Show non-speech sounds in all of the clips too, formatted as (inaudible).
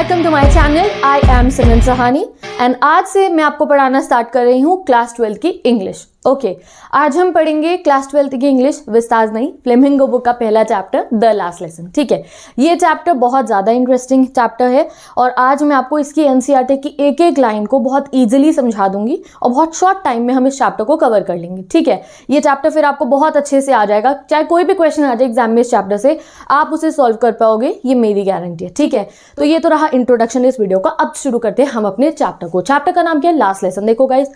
Welcome to my channel. I am Simran Sahani. And आज से मैं आपको पढ़ाना स्टार्ट कर रही हूँ क्लास ट्वेल्थ की इंग्लिश ओके okay, आज हम पढ़ेंगे क्लास ट्वेल्थ की इंग्लिश विस्ताज नहीं फ्लेमिंगो बुक का पहला चैप्टर द लास्ट लेसन ठीक है ये चैप्टर बहुत ज़्यादा इंटरेस्टिंग चैप्टर है और आज मैं आपको इसकी एन e की एक एक लाइन को बहुत ईजिली समझा दूंगी और बहुत शॉर्ट टाइम में हम इस चैप्टर को कवर कर लेंगे ठीक है ये चैप्टर फिर आपको बहुत अच्छे से आ जाएगा चाहे कोई भी क्वेश्चन आ जाए एग्जाम में इस चैप्टर से आप उसे सॉल्व कर पाओगे ये मेरी गारंटी है ठीक है तो ये तो रहा इंट्रोडक्शन इस वीडियो का अब शुरू करते हैं हम अपने चैप्टर को चैप्टर का नाम क्या है लास्ट लेसन देखो गाइस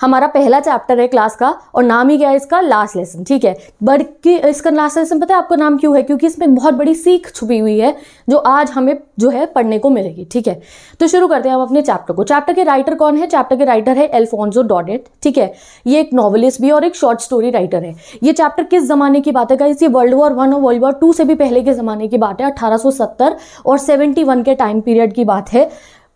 हमारा पहला चैप्टर है क्लास का और नाम ही क्या है इसका लास्ट लेसन ठीक है बट कि इसका लास्ट लेसन पता है आपको नाम क्यों है क्योंकि इसमें बहुत बड़ी सीख छुपी हुई है जो आज हमें जो है पढ़ने को मिलेगी ठीक है तो शुरू करते हैं हम अपने चैप्टर को चैप्टर के राइटर कौन है चैप्टर के राइटर है एल्फोन्सो डॉडेट ठीक है ये एक नॉवलिस्ट भी और एक शॉर्ट स्टोरी राइटर है ये चैप्टर किस जमाने की बात है क्या इसी वर्ल्ड वॉर वन और वर्ल्ड वॉर टू से भी पहले के ज़माने की बात है अट्ठारह और सेवेंटी के टाइम पीरियड की बात है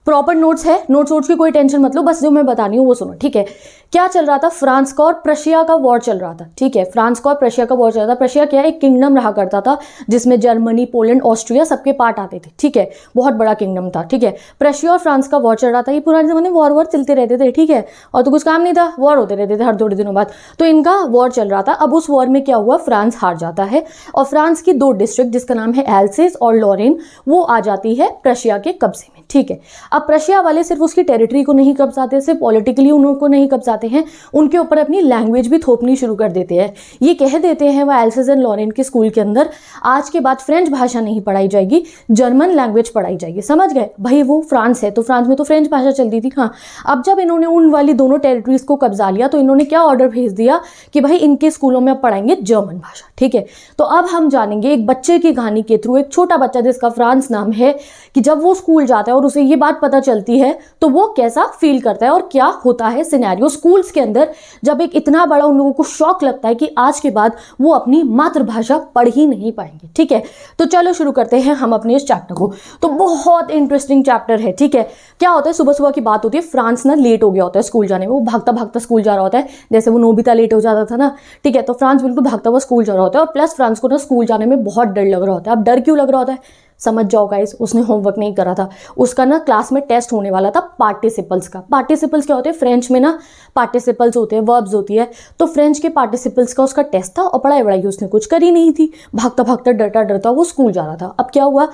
प्रॉपर नोट्स है नोट्स वोट्स की कोई टेंशन मतलब बस जो मैं बतानी हूँ वो सुनो ठीक है क्या चल रहा था फ्रांस का और प्रशिया का वॉर चल रहा था ठीक है फ्रांस का और प्रशिया का वॉर चल रहा था प्रशिया क्या एक किंगडम रहा करता था जिसमें जर्मनी पोलैंड ऑस्ट्रिया सबके पार्ट आते थे ठीक है बहुत बड़ा किंगडम था ठीक है प्रशिया और फ्रांस का वॉर चल रहा था ये पुराने ज़माने वॉर वॉर चलते रहते थे ठीक है और तो कुछ काम नहीं था वॉर होते रहते थे हर थोड़े दिनों बाद तो इनका वॉर चल रहा था अब उस वॉर में क्या हुआ फ्रांस हार जाता है और फ्रांस की दो डिस्ट्रिक्ट जिसका नाम है एल्सिस और लॉरेन वो आ जाती है प्रशिया के कब्जे में ठीक है अब प्रशिया वाले सिर्फ उसकी टेरिटरी को नहीं कब्जाते सिर्फ पॉलिटिकली उनको नहीं कब्जाते जाते हैं उनके ऊपर अपनी लैंग्वेज भी थोपनी शुरू कर देते हैं ये कह देते हैं वह एल्सेज एंड लॉरेंट के स्कूल के अंदर आज के बाद फ्रेंच भाषा नहीं पढ़ाई जाएगी जर्मन लैंग्वेज पढ़ाई जाएगी समझ गए भाई वो फ्रांस है तो फ्रांस में तो फ्रेंच भाषा चलती थी हाँ अब जब इन्होंने उन वाली दोनों टेरिटरीज को कब्जा लिया तो इन्होंने क्या ऑर्डर भेज दिया कि भाई इनके स्कूलों में अब पढ़ाएंगे जर्मन भाषा ठीक है तो अब हम जानेंगे एक बच्चे की कहानी के थ्रू एक छोटा बच्चा जिसका फ्रांस नाम है कि जब वो स्कूल जाता है और उसे ये बात पता चलती है तो वो कैसा फील करता है और क्या होता है सिनेरियो स्कूल्स के अंदर जब एक इतना बड़ा उन लोगों को शौक लगता है कि आज के बाद वो अपनी मातृभाषा पढ़ ही नहीं पाएंगे ठीक है तो चलो शुरू करते हैं हम अपने इस चैप्टर को तो बहुत इंटरेस्टिंग चैप्टर है ठीक है क्या होता है सुबह सुबह की बात होती है फ्रांस ना लेट हो गया होता है स्कूल जाने में वो भागता भागता स्कूल जा रहा होता है जैसे वो नोबिता लेट हो जाता था ना ठीक है तो फ्रांस बिल्कुल भागता हुआ स्कूल जा रहा होता है और प्लस फ्रांस को ना स्कूल जाने में बहुत डर लग रहा होता है अब डर क्यों लग रहा होता है समझ जाओ गाइस उसने होमवर्क नहीं करा था उसका ना क्लास में टेस्ट होने वाला था पार्टिसिपल्स का पार्टिसिपल्स क्या होते हैं फ्रेंच में ना पार्टिसिपल्स होते हैं वर्ब्स होती है तो फ्रेंच के पार्टिसिपल्स का उसका टेस्ट था और पढ़ाई वढ़ाई उसने कुछ करी नहीं थी भागता भागता डरता डरता वो स्कूल जा रहा था अब क्या हुआ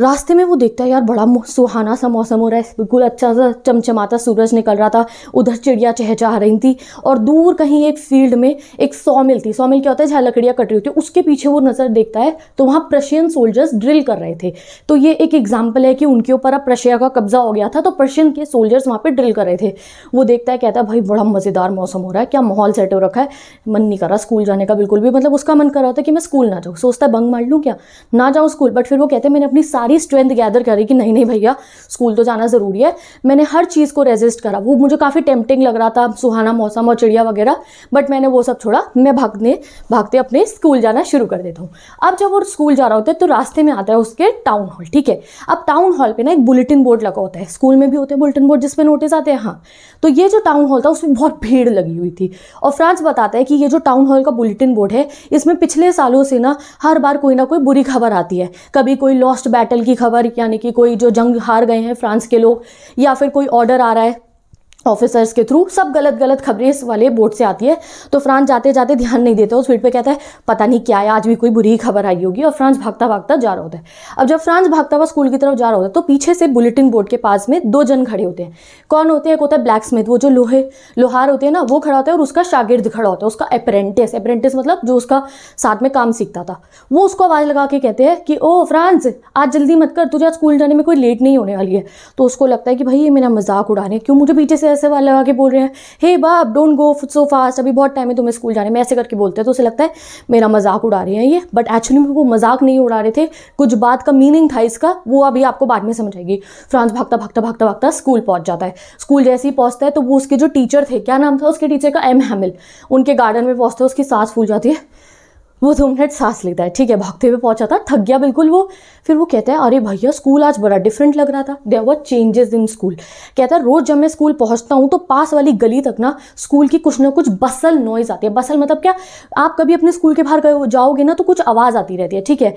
रास्ते में वो देखता है यार बड़ा सुहाना सा मौसम हो रहा है बिल्कुल अच्छा सा चमचमाता सूरज निकल रहा था उधर चिड़िया चहचहा रही थी और दूर कहीं एक फील्ड में एक सौ मिल थी सौ मिल क्या होता है जहाँ लकड़ियाँ कट रही होती है उसके पीछे वो नज़र देखता है तो वहाँ प्रशियन सोल्जर्स ड्रिल कर रहे थे तो ये एक एग्जाम्पल है कि उनके ऊपर अब प्रशिया का कब्जा हो गया था तो प्रशियन के सोल्जर्स वहाँ पर ड्रिल कर रहे थे वो देखता है कहता है भाई बड़ा मज़ेदार मौसम हो रहा है क्या माहौल सेट हो रखा है मन नहीं कर रहा स्कूल जाने का बिल्कुल भी मतलब उसका मन कर रहा था कि मैं स्कूल ना जाऊँ सोचता है बंग मार लूँ क्या ना जाऊँ स्कूल बट फिर वो कहते हैं मैंने अपनी सारी स्ट्रेंथ गैदर करी कि नहीं नहीं भैया स्कूल तो जाना ज़रूरी है मैंने हर चीज़ को रेजिस्ट करा वो मुझे काफ़ी टेम्पटिंग लग रहा था सुहाना मौसम और चिड़िया वगैरह बट मैंने वो सब छोड़ा मैं भागने भागते अपने स्कूल जाना शुरू कर देता हूँ अब जब वो स्कूल जा रहा होता है तो रास्ते में आता है उसके टाउन हॉल ठीक है अब टाउन हॉल पर ना एक बुलेटिन बोर्ड लगा होता है स्कूल में भी होते हैं बुलेटिन बोर्ड जिसमें नोटिस आते हैं हाँ तो ये जो टाउन हॉल था उसमें बहुत भीड़ लगी हुई थी और फ्रांस बताता है कि ये जो टाउन हॉल का बुलेटिन बोर्ड है इसमें पिछले सालों से ना हर बार कोई ना कोई बुरी खबर आती है कभी कोई लॉस्ट बैटल बैटल की खबर यानी कि कोई जो जंग हार गए हैं फ्रांस के लोग या फिर कोई ऑर्डर आ रहा है ऑफिसर्स के थ्रू सब गलत गलत खबरें इस वाले बोर्ड से आती है तो फ्रांस जाते जाते ध्यान नहीं देता उस फील्ड पे कहता है पता नहीं क्या है आज भी कोई बुरी खबर आई होगी और फ्रांस भागता भागता जा रहा होता है अब जब फ्रांस भागता हुआ स्कूल की तरफ जा रहा होता है तो पीछे से बुलेटिन बोर्ड के पास में दो जन खड़े होते हैं कौन होते हैं एक होता है ब्लैक स्मिथ वो जो लोहे लोहार होते हैं ना वो खड़ा होता है और उसका शागिर्द खड़ा होता है उसका अप्रेंटिस अप्रेंटिस मतलब जो उसका साथ में काम सीखता था वो उसको आवाज़ लगा के कहते हैं कि ओ फ्रांस आज जल्दी मत कर तुझे आज स्कूल जाने में कोई लेट नहीं होने वाली है तो उसको लगता है कि भाई ये मेरा मजाक उड़ाने क्यों मुझे पीछे से ऐसे वाले आके बोल रहे हैं हे बाप डोंट गो सो फास्ट अभी बहुत टाइम है तुम्हें स्कूल जाने में ऐसे करके बोलते हैं तो उसे लगता है मेरा मजाक उड़ा रहे हैं ये बट एक्चुअली में वो मजाक नहीं उड़ा रहे थे कुछ बात का मीनिंग था इसका वो अभी आपको बाद में समझ आएगी फ्रांस भागता भागता भागता भागता स्कूल पहुंच जाता है स्कूल जैसे ही पहुंचता है तो वो उसके जो टीचर थे क्या नाम था उसके टीचर का एम हैमिल उनके गार्डन में पहुँचते उसकी सांस फूल जाती है वो दो तो मिनट सांस लेता है ठीक है भागते हुए पहुंचा था थक गया बिल्कुल वो फिर वो कहता है अरे भैया स्कूल आज बड़ा डिफरेंट लग रहा था देर वर चेंजेस इन स्कूल कहता है रोज़ जब मैं स्कूल पहुंचता हूँ तो पास वाली गली तक ना स्कूल की कुछ ना कुछ बसल नॉइज़ आती है बसल मतलब क्या आप कभी अपने स्कूल के बाहर गए जाओगे ना तो कुछ आवाज़ आती रहती है ठीक है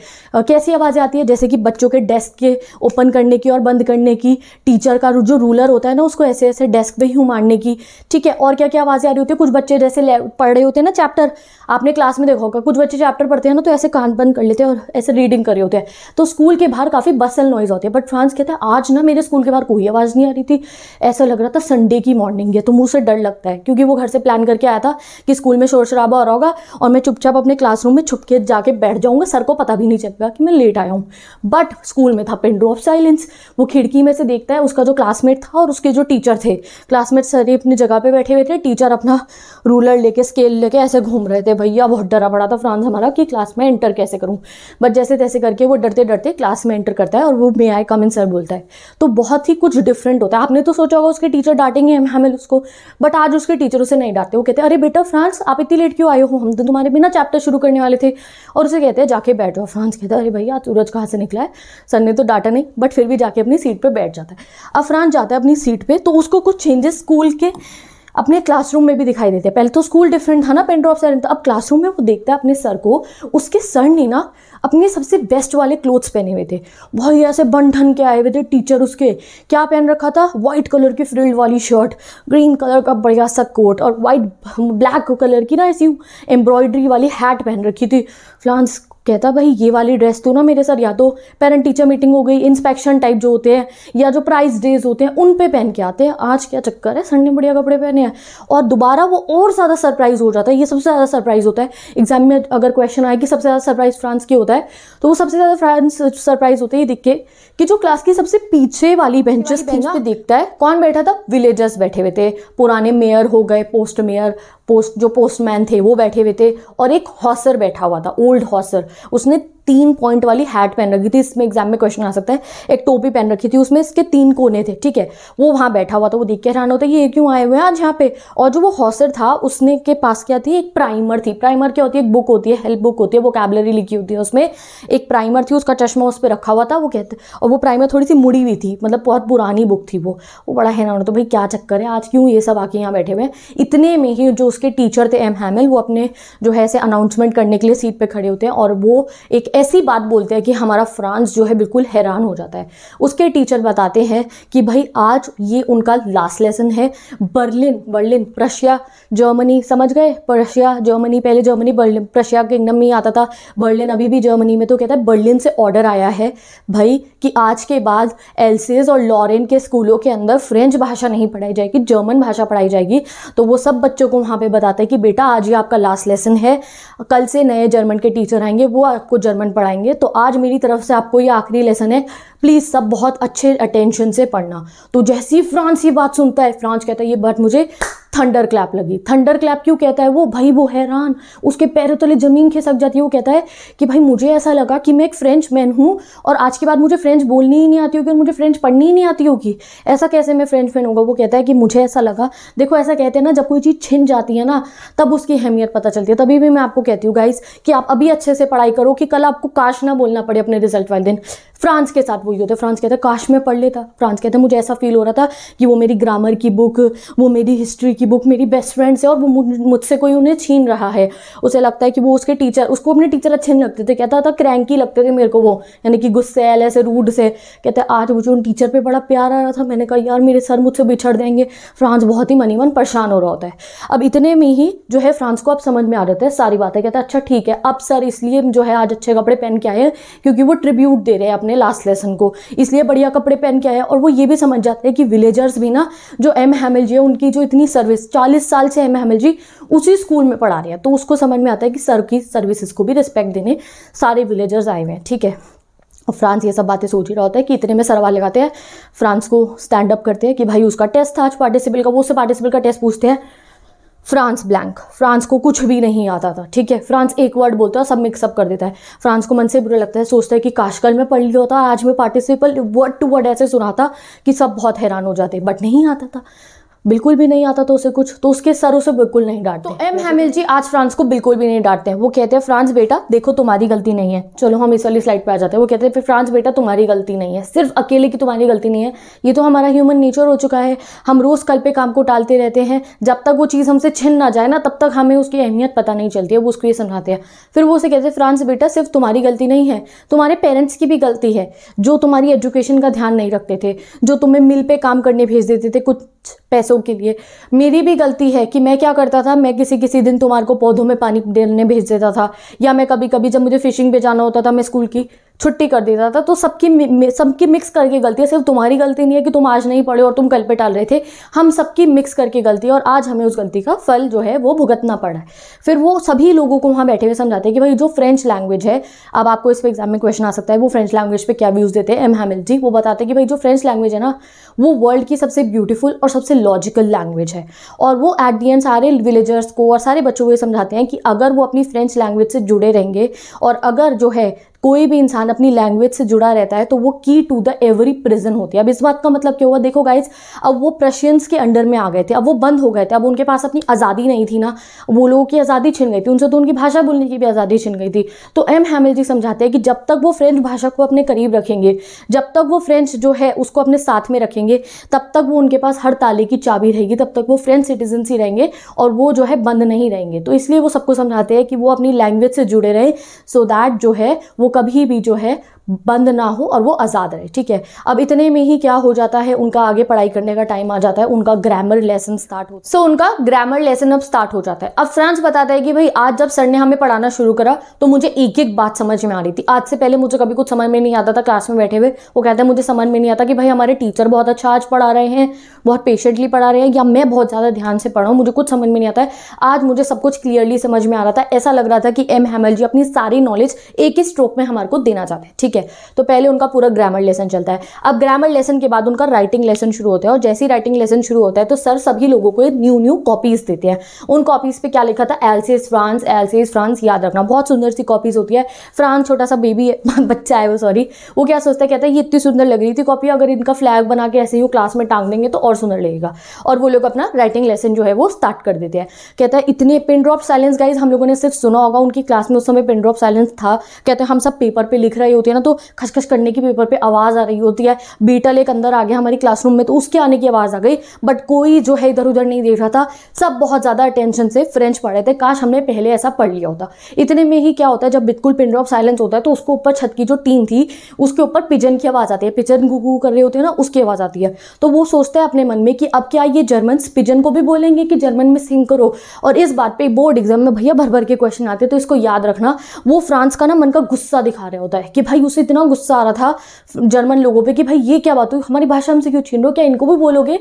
कैसी आवाज़ें आती है जैसे कि बच्चों के डेस्क के ओपन करने की और बंद करने की टीचर का जो रूलर होता है ना उसको ऐसे ऐसे डेस्क पर ही मारने की ठीक है और क्या क्या आवाज़ें आ रही होती है कुछ बच्चे जैसे पढ़ रहे होते हैं ना चैप्टर आपने क्लास में देखा होगा कुछ बच्चे चैप्टर पढ़ते हैं ना तो ऐसे कान बंद कर लेते हैं और ऐसे रीडिंग कर रहे होते हैं तो स्कूल के बाहर काफ़ी बस एंड नॉइज़ होती है बट फ्रांस कहता है आज ना मेरे स्कूल के बाहर कोई आवाज़ नहीं आ रही थी ऐसा लग रहा था संडे की मॉर्निंग है तो मुँह से डर लगता है क्योंकि वो घर से प्लान करके आया था कि स्कूल में शोर शराबा हो रहा होगा और मैं चुपचाप अपने क्लासरूम में छुपके जाके बैठ जाऊँगा सर को पता भी नहीं चलेगा कि मैं लेट आया हूँ बट स्कूल में था पेंड्रो ऑफ साइलेंस वो खिड़की में से देखता है उसका जो क्लासमेट था और उसके जो टीचर थे क्लासमेट सर अपनी जगह पर बैठे हुए थे टीचर अपना रूलर लेके स्केल लेके ऐसे घूम रहे थे भैया बहुत डरा पड़ा था फ्रांस एग्ज़ाम हमारा कि क्लास में एंटर कैसे करूँ बट जैसे तैसे करके वो डरते डरते क्लास में एंटर करता है और वो मे आई कम इन सर बोलता है तो बहुत ही कुछ डिफरेंट होता है आपने तो सोचा होगा उसके टीचर डांटेंगे हम हमें उसको बट आज उसके टीचर उसे नहीं डांटते वो कहते अरे बेटा फ्रांस आप इतनी लेट क्यों आए हो हम तो तुम्हारे बिना चैप्टर शुरू करने वाले थे और उसे कहते हैं जाके बैठ जाओ फ्रांस कहता है अरे भैया सूरज कहाँ से निकला है सर ने तो डाटा नहीं बट फिर भी जाके अपनी सीट पर बैठ जाता है अब फ्रांस जाता है अपनी सीट पर तो उसको कुछ चेंजेस स्कूल के अपने क्लासरूम में भी दिखाई देते हैं पहले तो स्कूल डिफरेंट था ना पेन ड्रॉप सर अब क्लासरूम में वो देखता है अपने सर को उसके सर ने ना अपने सबसे बेस्ट वाले क्लोथ्स पहने हुए थे बहुत ही ऐसे बन ठन के आए हुए थे टीचर उसके क्या पहन रखा था वाइट कलर की फ्रिल्ड वाली शर्ट ग्रीन कलर का बढ़िया सा कोट और वाइट ब्लैक कलर की ना ऐसी एम्ब्रॉयडरी वाली हैट पहन रखी थी फ्लांस कहता भाई ये वाली ड्रेस तो ना मेरे साथ या तो पेरेंट टीचर मीटिंग हो गई इंस्पेक्शन टाइप जो होते हैं या जो प्राइज डेज होते हैं उन पे पहन के आते हैं आज क्या चक्कर है सर ने बढ़िया कपड़े पहने हैं और दोबारा वो और ज़्यादा सरप्राइज हो जाता है ये सबसे ज़्यादा सरप्राइज होता है एग्जाम में अगर क्वेश्चन आए कि सबसे ज़्यादा सरप्राइज फ्रांस के होता है तो वो सबसे ज़्यादा फ्रांस सरप्राइज होते हैं ये देख के कि जो क्लास की सबसे पीछे वाली बेंचेस थी ना देखता है कौन बैठा था विलेजर्स बैठे हुए थे पुराने मेयर हो गए पोस्ट मेयर पोस्ट जो पोस्टमैन थे वो बैठे हुए थे और एक हॉसर बैठा हुआ था ओल्ड हॉसर उसने तीन पॉइंट वाली हैट पहन रखी थी इसमें एग्जाम में क्वेश्चन आ सकता है एक टोपी पहन रखी थी उसमें इसके तीन कोने थे ठीक है वो वहाँ बैठा हुआ था वो देख के हैरान होता है ये क्यों आए हुए हैं आज यहाँ पे और जो वो हॉसर था उसने के पास क्या थी एक प्राइमर थी प्राइमर क्या होती है एक बुक होती है हेल्प बुक होती है वो कैबलरी लिखी होती है उसमें एक प्राइमर थी उसका चश्मा उस पर रखा हुआ था वो कहते और वो प्राइमर थोड़ी सी मुड़ी हुई थी मतलब बहुत पुरानी बुक थी वो वो बड़ा हैरान होता भाई क्या चक्कर है आज क्यों ये सब आके यहाँ बैठे हुए हैं इतने में ही जो उसके टीचर थे एम हैमिल वो अपने जो है ऐसे अनाउंसमेंट करने के लिए सीट पर खड़े होते हैं और वो एक ऐसी बात बोलते हैं कि हमारा फ्रांस जो है बिल्कुल हैरान हो जाता है उसके टीचर बताते हैं कि भाई आज ये उनका लास्ट लेसन है बर्लिन बर्लिन प्रशिया जर्मनी समझ गए प्रशिया जर्मनी पहले जर्मनी बर्लिन प्रशिया किंगडम में आता था बर्लिन अभी भी जर्मनी में तो कहता है बर्लिन से ऑर्डर आया है भाई कि आज के बाद एलसीज और लॉरेन के स्कूलों के अंदर फ्रेंच भाषा नहीं पढ़ाई जाएगी जर्मन भाषा पढ़ाई जाएगी तो वो सब बच्चों को वहाँ पर बताते हैं कि बेटा आज ये आपका लास्ट लेसन है कल से नए जर्मन के टीचर आएंगे वो आपको जर्मन लेसन पढ़ाएंगे तो आज मेरी तरफ से आपको ये आखिरी लेसन है प्लीज़ सब बहुत अच्छे अटेंशन से पढ़ना तो जैसे ही फ्रांस ये बात सुनता है फ्रांस कहता है ये बात मुझे थंडर क्लैप लगी थंडर क्लैप क्यों कहता है वो भाई वो हैरान उसके पैरों तले ज़मीन खिसक जाती है वो कहता है कि भाई मुझे ऐसा लगा कि मैं एक फ्रेंच मैन हूँ और आज के बाद मुझे फ्रेंच बोलनी ही नहीं आती होगी और मुझे फ्रेंच पढ़नी ही नहीं आती होगी ऐसा कैसे मैं फ्रेंच मैन होगा वो कहता है कि मुझे ऐसा लगा देखो ऐसा कहते हैं ना जब कोई चीज़ छिन जाती है ना तब उसकी अहमियत पता चलती है तभी भी मैं आपको कहती हूँ गाइज़ कि आप अभी अच्छे से पढ़ाई करो कि कल आपको काश ना बोलना पड़े अपने रिजल्ट वाले दिन फ्रांस के साथ वही होता है फ्रांस कहता काश मैं पढ़ लेता फ्रांस कहता मुझे ऐसा फील हो रहा था कि वो मेरी ग्रामर की बुक वो मेरी हिस्ट्री की बुक मेरी बेस्ट फ्रेंड्स है और वो मुझसे कोई उन्हें छीन रहा है उसे लगता है कि वो उसके टीचर उसको अपने टीचर अच्छे नहीं लगते थे कहता था क्रैंकी लगते थे मेरे को वो यानी कि गुस्सेल ऐसे रूड से कहते आज मुझे उन टीचर पर बड़ा प्यार आ रहा था मैंने कहा यार मेरे सर मुझसे बिछड़ देंगे फ्रांस बहुत ही मनी मन परेशान हो रहा होता है अब इतने में ही जो है फ्रांस को अब समझ में आ जाता है सारी बातें कहता है अच्छा ठीक है अब सर इसलिए जो है आज अच्छे कपड़े पहन के आए हैं क्योंकि वो ट्रिब्यूट दे रहे हैं अपने अपने लास्ट लेसन को इसलिए बढ़िया कपड़े पहन के आया और वो ये भी समझ जाते हैं कि विलेजर्स भी ना जो एम हैमिल जी है उनकी जो इतनी सर्विस चालीस साल से एम हैमिल जी उसी स्कूल में पढ़ा रहे हैं तो उसको समझ में आता है कि सर की सर्विसेज को भी रिस्पेक्ट देने सारे विलेजर्स आए हुए हैं ठीक है और फ्रांस ये सब बातें सोच ही रहा होता है कि इतने में सरवा लगाते हैं फ्रांस को स्टैंड अप करते हैं कि भाई उसका टेस्ट था आज पार्टिसिपल का वो उससे पार्टिसिपल का टेस्ट पूछते हैं फ्रांस ब्लैंक फ्रांस को कुछ भी नहीं आता था ठीक है फ्रांस एक वर्ड बोलता है सब मिक्सअप कर देता है फ्रांस को मन से बुरा लगता है सोचता है कि काश कल मैं पढ़ लिया होता आज मैं पार्टिसिपल वर्ड टू वर्ड ऐसे सुनाता कि सब बहुत हैरान हो जाते बट नहीं आता था बिल्कुल भी नहीं आता तो उसे कुछ तो उसके सर उसे बिल्कुल नहीं डांटते तो एम हैमिल जी आज फ्रांस को बिल्कुल भी नहीं डांटते हैं वो कहते हैं फ्रांस बेटा देखो तुम्हारी गलती नहीं है चलो हम इस वाली स्लाइड पर आ जाते हैं वो कहते हैं फिर फ्रांस बेटा तुम्हारी गलती नहीं है सिर्फ अकेले की तुम्हारी गलती नहीं है ये तो हमारा ह्यूमन नेचर हो चुका है हम रोज़ कल पे काम को टालते रहते हैं जब तक वो चीज़ हमसे छिन ना जाए ना तब तक हमें उसकी अहमियत पता नहीं चलती है वो उसको ये समझाते हैं फिर वो उसे कहते हैं फ्रांस बेटा सिर्फ तुम्हारी गलती नहीं है तुम्हारे पेरेंट्स की भी गलती है जो तुम्हारी एजुकेशन का ध्यान नहीं रखते थे जो तुम्हें मिल पे काम करने भेज देते थे कुछ पैसों के लिए मेरी भी गलती है कि मैं क्या करता था मैं किसी किसी दिन तुम्हारे को पौधों में पानी देने भेज देता था या मैं कभी कभी जब मुझे फ़िशिंग पे जाना होता था मैं स्कूल की छुट्टी कर देता था तो सबकी सबकी मिक्स करके गलती है सिर्फ तुम्हारी गलती नहीं है कि तुम आज नहीं पढ़े और तुम कल पे टाल रहे थे हम सबकी मिक्स करके गलती है और आज हमें उस गलती का फल जो है वो भुगतना पड़ा है फिर वो सभी लोगों को वहाँ बैठे हुए समझाते हैं कि भाई जो फ्रेंच लैंग्वेज है अब आपको इस पर एग्जाम में क्वेश्चन आ सकता है वो फ्रेंच लैंग्वेज पर क्या व्यूज़ देते हैं एम हैमिल जी वो बताते हैं कि भाई जो फ्रेंच लैंग्वेज है ना वो वर्ल्ड की सबसे ब्यूटीफुल और सबसे लॉजिकल लैंग्वेज है और वो एट दी एंड सारे विलेजर्स को और सारे बच्चों को ये समझाते हैं कि अगर वो अपनी फ्रेंच लैंग्वेज से जुड़े रहेंगे और अगर जो है कोई भी इंसान अपनी लैंग्वेज से जुड़ा रहता है तो वो की टू द एवरी प्रिजन होती है अब इस बात का मतलब क्या हुआ देखो गाइज अब वो प्रशियंस के अंडर में आ गए थे अब वो बंद हो गए थे अब उनके पास अपनी आज़ादी नहीं थी ना वो लोगों की आज़ादी छिन गई थी उनसे तो उनकी भाषा बोलने की भी आज़ादी छिन गई थी तो एम हैमिल जी समझाते हैं कि जब तक वो फ्रेंच भाषा को अपने करीब रखेंगे जब तक वो फ्रेंच जो है उसको अपने साथ में रखेंगे तब तक वो उनके पास हर ताले की चाबी रहेगी तब तक वो फ्रेंच सिटीजन ही रहेंगे और वो जो है बंद नहीं रहेंगे तो इसलिए वो सबको समझाते हैं कि वो अपनी लैंग्वेज से जुड़े रहें सो दैट जो है वो वो कभी भी जो है बंद ना हो और वो आज़ाद रहे ठीक है अब इतने में ही क्या हो जाता है उनका आगे पढ़ाई करने का टाइम आ जाता है उनका ग्रामर लेसन स्टार्ट हो सो so, उनका ग्रामर लेसन अब स्टार्ट हो जाता है अब फ्रांस बताता है कि भाई आज जब सर ने हमें पढ़ाना शुरू करा तो मुझे एक एक बात समझ में आ रही थी आज से पहले मुझे कभी कुछ समझ में नहीं आता था क्लास में बैठे हुए वो कहता है मुझे समझ में नहीं आता कि भाई हमारे टीचर बहुत अच्छा आज पढ़ा रहे हैं बहुत पेशेंटली पढ़ा रहे हैं या मैं बहुत ज़्यादा ध्यान से पढ़ा हूँ मुझे कुछ समझ में नहीं आता है आज मुझे सब कुछ क्लियरली समझ में आ रहा था ऐसा लग रहा था कि एम हेमल जी अपनी सारी नॉलेज एक ही स्ट्रोक में हमारे को देना चाहते हैं ठीक है तो पहले उनका पूरा ग्रामर लेसन चलता है अब ग्रामर लेसन के बाद उनका राइटिंग लेसन शुरू होता है और जैसे ही राइटिंग लेसन शुरू होता है तो सर सभी लोगों को न्यू न्यू कॉपीज़ देते हैं उन कॉपीज़ पर क्या लिखा था एलसीएस फ्रांस एलसीएस फ्रांस याद रखना बहुत सुंदर सी कॉपीज़ होती है फ्रांस छोटा सा बेबी (laughs) बच्चा है वो सॉरी वो क्या सोचता है कहता है ये इतनी सुंदर लग रही थी कॉपी अगर इनका फ्लैग बना के ऐसे ही क्लास में टांग देंगे तो और सुंदर लगेगा और वो लोग अपना राइटिंग लेसन जो है वो स्टार्ट कर देते हैं कहता है इतने पिन ड्रॉप साइलेंस गाइज हम लोगों ने सिर्फ सुना होगा उनकी क्लास में उस समय पिन ड्रॉप साइलेंस था कहते हैं हम सब सब पेपर पे लिख रही होती है ना तो खचखच करने की पेपर पे आवाज़ आ रही होती है बीटल एक अंदर आ गया हमारी क्लासरूम में तो उसके आने की आवाज़ आ गई बट कोई जो है इधर उधर नहीं देख रहा था सब बहुत ज़्यादा अटेंशन से फ्रेंच पढ़ रहे थे काश हमने पहले ऐसा पढ़ लिया होता इतने में ही क्या होता है जब बिल्कुल पिन ड्रॉप साइलेंस होता है तो उसके ऊपर छत की जो टीम थी उसके ऊपर पिजन की आवाज़ आती है पिजन गु गु कर रहे होते हैं ना उसकी आवाज़ आती है तो वो सोचते हैं अपने मन में कि अब क्या ये जर्मन पिजन को भी बोलेंगे कि जर्मन में सिंग करो और इस बात पर बोर्ड एग्जाम में भैया भर भर के क्वेश्चन आते तो इसको याद रखना वो फ्रांस का ना मन का गुस्सा गुस्सा दिखा रहा होता है कि भाई उसे इतना गुस्सा आ रहा था जर्मन लोगों पे कि भाई ये क्या बात हुई हमारी भाषा हमसे क्यों छीन रहे हो क्या इनको भी बोलोगे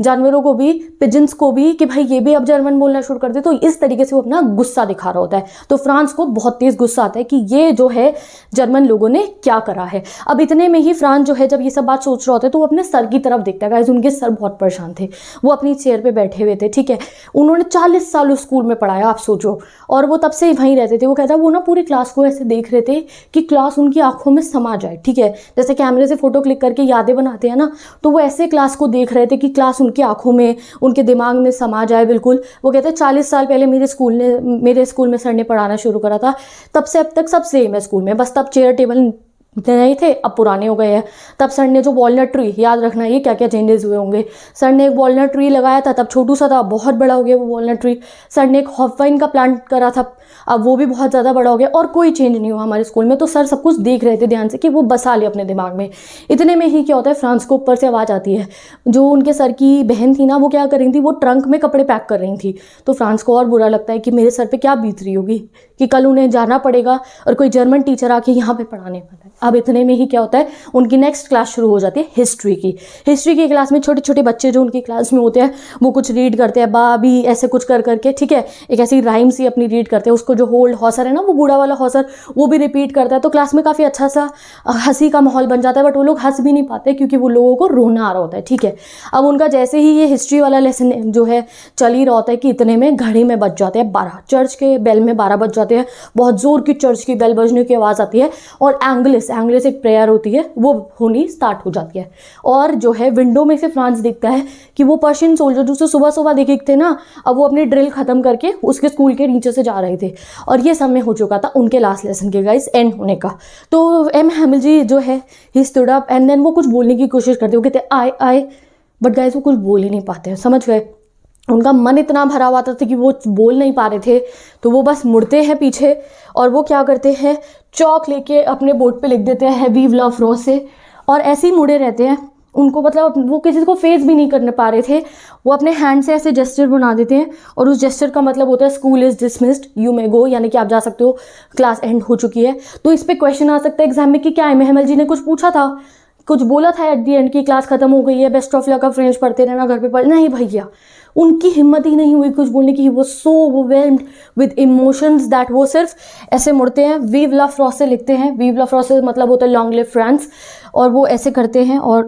जानवरों को भी पिजन्स को भी कि भाई ये भी अब जर्मन बोलना शुरू कर दे तो इस तरीके से वो अपना गुस्सा दिखा रहा होता है तो फ्रांस को बहुत तेज़ गुस्सा आता है कि ये जो है जर्मन लोगों ने क्या करा है अब इतने में ही फ्रांस जो है जब ये सब बात सोच रहा होता है तो वो अपने सर की तरफ देखता है उनके सर बहुत परेशान थे वो अपनी चेयर पर बैठे हुए थे ठीक है उन्होंने चालीस साल उस स्कूल में पढ़ाया आप सोचो और वो तब से वहीं रहते थे वो कहता वो ना पूरी क्लास को ऐसे देख रहे थे कि क्लास उनकी आंखों में समा जाए ठीक है जैसे कैमरे से फोटो क्लिक करके यादें बनाते हैं ना तो वो ऐसे क्लास को देख रहे थे कि क्लास उनकी आंखों में उनके दिमाग में समा जाए बिल्कुल वो कहते हैं चालीस साल पहले मेरे स्कूल ने मेरे स्कूल में सर ने पढ़ाना शुरू करा था तब से अब तक सब सेम है स्कूल में बस तब चेयर टेबल नहीं थे अब पुराने हो गए हैं तब सर ने जो वॉलनट ट्री याद रखना ये क्या क्या चेंजेस हुए होंगे सर ने एक वॉलनट ट्री लगाया था तब छोटू सा था बहुत बड़ा हो गया वो वॉलनट ट्री सर ने एक हॉफवाइन का प्लांट करा था अब वो भी बहुत ज़्यादा बड़ा हो गया और कोई चेंज नहीं हुआ हमारे स्कूल में तो सर सब कुछ देख रहे थे ध्यान से कि वो बसा ले अपने दिमाग में इतने में ही क्या होता है फ्रांस को ऊपर से आवाज़ आती है जो उनके सर की बहन थी ना वो क्या कर रही थी वो ट्रंक में कपड़े पैक कर रही थी तो फ्रांस को और बुरा लगता है कि मेरे सर पर क्या बीत रही होगी कि कल उन्हें जाना पड़ेगा और कोई जर्मन टीचर आके यहाँ पर पढ़ाने वाला है अब इतने में ही क्या होता है उनकी नेक्स्ट क्लास शुरू हो जाती है हिस्ट्री की हिस्ट्री की क्लास में छोटे छोटे बच्चे जो उनकी क्लास में होते हैं वो कुछ रीड करते हैं बा भी ऐसे कुछ कर करके ठीक है एक ऐसी राइम सी अपनी रीड करते हैं उसको जो होल्ड हॉसर है ना वो बूढ़ा वाला हॉसर वो भी रिपीट करता है तो क्लास में काफ़ी अच्छा सा हंसी का माहौल बन जाता है बट वो लोग हंस भी नहीं पाते क्योंकि वो लोगों को रोना आ रहा होता है ठीक है अब उनका जैसे ही ये हिस्ट्री वाला लेसन जो है चल ही रहा होता है कि इतने में घड़ी में बज जाते हैं बारह चर्च के बेल में बारह बज जाते हैं बहुत ज़ोर की चर्च की बेल बजने की आवाज़ आती है और एंगलिस इस एंगल से प्रेयर होती है वो होनी स्टार्ट हो जाती है और जो है विंडो में से फ्रांस देखता है कि वो पर्शियन सोल्जर जो सुबह सुबह देखे थे ना अब वो अपनी ड्रिल ख़त्म करके उसके स्कूल के नीचे से जा रहे थे और ये समय हो चुका था उनके लास्ट लेसन के गाइस एंड होने का तो एम हेमिल जी जो है ही स्टूड अप एंड देन वो कुछ बोलने की कोशिश करते वो कहते आए आए बट गाइज वो कुछ बोल ही नहीं पाते हैं समझ गए उनका मन इतना भरा हुआ था कि वो बोल नहीं पा रहे थे तो वो बस मुड़ते हैं पीछे और वो क्या करते हैं चौक लेके अपने बोर्ड पे लिख देते हैं वी लव रोज से और ऐसे ही मुड़े रहते हैं उनको मतलब वो किसी को फेस भी नहीं करने पा रहे थे वो अपने हैंड से ऐसे जेस्टर बना देते हैं और उस जेस्टर का मतलब होता है school is dismissed you may go यानी कि आप जा सकते हो क्लास एंड हो चुकी है तो इस पर क्वेश्चन आ सकता है एग्जाम में कि क्या एम एम जी ने कुछ पूछा था कुछ बोला था एट दी एंड की क्लास खत्म हो गई है बेस्ट ऑफ लक आप फ्रेंच पढ़ते रहना घर पे पढ़ नहीं भैया उनकी हिम्मत ही नहीं हुई कुछ बोलने की वो so overwhelmed with emotions that वो सिर्फ ऐसे मुड़ते हैं वीव ला फ्रॉस से लिखते हैं वीव ला फ्रॉस से मतलब होता है लॉन्ग लिव फ्रेंड्स और वो ऐसे करते हैं और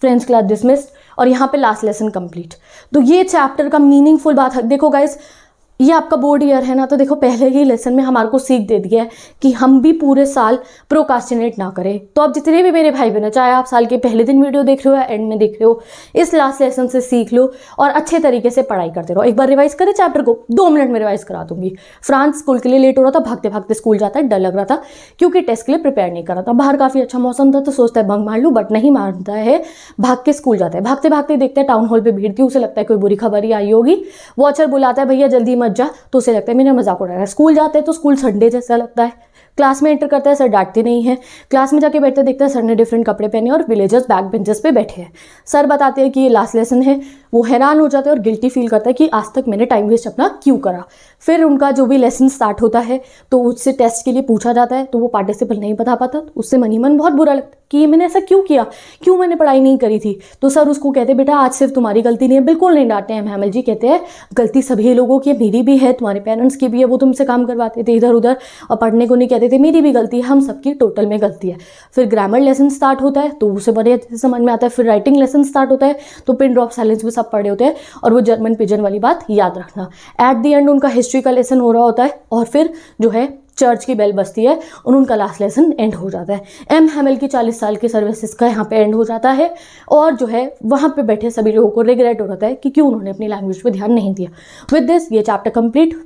फ्रेंड्स क्लास डिसमिस्ड और यहाँ पे लास्ट लेसन कंप्लीट तो ये चैप्टर का मीनिंगफुल बात देखो गाइज ये आपका बोर्ड ईयर है ना तो देखो पहले ही लेसन में हमारे को सीख दे दिया है कि हम भी पूरे साल प्रोकास्टिनेट ना करें तो आप जितने भी मेरे भाई बहन चाहे आप साल के पहले दिन वीडियो देख रहे हो या एंड में देख रहे हो इस लास्ट लेसन से सीख लो और अच्छे तरीके से पढ़ाई करते रहो एक बार रिवाइज करें चैप्टर को दो मिनट में रिवाइज करा दूंगी फ्रांस स्कूल के लिए लेट हो रहा था भागते भागते स्कूल जाता है डर लग रहा था क्योंकि टेस्ट के लिए प्रिपेयर नहीं कर रहा था बाहर काफ़ी अच्छा मौसम था तो सोचता है भंग मार लूँ बट नहीं मारता है भाग के स्कूल जाता है भागते भागते देखते हैं टाउन हॉल पर भीड़ थी उसे लगता है कोई बुरी खबर ही आई होगी वॉचर बुलाता है भैया जल्दी मत जा तो उसे लगता है मेरा मजाक उड़ा रहा है स्कूल जाते हैं तो स्कूल संडे जैसा लगता है क्लास में एंटर करता है सर डांटते नहीं है क्लास में जाके बैठते देखते हैं सर ने डिफरेंट कपड़े पहने और विलेजर्स बैक बेंचेस पे बैठे हैं सर बताते हैं कि ये लास्ट लेसन है वो हैरान हो जाते हैं और गिल्टी फील करता है कि आज तक मैंने टाइम वेस्ट अपना क्यों करा फिर उनका जो भी लेसन स्टार्ट होता है तो उससे टेस्ट के लिए पूछा जाता है तो वो पार्टिसिपल नहीं बता पाता तो उससे मनी मन बहुत बुरा लगता है कि मैंने ऐसा क्यों किया क्यों मैंने पढ़ाई नहीं करी थी तो सर उसको कहते बेटा आज सिर्फ तुम्हारी गलती नहीं है बिल्कुल नहीं डांटे हैं हेमल जी कहते हैं गलती सभी लोगों की मेरी भी है तुम्हारे पेरेंट्स की भी है वो तुमसे काम करवाते थे इधर उधर और पढ़ने को नहीं कहते थे मेरी भी गलती है हम सबकी टोटल में गलती है फिर ग्रामर लेसन स्टार्ट होता है तो उसे बड़े अच्छे से समझ में आता है फिर राइटिंग लेसन स्टार्ट होता है तो पिन ड्रॉप साइलेंस भी सब पढ़े होते हैं और वो जर्मन पिजन वाली बात याद रखना एट दी एंड उनका हिस्ट्री का लेसन हो रहा होता है और फिर जो है चर्च की बेल बजती है और उनका लास्ट लेसन एंड हो जाता है एम हेमल की चालीस साल की सर्विसेज का यहाँ पे एंड हो जाता है और जो है वहाँ पे बैठे सभी लोगों को रिग्रेट हो जाता है कि क्यों उन्होंने अपनी लैंग्वेज पे ध्यान नहीं दिया विद दिस ये chapter complete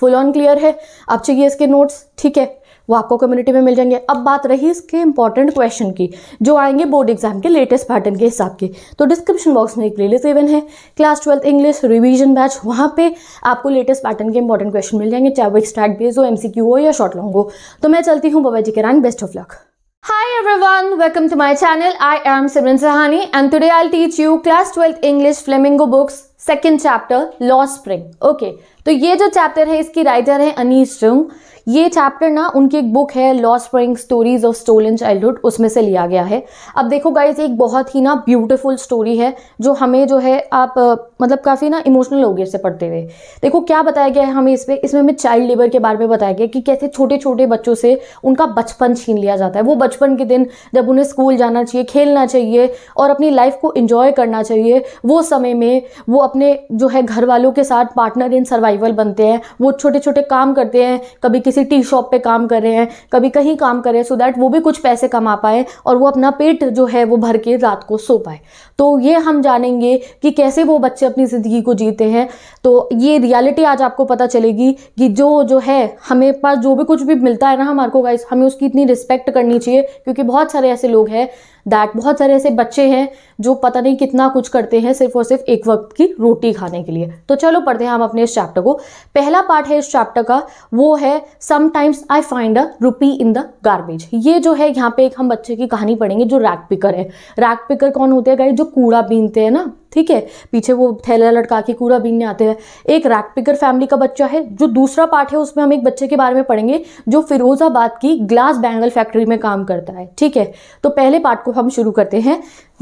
full on clear है आप चाहिए इसके नोट्स ठीक है वो आपको कम्युनिटी में मिल जाएंगे अब बात रही इसके इंपॉर्टेंट क्वेश्चन की जो आएंगे बोर्ड एग्जाम के लेटेस्ट पैटर्न के हिसाब के तो डिस्क्रिप्शन बॉक्स में एक प्ले इवन है class twelfth English revision batch वहाँ पे आपको लेटेस्ट पैटर्न के इंपॉर्टेंट क्वेश्चन मिल जाएंगे चाहे वो एक्सट्रैक्ट बेस हो एम हो या शॉर्ट लॉन्ग हो तो मैं चलती हूँ बाबा जी के rank best of luck Hi everyone, welcome to my channel. I am Simran Sahani and today I'll teach you class twelfth English Flamingo books second chapter Lost Spring. Okay, तो ये जो chapter है इसकी राइटर है Anis Jung. ये chapter ना उनकी एक बुक है लॉ spring stories of stolen childhood उसमें से लिया गया है अब देखो गाइज एक बहुत ही ना ब्यूटिफुल स्टोरी है जो हमें जो है आप मतलब काफ़ी ना इमोशनल हो गए इसे पढ़ते हुए देखो क्या बताया गया है हमें इस पर इसमें हमें चाइल्ड लेबर के बारे में बताया गया कि कैसे छोटे छोटे बच्चों से उनका बचपन छीन लिया जाता है वो बचपन के दिन जब उन्हें स्कूल जाना चाहिए खेलना चाहिए और अपनी लाइफ को इन्जॉय करना चाहिए वो समय में वो अपने जो है घर वालों के साथ पार्टनर इन सर्वाइवल बनते हैं वो छोटे छोटे काम करते हैं कभी किसी किसी टी शॉप पे काम कर रहे हैं कभी कहीं काम कर रहे हैं सो दैट वो भी कुछ पैसे कमा पाए और वो अपना पेट जो है वो भर के रात को सो पाए तो ये हम जानेंगे कि कैसे वो बच्चे अपनी ज़िंदगी को जीते हैं तो ये रियलिटी आज आपको पता चलेगी कि जो जो है हमें पास जो भी कुछ भी मिलता है ना हमारे को गाइस हमें उसकी इतनी रिस्पेक्ट करनी चाहिए क्योंकि बहुत सारे ऐसे लोग हैं दैट बहुत सारे ऐसे बच्चे हैं जो पता नहीं कितना कुछ करते हैं सिर्फ और सिर्फ एक वक्त की रोटी खाने के लिए तो चलो पढ़ते हैं हम अपने इस चैप्टर को पहला पार्ट है इस चैप्टर का वो है sometimes I find a rupee in the garbage ये जो है यहाँ पे एक हम बच्चे की कहानी पढ़ेंगे जो रैक पिकर है रैक पिकर कौन होते हैं गाइस जो कूड़ा बीनते हैं ना ठीक है पीछे वो थैला लटका के कूड़ा बीनने आते हैं एक रैक पिकर फैमिली का बच्चा है जो दूसरा पार्ट है उसमें हम एक बच्चे के बारे में पढ़ेंगे जो फिरोजाबाद की ग्लास बैंगल फैक्ट्री में काम करता है ठीक है तो पहले पार्ट को हम शुरू करते हैं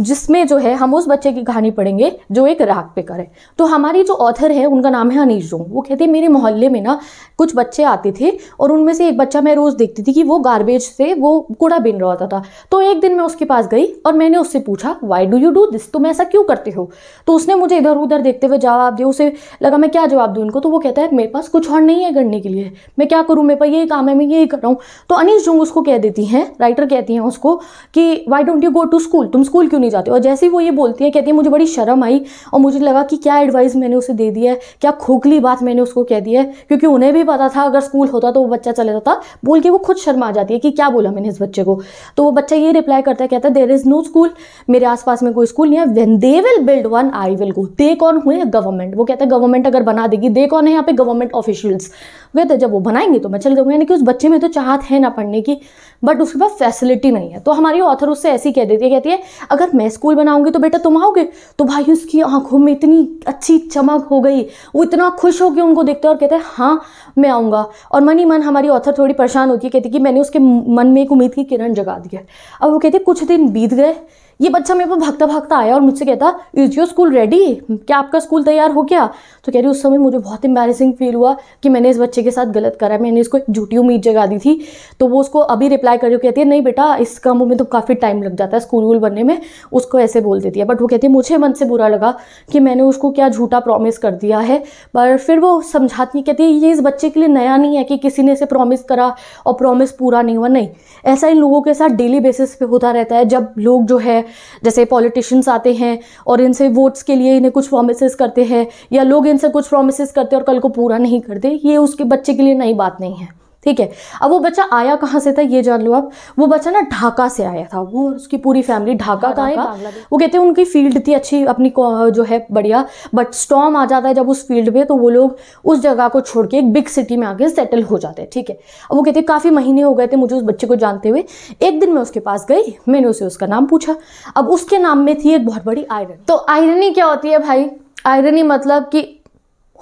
जिसमें जो है हम उस बच्चे की कहानी पढ़ेंगे जो एक राग पे करे तो हमारी जो ऑथर है उनका नाम है अनिश जोंग वो कहते हैं मेरे मोहल्ले में ना कुछ बच्चे आते थे और उनमें से एक बच्चा मैं रोज़ देखती थी कि वो गार्बेज से वो कूड़ा बिन रहा होता था तो एक दिन मैं उसके पास गई और मैंने उससे पूछा why do you do this तुम ऐसा क्यों करते हो तो उसने मुझे इधर उधर देखते हुए जवाब दिया उसे लगा मैं क्या जवाब दूँ इनको तो वो कहता है मेरे पास कुछ और नहीं है करने के लिए मैं क्या करूँ मेरे पास यही काम है मैं यही कर रहा हूँ तो अनिश जुंग उसको कह देती हैं राइटर कहती हैं उसको कि why don't you go to school तुम स्कूल क्यों नहीं जाते और जैसे ही वो ये बोलती हैं कहती है मुझे बड़ी शर्म आई और मुझे लगा कि क्या एडवाइस मैंने उसे दे दिया है क्या खोखली बात मैंने उसको कह दी है क्योंकि उन्हें भी पता था अगर स्कूल होता तो वो बच्चा चले जाता बोल के वो खुद शर्मा जाती है कि क्या बोला मैंने इस बच्चे को तो वो बच्चा ये रिप्लाई करता है कहता है देर इज़ नो स्कूल मेरे आसपास में कोई स्कूल नहीं है when they will build said one I will go दे कौन हुए गवर्नमेंट वो कहता है गवर्नमेंट अगर बना देगी दे कौन है यहाँ पे गवर्नमेंट ऑफिशियल्स वे तो जब वो बनाएंगे तो मैं चल जाऊँगी यानी कि उस बच्चे में तो चाहत है ना पढ़ने की बट उसके पास फैसिलिटी नहीं है तो हमारी ऑथर उससे ऐसी कह देती है कहती है अगर मैं स्कूल बनाऊंगी तो बेटा तुम आओगे तो भाई उसकी आंखों में इतनी अच्छी चमक हो गई वो इतना खुश हो गया उनको देखते और कहते हैं हाँ मैं आऊँगा और मन ही मन हमारी ऑथर थोड़ी परेशान होती है कहती कि मैंने उसके मन में एक उम्मीद की किरण जगा दिया अब वो कहती कुछ दिन बीत गए ये बच्चा मेरे पास भागता भागता आया और मुझसे कहता इज योर स्कूल रेडी क्या आपका स्कूल तैयार हो गया तो कह रही उस समय मुझे बहुत एम्बेसिंग फील हुआ कि मैंने इस बच्चे के साथ गलत करा मैंने इसको एक झूठी उम्मीद जगा दी थी तो वो उसको अभी रिप्लाई कर रही कहती है नहीं बेटा इस कामों में तो काफ़ी टाइम लग जाता है स्कूल वूल बनने में उसको ऐसे बोल देती है बट वो कहती है मुझे मन से बुरा लगा कि मैंने उसको क्या झूठा प्रॉमिस कर दिया है पर फिर वो समझाती कहती है ये इस बच्चे के लिए नया नहीं है कि किसी ने इसे प्रॉमिस करा और प्रॉमिस पूरा नहीं हुआ नहीं ऐसा इन लोगों के साथ डेली बेसिस पे होता रहता है जब लोग जो है जैसे पॉलिटिशियंस आते हैं और इनसे वोट्स के लिए इन्हें कुछ प्रोमिस करते हैं या लोग इनसे कुछ प्रोमिस करते हैं और कल को पूरा नहीं करते ये उसके बच्चे के लिए नई बात नहीं है ठीक है अब वो बच्चा आया कहाँ से था ये जान लो आप वो बच्चा ना ढाका से आया था वो उसकी पूरी फैमिली ढाका का आया वो कहते हैं उनकी फील्ड थी अच्छी अपनी जो है बढ़िया बट स्टॉम आ जाता है जब उस फील्ड में तो वो लोग उस जगह को छोड़ के एक बिग सिटी में आके सेटल हो जाते हैं ठीक है अब वो कहते हैं काफ़ी महीने हो गए थे मुझे उस बच्चे को जानते हुए एक दिन मैं उसके पास गई मैंने उसे उसका नाम पूछा अब उसके नाम में थी एक बहुत बड़ी आयरन तो आयरनी क्या होती है भाई आयरनी मतलब कि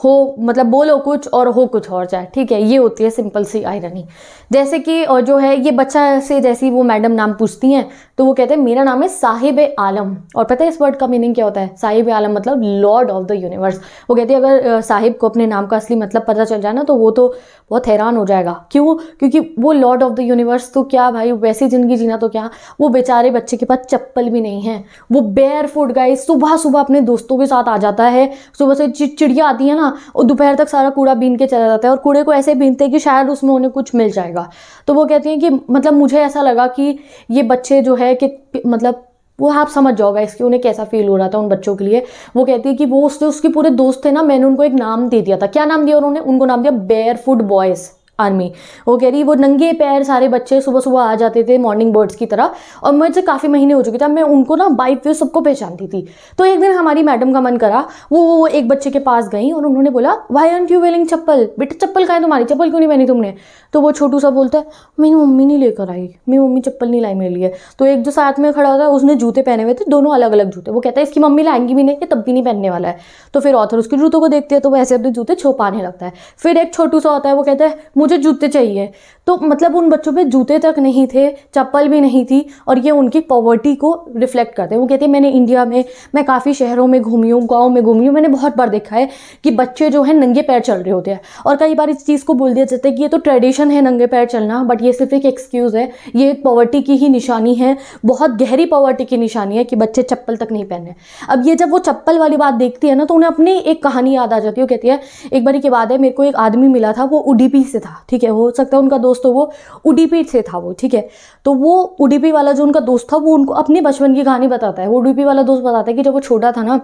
हो मतलब बोलो कुछ और हो कुछ और जाए ठीक है ये होती है सिंपल सी आयरनी जैसे कि और जो है ये बच्चा से जैसी वो मैडम नाम पूछती हैं तो वो कहते हैं मेरा नाम है साहिब आलम और पता है इस वर्ड का मीनिंग क्या होता है साहिब आलम मतलब लॉर्ड ऑफ द यूनिवर्स वो कहते हैं अगर साहिब को अपने नाम का असली मतलब पता चल जाए ना तो वो तो बहुत हैरान हो जाएगा क्यों क्योंकि वो लॉर्ड ऑफ द यूनिवर्स तो क्या भाई वैसी ज़िंदगी जीना तो क्या वो बेचारे बच्चे के पास चप्पल भी नहीं है वो बेयर फूट गए सुबह सुबह अपने दोस्तों के साथ आ जाता है सुबह से चिड़िया आती है ना ना हाँ, वो दोपहर तक सारा कूड़ा बीन के चला जाता है और कूड़े को ऐसे बीनते हैं कि शायद उसमें उन्हें कुछ मिल जाएगा तो वो कहती हैं कि मतलब मुझे ऐसा लगा कि ये बच्चे जो है कि मतलब वो आप समझ जाओगे इसकी उन्हें कैसा फील हो रहा था उन बच्चों के लिए वो कहती है कि वो उससे उसके पूरे दोस्त थे ना मैंने उनको एक नाम दे दिया था क्या नाम दिया उन्होंने उनको नाम दिया बेयर फूड बॉयज़ आर्मी वो कह रही वो नंगे पैर सारे बच्चे सुबह सुबह आ जाते थे मॉर्निंग बर्ड्स की तरह और मुझे काफ़ी महीने हो चुके थे मैं उनको ना बाइक पे सबको पहचानती थी तो एक दिन हमारी मैडम का मन करा वो वो एक बच्चे के पास गई और उन्होंने बोला वाई आंट यू वेलिंग चप्पल बेटा चप्पल का है तुम्हारी चप्पल क्यों नहीं पहनी तुमने तो वो छोटू सा बोलता है मेरी मम्मी नहीं लेकर आई मेरी मम्मी चप्पल नहीं लाई मेरे लिए तो एक जो साथ में खड़ा होता है उसने जूते पहने हुए थे दोनों अलग अलग जूते वो कहता है इसकी मम्मी लाएंगी भी नहीं ये तब भी नहीं पहनने वाला है तो फिर ऑथर उसके जूतों को देखते हैं तो वैसे अपने जूते छुपाने लगता है फिर एक छोटू सा होता है वो कहता है मुझे जूते चाहिए तो मतलब उन बच्चों पे जूते तक नहीं थे चप्पल भी नहीं थी और ये उनकी पॉवर्टी को रिफ्लेक्ट करते हैं वो कहते हैं मैंने इंडिया में मैं काफ़ी शहरों में घूमी हूँ गाँव में घूमी हूँ मैंने बहुत बार देखा है कि बच्चे जो है नंगे पैर चल रहे होते हैं और कई बार इस चीज़ को बोल दिया जाता है कि ये तो ट्रेडिशन है नंगे पैर चलना बट ये सिर्फ एक एक्सक्यूज़ है ये एक पॉवर्टी की ही निशानी है बहुत गहरी पॉवर्टी की निशानी है कि बच्चे चप्पल तक नहीं पहने अब ये जब वो चप्पल वाली बात देखती है ना तो उन्हें अपनी एक कहानी याद आ जाती है वो कहती है एक बार की बात है मेरे को एक आदमी मिला था वो उडीपी से था ठीक है हो सकता है उनका दोस्त दोस्त तो वो उडीपी से था वो ठीक है तो वो उडीपी वाला जो उनका दोस्त था वो उनको अपने बचपन की कहानी बताता है वो उडीपी वाला दोस्त बताता है कि जब वो छोटा था ना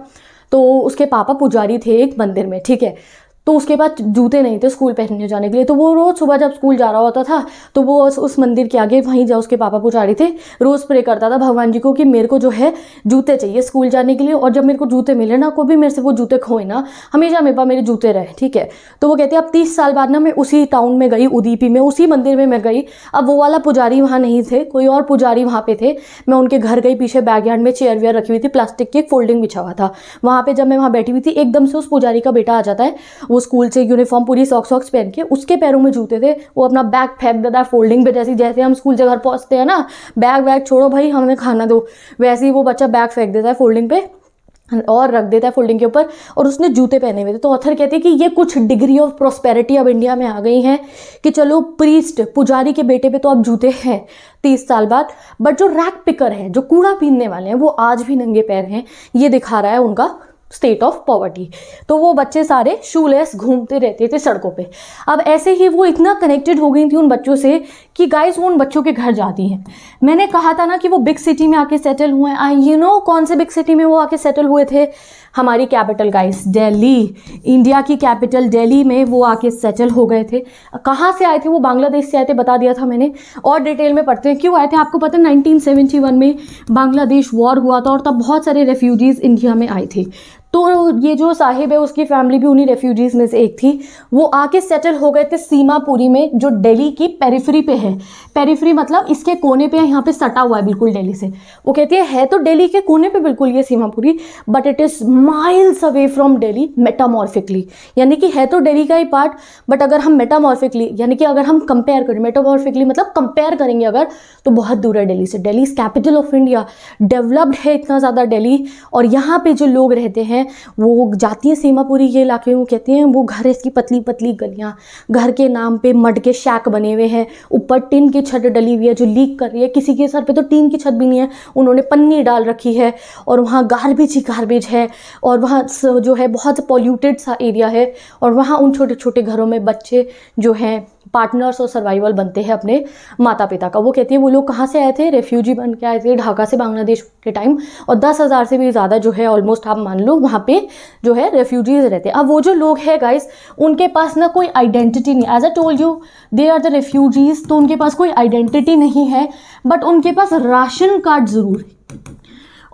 तो उसके पापा पुजारी थे एक मंदिर में ठीक है तो उसके बाद जूते नहीं थे स्कूल पहनने जाने के लिए तो वो रोज़ सुबह जब स्कूल जा रहा होता था तो वो उस मंदिर के आगे वहीं जा उसके पापा पुजारी थे रोज़ प्रे करता था भगवान जी को कि मेरे को जो है जूते चाहिए स्कूल जाने के लिए और जब मेरे को जूते मिले ना कोई भी मेरे से वो जूते खोए ना हमेशा मेरे पास मेरे जूते रहे ठीक है तो वो कहते हैं अब तीस साल बाद ना मैं उसी टाउन में गई उदीपी में उसी मंदिर में मैं गई अब वो वाला पुजारी वहाँ नहीं थे कोई और पुजारी वहाँ पे थे मैं उनके घर गई पीछे बैकयार्ड में चेयर वेयर रखी हुई थी प्लास्टिक की एक फोल्डिंग बिछा हुआ था वहाँ पर जब मैं वहाँ बैठी हुई थी एकदम से उस पुजारी का बेटा आ जाता है वो स्कूल से यूनिफॉर्म पूरी सॉक्स वॉक्स पहन के उसके पैरों में जूते थे वो अपना बैग फेंक देता है फोल्डिंग पे जैसे जैसे हम स्कूल से घर पहुँचते हैं ना बैग वैग छोड़ो भाई हमें खाना दो वैसे ही वो बच्चा बैग फेंक देता है फोल्डिंग पे और रख देता है फोल्डिंग के ऊपर और उसने जूते पहने हुए थे तो ऑथर कहते हैं कि ये कुछ डिग्री ऑफ प्रोस्पेरिटी अब इंडिया में आ गई हैं कि चलो प्रीस्ट पुजारी के बेटे पे तो अब जूते हैं तीस साल बाद बट जो रैक पिकर हैं जो कूड़ा पीनने वाले हैं वो आज भी नंगे पैर हैं ये दिखा रहा है उनका स्टेट ऑफ पॉवर्टी तो वो बच्चे सारे शूलेस घूमते रहते थे सड़कों पे अब ऐसे ही वो इतना कनेक्टेड हो गई थी उन बच्चों से कि गाइस वो उन बच्चों के घर जाती हैं मैंने कहा था ना कि वो बिग सिटी में आके सेटल हुए हैं आई यू नो कौन से बिग सिटी में वो आके सेटल हुए थे हमारी कैपिटल गाइस दिल्ली इंडिया की कैपिटल दिल्ली में वो आके सेटल हो गए थे कहाँ से आए थे वो बांग्लादेश से आए थे बता दिया था मैंने और डिटेल में पढ़ते हैं क्यों आए थे आपको पता है नाइनटीन में बांग्लादेश वॉर हुआ था और तब बहुत सारे रेफ्यूजीज़ इंडिया में आए थे तो ये जो साहिब है उसकी फैमिली भी उन्हीं रेफ्यूजीज़ में से एक थी वो आके सेटल हो गए थे सीमापुरी में जो दिल्ली की पेरीफ्री पे है पेरीफ्री मतलब इसके कोने पे यहाँ पे सटा हुआ है बिल्कुल दिल्ली से वो कहती है है तो दिल्ली के कोने पे बिल्कुल ये Seemapuri but it is miles away from Delhi metaphorically यानी कि है तो डेली का ही पार्ट बट अगर हम मेटामॉर्फिकली यानी कि अगर हम कंपेयर करें मेटामॉर्फिकली मतलब कंपेयर करेंगे अगर तो बहुत दूर है डेली से Delhi is capital of India developed है इतना ज़्यादा डेली और यहाँ पर जो लोग रहते हैं हैं वो जाती हैं सीमापुरी के इलाके में वो कहती हैं वो घर है इसकी पतली पतली गलियाँ घर के नाम पे मड के शैक बने हुए हैं ऊपर टिन की छत डली हुई है जो लीक कर रही है किसी के सर पे तो टिन की छत भी नहीं है उन्होंने पन्नी डाल रखी है और वहाँ गार्बेज ही गार्बेज है और वहाँ जो है बहुत पॉल्यूटेड सा एरिया है और वहाँ उन छोटे छोटे घरों में बच्चे जो हैं पार्टनर्स और सर्वाइवल बनते हैं अपने माता पिता का वो कहती है वो लोग कहाँ से आए थे रेफ्यूजी बन के आए थे ढाका से बांग्लादेश के टाइम और दस हज़ार से भी ज़्यादा जो है ऑलमोस्ट आप मान लो वहाँ पे जो है रेफ्यूजीज रहते हैं अब वो जो लोग हैं गाइस उनके पास ना कोई आइडेंटिटी नहीं as I told you they are the refugees तो उनके पास कोई आइडेंटिटी नहीं है बट उनके पास राशन कार्ड ज़रूर है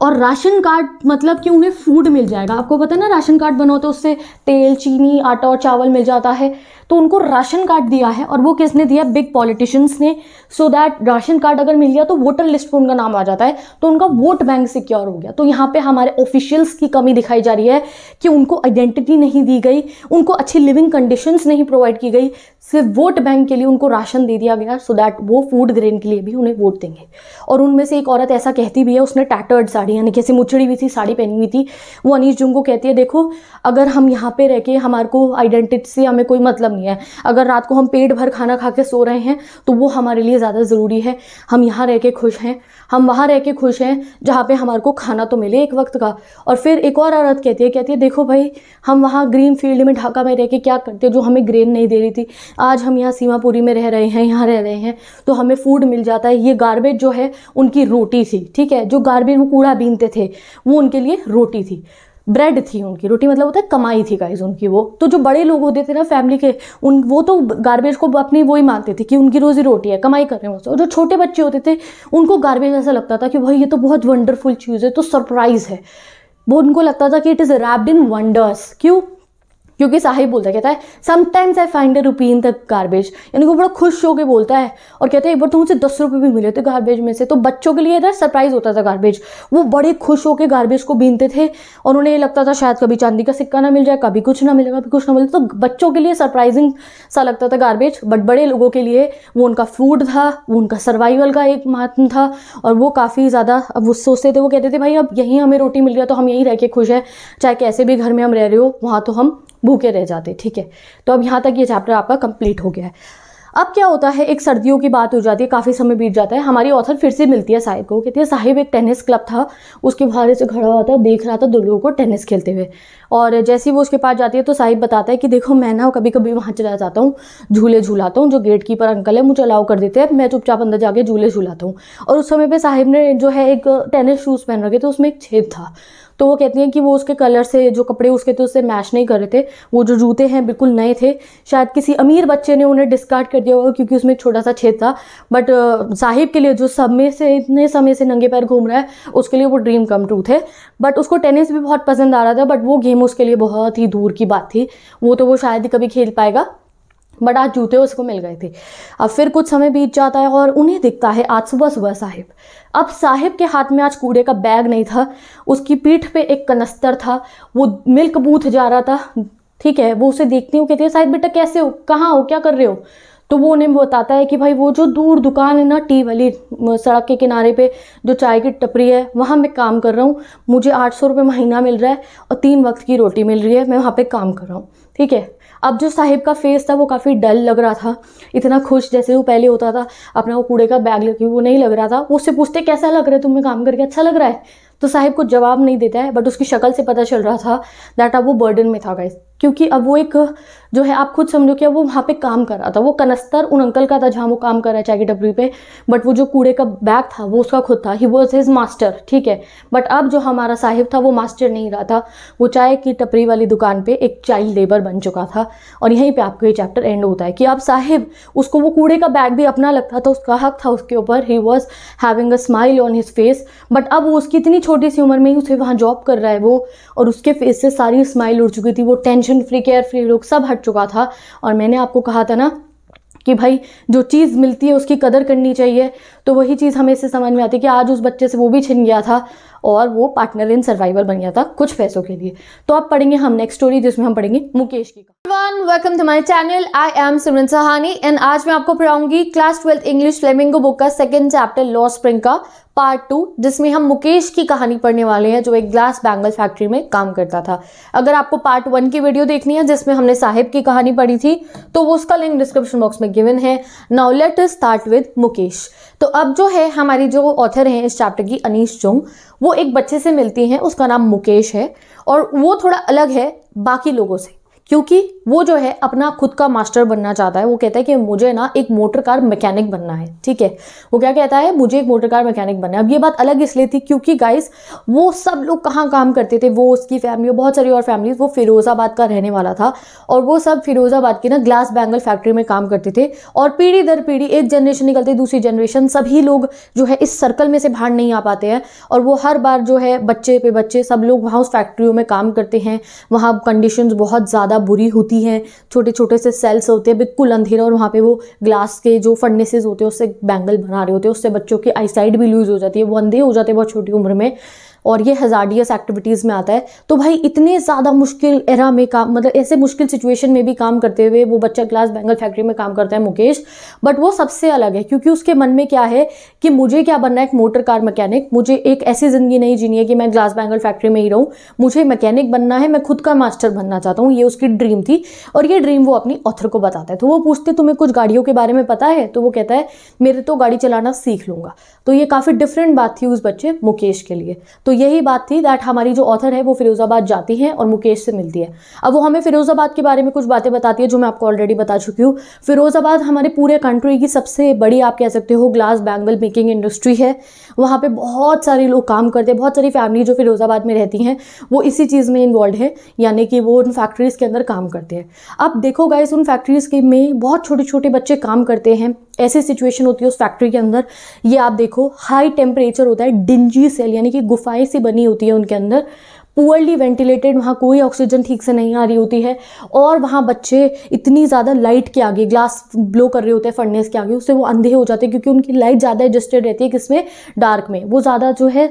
और राशन कार्ड मतलब कि उन्हें फूड मिल जाएगा आपको पता है ना राशन कार्ड बनाओ तो उससे तेल चीनी आटा और चावल मिल जाता है तो उनको राशन कार्ड दिया है और वो किसने दिया बिग पॉलिटिशियंस ने so so that ration card अगर मिल गया तो वोटर लिस्ट पर उनका नाम आ जाता है तो उनका वोट बैंक सिक्योर हो गया तो यहाँ पे हमारे ऑफिशियल्स की कमी दिखाई जा रही है कि उनको आइडेंटिटी नहीं दी गई उनको अच्छी लिविंग कंडीशंस नहीं प्रोवाइड की गई सिर्फ वोट बैंक के लिए उनको राशन दे दिया गया सो दैट वो फूड ग्रेन के लिए भी उन्हें वोट देंगे और उनमें से एक औरत ऐसा कहती भी है उसने टैटर्ड साड़ी यानी कैसे मुछड़ी हुई थी साड़ी पहनी हुई थी वो अनीश जुंग को कहती है देखो अगर हम यहाँ पे रह के हमारे को आइडेंटिटी से हमें कोई मतलब नहीं है अगर रात को हम पेट भर खाना खा के सो रहे हैं तो वो हमारे लिए ज़्यादा ज़रूरी है हम यहाँ रह के खुश हैं हम वहाँ रह के खुश हैं जहाँ पे हमारे को खाना तो मिले एक वक्त का और फिर एक और औरत कहती है कहती है देखो भाई हम वहाँ ग्रीन फील्ड में ढाका में रह के क्या करते जो हमें ग्रेन नहीं दे रही थी आज हम यहाँ सीमापुरी में रह रहे हैं यहाँ रह रहे हैं तो हमें फूड मिल जाता है ये गार्बेज जो है उनकी रोटी थी ठीक है जो गार्बेज वो कूड़ा बीनते थे वो उनके लिए रोटी थी ब्रेड थी उनकी रोटी मतलब होता है कमाई थी गाइज उनकी वो तो जो बड़े लोग होते थे ना फैमिली के उन वो तो गार्बेज को अपनी वो ही मानते थे कि उनकी रोजी रोटी है कमाई कर रहे हैं उससे और जो छोटे बच्चे होते थे उनको गार्बेज ऐसा लगता था कि भाई ये तो बहुत वंडरफुल चीज़ है तो सरप्राइज़ है वो उनको लगता था कि it is wrapped in wonders क्यों क्योंकि साहिब बोलता है कहता है sometimes I find a rupee in the garbage यानी वो बड़ा खुश होकर बोलता है और कहता है एक बार तो मुझे दस रुपये भी मिले थे गार्बेज में से तो बच्चों के लिए इधर सरप्राइज़ होता था गार्बेज वो बड़े खुश होकर गार्बेज को बीनते थे और उन्हें ये लगता था शायद कभी चांदी का सिक्का ना मिल जाए कभी कुछ ना मिले कभी कुछ ना मिले तो बच्चों के लिए सरप्राइजिंग सा लगता था गार्बेज बट बड़े लोगों के लिए वो उनका फूड था वो उनका सर्वाइवल का एक महत्व था और वो काफ़ी ज़्यादा अब वो सोचते थे वो कहते थे भाई अब यहीं हमें रोटी मिल गया तो हम यहीं रह के खुश हैं चाहे कैसे भी घर में हम रह रहे हो वहाँ तो हम भूखे रह जाते ठीक है तो अब यहाँ तक ये चैप्टर आपका कंप्लीट हो गया है अब क्या होता है एक सर्दियों की बात हो जाती है काफ़ी समय बीत जाता है हमारी ऑथर फिर से मिलती है साहिब को कहती है साहिब एक टेनिस क्लब था उसके बाहर से खड़ा हुआ था देख रहा था दो लोगों को टेनिस खेलते हुए और जैसे ही वो उसके पास जाती है तो साहिब बताता है कि देखो मैं ना कभी कभी वहाँ चला जाता हूँ झूले झूलाता हूँ जो गेट कीपर अंकल है मुझे अलाउ कर देते हैं मैं चुपचाप अंदर जाके झूले झूलाता हूँ और उस समय पर साहिब ने जो है एक टेनिस शूज़ पहन रखे थे उसमें एक छेद था तो वो कहती हैं कि वो उसके कलर से जो कपड़े उसके थे तो उससे मैच नहीं कर रहे थे वो जो जूते हैं बिल्कुल नए थे शायद किसी अमीर बच्चे ने उन्हें डिस्कार्ड कर दिया होगा क्योंकि उसमें एक छोटा सा छेद था बट साहिब के लिए जो समय से इतने समय से नंगे पैर घूम रहा है उसके लिए वो ड्रीम कम ट्रू थे बट उसको टेनिस भी बहुत पसंद आ रहा था बट वो गेम उसके लिए बहुत ही दूर की बात थी वो तो वो शायद ही कभी खेल पाएगा बट आज जूते उसको मिल गए थे अब फिर कुछ समय बीत जाता है और उन्हें दिखता है आज सुबह सुबह साहिब अब साहिब के हाथ में आज कूड़े का बैग नहीं था उसकी पीठ पे एक कनस्तर था वो मिल्क बूथ जा रहा था ठीक है वो उसे देखती हूँ कहती है साहिब बेटा कैसे हो कहाँ हो क्या कर रहे हो तो वो उन्हें बताता है कि भाई वो जो दूर दुकान है ना टी वाली सड़क के किनारे पे जो चाय की टपरी है वहाँ मैं काम कर रहा हूँ मुझे आठ सौ रुपये महीना मिल रहा है और तीन वक्त की रोटी मिल रही है मैं वहाँ पे काम कर रहा हूँ ठीक है अब जो साहिब का फेस था वो काफ़ी डल लग रहा था इतना खुश जैसे वो पहले होता था अपना वो कूड़े का बैग लेके वो नहीं लग रहा था उससे पूछते कैसा लग रहा है तुम्हें काम करके अच्छा लग रहा है तो साहिब को जवाब नहीं देता है बट उसकी शक्ल से पता चल रहा था दैट अब वो बर्डन में था गाइस क्योंकि अब वो एक जो है आप खुद समझो कि अब वो वहाँ पे काम कर रहा था वो कनस्तर उन अंकल का था जहाँ वो काम कर रहा है चाय की डबरी पे बट वो जो कूड़े का बैग था वो उसका खुद था ही वॉज हिज मास्टर ठीक है बट अब जो हमारा साहिब था वो मास्टर नहीं रहा था वो चाय की टपरी वाली दुकान पर एक चाइल्ड लेबर बन चुका था और यहीं पर आपका ये चैप्टर एंड होता है कि अब साहिब उसको वो कूड़े का बैग भी अपना लगता था उसका हक था उसके ऊपर he was having a smile on his face but अब वो उसकी इतनी छोटी सी उम्र में ही उसे वहाँ जॉब कर रहा है वो और उसके फेस से सारी स्माइल उड़ चुकी थी वो tension tension free carefree look सब हट चुका था और मैंने आपको कहा था ना कि भाई जो चीज़ मिलती है उसकी कदर करनी चाहिए तो वही चीज़ हमें इससे समझ में आती है कि आज उस बच्चे से वो भी छिन गया था और वो पार्टनर इन सर्वाइवल बन गया था कुछ पैसों के लिए तो अब पढ़ेंगे हम नेक्स्ट स्टोरी जिसमें हम पढ़ेंगे मुकेश की welcome to my channel I am Suman Sahani and आज मैं आपको पढ़ाऊंगी class twelfth English Flamingo book का सेकेंड चैप्टर लॉ स्प्रिंग का पार्ट टू जिसमें हम मुकेश की कहानी पढ़ने वाले हैं जो एक ग्लास बैंगल फैक्ट्री में काम करता था अगर आपको पार्ट वन की वीडियो देखनी है जिसमें हमने साहिब की कहानी पढ़ी थी तो वो उसका लिंक डिस्क्रिप्शन बॉक्स में गिवन है now let start with Mukesh तो अब जो है हमारी जो ऑथर हैं इस चैप्टर की अनिश चुंग वो एक बच्चे से मिलती हैं उसका नाम मुकेश है और वो थोड़ा अलग है बाकी लोगों से क्योंकि वो जो है अपना खुद का मास्टर बनना चाहता है वो कहता है कि मुझे ना एक मोटर कार मैकेनिक बनना है ठीक है वो क्या कहता है मुझे एक मोटर कार मैकेनिक बनना है अब ये बात अलग इसलिए थी क्योंकि गाइस वो सब लोग कहाँ काम करते थे वो उसकी फैमिली बहुत सारी और फैमिलीज वो फिरोज़ाबाद का रहने वाला था और वो सब फिरोज़ाबाद की ना ग्लास बैंगल फैक्ट्री में काम करते थे और पीढ़ी दर पीढ़ी एक जनरेशन निकलती दूसरी जनरेशन सभी लोग जो है इस सर्कल में से बाहर नहीं आ पाते हैं और वो हर बार जो है बच्चे पे बच्चे सब लोग वहाँ उस फैक्ट्रियों में काम करते हैं वहाँ कंडीशन बहुत ज़्यादा ज़्यादा बुरी होती हैं छोटे छोटे से सेल्स होते हैं बिल्कुल अंधेरा और वहाँ पे वो ग्लास के जो फर्नेसेज होते हैं उससे बैंगल बना रहे होते हैं उससे बच्चों की आईसाइट भी लूज़ हो जाती है वो अंधे हो जाते हैं बहुत छोटी उम्र में और ये हजारडियस एक्टिविटीज़ में आता है तो भाई इतने ज़्यादा मुश्किल एरा में काम मतलब ऐसे मुश्किल सिचुएशन में भी काम करते हुए वो बच्चा ग्लास बैंगल फैक्ट्री में काम करता है मुकेश बट वो सबसे अलग है क्योंकि उसके मन में क्या है कि मुझे क्या बनना है एक मोटर कार मैकेनिक मुझे एक ऐसी ज़िंदगी नहीं जीनी है कि मैं ग्लास बैंगल फैक्ट्री में ही रहूं मुझे मैकेनिक बनना है मैं खुद का मास्टर बनना चाहता हूँ ये उसकी ड्रीम थी और ये ड्रीम वो अपनी ऑथर को बताता है तो वो पूछते तुम्हें कुछ गाड़ियों के बारे में पता है तो वो कहता है मेरे तो गाड़ी चलाना सीख लूंगा तो ये काफ़ी डिफरेंट बात थी उस बच्चे मुकेश के लिए तो यही बात थी दैट हमारी जो ऑथर है वो फिरोज़ाबाद जाती है और मुकेश से मिलती है अब वो हमें फिरोज़ाबाद के बारे में कुछ बातें बताती है जो मैं आपको ऑलरेडी बता चुकी हूँ फिरोज़ाबाद हमारे पूरे कंट्री की सबसे बड़ी आप कह सकते हो ग्लास बैंगल मेकिंग इंडस्ट्री है वहाँ पे बहुत सारे लोग काम करते हैं बहुत सारी फैमिली जो फिरोज़ाबाद में रहती हैं वो इसी चीज़ में इन्वॉल्व है यानी कि वो उन फैक्ट्रीज़ के अंदर काम करते हैं अब देखो गाइस उन फैक्ट्रीज़ के में बहुत छोटे छोटे बच्चे काम करते हैं ऐसी सिचुएशन होती है उस फैक्ट्री के अंदर ये आप देखो हाई टेम्परेचर होता है डिंजी सेल यानी कि गुफाएँ सी बनी होती है उनके अंदर पुअरली वेंटिलेटेड वहाँ कोई ऑक्सीजन ठीक से नहीं आ रही होती है और वहाँ बच्चे इतनी ज़्यादा लाइट के आगे ग्लास ब्लो कर रहे होते हैं फर्नेस के आगे उससे वो अंधे हो जाते हैं क्योंकि उनकी लाइट ज़्यादा एडजस्टेड रहती है किसमें डार्क में वो ज़्यादा जो है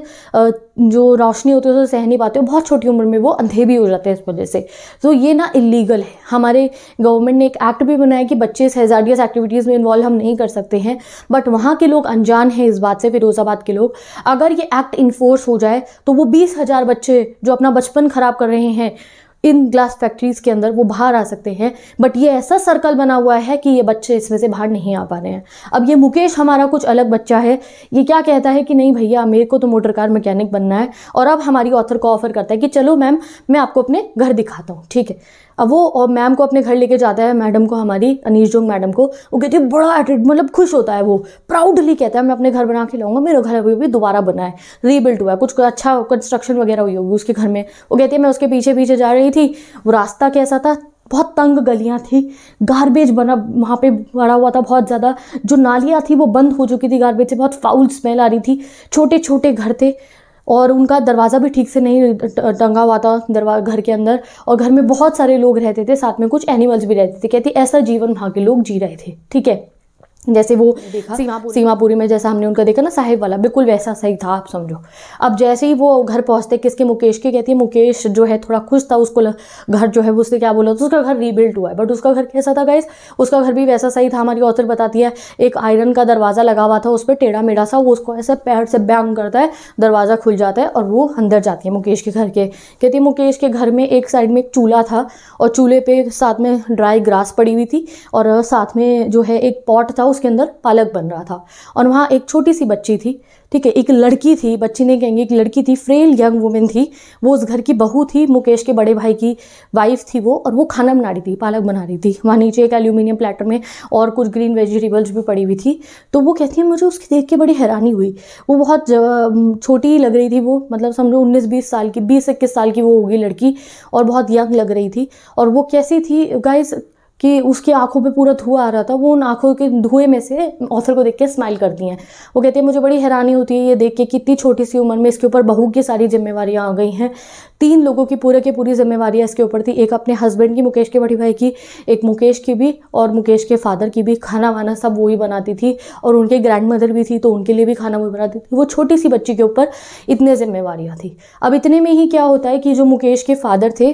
जो रोशनी होती है उसे सह नहीं पाते बहुत छोटी उम्र में वो अंधे भी हो जाते हैं इस वजह से तो ये ना इलीगल है हमारे गवर्नमेंट ने एक एक्ट भी बनाया कि बच्चे हेजाडियस एक्टिविटीज़ में इन्वॉल्व हम नहीं कर सकते हैं बट वहाँ के लोग अनजान हैं इस बात से फिरोज़ाबाद के लोग अगर ये एक्ट इन्फोर्स हो जाए तो वो बीस हज़ार बच्चे जो अपना बचपन खराब कर रहे हैं इन ग्लास फैक्ट्रीज़ के अंदर वो बाहर आ सकते हैं बट ये ऐसा सर्कल बना हुआ है कि ये बच्चे इसमें से बाहर नहीं आ पा रहे हैं अब ये मुकेश हमारा कुछ अलग बच्चा है ये क्या कहता है कि नहीं भैया मेरे को तो मोटर कार मैकेनिक बनना है और अब हमारी ऑथर को ऑफ़र करता है कि चलो मैम मैं आपको अपने घर दिखाता हूँ ठीक है अब वो और मैम को अपने घर लेके जाता है मैडम को हमारी अनिश जोंग मैडम को वो कहती है बड़ा एटिट मतलब खुश होता है वो प्राउडली कहता है मैं अपने घर बना के लाऊंगा मेरा घर अभी भी दोबारा बना है रीबिल्ट हुआ है कुछ अच्छा कंस्ट्रक्शन वगैरह हुई होगी उसके घर में वो कहती है मैं उसके पीछे पीछे जा रही थी वो रास्ता कैसा था बहुत तंग गलियां थी गार्बेज बना वहाँ पे भरा हुआ था बहुत ज़्यादा जो नालियाँ थी वो बंद हो चुकी थी गार्बेज से बहुत फाउल स्मेल आ रही थी छोटे छोटे घर थे और उनका दरवाज़ा भी ठीक से नहीं टंगा हुआ था दरवा घर के अंदर और घर में बहुत सारे लोग रहते थे साथ में कुछ एनिमल्स भी रहते थे कहती ऐसा जीवन वहाँ के लोग जी रहे थे ठीक है जैसे वो सीमापुरी सीमापुरी में जैसा हमने उनका देखा ना साहिब वाला बिल्कुल वैसा सही था आप समझो अब जैसे ही वो घर पहुंचते किसके मुकेश के कहती है मुकेश जो है थोड़ा खुश था उसको घर जो है वो उसने क्या बोला तो उसका घर रीबिल्ड हुआ है बट उसका घर कैसा था गाइस उसका घर भी वैसा सही था हमारी ऑथर बताती है एक आयरन का दरवाज़ा लगा हुआ था उस पर टेढ़ा मेढ़ा सा वो उसको ऐसे पैर से बैंग करता है दरवाज़ा खुल जाता है और वो अंदर जाती है मुकेश के घर के कहती है मुकेश के घर में एक साइड में एक चूल्हा था और चूल्हे पर साथ में ड्राई ग्रास पड़ी हुई थी और साथ में जो है एक पॉट था उसके अंदर पालक बन रहा था और वहाँ एक छोटी सी बच्ची थी ठीक है एक लड़की थी बच्ची नहीं कहेंगे एक लड़की थी फ्रेल यंग वुमेन थी वो उस घर की बहू थी मुकेश के बड़े भाई की वाइफ थी वो और वो खाना बना रही थी पालक बना रही थी वहाँ नीचे एक एल्यूमिनियम प्लेटर में और कुछ ग्रीन वेजिटेबल्स भी पड़ी हुई थी तो वो कहती है मुझे उसकी देख के बड़ी हैरानी हुई वो बहुत छोटी लग रही थी वो मतलब समझो उन्नीस बीस साल की बीस इक्कीस साल की वो होगी लड़की और बहुत यंग लग रही थी और वो कैसी थी गाइस कि उसकी आंखों पे पूरा धुआं आ रहा था वो उन आंखों के धुएं में से ऑथर को देख के स्माइल करती हैं वो कहती है मुझे बड़ी हैरानी होती है ये देख के कि इतनी छोटी सी उम्र में इसके ऊपर बहू की सारी जिम्मेवारियाँ आ गई हैं तीन लोगों की पूरे के पूरी जिम्मेवारियाँ इसके ऊपर थी एक अपने हस्बैंड की मुकेश के बड़ी भाई की एक मुकेश की भी और मुकेश के फादर की भी खाना वाना सब वो ही बनाती थी और उनके ग्रैंड मदर भी थी तो उनके लिए भी खाना वो बनाती थी वो छोटी सी बच्ची के ऊपर इतने जिम्मेवारियाँ थी अब इतने में ही क्या होता है कि जो मुकेश के फादर थे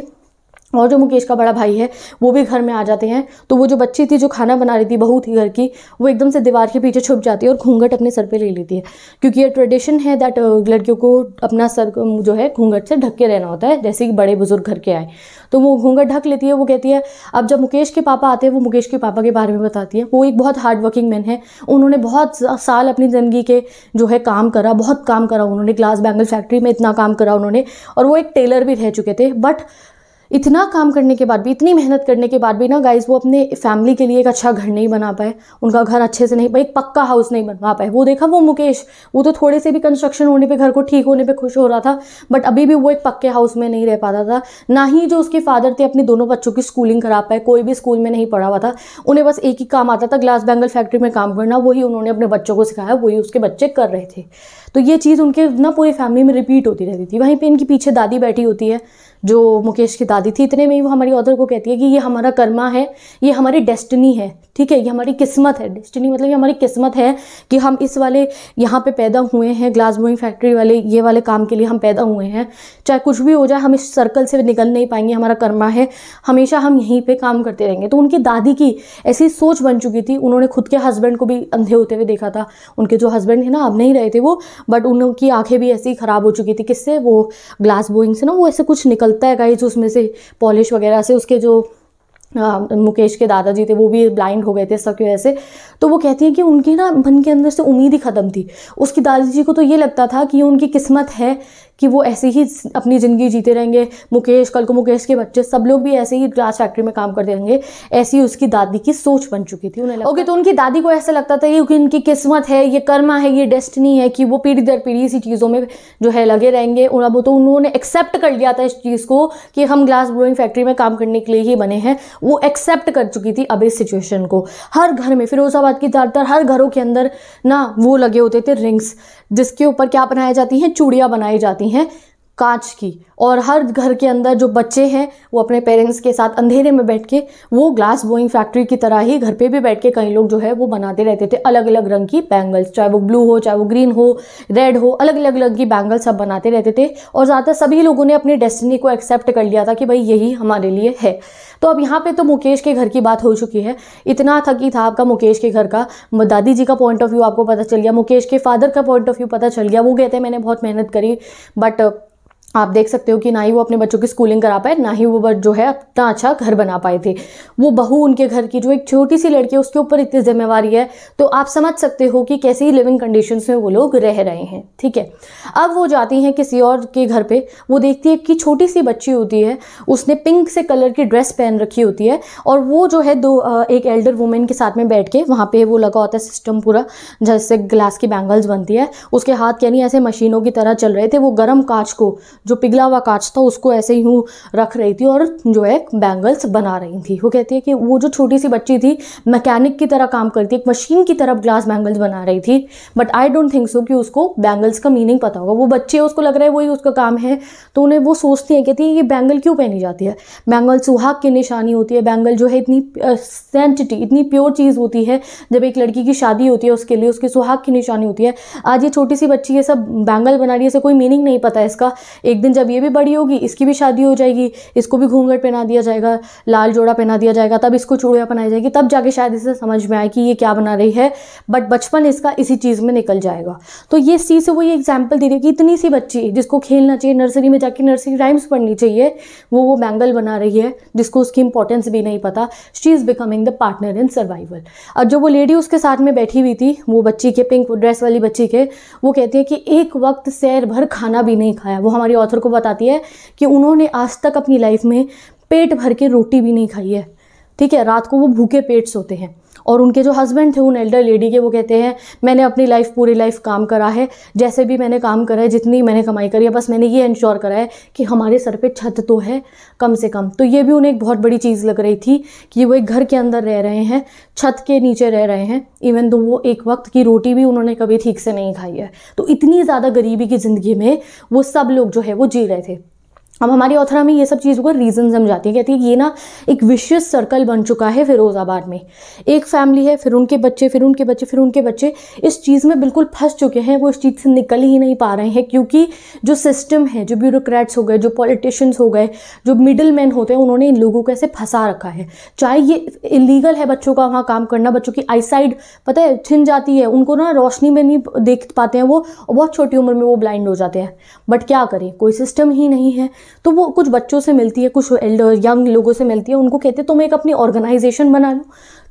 और जो मुकेश का बड़ा भाई है वो भी घर में आ जाते हैं तो वो जो बच्ची थी जो खाना बना रही थी बहू थी घर की वो एकदम से दीवार के पीछे छुप जाती है और घूंघट अपने सर पे ले लेती है क्योंकि ये ट्रेडिशन है दैट लड़कियों को अपना सर जो है घूंघट से ढक के रहना होता है जैसे कि बड़े बुजुर्ग घर के आए तो वो घूंघट ढक लेती है वो कहती है अब जब मुकेश के पापा आते हैं वो मुकेश के पापा के बारे में बताती है वो एक बहुत हार्ड वर्किंग मैन है उन्होंने बहुत साल अपनी ज़िंदगी के जो है काम करा बहुत काम करा उन्होंने ग्लास बैंगल फैक्ट्री में इतना काम करा उन्होंने और वो एक टेलर भी रह चुके थे बट इतना काम करने के बाद भी इतनी मेहनत करने के बाद भी ना गाइज वो अपने फैमिली के लिए एक अच्छा घर नहीं बना पाए उनका घर अच्छे से नहीं एक पक्का हाउस नहीं बनवा पाए वो देखा वो मुकेश वो तो थोड़े से भी कंस्ट्रक्शन होने पर घर को ठीक होने पर खुश हो रहा था बट अभी भी वो एक पक्के हाउस में नहीं रह पाता था ना ही जो उसके फादर थे अपने दोनों बच्चों की स्कूलिंग करा पाए कोई भी स्कूल में नहीं पढ़ा हुआ था उन्हें बस एक ही काम आता था ग्लास बैंगल फैक्ट्री में काम करना वही उन्होंने अपने बच्चों को सिखाया वही उसके बच्चे कर रहे थे तो ये चीज़ उनके ना पूरी फैमिली में रिपीट होती रहती थी वहीं पर इनकी पीछे दादी बैठी होती है जो मुकेश की दादी थी इतने में ही वो हमारी ऑदर को कहती है कि ये हमारा कर्मा है ये हमारी डेस्टिनी है ठीक है ये हमारी किस्मत है डेस्टिनी मतलब ये हमारी किस्मत है कि हम इस वाले यहाँ पे पैदा हुए हैं ग्लास ब्लोइंग फैक्ट्री वाले ये वाले काम के लिए हम पैदा हुए हैं चाहे कुछ भी हो जाए हम इस सर्कल से निकल नहीं पाएंगे हमारा कर्मा है हमेशा हम यहीं पर काम करते रहेंगे तो उनकी दादी की ऐसी सोच बन चुकी थी उन्होंने खुद के हस्बैंड को भी अंधे होते हुए देखा था उनके जो हस्बैंड है ना अब नहीं रहे थे वो बट उनकी आंखें भी ऐसी ख़राब हो चुकी थी किससे वो ग्लास बोइंग से ना वो ऐसे कुछ निकलता है गाइज उसमें से पॉलिश वगैरह से उसके जो आ, मुकेश के दादाजी थे वो भी ब्लाइंड हो गए थे सब की वजह से तो वो कहती है कि उनके ना मन के अंदर से उम्मीद ही ख़त्म थी उसकी दादाजी को तो ये लगता था कि ये उनकी किस्मत है कि वो ऐसे ही अपनी ज़िंदगी जीते रहेंगे मुकेश कल को मुकेश के बच्चे सब लोग भी ऐसे ही ग्लास फैक्ट्री में काम करते रहेंगे ऐसी उसकी दादी की सोच बन चुकी थी उन्हें ओके तो उनकी दादी को ऐसा लगता था कि इनकी किस्मत है ये कर्मा है ये डेस्टनी है कि वो पीढ़ी दर पीढ़ी इसी चीज़ों में जो है लगे रहेंगे और अब तो उन्होंने एक्सेप्ट कर लिया था इस चीज़ को कि हम ग्लास ब्रोइंग फैक्ट्री में काम करने के लिए ही बने हैं वो एक्सेप्ट कर चुकी थी अब इस सिचुएशन को हर घर में फिरोजाबाद की ज़्यादातर हर घरों के अंदर ना वो लगे होते थे रिंग्स जिसके ऊपर क्या बनाई जाती हैं चूड़ियाँ बनाई जाती हैं है कांच की और हर घर के अंदर जो बच्चे हैं वो अपने पेरेंट्स के साथ अंधेरे में बैठ के वो ग्लास बोइंग फैक्ट्री की तरह ही घर पे भी बैठ के कई लोग जो है वो बनाते रहते थे अलग अलग रंग की बैंगल्स चाहे वो ब्लू हो चाहे वो ग्रीन हो रेड हो अलग अलग रंग की बैंगल्स सब बनाते रहते थे और ज़्यादातर सभी लोगों ने अपनी डेस्टिनी को एक्सेप्ट कर लिया था कि भाई यही हमारे लिए है तो अब यहाँ पे तो मुकेश के घर की बात हो चुकी है इतना थकी था आपका मुकेश के घर का दादी जी का पॉइंट ऑफ व्यू आपको पता चल गया मुकेश के फादर का पॉइंट ऑफ व्यू पता चल गया वो कहते हैं मैंने बहुत मेहनत करी बट आप देख सकते हो कि ना ही वो अपने बच्चों की स्कूलिंग करा पाए ना ही वो जो है इतना अच्छा घर बना पाए थे वो बहू उनके घर की जो एक छोटी सी लड़की है उसके ऊपर इतनी जिम्मेवारी है तो आप समझ सकते हो कि कैसी लिविंग कंडीशन में वो लोग रह रहे हैं ठीक है अब वो जाती हैं किसी और के घर पर वो देखती है कि छोटी सी बच्ची होती है उसने पिंक से कलर की ड्रेस पहन रखी होती है और वो जो है दो एक एल्डर वुमेन के साथ में बैठ के वहाँ पर वो लगा होता है सिस्टम पूरा जैसे ग्लास की बैंगल्स बनती है उसके हाथ यानी ऐसे मशीनों की तरह चल रहे थे वो गर्म कांच को जो पिघला हुआ कांच था उसको ऐसे ही रख रही थी और जो है बैंगल्स बना रही थी वो कहती है कि वो जो छोटी सी बच्ची थी मैकेनिक की तरह काम करती एक मशीन की तरफ ग्लास बैंगल्स बना रही थी but I don't think so कि उसको बैंगल्स का मीनिंग पता होगा वो बच्चे उसको लग रहा है वही उसका काम है तो उन्हें वो सोचती है कहती है ये बैंगल क्यों पहनी जाती है बैंगल सुहाग की निशानी होती है बैंगल जो है इतनी सेंटिटी इतनी प्योर चीज़ होती है जब एक लड़की की शादी होती है उसके लिए उसकी सुहाग की निशानी होती है आज ये छोटी सी बच्ची ये सब बैंगल बना रही है इसे कोई मीनिंग नहीं पता है इसका एक दिन जब ये भी बड़ी होगी इसकी भी शादी हो जाएगी इसको भी घूंघट पहना दिया जाएगा लाल जोड़ा पहना दिया जाएगा तब इसको चूड़िया पहनाई जाएगी तब जाके शायद इसे समझ में आए कि ये क्या बना रही है बट बचपन इसका इसी चीज़ में निकल जाएगा तो ये चीज से वो ये एग्जाम्पल दे रही है कि इतनी सी बच्ची जिसको खेलना चाहिए नर्सरी में जाके नर्सरी राइम्स पढ़नी चाहिए वो वो बैंगल बना रही है जिसको उसकी इंपॉर्टेंस भी नहीं पता she is becoming the partner in survival और जो वो लेडी उसके साथ में बैठी हुई थी वो बच्ची के पिंक ड्रेस वाली बच्ची के वो कहती है कि एक वक्त सैर भर खाना भी नहीं खाया वो हमारी ऑथर को बताती है कि उन्होंने आज तक अपनी लाइफ में पेट भर के रोटी भी नहीं खाई है ठीक है रात को वो भूखे पेट सोते हैं और उनके जो हस्बैंड थे उन एल्डर लेडी के वो कहते हैं मैंने अपनी लाइफ पूरी लाइफ काम करा है जैसे भी मैंने काम करा है जितनी मैंने कमाई करी है बस मैंने ये इंश्योर करा है कि हमारे सर पर छत तो है कम से कम तो ये भी उन्हें एक बहुत बड़ी चीज़ लग रही थी कि वो एक घर के अंदर रह रहे हैं छत के नीचे रह रहे हैं इवन दो वो एक वक्त की रोटी भी उन्होंने कभी ठीक से नहीं खाई है तो इतनी ज़्यादा गरीबी की ज़िंदगी में वो सब लोग जो है वो जी रहे थे अब हमारी ऑथर में ये सब चीज़ों का रीज़न समझाती है कहती है ये ना एक विशेष सर्कल बन चुका है फिरोज़ाबाद में एक फैमिली है फिर उनके बच्चे फिर उनके बच्चे फिर उनके बच्चे इस चीज़ में बिल्कुल फंस चुके हैं वो इस चीज़ से निकल ही नहीं पा रहे हैं क्योंकि जो सिस्टम है जो ब्यूरोक्रेट्स हो गए जो पॉलिटिशियंस हो गए जो मिडिल मैन होते हैं उन्होंने इन लोगों को ऐसे फंसा रखा है चाहे ये इलीगल है बच्चों का वहाँ काम करना बच्चों की आईसाइड पता है छिन जाती है उनको ना रोशनी में नहीं देख पाते हैं वो और बहुत छोटी उम्र में वो ब्लाइंड हो जाते हैं बट क्या करें कोई सिस्टम ही नहीं है तो वो कुछ बच्चों से मिलती है कुछ एल्डर यंग लोगों से मिलती है उनको कहते हैं तुम एक अपनी ऑर्गेनाइजेशन बना लो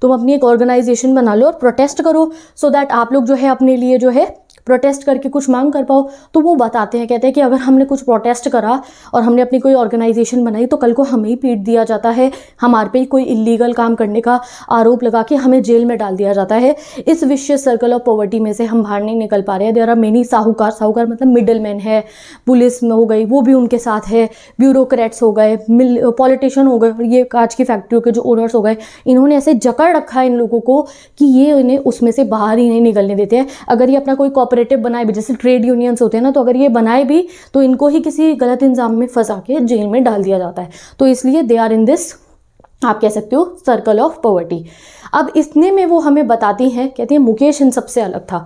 तुम अपनी एक ऑर्गेनाइजेशन बना लो और प्रोटेस्ट करो सो so दैट आप लोग जो है अपने लिए जो है प्रोटेस्ट करके कुछ मांग कर पाओ तो वो बताते हैं कहते हैं कि अगर हमने कुछ प्रोटेस्ट करा और हमने अपनी कोई ऑर्गेनाइजेशन बनाई तो कल को हमें ही पीट दिया जाता है हमारे पे कोई इलीगल काम करने का आरोप लगा के हमें जेल में डाल दिया जाता है इस विश्व सर्कल ऑफ पॉवर्टी में से हम बाहर नहीं निकल पा रहे हैं देर मेनी साहूकार साहूकार मतलब मिडल मैन है पुलिस में हो गई वो भी उनके साथ है ब्यूरोक्रेट्स हो गए मिल पॉलिटिशियन हो गए ये कांच की फैक्ट्रियों के जो ओनर्स हो गए इन्होंने ऐसे जकड़ रखा है इन लोगों को कि ये इन्हें उसमें से बाहर ही नहीं निकलने देते हैं अगर ये अपना कोई कोऑपरेटिव बनाए भी जैसे ट्रेड यूनियंस होते हैं ना तो अगर ये बनाए भी तो इनको ही किसी गलत इंजाम में फंसा के जेल में डाल दिया जाता है तो इसलिए दे आर इन दिस आप कह सकते हो सर्कल ऑफ पॉवर्टी अब इतने में वो हमें बताती हैं कहती हैं मुकेश इन सबसे अलग था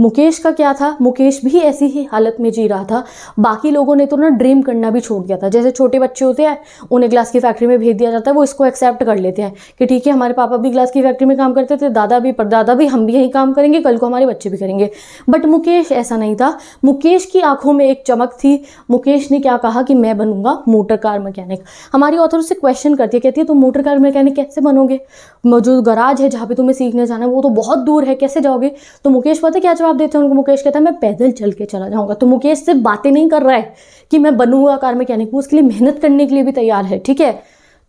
मुकेश का क्या था मुकेश भी ऐसी ही हालत में जी रहा था बाकी लोगों ने तो ना ड्रीम करना भी छोड़ दिया था जैसे छोटे बच्चे होते हैं उन्हें ग्लास की फैक्ट्री में भेज दिया जाता है वो इसको एक्सेप्ट कर लेते हैं कि ठीक है हमारे पापा भी ग्लास की फैक्ट्री में काम करते थे दादा भी परदादा भी हम भी यही काम करेंगे कल को हमारे बच्चे भी करेंगे बट मुकेश ऐसा नहीं था मुकेश की आंखों में एक चमक थी मुकेश ने क्या कहा कि मैं बनूंगा मोटर कार मैकेनिक हमारी ऑथर उससे क्वेश्चन करती है कहती है तुम मोटर कार मैकेनिक कैसे बनोगे जो गराज है जहाँ पे तुम्हें सीखने जाना है वो तो बहुत दूर है कैसे जाओगे तो मुकेश पता क्या जवाब देते हैं उनको मुकेश कहता है मैं पैदल चल के चला जाऊंगा तो मुकेश सिर्फ बातें नहीं कर रहा है कि मैं बनूंगा कार मैकेनिक वो उसके लिए मेहनत करने के लिए भी तैयार है ठीक है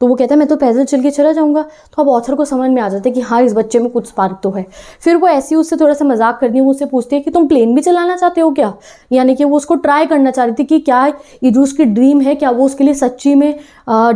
तो वो कहता है मैं तो पैदल चल के चला जाऊँगा तो अब ऑथर को समझ में आ जाता है कि हाँ इस बच्चे में कुछ स्पार्क तो है फिर वो ऐसी उससे थोड़ा सा मजाक करती है वो उससे पूछती है कि तुम प्लेन भी चलाना चाहते हो क्या यानी कि वो उसको ट्राई करना चाह रही थी कि क्या ये जो उसकी ड्रीम है क्या वो उसके लिए सच्ची में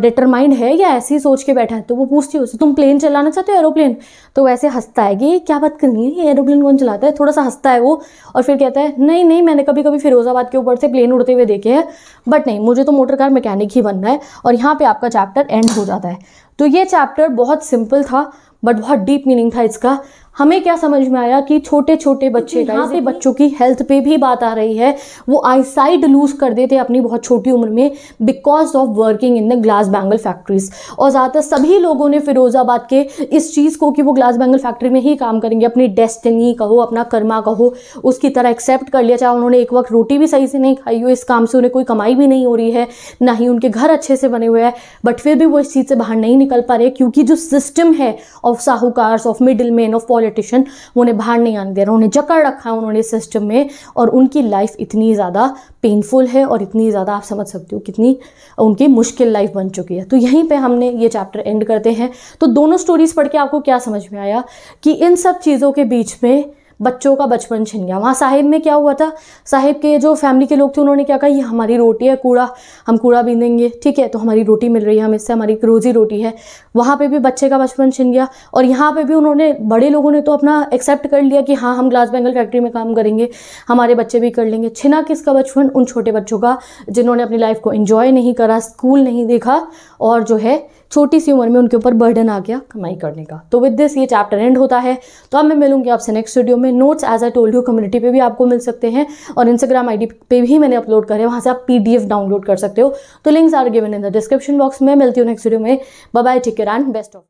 डिटरमाइंड है या ऐसे ही सोच के बैठा है तो वो पूछती है उससे तुम प्लेन चलाना चाहते हो एरोप्लेन तो वैसे हंसता है कि क्या बात करनी है ये एरोप्लेन कौन चलाता है थोड़ा सा हंसता है वो और फिर कहता है नहीं नहीं मैंने कभी कभी फिरोजाबाद के ऊपर से प्लेन उड़ते हुए देखे हैं बट नहीं मुझे तो मोटर कार मैकेनिक ही बनना है और यहाँ पर आपका चैप्टर एंड हो जाता है तो ये चैप्टर बहुत सिंपल था बट बहुत डीप मीनिंग था इसका हमें क्या समझ में आया कि छोटे छोटे बच्चे यहाँ पे बच्चों की हेल्थ पे भी बात आ रही है वो आई साइड लूज़ कर देते अपनी बहुत छोटी उम्र में because of working in the glass bangle factories और ज़्यादातर सभी लोगों ने फिरोज़ाबाद के इस चीज़ को कि वो ग्लास बैंगल फैक्ट्री में ही काम करेंगे अपनी डेस्टिनी कहो अपना कर्मा कहो उसकी तरह एक्सेप्ट कर लिया चाहे उन्होंने एक वक्त रोटी भी सही से नहीं खाई हो इस काम से उन्हें कोई कमाई भी नहीं हो रही है ना ही उनके घर अच्छे से बने हुए हैं बट फिर भी वो इस चीज़ से बाहर नहीं निकल पा रहे क्योंकि जो सिस्टम है ऑफ साहूकार of middleman of politician उन्हें बाहर नहीं आने दे रहा उन्हें जकड़ रखा है उन्होंने सिस्टम में और उनकी लाइफ इतनी ज़्यादा पेनफुल है और इतनी ज़्यादा आप समझ सकते हो कितनी उनकी मुश्किल लाइफ बन चुकी है तो यहीं पर हमने ये चैप्टर एंड करते हैं तो दोनों स्टोरीज़ पढ़ के आपको क्या समझ में आया कि इन सब चीज़ों के बीच में बच्चों का बचपन छिन गया वहाँ साहिब में क्या हुआ था साहिब के जो फैमिली के लोग थे उन्होंने क्या कहा ये हमारी रोटी है कूड़ा हम कूड़ा भी देंगे ठीक है तो हमारी रोटी मिल रही है हम इससे हमारी रोजी रोटी है वहाँ पर भी बच्चे का बचपन छिन गया और यहाँ पर भी उन्होंने बड़े लोगों ने तो अपना एक्सेप्ट कर लिया कि हाँ हम ग्लास बैंगल फैक्ट्री में काम करेंगे हमारे बच्चे भी कर लेंगे छिना किसका बचपन उन छोटे बच्चों का जिन्होंने अपनी लाइफ को इन्जॉय नहीं करा स्कूल नहीं देखा और जो है छोटी सी उम्र में उनके ऊपर बर्डन आ गया कमाई करने का तो विद दिस ये चैप्टर एंड होता है तो अब मैं मिलूंगी आपसे नेक्स्ट वीडियो में notes as I told you community पे भी आपको मिल सकते हैं और इंस्टाग्राम आई पे भी मैंने अपलोड करे वहाँ से आप पी डाउनलोड कर सकते हो तो links are given in the description box में मिलती हूँ नेक्स्ट वीडियो में bye take care and best of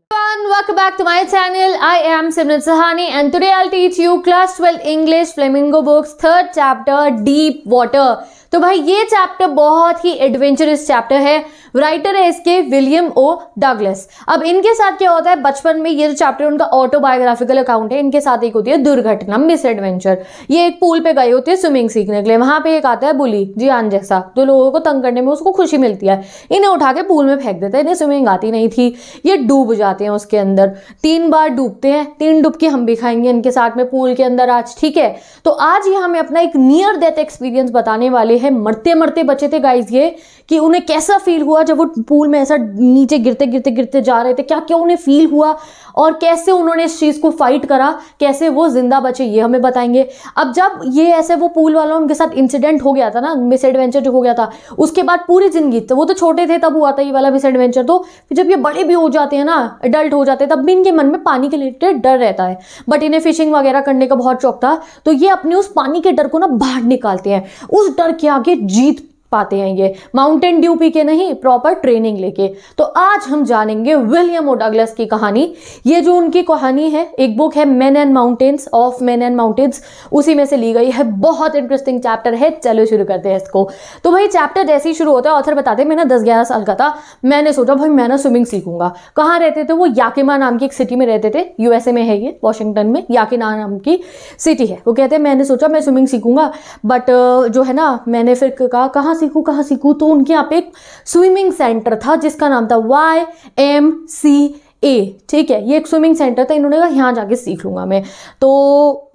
welcome back to my channel. I am Simran Sahani and today I'll teach you class 12 English Flamingo books third chapter Deep Water. तो भाई ये chapter बहुत ही adventurous chapter है writer है इसके William ओ Douglas अब इनके साथ क्या होता है बचपन में ये जो चैप्टर उनका ऑटोबायोग्राफिकल अकाउंट है इनके साथ एक होती है दुर्घटना मिस एडवेंचर ये एक पूल पे गए होते हैं स्विमिंग सीखने के लिए वहां पे एक आता है बुली आन हाँ, जैसा जो तो लोगों को तंग करने में उसको खुशी मिलती है इन्हें उठा के पूल में फेंक देता है इन्हें स्विमिंग आती नहीं थी ये डूब जाते हैं उसके अंदर तीन बार डूबते हैं तीन डुबकी हम भी खाएंगे इनके साथ में पूल के अंदर आज ठीक है तो आज ये हमें अपना एक नियर डेथ एक्सपीरियंस बताने वाले है मरते मरते बचे थे गाइज ये कि उन्हें कैसा फील हुआ जब वो पूल में ऐसा नीचे गिरते गिरते गिरते जा रहे थे क्या क्या उन्हें फील हुआ और कैसे उन्होंने इस चीज़ को फाइट करा कैसे वो जिंदा बचे ये हमें बताएंगे अब जब ये ऐसे वो पूल वाला उनके साथ इंसिडेंट हो गया था ना मिस एडवेंचर जो हो गया था उसके बाद पूरी ज़िंदगी तो वो तो छोटे थे तब हुआ था ये वाला मिस एडवेंचर तो जब ये बड़े भी हो जाते हैं ना एडल्ट हो जाते हैं तब भी इनके मन में पानी के रिलेटेड डर रहता है बट इन्हें फिशिंग वगैरह करने का बहुत शौक था तो ये अपने उस पानी के डर को ना बाहर निकालते हैं उस डर के आगे जीत पाते हैं ये माउंटेन ड्यू पी के नहीं प्रॉपर ट्रेनिंग लेके तो आज हम जानेंगे विलियम ओडाग्लस की कहानी ये जो उनकी कहानी है एक बुक है man and mountains of man and mountains उसी में से ली गई है बहुत इंटरेस्टिंग चैप्टर है चलो शुरू करते हैं इसको तो भाई चैप्टर जैसे ही शुरू होता है ऑथर बताते हैं मैं ना दस ग्यारह साल का था मैंने सोचा भाई मैं ना स्विमिंग सीखूंगा कहाँ रहते थे वो याकिमा नाम की एक सिटी में रहते थे यूएसए में है ये वॉशिंगटन में याकिमा नाम की सिटी है वो कहते हैं मैंने सोचा मैं स्विमिंग सीखूंगा बट जो है ना मैंने फिर कहा कहाँ सीखूँ कहाँ सीखूँ तो उनके यहाँ पे एक स्विमिंग सेंटर था जिसका नाम था वाई एम सी ए ठीक है ये एक स्विमिंग सेंटर था इन्होंने कहा यहाँ जाके सीख लूँगा मैं तो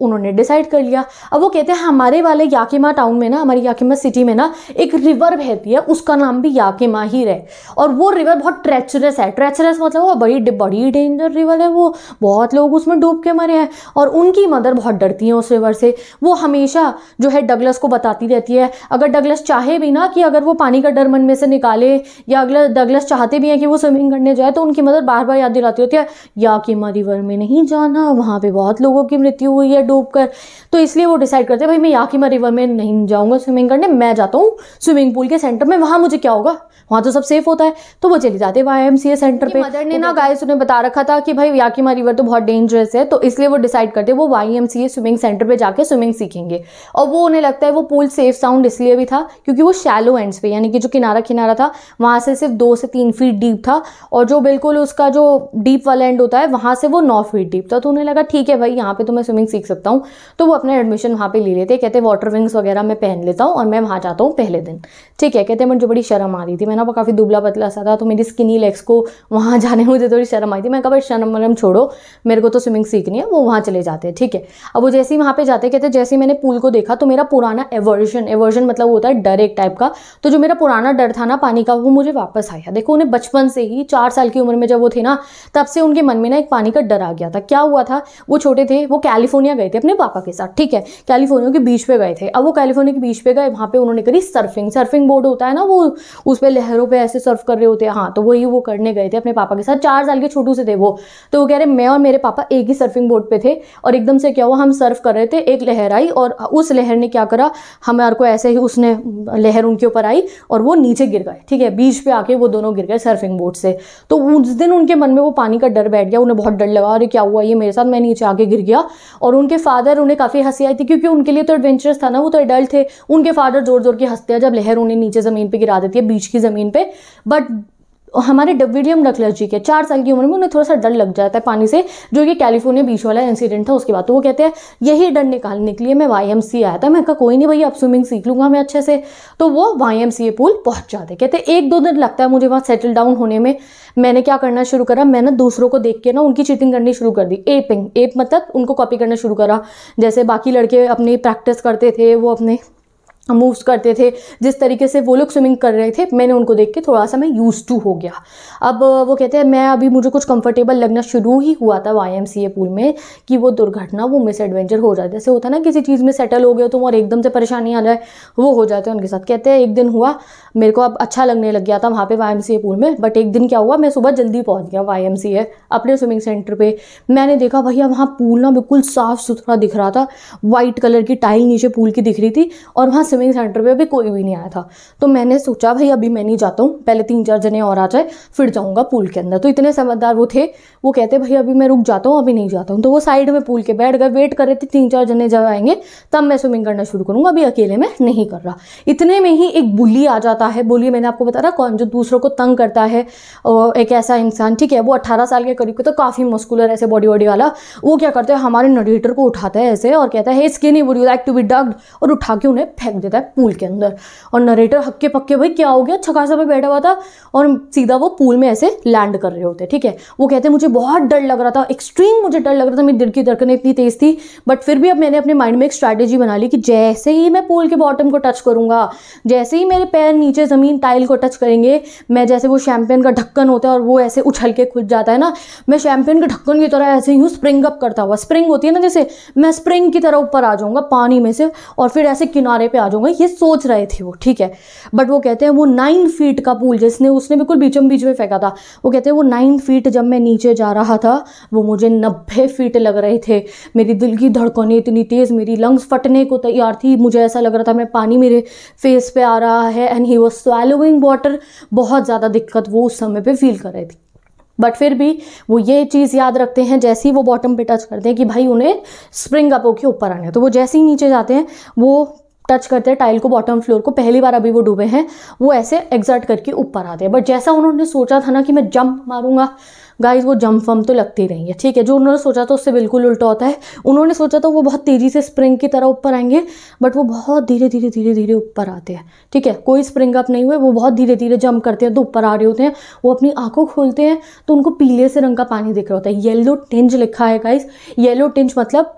उन्होंने डिसाइड कर लिया अब वो कहते हैं हमारे वाले याकिमा टाउन में ना हमारी याकिमा सिटी में ना एक रिवर बहती है उसका नाम भी याकिमा ही रहे और वो रिवर बहुत ट्रेचरस है ट्रेचरस मतलब वो बड़ी बड़ी डेंजर रिवर है वो बहुत लोग उसमें डूब के मरे हैं और उनकी मदर बहुत डरती हैं उस रिवर से वो हमेशा जो है डगलस को बताती रहती है अगर डगलस चाहे भी ना कि अगर वो पानी का डर मन में से निकाले या अगला डगलस चाहते भी हैं कि वो स्विमिंग करने जाए तो उनकी मदर बार बार याद दिलाती होती है या याकीमा रिवर में नहीं जाना वहाँ पे बहुत लोगों की मृत्यु हुई है डूब कर तो इसलिए वो डिसाइड करते हैं भाई मैं याकीमा रिवर में नहीं जाऊँगा स्विमिंग करने मैं जाता हूँ स्विमिंग पूल के सेंटर में वहाँ मुझे क्या होगा वहाँ तो सब सेफ होता है तो वो चले जाते Y M C A centre पे मदर ने ना गाय उन्हें बता रखा था कि भाई याकिमा रिवर तो बहुत डेंजरस है तो इसलिए वो डिसाइड करते वो Y M C A swimming centre पे जाके स्विमिंग सीखेंगे और वो उन्हें लगता है वो पूल सेफ साउंड इसलिए भी था क्योंकि वो शैलो एंड्स पे यानी कि जो किनारा किनारा था वहाँ से सिर्फ दो से तीन फीट डीप था और जो बिल्कुल उसका जो डीप वाला एंड होता है वहाँ से वो नौ फीट डीप था तो उन्हें लगा ठीक है भाई यहाँ पे तो मैं स्विमिंग सीख सकता हूँ तो वो अपना एडमिशन वहाँ पे ले लेते कहते वाटर विंग्स वगैरह मैं पहन लेता हूँ और मैं वहाँ जाता हूँ पहले दिन ठीक है कहते मुझे बड़ी शर्म आ रही थी मैंने वो काफ़ी दुबला पतला सा था तो मेरी स्किनी लेग्स को वहाँ (laughs) जाने में मुझे थोड़ी शर्म आई थी मैं कहा भाई शर्म वरम छोड़ो मेरे को तो स्विमिंग सीखनी है वो वहाँ चले जाते हैं ठीक है अब वो जैसे ही वहाँ पर जाते कहते जैसे ही मैंने पूल को देखा तो मेरा पुराना एवर्जन एवर्जन मतलब होता है डर एक टाइप का तो जो मेरा पुराना डर था ना पानी का वो मुझे वापस आया देखो उन्हें बचपन से ही चार साल की उम्र में जब वो थे ना तब से उनके मन में ना एक पानी का डर आ गया था क्या हुआ था वो छोटे थे वो कैलिफोर्निया गए थे अपने पापा के साथ ठीक है कैलिफोर्निया के बीच पे गए थे अब वो कैलिफोर्निया के बीच पे गए वहाँ पे उन्होंने करी सर्फिंग सर्फिंग बोर्ड होता है ना वो उस पर लहरों पर ऐसे सर्फ कर रहे होते हैं हाँ तो वही वो करने गए थे अपने पापा के साथ चार साल के छोटू से थे वो तो वो कह रहे मैं और मेरे पापा एक ही सर्फिंग बोर्ड पर थे और एकदम से क्या हुआ हम सर्फ कर रहे थे एक लहर आई और उस लहर ने क्या करा हमारे को ऐसे ही उसने लहर उनके ऊपर आई और वो नीचे गिर गए ठीक है बीच पे आके वो दोनों गिर गए सर्फिंग बोट से तो उस दिन उनके मन में वो वो पानी का डर बैठ गया उन्हें बहुत डर लगा अरे क्या हुआ ये मेरे साथ मैं नीचे आके गिर गया और उनके फादर उन्हें काफ़ी हंसी आई थी क्योंकि उनके लिए तो एडवेंचरस था ना वो तो एडल्ट थे उनके फादर जोर जोर के हंसते हैं जब लहर उन्हें नीचे ज़मीन पर गिरा देती है बीच की ज़मीन पर बट हमारे डब्ल्यूडीएम डकलस जी के चार साल की उम्र में उन्हें थोड़ा सा डर लग जाता है पानी से जो कि कैलिफोर्निया बीच वाला इंसिडेंट था उसके बाद तो वो कहते हैं यही डर निकालने के लिए मैं वाई एम सी आया था मैं कहा कोई नहीं भैया अब स्विमिंग सीख लूँगा मैं अच्छे से तो वो वाई एम सी पूल पहुँच जाते कहते एक दो दिन लगता है मुझे वहाँ सेटल डाउन होने में मैंने क्या करना शुरू करा मैंने दूसरों को देख के ना उनकी चीटिंग करनी शुरू कर दी एपिंग एप मतलब उनको कॉपी करना शुरू करा जैसे बाकी लड़के अपनी प्रैक्टिस करते थे वो अपने मूव्स करते थे जिस तरीके से वो लोग स्विमिंग कर रहे थे मैंने उनको देख के थोड़ा सा मैं यूज़ टू हो गया अब वो कहते हैं मैं अभी मुझे कुछ कंफर्टेबल लगना शुरू ही हुआ था वाई पूल में कि वो दुर्घटना वो मिस एडवेंचर हो जाए जैसे होता ना किसी चीज़ में सेटल हो गया तो और एकदम से परेशानी आ जाए वो हो जाते हैं उनके साथ कहते हैं एक दिन हुआ मेरे को अब अच्छा लगने लग गया था वहाँ पर वाई पूल में बट एक दिन क्या हुआ मैं सुबह जल्दी पहुँच गया वाई अपने स्विमिंग सेंटर पर मैंने देखा भैया वहाँ पूल ना बिल्कुल साफ़ सुथरा दिख रहा था वाइट कलर की टाइल नीचे पूल की दिख रही थी और वहाँ स्विमिंग सेंटर पे अभी कोई भी नहीं आया था तो मैंने सोचा भाई अभी मैं नहीं जाता हूँ पहले तीन चार जने और आ जाए फिर जाऊँगा पूल के अंदर तो इतने समझदार वो थे वो कहते भाई अभी मैं रुक जाता हूँ अभी नहीं जाता हूँ तो वो साइड में पूल के बैठ गए वेट कर रहे थे तीन चार जने जब आएंगे तब मैं स्विमिंग करना शुरू करूँगा अभी अकेले में नहीं कर रहा इतने में ही एक बुली आ जाता है बुली मैंने आपको बता रहा कौन जो दूसरों को तंग करता है एक ऐसा इंसान ठीक है वो अट्ठारह साल के करीब तो काफ़ी मस्कुलर ऐसे बॉडी वॉडी वाला वो क्या करता है हमारे नरेटर को उठाता है ऐसे और कहता है skinny would you like to be ducked और उठा के उन्हें फेंक फेंक देता है पूल के अंदर और नरेटर हक्के पक्के भाई क्या हो गया छका सा बैठा हुआ था और सीधा वो पूल में ऐसे लैंड कर रहे होते ठीक है वो कहते हैं मुझे बहुत डर लग रहा था एक्सट्रीम मुझे डर लग रहा था मेरी दिल की धड़कने इतनी तेज़ थी बट फिर भी अब मैंने अपने माइंड में एक स्ट्रैटेजी बना ली कि जैसे ही मैं पूल के बॉटम को टच करूंगा जैसे ही मेरे पैर नीचे ज़मीन टाइल को टच करेंगे मैं जैसे वो शैम्पेन का ढक्कन होता है और वो ऐसे उछल के खुद जाता है ना मैं शैम्पेन के ढक्कन की तरह ऐसे यूँ स्प्रिंग अप करता हुआ स्प्रिंग होती है ना जैसे मैं स्प्रिंग की तरह ऊपर आ जाऊंगा पानी में से और फिर ऐसे किनारे पे आ आ जाऊंगा ये सोच रहे थे वो ठीक है बट वो कहते हैं वो नाइन फीट का पूल जिसने उसने बिल्कुल बीचम बीच में फेंका था वो कहते हैं वो नाइन फीट जब मैं नीचे जा रहा था वो मुझे नब्बे फीट लग रहे थे मेरी दिल की धड़कने इतनी तेज़ मेरी लंग्स फटने को तैयार थी मुझे ऐसा लग रहा था मैं पानी मेरे फेस पे आ रहा है and he was swallowing water बहुत ज़्यादा दिक्कत वो उस समय पर फील कर रही थी बट फिर भी वो ये चीज़ याद रखते हैं जैसे ही वो बॉटम पे टच करते हैं कि भाई उन्हें स्प्रिंग अपो के ऊपर आने तो वो जैसे ही नीचे जाते हैं वो टच करते हैं टाइल को बॉटम फ्लोर को पहली बार अभी वो डूबे हैं वो ऐसे एग्जर्ट करके ऊपर आते हैं बट जैसा उन्होंने सोचा था ना कि मैं जंप मारूंगा गाइज वो जंप वम तो लगती रही है ठीक है जो उन्होंने सोचा था उससे बिल्कुल उल्टा होता है उन्होंने सोचा था वो बहुत तेज़ी से स्प्रिंग की तरह ऊपर आएंगे बट वो बहुत धीरे धीरे धीरे धीरे ऊपर आते हैं ठीक है कोई स्प्रिंग अप नहीं हुए वो बहुत धीरे धीरे जंप करते हैं तो ऊपर आ रहे होते हैं वो अपनी आंखों खोलते हैं तो उनको पीले से रंग का पानी दिख रहा होता है येलो टिंज लिखा है गाइज येलो टिंज मतलब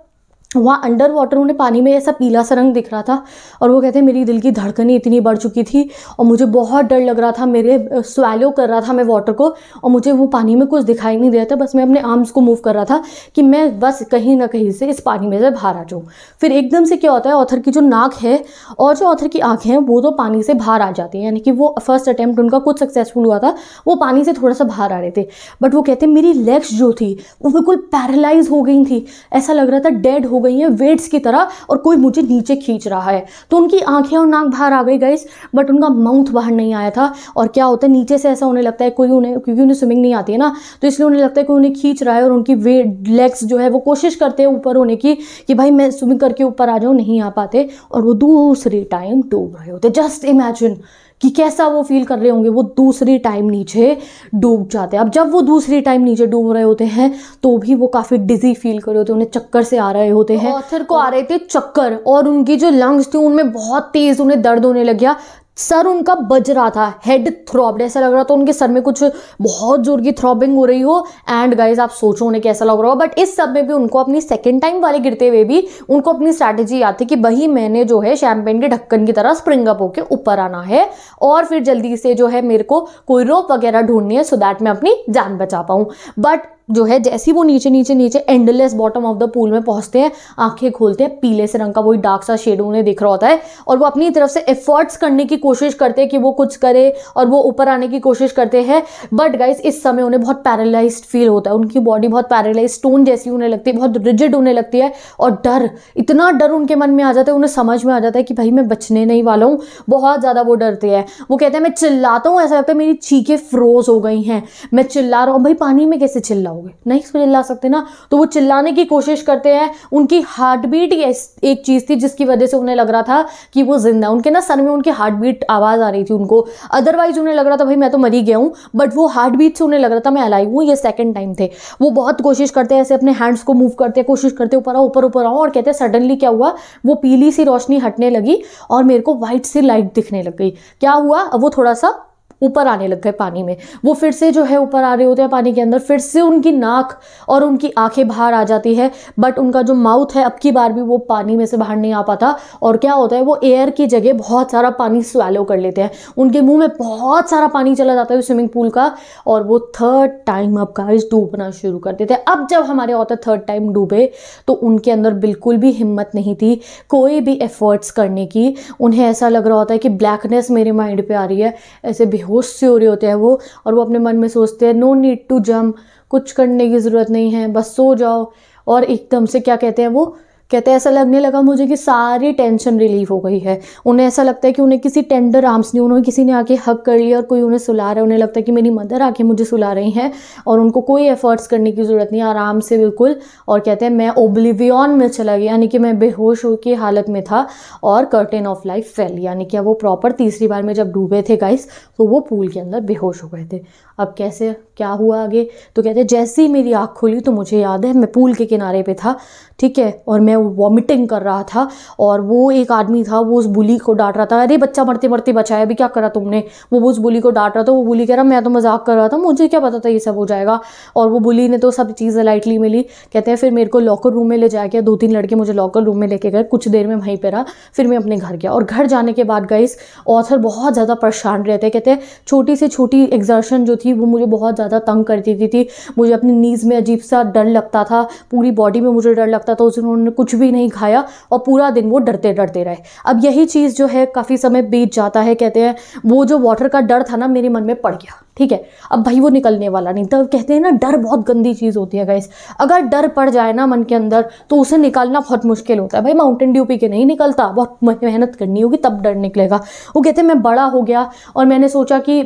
वहाँ अंडर वाटर उन्हें पानी में ऐसा पीला सा रंग दिख रहा था और वो कहते हैं मेरी दिल की धड़कनी इतनी बढ़ चुकी थी और मुझे बहुत डर लग रहा था मेरे स्वैलो कर रहा था मैं वाटर को और मुझे वो पानी में कुछ दिखाई नहीं रहा था बस मैं अपने आर्म्स को मूव कर रहा था कि मैं बस कहीं ना कहीं से इस पानी में से बाहर आ जाऊँ फिर एकदम से क्या होता है ऑथर की जो नाक है और जो ऑथर की आँखें हैं वो तो पानी से बाहर आ जाती हैं यानी कि वो फर्स्ट अटैम्प्ट उनका कुछ सक्सेसफुल हुआ था वो पानी से थोड़ा सा बाहर आ रहे थे बट वो कहते हैं मेरी लेग्स जो थी वो बिल्कुल पैरालाइज हो गई थी ऐसा लग रहा था डेड हो गई हैं वेट्स की तरह और कोई मुझे नीचे खींच रहा है तो उनकी आंखें और नाक बाहर आ गई गाइस बट उनका माउथ बाहर नहीं आया था और क्या होता है नीचे से ऐसा होने लगता है कोई उन्हें क्योंकि उन्हें स्विमिंग नहीं आती है ना तो इसलिए उन्हें लगता है कि उन्हें खींच रहा है और उनकी वेट लेग्स जो है वो कोशिश करते हैं ऊपर होने की कि भाई मैं स्विमिंग करके ऊपर आ जाऊँ नहीं आ पाते और वो दूसरे टाइम डूब रहे होते जस्ट इमेजिन कि कैसा वो फील कर रहे होंगे वो दूसरी टाइम नीचे डूब जाते हैं अब जब वो दूसरी टाइम नीचे डूब रहे होते हैं तो भी वो काफ़ी डिजी फील कर रहे होते हैं उन्हें चक्कर से आ रहे होते हैं ऑथर को आ रहे थे चक्कर और उनकी जो लंग्स थी उनमें बहुत तेज़ उन्हें दर्द होने लग गया सर उनका बज रहा था हेड थ्रॉप ऐसा लग रहा था उनके सर में कुछ बहुत जोर की थ्रॉपिंग हो रही हो एंड गाइज आप सोचो उन्हें कैसा लग रहा हो बट इस सब में भी उनको अपनी सेकेंड टाइम वाले गिरते हुए भी उनको अपनी स्ट्रैटेजी याद थी कि वही मैंने जो है शैम्पेन के ढक्कन की तरह स्प्रिंग अप होकर ऊपर आना है और फिर जल्दी से जो है मेरे को कोई रोप वगैरह ढूंढनी है सो दैट मैं अपनी जान बचा पाऊँ बट जो है जैसे ही वो नीचे नीचे नीचे endless bottom of the pool में पहुंचते हैं आंखें खोलते हैं पीले से रंग का वही डार्क सा शेड उन्हें दिख रहा होता है और वो अपनी तरफ से एफर्ट्स करने की कोशिश करते हैं कि वो कुछ करे और वो ऊपर आने की कोशिश करते हैं बट गाइज इस समय उन्हें बहुत पैरालाइज फील होता है उनकी बॉडी बहुत पैरालाइज स्टोन जैसी उन्हें लगती है बहुत रिजिड उन्हें लगती है और डर इतना डर उनके मन में आ जाता है उन्हें समझ में आ जाता है कि भाई मैं बचने नहीं वाला हूँ बहुत ज़्यादा वो डरते हैं वो कहते हैं मैं चिल्लाता हूँ ऐसा लगता है मेरी चीखें फ्रोज हो गई हैं मैं चिल्ला रहा हूँ भाई पानी में कैसे चिल्लाऊँ जाओगे नहीं चिल्ला सकते ना तो वो चिल्लाने की कोशिश करते हैं उनकी हार्ट बीट एक चीज़ थी जिसकी वजह से उन्हें लग रहा था कि वो जिंदा उनके ना सर में उनकी हार्ट बीट आवाज़ आ रही थी उनको अदरवाइज उन्हें लग रहा था भाई मैं तो मरी गया हूं बट वो हार्ट बीट से उन्हें लग रहा था मैं अलाइव हूँ ये सेकेंड टाइम थे वो बहुत कोशिश करते हैं ऐसे अपने हैंड्स को मूव करते हैं कोशिश करते ऊपर आओ ऊपर ऊपर आओ और कहते हैं सडनली क्या हुआ वो पीली सी रोशनी हटने लगी और मेरे को व्हाइट सी लाइट दिखने लग गई क्या हुआ अब वो थोड़ा सा ऊपर आने लग गए पानी में वो फिर से जो है ऊपर आ रहे होते हैं पानी के अंदर फिर से उनकी नाक और उनकी आंखें बाहर आ जाती है बट उनका जो माउथ है अब की बार भी वो पानी में से बाहर नहीं आ पाता और क्या होता है वो एयर की जगह बहुत सारा पानी स्वैलो कर लेते हैं उनके मुंह में बहुत सारा पानी चला जाता है स्विमिंग पूल का और वो थर्ड टाइम अब का डूबना शुरू कर देते हैं अब जब हमारे ऑथर थर्ड टाइम डूबे तो उनके अंदर बिल्कुल भी हिम्मत नहीं थी कोई भी एफर्ट्स करने की उन्हें ऐसा लग रहा होता है कि ब्लैकनेस मेरे माइंड पर आ रही है ऐसे बेहो होश से हो रहे होते हैं वो और वो अपने मन में सोचते हैं नो नीड टू जम कुछ करने की ज़रूरत नहीं है बस सो जाओ और एकदम से क्या कहते हैं वो कहते हैं ऐसा लगने लगा मुझे कि सारी टेंशन रिलीव हो गई है उन्हें ऐसा लगता है कि उन्हें किसी टेंडर आर्म्स नहीं उन्होंने किसी ने आके हक कर लिया और कोई उन्हें सुला रहा है उन्हें लगता है कि मेरी मदर आके मुझे सुला रही हैं और उनको कोई एफर्ट्स करने की ज़रूरत नहीं आराम से बिल्कुल और कहते हैं मैं ओब्लिवियन में चला गया यानी कि मैं बेहोश हो की हालत में था और कर्टेन ऑफ लाइफ फेल यानी कि वो प्रॉपर तीसरी बार में जब डूबे थे गाइस तो वो पूल के अंदर बेहोश हो गए थे अब कैसे क्या हुआ आगे तो कहते जैसे ही मेरी आँख खुली तो मुझे याद है मैं पूल के किनारे पे था ठीक है और मैं वॉमिटिंग कर रहा था और वो एक आदमी था वो उस बुली को डांट रहा था अरे बच्चा मरते मरते बचाया अभी क्या करा तुमने वो उस बुली को डांट रहा था वो बुली कह रहा मैं तो मजाक कर रहा था मुझे क्या पता था ये सब हो जाएगा और वो बुली ने तो सब चीज़ें लाइटली मिली कहते हैं फिर मेरे को लॉकर रूम में ले जाया गया दो तीन लड़के मुझे लॉकर रूम में लेके गए कुछ देर में वहीं पर रहा फिर मैं अपने घर गया और घर जाने के बाद गई ऑथर बहुत ज़्यादा परेशान रहते कहते हैं छोटी से छोटी एग्जर्शन जो थी वो मुझे बहुत ज़्यादा तंग कर देती थी मुझे अपनी नीज़ में अजीब सा डर लगता था पूरी बॉडी में मुझे डर लगता लगता था उस दिन उन्होंने कुछ भी नहीं खाया और पूरा दिन वो डरते डरते रहे अब यही चीज़ जो है काफ़ी समय बीत जाता है कहते हैं वो जो वाटर का डर था ना मेरे मन में पड़ गया ठीक है अब भाई वो निकलने वाला नहीं तो कहते हैं ना डर बहुत गंदी चीज़ होती है गाइस अगर डर पड़ जाए ना मन के अंदर तो उसे निकालना बहुत मुश्किल होता है भाई माउंटेन ड्यू पी के नहीं निकलता बहुत मेहनत करनी होगी तब डर निकलेगा वो कहते हैं मैं बड़ा हो गया और मैंने सोचा कि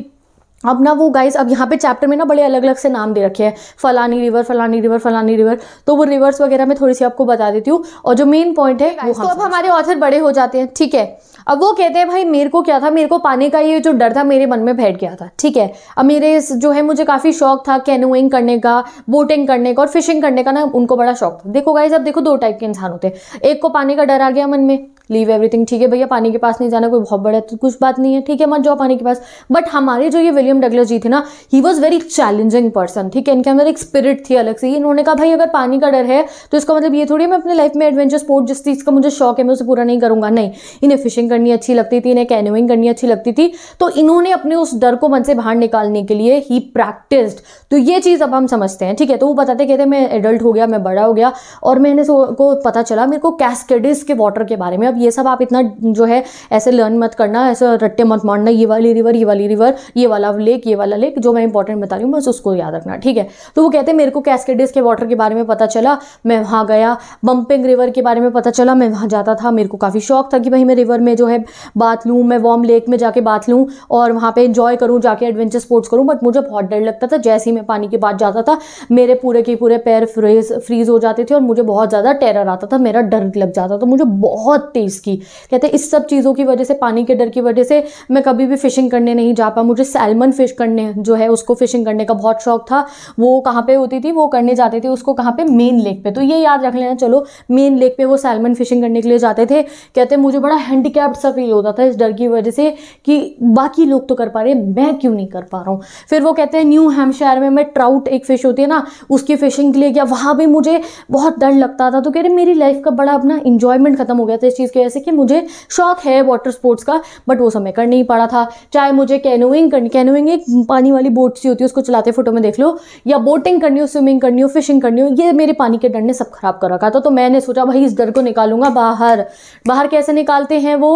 अब ना वो गाइस अब यहाँ पे चैप्टर में ना बड़े अलग अलग से नाम दे रखे हैं फलानी रिवर फलानी रिवर फलानी रिवर तो वो रिवर्स वगैरह मैं थोड़ी सी आपको बता देती हूँ और जो मेन पॉइंट है वो तो अब हमारे ऑथर बड़े हो जाते हैं ठीक है अब वो कहते हैं भाई मेरे को क्या था मेरे को पाने का ये जो डर था मेरे मन में बैठ गया था ठीक है अब मेरे जो है मुझे काफ़ी शौक था कैनोइंग करने का बोटिंग करने का और फिशिंग करने का ना उनको बड़ा शौक था देखो गाइज अब देखो दो टाइप के इंसान होते हैं एक को पाने का डर आ गया मन में लीव एवरीथिंग ठीक है भैया पानी के पास नहीं जाना कोई बहुत बड़ा तो कुछ बात नहीं है ठीक है मत जाओ पानी के पास बट हमारे जो ये विलियम डगलस जी थे ना he was very challenging person ठीक है इनके अंदर एक स्पिरिट थी अलग से इन्होंने कहा भाई अगर पानी का डर है तो इसका मतलब ये थोड़ी मैं अपने लाइफ में एडवेंचर स्पोर्ट जिस चीज़ का मुझे शौक है मैं उसे पूरा नहीं करूंगा नहीं इन्हें फिशिंग करनी अच्छी लगती थी इन्हें कैनोइंग करनी अच्छी लगती थी तो इन्होंने अपने उस डर को मन से बाहर निकालने के लिए ही प्रैक्टिस्ड तो ये चीज़ अब हम समझते हैं ठीक है तो वो बताते कहते मैं एडल्ट हो गया मैं बड़ा हो गया और मैंने को पता चला मेरे को कैसकेडिस के वाटर के बारे में मतलब ये सब आप इतना जो है ऐसे लर्न मत करना ऐसे रट्टे मत मारना ये वाली रिवर ये वाली रिवर ये वाला लेक ये वाला लेक जो मैं इंपॉर्टेंट बता रही हूँ बस उसको याद रखना ठीक है तो वो कहते हैं मेरे को कैसकेडिस के वाटर के बारे में पता चला मैं वहाँ गया बम्पिंग रिवर के बारे में पता चला मैं वहाँ जाता था मेरे को काफ़ी शौक था कि भाई मैं रिवर में जो है बात लूँ मैं वॉम लेक में जाके बात लूँ और वहाँ पर इंजॉय करूँ जाके एडवेंचर स्पोर्ट्स करूँ बट मुझे बहुत डर लगता था जैसे ही मैं पानी के बाद जाता था मेरे पूरे के पूरे पैर फ्रीज फ्रीज हो जाते थे और मुझे बहुत ज़्यादा टेरर आता था मेरा डर लग जाता था मुझे बहुत तेज चीज़ की कहते इस सब चीज़ों की वजह से पानी के डर की वजह से मैं कभी भी फ़िशिंग करने नहीं जा पाया मुझे सैलमन फ़िश करने जो है उसको फ़िशिंग करने का बहुत शौक था वो कहाँ पर होती थी वो करने जाते थे उसको कहाँ पर मेन लेक पर तो ये याद रख लेना चलो मेन लेक पर वो सैलमन फ़िशिंग करने के लिए जाते थे कहते मुझे बड़ा हैंडीकैप सा फील होता था इस डर की वजह से कि बाकी लोग तो कर पा रहे मैं क्यों नहीं कर पा रहा हूँ फिर वो कहते हैं न्यू हेमशायर में मैं ट्राउट एक फ़िश होती है ना उसकी फ़िशिंग के लिए गया वहाँ भी मुझे बहुत डर लगता था तो कह रहे मेरी लाइफ का बड़ा अपना इंजॉयमेंट खत्म हो गया था इस चीज़ इसकी वजह से कि मुझे शौक है वाटर स्पोर्ट्स का बट वो समय कर नहीं पड़ा था चाहे मुझे कैनोइंग करनी कैनोइंग एक पानी वाली बोट सी होती है उसको चलाते फोटो में देख लो या बोटिंग करनी हो स्विमिंग करनी हो फिशिंग करनी हो ये मेरे पानी के डर ने सब खराब कर रखा था तो मैंने सोचा भाई इस डर को निकालूंगा बाहर बाहर कैसे निकालते हैं वो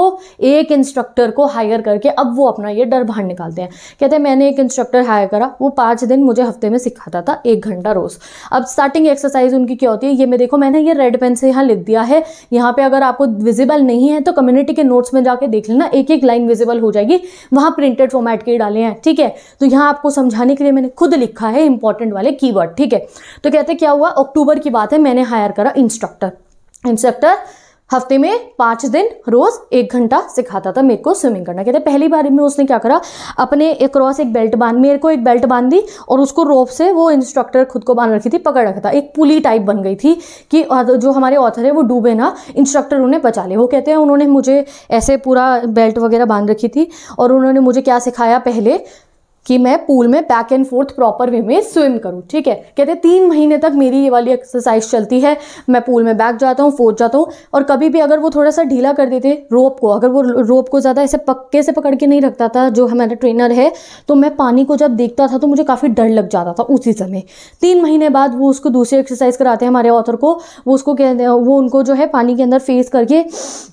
एक इंस्ट्रक्टर को हायर करके अब वो अपना ये डर बाहर निकालते हैं कहते हैं मैंने एक इंस्ट्रक्टर हायर करा वो पाँच दिन मुझे हफ्ते में सिखाता था एक घंटा रोज़ अब स्टार्टिंग एक्सरसाइज उनकी क्या होती है ये मैं देखो मैंने ये रेड पेन से यहाँ लिख दिया है यहाँ पे अगर आपको विजिबल विजिबल नहीं है तो कम्युनिटी के नोट्स में जाके देख लेना एक एक लाइन विजिबल हो जाएगी वहां प्रिंटेड फॉर्मेट के डाले हैं ठीक है तो यहां आपको समझाने के लिए मैंने खुद लिखा है इंपॉर्टेंट वाले की ठीक है तो कहते क्या हुआ अक्टूबर की बात है मैंने हायर करा इंस्ट्रक्टर इंस्ट्रक्टर हफ्ते में पाँच दिन रोज एक घंटा सिखाता था मेरे को स्विमिंग करना कहते पहली बार में उसने क्या करा अपने क्रॉस एक बेल्ट बांध मेरे को एक बेल्ट बांध दी और उसको रोप से वो इंस्ट्रक्टर खुद को बांध रखी थी पकड़ रखा था एक पुली टाइप बन गई थी कि जो हमारे ऑथर है वो डूबे ना इंस्ट्रक्टर उन्हें बचा ले वो कहते हैं उन्होंने मुझे ऐसे पूरा बेल्ट वगैरह बांध रखी थी और उन्होंने मुझे क्या सिखाया पहले कि मैं पूल में back and forth proper way में स्विम करूँ ठीक है कहते तीन महीने तक मेरी ये वाली एक्सरसाइज चलती है मैं पूल में बैक जाता हूँ फोर्थ जाता हूँ और कभी भी अगर वो थोड़ा सा ढीला कर देते रोप को अगर वो रोप को ज़्यादा ऐसे पक्के से पकड़ के नहीं रखता था जो हमारा ट्रेनर है तो मैं पानी को जब देखता था तो मुझे काफ़ी डर लग जाता था उसी समय तीन महीने बाद वो उसको दूसरी एक्सरसाइज कराते हैं हमारे ऑथर को वो उसको कहते हैं वो उनको जो है पानी के अंदर फेस करके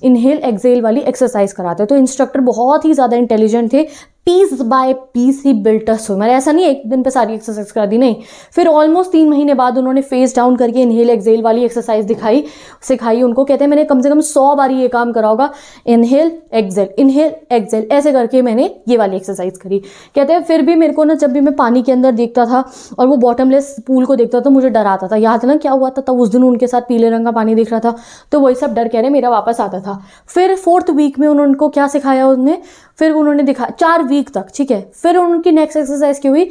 इनहेल एक्सेल वाली एक्सरसाइज कराते हैं तो इंस्ट्रक्टर बहुत ही ज़्यादा इंटेलिजेंट थे piece by piece he built a मैंने ऐसा नहीं एक दिन पे सारी एक्सरसाइज करा दी नहीं फिर ऑलमोस्ट तीन महीने बाद उन्होंने फेस डाउन करके इनहेल एक्सेल वाली एक्सरसाइज दिखाई सिखाई उनको कहते हैं मैंने कम से कम सौ बार ये काम करा होगा इनहेल एक्सेल इनहेल एक्सेल ऐसे करके मैंने ये वाली एक्सरसाइज करी कहते हैं फिर भी मेरे को ना जब भी मैं पानी के अंदर देखता था और वो बॉटमलेस पूल को देखता था तो मुझे डर आता था याद ना क्या हुआ था तब उस दिन उनके साथ पीले रंग का पानी देख रहा था तो वही सब डर कह रहे मेरा वापस आता था फिर फोर्थ वीक में उन्होंने क्या सिखाया उन्हें फिर उन्होंने दिखा चार वीक वीक तक ठीक है फिर उनकी नेक्स्ट एक्सरसाइज की हुई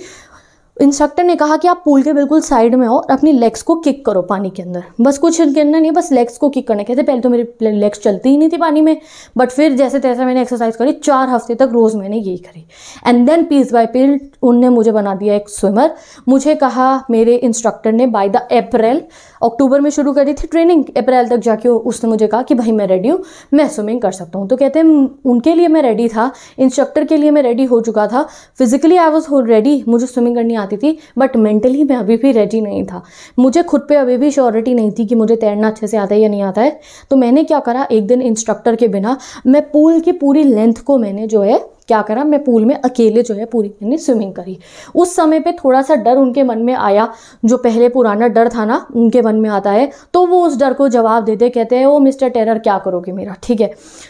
इंस्ट्रक्टर ने कहा कि आप पूल के बिल्कुल साइड में हो और अपनी लेग्स को किक करो पानी के अंदर बस कुछ गिरना नहीं बस लेग्स को किक करना कहते पहले तो मेरी लेग्स चलती ही नहीं थी पानी में बट फिर जैसे तैसे मैंने एक्सरसाइज करी चार हफ्ते तक रोज़ मैंने यही करी and then piece by piece उनने मुझे बना दिया एक स्विमर मुझे कहा मेरे इंस्ट्रक्टर ने बाय द अप्रैल अक्टूबर में शुरू करी थी ट्रेनिंग अप्रैल तक जाके उसने मुझे कहा कि भाई मैं रेडी हूँ मैं स्विमिंग कर सकता हूँ तो कहते हैं उनके लिए मैं रेडी था इंस्ट्रक्टर के लिए मैं रेडी हो चुका था फिजिकली आई वॉज रेडी मुझे स्विमिंग करनी आती थी बट मेंटली मैं अभी भी रेडी नहीं था मुझे खुद पे अभी भी श्योरिटी नहीं थी कि मुझे तैरना अच्छे से आता है या नहीं आता है तो मैंने क्या करा एक दिन इंस्ट्रक्टर के बिना मैं पूल की पूरी लेंथ को मैंने जो है क्या करा मैं पूल में अकेले जो है पूरी मैंने स्विमिंग करी उस समय पे थोड़ा सा डर उनके मन में आया जो पहले पुराना डर था ना उनके मन में आता है तो वो उस डर को जवाब देते कहते हैं ओ मिस्टर टेरर क्या करोगे मेरा ठीक है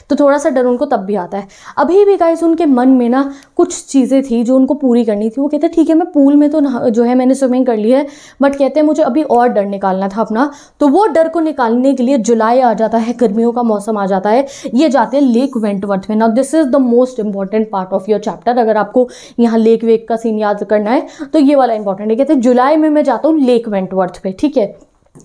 तो थोड़ा सा डर उनको तब भी आता है अभी भी गाइस उनके मन में ना कुछ चीज़ें थी जो उनको पूरी करनी थी वो कहते ठीक है मैं पूल में तो जो है मैंने स्विमिंग कर ली है बट कहते हैं मुझे अभी और डर निकालना था अपना तो वो डर को निकालने के लिए जुलाई आ जाता है गर्मियों का मौसम आ जाता है ये जाते हैं लेक वेंटवर्थ में ना this is the most important important part of your chapter अगर आपको यहाँ लेक वेक का सीन याद करना है तो ये वाला इंपॉर्टेंट है कहते जुलाई में मैं जाता हूँ लेक वेंटवर्थ पे ठीक है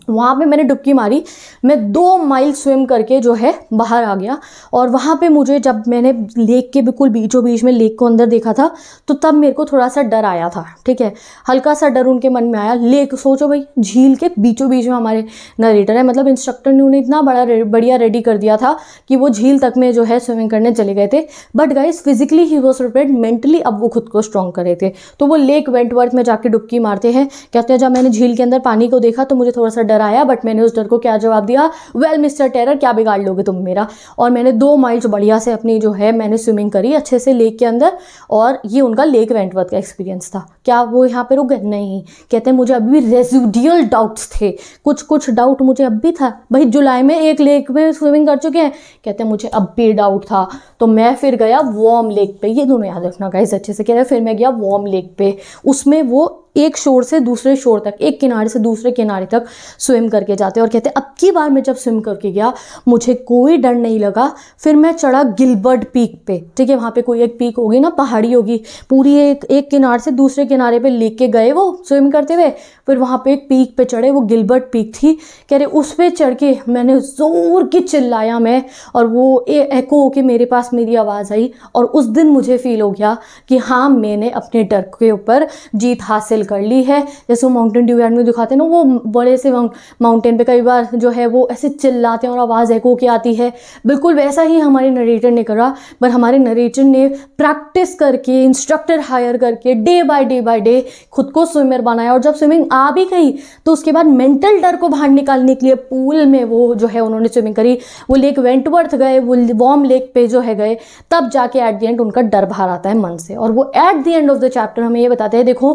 वहाँ पे मैंने डुबकी मारी मैं दो माइल स्विम करके जो है बाहर आ गया और वहाँ पे मुझे जब मैंने लेक के बिल्कुल बीचों बीच में लेक को अंदर देखा था तो तब मेरे को थोड़ा सा डर आया था ठीक है हल्का सा डर उनके मन में आया लेक सोचो भाई झील के बीचों बीच में हमारे नरेटर है मतलब इंस्ट्रक्टर ने उन्हें इतना बड़ा बढ़िया रेडी कर दिया था कि वो झील तक में जो है स्विमिंग करने चले गए थे but guys physically he was prepare mentally अब वो खुद को स्ट्रॉन्ग कर रहे थे तो वो लेक वेंटवर्थ में जाके डुबकी मारते हैं कहते हैं जब मैंने झील के अंदर पानी को देखा तो मुझे थोड़ा सा सा डराया बट मैंने उस डर को क्या जवाब दिया वेल मिस्टर टेरर क्या बिगाड़ लोगे तुम मेरा और मैंने दो माइल्स बढ़िया से अपनी जो है मैंने स्विमिंग करी अच्छे से लेक के अंदर और ये उनका लेक वेंटवर्थ का एक्सपीरियंस था क्या वो यहाँ पर रुक गए नहीं कहते मुझे अभी भी रेजिडियल डाउट्स थे कुछ कुछ डाउट मुझे अब भी था भाई जुलाई में एक लेक में स्विमिंग कर चुके हैं कहते मुझे अब भी डाउट था तो मैं फिर गया वॉर्म लेक पे ये दोनों याद रखना गाइज अच्छे से कह रहे फिर मैं गया वॉर्म लेक पे उसमें वो एक शोर से दूसरे शोर तक एक किनारे से दूसरे किनारे तक स्विम करके जाते हैं और कहते हैं अब की बार मैं जब स्विम करके गया मुझे कोई डर नहीं लगा फिर मैं चढ़ा गिलबर्ड पीक पे ठीक है वहाँ पे कोई एक पीक होगी ना पहाड़ी होगी पूरी एक एक किनारे से दूसरे किनारे पे लेके गए वो स्विम करते हुए फिर वहाँ पे एक पीक पे चढ़े वो गिलबर्ट पीक थी कह रहे उस पर चढ़ के मैंने ज़ोर की चिल्लाया मैं और वो एको के मेरे पास मेरी आवाज़ आई और उस दिन मुझे फील हो गया कि हाँ मैंने अपने डर के ऊपर जीत हासिल कर ली है जैसे वो माउंटेन ड्यू में दिखाते हैं ना वो बड़े से माउंटेन पे कई बार जो है वो ऐसे चिल्लाते हैं और आवाज़ एको की आती है बिल्कुल वैसा ही हमारे नरेटर ने करा पर हमारे नरेटर ने प्रैक्टिस करके इंस्ट्रक्टर हायर करके day by day by day खुद को स्विमर बनाया और जब स्विमिंग आ जा भी गई तो उसके बाद मेंटल डर को बाहर निकालने के लिए पूल में वो जो है उन्होंने स्विमिंग करी वो लेक वेंटवर्थ गए वो वॉर्म लेक पे जो है गए तब जाके एट द एंड उनका डर बाहर आता है मन से और वो at the end of the chapter हमें ये बताते हैं देखो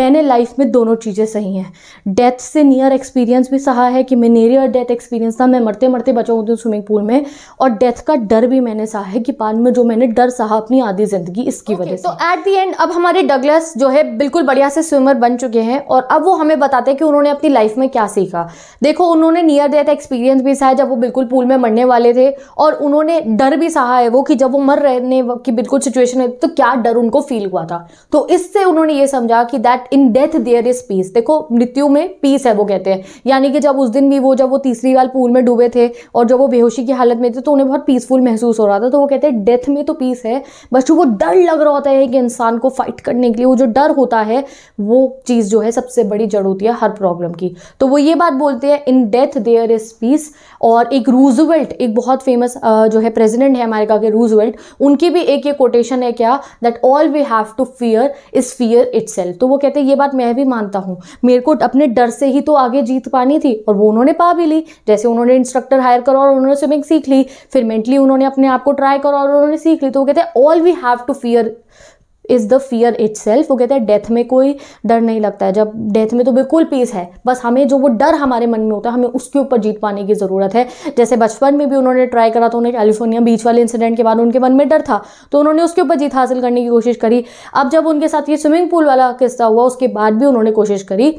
मैंने लाइफ में दोनों चीज़ें सही हैं डेथ से नियर एक्सपीरियंस भी सहा है कि मैं नियर डेथ एक्सपीरियंस था मैं मरते मरते बचा हूँ स्विमिंग पूल में और डेथ का डर भी मैंने सहा है कि बाद में जो मैंने डर सहा अपनी आधी ज़िंदगी इसकी okay, वजह से तो एट दी एंड अब हमारे डगलस जो है बिल्कुल बढ़िया से स्विमर बन चुके हैं और अब वो हम हमें बताते हैं कि उन्होंने अपनी लाइफ में क्या सीखा देखो उन्होंने नियर डेथ एक्सपीरियंस भी सहा जब वो बिल्कुल पूल में मरने वाले थे और उन्होंने डर भी सहा है वो कि जब वो मर रहने की बिल्कुल सिचुएशन है तो क्या डर उनको फील हुआ था तो इससे उन्होंने ये समझा कि that in death there is peace देखो मृत्यु में पीस है वो कहते हैं यानी कि जब उस दिन भी वो जब वो तीसरी बार पूल में डूबे थे और जब वो बेहोशी की हालत में थे तो उन्हें बहुत पीसफुल महसूस हो रहा था तो वो कहते हैं डेथ में तो पीस है बस वो डर लग रहा होता है कि इंसान को फाइट करने के लिए वो जो डर होता है वो चीज़ जो है सबसे बड़ी जड़ होती है हर प्रॉब्लम की तो वो ये बात बोलते हैं in death there is peace और एक रूजवेल्ट एक बहुत फेमस जो है प्रेजिडेंट है अमेरिका के रूजवेल्ट उनकी भी एक ये कोटेशन है क्या that all we have to fear is fear it तो वो कहते हैं ये बात मैं भी मानता हूँ मेरे को अपने डर से ही तो आगे जीत पानी थी और वो उन्होंने पा भी ली जैसे उन्होंने इंस्ट्रक्टर हायर करा और उन्होंने स्विमिंग सीख ली फिर मेंटली उन्होंने अपने आप को ट्राई करा और उन्होंने सीख ली तो वो कहते हैं all we have to fear is the fear self वो कहते हैं डेथ में कोई डर नहीं लगता है जब डेथ में तो बिल्कुल पीस है बस हमें जो वो डर हमारे मन में होता है हमें उसके ऊपर जीत पाने की ज़रूरत है जैसे बचपन में भी उन्होंने ट्राई करा तो उन्हें कैलिफोर्निया बीच वाले इंसिडेंट के बाद उनके मन में डर था तो उन्होंने उसके ऊपर जीत हासिल करने की कोशिश करी अब जब उनके साथ ये स्विमिंग पूल वाला किस्सा हुआ उसके बाद भी उन्होंने कोशिश करी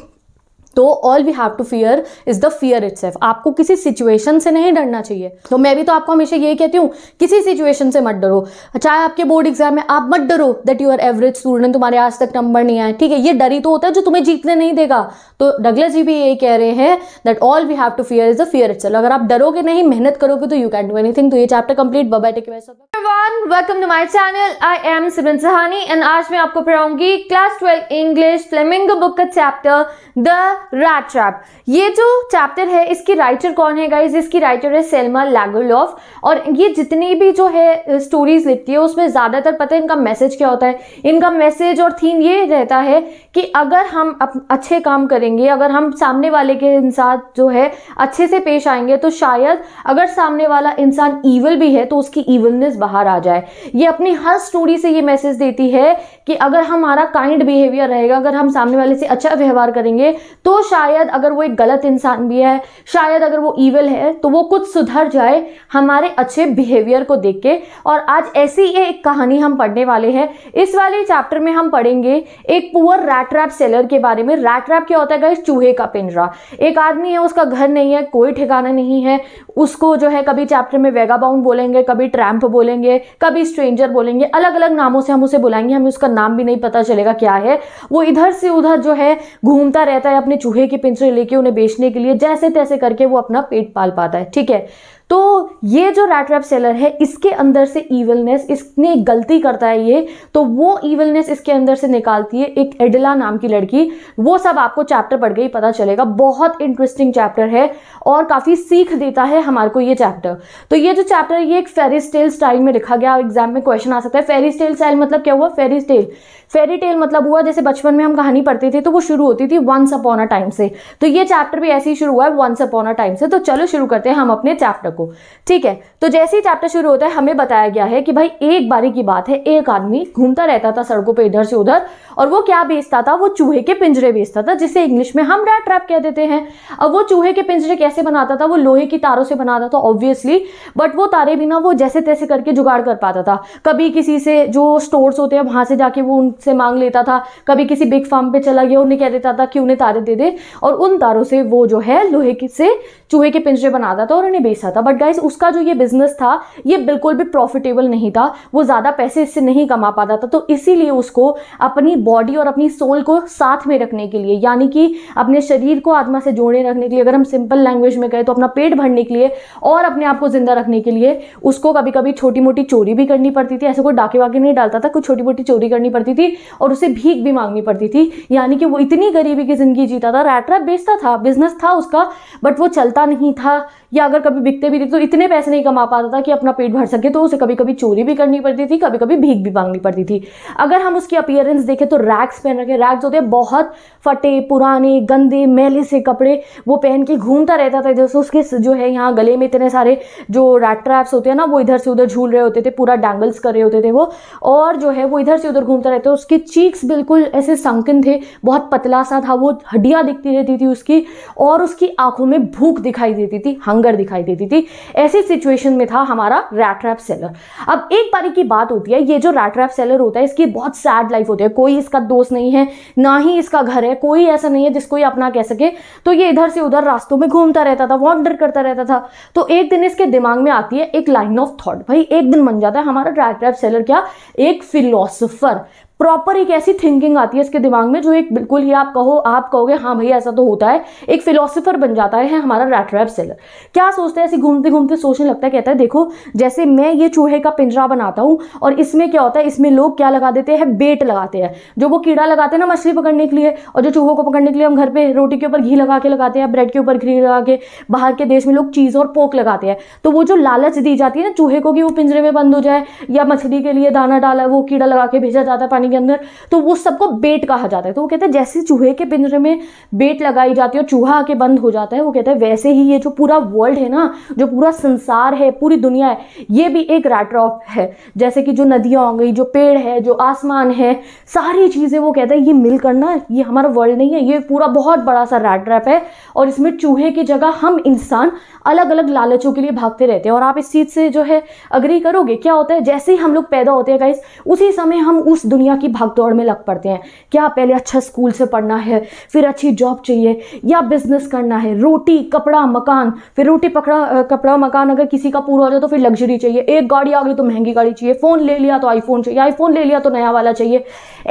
तो all we have to fear is the fear its आपको किसी सिचुएशन से नहीं डरना चाहिए तो मैं भी तो आपको हमेशा यही कहती हूँ किसी सिचुएशन से मत डरो चाहे आपके बोर्ड एग्जाम में आप मत डरो that you are average student तुम्हारे आज तक नंबर नहीं आए ठीक है ये डरी तो होता है जो तुम्हें जीतने नहीं देगा तो डगला जी भी यही कह रहे हैं that all we have to fear is the fear its अगर आप डरोगे नहीं मेहनत करोगे तो यू कैन डू एनीथिंग तो ये चैप्टर कंप्लीट बबा take welcome to my channel I am Simran Sahani and आज मैं आपको पढ़ाऊंगी class twelve English Flamingo book का चैप्टर द रैट ट्रैप ये जो चैप्टर है इसकी राइटर कौन है गाइज इसकी राइटर है सेलमा लागोलॉफ और ये जितनी भी जो है स्टोरीज लिखती है उसमें ज़्यादातर पता है इनका मैसेज क्या होता है इनका मैसेज और थीम ये रहता है कि अगर हम अच्छे काम करेंगे अगर हम सामने वाले के इंसान जो है अच्छे से पेश आएंगे तो शायद अगर सामने वाला इंसान ईवल भी है तो उसकी ईवलनेस बाहर आ जाए ये अपनी हर स्टोरी से ये मैसेज देती है कि अगर हमारा काइंड बिहेवियर रहेगा अगर हम सामने वाले से अच्छा व्यवहार करेंगे तो तो शायद अगर वो एक गलत इंसान भी है शायद अगर वो ईवल है तो वो कुछ सुधर जाए हमारे अच्छे बिहेवियर को देख के और आज ऐसी ही एक कहानी हम पढ़ने वाले हैं इस वाले चैप्टर में हम पढ़ेंगे एक पुअर रैट रैप सेलर के बारे में रैट रैप क्या होता है इस चूहे का पिंजरा एक आदमी है उसका घर नहीं है कोई ठिकाना नहीं है उसको जो है कभी चैप्टर में वेगाबाउंड बोलेंगे कभी ट्रैम्प बोलेंगे कभी स्ट्रेंजर बोलेंगे अलग अलग नामों से हम उसे बुलाएंगे हमें उसका नाम भी नहीं पता चलेगा क्या है वो इधर से उधर जो है घूमता रहता है अपने चूहे के पिंजरे लेके उन्हें बेचने के लिए जैसे तैसे करके वो अपना पेट पाल पाता है ठीक है तो ये जो रैट रैप सेलर है इसके अंदर से ईवलनेस इसने गलती करता है ये तो वो ईवलनेस इसके अंदर से निकालती है एक एडिला नाम की लड़की वो सब आपको चैप्टर पढ़ के ही पता चलेगा बहुत इंटरेस्टिंग चैप्टर है और काफ़ी सीख देता है हमारे को ये चैप्टर तो ये जो चैप्टर ये एक फेरी स्टेल स्टाइल में लिखा गया एग्जाम में क्वेश्चन आ सकता है फेरी स्टेल स्टाइल मतलब क्या हुआ फेरी स्टेल फेरी टेल मतलब हुआ जैसे बचपन में हम कहानी पढ़ते थे तो वो शुरू होती थी वंस अपॉन अ टाइम से तो ये चैप्टर भी ऐसे ही शुरू हुआ है वंस अपॉन अ टाइम से तो चलो शुरू करते हैं हम अपने चैप्टर को को ठीक है तो जैसे ही चैप्टर शुरू होता है हमें बताया गया है कि भाई एक बारी की बात है एक आदमी घूमता रहता था सड़कों पर इधर से उधर और वो क्या बेचता था वो चूहे के पिंजरे बेचता था जिसे इंग्लिश में हम रैट ट्रैप कह देते हैं अब वो चूहे के पिंजरे कैसे बनाता था वो लोहे की तारों से बनाता था ऑब्वियसली बट वो तारे भी वो जैसे तैसे करके जुगाड़ कर पाता था कभी किसी से जो स्टोर्स होते हैं वहां से जाके वो उनसे मांग लेता था कभी किसी बिग फार्म पे चला गया उन्हें कह देता था कि उन्हें तारे दे दे और उन तारों से वो जो है लोहे से चूहे के पिंजरे बनाता था और उन्हें बेचता था बट गाइज उसका जो ये बिजनेस था ये बिल्कुल भी प्रॉफिटेबल नहीं था वो ज़्यादा पैसे इससे नहीं कमा पाता था तो इसीलिए उसको अपनी बॉडी और अपनी सोल को साथ में रखने के लिए यानी कि अपने शरीर को आत्मा से जोड़े रखने के लिए अगर हम सिंपल लैंग्वेज में कहें तो अपना पेट भरने के लिए और अपने आप को जिंदा रखने के लिए उसको कभी कभी छोटी मोटी चोरी भी करनी पड़ती थी ऐसे कोई डाके वाके नहीं डालता था कुछ छोटी मोटी चोरी करनी पड़ती थी और उसे भीख भी मांगनी पड़ती थी यानी कि वो इतनी गरीबी की ज़िंदगी जीता था रैट बेचता था बिजनेस था उसका बट वो चलता नहीं था या अगर कभी बिकते भी हुई थी तो इतने पैसे नहीं कमा पाता था कि अपना पेट भर सके तो उसे कभी कभी चोरी भी करनी पड़ती थी कभी कभी भीख भी मांगनी पड़ती थी अगर हम उसकी अपियरेंस देखें तो रैक्स पहन रखे रैक्स होते बहुत फटे पुराने गंदे मैले से कपड़े वो पहन के घूमता रहता था जैसे उसके जो है यहाँ गले में इतने सारे जो रैट ट्रैप्स होते हैं ना वो इधर से उधर झूल रहे होते थे पूरा डैंगल्स कर रहे होते थे वो और जो है वो इधर से उधर घूमता रहता था उसके चीक्स बिल्कुल ऐसे संकिन थे बहुत पतला सा था वो हड्डियाँ दिखती रहती थी उसकी और उसकी आंखों में भूख दिखाई देती थी हंगर दिखाई देती थी ऐसी सिचुएशन में था हमारा रैट रैप सेलर अब एक बारी की बात होती है ये जो रैट रैप सेलर होता है इसकी बहुत सैड लाइफ होती है कोई इसका दोस्त नहीं है ना ही इसका घर है कोई ऐसा नहीं है जिसको ये अपना कह सके तो ये इधर से उधर रास्तों में घूमता रहता था वॉन्डर करता रहता था तो एक दिन इसके दिमाग में आती है एक लाइन ऑफ थॉट भाई एक दिन बन जाता है हमारा रैट रैप सेलर क्या एक फिलोसफर प्रॉपर एक ऐसी थिंकिंग आती है इसके दिमाग में जो एक बिल्कुल ही आप कहो आप कहोगे हाँ भाई ऐसा तो होता है एक फिलोसफर बन जाता है हमारा रैटरैप सेलर क्या सोचता है ऐसे घूमते घूमते सोचने लगता है कहता है देखो जैसे मैं ये चूहे का पिंजरा बनाता हूँ और इसमें क्या होता है इसमें लोग क्या लगा देते हैं बेट लगाते हैं जो वो कीड़ा लगाते हैं ना मछली पकड़ने के लिए और जो चूहों को पकड़ने के लिए हम घर पर रोटी के ऊपर घी लगा के लगाते हैं ब्रेड के ऊपर घी लगा के बाहर के देश में लोग चीज़ और पोक लगाते हैं तो वो जो लालच दी जाती है ना चूहे को कि वो पिंजरे में बंद हो जाए या मछली के लिए दाना डाला वो कीड़ा लगा के भेजा जाता है पानी के अंदर तो वो सबको बेट कहा जाता है तो वो कहते हैं जैसे चूहे के पिंजरे में बेट लगाई जाती है और चूहा आके बंद हो जाता है वो कहते हैं वैसे ही ये जो पूरा वर्ल्ड है ना जो पूरा संसार है पूरी दुनिया है ये भी एक रैट है जैसे कि जो नदियाँ हो गई जो पेड़ है जो आसमान है सारी चीज़ें वो कहते हैं ये मिल करना ये हमारा वर्ल्ड नहीं है ये पूरा बहुत बड़ा सा रैट है और इसमें चूहे की जगह हम इंसान अलग अलग लालचों के लिए भागते रहते हैं और आप इस चीज़ से जो है अग्री करोगे क्या होता है जैसे ही हम लोग पैदा होते हैं गाइस उसी समय हम उस दुनिया की भागदौड़ में लग पड़ते हैं क्या पहले अच्छा स्कूल से पढ़ना है फिर अच्छी जॉब चाहिए या बिजनेस करना है रोटी कपड़ा मकान फिर रोटी पकड़ा कपड़ा मकान अगर किसी का पूरा हो जाए तो फिर लग्जरी चाहिए एक गाड़ी आ गई तो महंगी गाड़ी चाहिए फ़ोन ले लिया तो आईफोन चाहिए आईफोन ले लिया तो नया वाला चाहिए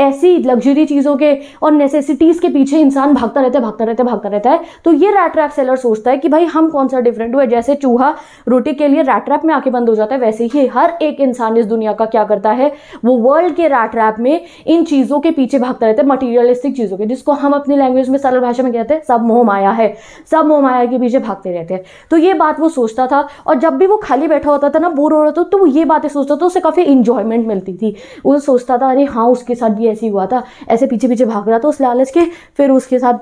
ऐसी लग्जरी चीज़ों के और नेसेसिटीज़ के पीछे इंसान भागता रहता है भागता रहता है भागता रहता है तो ये रैट रैप सेलर सोचता है कि भाई हम कौन सा डिफरेंट हुआ जैसे चूहा रोटी के लिए रैट रैप में आके बंद हो जाता है वैसे ही हर एक इंसान इस दुनिया का क्या करता है वो वर्ल्ड के रैट रैप में इन चीज़ों के पीछे भागता रहता है मटीरियलिस्टिक चीज़ों के जिसको हम अपनी लैंग्वेज में सरल भाषा में कहते हैं सब मोह माया है सब मोह माया के पीछे भागते रहते हैं तो ये बात वो सोचता था और जब भी वो खाली बैठा होता था ना बोर हो रहा था तो वो ये बातें सोचता था उसे काफ़ी इंजॉयमेंट मिलती थी वो सोचता था अरे हाँ उसके साथ भी ऐसे हुआ था ऐसे पीछे पीछे भाग रहा था उस लालच के फिर उसके साथ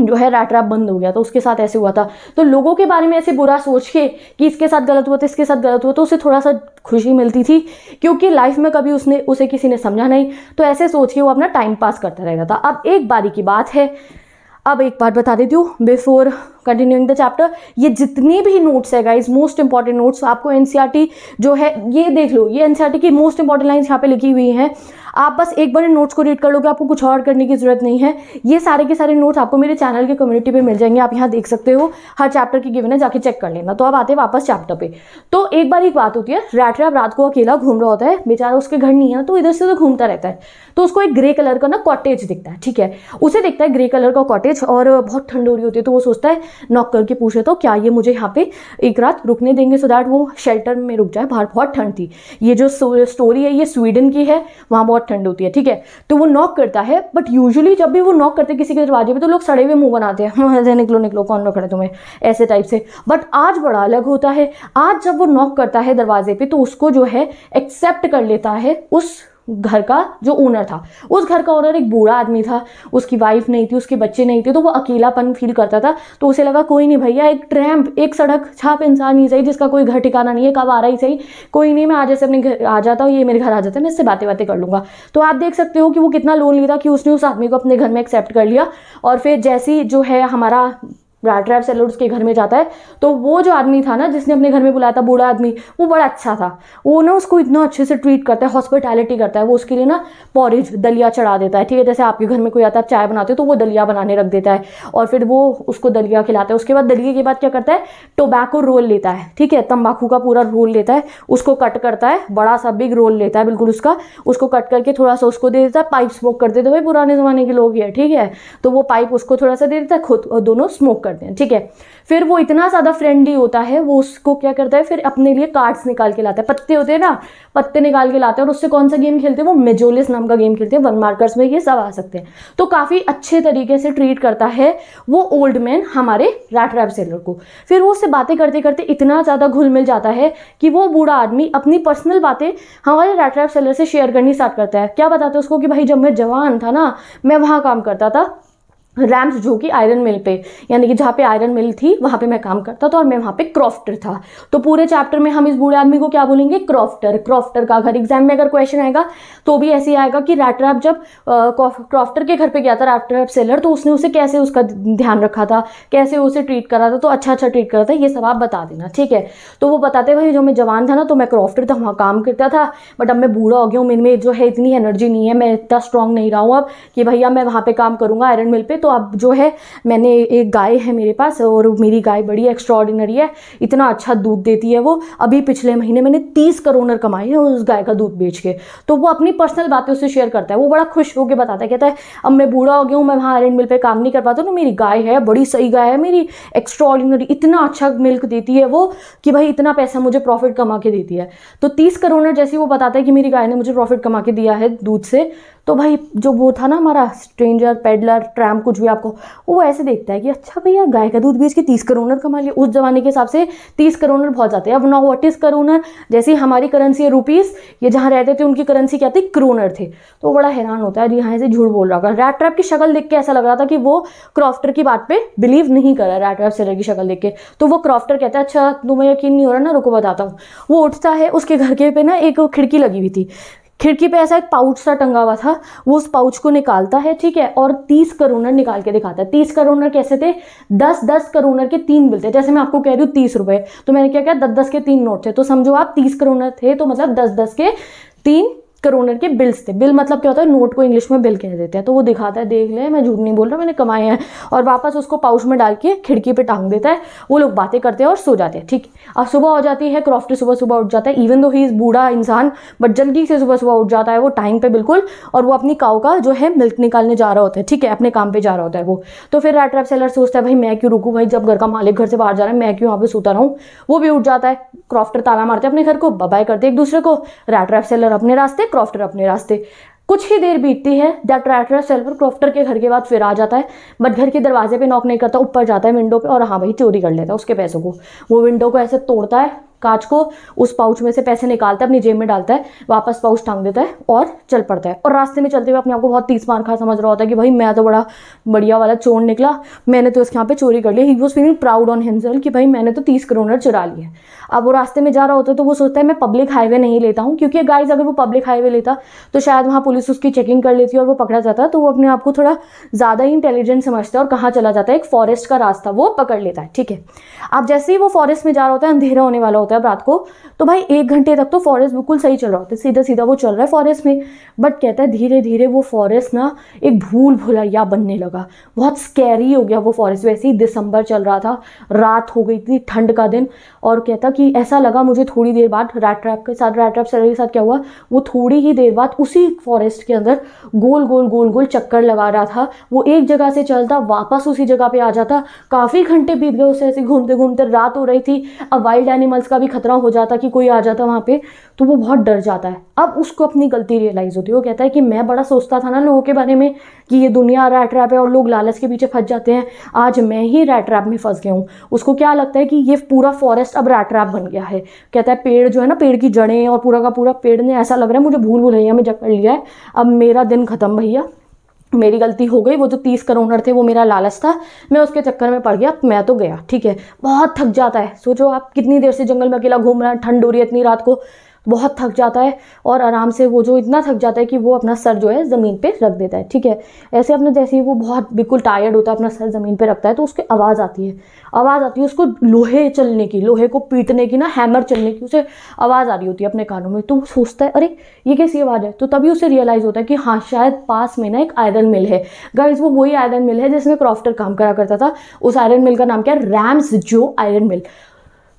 जो है राटरा बंद हो गया था उसके साथ ऐसे हुआ था तो लोगों के बारे में ऐसे बुरा सोच के कि इसके साथ गलत हुआ था इसके साथ गलत हुआ तो उसे थोड़ा सा खुशी मिलती थी क्योंकि लाइफ में कभी उसने उसे किसी ने समझा नहीं तो ऐसे सोच के वो अपना टाइम पास करता रहता था अब एक बारी की बात है अब एक बात बता देती हूँ बिफोर कंटिन्यूइंग द चैप्टर ये जितने भी नोट्स है गाइज मोस्ट इंपॉर्टेंट नोट्स आपको एन e जो है ये देख लो ये एन e की मोस्ट इंपॉर्टेंट लाइन्स यहाँ पे लिखी हुई हैं आप बस एक बार इन नोट्स को रीड कर लोगे आपको कुछ और करने की जरूरत नहीं है ये सारे के सारे नोट्स आपको मेरे चैनल के कम्युनिटी पे मिल जाएंगे आप यहाँ देख सकते हो हर चैप्टर की गिवन है जाके चेक कर लेना तो अब आते हैं वापस चैप्टर पे तो एक बार एक बात होती है रैट रैप रात को अकेला घूम रहा होता है बेचारा उसके घर नहीं है तो इधर से उधर तो घूमता रहता है तो उसको एक ग्रे कलर का ना कॉटेज दिखता है ठीक है उसे दिखता है ग्रे कलर का कॉटेज और बहुत ठंड हो रही होती है तो वो सोचता है नॉक करके पूछे तो क्या ये मुझे यहाँ पे एक रात रुकने देंगे सो दैट वो शेल्टर में रुक जाए बाहर बहुत ठंड थी ये जो स्टोरी है ये स्वीडन की है वहाँ बहुत ठंड होती है ठीक है तो वो नॉक करता है बट यूजली जब भी वो नॉक करते किसी के दरवाजे पर तो लोग सड़े हुए मुँह बनाते हैं हाँ, निकलो निकलो कौन रोक रहे तुम्हें ऐसे टाइप से बट आज बड़ा अलग होता है आज जब वो नॉक करता है दरवाजे पे तो उसको जो है एक्सेप्ट कर लेता है उस घर का जो ओनर था उस घर का ओनर एक बूढ़ा आदमी था उसकी वाइफ नहीं थी उसके बच्चे नहीं थे तो वो अकेलापन फील करता था तो उसे लगा कोई नहीं भैया एक ट्रैम्प एक सड़क छाप इंसान ही सही जिसका कोई घर ठिकाना नहीं है कब आ रहा ही सही कोई नहीं मैं आज ऐसे अपने घर आ जाता हूँ ये मेरे घर आ जाता है मैं इससे बातें बातें कर लूँगा तो आप देख सकते हो कि वो कितना लोन था कि उसने उस आदमी को अपने घर में एक्सेप्ट कर लिया और फिर जैसी जो है हमारा राट्रैप सेलर उसके घर में जाता है तो वो जो आदमी था ना जिसने अपने घर में बुलाया था बूढ़ा आदमी वो बड़ा अच्छा था वो ना उसको इतना अच्छे से ट्रीट करता है हॉस्पिटैलिटी करता है वो उसके लिए ना पॉरेज दलिया चढ़ा देता है ठीक है जैसे आपके घर में कोई आता है आप चाय बनाते हो तो वो दलिया बनाने रख देता है और फिर वो उसको दलिया खिलाता है उसके बाद दलिया के बाद क्या करता है टोबैको रोल लेता है ठीक है तम्बाकू का पूरा रोल लेता है उसको कट करता है बड़ा सा बिग रोल लेता है बिल्कुल उसका उसको कट करके थोड़ा सा उसको दे देता है पाइप स्मोक करते थे भाई पुराने ज़माने के लोग ये ठीक है तो वो पाइप उसको थोड़ा सा दे देता है खुद दोनों स्मोक करते हैं ठीक है फिर वो इतना ज़्यादा फ्रेंडली होता है वो उसको क्या करता है फिर अपने लिए कार्ड्स निकाल के लाता है पत्ते होते हैं ना पत्ते निकाल के लाते हैं और उससे कौन सा गेम खेलते हैं वो मेजोलिस नाम का गेम खेलते हैं वन मार्कर्स में ये सब आ सकते हैं तो काफ़ी अच्छे तरीके से ट्रीट करता है वो ओल्ड मैन हमारे रैट रैप सेलर को फिर वो उससे बातें करते करते इतना ज़्यादा घुल मिल जाता है कि वो बूढ़ा आदमी अपनी पर्सनल बातें हमारे रैट रैप सेलर से शेयर करनी स्टार्ट करता है क्या बताते हैं उसको कि भाई जब मैं जवान था ना मैं वहाँ काम करता था रैम्स जो कि आयरन मिल पे यानी कि जहाँ पे आयरन मिल थी वहाँ पे मैं काम करता था और मैं वहाँ पे क्रॉफ्टर था तो पूरे चैप्टर में हम इस बूढ़े आदमी को क्या बोलेंगे क्रॉफ्टर क्रॉफ्टर का घर एग्जाम में अगर क्वेश्चन आएगा तो भी ऐसे ही आएगा कि रैटरैप जब क्रॉफ्टर के घर पे गया था रैटरैप सेलर तो उसने उसे कैसे उसका ध्यान रखा था कैसे उसे ट्रीट करा था तो अच्छा अच्छा ट्रीट करा था ये सब आप बता देना ठीक है तो वो बताते भाई जो मैं जवान था ना तो मैं क्रॉफ्टर था वहाँ काम करता था बट अब मैं बूढ़ा हो गया हूँ मेरे में जो है इतनी एनर्जी नहीं है मैं इतना स्ट्रांग नहीं रहा हूँ अब कि भैया मैं वहाँ पर काम करूँगा आयरन मिल पर तो अब जो है मैंने एक गाय है मेरे पास और मेरी गाय बड़ी एक्स्ट्रॉर्डिनरी है इतना अच्छा दूध देती है वो अभी पिछले महीने मैंने तीस करोनर कमाई है उस गाय का दूध बेच के तो वो अपनी पर्सनल बातें उससे शेयर करता है वो बड़ा खुश होकर बताता है कहता है अब मैं बूढ़ा हो गया हूँ मैं वहाँ आयरन मिल पर काम नहीं कर पाता तो मेरी गाय है बड़ी सही गाय है मेरी एक्स्ट्रॉर्डिनरी इतना अच्छा मिल्क देती है वो कि भाई इतना पैसा मुझे प्रॉफिट कमा के देती है तो तीस करोनर जैसे वो बताता है कि मेरी गाय ने मुझे प्रॉफिट कमा के दिया है दूध से तो भाई जो वो था ना हमारा स्ट्रेंजर पेडलर ट्रैम कुछ भी आपको वो ऐसे देखता है कि अच्छा भैया गाय का दूध बेच के तीस करोनर कमा लिया उस जमाने के हिसाब से तीस करोनर बहुत जाते हैं अब ना वट इज़ करोनर जैसे हमारी करेंसी है रुपीज़ ये जहाँ रहते थे उनकी करेंसी क्या थी क्रोनर थे तो बड़ा हैरान होता है यहाँ से झूठ बोल रहा था रैट ट्रैप की शक्ल देख के ऐसा लग रहा था कि वो क्रॉफ्टर की बात पर बिलीव नहीं कर रहा रैट ट्रैप सेलर की शक्ल देख के तो वो क्रॉफ्टर कहता है अच्छा तुम्हें यकीन नहीं हो रहा ना रुको बताता हूँ वो उठता है उसके घर के पे ना एक खिड़की लगी हुई थी खिड़की पे ऐसा एक पाउच सा टंगा हुआ था वो उस पाउच को निकालता है ठीक है और तीस करोनर निकाल के दिखाता है तीस करोनर कैसे थे दस दस करोनर के तीन मिलते जैसे मैं आपको कह रही हूँ तीस रुपये तो मैंने क्या कहा दस दस के तीन नोट थे तो समझो आप तीस करोनर थे तो मतलब दस दस के तीन करोनर के बिल्स थे बिल मतलब क्या होता है नोट को इंग्लिश में बिल कह देते हैं तो वो दिखाता है देख ले मैं झूठ नहीं बोल रहा मैंने कमाए हैं और वापस उसको पाउच में डाल के खिड़की पे टांग देता है वो लोग बातें करते हैं और सो जाते हैं ठीक अब सुबह हो जाती है क्रॉफ्ट सुबह सुबह उठ जाता है इवन दो ही इज़ बूढ़ा इंसान बट जल्दी से सुबह सुबह उठ जाता है वो टाइम पर बिल्कुल और वो अपनी काउ का जो है मिल्क निकालने जा रहा होता है ठीक है अपने काम पर जा रहा होता है वो तो फिर रैट सेलर सोचता है भाई मैं क्यों रुकूँ भाई जब घर का मालिक घर से बाहर जा रहा है मैं क्यों यहाँ पर सोता रहूँ वो भी उठ जाता है क्रॉफ्टर ताला मारते हैं अपने घर को बबाई करते एक दूसरे को रैट सेलर अपने रास्ते हैं क्रॉफ्टर अपने रास्ते कुछ ही देर बीतती है द ट्रैक्टर सेल्फर क्रॉफ्टर के घर के बाद फिर आ जाता है बट घर के दरवाजे पे नॉक नहीं करता ऊपर जाता है विंडो पे और हाँ भाई चोरी कर लेता है उसके पैसों को वो विंडो को ऐसे तोड़ता है कांच को उस पाउच में से पैसे निकालता है अपनी जेब में डालता है वापस पाउच टांग देता है और चल पड़ता है और रास्ते में चलते हुए अपने आप को बहुत तीस मार खा समझ रहा होता है कि भाई मैं तो बड़ा बढ़िया वाला चोर निकला मैंने तो इसके यहाँ पे चोरी कर लिया he was feeling proud on himself कि भाई मैंने तो तीस करोड़ चुरा लिया अब वो रास्ते में जा रहा होता है तो वो सोचता है मैं पब्लिक हाईवे नहीं लेता हूँ क्योंकि गाइज अगर वो पब्लिक हाईवे लेता तो शायद वहाँ पुलिस उसकी चेकिंग कर लेती है और वो पकड़ा जाता तो वो अपने आप को थोड़ा ज़्यादा ही इंटेलिजेंट समझता है और कहाँ चला जाता है एक फॉरेस्ट का रास्ता वो पकड़ लेता है ठीक है अब जैसे ही वो फॉरेस्ट में जा रहा होता है अंधेरा होने वाला होता है अब रात को तो भाई एक घंटे तक तो फॉरेस्ट बिल्कुल सही चल रहा होता है सीधा सीधा वो चल रहा है फॉरेस्ट में बट कहता है धीरे धीरे वो फॉरेस्ट ना एक भूल भुलैया बनने लगा बहुत स्कैरी हो गया वो फॉरेस्ट वैसे ही दिसंबर चल रहा था रात हो गई थी ठंड का दिन और कहता कि ऐसा लगा मुझे थोड़ी देर बाद रैट ट्रैप के साथ रैट ट्रैप के साथ क्या हुआ वो थोड़ी ही देर बाद उसी फॉरेस्ट के अंदर गोल गोल गोल गोल चक्कर लगा रहा था वो एक जगह से चलता वापस उसी जगह पर आ जाता काफ़ी घंटे बीत गए उसे ऐसे घूमते घूमते रात हो रही थी अब वाइल्ड एनिमल्स का भी खतरा हो जाता कि कि कोई आ जाता वहाँ पे तो वो बहुत डर जाता है अब उसको अपनी गलती रियलाइज़ होती है वो कहता है कि मैं बड़ा सोचता था ना लोगों के बारे में कि ये दुनिया रैट रैप है और लोग लालच के पीछे फंस जाते हैं आज मैं ही रैट रैप में फंस गया हूँ उसको क्या लगता है कि ये पूरा फॉरेस्ट अब रैट रैप बन गया है कहता है पेड़ जो है ना पेड़ की जड़ें और पूरा का पूरा पेड़ ने ऐसा लग रहा है मुझे भूल भुलैया में जकड़ लिया है अब मेरा दिन ख़त्म भैया मेरी गलती हो गई वो जो तीस करोड़ थे वो मेरा लालच था मैं उसके चक्कर में पड़ गया मैं तो गया ठीक है बहुत थक जाता है सोचो आप कितनी देर से जंगल में अकेला घूम रहा है ठंड हो रही है इतनी रात को बहुत थक जाता है और आराम से वो जो इतना थक जाता है कि वो अपना सर जो है ज़मीन पर रख देता है ठीक है ऐसे अपने जैसे ही वो बहुत बिल्कुल टायर्ड होता है अपना सर ज़मीन पर रखता है तो उसकी आवाज़ आती है आवाज़ आती है उसको लोहे चलने की लोहे को पीटने की ना हैमर चलने की उसे आवाज़ आ रही होती है अपने कानों में तो वो सोचता है अरे ये कैसी आवाज़ है तो तभी उसे रियलाइज़ होता है कि हाँ शायद पास में ना एक आयरन मिल है गाइज वो वही आयरन मिल है जिसमें क्रॉफ्टर काम करा करता था उस आयरन मिल का नाम क्या है रैम्स जो आयरन मिल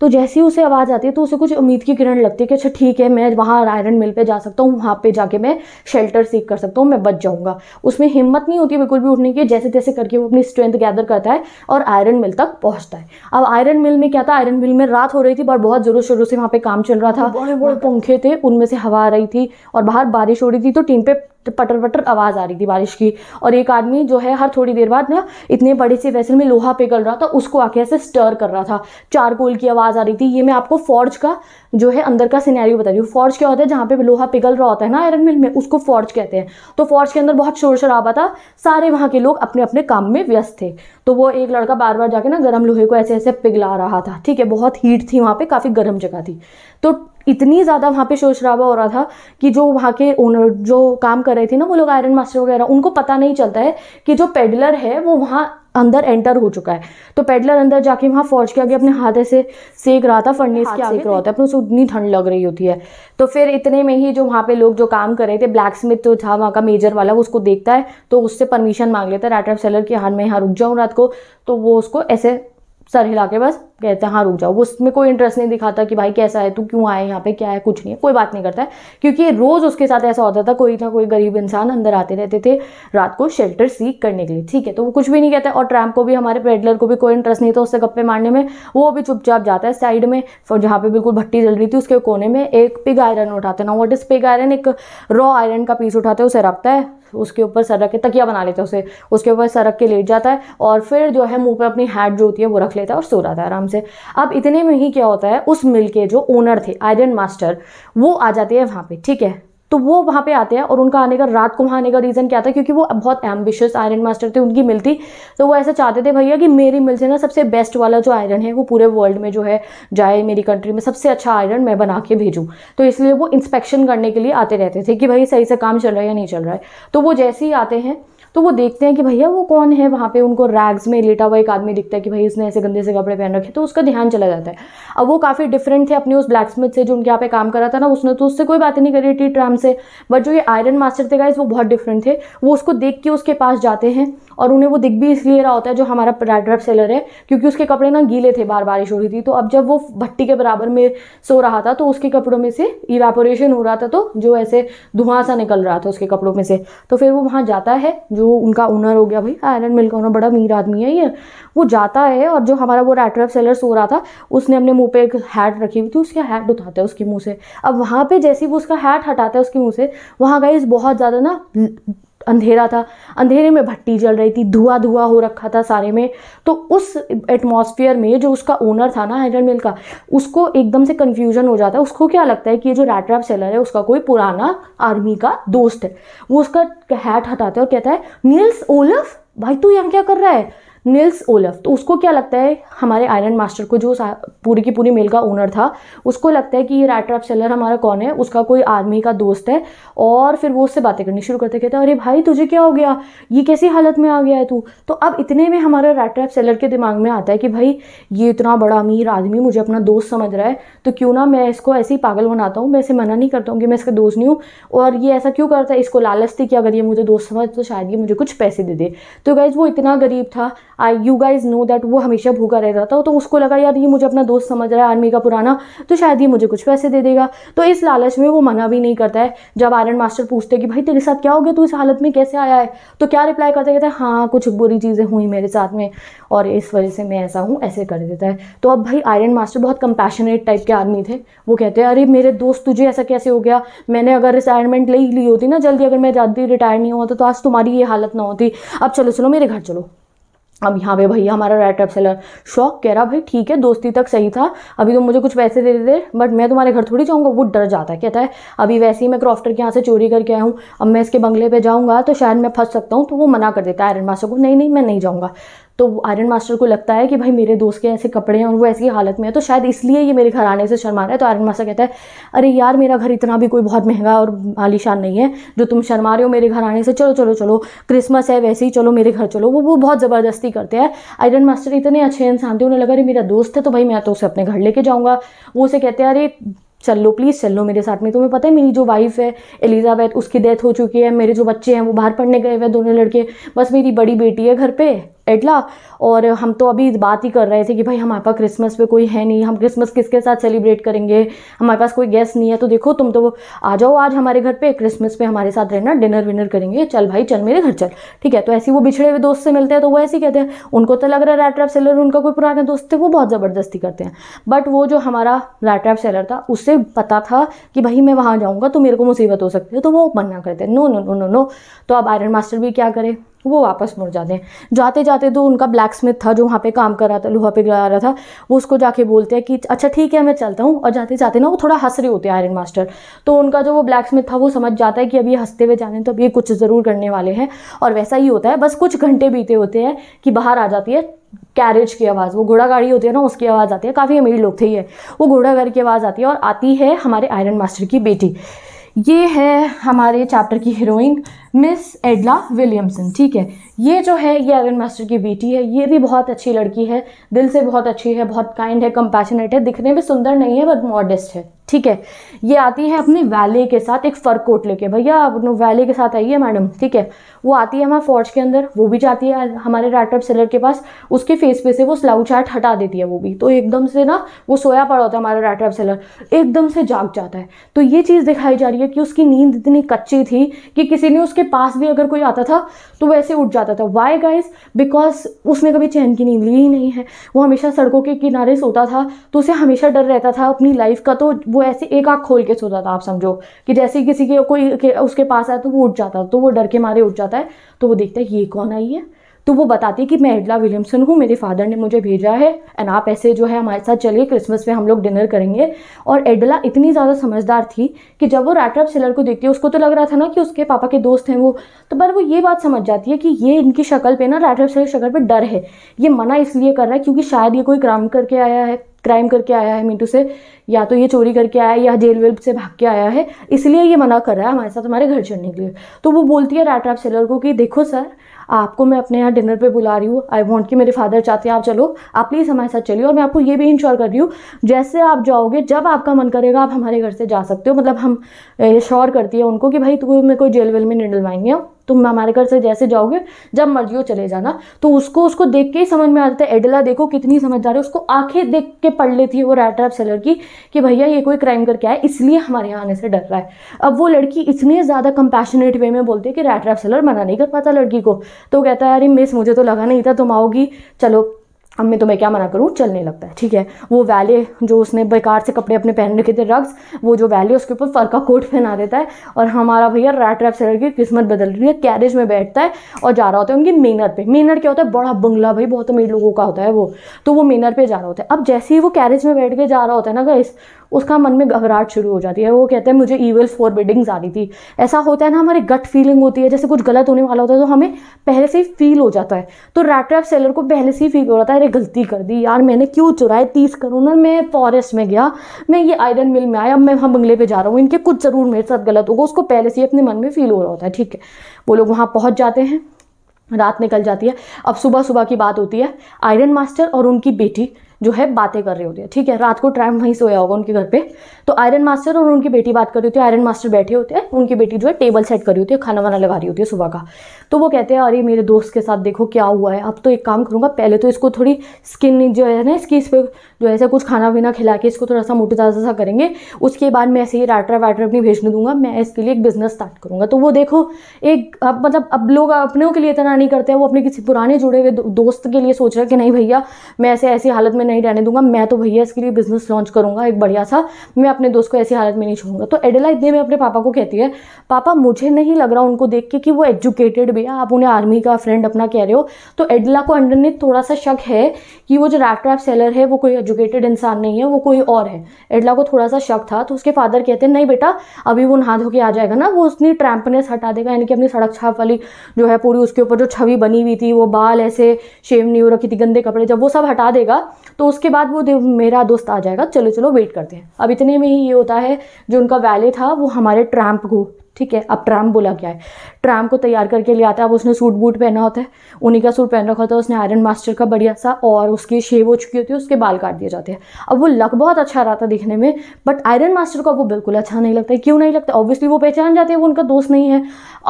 तो जैसी उसे आवाज़ आती है तो उसे कुछ उम्मीद की किरण लगती है कि अच्छा ठीक है मैं वहाँ आयरन मिल पे जा सकता हूँ वहाँ पे जाके मैं शेल्टर सीख कर सकता हूँ मैं बच जाऊँगा उसमें हिम्मत नहीं होती बिल्कुल भी उठने की जैसे तैसे करके वो अपनी स्ट्रेंथ गैदर करता है और आयरन मिल तक पहुँचता है अब आयरन मिल में क्या था आयरन मिल में रात हो रही थी बट बहुत ज़ोरों शोरों से वहाँ पर काम चल रहा था बड़े बड़े पंखे थे उनमें से हवा आ रही थी और बाहर बारिश हो रही थी तो टीम पे पटर पटर आवाज़ आ रही थी बारिश की और एक आदमी जो है हर थोड़ी देर बाद ना इतने बड़े से वैसल में लोहा पिघल रहा था उसको आके ऐसे स्टर कर रहा था चारकोल की आवाज़ आ रही थी ये मैं आपको फॉर्ज का जो है अंदर का सिनेरियो बता रही हूँ फॉर्ज क्या होता है जहाँ पे लोहा पिघल रहा होता है ना आयरन मिल में उसको फॉर्ज कहते हैं तो फॉर्ज के अंदर बहुत शोर शराबा था सारे वहाँ के लोग अपने अपने काम में व्यस्त थे तो वो एक लड़का बार बार जाके ना गर्म लोहे को ऐसे ऐसे पिघला रहा था ठीक है बहुत हीट थी वहाँ पर काफ़ी गर्म जगह थी तो इतनी ज़्यादा वहाँ पे शोर शराबा हो रहा था कि जो वहाँ के ओनर जो काम कर रहे थे ना वो लोग आयरन मास्टर वगैरह उनको पता नहीं चलता है कि जो पेडलर है वो वहाँ अंदर एंटर हो चुका है तो पेडलर अंदर जाके वहाँ फौज के आगे अपने हाथ ऐसे सेक रहा था फर्नीस के आगे सेक रहा था तो अपने उसको उतनी ठंड लग रही होती है तो फिर इतने में ही जो वहाँ पे लोग जो काम कर रहे थे ब्लैक स्मिथ जो था वहाँ का मेजर वाला वो उसको देखता है तो उससे परमिशन मांग लेता है ऑफ सेलर की हार में यहाँ रुक जाऊँ रात को तो वो उसको ऐसे सर हिला के बस कहते हैं हाँ रुक जाओ वो उसमें कोई इंटरेस्ट नहीं दिखाता कि भाई कैसा है तू क्यों आए यहाँ पे क्या है कुछ नहीं है कोई बात नहीं करता है क्योंकि रोज़ उसके साथ ऐसा होता था कोई ना कोई गरीब इंसान अंदर आते रहते थे रात को शेल्टर सीख करने के लिए ठीक है तो वो कुछ भी नहीं कहता और ट्रैम्प को भी हमारे पेडलर को भी कोई इंटरेस्ट नहीं था उससे गप्पे मारने में वो भी चुपचाप जाता है साइड में और जहाँ पर बिल्कुल भट्टी जल रही थी उसके कोने में एक पिग आयरन उठाते ना वट इज़ पिग आयरन एक रॉ आयरन का पीस उठाते उसे रखता है उसके ऊपर सर रख के तकिया बना लेता है उसे उसके ऊपर सर रख के लेट जाता है और फिर जो है मुंह पे अपनी हैड जो होती है वो रख लेता है और सो जाता है आराम से अब इतने में ही क्या होता है उस मिल के जो ओनर थे आयरन मास्टर वो आ जाते हैं वहाँ पे ठीक है तो वो वहाँ पे आते हैं और उनका आने का रात को वहाँ आने का रीज़न क्या था क्योंकि वो बहुत एम्बिशियस आयरन मास्टर थे उनकी मिल थी तो वो ऐसा चाहते थे भैया कि मेरी मिल से ना सबसे बेस्ट वाला जो आयरन है वो पूरे वर्ल्ड में जो है जाए मेरी कंट्री में सबसे अच्छा आयरन मैं बना के भेजूँ तो इसलिए वो इंस्पेक्शन करने के लिए आते रहते थे कि भाई सही से काम चल रहा है या नहीं चल रहा है तो वो जैसे ही आते हैं तो वो देखते हैं कि भैया वो कौन है वहाँ पे उनको रैग्स में लेटा हुआ एक आदमी दिखता है कि भाई उसने ऐसे गंदे से कपड़े पहन रखे तो उसका ध्यान चला जाता है अब वो काफ़ी डिफरेंट थे अपने उस ब्लैक स्मिथ से जो उनके यहाँ पे काम कर रहा था ना उसने तो उससे कोई बात नहीं करी टी ट्राम से बट जो ये आयरन मास्टर थे गाइज वो बहुत डिफरेंट थे वो उसको देख के उसके पास जाते हैं और उन्हें वो दिख भी इसलिए रहा होता है जो हमारा रेड सेलर है क्योंकि उसके कपड़े ना गीले थे बार बारिश हो रही थी तो अब जब वो भट्टी के बराबर में सो रहा था तो उसके कपड़ों में से इवेपोरेशन हो रहा था तो जो ऐसे धुआं सा निकल रहा था उसके कपड़ों में से तो फिर वो वहाँ जाता है जो उनका ओनर हो गया भाई आयरन मिल का ओनर बड़ा अमीर आदमी है ये वो जाता है और जो हमारा वो रेड सेलर सो रहा था उसने अपने मुँह पर एक हैट रखी हुई थी उसका हैट उठाता है उसके मुँह से अब वहाँ पर जैसे वो उसका हैट हटाता है उसके मुँह से वहाँ का बहुत ज़्यादा ना अंधेरा था अंधेरे में भट्टी जल रही थी धुआं धुआं हो रखा था सारे में तो उस एटमॉस्फेयर में जो उसका ओनर था ना हैंडल मिल का उसको एकदम से कन्फ्यूजन हो जाता है उसको क्या लगता है कि ये जो रैट रैप सेलर है उसका कोई पुराना आर्मी का दोस्त है वो उसका हैट हटाता है और कहता है नील्स ओलफ भाई तू यहाँ क्या कर रहा है नील्स ओलफ तो उसको क्या लगता है हमारे आयरन मास्टर को जो पूरी की पूरी मेल का ओनर था उसको लगता है कि ये रैट ऑफ सेलर हमारा कौन है उसका कोई आर्मी का दोस्त है और फिर वो उससे बातें करनी शुरू करते कहते हैं अरे भाई तुझे क्या हो गया ये कैसी हालत में आ गया है तू तो अब इतने में हमारा रैट ऑफ सेलर के दिमाग में आता है कि भाई ये इतना बड़ा अमीर आदमी मुझे अपना दोस्त समझ रहा है तो क्यों ना मैं इसको ऐसे ही पागल बनाता हूँ मैं इसे मना नहीं करता हूँ कि मैं इसका दोस्त नहीं हूँ और ये ऐसा क्यों करता है इसको लालच थी कि अगर ये मुझे दोस्त समझ तो शायद ये मुझे कुछ पैसे दे दे तो गाइज वो इतना गरीब था I you guys know that वो हमेशा भूखा रहता था तो उसको लगा यार ये मुझे अपना दोस्त समझ रहा है आर्मी का पुराना तो शायद ये मुझे कुछ पैसे दे देगा तो इस लालच में वो मना भी नहीं करता है जब आयरन मास्टर पूछते हैं कि भाई तेरे साथ क्या हो गया तू इस हालत में कैसे आया है तो क्या रिप्लाई करता है कहता है हाँ कुछ बुरी चीज़ें हुई मेरे साथ में और इस वजह से मैं ऐसा हूँ ऐसे कर देता है तो अब भाई आयरन मास्टर बहुत कंपैशनेट टाइप के आदमी थे वो कहते हैं अरे मेरे दोस्त तुझे ऐसा कैसे हो गया मैंने अगर रिटायरमेंट ले ली होती ना जल्दी अगर मैं जल्दी रिटायर नहीं हुआ तो आज तुम्हारी ये हालत ना होती अब चलो चलो मेरे घर चलो अब यहाँ पे भैया हमारा रेड सेलर शौक कह रहा भाई ठीक है दोस्ती तक सही था अभी तुम तो मुझे कुछ पैसे दे देते बट मैं तुम्हारे घर थोड़ी जाऊँगा वो डर जाता है कहता है अभी वैसे ही मैं क्रॉफ्टर के यहाँ से चोरी करके आया हूँ अब मैं इसके बंगले पे जाऊँगा तो शायद मैं फंस सकता हूँ तो वो मना कर देता है आयरन मास्टर को नहीं नहीं मैं नहीं जाऊँगा तो आयरन मास्टर को लगता है कि भाई मेरे दोस्त के ऐसे कपड़े हैं और वो ऐसी हालत में है तो शायद इसलिए ये मेरे घर आने से शर्मा रहा है तो आयरन मास्टर कहता है अरे यार मेरा घर इतना भी कोई बहुत महंगा और आलिशान नहीं है जो तुम शर्मा रहे हो मेरे घर आने से चलो चलो चलो क्रिसमस है वैसे ही चलो मेरे घर चलो वो वो बहुत ज़बरदस्ती करते हैं आयरन मास्टर इतने अच्छे इंसान थे उन्हें लगा अरे मेरा दोस्त है तो भाई मैं तो उसे अपने घर लेके जाऊँगा वो उसे कहते हैं अरे चल लो प्लीज़ चल लो मेरे साथ में तुम्हें पता है मेरी जो वाइफ है एलिजाबैथ उसकी डेथ हो चुकी है मेरे जो बच्चे हैं वो बाहर पढ़ने गए हुए हैं दोनों लड़के बस मेरी बड़ी बेटी है घर पे एडला और हम तो अभी बात ही कर रहे थे कि भाई हमारे पास क्रिसमस पे कोई है नहीं हम क्रिसमस किसके साथ सेलिब्रेट करेंगे हमारे पास कोई गेस्ट नहीं है तो देखो तुम तो आ जाओ आज हमारे घर पे क्रिसमस पे हमारे साथ रहना डिनर विनर करेंगे चल भाई चल मेरे घर चल ठीक है तो ऐसे वो बिछड़े हुए दोस्त से मिलते हैं तो वो ऐसे कहते हैं उनको तो लग रहा है रैट्रैप सेलर उनका कोई पुराना दोस्त थे वो बहुत ज़बरदस्ती करते हैं बट वो जो हमारा रैट्रैप सेलर था उससे पता था कि भाई मैं वहाँ जाऊँगा तो मेरे को मुसीबत हो सकती है तो वो मना करते हैं no no no no no तो अब आयरन मास्टर भी क्या करे वो वापस मुड़ जाते हैं जाते जाते तो उनका ब्लैक स्मिथ था जो वहाँ पे काम कर रहा था लोहा पिघला रहा था वो उसको जाके बोलते हैं कि अच्छा ठीक है मैं चलता हूँ और जाते जाते ना वो थोड़ा हंस रहे होते हैं आयरन मास्टर तो उनका जो वो ब्लैक स्मिथ था वो समझ जाता है कि अभी हंसते हुए जाने तो अब ये कुछ ज़रूर करने वाले हैं और वैसा ही होता है बस कुछ घंटे बीते होते हैं कि बाहर आ जाती है कैरेज की आवाज़ वो घोड़ा गाड़ी होती है ना उसकी आवाज़ आती है काफ़ी अमीर लोग थे ये वो घोड़ा गाड़ी की आवाज़ आती है और आती है हमारे आयरन मास्टर की बेटी ये है हमारे चैप्टर की हीरोइन मिस एडला विलियमसन ठीक है ये जो है ये एवन मास्टर की बेटी है ये भी बहुत अच्छी लड़की है दिल से बहुत अच्छी है बहुत काइंड है कंपैशनेट है दिखने में सुंदर नहीं है बट मॉडेस्ट है ठीक है ये आती है अपने वैले के साथ एक फर कोट लेके भैया आप वैले के साथ आइए मैडम ठीक है वो आती है हमारे फॉर्ज के अंदर वो भी जाती है हमारे रैटअप सेलर के पास उसके फेस पे से वो स्लाउ चार्ट हटा देती है वो भी तो एकदम से ना वो सोया पड़ा होता है हमारा रैटअप सेलर एकदम से जाग जाता है तो ये चीज़ दिखाई जा रही है कि उसकी नींद इतनी कच्ची थी कि किसी ने उसके पास भी अगर कोई आता था तो वैसे उठ जाता था वाई गाइज बिकॉज उसने कभी चैन की नींद ली ही नहीं है वो हमेशा सड़कों के किनारे सोता था तो उसे हमेशा डर रहता था अपनी लाइफ का तो वो ऐसे एक आँख खोल के सोता था आप समझो कि जैसे किसी के कोई उसके पास आया तो वो उठ जाता तो वो डर के मारे उठ जाता जाता है तो वो देखता है ये कौन आई है तो वो बताती है कि मैं एडला विलियमसन हूँ मेरे फादर ने मुझे भेजा है एंड आप ऐसे जो है हमारे साथ चलिए क्रिसमस में हम लोग डिनर करेंगे और एडला इतनी ज़्यादा समझदार थी कि जब वो रैटअप सेलर को देखती है उसको तो लग रहा था ना कि उसके पापा के दोस्त हैं वो तो पर वो ये बात समझ जाती है कि ये इनकी शक्ल पर ना रैटअप सेलर शक्ल पर डर है ये मना इसलिए कर रहा है क्योंकि शायद ये कोई क्राम करके आया है क्राइम करके आया है मीटू से या तो ये चोरी करके आया है या जेल वेल से भाग के आया है इसलिए ये मना कर रहा है हमारे साथ हमारे घर चढ़ने के लिए तो वो बोलती है रैट सेलर को कि देखो सर आपको मैं अपने यहाँ डिनर पे बुला रही हूँ आई वॉन्ट कि मेरे फादर चाहते हैं आप चलो आप प्लीज़ हमारे साथ चलिए और मैं आपको ये भी इंश्योर कर रही हूँ जैसे आप जाओगे जब आपका मन करेगा आप हमारे घर से जा सकते हो मतलब हम इंश्योर करती है उनको कि भाई तुम मेरे कोई जेल वेल में नहीं डलवाएंगे हाँ? तुम हमारे घर से जैसे जाओगे जब मर्जी हो चले जाना तो उसको उसको देख के ही समझ में आ जाता है एडला देखो कितनी समझदार है उसको आंखें देख के पढ़ लेती है वो रैट रैप सेलर की कि भैया ये कोई क्राइम करके आया इसलिए हमारे यहाँ आने से डर रहा है अब वो लड़की इतने ज़्यादा कंपैशनेट वे में बोलती है कि रैट रैप सेलर मना नहीं कर पाता लड़की को तो कहता है अरे मिस मुझे तो लगा नहीं था तुम आओगी चलो अम्मी तो मैं क्या मना करूँ चलने लगता है ठीक है वो वैले जो उसने बेकार से कपड़े अपने पहन रखे थे रग्स वो जो वैले उसके ऊपर फरका कोट पहना देता है और हमारा भैया रैट रैप सेलर की किस्मत बदल रही है कैरेज में बैठता है और जा रहा होता है उनकी मेनर पे मेनर क्या होता है बड़ा बंगला भाई बहुत अमीर लोगों का होता है वो तो वो मेनर पर जा रहा होता है अब जैसे ही वो कैरेज में बैठ के जा रहा होता है ना गाइस उसका मन में घबराहट शुरू हो जाती है वो कहते हैं मुझे ईवल फोर बिडिंग्स आ रही थी ऐसा होता है ना हमारे गट फीलिंग होती है जैसे कुछ गलत होने वाला होता है तो हमें पहले से ही फील हो जाता है तो रैट रैप सेलर को पहले से ही फील हो जाता है मैंने गलती कर दी यार मैंने क्यों चुराए तीस करोड़ मैं फॉरेस्ट में गया मैं ये आयरन मिल में आया अब मैं हम बंगले पे जा रहा हूँ इनके कुछ ज़रूर मेरे साथ गलत होगा उसको पहले से ही अपने मन में फील हो रहा होता है ठीक है वो लोग वहाँ पहुँच जाते हैं रात निकल जाती है अब सुबह सुबह की बात होती है आयरन मास्टर और उनकी बेटी जो है बातें कर रही होती है ठीक है रात को ट्रैम वहीं सोया होगा उनके घर पे तो आयरन मास्टर और उनकी बेटी बात कर रही होती है आयरन मास्टर बैठे होते हैं उनकी बेटी जो है टेबल सेट कर रही होती है खाना वाना लगा रही होती है सुबह का तो वो कहते हैं अरे मेरे दोस्त के साथ देखो क्या हुआ है अब तो एक काम करूँगा पहले तो इसको थोड़ी स्किन जो है ना इसकी इस पर जो है कुछ खाना वीना खिला के इसको थोड़ा सा मोटी ताज़ा सा करेंगे उसके बाद मैं ऐसे ही राटरा वाटर अपनी भेजने दूंगा मैं इसके लिए एक बिज़नेस स्टार्ट करूँगा तो वो देखो एक अब मतलब अब लोग अपने के लिए इतना नहीं करते हैं वो अपने किसी पुराने जुड़े हुए दोस्त के लिए सोच रहे हैं कि नहीं भैया मैं ऐसे ऐसी हालत में नहीं रहने दूंगा मैं तो भैया इसके लिए बिजनेस लॉन्च करूंगा एक बढ़िया सा मैं अपने दोस्त को ऐसी हालत में नहीं छोड़ूंगा तो एडेला इतने में अपने पापा को कहती है पापा मुझे नहीं लग रहा उनको देख के कि वो एजुकेटेड भी है आप उन्हें आर्मी का फ्रेंड अपना कह रहे हो तो एडेला को ने थोड़ा सा शक है कि वो जो रैप ट्रैप सेलर है वो कोई एजुकेटेड इंसान नहीं है वो कोई और है एडला को थोड़ा सा शक था तो उसके फादर कहते हैं नहीं बेटा अभी वो नहा धो के आ जाएगा ना वो उसकी ट्रैम्पनेस हटा देगा यानी कि अपनी सड़क छाप वाली जो है पूरी उसके ऊपर जो छवि बनी हुई थी वो बाल ऐसे शेव नहीं हो रखी थी गंदे कपड़े जब वो सब हटा देगा तो उसके बाद वो मेरा दोस्त आ जाएगा चलो चलो वेट करते हैं अब इतने में ही ये होता है जो उनका वैले था वो हमारे ट्रैम्प को ठीक है अब ट्रैम्प बोला क्या है ट्रैम्प को तैयार करके ले आता है अब उसने सूट बूट पहना होता है उन्हीं का सूट पहन रखा होता है उसने आयरन मास्टर का बढ़िया सा और उसकी शेव हो चुकी होती है उसके बाल काट दिए जाते हैं अब वो लक बहुत अच्छा रहा था दिखने में बट आयरन मास्टर को वो बिल्कुल अच्छा नहीं लगता है क्यों नहीं लगता ऑब्वियसली वो पहचान जाते हैं वो उनका दोस्त नहीं है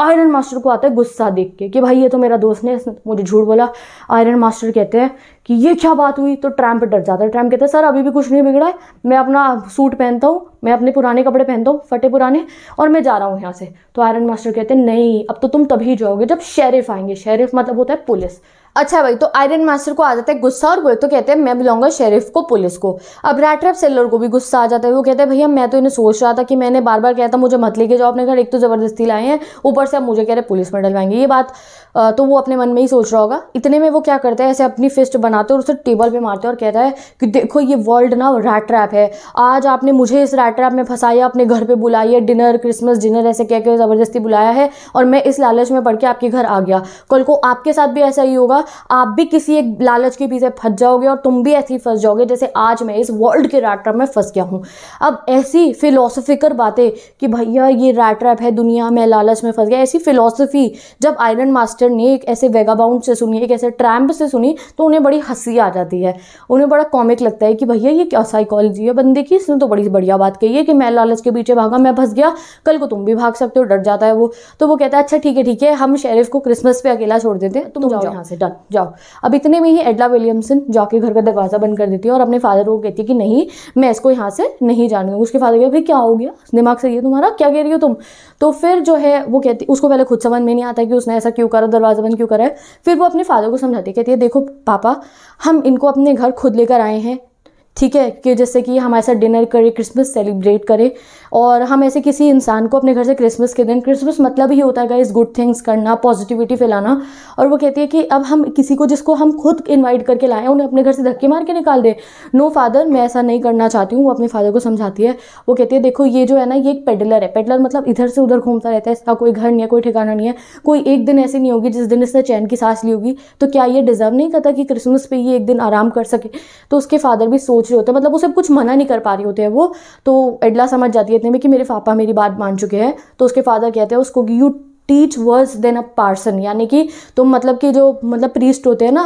आयरन मास्टर को आता है गुस्सा देख के कि भाई ये तो मेरा दोस्त नहीं है मुझे झूठ बोला आयरन मास्टर कहते हैं कि ये क्या बात हुई तो ट्रैम्प डर जाता है ट्रैम्प कहता है सर अभी भी कुछ नहीं बिगड़ा है मैं अपना सूट पहनता हूँ मैं अपने पुराने कपड़े पहनता हूँ फटे पुराने और मैं जा रहा हूँ यहाँ से तो आयरन मास्टर कहते हैं नहीं अब तो तुम तभी जाओगे जब शेरिफ आएंगे शेरिफ मतलब होता है पुलिस अच्छा भाई तो आयरन मास्टर को आ जाता है गुस्सा और बोले तो कहते हैं मैं बुलाऊंगा शेरिफ को पुलिस को अब रैट रैप सेलर को भी गुस्सा आ जाता है वो कहते हैं भैया मैं तो इन्हें सोच रहा था कि मैंने बार बार कहता मुझे मत लेके जाओ अपने घर एक तो ज़बरदस्ती लाए हैं ऊपर से अब मुझे कह रहे पुलिस में डलवाएंगे ये बात तो वो अपने मन में ही सोच रहा होगा इतने में वो क्या करता है ऐसे अपनी फिस्ट बनाते और उसे टेबल पे मारते और कहता है कि देखो ये वर्ल्ड ना रैट ट्रैप है आज आपने मुझे इस रैट ट्रैप में फंसाया अपने घर पे बुलाया डिनर क्रिसमस डिनर ऐसे कह के ज़बरदस्ती बुलाया है और मैं इस लालच में पढ़ के आपके घर आ गया कल को आपके साथ भी ऐसा ही होगा आप भी किसी एक लालच के पीछे फंस जाओगे और तुम भी ऐसे ही फंस जाओगे जैसे आज मैं इस वर्ल्ड के रैट ट्रैप में फंस गया हूँ अब ऐसी फिलोसफिकर बातें कि भैया ये रैट ट्रैप है दुनिया में लालच में फंस गया ऐसी फिलोसफी जब आयरन मास्टर मास्टर ने एक ऐसे वेगाबाउंड से सुनी एक ऐसे ट्रैम्प से सुनी तो उन्हें बड़ी हंसी आ जाती है उन्हें बड़ा कॉमिक लगता है कि भैया ये क्या साइकोलॉजी है बंदे की इसने तो बड़ी बढ़िया बात कही है कि मैं लालच के पीछे भागा मैं फंस गया कल को तुम भी भाग सकते हो डर जाता है वो तो वो कहता है अच्छा ठीक है ठीक है हम शेरिफ को क्रिसमस पे अकेला छोड़ देते हैं तुम जाओ यहाँ से डन जाओ अब इतने में ही एडला विलियमसन जाके घर का दरवाज़ा बंद कर देती है और अपने फादर को कहती है कि नहीं मैं इसको यहाँ से नहीं जाने उसके फादर कहते भाई क्या हो गया दिमाग सही है तुम्हारा क्या कह रही हो तुम तो फिर जो है वो कहती उसको पहले खुद समझ में नहीं आता कि उसने ऐसा क्यों करा दरवाज़ा बंद क्यों करा है फिर वो अपने फादर को समझाती है कहती है देखो पापा हम इनको अपने घर खुद लेकर आए हैं ठीक है कि जैसे कि हम ऐसा डिनर करें क्रिसमस सेलिब्रेट करें और हम ऐसे किसी इंसान को अपने घर से क्रिसमस के दिन क्रिसमस मतलब ही होता है इस गुड थिंग्स करना पॉजिटिविटी फैलाना और वो कहती है कि अब हम किसी को जिसको हम खुद इन्वाइट करके लाएँ उन्हें अपने घर से धक्के मार के निकाल दें नो फादर मैं ऐसा नहीं करना चाहती हूँ वो अपने फादर को समझाती है वो कहती है देखो ये जो है ना ये एक पेडलर है पेडलर मतलब इधर से उधर घूमता रहता है इसका कोई घर नहीं है कोई ठिकाना नहीं है कोई एक दिन ऐसी नहीं होगी जिस दिन इसने चैन की सांस ली होगी तो क्या ये डिजर्व नहीं करता कि क्रिसमस पे ये एक दिन आराम कर सके तो उसके फादर भी सोच रहे होते हैं मतलब उसे कुछ मना नहीं कर पा रही होते हैं वो तो एडला समझ जाती है कहते हैं कि मेरे पापा मेरी बात मान चुके हैं तो उसके फादर कहते हैं उसको कि you teach worse than a parson यानी कि तुम मतलब कि जो मतलब प्रीस्ट होते हैं ना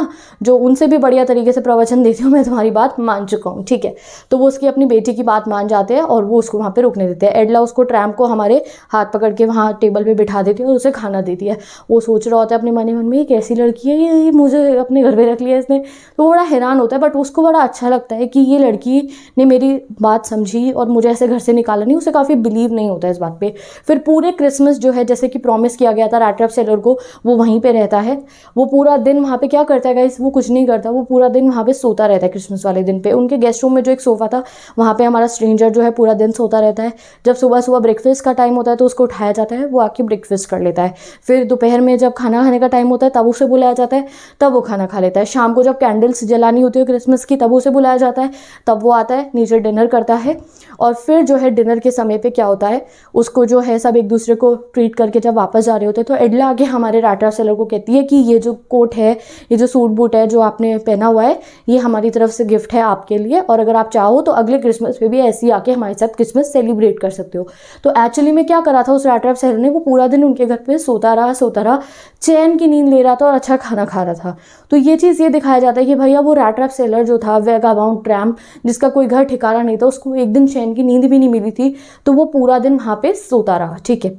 जो उनसे भी बढ़िया तरीके से प्रवचन देती हूँ मैं तुम्हारी बात मान चुका हूँ ठीक है तो वो उसकी अपनी बेटी की बात मान जाते हैं और वो उसको वहाँ पर रोकने देते हैं एडला उसको ट्रैम्प को हमारे हाथ पकड़ के वहाँ टेबल पर बिठा देती है और उसे खाना देती है वो सोच रहा होता है अपने मन मन में ये कैसी लड़की है ये मुझे अपने घर पर रख लिया इसने तो बड़ा हैरान होता है बट उसको बड़ा अच्छा लगता है कि ये लड़की ने मेरी बात समझी और मुझे ऐसे घर से निकाला नहीं उसे काफ़ी बिलीव नहीं होता इस बात पर फिर पूरे क्रिसमस जो है जैसे कि प्रॉमिस प्रोमिस किया गया था रैटरअप सेलर को वो वहीं पे रहता है वो पूरा दिन वहाँ पे क्या करता है गाइस वो कुछ नहीं करता वो पूरा दिन वहाँ पे सोता रहता है क्रिसमस वाले दिन पे उनके गेस्ट रूम में जो एक सोफ़ा था वहाँ पे हमारा स्ट्रेंजर जो है पूरा दिन सोता रहता है जब सुबह सुबह ब्रेकफास्ट का टाइम होता है तो उसको उठाया जाता है वो आके ब्रेकफास्ट कर लेता है फिर दोपहर में जब खाना खाने का टाइम होता है तब उसे बुलाया जाता है तब वो खाना खा लेता है शाम को जब कैंडल्स जलानी होती है क्रिसमस की तब उसे बुलाया जाता है तब वो आता है नीचे डिनर करता है और फिर जो है डिनर के समय पे क्या होता है उसको जो है सब एक दूसरे को ट्रीट करके जब वापस जा रहे होते हैं तो एडला आगे हमारे राटा सेलर को कहती है कि ये जो कोट है ये जो सूट बूट है जो आपने पहना हुआ है ये हमारी तरफ से गिफ्ट है आपके लिए और अगर आप चाहो तो अगले क्रिसमस पे भी ऐसे ही आके हमारे साथ क्रिसमस सेलिब्रेट कर सकते हो तो एक्चुअली में क्या करा था उस राटा सेलर ने वो पूरा दिन उनके घर पर सोता रहा सोता रहा चैन की नींद ले रहा था और अच्छा खाना खा रहा था तो ये चीज़ ये दिखाया जाता है कि भैया वो राटा सेलर जो था वेगा ट्रैम ट्रैम्प जिसका कोई घर ठिकाना नहीं था उसको एक दिन चैन उनकी नींद भी नहीं मिली थी तो वो पूरा दिन वहाँ पे सोता रहा ठीक है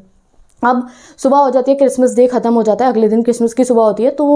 अब सुबह हो जाती है क्रिसमस डे ख़त्म हो जाता है अगले दिन क्रिसमस की सुबह होती है तो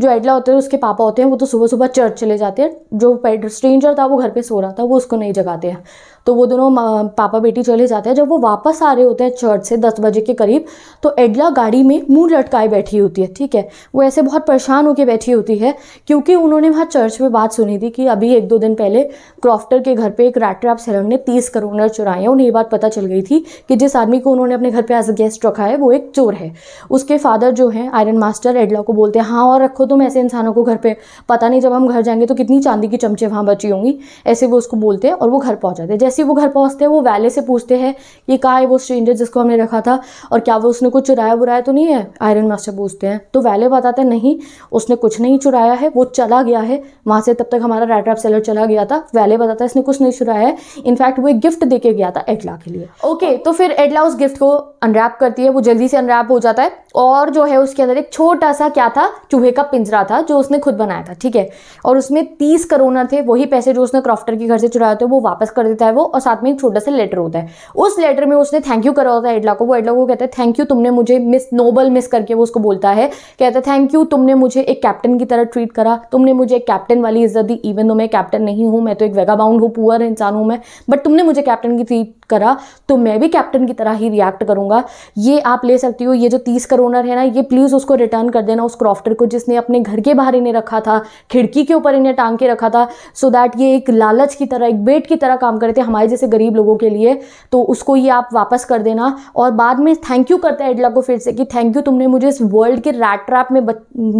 जो एडला होते हैं उसके पापा होते हैं वो तो सुबह सुबह चर्च चले जाते हैं जो पेड स्ट्रेंजर था वो घर पे सो रहा था वो उसको नहीं जगाते हैं तो वो दोनों पापा बेटी चले जाते हैं जब वो वापस आ रहे होते हैं चर्च से दस बजे के करीब तो एडला गाड़ी में मुंह लटकाए बैठी होती है ठीक है वो ऐसे बहुत परेशान होकर बैठी होती है क्योंकि उन्होंने वहाँ चर्च में बात सुनी थी कि अभी एक दो दिन पहले क्रॉफ्टर के घर पर एक रैट ट्रैप सेलर ने तीस करोड़ चुराए हैं उन्हें ये बात पता चल गई थी कि जिस आदमी को उन्होंने अपने घर पर एज अ गेस्ट रखा है वो एक चोर है उसके फादर जो हैं आयरन मास्टर एडला को बोलते हैं हाँ और रखो तुम ऐसे इंसानों को घर पर पता नहीं जब हम घर जाएंगे तो कितनी चांदी की चमचे वहाँ बची होंगी ऐसे वो उसको बोलते हैं और वो घर पहुँचाते जाते हैं जैसे वो घर पहुँचते हैं वो वैले से पूछते हैं कि कहाँ है वो स्ट्रेंजर जिसको हमने रखा था और क्या वो उसने कुछ चुराया बुराया तो नहीं है आयरन मास्टर पूछते हैं तो वैले बताते हैं नहीं उसने कुछ नहीं चुराया है वो चला गया है वहाँ से तब तक हमारा रेड रैप सेलर चला गया था वैले बताता है इसने कुछ नहीं चुराया है इनफैक्ट वो एक गिफ्ट दे के गया था एडला के लिए ओके तो फिर एडला उस गिफ्ट को अनरैप करती है वो जल्दी से अनरैप हो जाता है और जो है उसके अंदर एक छोटा सा क्या था चूहे का पिंजरा था जो उसने खुद बनाया था ठीक है और उसमें तीस करोना थे वही पैसे जो उसने क्रॉफ्टर के घर से चुराए थे वो वापस कर देता है को और साथ में एक छोटा सा लेटर होता है उस लेटर में उसने थैंक यू करा होता है एडला को वो एडला को कहता है थैंक यू तुमने मुझे मिस नोबल मिस करके वो उसको बोलता है कहता है थैंक यू तुमने मुझे एक कैप्टन की तरह ट्रीट करा तुमने मुझे एक कैप्टन वाली इज्जत दी इवन तो मैं कैप्टन नहीं हूँ मैं तो एक वेगा बाउंड हूँ पुअर इंसान हूँ मैं बट तुमने मुझे कैप्टन की ट्रीट करा तो मैं भी कैप्टन की तरह ही रिएक्ट करूंगा ये आप ले सकती हो ये जो तीस करोनर है ना ये प्लीज़ उसको रिटर्न कर देना उस क्रॉफ्टर को जिसने अपने घर के बाहर इन्हें रखा था खिड़की के ऊपर इन्हें टांग के रखा था सो so दैट ये एक लालच की तरह एक बेट की तरह काम करे थे हमारे जैसे गरीब लोगों के लिए तो उसको ये आप वापस कर देना और बाद में थैंक यू करता है एडला को फिर से कि थैंक यू तुमने मुझे इस वर्ल्ड के रैट ट्रैप में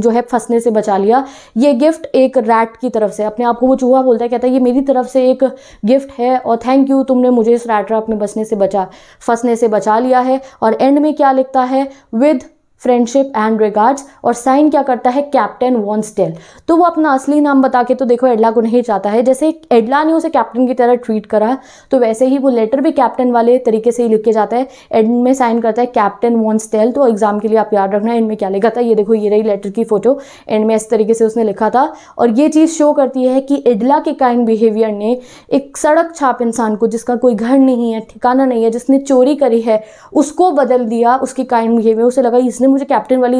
जो है फंसने से बचा लिया ये गिफ्ट एक रैट की तरफ से अपने आप को वो चूहा बोलता है कहता है ये मेरी तरफ से एक गिफ्ट है और थैंक यू तुमने मुझे इस रैट ट्रैप में बचने से बचा फंसने से बचा लिया है और एंड में क्या लिखता है विद फ्रेंडशिप एंड रिगार्ड्स और साइन क्या करता है कैप्टन वॉन्स्टेल तो वो अपना असली नाम बता के तो देखो एडला को नहीं चाहता है जैसे एडला ने उसे कैप्टन की तरह ट्रीट करा तो वैसे ही वो लेटर भी कैप्टन वाले तरीके से ही लिख के जाता है एंड में साइन करता है कैप्टन टेल तो एग्जाम के लिए आप याद रखना एंड में क्या लिखा था ये देखो ये रही लेटर की फोटो एंड में इस तरीके से उसने लिखा था और ये चीज़ शो करती है कि एडला के काइंड बिहेवियर ने एक सड़क छाप इंसान को जिसका कोई घर नहीं है ठिकाना नहीं है जिसने चोरी करी है उसको बदल दिया उसके काइंड बिहेवियर उसे लगा इसने मुझे कैप्टन वाली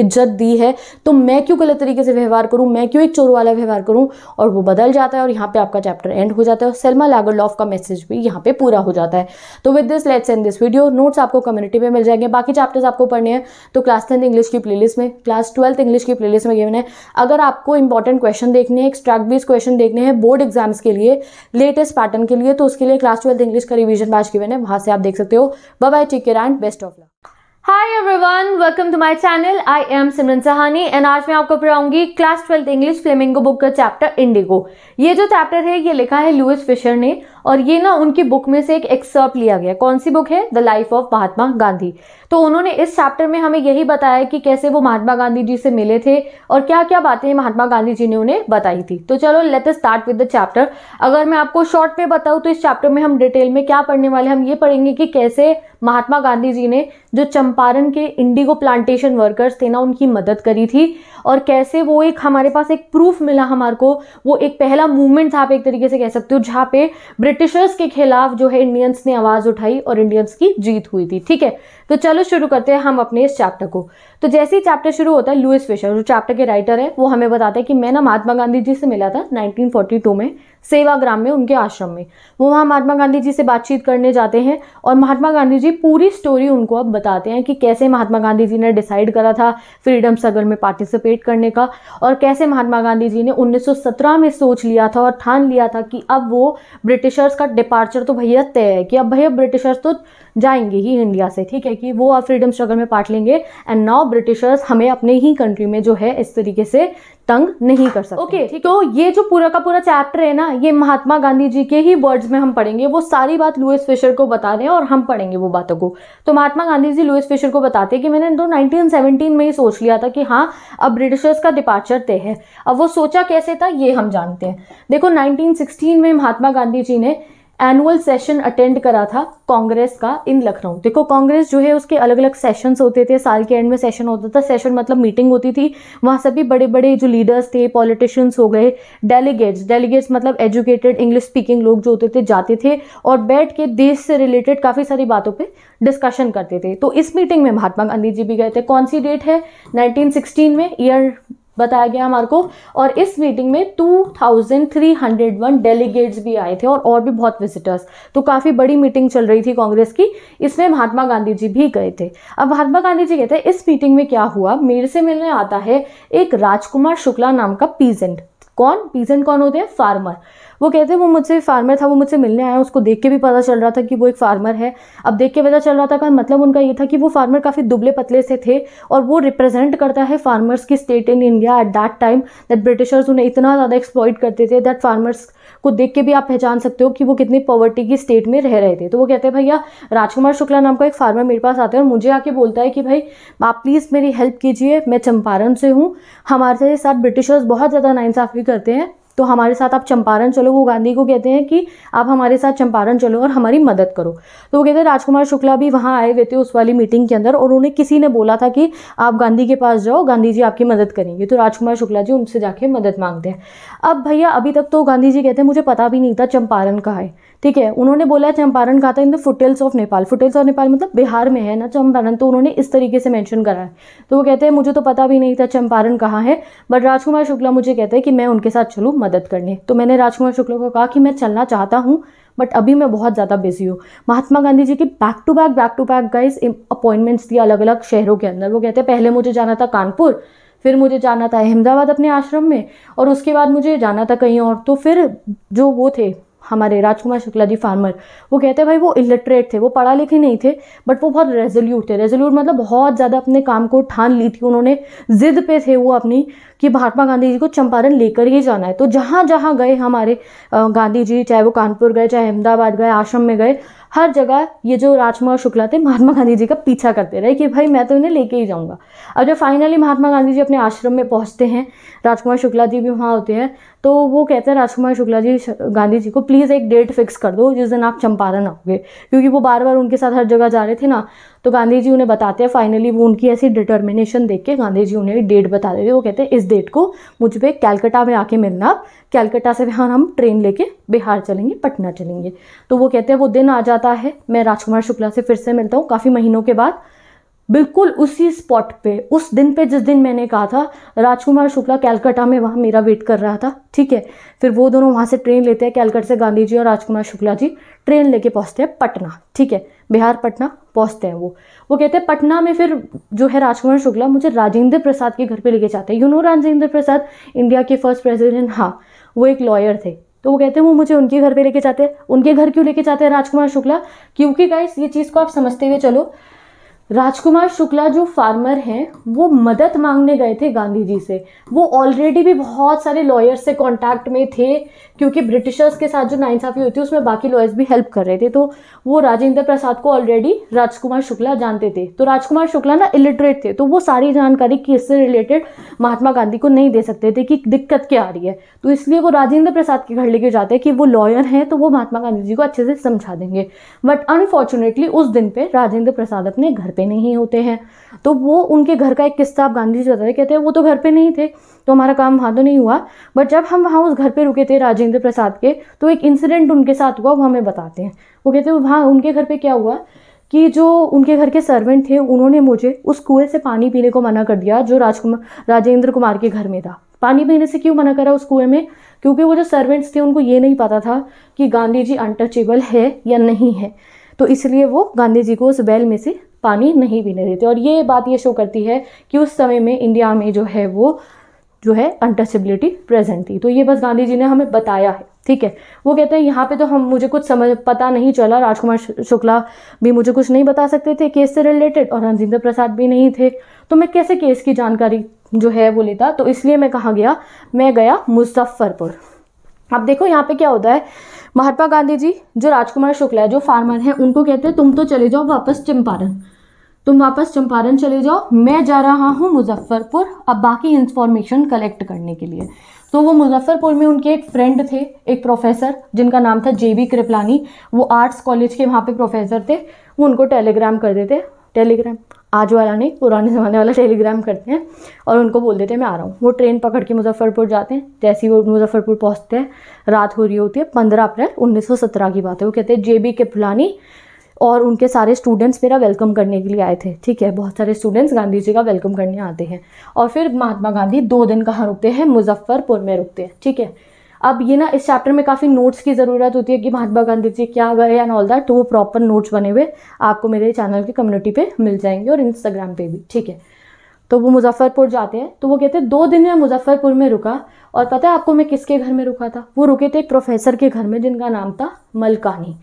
इज्जत दी है तो मैं क्यों गलत तरीके से व्यवहार करूं मैं क्यों एक चोर वाला व्यवहार करूं और वो बदल जाता है और यहाँ पे आपका चैप्टर एंड हो जाता है और सलमा लागरलॉफ का मैसेज भी यहाँ पे पूरा हो जाता है तो with this let's end this video notes आपको कम्युनिटी में मिल जाएंगे बाकी चैप्टर्स आपको पढ़ने हैं तो क्लास टेंथ इंग्लिश की प्ले में क्लास ट्वेल्थ इंग्लिश की प्ले में गेवन है अगर आपको इंपॉर्टेंट क्वेश्चन देखने हैं एक्स्ट्रैक्ट बीस क्वेश्चन देखने हैं बोर्ड एग्जाम्स के लिए लेटेस्ट पैटर्न के लिए तो उसके लिए क्लास ट्वेल्थ इंग्लिश का रिविजन बैच गिवन है वहाँ से आप देख सकते हो bye take care and best of luck everyone welcome to my channel I am Simran Sahani and आज मैं आपको पढ़ाऊंगी class twelfth English Flamingo book का चैप्टर इंडिगो ये जो चैप्टर है ये लिखा है लुइस फिशर ने और ये ना उनकी बुक में से एक एक्सर्प लिया गया कौन सी बुक है the life of Mahatma Gandhi तो उन्होंने इस चैप्टर में हमें यही बताया कि कैसे वो महात्मा गांधी जी से मिले थे और क्या क्या बातें महात्मा गांधी जी ने उन्हें बताई थी तो चलो let start with the chapter अगर मैं आपको शॉर्ट में बताऊँ तो इस चैप्टर में हम डिटेल में क्या पढ़ने वाले हम ये पढ़ेंगे कि कैसे महात्मा गांधी जी ने जो चंपारण के इंडिगो प्लांटेशन वर्कर्स थे ना उनकी मदद करी थी और कैसे वो एक हमारे पास एक प्रूफ मिला हमारे को वो एक पहला मूवमेंट था आप एक तरीके से कह सकते हो जहाँ पे ब्रिटिश ब्रिटिशर्स के खिलाफ जो है इंडियंस ने आवाज उठाई और इंडियंस की जीत हुई थी ठीक है तो चलो शुरू करते हैं हम अपने इस चैप्टर को तो जैसे ही चैप्टर शुरू होता है लुइस फिशर जो चैप्टर के राइटर है वो हमें बताते हैं कि मैं ना महात्मा गांधी जी से मिला था 1942 में सेवाग्राम में उनके आश्रम में वो वहाँ महात्मा गांधी जी से बातचीत करने जाते हैं और महात्मा गांधी जी पूरी स्टोरी उनको अब बताते हैं कि कैसे महात्मा गांधी जी ने डिसाइड करा था फ्रीडम स्ट्रगल में पार्टिसिपेट करने का और कैसे महात्मा गांधी जी ने 1917 में सोच लिया था और ठान लिया था कि अब वो ब्रिटिशर्स का डिपार्चर तो भैया तय है कि अब भैया ब्रिटिशर्स तो जाएंगे ही इंडिया से ठीक है कि वो आप फ्रीडम स्ट्रगल में पार्ट लेंगे एंड नाउ ब्रिटिशर्स हमें अपने ही कंट्री में जो है इस तरीके से तंग नहीं कर सकते ओके okay, तो ये जो पूरा का पूरा चैप्टर है ना ये महात्मा गांधी जी के ही वर्ड्स में हम पढ़ेंगे वो सारी बात लुइस फिशर को बता रहे हैं और हम पढ़ेंगे वो बातों को तो महात्मा गांधी जी लुइस फिशर को बताते हैं कि मैंने तो 1917 में ही सोच लिया था कि हाँ अब ब्रिटिशर्स का डिपार्चर तय है अब वो सोचा कैसे था ये हम जानते हैं देखो नाइनटीन में महात्मा गांधी जी ने एनुअल सेशन अटेंड करा था कांग्रेस का इन लखनऊ देखो कांग्रेस जो है उसके अलग अलग सेशंस होते थे साल के एंड में सेशन होता था सेशन मतलब मीटिंग होती थी वहाँ सभी बड़े बड़े जो लीडर्स थे पॉलिटिशियंस हो गए डेलीगेट्स डेलीगेट्स मतलब एजुकेटेड इंग्लिश स्पीकिंग लोग जो होते थे जाते थे और बैठ के देश से रिलेटेड काफ़ी सारी बातों पर डिस्कशन करते थे तो इस मीटिंग में महात्मा गांधी जी भी गए थे कौन सी डेट है नाइनटीन में ईयर बताया गया हमारे को और इस मीटिंग में 2,301 डेलीगेट्स भी आए थे और और भी बहुत विजिटर्स तो काफ़ी बड़ी मीटिंग चल रही थी कांग्रेस की इसमें महात्मा गांधी जी भी गए थे अब महात्मा गांधी जी कहते हैं इस मीटिंग में क्या हुआ मेरे से मिलने आता है एक राजकुमार शुक्ला नाम का पीजेंट कौन पीजेंट कौन होते हैं फार्मर वो कहते हैं वो मुझसे फार्मर था वो मुझसे मिलने आया उसको देख के भी पता चल रहा था कि वो एक फार्मर है अब देख के पता चल रहा था का मतलब उनका ये था कि वो फार्मर काफ़ी दुबले पतले से थे और वो रिप्रेजेंट करता है फार्मर्स की state in India at that time that Britishers उन्हें इतना ज़्यादा एक्सप्लॉइट करते थे दैट फार्मर्स को देख के भी आप पहचान सकते हो कि वो कितनी पॉवर्टी की स्टेट में रह रहे थे तो वो कहते हैं भैया राजकुमार शुक्ला नाम का एक फार्मर मेरे पास आते हैं और मुझे आके बोलता है कि भाई आप प्लीज़ मेरी हेल्प कीजिए मैं चंपारण से हूँ हमारे साथ ब्रिटिशर्स बहुत ज़्यादा नाइंसाफ़ी करते हैं तो हमारे साथ आप चंपारण चलो वो गांधी को कहते हैं कि आप हमारे साथ चंपारण चलो और हमारी मदद करो तो वो कहते हैं राजकुमार शुक्ला भी वहाँ आए हुए थे उस वाली मीटिंग के अंदर और उन्हें किसी ने बोला था कि आप गांधी के पास जाओ गांधी जी आपकी मदद करेंगे तो राजकुमार शुक्ला जी उनसे जाके मदद मांगते हैं अब भैया अभी तक तो गांधी जी कहते हैं मुझे पता भी नहीं था चंपारण कहाँ है ठीक है उन्होंने बोला चंपारण कहा था in the foothills of Nepal foothills of Nepal मतलब बिहार में है ना चंपारण तो उन्होंने इस तरीके से मैंशन करा है तो वो कहते हैं मुझे तो पता भी नहीं था चंपारण कहाँ है बट राजकुमार शुक्ला मुझे कहते हैं कि मैं उनके साथ चलूँ मदद करने तो मैंने राजकुमार शुक्ला को कहा कि मैं चलना चाहता हूँ बट अभी मैं बहुत ज़्यादा बिजी हूँ महात्मा गांधी जी की back to back back to back guys appointments दिए अलग अलग शहरों के अंदर वो कहते हैं पहले मुझे जाना था कानपुर फिर मुझे जाना था अहमदाबाद अपने आश्रम में और उसके बाद मुझे जाना था कहीं और तो फिर जो वो थे हमारे राजकुमार शुक्ला जी फार्मर वो कहते हैं भाई वो इलिटरेट थे वो पढ़ा लिखे नहीं थे बट वो बहुत रेजोल्यूट थे रेजोल्यूट मतलब बहुत ज़्यादा अपने काम को ठान ली थी उन्होंने जिद पे थे वो अपनी कि महात्मा गांधी जी को चंपारण लेकर ही जाना है तो जहाँ जहाँ गए हमारे गांधी जी चाहे वो कानपुर गए चाहे अहमदाबाद गए आश्रम में गए हर जगह ये जो राजकुमार शुक्ला थे महात्मा गांधी जी का पीछा करते रहे कि भाई मैं तो इन्हें लेके ही जाऊँगा अब जब फाइनली महात्मा गांधी जी अपने आश्रम में पहुँचते हैं राजकुमार शुक्ला जी भी वहाँ होते हैं तो वो कहते हैं राजकुमार शुक्ला जी गांधी जी को प्लीज़ एक डेट फिक्स कर दो जिस दिन आप चंपारण आओगे क्योंकि वो बार बार उनके साथ हर जगह जा रहे थे ना तो गांधी जी उन्हें बताते हैं फाइनली वो उनकी ऐसी डिटर्मिनेशन देख के गांधी जी उन्हें डेट बता देते वो कहते हैं इस डेट को मुझ पर कैलकटा में आके मिलना आप से बिहार हम ट्रेन लेके बिहार चलेंगे पटना चलेंगे तो वो कहते हैं वो दिन आ जाता है मैं राजकुमार शुक्ला से फिर से मिलता हूँ काफ़ी महीनों के बाद बिल्कुल उसी स्पॉट पे उस दिन पे जिस दिन मैंने कहा था राजकुमार शुक्ला कैलकटा में वहाँ मेरा वेट कर रहा था ठीक है फिर वो दोनों वहाँ से ट्रेन लेते हैं कैलकट से गांधी जी और राजकुमार शुक्ला जी ट्रेन लेके पहुँचते हैं पटना ठीक है बिहार पटना पहुँचते हैं वो वो कहते हैं पटना में फिर जो है राजकुमार शुक्ला मुझे राजेंद्र प्रसाद के घर पर लेके जाते हैं you know Rajendra Prasad India के फर्स्ट प्रेसिडेंट हाँ वो एक लॉयर थे तो वो कहते हैं वो मुझे उनके घर पे लेके जाते हैं उनके घर क्यों लेके जाते हैं राजकुमार शुक्ला क्योंकि गाइस ये चीज़ को आप समझते हुए चलो राजकुमार शुक्ला जो फार्मर हैं वो मदद मांगने गए थे गांधी जी से वो ऑलरेडी भी बहुत सारे लॉयर्स से कांटेक्ट में थे क्योंकि ब्रिटिशर्स के साथ जो नाइंसाफ़ी हुई थी उसमें बाकी लॉयर्स भी हेल्प कर रहे थे तो वो राजेंद्र प्रसाद को ऑलरेडी राजकुमार शुक्ला जानते थे तो राजकुमार शुक्ला ना इलिटरेट थे तो वो सारी जानकारी किससे रिलेटेड महात्मा गांधी को नहीं दे सकते थे कि दिक्कत क्या आ रही है तो इसलिए वो राजेंद्र प्रसाद के घर लेके जाते हैं कि वो लॉयर हैं तो वो महात्मा गांधी जी को अच्छे से समझा देंगे बट अनफॉर्चुनेटली उस दिन पर राजेंद्र प्रसाद अपने घर पर नहीं होते हैं तो वो उनके घर का एक किस्सा आप गांधी जी बताते कहते हैं वो तो घर पर नहीं थे तो हमारा काम वहाँ तो नहीं हुआ बट जब हम वहाँ उस घर पर रुके थे राजेंद्र प्रसाद के तो एक इंसिडेंट उनके साथ हुआ वो हमें बताते हैं वो कहते हैं वहाँ उनके घर पर क्या हुआ कि जो उनके घर के सर्वेंट थे उन्होंने मुझे उस कुएं से पानी पीने को मना कर दिया जो राजकुमार राजेंद्र कुमार के घर में था पानी पीने से क्यों मना करा उस कुएं में क्योंकि वो जो सर्वेंट्स थे उनको ये नहीं पता था कि गांधी जी अनटचेबल है या नहीं है तो इसलिए वो गांधी जी को उस बैल में से पानी नहीं पीने देते और ये बात ये शो करती है कि उस समय में इंडिया में जो है वो जो है अनटचेबिलिटी प्रेजेंट थी तो ये बस गांधी जी ने हमें बताया है ठीक है वो कहते हैं यहाँ पे तो हम मुझे कुछ समझ पता नहीं चला राजकुमार शुक्ला भी मुझे कुछ नहीं बता सकते थे केस से रिलेटेड और राजेंद्र प्रसाद भी नहीं थे तो मैं कैसे केस की जानकारी जो है वो लेता तो इसलिए मैं कहाँ गया मैं गया मुजफ्फरपुर अब देखो यहाँ पे क्या होता है महात्मा गांधी जी जो राजकुमार शुक्ला है जो फार्मर हैं उनको कहते हैं तुम तो चले जाओ वापस चंपारण तुम वापस चंपारण चले जाओ मैं जा रहा हूँ मुजफ्फरपुर अब बाकी इंफॉर्मेशन कलेक्ट करने के लिए तो वो मुजफ्फरपुर में उनके एक फ्रेंड थे एक प्रोफेसर जिनका नाम था जे बी कृपलानी वो आर्ट्स कॉलेज के वहाँ पे प्रोफेसर थे वो उनको टेलीग्राम कर देते टेलीग्राम आज वाला नहीं पुराने ज़माने वाला टेलीग्राम करते हैं और उनको बोल देते हैं मैं आ रहा हूँ वो ट्रेन पकड़ के मुजफ्फरपुर जाते हैं जैसे ही वो मुजफ्फरपुर पहुँचते हैं रात हो रही होती है पंद्रह अप्रैल उन्नीस की बात है वो कहते हैं जे बी कृपलानी और उनके सारे स्टूडेंट्स मेरा वेलकम करने के लिए आए थे ठीक है बहुत सारे स्टूडेंट्स गांधी जी का वेलकम करने आते हैं और फिर महात्मा गांधी दो दिन कहाँ रुकते हैं मुजफ्फरपुर में रुकते हैं ठीक है अब ये ना इस चैप्टर में काफ़ी नोट्स की ज़रूरत होती है कि महात्मा गांधी जी क्या गए एंड ऑल दैट तो वो प्रॉपर नोट्स बने हुए आपको मेरे चैनल की कम्युनिटी पे मिल जाएंगे और इंस्टाग्राम पे भी ठीक है तो वो मुजफ्फरपुर जाते हैं तो वो कहते हैं दो दिन में मुजफ्फरपुर में रुका और पता है आपको मैं किसके घर में रुका था वो रुके थे एक प्रोफेसर के घर में जिनका नाम था मलकानी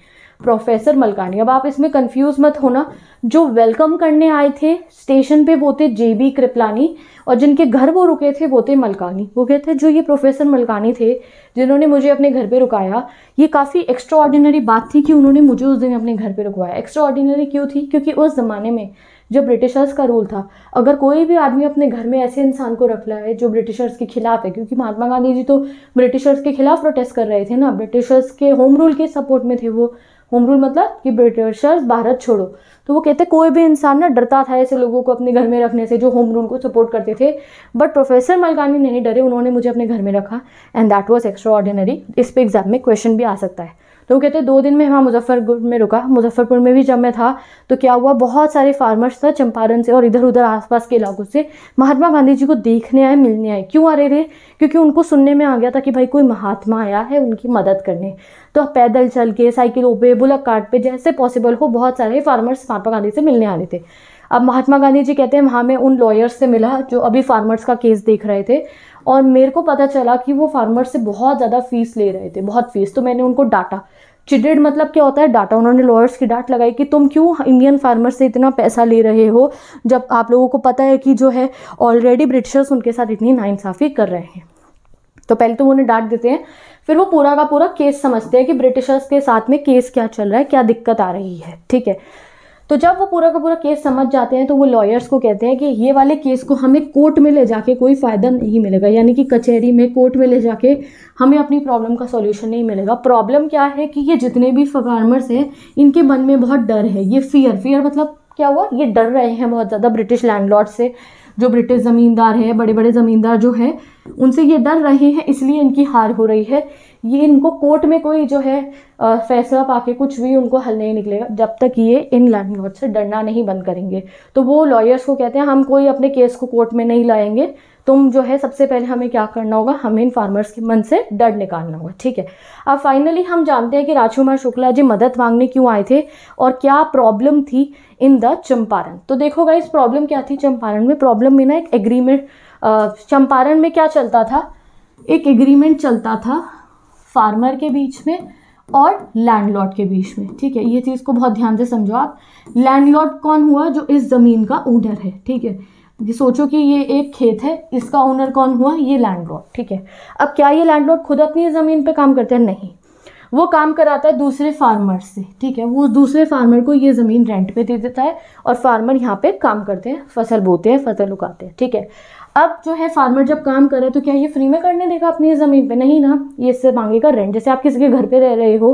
प्रोफेसर मलकानी अब आप इसमें कंफ्यूज मत होना जो वेलकम करने आए थे स्टेशन पे वो थे जे बी कृपलानी और जिनके घर वो रुके थे वो थे मलकानी वो कहते हैं जो ये प्रोफेसर मलकानी थे जिन्होंने मुझे अपने घर पे रुकाया ये काफ़ी एक्स्ट्रा ऑर्डिनरी बात थी कि उन्होंने मुझे उस दिन अपने घर पे रुकवाया एक्स्ट्रा ऑर्डिनरी क्यों थी क्योंकि उस ज़माने में जब ब्रिटिशर्स का रूल था अगर कोई भी आदमी अपने घर में ऐसे इंसान को रख है जो ब्रिटिशर्स के खिलाफ है क्योंकि महात्मा गांधी जी तो ब्रिटिशर्स के खिलाफ प्रोटेस्ट कर रहे थे ना ब्रिटिशर्स के होम रूल के सपोर्ट में थे वो होम रूल मतलब कि ब्रिटिशर्स भारत छोड़ो तो वो कहते कोई भी इंसान ना डरता था ऐसे लोगों को अपने घर में रखने से जो होम रूल को सपोर्ट करते थे बट प्रोफेसर मलकानी नहीं डरे उन्होंने मुझे अपने घर में रखा and that was extraordinary इस पर एग्जाम में क्वेश्चन भी आ सकता है तो वो कहते हैं दो दिन में वहाँ मुजफ्फरपुर में रुका मुजफ्फरपुर में भी जब मैं था तो क्या हुआ बहुत सारे फार्मर्स था चंपारण से और इधर उधर आसपास के इलाकों से महात्मा गांधी जी को देखने आए मिलने आए क्यों आ रहे थे क्योंकि उनको सुनने में आ गया था कि भाई कोई महात्मा आया है उनकी मदद करने तो पैदल चल के साइकिलों पर बुलक कार्ट पर जैसे पॉसिबल हो बहुत सारे फार्मर्स महात्मा गांधी से मिलने आ रहे थे अब महात्मा गांधी जी कहते हैं वहाँ मैं उन लॉयर्स से मिला जो अभी फार्मर्स का केस देख रहे थे और मेरे को पता चला कि वो फार्मर से बहुत ज़्यादा फीस ले रहे थे बहुत फीस तो मैंने उनको डांटा चिडेड मतलब क्या होता है डाटा उन्होंने लॉयर्स की डांट लगाई कि तुम क्यों इंडियन फार्मर से इतना पैसा ले रहे हो जब आप लोगों को पता है कि जो है ऑलरेडी ब्रिटिशर्स उनके साथ इतनी नाइंसाफ़ी कर रहे हैं तो पहले तो उन्हें डांट देते हैं फिर वो पूरा का पूरा केस समझते हैं कि ब्रिटिशर्स के साथ में केस क्या चल रहा है क्या दिक्कत आ रही है ठीक है तो जब वो पूरा का पूरा केस समझ जाते हैं तो वो लॉयर्स को कहते हैं कि ये वाले केस को हमें कोर्ट में ले जाके कोई फ़ायदा नहीं मिलेगा यानी कि कचहरी में कोर्ट में ले जाके हमें अपनी प्रॉब्लम का सॉल्यूशन नहीं मिलेगा प्रॉब्लम क्या है कि ये जितने भी फार्मर्स हैं इनके मन में बहुत डर है ये फियर फियर मतलब क्या हुआ ये डर रहे हैं बहुत ज़्यादा ब्रिटिश लैंडलॉर्ड से जो ब्रिटिश ज़मींदार हैं बड़े बड़े ज़मींदार जो हैं उनसे ये डर रहे हैं इसलिए इनकी हार हो रही है ये इनको कोर्ट में कोई जो है फैसला पाके कुछ भी उनको हल नहीं निकलेगा जब तक ये इन लैंडलॉर्ड से डरना नहीं बंद करेंगे तो वो लॉयर्स को कहते हैं हम कोई अपने केस को कोर्ट में नहीं लाएंगे तुम जो है सबसे पहले हमें क्या करना होगा हमें इन फार्मर्स के मन से डर निकालना होगा ठीक है अब फाइनली हम जानते हैं कि राजकुमार शुक्ला जी मदद मांगने क्यों आए थे और क्या प्रॉब्लम थी इन द चंपारण तो देखोगा इस प्रॉब्लम क्या थी चंपारण में प्रॉब्लम में ना एक एग्रीमेंट चंपारण में क्या चलता था एक एग्रीमेंट चलता था फार्मर के बीच में और लैंडलॉर्ड के बीच में ठीक है ये चीज़ को बहुत ध्यान से समझो आप लैंडलॉर्ड कौन हुआ जो इस ज़मीन का ओनर है ठीक है ये सोचो कि ये एक खेत है इसका ओनर कौन हुआ ये लैंडलॉर्ड ठीक है अब क्या ये लैंडलॉर्ड खुद अपनी ज़मीन पे काम करते हैं नहीं वो काम कराता है दूसरे फार्मर से ठीक है वो दूसरे फार्मर को ये ज़मीन रेंट पे दे देता है और फार्मर यहाँ पे काम करते हैं फसल बोते हैं फसल उगाते हैं ठीक है अब जो है फार्मर जब काम कर हैं तो क्या ये फ्री में करने देगा अपनी ज़मीन पे नहीं ना ये इससे मांगेगा रेंट जैसे आप किसी के घर पे रह रहे हो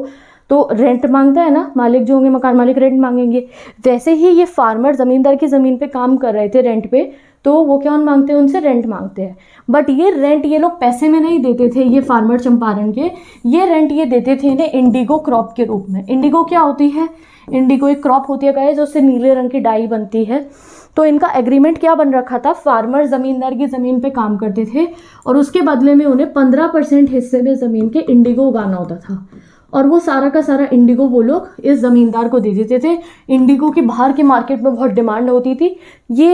तो रेंट मांगता है ना मालिक जो होंगे मकान मालिक रेंट मांगेंगे वैसे ही ये फार्मर ज़मींदार की ज़मीन पे काम कर रहे थे रेंट पे तो वो क्या उन मांगते हैं उनसे रेंट मांगते हैं बट ये रेंट ये लोग पैसे में नहीं देते थे ये फार्मर चंपारण के ये रेंट ये देते थे इन्हें इंडिगो क्रॉप के रूप में इंडिगो क्या होती है इंडिगो एक क्रॉप होती है जो उससे नीले रंग की डाई बनती है तो इनका एग्रीमेंट क्या बन रखा था फार्मर ज़मींदार की ज़मीन पे काम करते थे और उसके बदले में उन्हें पंद्रह परसेंट हिस्से में ज़मीन के इंडिगो उगाना होता था और वो सारा का सारा इंडिगो वो लोग इस ज़मींदार को दे देते थे इंडिगो की बाहर के मार्केट में बहुत डिमांड होती थी ये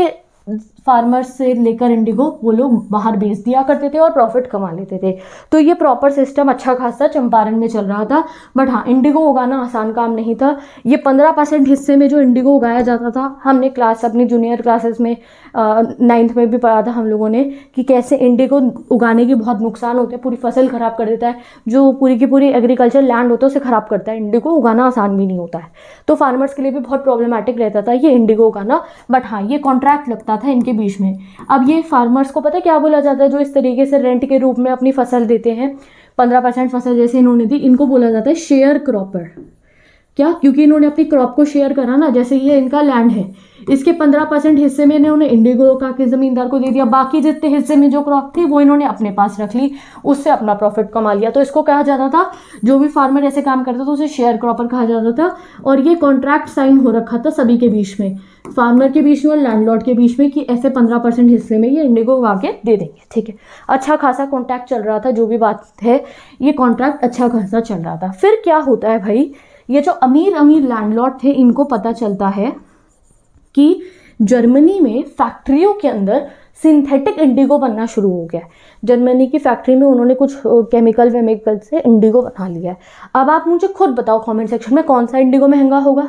फार्मर्स से लेकर इंडिगो वो लोग बाहर बेच दिया करते थे और प्रॉफिट कमा लेते थे तो ये प्रॉपर सिस्टम अच्छा खासा चंपारण में चल रहा था बट हाँ इंडिगो उगाना आसान काम नहीं था ये पंद्रह परसेंट हिस्से में जो इंडिगो उगाया जाता था हमने क्लास अपनी जूनियर क्लासेस में नाइन्थ में भी पढ़ा था हम लोगों ने कि कैसे इंडिया को उगाने की बहुत नुकसान होते हैं पूरी फसल ख़राब कर देता है जो पूरी की पूरी एग्रीकल्चर लैंड होता है उसे ख़राब करता है इंडिया को उगाना आसान भी नहीं होता है तो फार्मर्स के लिए भी बहुत प्रॉब्लमेटिक रहता था ये इंडिया को उगाना बट हाँ ये कॉन्ट्रैक्ट लगता था इनके बीच में अब ये फार्मर्स को पता क्या बोला जाता है जो इस तरीके से रेंट के रूप में अपनी फसल देते हैं पंद्रह परसेंट फसल जैसे इन्होंने दी इनको बोला जाता है शेयर क्रॉपर क्या क्योंकि इन्होंने अपनी क्रॉप को शेयर करा ना जैसे ये इनका लैंड है इसके पंद्रह परसेंट हिस्से में इन्होंने इंडिगो का के ज़मींदार को दे दिया बाकी जितने हिस्से में जो क्रॉप थी वो इन्होंने अपने पास रख ली उससे अपना प्रॉफिट कमा लिया तो इसको कहा जाता था जो भी फार्मर ऐसे काम करता था उसे शेयर क्रॉपर कहा जाता था और ये कॉन्ट्रैक्ट साइन हो रखा था सभी के बीच में फार्मर के बीच में और लैंडलॉर्ड के बीच में कि ऐसे पंद्रह परसेंट हिस्से में ये इंडिगो उगा के दे देंगे ठीक है अच्छा खासा कॉन्ट्रैक्ट चल रहा था जो भी बात है ये कॉन्ट्रैक्ट अच्छा खासा चल रहा था फिर क्या होता है भाई ये जो अमीर अमीर लैंडलॉर्ड थे इनको पता चलता है कि जर्मनी में फैक्ट्रियों के अंदर सिंथेटिक इंडिगो बनना शुरू हो गया जर्मनी की फैक्ट्री में उन्होंने कुछ केमिकल वेमिकल से इंडिगो बना लिया है अब आप मुझे खुद बताओ कमेंट सेक्शन में कौन सा इंडिगो महंगा होगा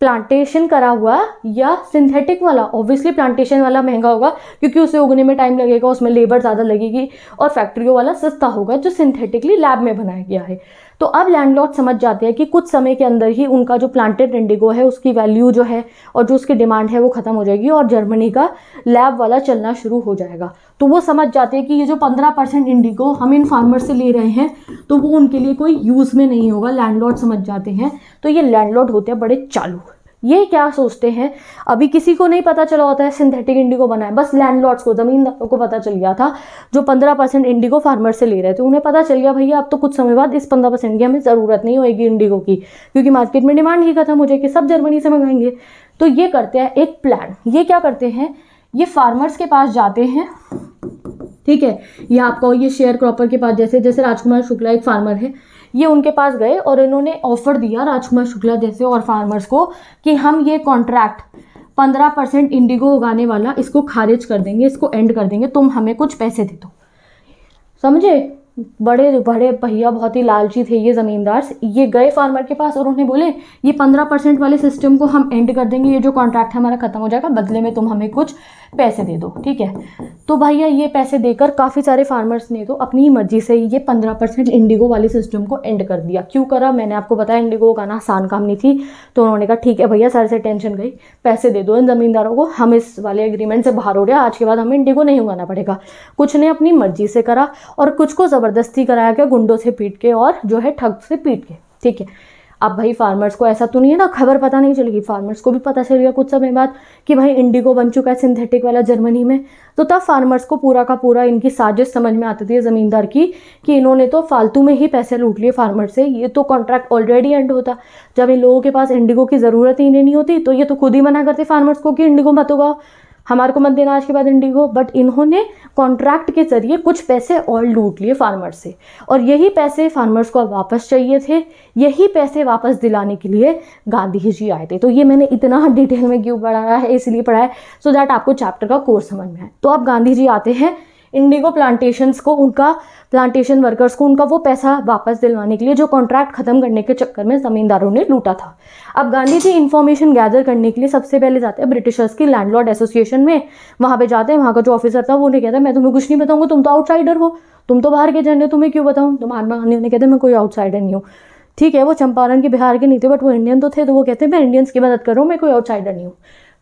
प्लांटेशन करा हुआ या सिंथेटिक वाला ऑब्वियसली प्लांटेशन वाला महंगा होगा क्योंकि उसे उगने में टाइम लगेगा उसमें लेबर ज़्यादा लगेगी और फैक्ट्रियों वाला सस्ता होगा जो सिंथेटिकली लैब में बनाया गया है तो अब लैंडलॉर्ड समझ जाते हैं कि कुछ समय के अंदर ही उनका जो प्लांटेड इंडिगो है उसकी वैल्यू जो है और जो उसकी डिमांड है वो ख़त्म हो जाएगी और जर्मनी का लैब वाला चलना शुरू हो जाएगा तो वो समझ जाते हैं कि ये जो पंद्रह परसेंट इंडिगो हम इन फार्मर से ले रहे हैं तो वो उनके लिए कोई यूज़ में नहीं होगा लैंडलॉर्ड समझ जाते हैं तो ये लैंडलॉर्ड होते हैं बड़े चालू ये क्या सोचते हैं अभी किसी को नहीं पता चला होता है सिंथेटिक इंडिगो बनाए बस लैंडलॉर्ड्स को ज़मींदारों को पता चल गया था जो पंद्रह परसेंट इंडिगो फार्मर से ले रहे थे उन्हें पता चल गया भैया अब तो कुछ समय बाद इस पंद्रह परसेंट की हमें ज़रूरत नहीं होगी इंडिगो की क्योंकि मार्केट में डिमांड ही खत्म हो जाएगी सब जर्मनी से मंगाएंगे तो ये करते हैं एक प्लान ये क्या करते हैं ये फार्मर्स के पास जाते हैं ठीक है या आपका ये शेयर क्रॉपर के पास जैसे जैसे राजकुमार शुक्ला एक फार्मर है ये उनके पास गए और इन्होंने ऑफर दिया राजकुमार शुक्ला जैसे और फार्मर्स को कि हम ये कॉन्ट्रैक्ट पंद्रह परसेंट इंडिगो उगाने वाला इसको खारिज कर देंगे इसको एंड कर देंगे तुम हमें कुछ पैसे दे दो समझे बड़े बड़े भैया बहुत ही लालची थे ये ज़मींदार ये गए फार्मर के पास और उन्हें बोले ये पंद्रह परसेंट वाले सिस्टम को हम एंड कर देंगे ये जो कॉन्ट्रैक्ट है हमारा ख़त्म हो जाएगा बदले में तुम हमें कुछ पैसे दे दो ठीक है तो भैया ये पैसे देकर काफ़ी सारे फार्मर्स ने तो अपनी मर्जी से ये पंद्रह परसेंट इंडिगो वाले सिस्टम को एंड कर दिया क्यों करा मैंने आपको बताया इंडिगो ना आसान काम नहीं थी तो उन्होंने कहा ठीक है भैया सर से टेंशन गई पैसे दे दो इन ज़मींदारों को हम इस वाले एग्रीमेंट से बाहर हो रहे आज के बाद हमें इंडिगो नहीं उगाना पड़ेगा कुछ ने अपनी मर्जी से करा और कुछ को ज़बरदस्ती कराया गया गुंडों से पीट के और जो है ठग से पीट के ठीक है अब भाई फार्मर्स को ऐसा तो नहीं है ना खबर पता नहीं चलेगी फार्मर्स को भी पता चल गया कुछ समय बाद कि भाई इंडिगो बन चुका है सिंथेटिक वाला जर्मनी में तो तब फार्मर्स को पूरा का पूरा इनकी साजिश समझ में आती थी ज़मींदार की कि इन्होंने तो फालतू में ही पैसे लूट लिए फार्मर से ये तो कॉन्ट्रैक्ट ऑलरेडी एंड होता जब इन लोगों के पास इंडिगो की ज़रूरत ही नहीं होती तो ये तो खुद ही मना करते फार्मर्स को कि इंडिगो मत उगाओ हमारे को मत देना आज के बाद इंडिगो बट इन्होंने कॉन्ट्रैक्ट के जरिए कुछ पैसे और लूट लिए फार्मर से और यही पैसे फार्मर्स को वापस चाहिए थे यही पैसे वापस दिलाने के लिए गांधी जी आए थे तो ये मैंने इतना डिटेल में क्यों पढ़ाया है इसलिए पढ़ाया सो so दैट आपको चैप्टर का कोर्स समझ में आए तो अब गांधी जी आते हैं इंडिगो प्लांटेशन को उनका प्लांटेशन वर्कर्स को उनका वो पैसा वापस दिलवाने के लिए जो कॉन्ट्रैक्ट खत्म करने के चक्कर में ज़मींदारों ने लूटा था अब गांधी जी इन्फॉर्मेशन गैदर करने के लिए सबसे पहले जाते हैं ब्रिटिशर्स की लैंडलॉर्ड एसोसिएशन में वहाँ पे जाते हैं वहाँ का जो ऑफिसर था वो उन्हें कहता है मैं तुम्हें कुछ नहीं बताऊँगा तुम तो आउटसाइडर हो तुम तो बाहर के जन तुम्हें क्यों बताऊँ तो महात्मा गांधी उन्हें कहते मैं कोई आउटसाइडर नहीं हूँ ठीक है वो चंपारण के बिहार के नहीं थे बट वो इंडियन तो थे तो वो कहते हैं मैं इंडियंस की मदद करूँ मैं कोई आउटसाइडर नहीं हूँ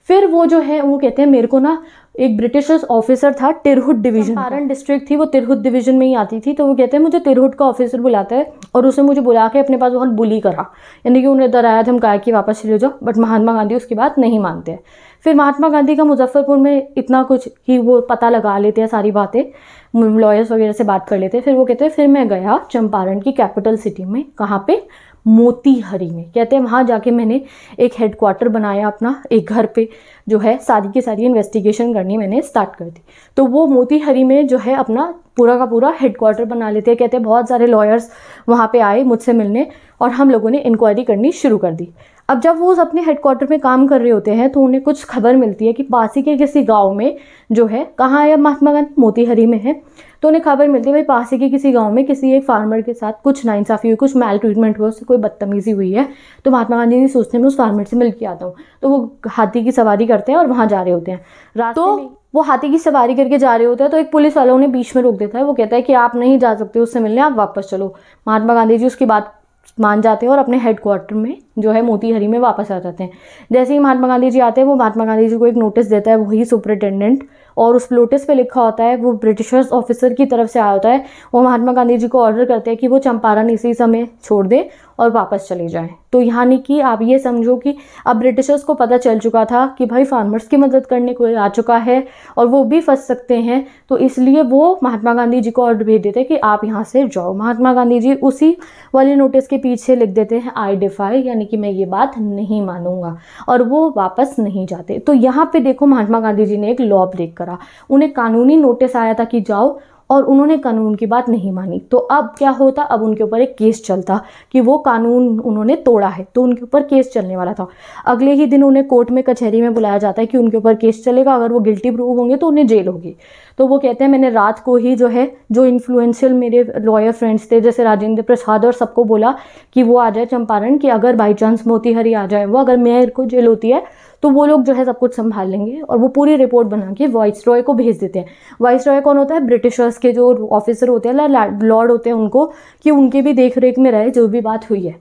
फिर वो जो है वो कहते हैं मेरे को ना एक ब्रिटिश ऑफिसर था तिरहुट डिवीजन सारण डिस्ट्रिक्ट थी वो तिरहुत डिवीजन में ही आती थी तो वो कहते हैं मुझे तिरहुट का ऑफिसर बुलाता है और उसने मुझे बुला के अपने पास बहुत बुली करा यानी कि उन्हें डराया धमकाया कि वापस चले जाओ बट महात्मा गांधी उसकी बात नहीं मानते फिर महात्मा गांधी का मुजफ्फरपुर में इतना कुछ ही वो पता लगा लेते हैं सारी बातें लॉयर्स वगैरह से बात कर लेते हैं फिर वो कहते हैं फिर मैं गया चंपारण की कैपिटल सिटी में कहाँ पे मोतीहरी में कहते हैं वहाँ जाके मैंने एक हेड क्वार्टर बनाया अपना एक घर पे जो है सारी की सारी इन्वेस्टिगेशन करनी मैंने स्टार्ट कर दी तो वो मोतीहरी में जो है अपना पूरा का पूरा हेड क्वार्टर बना लेते हैं कहते हैं बहुत सारे लॉयर्स वहाँ पे आए मुझसे मिलने और हम लोगों ने इंक्वायरी करनी शुरू कर दी अब जब वो अपने हेड क्वार्टर में काम कर रहे होते हैं तो उन्हें कुछ खबर मिलती है कि पासी के किसी गाँव में जो है कहाँ है महात्मा गांधी मोतीहरी में है तो उन्हें खबर मिलती है भाई पास ही के किसी गाँव में किसी एक फार्मर के साथ कुछ नाइंसाफ़ी हुई कुछ मेल ट्रीटमेंट हुआ उससे कोई बदतमीज़ी हुई है तो महात्मा गांधी ने सोचते हैं मैं उस फार्मर से मिल के आता हूँ तो वो हाथी की सवारी करते हैं और वहाँ जा रहे होते हैं रात तो वो हाथी की सवारी करके जा रहे होते हैं तो एक पुलिस वाला उन्हें बीच में रोक देता है वो कहता है कि आप नहीं जा सकते उससे मिलने आप वापस चलो महात्मा गांधी जी उसकी बात मान जाते हैं और अपने हेडक्वार्टर में जो है मोतीहरी में वापस आ जाते हैं जैसे ही महात्मा गांधी जी आते हैं वो महात्मा गांधी जी को एक नोटिस देता है वही सुपरिटेंडेंट और उस नोटिस पे लिखा होता है वो ब्रिटिशर्स ऑफिसर की तरफ से आया होता है वो महात्मा गांधी जी को ऑर्डर करते हैं कि वो चंपारण इसी समय छोड़ दें और वापस चले जाएँ तो यानी कि आप ये समझो कि अब ब्रिटिशर्स को पता चल चुका था कि भाई फार्मर्स की मदद करने को आ चुका है और वो भी फंस सकते हैं तो इसलिए वो महात्मा गांधी जी को ऑर्डर भेज देते हैं कि आप यहाँ से जाओ महात्मा गांधी जी उसी वाले नोटिस के पीछे लिख देते हैं आई डिफाई यानी करने की मैं ये बात नहीं मानूंगा और वो वापस नहीं जाते तो यहाँ पे देखो महात्मा गांधी जी ने एक लॉ ब्रेक करा उन्हें कानूनी नोटिस आया था कि जाओ और उन्होंने कानून की बात नहीं मानी तो अब क्या होता अब उनके ऊपर एक केस चलता कि वो कानून उन्होंने तोड़ा है तो उनके ऊपर केस चलने वाला था अगले ही दिन उन्हें कोर्ट में कचहरी में बुलाया जाता है कि उनके ऊपर केस चलेगा अगर वो गिल्टी प्रूव होंगे तो उन्हें जेल होगी तो वो कहते हैं मैंने रात को ही जो है जो इन्फ्लुएंशियल मेरे लॉयर फ्रेंड्स थे जैसे राजेंद्र प्रसाद और सबको बोला कि वो आ जाए चंपारण कि अगर बाई चांस मोतीहरी आ जाए वो अगर मेयर को जेल होती है तो वो लोग जो है सब कुछ संभाल लेंगे और वो पूरी रिपोर्ट बना के वाइस रॉय को भेज देते हैं वाइस रॉय कौन होता है ब्रिटिशर्स के जो ऑफिसर होते हैं लॉर्ड होते हैं उनको कि उनके भी देख रेख में रहे जो भी बात हुई है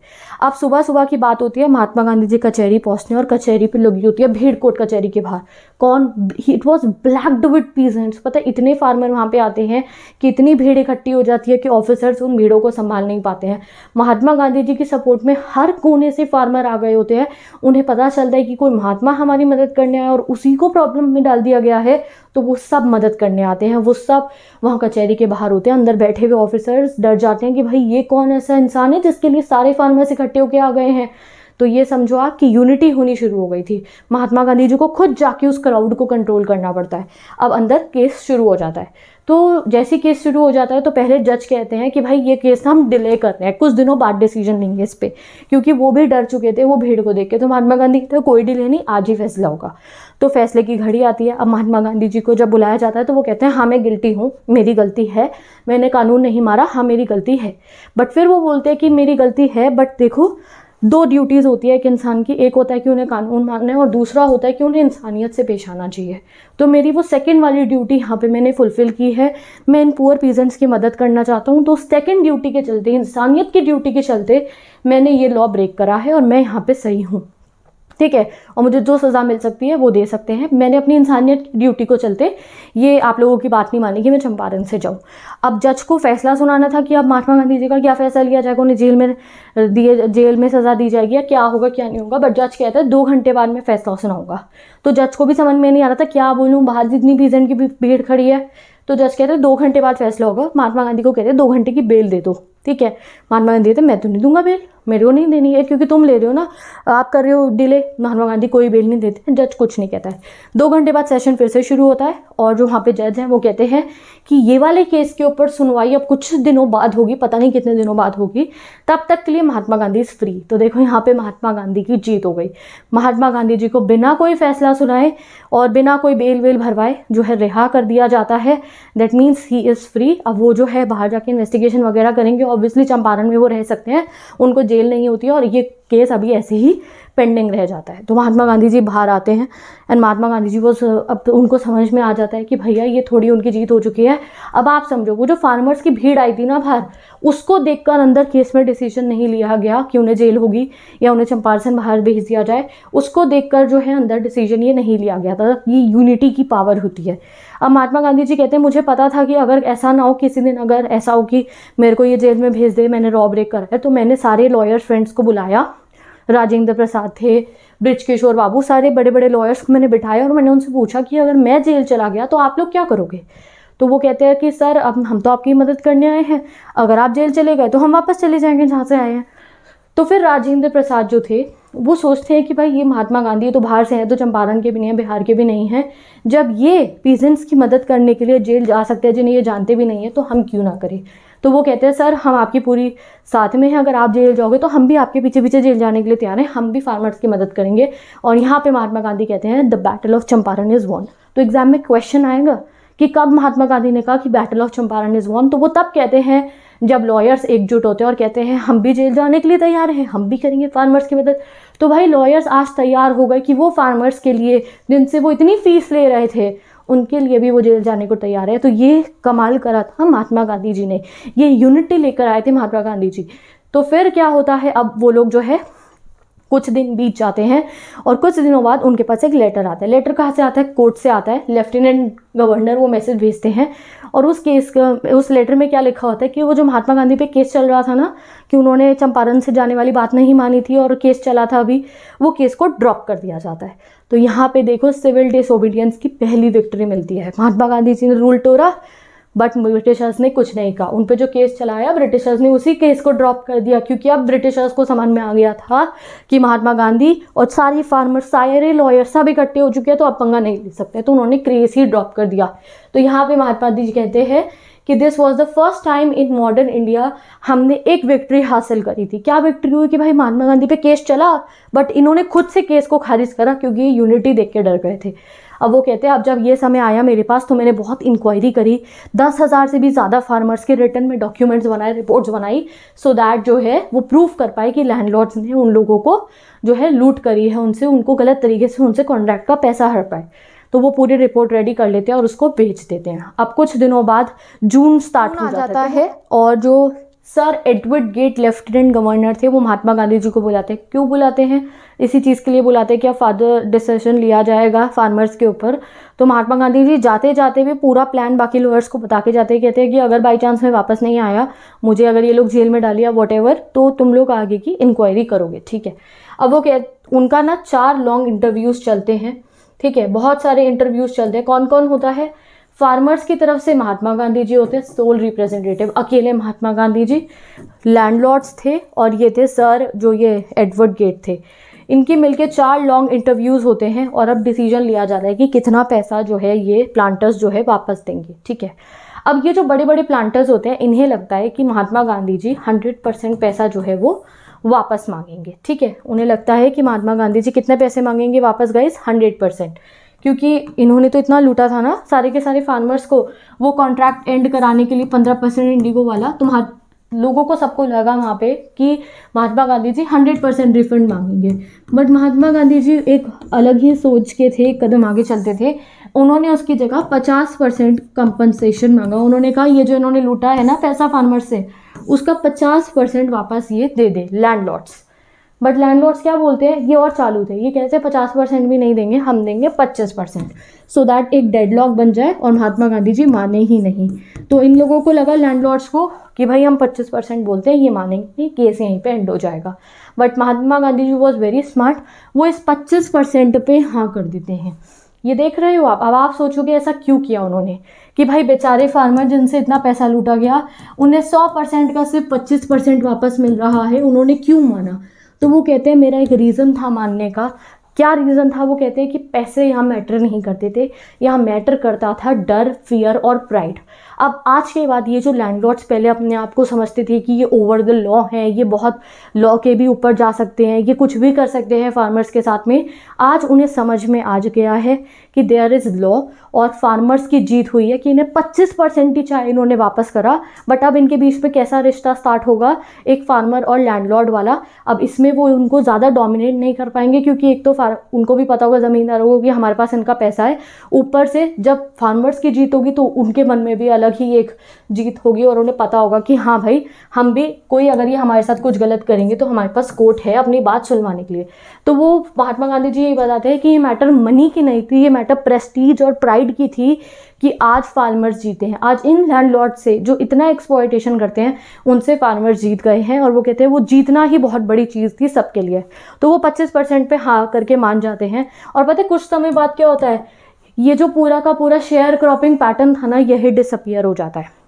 अब सुबह सुबह की बात होती है महात्मा गांधी जी कचहरी पहुंचने और कचहरी पे लगी होती है भीड़ कोट कचहरी के बाहर कौन it was blacked with peasants पता है इतने फार्मर वहाँ पे आते हैं कि इतनी भीड़ इकट्ठी हो जाती है कि ऑफिसर्स उन भीड़ों को संभाल नहीं पाते हैं महात्मा गांधी जी की सपोर्ट में हर कोने से फार्मर आ गए होते हैं उन्हें पता चलता है कि कोई महात्मा हमारी मदद करने आया और उसी को प्रॉब्लम में डाल दिया गया है तो वो सब मदद करने आते हैं वो सब वहाँ कचहरी के बाहर होते हैं अंदर बैठे हुए ऑफिसर्स डर जाते हैं कि भाई ये कौन ऐसा इंसान है जिसके लिए सारे फार्मर्स इकट्ठे इकट्ठे होके आ गए हैं तो ये समझो आप कि यूनिटी होनी शुरू हो गई थी महात्मा गांधी जी को खुद जाके उस क्राउड को कंट्रोल करना पड़ता है अब अंदर केस शुरू हो जाता है तो जैसे केस शुरू हो जाता है तो पहले जज कहते हैं कि भाई ये केस हम डिले कर रहे हैं कुछ दिनों बाद डिसीजन लेंगे इस पर क्योंकि वो भी डर चुके थे वो भीड़ को देख के तो महात्मा गांधी कहते तो कोई डिले नहीं आज ही फैसला होगा तो फैसले की घड़ी आती है अब महात्मा गांधी जी को जब बुलाया जाता है तो वो कहते हैं हाँ मैं गिल्टी हूँ मेरी गलती है मैंने कानून नहीं मारा हाँ मेरी गलती है बट फिर वो बोलते हैं कि मेरी गलती है बट देखो दो ड्यूटीज़ होती है एक इंसान की एक होता है कि उन्हें कानून मानना है और दूसरा होता है कि उन्हें इंसानियत से पेश आना चाहिए तो मेरी वो सेकंड वाली ड्यूटी यहाँ पे मैंने फुलफ़िल की है मैं इन पुअर पीजेंट्स की मदद करना चाहता हूँ तो सेकेंड ड्यूटी के चलते इंसानियत की ड्यूटी के चलते मैंने ये लॉ ब्रेक करा है और मैं यहाँ पर सही हूँ ठीक है और मुझे जो सज़ा मिल सकती है वो दे सकते हैं मैंने अपनी इंसानियत ड्यूटी को चलते ये आप लोगों की बात नहीं मानी कि मैं चंपारण से जाऊँ अब जज को फैसला सुनाना था कि अब महात्मा गांधी जी का क्या फैसला लिया जाएगा उन्हें जेल में दिए जेल में सज़ा दी जाएगी या क्या होगा क्या नहीं होगा बट जज कहता है दो घंटे बाद में फैसला सुनाऊंगा तो जज को भी समझ में नहीं आ रहा था क्या बोलूँ बाहर जितनी भीजन की भीड़ खड़ी है तो जज कहते हैं दो घंटे बाद फैसला होगा महात्मा गांधी को कहते हैं दो घंटे की बेल दे दो ठीक है महात्मा गांधी कहते मैं तो नहीं दूंगा बेल मेरे को नहीं देनी है क्योंकि तुम ले रहे हो ना आप कर रहे हो डिले महात्मा गांधी कोई बेल नहीं देते हैं जज कुछ नहीं कहता है दो घंटे बाद सेशन फिर से शुरू होता है और जो वहाँ पे जज हैं वो कहते हैं कि ये वाले केस के ऊपर सुनवाई अब कुछ दिनों बाद होगी पता नहीं कितने दिनों बाद होगी तब तक के लिए महात्मा गांधी इज़ फ्री तो देखो यहाँ पर महात्मा गांधी की जीत हो गई महात्मा गांधी जी को बिना कोई फैसला सुनाए और बिना कोई बेल वेल भरवाए जो है रिहा कर दिया जाता है that means he is free अब वो जो है बाहर जाके इन्वेस्टिगेशन वगैरह करेंगे ऑब्वियसली चंपारण में वो रह सकते हैं उनको जेल नहीं होती है और ये केस अभी ऐसे ही पेंडिंग रह जाता है तो महात्मा गांधी जी बाहर आते हैं एंड महात्मा गांधी जी को अब तो उनको समझ में आ जाता है कि भैया ये थोड़ी उनकी जीत हो चुकी है अब आप समझो वो जो फार्मर्स की भीड़ आई थी ना बाहर उसको देखकर अंदर केस में डिसीजन नहीं लिया गया कि उन्हें जेल होगी या उन्हें चंपारसन बाहर भेज दिया जाए उसको देख जो है अंदर डिसीजन ये नहीं लिया गया था ये यूनिटी की पावर होती है अब महात्मा गांधी जी कहते हैं मुझे पता था कि अगर ऐसा ना हो किसी दिन अगर ऐसा हो कि मेरे को ये जेल में भेज दे मैंने रॉब ब्रेक करा है तो मैंने सारे लॉयर फ्रेंड्स को बुलाया राजेंद्र प्रसाद थे ब्रिज किशोर बाबू सारे बड़े बड़े लॉयर्स को मैंने बिठाए और मैंने उनसे पूछा कि अगर मैं जेल चला गया तो आप लोग क्या करोगे तो वो कहते हैं कि सर अब हम तो आपकी मदद करने आए हैं अगर आप जेल चले गए तो हम वापस चले जाएंगे जहाँ से आए हैं तो फिर राजेंद्र प्रसाद जो थे वो सोचते हैं कि भाई ये महात्मा गांधी तो बाहर से है तो चंपारण के भी नहीं है बिहार के भी नहीं हैं जब ये पीजेंट्स की मदद करने के लिए जेल जा सकते हैं जिन्हें ये जानते भी नहीं है तो हम क्यों ना करें तो वो कहते हैं सर हम आपकी पूरी साथ में हैं अगर आप जेल जाओगे तो हम भी आपके पीछे पीछे जेल जाने के लिए तैयार हैं हम भी फार्मर्स की मदद करेंगे और यहाँ पर महात्मा गांधी कहते हैं the battle of Champaran is won तो एग्ज़ाम में क्वेश्चन आएगा कि कब महात्मा गांधी ने कहा कि battle of Champaran is won तो वो तब कहते हैं जब लॉयर्स एकजुट होते हैं और कहते हैं हम भी जेल जाने के लिए तैयार हैं हम भी करेंगे फार्मर्स की मदद तो भाई लॉयर्स आज तैयार हो गए कि वो फार्मर्स के लिए जिनसे वो इतनी फीस ले रहे थे उनके लिए भी वो जेल जाने को तैयार है तो ये कमाल करा था महात्मा गांधी जी ने ये यूनिटी लेकर आए थे महात्मा गांधी जी तो फिर क्या होता है अब वो लोग जो है कुछ दिन बीत जाते हैं और कुछ दिनों बाद उनके पास एक लेटर आता है लेटर कहाँ से आता है कोर्ट से आता है लेफ्टिनेंट गवर्नर वो मैसेज भेजते हैं और उस केस का उस लेटर में क्या लिखा होता है कि वो जो महात्मा गांधी पे केस चल रहा था ना कि उन्होंने चंपारण से जाने वाली बात नहीं मानी थी और केस चला था अभी वो केस को ड्रॉप कर दिया जाता है तो यहाँ पे देखो सिविल डिसोबीडियंस की पहली विक्ट्री मिलती है महात्मा गांधी जी ने रूल तोड़ा बट ब्रिटिशर्स ने कुछ नहीं कहा उन पर जो केस चलाया ब्रिटिशर्स ने उसी केस को ड्रॉप कर दिया क्योंकि अब ब्रिटिशर्स को समझ में आ गया था कि महात्मा गांधी और सारी फार्मर सारे लॉयर सब इकट्ठे हो चुके हैं तो अब पंगा नहीं ले सकते तो उन्होंने क्रेस ही ड्रॉप कर दिया तो यहाँ पे महात्मा गांधी जी कहते हैं कि this was the first time in modern India हमने एक विक्ट्री हासिल करी थी क्या विक्ट्री हुई कि भाई महात्मा गांधी पे केस चला बट इन्होंने खुद से केस को खारिज करा क्योंकि यूनिटी देख के डर गए थे अब वो कहते हैं अब जब ये समय आया मेरे पास तो मैंने बहुत इंक्वायरी करी दस हज़ार से भी ज़्यादा फार्मर्स के रिटर्न में डॉक्यूमेंट्स बनाए रिपोर्ट्स बनाई सो so दैट जो है वो प्रूफ कर पाए कि लैंडलॉर्ड्स ने उन लोगों को जो है लूट करी है उनसे उनको गलत तरीके से उनसे कॉन्ट्रैक्ट का पैसा हर पाए तो वो पूरी रिपोर्ट रेडी कर लेते हैं और उसको भेज देते हैं अब कुछ दिनों बाद जून स्टार्ट हो जाता, है, तो है और जो sir Edward Gait lieutenant governor थे वो महात्मा गांधी जी को बुलाते हैं क्यों बुलाते हैं इसी चीज़ के लिए बुलाते हैं कि अब फादर डिसीजन लिया जाएगा फार्मर्स के ऊपर तो महात्मा गांधी जी जाते जाते भी पूरा प्लान बाकी लोअर्स को बता के जाते कहते हैं कि अगर बाई चांस मैं वापस नहीं आया मुझे अगर ये लोग जेल में डालिया वॉट तो तुम लोग आगे की इंक्वायरी करोगे ठीक है अब वो कह उनका ना चार लॉन्ग इंटरव्यूज़ चलते हैं ठीक है बहुत सारे इंटरव्यूज चलते हैं कौन कौन होता है फार्मर्स की तरफ से महात्मा गांधी जी होते हैं सोल रिप्रेजेंटेटिव अकेले महात्मा गांधी जी लैंडलॉर्ड्स थे और ये थे सर जो ये एडवर्ड गेट थे इनकी मिलके चार लॉन्ग इंटरव्यूज़ होते हैं और अब डिसीजन लिया जाता है कि कितना पैसा जो है ये प्लांटर्स जो है वापस देंगे ठीक है अब ये जो बड़े बड़े प्लांटर्स होते हैं इन्हें लगता है कि महात्मा गांधी जी हंड्रेड परसेंट पैसा जो है वो वापस मांगेंगे ठीक है उन्हें लगता है कि महात्मा गांधी जी कितने पैसे मांगेंगे वापस गए हंड्रेड परसेंट क्योंकि इन्होंने तो इतना लूटा था ना सारे के सारे फार्मर्स को वो कॉन्ट्रैक्ट एंड कराने के लिए पंद्रह परसेंट इंडिगो वाला तो महा लोगों को सबको लगा वहाँ पे कि Mahatma Gandhi ji hundred percent refund मांगेंगे बट महात्मा गांधी जी एक अलग ही सोच के थे एक कदम आगे चलते थे उन्होंने उसकी जगह पचास परसेंट कंपनसेशन मांगा उन्होंने कहा ये जो इन्होंने लूटा है ना पैसा फार्मर से उसका पचास परसेंट वापस ये दे दे land landlords but land landlords क्या बोलते हैं ये और चालू थे ये कैसे 50 पचास परसेंट भी नहीं देंगे हम देंगे पच्चीस परसेंट सो दैट एक डेड लॉक बन जाए और महात्मा गांधी जी माने ही नहीं तो इन लोगों को लगा लैंड लॉट्स को कि भाई हम पच्चीस परसेंट बोलते हैं ये मानेंगे केस यहीं पे एंड हो जाएगा but Mahatma Gandhi ji was very smart वो इस पच्चीस परसेंट पर हाँ कर देते हैं ये देख रहे हो आप अब आप सोचोगे ऐसा क्यों किया उन्होंने कि भाई बेचारे फार्मर जिनसे इतना पैसा लूटा गया उन्हें सौ परसेंट का सिर्फ पच्चीस परसेंट वापस मिल रहा है उन्होंने क्यों माना तो वो कहते हैं मेरा एक रीज़न था मानने का क्या रीज़न था वो कहते हैं कि पैसे यहाँ मैटर नहीं करते थे यहाँ मैटर करता था डर फियर और प्राइड अब आज के बाद ये जो लैंडलॉर्ड्स पहले अपने आप को समझते थे कि ये ओवर द लॉ है ये बहुत लॉ के भी ऊपर जा सकते हैं ये कुछ भी कर सकते हैं फार्मर्स के साथ में आज उन्हें समझ में आ गया है कि देयर इज़ लॉ और फार्मर्स की जीत हुई है कि इन्हें 25 परसेंट ही चाहे इन्होंने वापस करा बट अब इनके बीच में कैसा रिश्ता स्टार्ट होगा एक फार्मर और लैंडलॉर्ड वाला अब इसमें वो उनको ज़्यादा डोमिनेट नहीं कर पाएंगे क्योंकि एक तो उनको भी पता होगा ज़मींदारों को कि हमारे पास इनका पैसा है ऊपर से जब फार्मर्स की जीत होगी तो उनके मन में भी अलग ही एक जीत होगी और उन्हें पता होगा कि हाँ भाई हम भी कोई अगर ये हमारे साथ कुछ गलत करेंगे तो हमारे पास कोर्ट है अपनी बात सुनवाने के लिए तो वो महात्मा गांधी जी ये बताते हैं कि ये मैटर मनी की नहीं थी ये मैटर प्रेस्टीज और प्राइड की थी कि आज फार्मर्स जीते हैं आज इन लैंडलॉर्ड से जो इतना एक्सपोर्टेशन करते हैं उनसे फार्मर्स जीत गए हैं और वो कहते हैं वो जीतना ही बहुत बड़ी चीज़ थी सबके लिए तो वो पच्चीस परसेंट पर हाँ करके मान जाते हैं और पता है कुछ समय बाद क्या होता है ये जो पूरा का पूरा शेयर क्रॉपिंग पैटर्न था ना यही डिसअपियर हो जाता है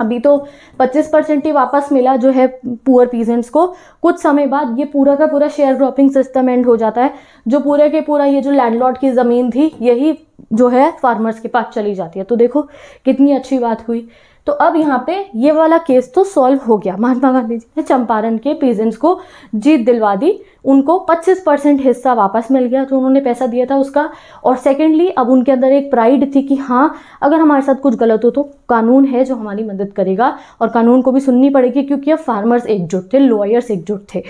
अभी तो 25 परसेंट ही वापस मिला जो है पुअर पीजेंट्स को कुछ समय बाद ये पूरा का पूरा शेयर क्रॉपिंग सिस्टम एंड हो जाता है जो पूरे के पूरा ये जो लैंडलॉर्ड की ज़मीन थी यही जो है फार्मर्स के पास चली जाती है तो देखो कितनी अच्छी बात हुई तो अब यहाँ पे ये वाला केस तो सॉल्व हो गया महात्मा गांधी जी ने चंपारण के पीजेंट्स को जीत दिलवा दी उनको 25 परसेंट हिस्सा वापस मिल गया जो तो उन्होंने पैसा दिया था उसका और सेकेंडली अब उनके अंदर एक प्राइड थी कि हाँ अगर हमारे साथ कुछ गलत हो तो कानून है जो हमारी मदद करेगा और कानून को भी सुननी पड़ेगी क्योंकि अब फार्मर्स एकजुट थे लॉयर्स एकजुट थे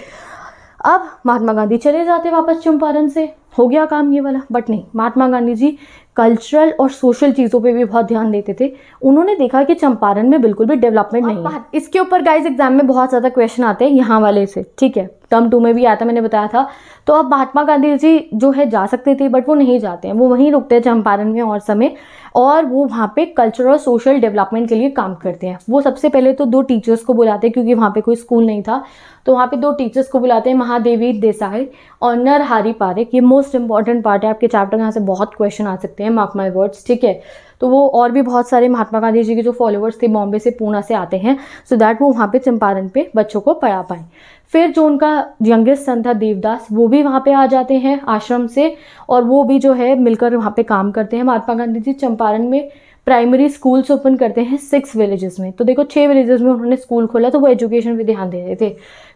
अब महात्मा गांधी चले जाते वापस चंपारण से हो गया काम ये वाला बट नहीं महात्मा गांधी जी कल्चरल और सोशल चीज़ों पे भी बहुत ध्यान देते थे उन्होंने देखा कि चंपारण में बिल्कुल भी डेवलपमेंट नहीं है इसके ऊपर गाइज एग्जाम में बहुत ज़्यादा क्वेश्चन आते हैं यहाँ वाले से ठीक है टर्म टू में भी आता मैंने बताया था तो अब महात्मा गांधी जी जो है जा सकते थे बट वो नहीं जाते हैं वो वहीं रुकते हैं चंपारण में और समय और वो वहाँ पे कल्चरल और सोशल डेवलपमेंट के लिए काम करते हैं वो सबसे पहले तो दो टीचर्स को बुलाते हैं क्योंकि वहाँ पे कोई स्कूल नहीं था तो वहाँ पे दो टीचर्स को बुलाते हैं महादेवी देसाई और नर हारी पारे ये मोस्ट मोस्ट इंपॉर्टेंट पार्ट है आपके चैप्टर यहाँ से बहुत क्वेश्चन आ सकते हैं मार्क माई वर्ड्स ठीक है तो वो और भी बहुत सारे महात्मा गांधी जी के जो फॉलोअर्स थे बॉम्बे से पूना से आते हैं सो so दैट वो वहाँ पे चंपारण पे बच्चों को पढ़ा पाए फिर जो उनका यंगेस्ट सन था देवदास वो भी वहाँ पे आ जाते हैं आश्रम से और वो भी जो है मिलकर वहाँ पे काम करते हैं महात्मा गांधी जी चंपारण में प्राइमरी स्कूल्स ओपन करते हैं सिक्स विलेजेस में तो देखो छः विलेजेस में उन्होंने स्कूल खोला तो वो एजुकेशन पे ध्यान दे रहे थे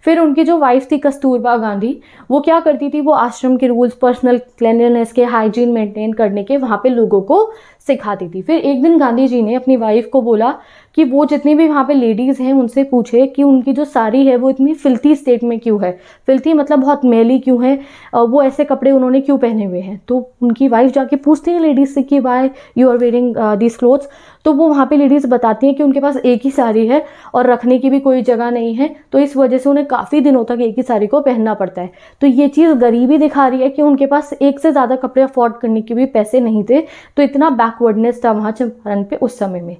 फिर उनकी जो वाइफ थी कस्तूरबा गांधी वो क्या करती थी वो आश्रम के रूल्स पर्सनल क्लिनलीनेस के हाइजीन मेंटेन करने के वहाँ पे लोगों को सिखाती थी फिर एक दिन गांधी जी ने अपनी वाइफ को बोला कि वो जितनी भी वहाँ पे लेडीज़ हैं उनसे पूछे कि उनकी जो साड़ी है वो इतनी फिल्ती स्टेट में क्यों है फिल्ती मतलब बहुत मैली क्यों है वो ऐसे कपड़े उन्होंने क्यों पहने हुए हैं तो उनकी वाइफ जाके पूछती है लेडीज़ से कि why you are wearing this clothes तो वो वहाँ पे लेडीज़ बताती हैं कि उनके पास एक ही साड़ी है और रखने की भी कोई जगह नहीं है तो इस वजह से उन्हें काफ़ी दिनों तक एक ही साड़ी को पहनना पड़ता है तो ये चीज़ गरीबी दिखा रही है कि उनके पास एक से ज़्यादा कपड़े अफोर्ड करने के भी पैसे नहीं थे तो इतना बैकवर्डनेस था वहाँ चंपारण पे उस समय में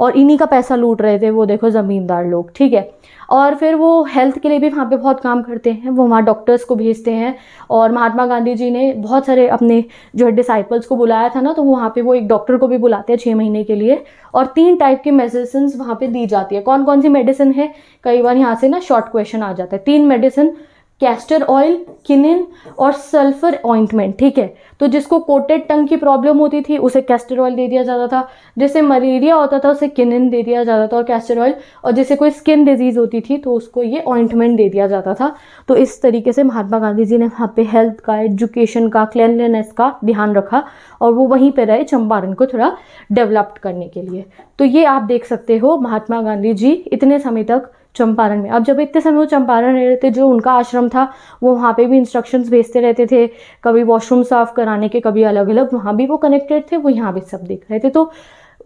और इन्हीं का पैसा लूट रहे थे वो देखो ज़मींदार लोग ठीक है और फिर वो हेल्थ के लिए भी वहाँ पे बहुत काम करते हैं वो वहाँ डॉक्टर्स को भेजते हैं और महात्मा गांधी जी ने बहुत सारे अपने जो है डिसाइपल्स को बुलाया था ना तो वहाँ पे वो एक डॉक्टर को भी बुलाते हैं छः महीने के लिए और तीन टाइप की मेडिसिन वहाँ पर दी जाती है कौन कौन सी मेडिसिन है कई बार यहाँ से ना शॉर्ट क्वेश्चन आ जाता है तीन मेडिसिन कैस्टर ऑयल किनिन और सल्फर ऑइंटमेंट ठीक है तो जिसको कोटेड टंग की प्रॉब्लम होती थी उसे कैस्टर ऑयल दे दिया जाता था जिसे मलेरिया होता था उसे किनिन दे दिया जाता था और कैस्टर ऑयल और जिसे कोई स्किन डिजीज़ होती थी तो उसको ये ऑइंटमेंट दे दिया जाता था तो इस तरीके से महात्मा गांधी जी ने वहाँ पे हेल्थ का एजुकेशन का क्लिनलीनेस का ध्यान रखा और वो वहीं पर रहे चंपारण को थोड़ा डेवलप्ड करने के लिए तो ये आप देख सकते हो महात्मा गांधी जी इतने समय तक चंपारण में अब जब इतने समय वो चंपारण रह रहे थे जो उनका आश्रम था वो वहाँ पे भी इंस्ट्रक्शंस भेजते रहते थे कभी वॉशरूम साफ़ कराने के कभी अलग अलग वहाँ भी वो कनेक्टेड थे वो यहाँ भी सब देख रहे थे तो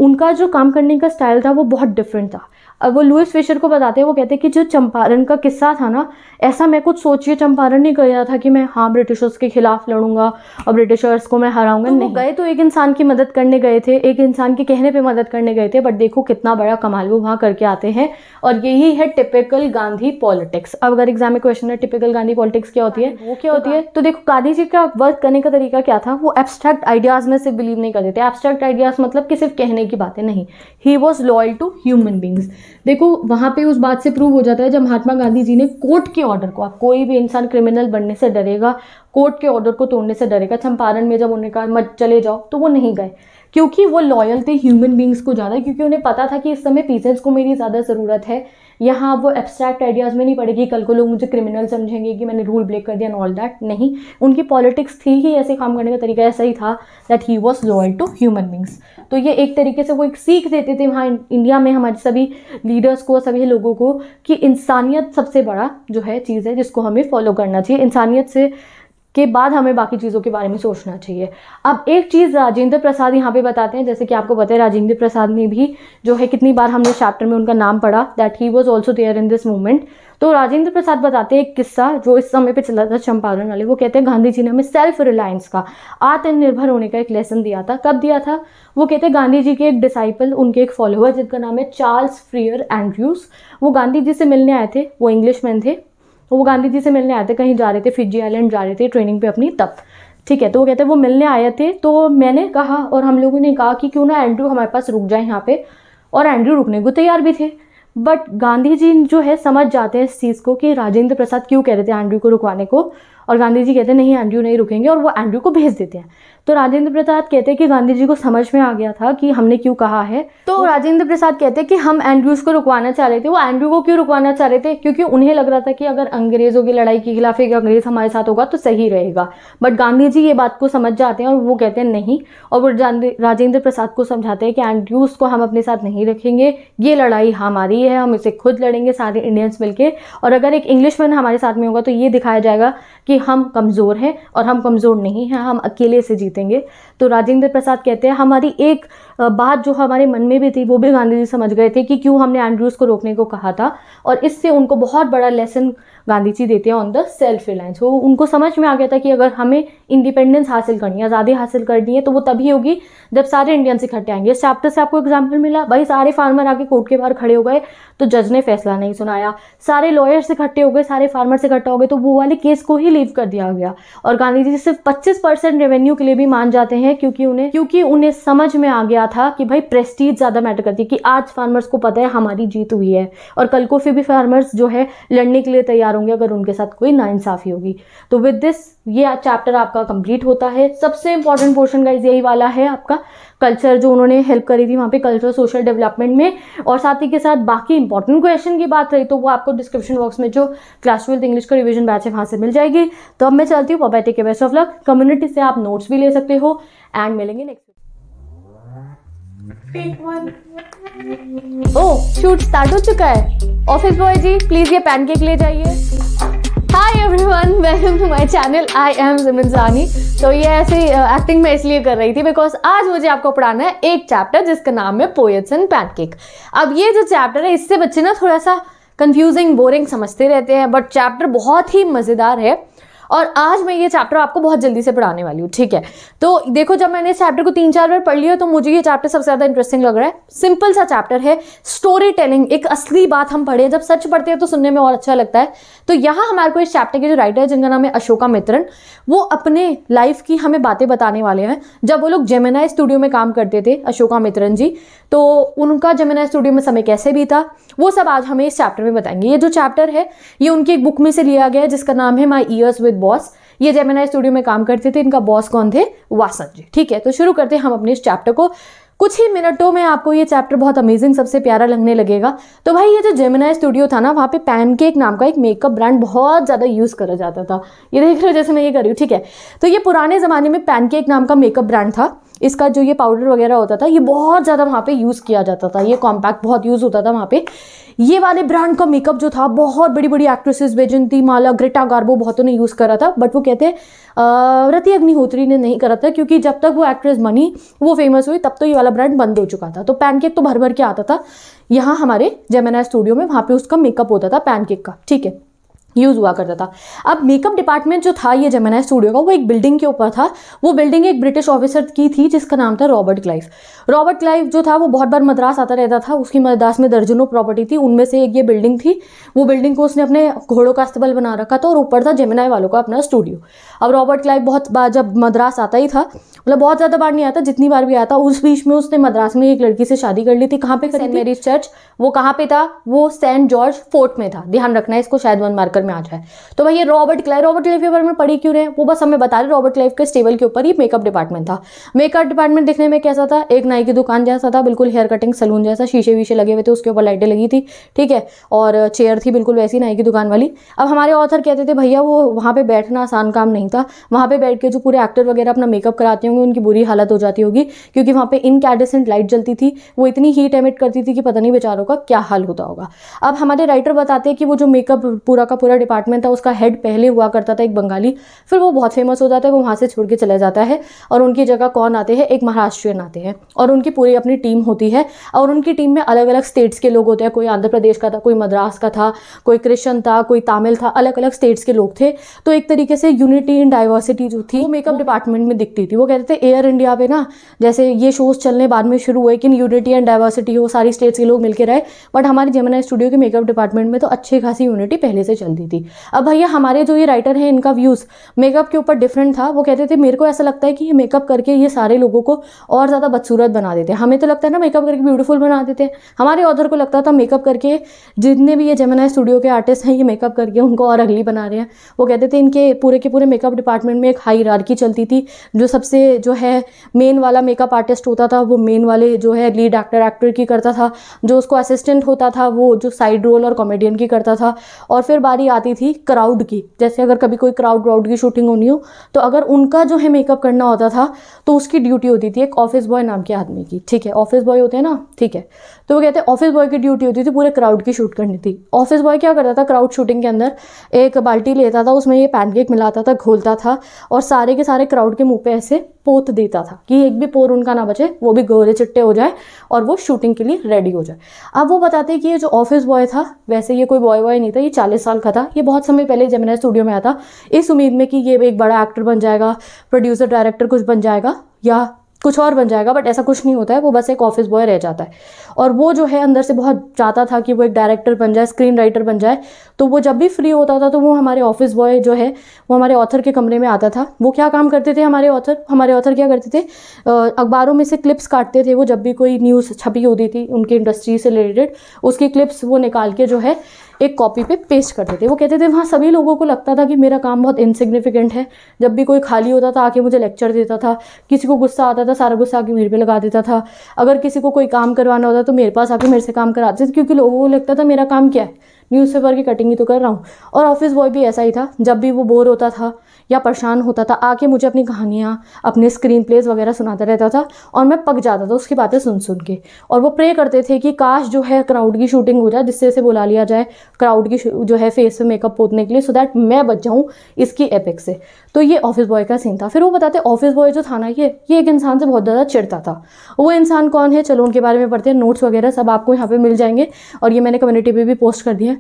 उनका जो काम करने का स्टाइल था वो बहुत डिफरेंट था अब वो लुइस फिशर को बताते हैं वो कहते हैं कि जो चंपारण का किस्सा था ना ऐसा मैं कुछ सोचिए चंपारण नहीं गया था कि मैं हाँ ब्रिटिशर्स के खिलाफ लड़ूंगा और ब्रिटिशर्स को मैं हराऊंगा तो नहीं गए तो एक इंसान की मदद करने गए थे एक इंसान के कहने पर मदद करने गए थे बट देखो कितना बड़ा कमाल वो वहाँ करके आते हैं और यही है टिपिकल गांधी पॉलिटिक्स अब अगर एग्जाम में क्वेश्चन है टिपिकल गांधी पॉलिटिक्स क्या होती है वो क्या होती तो है तो देखो गांधी जी का वर्क करने का तरीका क्या था वो एब्स्ट्रैक्ट आइडियाज़ में सिर्फ बिलीव नहीं करते थे एब्स्ट्रैक्ट आइडियाज़ मतलब कि सिर्फ कहने की बातें नहीं he was loyal to human beings देखो वहाँ पे उस बात से प्रूव हो जाता है जब महात्मा गांधी जी ने कोर्ट के ऑर्डर को आप कोई भी इंसान क्रिमिनल बनने से डरेगा कोर्ट के ऑर्डर को तोड़ने से डरेगा चंपारण में जब उन्होंने कहा मत चले जाओ तो वो नहीं गए क्योंकि वो लॉयल थे ह्यूमन बींग्स को ज़्यादा क्योंकि उन्हें पता था कि इस समय पीसेंस को मेरी ज़्यादा ज़रूरत है यहाँ वो एब्स्ट्रैक्ट आइडियाज़ में नहीं पड़ेगी कल को लोग मुझे क्रिमिनल समझेंगे कि मैंने रूल ब्रेक कर दिया एंड ऑल दैट नहीं उनकी पॉलिटिक्स थी ही ऐसे काम करने का तरीका ऐसा ही था that he was loyal to human beings तो ये एक तरीके से वो एक सीख देते थे वहाँ इंडिया में हमारे सभी लीडर्स को सभी लोगों को कि इंसानियत सबसे बड़ा जो है चीज़ है जिसको हमें फॉलो करना चाहिए इंसानियत से के बाद हमें बाकी चीज़ों के बारे में सोचना चाहिए अब एक चीज़ राजेंद्र प्रसाद यहाँ पे बताते हैं जैसे कि आपको पता है राजेंद्र प्रसाद ने भी जो है कितनी बार हमने चैप्टर में उनका नाम पढ़ा that he was also there in this movement तो राजेंद्र प्रसाद बताते हैं एक किस्सा जो इस समय पे चला था चंपारण वाले वो कहते हैं गांधी जी ने हमें सेल्फ रिलायंस का आत्मनिर्भर होने का एक लेसन दिया था कब दिया था वो कहते हैं गांधी जी के एक डिसाइपल उनके एक फॉलोअर जिनका नाम है चार्ल्स फ्रियर एंड्रयूस वो गांधी जी से मिलने आए थे वो इंग्लिश थे तो वो गांधी जी से मिलने आए थे कहीं जा रहे थे फिजी आइलैंड जा रहे थे ट्रेनिंग पे अपनी तब ठीक है तो वो कहते हैं वो मिलने आए थे तो मैंने कहा और हम लोगों ने कहा कि क्यों ना एंड्रू हमारे पास रुक जाए यहाँ पे और एंड्रू रुकने को तैयार भी थे बट गांधी जी जो है समझ जाते हैं इस चीज़ को कि राजेंद्र प्रसाद क्यों कह रहे थे एंड्रू को रुकवाने को और गांधी जी कहते हैं नहीं एंड्रू नहीं रुकेंगे और वो एंड्रू को भेज देते हैं तो राजेंद्र प्रसाद कहते हैं कि गांधी जी को समझ में आ गया था कि हमने क्यों कहा है तो राजेंद्र प्रसाद कहते हैं कि हम एंड्रूज को रुकवाना चाह रहे थे वो एंड्रू को क्यों रुकवाना चाह रहे थे क्योंकि उन्हें लग रहा था कि अगर अंग्रेज़ों की लड़ाई के खिलाफ एक अंग्रेज़ हमारे साथ होगा तो सही रहेगा बट गांधी जी ये बात को समझ जाते हैं और वो कहते हैं नहीं और वो राजेंद्र प्रसाद को समझाते हैं कि एंड्रूज को हम अपने साथ नहीं रखेंगे ये लड़ाई हमारी है हम इसे खुद लड़ेंगे सारे इंडियंस मिलकर और अगर एक इंग्लिशमैन हमारे साथ में होगा तो ये दिखाया जाएगा कि हम कमज़ोर हैं और हम कमज़ोर नहीं हैं हम अकेले से जीते देंगे तो राजेंद्र प्रसाद कहते हैं हमारी एक बात जो हमारे मन में भी थी वो भी गांधी जी समझ गए थे कि क्यों हमने एंड्रूज़ को रोकने को कहा था और इससे उनको बहुत बड़ा लेसन गांधी जी देते हैं ऑन द सेल्फ रिलायंस वो उनको समझ में आ गया था कि अगर हमें इंडिपेंडेंस हासिल करनी है आज़ादी हासिल करनी है तो वो तभी होगी जब सारे इंडियंस इकट्ठे आएंगे इस चैप्टर से आपको एग्जाम्पल मिला भाई सारे फार्मर आके कोर्ट के बाहर खड़े हो गए तो जज ने फैसला नहीं सुनाया सारे लॉयर्स इकट्ठे हो गए सारे फार्मर्स इकट्ठे हो गए तो वो वाले केस को ही लीव कर दिया गया और गांधी जी सिर्फ पच्चीस रेवेन्यू के लिए भी मान जाते हैं क्योंकि उन्हें क्योंकि उन्हें समझ में आ गया था कि भाई प्रेस्टीज ज़्यादा मैटर करती है कि आज फार्मर्स को पता है हमारी जीत हुई है और कल को फिर भी फार्मर्स जो है लड़ने के लिए तैयार जिम्मेदार होंगे अगर उनके साथ कोई नाइंसाफ़ी होगी तो विद दिस ये चैप्टर आपका कंप्लीट होता है सबसे इंपॉर्टेंट पोर्शन गाइज यही वाला है आपका कल्चर जो उन्होंने हेल्प करी थी वहाँ पे कल्चर सोशल डेवलपमेंट में और साथ ही के साथ बाकी इंपॉर्टेंट क्वेश्चन की बात रही तो वो आपको डिस्क्रिप्शन बॉक्स में जो क्लास ट्वेल्थ इंग्लिश का रिविजन बैच है वहाँ से मिल जाएगी तो अब मैं चलती हूँ बाबा के बेस्ट ऑफ लक कम्युनिटी से आप नोट्स भी ले सकते हो एंड मिलेंगे नेक्स्ट ओ शूट स्टार्ट हो चुका है ऑफिस बॉय जी प्लीज ये पैनकेक ले जाइए hi everyone welcome to my channel I am जिमिन जानी तो ये ऐसे एक्टिंग uh, मैं इसलिए कर रही थी बिकॉज आज मुझे आपको पढ़ाना है एक चैप्टर जिसका नाम है पोएट्स एंड पैनकेक अब ये जो चैप्टर है इससे बच्चे ना थोड़ा सा कंफ्यूजिंग बोरिंग समझते रहते हैं बट चैप्टर बहुत ही मज़ेदार है और आज मैं ये चैप्टर आपको बहुत जल्दी से पढ़ाने वाली हूँ ठीक है तो देखो जब मैंने इस चैप्टर को तीन चार बार पढ़ लिया तो मुझे ये चैप्टर सबसे ज़्यादा इंटरेस्टिंग लग रहा है सिंपल सा चैप्टर है स्टोरी टेलिंग एक असली बात हम पढ़े जब सच पढ़ते हैं तो सुनने में और अच्छा लगता है तो यहाँ हमारे को इस चैप्टर के जो राइटर है जिनका नाम है अशोका मित्रन वो अपने लाइफ की हमें बातें बताने वाले हैं जब वो लोग जेमिना स्टूडियो में काम करते थे अशोका मित्रन जी तो उनका जेमिना स्टूडियो में समय कैसे भी था वो सब आज हमें इस चैप्टर में बताएंगे ये जो चैप्टर है ये उनकी एक बुक में से लिया गया है जिसका नाम है माई ईयर्स विद बॉस ये जेमिनाई स्टूडियो में काम करते थे इनका बॉस कौन थे वासन जी ठीक है तो शुरू करते हैं हम अपने इस चैप्टर को कुछ ही मिनटों में आपको ये चैप्टर बहुत अमेजिंग सबसे प्यारा लगने लगेगा तो भाई ये जो जेमिनाई स्टूडियो था ना वहाँ पे पैनकेक नाम का एक मेकअप ब्रांड बहुत ज़्यादा यूज़ करा जाता था ये देख रहे हो जैसे मैं ये कर रही हूँ ठीक है तो ये पुराने ज़माने में पैनकेक नाम का मेकअप ब्रांड था इसका जो ये पाउडर वगैरह होता था ये बहुत ज़्यादा वहाँ पे यूज़ किया जाता था ये कॉम्पैक्ट बहुत यूज़ होता था वहाँ पे ये वाले ब्रांड का मेकअप जो था बहुत बड़ी बड़ी एक्ट्रेसेस बेजंती माला ग्रिटा गार्बो बहुतों ने यूज़ करा था बट वो कहते हैं रति अग्निहोत्री ने नहीं करा था क्योंकि जब तक वो एक्ट्रेस बनी वो फेमस हुई तब तो ये वाला ब्रांड बंद हो चुका था तो पैनकेक तो भर भर के आता था यहाँ हमारे जयमेना स्टूडियो में वहाँ पर उसका मेकअप होता था पैनकेक का ठीक है यूज़ हुआ करता था अब मेकअप डिपार्टमेंट जो था ये जमेना स्टूडियो का वो एक बिल्डिंग के ऊपर था वो बिल्डिंग एक ब्रिटिश ऑफिसर की थी जिसका नाम था रॉबर्ट क्लाइव रॉबर्ट क्लाइव जो था वो बहुत बार मद्रास आता रहता था उसकी मद्रास में दर्जनों प्रॉपर्टी थी उनमें से एक ये बिल्डिंग थी वो बिल्डिंग को उसने अपने घोड़ों का अस्तबल बना रखा था और ऊपर था जेमिनाई वालों का अपना स्टूडियो अब रॉबर्ट क्लाइव बहुत बार जब मद्रास आता ही था मतलब बहुत ज़्यादा बार नहीं आता जितनी बार भी आता उस बीच में उसने मद्रास में एक लड़की से शादी कर ली थी कहाँ पे सेंट मेरी चर्च वो कहाँ पे था वो सेंट जॉर्ज फोर्ट में था ध्यान रखना है इसको शायद वन मार्कर में आ जाए तो भाई ये रॉबर्ट क्लाइव रॉबर्ट क्लाइव के बारे में पढ़ी क्यों रहे वो बस हमें बता रहे रॉबर्ट क्लाइव के स्टेबल के ऊपर ही मेकअप डिपार्टमेंट था मेकअप डिपार्टमेंट दिखने में कैसा था एक नाई की दुकान जैसा था बिल्कुल हेयर कटिंग सलून जैसा शीशे वीशे लगे हुए थे उसके ऊपर लाइटें लगी थी ठीक है और चेयर थी बिल्कुल वैसी नाई की दुकान वाली अब हमारे ऑथर कहते थे भैया वो वहाँ पर बैठना आसान काम नहीं था वहाँ पर बैठ के जो पूरे एक्टर वगैरह अपना मेकअप कराते होंगे उनकी बुरी हालत हो जाती होगी क्योंकि वहाँ पर इनकैडेसेंट लाइट जलती थी वो इतनी हीट एमिट करती थी कि पता नहीं बेचारों का क्या हाल होता होगा अब हमारे राइटर बताते हैं कि वो जो मेकअप पूरा का पूरा का डिपार्टमेंट था उसका हेड पहले हुआ करता था एक बंगाली फिर वो बहुत फेमस हो जाता है वो वहाँ से छोड़ के चला जाता है और उनकी जगह कौन आते हैं एक महाराष्ट्रियन आते हैं और उनकी पूरी अपनी टीम होती है और उनकी टीम में अलग अलग स्टेट्स के लोग होते हैं कोई आंध्र प्रदेश का था कोई मद्रास का था कोई क्रिश्चन था कोई तमिल था अलग अलग स्टेट्स के लोग थे तो एक तरीके से यूनिटी इन डाइवर्सिटी जो थी वो मेकअप डिपार्टमेंट में दिखती थी वो कहते थे एयर इंडिया पे ना जैसे ये शोज़ चलने बाद में शुरू हुए कि यूनिटी एंड डाइवर्सिटी हो सारी स्टेट्स के लोग मिलकर रहे बट हमारे जमुना स्टूडियो के मेकअप डिपार्टमेंट में तो अच्छी खासी यूनिटी पहले से चल दी थी अब भैया हमारे जो ये राइटर हैं इनका व्यूज़ मेकअप के ऊपर डिफरेंट था वो कहते थे मेरे को ऐसा लगता है कि ये मेकअप करके ये सारे लोगों को और ज़्यादा बदसूरत बना देते हैं हमें तो लगता है ना मेकअप करके ब्यूटीफुल बना देते हैं हमारे ऑर्धर को लगता था मेकअप करके जितने भी ये जमना स्टूडियो के आर्टिस्ट हैं ये मेकअप करके उनको और अगली बना रहे हैं वो कहते थे इनके पूरे के पूरे मेकअप डिपार्टमेंट में एक हाई रारकी चलती थी जो सबसे जो है मेन वाला मेकअप आर्टिस्ट होता था वो मेन वाले जो है लीड एक्टर एक्टर की करता था जो उसको असिस्टेंट होता था वो जो साइड रोल और कॉमेडियन की करता था और फिर बारी कमी आती थी क्राउड की जैसे अगर कभी कोई क्राउड क्राउड की शूटिंग होनी हो तो अगर उनका जो है मेकअप करना होता था तो उसकी ड्यूटी होती थी एक ऑफिस बॉय नाम के आदमी की ठीक है ऑफिस बॉय होते हैं ना ठीक है तो वो कहते हैं ऑफिस बॉय की ड्यूटी होती थी पूरे क्राउड की शूट करनी थी ऑफिस बॉय क्या करता था क्राउड शूटिंग के अंदर एक बाल्टी लेता था उसमें ये पैनकेक मिलाता था घोलता था और सारे के सारे क्राउड के मुँह पर ऐसे पोत देता था कि एक भी पोर उनका ना बचे वो भी गोरे चिट्टे हो जाए और वो शूटिंग के लिए रेडी हो जाए अब वो बताते हैं कि ये जो ऑफिस बॉय था वैसे ये कोई बॉय बॉय नहीं था ये चालीस साल का था ये बहुत समय पहले जमेना स्टूडियो में आया था इस उम्मीद में कि ये एक बड़ा एक्टर बन जाएगा प्रोड्यूसर डायरेक्टर कुछ बन जाएगा या कुछ और बन जाएगा बट ऐसा कुछ नहीं होता है वो बस एक ऑफिस बॉय रह जाता है और वो जो है अंदर से बहुत चाहता था कि वो एक डायरेक्टर बन जाए स्क्रीन राइटर बन जाए तो वो जब भी फ्री होता था तो वो हमारे ऑफिस बॉय जो है वो हमारे ऑथर के कमरे में आता था वो क्या काम करते थे हमारे ऑथर हमारे ऑथर क्या करते थे अखबारों में से क्लिप्स काटते थे वो जब भी कोई न्यूज़ छपी होती थी उनकी इंडस्ट्री से रिलेटेड उसकी क्लिप्स वो निकाल के जो है एक कॉपी पे पेस्ट करते थे वो कहते थे वहाँ सभी लोगों को लगता था कि मेरा काम बहुत इनसिग्निफिकेंट है जब भी कोई खाली होता था आके मुझे लेक्चर देता था किसी को गुस्सा आता था सारा गुस्सा आके मेरे पे लगा देता था अगर किसी को कोई काम करवाना होता तो मेरे पास आके मेरे से काम कराते थे क्योंकि लोगों को लगता था मेरा काम क्या है न्यूज़पेपर की कटिंग ही तो कर रहा हूँ और ऑफिस बॉय भी ऐसा ही था जब भी वो बोर होता था या परेशान होता था आके मुझे अपनी कहानियाँ अपने स्क्रीन प्लेज वगैरह सुनाता रहता था और मैं पक जाता था उसकी बातें सुन सुन के और वो प्रे करते थे कि काश जो है क्राउड की शूटिंग हो जाए जिससे इसे बुला लिया जाए क्राउड की जो है फेस में मेकअप पोतने के लिए सो दैट मैं बच जाऊँ इसकी एपिक से तो ये ऑफिस बॉय का सीन था फिर वो बताते ऑफिस बॉय जो था ना ये ये एक इंसान से बहुत ज़्यादा चिड़ता था वो इंसान कौन है चलो उनके बारे में पढ़ते हैं नोट्स वगैरह सब आपको यहाँ पर मिल जाएंगे और ये मैंने कम्युनिटी पर भी पोस्ट कर दिए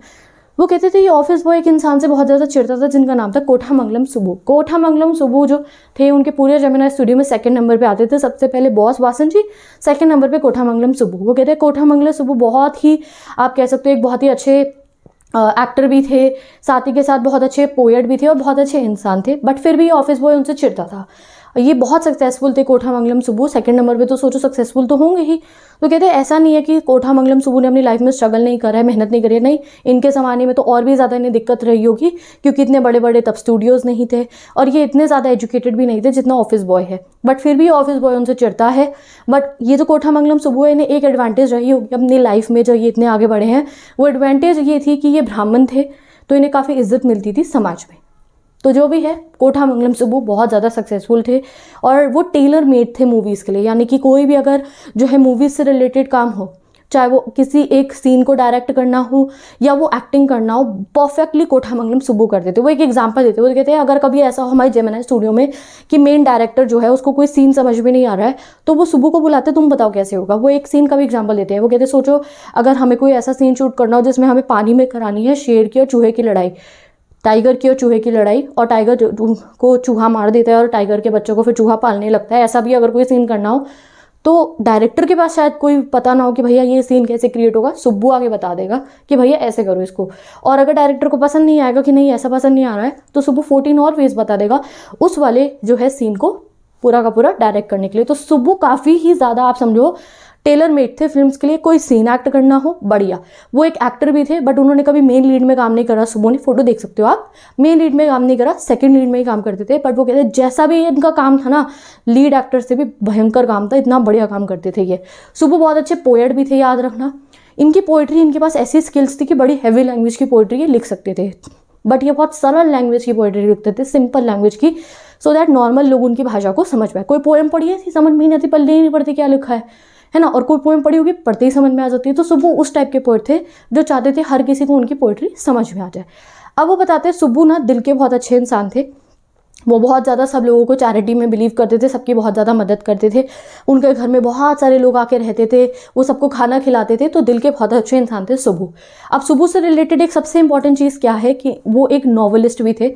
वो कहते थे ये ऑफिस बॉय एक इंसान से बहुत ज़्यादा चिड़ता था जिनका नाम था कोठा मंगलम सुबह कोठा मंगलम सुबह जो थे उनके पूरे जमीना स्टूडियो में सेकंड नंबर पे आते थे सबसे पहले boss Vasan ji second number पे कोठा मंगलम सुबह वो कहते हैं कोठा मंगलम सुबह बहुत ही आप कह सकते हो एक बहुत ही अच्छे एक्टर भी थे साथी के साथ बहुत अच्छे पोएट भी थे और बहुत अच्छे इंसान थे बट फिर भी ऑफिस बॉय उनसे चिड़ता था ये बहुत सक्सेसफुल थे कोठा मंगलम सुबह सेकंड नंबर पे तो सोचो सक्सेसफुल तो होंगे ही तो कहते हैं ऐसा नहीं है कि कोठा मंगलम सुबह ने अपनी लाइफ में स्ट्रगल नहीं करा है मेहनत नहीं करी है नहीं इनके ज़माने में तो और भी ज़्यादा इन्हें दिक्कत रही होगी क्योंकि इतने बड़े बड़े तब स्टूडियोज़ नहीं थे और ये इतने ज़्यादा एजुकेटेड भी नहीं थे जितना ऑफिस बॉय है बट फिर भी ऑफिस बॉय उनसे चिड़ता है बट ये जो कोठामंगलम सुबह इन्हें एक एडवांटेज रही होगी अपनी लाइफ में जो ये इतने आगे बढ़े हैं वो एडवांटेज ये थी कि ये ब्राह्मण थे तो इन्हें काफ़ी इज्जत मिलती थी समाज में तो जो भी है कोठा मंगलम सुबू बहुत ज़्यादा सक्सेसफुल थे और वो टेलर मेड थे मूवीज़ के लिए यानी कि कोई भी अगर जो है मूवीज़ से रिलेटेड काम हो चाहे वो किसी एक सीन को डायरेक्ट करना हो या वो एक्टिंग करना हो परफेक्टली कोठा मंगलम सुबू कर देते वो एक एग्जाम्पल देते वो कहते हैं अगर कभी ऐसा हो हमारे जेमिनाई स्टूडियो में कि मेन डायरेक्टर जो है उसको कोई सीन समझ में नहीं आ रहा है तो वो सुबह को बुलाते तुम बताओ कैसे होगा वो एक सीन का भी एग्जाम्पल देते हैं वो कहते सोचो अगर हमें कोई ऐसा सीन शूट करना हो जिसमें हमें पानी में करानी है शेर की और चूहे की लड़ाई टाइगर की और चूहे की लड़ाई और टाइगर को चूहा मार देता है और टाइगर के बच्चों को फिर चूहा पालने लगता है ऐसा भी अगर कोई सीन करना हो तो डायरेक्टर के पास शायद कोई पता ना हो कि भैया ये सीन कैसे क्रिएट होगा सुब्बू आगे बता देगा कि भैया ऐसे करो इसको और अगर डायरेक्टर को पसंद नहीं आएगा कि नहीं ऐसा पसंद नहीं आ रहा है तो सुब्बू फोर्टीन और वेज बता देगा उस वाले जो है सीन को पूरा का पूरा डायरेक्ट करने के लिए तो सुब्बू काफ़ी ही ज़्यादा आप समझो टेलर मेड थे फिल्म के लिए कोई सीन एक्ट करना हो बढ़िया वो एक एक्टर भी थे बट उन्होंने कभी मेन लीड में काम नहीं करा सुबह ने फोटो देख सकते हो आप मेन लीड में काम नहीं करा सेकंड लीड में ही काम करते थे बट वो कहते जैसा भी इनका काम था ना लीड एक्टर से भी भयंकर काम था इतना बढ़िया काम करते थे ये सुबह बहुत अच्छे पोएट भी थे याद रखना इनकी पोइट्री इनके पास ऐसी स्किल्स थी कि बड़ी हैवी लैंग्वेज की पोइट्री ये लिख सकते थे बट ये बहुत सरल लैंग्वेज की पोइट्री लिखते थे सिंपल लैंग्वेज की सो दैट नॉर्मल लोग उनकी भाषा को समझ पाए कोई पोएम पढ़ी है थी समझ में नहीं आती पल्ले ही नहीं पढ़ती क्या लिखा है है ना और कोई पोइम पढ़ी होगी पढ़ते ही समझ में आ जाती है तो सुब्बू उस टाइप के पोइट थे जो चाहते थे हर किसी को उनकी पोइट्री समझ में आ जाए अब वो बताते हैं सुब्बू ना दिल के बहुत अच्छे इंसान थे वो बहुत ज़्यादा सब लोगों को चैरिटी में बिलीव करते थे सबकी बहुत ज़्यादा मदद करते थे उनके घर में बहुत सारे लोग आके रहते थे वो सबको खाना खिलाते थे तो दिल के बहुत अच्छे इंसान थे सुबह अब सुबह से रिलेटेड एक सबसे इंपॉर्टेंट चीज़ क्या है कि वो एक नॉवलिस्ट भी थे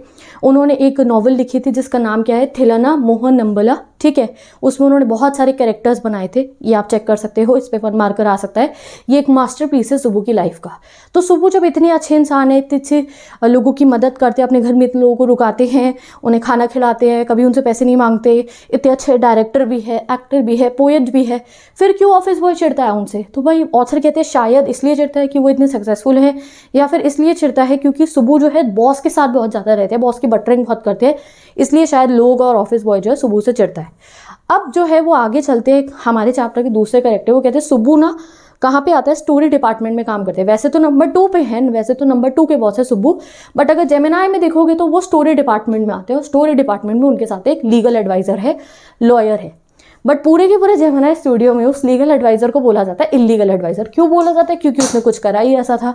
उन्होंने एक नॉवल लिखी थी जिसका नाम क्या है थिलना मोहन नम्बला ठीक है उसमें उन्होंने बहुत सारे कैरेक्टर्स बनाए थे ये आप चेक कर सकते हो इस पे वन मार्कर आ सकता है ये एक मास्टर पीस है सुबह की लाइफ का तो सुबह जब इतने अच्छे इंसान है इतने अच्छे लोगों की मदद करते हैं अपने घर में इतने लोगों को रुकाते हैं उन्हें खाना खाना खिलाते हैं कभी उनसे पैसे नहीं मांगते इतने अच्छे डायरेक्टर भी है एक्टर भी है पोएट भी है फिर क्यों ऑफिस बॉय चिड़ता है उनसे तो भाई ऑथर कहते हैं शायद इसलिए चिड़ता है कि वो इतने सक्सेसफुल हैं या फिर इसलिए चिड़ता है क्योंकि सुबह जो है बॉस के साथ बहुत ज़्यादा रहते हैं बॉस की बटरिंग बहुत करते हैं इसलिए शायद लोग और ऑफिस बॉय जो है सुबह से चिड़ता है अब जो है वो आगे चलते हैं हमारे चैप्टर के दूसरे करेक्टर वो कहते हैं सुबह ना कहाँ पे आता है स्टोरी डिपार्टमेंट में काम करते हैं वैसे तो नंबर टू पे हैं वैसे तो नंबर टू के बॉस है सुबू बट अगर जेमिनाय में देखोगे तो वो स्टोरी डिपार्टमेंट में आते हैं और स्टोरी डिपार्टमेंट में उनके साथ एक लीगल एडवाइज़र है लॉयर है बट पूरे के पूरे जमुना स्टूडियो में उस लीगल एडवाइज़र को बोला जाता है इलीगल एडवाइज़र क्यों बोला जाता है क्योंकि उसने कुछ करा ही ऐसा था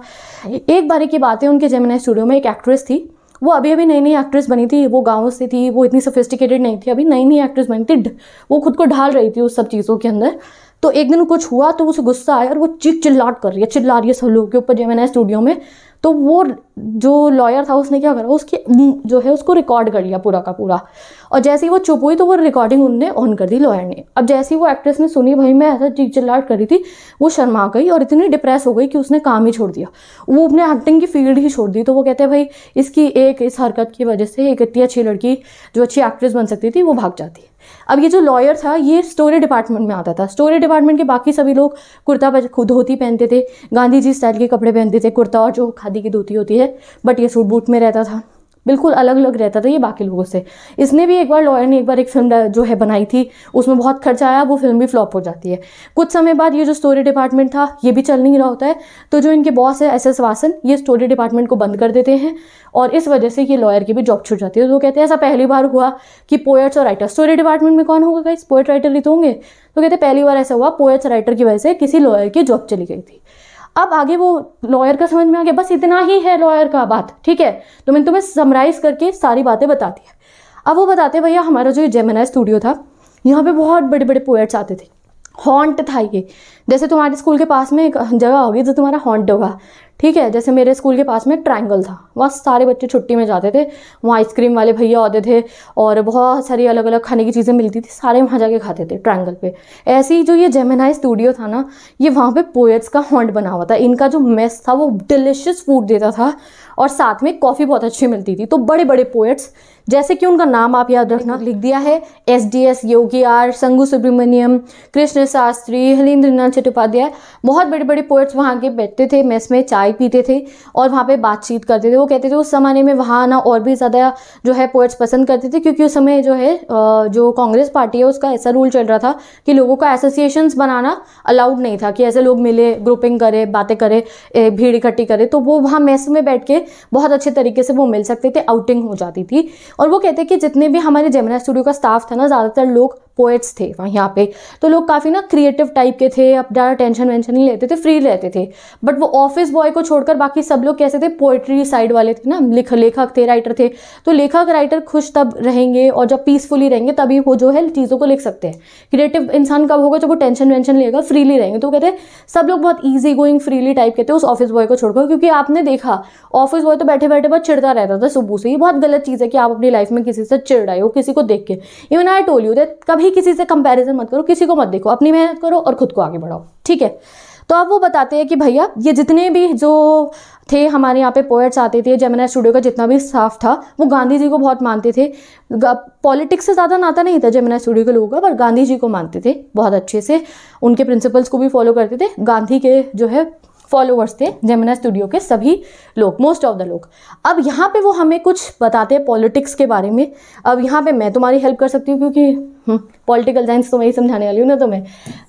एक बारी की बात है उनके जमुना स्टूडियो में एक एक्ट्रेस थी वो अभी अभी नई नई एक्ट्रेस बनी थी वो गाँव से थी वो इतनी सोफिस्टिकेटेड नहीं थी अभी नई नई एक्ट्रेस बनी थी वो खुद को ढाल रही थी उस सब चीज़ों के अंदर तो एक दिन कुछ हुआ तो उसे गुस्सा आया और वो चीख चिल्लाट कर रही है चिल्ला रही है सब लोगों के ऊपर मैंने स्टूडियो में तो वो जो लॉयर था उसने क्या करा उसकी जो है उसको रिकॉर्ड कर लिया पूरा का पूरा और जैसे ही वो चुप हुई तो वो रिकॉर्डिंग उनने ऑन कर दी लॉयर ने अब जैसे ही वो एक्ट्रेस ने सुनी भाई मैं ऐसा चीख चिल्लाट कर रही थी वो शर्मा गई और इतनी डिप्रेस हो गई कि उसने काम ही छोड़ दिया वो अपने एक्टिंग की फील्ड ही छोड़ दी तो वो कहते हैं भाई इसकी एक इस हरकत की वजह से एक इतनी अच्छी लड़की जो अच्छी एक्ट्रेस बन सकती थी वो भाग जाती है अब ये जो लॉयर था ये स्टोरी डिपार्टमेंट में आता था स्टोरी डिपार्टमेंट के बाकी सभी लोग कुर्ता धोती पहनते थे गांधी जी स्टाइल के कपड़े पहनते थे कुर्ता और जो खादी की धोती होती है बट ये सूट बूट में रहता था बिल्कुल अलग अलग रहता था ये बाकी लोगों से इसने भी एक बार लॉयर ने एक बार एक फिल्म जो है बनाई थी उसमें बहुत खर्चा आया वो फिल्म भी फ्लॉप हो जाती है कुछ समय बाद ये जो स्टोरी डिपार्टमेंट था ये भी चल नहीं रहा होता है तो जो इनके बॉस है एस एस वासन ये स्टोरी डिपार्टमेंट को बंद कर देते हैं और इस वजह से ये लॉयर की भी जॉब छूट जाती है तो कहते हैं ऐसा पहली बार हुआ कि पोएट्स और राइटर स्टोरी डिपार्टमेंट में कौन होगा इस पोएट राइटर ही तो होंगे तो कहते हैं पहली बार ऐसा हुआ पोएट्स राइटर की वजह से किसी लॉयर की जॉब चली गई थी अब आगे वो लॉयर का समझ में आ गया बस इतना ही है लॉयर का बात ठीक है तो मैंने तुम्हें समराइज़ करके सारी बातें बता दी है अब वो बताते भैया हमारा जो जेमेना स्टूडियो था यहाँ पे बहुत बड़े बड़े पोएट्स आते थे हॉन्ट था ये जैसे तुम्हारे स्कूल के पास में एक जगह होगी जो तुम्हारा हॉन्ट होगा ठीक है जैसे मेरे स्कूल के पास में ट्रायंगल था वहाँ सारे बच्चे छुट्टी में जाते थे वहाँ आइसक्रीम वाले भैया आते थे और बहुत सारी अलग अलग खाने की चीज़ें मिलती थी सारे वहाँ जाके खाते थे ट्रायंगल पे ऐसे ही जो ये जेमेनाई स्टूडियो था ना ये वहाँ पे पोएट्स का हॉन्ट बना हुआ था इनका जो मेस था वो डिलिशियस फूड देता था और साथ में कॉफ़ी बहुत अच्छी मिलती थी तो बड़े बड़े पोएट्स जैसे कि उनका नाम आप याद रखना लिख दिया है S D S Yogi R Sangu Subramanyam Krishna Shastri Harindra Chattopadhyay बहुत बड़े बड़े पोएट्स वहाँ के बैठते थे मेस में चाय चाय पीते थे और वहाँ पे बातचीत करते थे वो कहते थे उस ज़माने में वहाँ आना और भी ज़्यादा जो है पोइट्स पसंद करते थे क्योंकि उस समय जो है जो कांग्रेस पार्टी है उसका ऐसा रूल चल रहा था कि लोगों का एसोसिएशंस बनाना अलाउड नहीं था कि ऐसे लोग मिले ग्रुपिंग करे बातें करे भीड़ इकट्ठी करे तो वो वहाँ मेस में बैठ के बहुत अच्छे तरीके से वो मिल सकते थे आउटिंग हो जाती थी और वो कहते कि जितने भी हमारे जमुना स्टूडियो का स्टाफ था ना ज़्यादातर लोग पोएट्स थे यहाँ पे तो लोग काफ़ी ना क्रिएटिव टाइप के थे अब ज़्यादा टेंशन वेंशन नहीं लेते थे फ्री रहते थे बट वो ऑफिस बॉय को छोड़कर बाकी सब लोग कैसे थे पोइट्री साइड वाले थे ना लिख लेखक थे राइटर थे तो लेखक राइटर खुश तब रहेंगे और जब पीसफुली रहेंगे तभी वो जो है चीज़ों को लिख सकते हैं क्रिएटिव इंसान कब होगा जब वो टेंशन वेंशन लेगा फ्रीली रहेंगे तो कहते हैं सब लोग बहुत ईजी गोइंग फ्रीली टाइप कहते हैं उस ऑफिस बॉय को छोड़कर क्योंकि आपने देखा ऑफिस बॉय तो बैठे बैठे बहुत चिड़ता रहता था सुबह से ये बहुत गलत चीज़ है कि आप अपनी लाइफ में किसी से चिड़ रहे हो किसी को देख के even I told you that कभी किसी से कंपेरिजन मत करो किसी को मत देखो अपनी मेहनत करो और खुद को आगे बढ़ाओ ठीक है तो अब वो बताते हैं कि भैया ये जितने भी जो थे हमारे यहाँ पे पोएट्स आते थे जमुना स्टूडियो का जितना भी स्टाफ था वो गांधी जी को बहुत मानते थे पॉलिटिक्स से ज़्यादा नाता नहीं था जमुना स्टूडियो के लोगों का पर गांधी जी को मानते थे बहुत अच्छे से उनके प्रिंसिपल्स को भी फॉलो करते थे गांधी के जो है फॉलोअर्स थे जेमिना स्टूडियो के सभी लोग मोस्ट ऑफ द लोग अब यहाँ पे वो हमें कुछ बताते हैं पॉलिटिक्स के बारे में अब यहाँ पे मैं तुम्हारी हेल्प कर सकती हूँ क्योंकि पॉलिटिकल हम्म, साइंस तो मैं ही समझाने वाली हूँ ना तुम्हें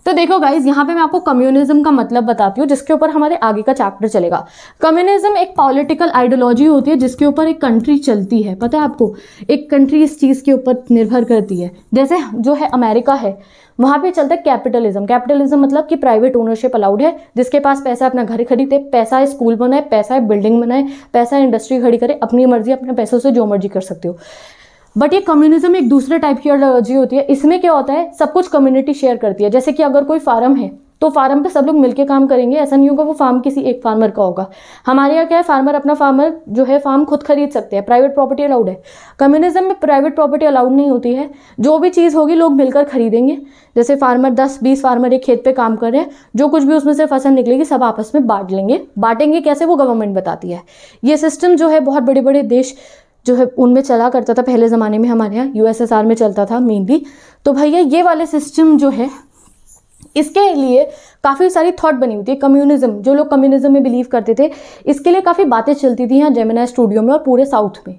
तो देखो गाइज यहाँ पे मैं आपको कम्युनिज्म का मतलब बताती हूँ जिसके ऊपर हमारे आगे का चैप्टर चलेगा कम्युनिज्म एक पॉलिटिकल आइडियोलॉजी होती है जिसके ऊपर एक कंट्री चलती है पता है आपको एक कंट्री इस चीज़ के ऊपर निर्भर करती है जैसे जो है अमेरिका है वहाँ पे चलता है कैपिटलिज्म कैपिटलिज्म मतलब कि प्राइवेट ओनरशिप अलाउड है जिसके पास पैसा अपना घर खरीदे पैसा है स्कूल बनाए पैसा है बिल्डिंग बनाए पैसा है इंडस्ट्री खड़ी करे अपनी मर्जी अपने पैसों से जो मर्जी कर सकते हो बट ये कम्युनिज्म एक दूसरे टाइप की आइडियोलॉजी होती है इसमें क्या होता है सब कुछ कम्युनिटी शेयर करती है जैसे कि अगर कोई फार्म है तो फार्म पे सब लोग मिलकर काम करेंगे ऐसा नहीं होगा वो फार्म किसी एक फार्मर का होगा हमारे यहाँ क्या है फार्मर अपना फार्मर जो है फार्म खुद खरीद सकते हैं प्राइवेट प्रॉपर्टी अलाउड है कम्युनिज्म में प्राइवेट प्रॉपर्टी अलाउड नहीं होती है जो भी चीज़ होगी लोग मिलकर खरीदेंगे जैसे फार्मर दस बीस फार्मर एक खेत पर काम कर रहे हैं जो कुछ भी उसमें से फसल निकलेगी सब आपस में बांट लेंगे बांटेंगे कैसे वो गवर्नमेंट बताती है ये सिस्टम जो है बहुत बड़े बड़े देश जो है उनमें चला करता था पहले ज़माने में हमारे यहाँ यूएसएसआर में चलता था मेनली तो भैया ये वाले सिस्टम जो है इसके लिए काफ़ी सारी थॉट बनी हुई थी कम्युनिज्म जो लोग कम्युनिज्म में बिलीव करते थे इसके लिए काफ़ी बातें चलती थी यहाँ जेमिना स्टूडियो में और पूरे साउथ में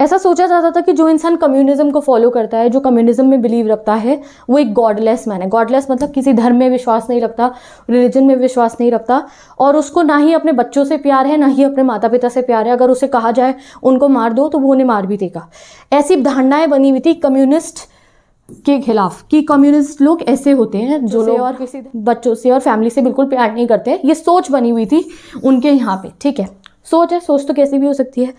ऐसा सोचा जाता था कि जो इंसान कम्युनिज्म को फॉलो करता है जो कम्युनिज्म में बिलीव रखता है वो एक गॉडलेस मैन है गॉडलेस मतलब किसी धर्म में विश्वास नहीं रखता रिलीजन में विश्वास नहीं रखता और उसको ना ही अपने बच्चों से प्यार है ना ही अपने माता पिता से प्यार है अगर उसे कहा जाए उनको मार दो तो वो उन्हें मार भी देगा ऐसी धारणाएँ बनी हुई थी कम्युनिस्ट के खिलाफ कि कम्युनिस्ट लोग ऐसे होते हैं जो लोग और किसी बच्चों से और फैमिली से बिल्कुल प्यार नहीं करते ये सोच बनी हुई थी उनके यहाँ पे ठीक है सोच है सोच तो कैसी भी हो सकती है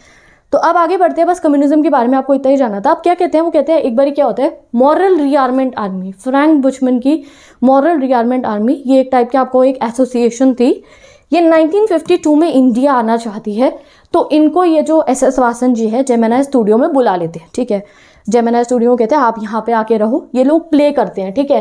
तो अब आगे बढ़ते हैं बस कम्युनिज्म के बारे में आपको इतना ही जाना था अब क्या कहते हैं वो कहते हैं एक बार क्या होता है moral rearmament army Frank Buchman की मॉरल रियारमेंट आर्मी ये एक टाइप की आपको एक एसोसिएशन थी ये 1952 में इंडिया आना चाहती है तो इनको ये जो एस एस वासन जी है जेमेना स्टूडियो में बुला लेते हैं ठीक है जेमिना स्टूडियो कहते हैं आप यहाँ पे आके रहो ये लोग प्ले करते हैं ठीक है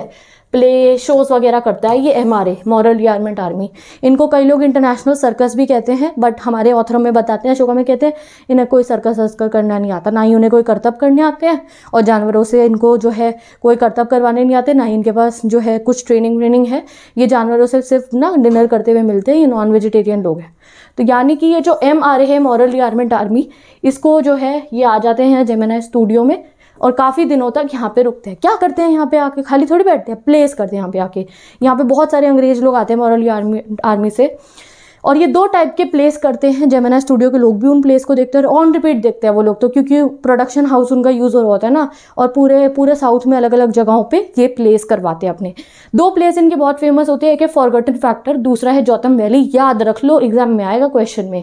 प्ले शोज़ वगैरह करता है ये M R A moral rearmament army इनको कई लोग इंटरनेशनल सर्कस भी कहते हैं बट हमारे ऑथरों में बताते हैं अशोका में कहते हैं इन्हें कोई सर्कस वर्कस करना नहीं आता ना ही उन्हें कोई कर्तव्य करने आते हैं और जानवरों से इनको जो है कोई कर्तव्य करवाने नहीं आते ना ही इनके पास जो है कुछ ट्रेनिंग व्रेनिंग है ये जानवरों से सिर्फ ना डिनर करते हुए मिलते हैं ये नॉन वेजिटेरियन लोग हैं तो यानी कि ये जो एम आर ए है मॉरल रियारमेंट आर्मी इसको जो है ये आ जाते हैं जेमेना स्टूडियो में और काफ़ी दिनों तक यहाँ पे रुकते हैं क्या करते हैं यहाँ पे आके खाली थोड़ी बैठते हैं प्लेस करते हैं यहाँ पे आके यहाँ पे बहुत सारे अंग्रेज लोग आते हैं मॉरली आर्मी आर्मी से और ये दो टाइप के प्लेस करते हैं जेमेना स्टूडियो के लोग भी उन प्लेस को देखते हैं और ऑन रिपीट देखते हैं वो लोग तो क्योंकि प्रोडक्शन हाउस उनका यूज़ हो रहा होता है ना और पूरे पूरे साउथ में अलग अलग जगहों पे ये प्लेस करवाते हैं अपने दो प्लेस इनके बहुत फेमस होते हैं एक है फॉरगटन फैक्टर दूसरा है गौतम वैली याद रख लो एग्जाम में आएगा क्वेश्चन में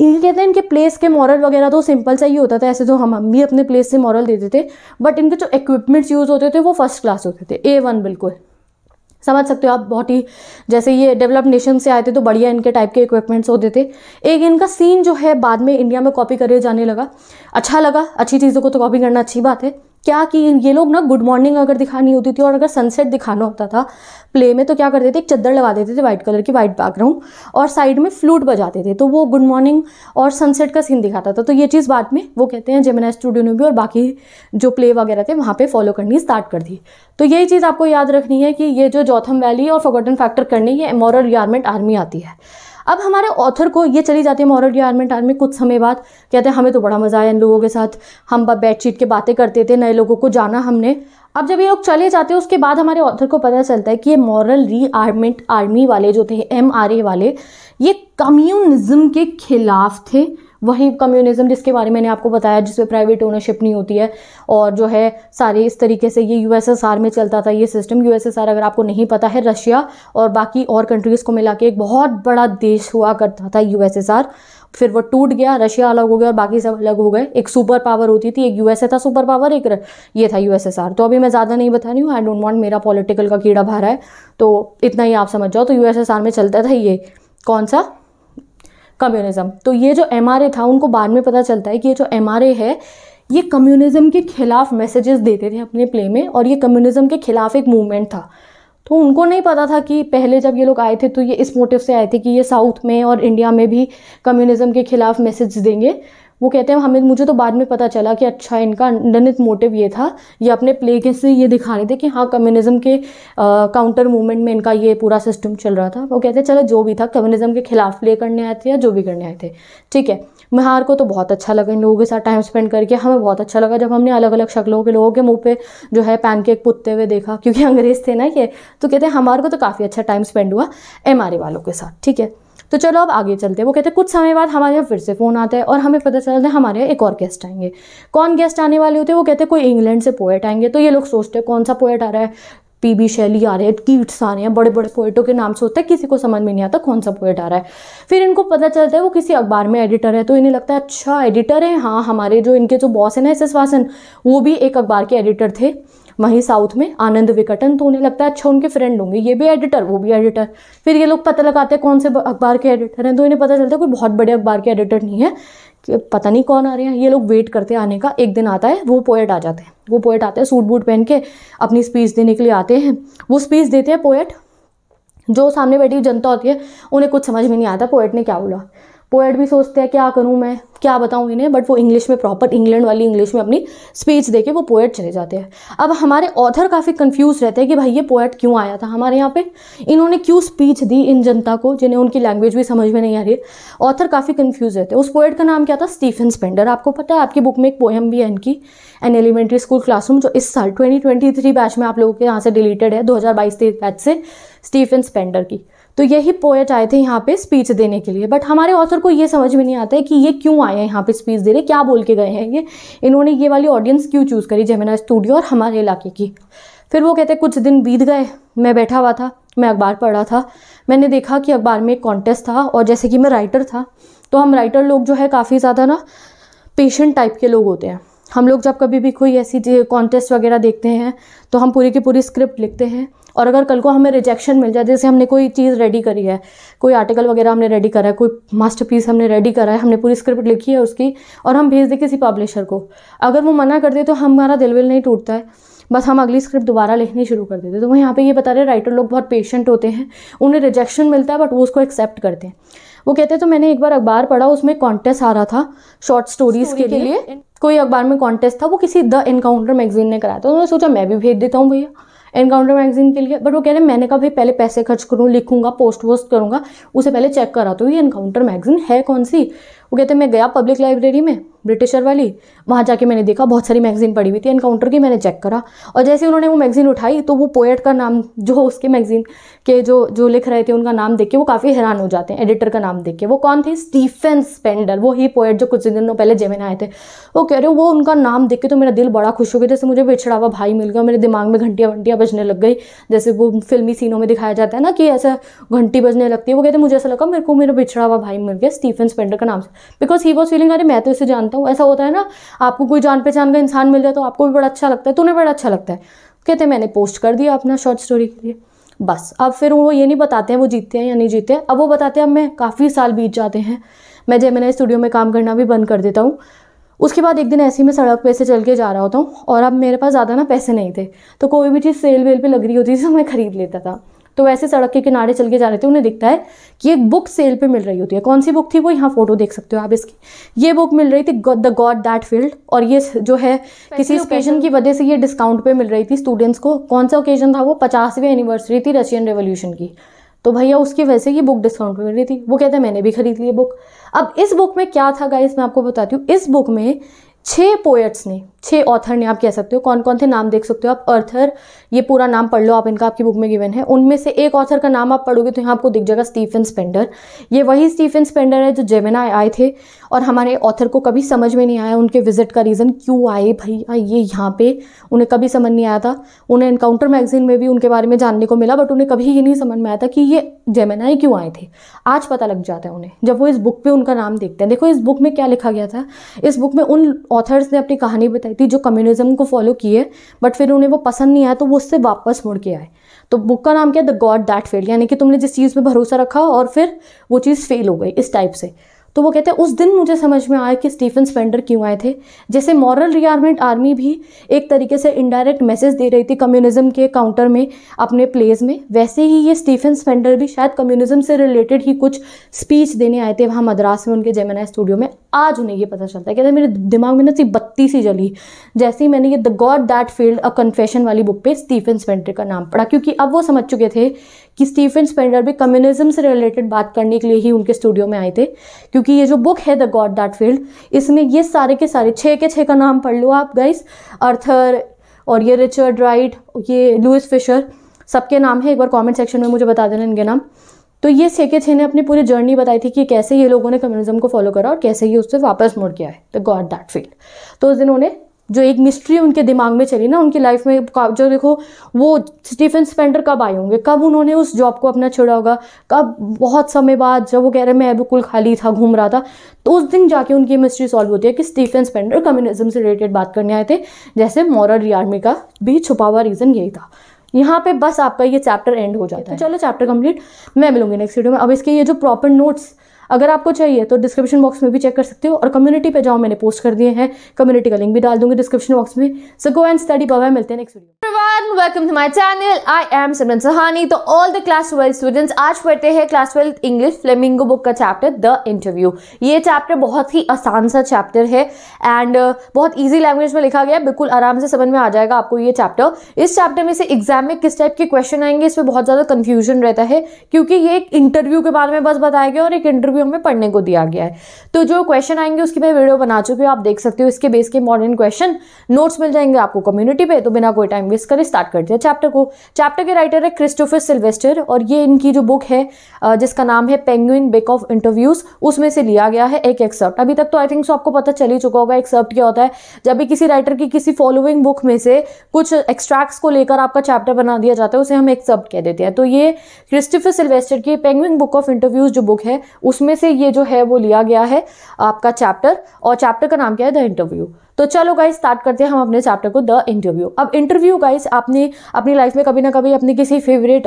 इनके कहते हैं इनके प्लेस के मॉरल वगैरह तो सिंपल सा ही होता था ऐसे तो हम हम भी अपने प्लेस से मॉरल देते थे बट इनके जो इक्विपमेंट्स यूज़ होते थे वो फर्स्ट क्लास होते थे ए वन बिल्कुल समझ सकते हो आप बहुत ही जैसे ये डेवलप नेशन से आए थे तो बढ़िया इनके टाइप के इक्विपमेंट्स होते थे एक इनका सीन जो है बाद में इंडिया में कॉपी करे जाने लगा अच्छा लगा अच्छी चीज़ों को तो कॉपी करना अच्छी बात है क्या कि ये लोग ना गुड मॉर्निंग अगर दिखानी होती थी और अगर सनसेट दिखाना होता था प्ले में तो क्या करते थे एक चद्दर लगा देते थे वाइट कलर की वाइट बैकग्राउंड और साइड में फ्लूट बजाते थे तो वो गुड मॉर्निंग और सनसेट का सीन दिखाता था तो ये चीज़ बाद में वो कहते हैं जेमिना स्टूडियो ने भी और बाकी जो प्ले वगैरह थे वहाँ पर फॉलो करनी स्टार्ट कर दी तो यही चीज़ आपको याद रखनी है कि ये जो जौथम वैली और फॉगटन फैक्टर करने ये एमोरल रियारमेंट आर्मी आती है अब हमारे ऑथर को ये चली जाती है मॉरल डिपार्टमेंट आर्मी कुछ समय बाद कहते हैं हमें तो बड़ा मज़ा आया इन लोगों के साथ हम बेडशीट के बातें करते थे नए लोगों को जाना हमने अब जब ये लोग चले जाते हैं उसके बाद हमारे ऑथर को पता चलता है कि ये मॉरल रीआर्मेंट आर्मी वाले जो थे एम वाले ये कम्युनिज्म के खिलाफ थे वहीं कम्युनिज्म जिसके बारे में मैंने आपको बताया जिसमें प्राइवेट ओनरशिप नहीं होती है और जो है सारे इस तरीके से ये यूएसएसआर में चलता था ये सिस्टम यूएसएसआर अगर आपको नहीं पता है रशिया और बाकी और कंट्रीज़ को मिला के एक बहुत बड़ा देश हुआ करता था यूएसएसआर फिर वो टूट गया रशिया अलग हो गया और बाकी सब अलग हो गए एक सुपर पावर होती थी एक यूएसए था सुपर पावर एक ये था यूएसएसआर तो अभी मैं ज़्यादा नहीं बता रही हूँ आई डोंट वांट मेरा पॉलिटिकल का कीड़ा भरा है तो इतना ही आप समझ जाओ तो यूएसएसआर में चलता था ये कौन सा कम्युनिज़्म तो ये जो एम था उनको बाद में पता चलता है कि ये जो एम है ये कम्युनिज़्म के ख़िलाफ़ मैसेजेस देते थे अपने प्ले में और ये कम्युनिज़्म के ख़िलाफ़ एक मूवमेंट था तो उनको नहीं पता था कि पहले जब ये लोग आए थे तो ये इस मोटिव से आए थे कि ये साउथ में और इंडिया में भी कम्युनिज़म के ख़िलाफ़ मैसेज देंगे वो कहते हैं हमें मुझे तो बाद में पता चला कि अच्छा इनका अंडरनित मोटिव ये था ये अपने प्ले के से ये दिखा रहे थे कि हाँ कम्युनिज्म के काउंटर मूवमेंट में इनका ये पूरा सिस्टम चल रहा था वो कहते हैं चलो जो भी था कम्युनिज्म के खिलाफ प्ले करने आए थे या जो भी करने आए थे ठीक है महार को तो बहुत अच्छा लगा इन लोगों के साथ टाइम स्पेंड करके हमें बहुत अच्छा लगा जब हमने अलग अलग शक्लों के लोगों के मुंह पे जो है पैनकेक पुतते हुए देखा क्योंकि अंग्रेज़ थे ना ये तो कहते हैं हमारे को तो काफ़ी अच्छा टाइम स्पेंड हुआ एम वालों के साथ ठीक है तो चलो अब आगे चलते हैं वो कहते हैं कुछ समय बाद हमारे यहाँ फिर से फ़ोन आता है और हमें पता चलता है हमारे यहाँ एक और गेस्ट आएंगे कौन गेस्ट आने वाले होते हैं वो कहते हैं कोई इंग्लैंड से पोएट आएंगे तो ये लोग सोचते हैं कौन सा पोएट आ रहा है पी बी शैली आ रहे हैं कीट्स आ रहे हैं बड़े बड़े पोइटों के नाम से होता है किसी को समझ में नहीं आता कौन सा पोइट आ रहा है फिर इनको पता चलता है वो किसी अखबार में एडिटर है तो इन्हें लगता है अच्छा एडिटर है हाँ हमारे जो इनके जो बॉस है ना एस एस वासन वो भी एक अखबार के एडिटर थे वहीं साउथ में आनंद विकटन तो उन्हें लगता है अच्छा उनके फ्रेंड होंगे ये भी एडिटर वो भी एडिटर फिर ये लोग पता लगाते हैं कौन से अखबार के एडिटर हैं तो इन्हें पता चलता है कोई बहुत बड़े अखबार के एडिटर नहीं है पता नहीं कौन आ रहे हैं ये लोग वेट करते आने का एक दिन आता है वो पोएट आ जाते हैं वो पोएट आते हैं सूट बूट पहन के अपनी स्पीच देने के लिए आते हैं वो स्पीच देते हैं पोएट जो सामने बैठी हुई जनता होती है उन्हें कुछ समझ में नहीं आता पोएट ने क्या बोला पोएट भी सोचते हैं क्या करूँ मैं क्या बताऊँ इन्हें बट वो इंग्लिश में प्रॉपर इंग्लैंड वाली इंग्लिश में अपनी स्पीच दे के वो पोएट चले जाते हैं अब हमारे ऑथर काफ़ी कंफ्यूज रहते हैं कि भाई ये पोएट क्यों आया था हमारे यहाँ पे इन्होंने क्यों स्पीच दी इन जनता को जिन्हें उनकी लैंग्वेज भी समझ में नहीं आ रही ऑथर काफ़ी कन्फ्यूज रहते हैं उस पोएट का नाम क्या था स्टीफन स्पेंडर आपको पता है आपकी बुक में एक पोएम भी है इनकी एन एलिमेंट्री स्कूल क्लासरूम जो इस साल ट्वेंटी बैच में आप लोगों के यहाँ से डिलीटेड है दो हज़ार बैच से स्टीफन स्पेंडर की तो यही पोएट आए थे यहाँ पे स्पीच देने के लिए बट हमारे ऑथर को ये समझ में नहीं आता है कि ये क्यों आए हैं यहाँ पे स्पीच देने क्या बोल के गए हैं ये इन्होंने ये वाली ऑडियंस क्यों चूज़ करी जमेना स्टूडियो और हमारे इलाके की फिर वो कहते कुछ दिन बीत गए मैं बैठा हुआ था मैं अखबार पढ़ रहा था मैंने देखा कि अखबार में एक कॉन्टेस्ट था और जैसे कि मैं राइटर था तो हम राइटर लोग जो है काफ़ी ज़्यादा ना पेशेंट टाइप के लोग होते हैं हम लोग जब कभी भी कोई ऐसी कॉन्टेस्ट वगैरह देखते हैं तो हम पूरी की पूरी स्क्रिप्ट लिखते हैं और अगर कल को हमें रिजेक्शन मिल जाए जैसे हमने कोई चीज़ रेडी करी है कोई आर्टिकल वगैरह हमने रेडी करा है कोई मास्टरपीस हमने रेडी करा है हमने पूरी स्क्रिप्ट लिखी है उसकी और हम भेज दें किसी पब्लिशर को अगर वो मना कर दे तो हमारा दिल विल नहीं टूटता है बस हम अगली स्क्रिप्ट दोबारा लिखनी शुरू कर देते तो वो यहाँ पे ये बता रहे राइटर लोग बहुत पेशेंट होते हैं उन्हें रिजेक्शन मिलता है बट वो उसको एक्सेप्ट करते हैं वो कहते हैं तो मैंने एक बार अखबार पढ़ा उसमें कॉन्टेस्ट आ रहा था शॉर्ट स्टोरीज के, के लिए, लिए। कोई अखबार में कॉन्टेस्ट था वो किसी द इनकाउंटर मैगजीन ने कराया था उन्होंने सोचा मैं भी भेज देता हूँ भैया एनकाउंटर मैगजीन के लिए बट वो कह रहे हैं मैंने कहा भाई पहले पैसे खर्च करूँ लिखूंगा पोस्ट वोस्ट करूंगा उसे पहले चेक करा तो ये एनकाउंटर मैगजीन है कौन सी वो कहते मैं गया पब्लिक लाइब्रेरी में ब्रिटिशर वाली वहाँ जाके मैंने देखा बहुत सारी मैगज़ीन पड़ी हुई थी एनकाउंटर की मैंने चेक करा और जैसे उन्होंने वो मैगज़ीन उठाई तो वो पोएट का नाम जो उसके मैगज़ीन के जो जो लिख रहे थे उनका नाम देख के वो काफ़ी हैरान हो जाते हैं एडिटर का नाम देख के वो कौन थे स्टीफन स्पेंडर वो ही पोएट जो कुछ दिनों पहले जे आए थे वो कह रहे हो वो उनका नाम देख के तो मेरा दिल बड़ा खुश हो गया जैसे मुझे बिछड़ा हुआ भाई मिल गया मेरे दिमाग में घंटियाँ वंटियाँ बजने लग गई जैसे वो फिल्मी सीनों में दिखाया जाता है ना कि ऐसा घंटी बजने लगती है वो कहते मुझे ऐसा लगा मेरे को मेरा बिछड़ा हुआ भाई मिल गया स्टीफन स्पेंडर का नाम से बिकॉज ही वॉज फीलिंग अरे मैं तो इसे जानता हूँ ऐसा होता है ना आपको कोई जान पहचान का इंसान मिल जाए तो आपको भी बड़ा अच्छा लगता है तो उन्हें बड़ा अच्छा लगता है कहते हैं मैंने पोस्ट कर दिया अपना शॉर्ट स्टोरी के लिए बस अब फिर वो ये नहीं बताते हैं वो जीतते हैं या नहीं हैं अब वो बताते हैं अब मैं काफ़ी साल बीत जाते हैं मैं मैंने स्टूडियो में काम करना भी बंद कर देता हूँ उसके बाद एक दिन ऐसे ही मैं सड़क पे से चल के जा रहा होता हूँ और अब मेरे पास ज़्यादा ना पैसे नहीं थे तो कोई भी चीज़ सेल वेल पे लग रही होती थी तो मैं ख़रीद लेता था तो वैसे सड़क के किनारे चल के जा रहे थे उन्हें दिखता है कि एक बुक सेल पे मिल रही होती है कौन सी बुक थी वो यहाँ फोटो देख सकते हो आप इसकी ये बुक मिल रही थी द गॉड दैट फील्ड और ये जो है किसी ओकेजन की वजह से ये डिस्काउंट पे मिल रही थी स्टूडेंट्स को कौन सा ओकेजन था वो पचासवीं एनिवर्सरी थी रशियन रेवोल्यूशन की तो भैया उसकी वजह से ये बुक डिस्काउंट मिल रही थी वो कहते हैं मैंने भी खरीद ली बुक अब इस बुक में क्या था गाइस मैं आपको बताती हूँ इस बुक में छः पोएट्स ने छः ऑथर ने आप कह सकते हो कौन कौन थे नाम देख सकते हो आप अर्थर ये पूरा नाम पढ़ लो आप इनका आपकी बुक में गिवन है उनमें से एक ऑथर का नाम आप पढ़ोगे तो यहाँ आपको दिख जाएगा स्टीफन स्पेंडर ये वही स्टीफन स्पेंडर है जो जेमिना आए थे और हमारे ऑथर को कभी समझ में नहीं आया उनके विजिट का रीज़न क्यों आए भैया ये यहाँ पे उन्हें कभी समझ नहीं आया था उन्हें इनकाउंटर मैगजीन में भी उनके बारे में जानने को मिला बट उन्हें कभी ये नहीं समझ में आया था कि ये जेमिना क्यों आए थे आज पता लग जाता है उन्हें जब वो इस बुक पर उनका नाम देखते हैं देखो इस बुक में क्या लिखा गया था इस बुक में उन ऑथर्स ने अपनी कहानी बताई थी जो कम्युनिज्म को फॉलो किए बट फिर उन्हें वो पसंद नहीं आया तो वो उससे वापस मुड़ के आए तो बुक का नाम क्या द गॉड दैट फेल यानी कि तुमने जिस चीज़ में भरोसा रखा और फिर वो चीज़ फेल हो गई इस टाइप से तो वो कहते हैं उस दिन मुझे समझ में आया कि स्टीफन स्पेंडर क्यों आए थे जैसे मॉरल रियारमेंट आर्मी भी एक तरीके से इनडायरेक्ट मैसेज दे रही थी कम्युनिज्म के काउंटर में अपने प्लेज में वैसे ही ये स्टीफन स्पेंडर भी शायद कम्युनिज्म से रिलेटेड ही कुछ स्पीच देने आए थे वहाँ मद्रास में उनके जेमिना स्टूडियो में आज उन्हें ये पता चलता है कहते मेरे दिमाग में ना सी बत्ती सी जली जैसे ही मैंने ये the God that failed a confession वाली बुक पे स्टीफन स्पेंडर का नाम पढ़ा क्योंकि अब वो समझ चुके थे कि स्टीफन स्पेंडर भी कम्युनिज्म से रिलेटेड बात करने के लिए ही उनके स्टूडियो में आए थे क्योंकि ये जो बुक है द गॉड दैट फील्ड इसमें ये सारे के सारे छः के छः का नाम पढ़ लो आप गाइस अर्थर और ये रिचर्ड राइट ये लुइस फिशर सबके नाम है एक बार कमेंट सेक्शन में मुझे बता देना इनके नाम तो ये छः के छः ने अपनी पूरी जर्नी बताई थी कि कैसे ये लोगों ने कम्युनिज्म को फॉलो करा और कैसे ये उससे वापस मुड़ गया है द गॉड दैट फील्ड तो उस दिन उन्होंने जो एक मिस्ट्री उनके दिमाग में चली ना उनकी लाइफ में जो देखो वो स्टीफन स्पेंडर कब आए होंगे कब उन्होंने उस जॉब को अपना छोड़ा होगा कब बहुत समय बाद जब वो कह रहे मैं बिल्कुल खाली था घूम रहा था तो उस दिन जाके उनकी मिस्ट्री सॉल्व होती है कि स्टीफन स्पेंडर कम्युनिज्म से रिलेटेड बात करने आए थे जैसे मॉरल रियार्मी का भी छुपा हुआ रीज़न यही था यहाँ पे बस आपका ये चैप्टर एंड हो जाता तो है तो चलो चैप्टर कंप्लीट मैं मिलूंगी नेक्स्ट वीडियो में अब इसके ये जो प्रॉपर नोट्स अगर आपको चाहिए तो डिस्क्रिप्शन बॉक्स में भी चेक कर सकते हो और कम्युनिटी पे जाओ मैंने पोस्ट कर दिए हैं कम्युनिटी का लिंक भी डाल दूंगी डिस्क्रिप्शन बॉक्स में so go and study bye मिलते हैं next video welcome to my channel I am Simran Sahani तो all the class twelfth students आज पढ़ते हैं class twelfth English Flamingo book का चैप्टर द इंटरव्यू ये चैप्टर बहुत ही आसान सा चैप्टर है एंड uh, बहुत ईजी लैंग्वेज में लिखा गया है बिल्कुल आराम से समझ में आ जाएगा आपको ये चैप्टर इस चैप्टर में से एग्जाम में किस टाइप के क्वेश्चन आएंगे इसमें बहुत ज़्यादा कन्फ्यूजन रहता है क्योंकि ये एक इंटरव्यू के बारे में बस बताया गया और एक इंटरव्यू भी हमें पढ़ने को दिया गया है तो जो क्वेश्चन आएंगे उसकी मैं वीडियो बना चुकी हूँ आप देख सकते हो इसके बेस के मॉडर्न क्वेश्चन नोट्स मिल जाएंगे आपको कम्युनिटी पे तो बिना कोई टाइम वेस्ट करें स्टार्ट कर दिया चैप्टर को चैप्टर के राइटर है क्रिस्टोफर सिल्वेस्टर और ये इनकी जो बुक है जिसका नाम है पेंगुइन बेक ऑफ इंटरव्यूज उसमें से लिया गया है एक एक्सेप्ट अभी तक तो आई थिंक सो आपको पता चल ही चुका होगा एक्सेप्ट क्या होता है जब भी किसी राइटर की किसी फॉलोइंग बुक में से कुछ एक्सट्रैक्ट्स को लेकर आपका चैप्टर बना दिया जाता है उसे हम एक्सेप्ट कह देते हैं तो ये क्रिस्टोफर सिल्वेस्टर की पेंगुइन बुक ऑफ इंटरव्यूज जो बुक है उसमें उसमें से ये जो है वो लिया गया है आपका चैप्टर और चैप्टर का नाम क्या है द इंटरव्यू तो चलो गाइज स्टार्ट करते हैं हम अपने चैप्टर को द इंटरव्यू अब इंटरव्यू गाइज आपने अपनी लाइफ में कभी ना कभी अपने किसी फेवरेट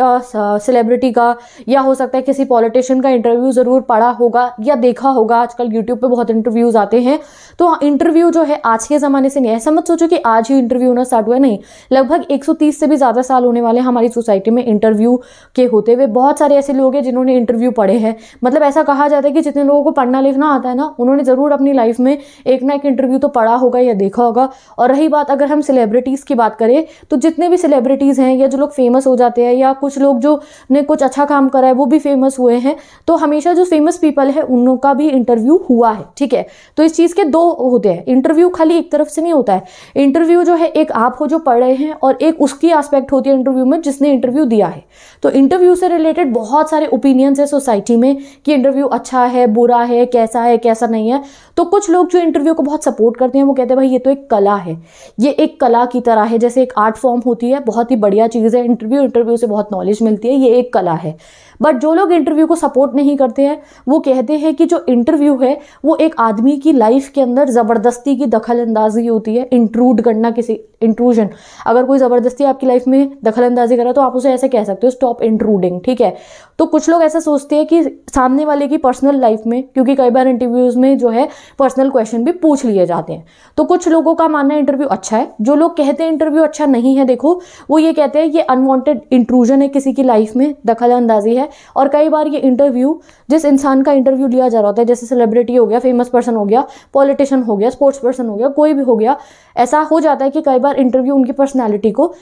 सेलिब्रिटी uh, uh, का या हो सकता है किसी पॉलिटिशियन का इंटरव्यू ज़रूर पढ़ा होगा या देखा होगा आजकल यूट्यूब पर बहुत इंटरव्यूज़ आते हैं तो इंटरव्यू जो है आज के ज़माने से नहीं है समझ सोचो कि आज ही इंटरव्यू होना स्टार्ट हुआ नहीं लगभग एक से भी ज़्यादा साल होने वाले हमारी सोसाइटी में इंटरव्यू के होते हुए बहुत सारे ऐसे लोग हैं जिन्होंने इंटरव्यू पढ़े हैं मतलब ऐसा कहा जाता है कि जितने लोगों को पढ़ना लिखना आता है ना उन्होंने ज़रूर अपनी लाइफ में एक ना एक इंटरव्यू तो पढ़ा होगा या देखा होगा और रही बात अगर हम सेलिब्रिटीज़ की बात करें तो जितने भी सेलिब्रिटीज़ हैं या जो लोग फेमस हो जाते हैं या कुछ लोग जो ने कुछ अच्छा काम करा है वो भी फेमस हुए हैं तो हमेशा जो फेमस पीपल है उन का भी इंटरव्यू हुआ है ठीक है तो इस चीज़ के दो होते हैं इंटरव्यू खाली एक तरफ से नहीं होता है इंटरव्यू जो है एक आप हो जो पढ़ रहे हैं और एक उसकी आस्पेक्ट होती है इंटरव्यू में जिसने इंटरव्यू दिया है तो इंटरव्यू से रिलेटेड बहुत सारे ओपिनियंस है सोसाइटी में कि इंटरव्यू अच्छा है बुरा है कैसा है कैसा नहीं है तो कुछ लोग जो इंटरव्यू को बहुत सपोर्ट करते हैं वो कहते हैं कहते भाई ये तो एक कला है ये एक कला की तरह है जैसे एक आर्ट फॉर्म होती है बहुत ही बढ़िया चीज़ है इंटरव्यू इंटरव्यू से बहुत नॉलेज मिलती है ये एक कला है बट जो लोग इंटरव्यू को सपोर्ट नहीं करते हैं वो कहते हैं कि जो इंटरव्यू है वो एक आदमी की लाइफ के अंदर ज़बरदस्ती की दखल अंदाजी होती है इंट्रूड करना किसी इंट्रूजन अगर कोई ज़बरदस्ती आपकी लाइफ में दखल अंदाजी करा तो आप उसे ऐसे कह सकते हो स्टॉप इंट्रूडिंग ठीक है तो कुछ लोग ऐसा सोचते हैं कि सामने वाले की पर्सनल लाइफ में क्योंकि कई बार इंटरव्यूज़ में जो है पर्सनल क्वेश्चन भी पूछ लिए जाते हैं तो कुछ लोगों का मानना इंटरव्यू अच्छा है जो लोग कहते हैं इंटरव्यू अच्छा नहीं है देखो वो ये कहते हैं ये अनवांटेड इंट्रूजन है किसी की लाइफ में दखल अंदाजी है और कई बार ये इंटरव्यू जिस इंसान का इंटरव्यू लिया जा रहा होता है जैसे सेलिब्रिटी हो गया फेमस पर्सन हो गया पॉलिटिशियन हो गया स्पोर्ट्स पर्सन हो गया कोई भी हो गया ऐसा हो जाता है कि कई बार इंटरव्यू उनकी पर्सनैलिटी को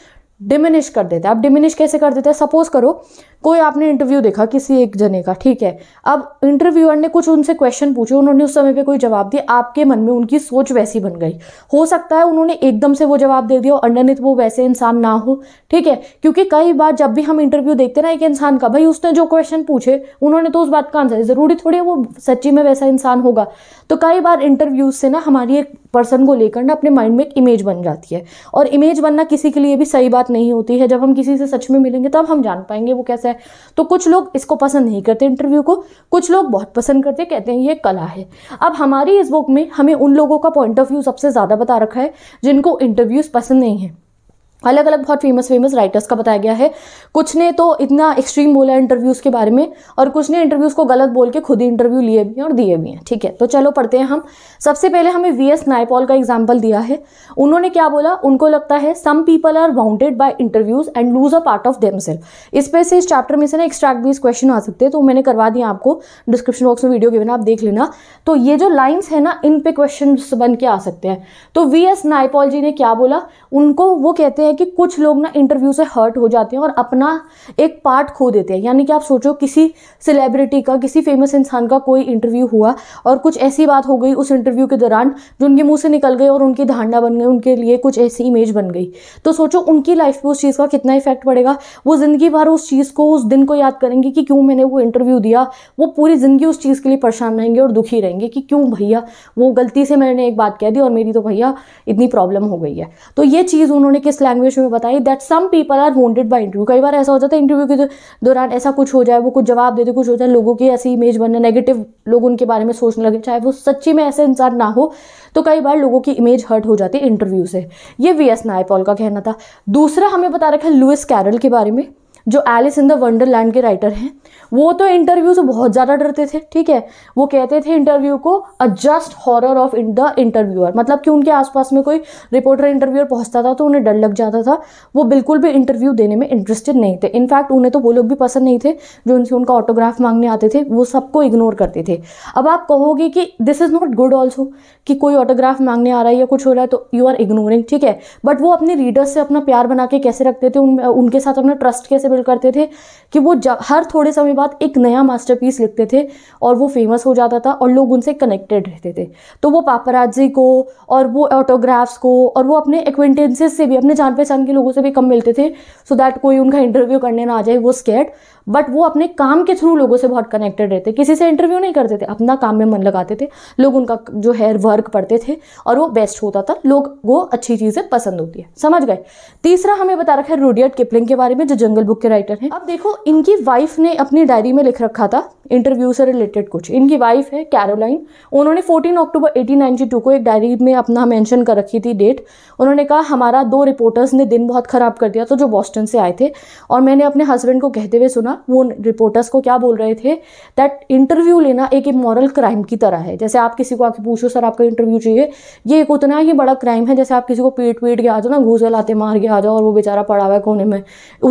डिमिनिश कर देते हैं आप डिमिनिश कैसे कर देते हैं सपोज करो कोई आपने इंटरव्यू देखा किसी एक जने का ठीक है अब इंटरव्यूअर ने कुछ उनसे क्वेश्चन पूछे उन्होंने उस समय पे कोई जवाब दिया आपके मन में उनकी सोच वैसी बन गई हो सकता है उन्होंने एकदम से वो जवाब दे दिया और वो वैसे इंसान ना हो ठीक है क्योंकि कई बार जब भी हम इंटरव्यू देखते ना एक इंसान का भाई उसने जो क्वेश्चन पूछे उन्होंने तो उस बात का आंसर ज़रूरी थोड़ी वो सच्ची में वैसा इंसान होगा तो कई बार इंटरव्यू से ना हमारी एक पर्सन को लेकर ना अपने माइंड में एक इमेज बन जाती है और इमेज बनना किसी के लिए भी सही बात नहीं होती है जब हम किसी से सच में मिलेंगे तब हम जान पाएंगे वो कैसा है तो कुछ लोग इसको पसंद नहीं करते इंटरव्यू को कुछ लोग बहुत पसंद करते कहते हैं ये कला है अब हमारी इस बुक में हमें उन लोगों का पॉइंट ऑफ व्यू सबसे ज़्यादा बता रखा है जिनको इंटरव्यूज़ पसंद नहीं है अलग अलग बहुत फेमस फेमस राइटर्स का बताया गया है कुछ ने तो इतना एक्सट्रीम बोला इंटरव्यूज़ के बारे में और कुछ ने इंटरव्यूज़ को गलत बोल के खुद ही इंटरव्यू लिए भी हैं और दिए भी हैं ठीक है तो चलो पढ़ते हैं हम सबसे पहले हमें वी एस नायपॉल का एग्जाम्पल दिया है उन्होंने क्या बोला उनको लगता है some people are bounded by interviews and lose a part of them इस पर से इस चैप्टर में से ना एक्सट्रैक्ट भी इस क्वेश्चन आ सकते हैं तो मैंने करवा दिया आपको डिस्क्रिप्शन बॉक्स में वीडियो गिवन आप देख लेना तो ये जो लाइन्स है ना इन पे क्वेश्चन बन के आ सकते हैं तो वी एस नायपॉल जी ने क्या बोला उनको वो कहते हैं है कि कुछ लोग ना इंटरव्यू से हर्ट हो जाते हैं और अपना एक पार्ट खो देते हैं यानी कि आप सोचो किसी सेलिब्रिटी का किसी फेमस इंसान का कोई इंटरव्यू हुआ और कुछ ऐसी बात हो गई उस इंटरव्यू के दौरान जो उनके मुंह से निकल गई और उनकी धारणा बन गई उनके लिए कुछ ऐसी इमेज बन गई तो सोचो उनकी लाइफ में उस चीज़ का कितना इफेक्ट पड़ेगा वो ज़िंदगी भर उस चीज़ को उस दिन को याद करेंगे कि क्यों मैंने वो इंटरव्यू दिया वो पूरी ज़िंदगी उस चीज़ के लिए परेशान रहेंगे और दुखी रहेंगे कि क्यों भैया वो गलती से मैंने एक बात कह दी और मेरी तो भैया इतनी प्रॉब्लम हो गई है तो ये चीज़ उन्होंने किस लैंग्वेज लैंग्वेज में बताई that some people are wounded by interview कई बार ऐसा हो जाता है इंटरव्यू के दौरान ऐसा कुछ हो जाए वो कुछ जवाब दे दे कुछ हो जाए लोगों की ऐसी इमेज बनने नेगेटिव लोग उनके बारे में सोचने लगे चाहे वो सच्ची में ऐसे इंसान ना हो तो कई बार लोगों की इमेज हर्ट हो जाती है इंटरव्यू से ये वी एस नायपॉल का कहना था दूसरा हमें बता रखा है लुइस कैरल के बारे में जो एलिस इन द वंडरलैंड के राइटर हैं वो तो इंटरव्यू से बहुत ज़्यादा डरते थे ठीक है वो कहते थे इंटरव्यू को a just horror of the interviewer मतलब कि उनके आसपास में कोई रिपोर्टर इंटरव्यूअर पहुंचता था तो उन्हें डर लग जाता था वो बिल्कुल भी इंटरव्यू देने में इंटरेस्टेड नहीं थे इनफैक्ट उन्हें तो वो लोग भी पसंद नहीं थे जो उनसे उनका ऑटोग्राफ मांगने आते थे वो सबको इग्नोर करते थे अब आप कहोगे कि this is not good also कि कोई ऑटोग्राफ मांगने आ रहा है या कुछ हो रहा है तो यू आर इग्नोरिंग ठीक है बट वो अपने रीडर्स से अपना प्यार बना के कैसे रखते थे उन, उनके साथ अपना ट्रस्ट कैसे हासिल करते थे कि वो हर थोड़े समय बाद एक नया मास्टर लिखते थे और वो फेमस हो जाता था और लोग उनसे कनेक्टेड रहते थे तो वो पापराजी को और वो ऑटोग्राफ्स को और वो अपने एक्वेंटेंसेज से भी अपने जान पहचान के लोगों से भी कम मिलते थे सो so दैट कोई उनका इंटरव्यू करने ना आ जाए वो स्केट बट वो अपने काम के थ्रू लोगों से बहुत कनेक्टेड रहते किसी से इंटरव्यू नहीं करते थे अपना काम में मन लगाते थे लोग उनका जो है वर्क पढ़ते थे और वो बेस्ट होता था लोग वो अच्छी चीज़ें पसंद होती है समझ गए तीसरा हमें बता रखा है रूडियट किपलिंग के बारे में जो जंगल बुक के राइटर हैं अब देखो इनकी वाइफ ने अपनी डायरी में लिख रखा था इंटरव्यू से रिलेटेड कुछ इनकी वाइफ है कैरोलाइन उन्होंने 14 अक्टूबर 1892 को एक डायरी में अपना मेंशन कर रखी थी डेट उन्होंने कहा हमारा दो रिपोर्टर्स ने दिन बहुत ख़राब कर दिया तो जो बॉस्टन से आए थे और मैंने अपने हस्बैंड को कहते हुए सुना वो रिपोर्टर्स को क्या बोल रहे थे दैट इंटरव्यू लेना एक इमोरल क्राइम की तरह है जैसे आप किसी को आके पूछो सर आपका इंटरव्यू चाहिए ये एक उतना ही बड़ा क्राइम है जैसे आप किसी को पीट पीट के आ जाओ ना घूस लाते मार के आ जाओ और वो बेचारा पड़ा हुआ है कोने में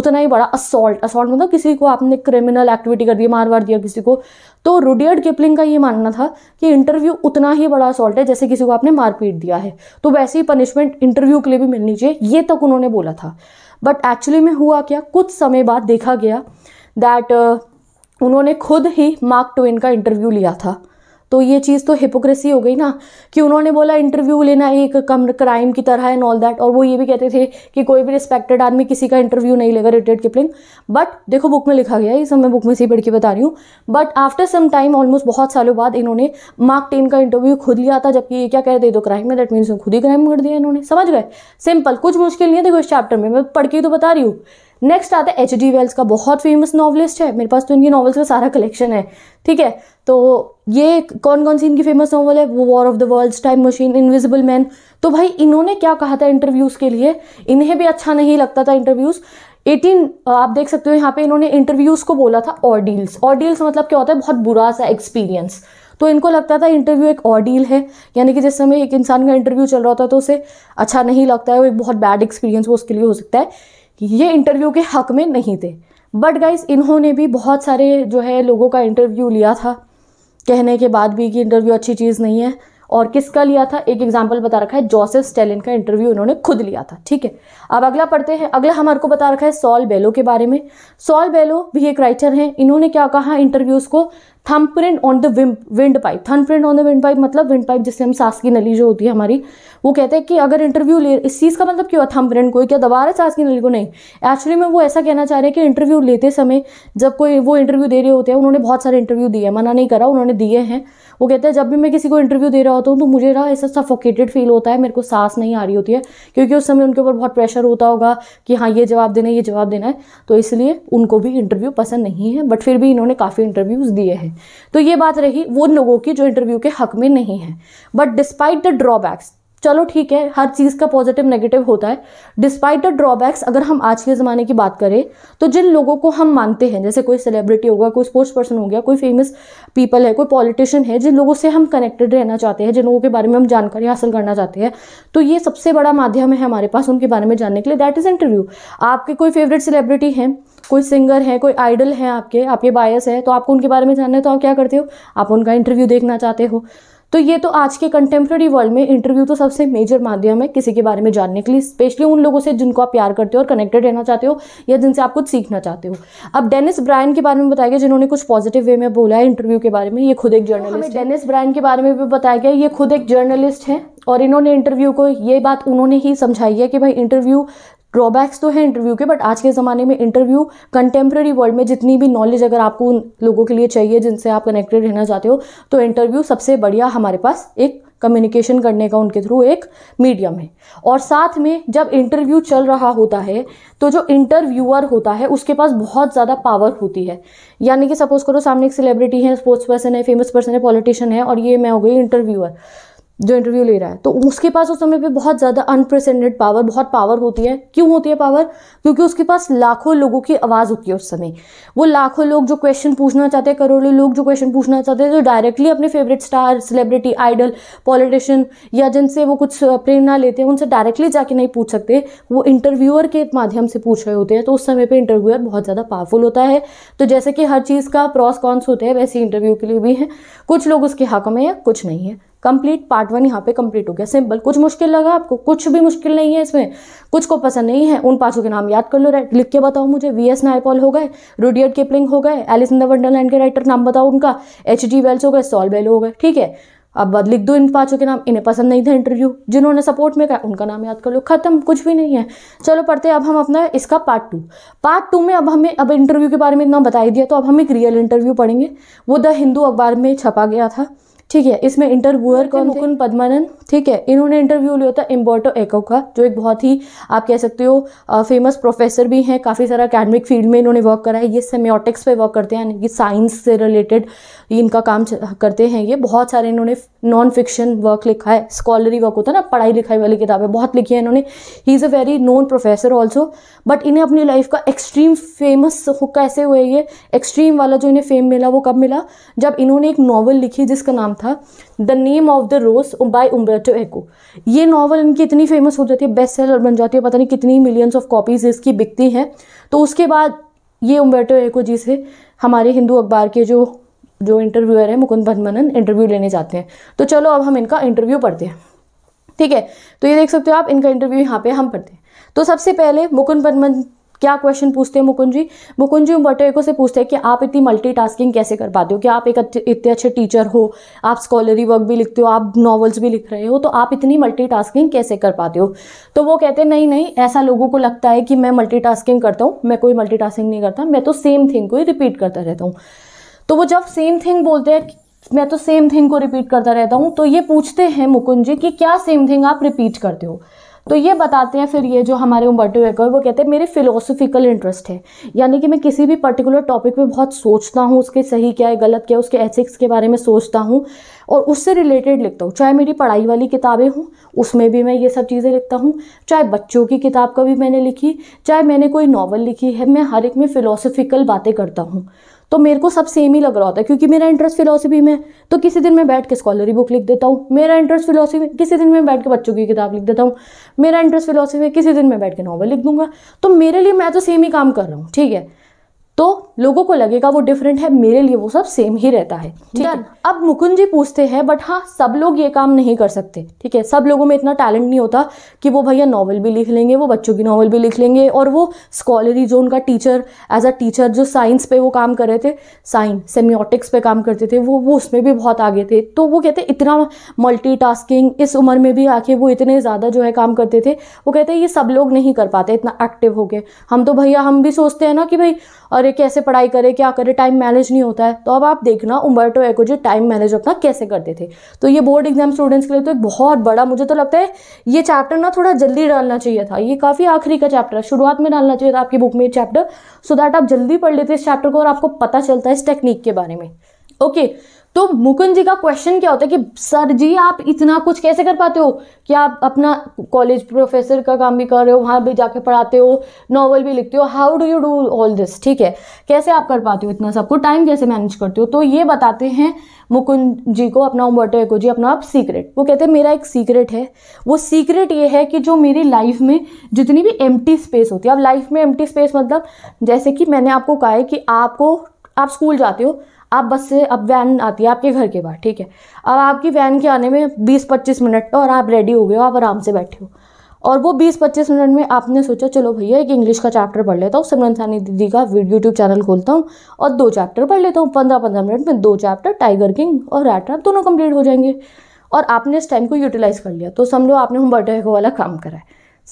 उतना ही बड़ा असॉल्ट असॉल्ट मतलब किसी को आपने क्रिमिनल एक्टिविटी कर दी मार वार दिया किसी को को तो रुडियर्ड किपलिंग का ये मानना था कि इंटरव्यू उतना ही बड़ा असॉल्ट है जैसे किसी को आपने मारपीट दिया है तो वैसे ही पनिशमेंट इंटरव्यू के लिए भी मिलनी चाहिए ये तक उन्होंने बोला था बट एक्चुअली में हुआ क्या कुछ समय बाद देखा गया दैट उन्होंने खुद ही मार्क ट्वेन का इंटरव्यू लिया था तो ये चीज़ तो हिपोक्रेसी हो गई ना कि उन्होंने बोला इंटरव्यू लेना एक कम क्राइम की तरह एंड ऑल दैट और वो ये भी कहते थे कि कोई भी रिस्पेक्टेड आदमी किसी का इंटरव्यू नहीं लेगा रिटेड किपलिंग बट देखो बुक में लिखा गया है ये सब मैं बुक में से ही पढ़ के बता रही हूँ but after some time almost बहुत सालों बाद इन्होंने मार्क टेन का इंटरव्यू खुद लिया था जबकि ये क्या कह रहे थे तो क्राइम है दैट मीन्स खुद ही क्राइम कर दिया इन्होंने समझ गए सिंपल कुछ मुश्किल नहीं है देखो इस चैप्टर में मैं पढ़ के ही तो बता रही हूँ नेक्स्ट आता है एच डी वेल्स का बहुत फेमस नॉवलिस्ट है मेरे पास तो इनकी नॉवल्स का सारा कलेक्शन है ठीक है तो ये कौन कौन सी इनकी फेमस नॉवल है वो War of the Worlds Time Machine Invisible Man तो भाई इन्होंने क्या कहा था इंटरव्यूज़ के लिए इन्हें भी अच्छा नहीं लगता था इंटरव्यूज़ 18 आप देख सकते हो यहाँ पे इन्होंने इंटरव्यूज़ को बोला था ऑडील्स ऑडील्स मतलब क्या होता है बहुत बुरा सा एक्सपीरियंस तो इनको लगता था इंटरव्यू एक ऑडील है यानी कि जिस समय एक इंसान का इंटरव्यू चल रहा होता है तो उसे अच्छा नहीं लगता है वो एक बहुत बैड एक्सपीरियंस वो उसके लिए हो सकता है ये इंटरव्यू के हक में नहीं थे बट गाइस इन्होंने भी बहुत सारे जो है लोगों का इंटरव्यू लिया था कहने के बाद भी कि इंटरव्यू अच्छी चीज़ नहीं है और किसका लिया था एक एग्जाम्पल बता रखा है जोसेफ स्टेलिन का इंटरव्यू इन्होंने खुद लिया था ठीक है अब अगला पढ़ते हैं अगला हमारे को बता रखा है सॉल बेलो के बारे में सॉल बेलो भी एक राइटर हैं इन्होंने क्या कहा इंटरव्यूज़ को thumb print on the windpipe thumb print on the windpipe मतलब विंड पाइप जिससे हम सांस की नली जो होती है हमारी वो कहते हैं कि अगर इंटरव्यू ले इस चीज़ का मतलब क्यों थम प्रिंट कोई क्या दबा रहा है सांस की नली को नहीं एक्चुअली में वो ऐसा कहना चाह रहे हैं कि इंटरव्यू लेते समय जब कोई वो इंटरव्यू दे रहे होते हैं उन्होंने बहुत सारे इंटरव्यू दिए मना नहीं करा उन्होंने दिए हैं वो कहते हैं जब भी मैं किसी को इंटरव्यू दे रहा होता हूँ तो मुझे ना ऐसा सफोकेटेड फील होता है मेरे को सांस नहीं आ रही होती है क्योंकि उस समय उनके ऊपर बहुत प्रेशर होता होगा कि हाँ ये जवाब देना है ये जवाब देना है तो इसलिए उनको भी इंटरव्यू पसंद नहीं है बट फिर भी इन्होंने काफ़ी इंटरव्यूज़ दिए हैं है तो ये बात रही वो लोगों की जो इंटरव्यू के हक में नहीं है बट डिस्पाइट द ड्रॉबैक्स चलो ठीक है हर चीज़ का पॉजिटिव नेगेटिव होता है डिस्पाइट द ड्रॉबैक्स अगर हम आज के ज़माने की बात करें तो जिन लोगों को हम मानते हैं जैसे कोई सेलिब्रिटी होगा कोई स्पोर्ट्स पर्सन हो गया कोई फेमस पीपल है कोई पॉलिटिशियन है जिन लोगों से हम कनेक्टेड रहना चाहते हैं जिन लोगों के बारे में हम जानकारी हासिल करना चाहते हैं तो ये सबसे बड़ा माध्यम है हमारे पास उनके बारे में जानने के लिए दैट इज़ इंटरव्यू आपके कोई फेवरेट सेलिब्रिटी हैं कोई सिंगर है कोई आइडल है आपके आपके बायस है तो आपको उनके बारे में जानना है तो आप क्या करते हो आप उनका इंटरव्यू देखना चाहते हो तो ये तो आज के कंटेम्प्रेरी वर्ल्ड में इंटरव्यू तो सबसे मेजर माध्यम है किसी के बारे में जानने के लिए स्पेशली उन लोगों से जिनको आप प्यार करते हो और कनेक्टेड रहना चाहते हो या जिनसे आप कुछ सीखना चाहते हो अब डेनिस ब्रायन के बारे में बताया गया जिन्होंने कुछ पॉजिटिव वे में बोला है इंटरव्यू के बारे में ये खुद एक जर्नलिस्ट डेनिस ब्रायन के बारे में भी बताया गया ये खुद एक जर्नलिस्ट है और इन्होंने इंटरव्यू को ये बात उन्होंने ही समझाई है कि भाई इंटरव्यू ड्रॉबैक्स तो हैं इंटरव्यू के बट आज के ज़माने में इंटरव्यू कंटेम्प्रेरी वर्ल्ड में जितनी भी नॉलेज अगर आपको उन लोगों के लिए चाहिए जिनसे आप कनेक्टेड रहना चाहते हो तो इंटरव्यू सबसे बढ़िया हमारे पास एक कम्युनिकेशन करने का उनके थ्रू एक मीडियम है और साथ में जब इंटरव्यू चल रहा होता है तो जो इंटरव्यूअर होता है उसके पास बहुत ज़्यादा पावर होती है यानी कि सपोज करो सामने एक सेलिब्रिटी है स्पोर्ट्स पर्सन है फेमस पर्सन है पॉलिटिशियन है और ये मैं हो गई इंटरव्यूअर जो इंटरव्यू ले रहा है तो उसके पास उस समय पे बहुत ज़्यादा अनप्रेसेंडेड पावर बहुत पावर होती है क्यों होती है पावर क्योंकि उसके पास लाखों लोगों की आवाज़ होती है उस समय वो लाखों लोग जो क्वेश्चन पूछना चाहते हैं करोड़ों लोग जो क्वेश्चन पूछना चाहते हैं जो तो डायरेक्टली अपने favourite star celebrity idol politician या जिनसे वो कुछ प्रेरणा लेते हैं उनसे डायरेक्टली जाके नहीं पूछ सकते वो इंटरव्यूअर के माध्यम से पूछ रहे होते हैं तो उस समय पर इंटरव्यूअर बहुत ज़्यादा पावरफुल होता है तो जैसे कि हर चीज़ का प्रॉस कॉन्स होते हैं वैसे इंटरव्यू के लिए भी हैं कुछ लोग उसके हक में हैं कुछ नहीं है कंप्लीट पार्ट वन यहाँ पे कंप्लीट हो गया सिंपल कुछ मुश्किल लगा आपको कुछ भी मुश्किल नहीं है इसमें कुछ को पसंद नहीं है उन पांचों के नाम याद कर लो राइट लिख के बताओ मुझे वी एस नायपॉल हो गए रूडियड केपलिंग हो गए एलिस इन द वंडरलैंड के राइटर नाम बताओ उनका एच डी वेल्स हो गए सॉल बेलो हो गए ठीक है अब लिख दो इन पांचों के नाम इन्हें पसंद नहीं था इंटरव्यू जिन्होंने सपोर्ट में कहा उनका नाम याद कर लो खत्म कुछ भी नहीं है चलो पढ़ते अब हम अपना इसका पार्ट टू पार्ट टू में अब हमें अब इंटरव्यू के बारे में इतना बताई दिया तो अब हम एक रियल इंटरव्यू पढ़ेंगे वो द हिंदू अखबार में छपा गया था ठीक है इसमें इंटरव्यूअर कौन मुकुंद पद्मानंद ठीक है इन्होंने इंटरव्यू लिया था इम्बोटो एको का जो एक बहुत ही आप कह सकते हो फेमस प्रोफेसर भी हैं काफ़ी सारा अकेडमिक फील्ड में इन्होंने वर्क करा है ये सेमियोटिक्स पे वर्क करते हैं यानी कि साइंस से रिलेटेड इनका काम करते हैं ये बहुत सारे इन्होंने नॉन फिक्शन वर्क लिखा है स्कॉलरी वर्क होता है ना पढ़ाई लिखाई वाली किताबें बहुत लिखी है इन्होंने he is a very known professor also but इन्हें अपनी लाइफ का एक्सट्रीम फेमस कैसे हुए ये एक्सट्रीम वाला जो इन्हें फेम मिला वो कब मिला जब इन्होंने एक नॉवल लिखी जिसका नाम था the name of the rose by Umberto Eco ये नॉवल इनकी इतनी फेमस हो जाती है बेस्ट सेलर बन जाती है पता नहीं कितनी मिलियंस ऑफ कॉपीज़ इसकी बिकती हैं तो उसके बाद ये उम्बर्टो एको जी से हमारे हिंदू अखबार के जो जो इंटरव्यूअर है मुकुंद भदमनन इंटरव्यू लेने जाते हैं तो चलो अब हम इनका इंटरव्यू पढ़ते हैं ठीक है तो ये देख सकते हो आप इनका इंटरव्यू यहाँ पे हम पढ़ते हैं तो सबसे पहले मुकुंद भदमन क्या क्वेश्चन पूछते हैं मुकुंद जी मुकुंद जी बटेको से पूछते हैं कि आप इतनी मल्टीटास्किंग कैसे कर पाते हो कि आप एक इतने अच्छे टीचर हो आप स्कॉलरी वर्क भी लिखते हो आप नॉवल्स भी लिख रहे हो तो आप इतनी मल्टीटास्किंग कैसे कर पाते हो तो वो कहते हैं नहीं नहीं ऐसा लोगों को लगता है कि मैं मल्टीटास्किंग करता हूँ मैं कोई मल्टीटास्किंग नहीं करता मैं तो सेम थिंग को ही रिपीट करता रहता हूँ तो वो जब सेम थिंग बोलते हैं मैं तो सेम थिंग को रिपीट करता रहता हूँ तो ये पूछते हैं मुकुंद जी कि क्या सेम थिंग आप रिपीट करते हो तो ये बताते हैं फिर ये जो हमारे उम्बर्टो एको है वो कहते हैं मेरे फिलोसफिकल इंटरेस्ट है यानी कि मैं किसी भी पर्टिकुलर टॉपिक पे बहुत सोचता हूँ उसके सही क्या है गलत क्या है उसके एथिक्स के बारे में सोचता हूँ और उससे रिलेटेड लिखता हूँ चाहे मेरी पढ़ाई वाली किताबें हों उसमें भी मैं ये सब चीज़ें लिखता हूँ चाहे बच्चों की किताब का भी मैंने लिखी चाहे मैंने कोई नावल लिखी है मैं हर एक में फ़िलोसफिकल बातें करता हूँ तो मेरे को सब सेम ही लग रहा होता है क्योंकि मेरा इंटरेस्ट फिलोसफी में तो किसी दिन मैं बैठ के स्कॉलरी बुक लिख देता हूँ मेरा इंटरेस्ट फिलोसफी में किसी दिन मैं बैठ के बच्चों की किताब लिख देता हूँ मेरा इंटरेस्ट फिलोसफी में किसी दिन मैं बैठ के नॉवल लिख दूंगा तो मेरे लिए मैं तो सेम ही काम कर रहा हूँ ठीक है तो लोगों को लगेगा वो डिफरेंट है मेरे लिए वो सब सेम ही रहता है ठीक है अब मुकुंद जी पूछते हैं बट हाँ सब लोग ये काम नहीं कर सकते ठीक है सब लोगों में इतना टैलेंट नहीं होता कि वो भैया नॉवल भी लिख लेंगे वो बच्चों की नॉवल भी लिख लेंगे और वो स्कॉलरी जो उनका टीचर एज अ टीचर जो साइंस पे वो काम कर रहे थे साइंस सेमियोटिक्स पे काम करते थे वो वो उसमें भी बहुत आगे थे तो वो कहते इतना मल्टी इस उम्र में भी आके वो इतने ज़्यादा जो है काम करते थे वो कहते ये सब लोग नहीं कर पाते इतना एक्टिव हो गए हम तो भैया हम भी सोचते हैं ना कि भाई अरे करे कैसे पढ़ाई करे क्या करे टाइम मैनेज नहीं होता है तो अब आप देखना उम्बर्टो एको जो टाइम मैनेज अपना कैसे करते थे तो ये बोर्ड एग्जाम स्टूडेंट्स के लिए तो एक बहुत बड़ा मुझे तो लगता है ये चैप्टर ना थोड़ा जल्दी डालना चाहिए था ये काफ़ी आखिरी का चैप्टर है शुरुआत में डालना चाहिए था आपकी बुक में ये चैप्टर सो दैट आप जल्दी पढ़ लेते इस चैप्टर को और आपको पता चलता है इस टेक्निक के बारे में ओके okay, तो मुकुंद जी का क्वेश्चन क्या होता है कि सर जी आप इतना कुछ कैसे कर पाते हो कि आप अपना कॉलेज प्रोफेसर का काम भी कर रहे हो वहाँ भी जाके पढ़ाते हो नॉवल भी लिखते हो how do you do all this ठीक है कैसे आप कर पाते हो इतना सबको टाइम कैसे मैनेज करते हो तो ये बताते हैं मुकुंद जी को अपना उम्बर्टो एको जी अपना आप सीक्रेट वो कहते हैं मेरा एक सीक्रेट है वो सीक्रेट ये है कि जो मेरी लाइफ में जितनी भी एम स्पेस होती है अब लाइफ में एम स्पेस मतलब जैसे कि मैंने आपको कहा है कि आपको आप स्कूल जाते हो आप बस से अब वैन आती है आपके घर के बाहर ठीक है अब आपकी वैन के आने में बीस पच्चीस मिनट तो और आप रेडी हो गए हो आप आराम से बैठे हो और वो 20-25 मिनट में आपने सोचा चलो भैया एक इंग्लिश का चैप्टर पढ़ लेता हूँ सिमरन सानी दीदी का यूट्यूब चैनल खोलता हूँ और दो चैप्टर पढ़ लेता हूँ पंद्रह पंद्रह मिनट में दो चैप्टर टाइगर किंग और रैट रैप दोनों कंप्लीट हो जाएंगे और आपने इस टाइम को यूटिलाइज़ कर लिया तो समझो आपने हम बर्टेको वाला काम करा है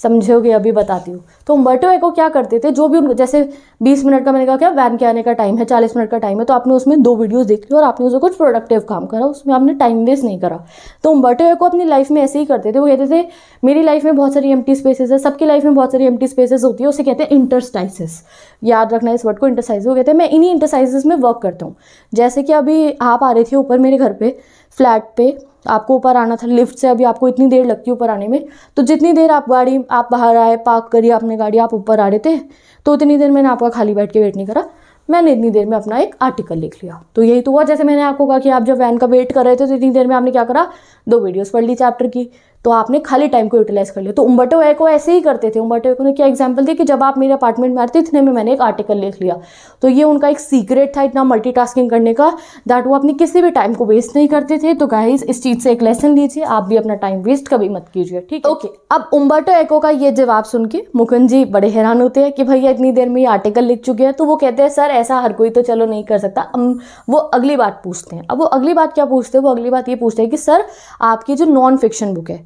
समझोगे अभी बताती हूँ तो उम्बर्टो एको क्या करते थे जो भी जैसे 20 मिनट का मैंने कहा क्या वैन के आने का टाइम है 40 मिनट का टाइम है तो आपने उसमें दो वीडियोस देख ली और आपने उसको कुछ प्रोडक्टिव काम करा उसमें आपने टाइम वेस्ट नहीं करा तो उम्बर्टो एको अपनी लाइफ में ऐसे ही करते थे वो कहते थे मेरी लाइफ में बहुत सारी एम स्पेसेस है सबकी लाइफ में बहुत सारी एम स्पेसेस होती है उसे कहते हैं इंटरस्टाइसिस याद रखना इस वर्ड को इंटरसाइज वो कहते हैं मैं इन्हीं इंटरसाइजेस में वर्क करता हूँ जैसे कि अभी आप आ रहे थे ऊपर मेरे घर पर फ्लैट पर आपको ऊपर आना था लिफ्ट से अभी आपको इतनी देर लगती है ऊपर आने में तो जितनी देर आप गाड़ी आप बाहर आए पार्क करिए आपने गाड़ी आप ऊपर आ रहे थे तो उतनी देर मैंने आपका खाली बैठ के वेट नहीं करा मैंने इतनी देर में अपना एक आर्टिकल लिख लिया तो यही तो हुआ जैसे मैंने आपको कहा कि आप जब वैन का वेट कर रहे थे तो इतनी देर में आपने क्या करा दो वीडियोस पढ़ ली चैप्टर की तो आपने खाली टाइम को यूटिलाइज़ कर लिया तो उम्बटो एको ऐसे ही करते थे उम्बटो एको ने क्या एग्जाम्पल दिया कि जब आप मेरे अपार्टमेंट में आते थे इतने में मैंने एक आर्टिकल लिख लिया तो ये उनका एक सीक्रेट था इतना मल्टी करने का दैट वो अपने किसी भी टाइम को वेस्ट नहीं करते थे तो गाइज इस चीज़ से एक लेसन लीजिए आप भी अपना टाइम वेस्ट कभी मत कीजिए ठीक है ओके अब उम्बटो एको का ये जवाब सुन के मुकुंद जी बड़े हैरान होते हैं कि भैया इतनी देर में ये आर्टिकल लिख चुके हैं तो वो कहते हैं सर ऐसा हर कोई तो चलो नहीं कर सकता अब वो अगली बात पूछते हैं अब वो अगली बात क्या पूछते हैं वो अगली बात ये पूछते हैं कि सर आपकी जो नॉन फिक्शन बुक है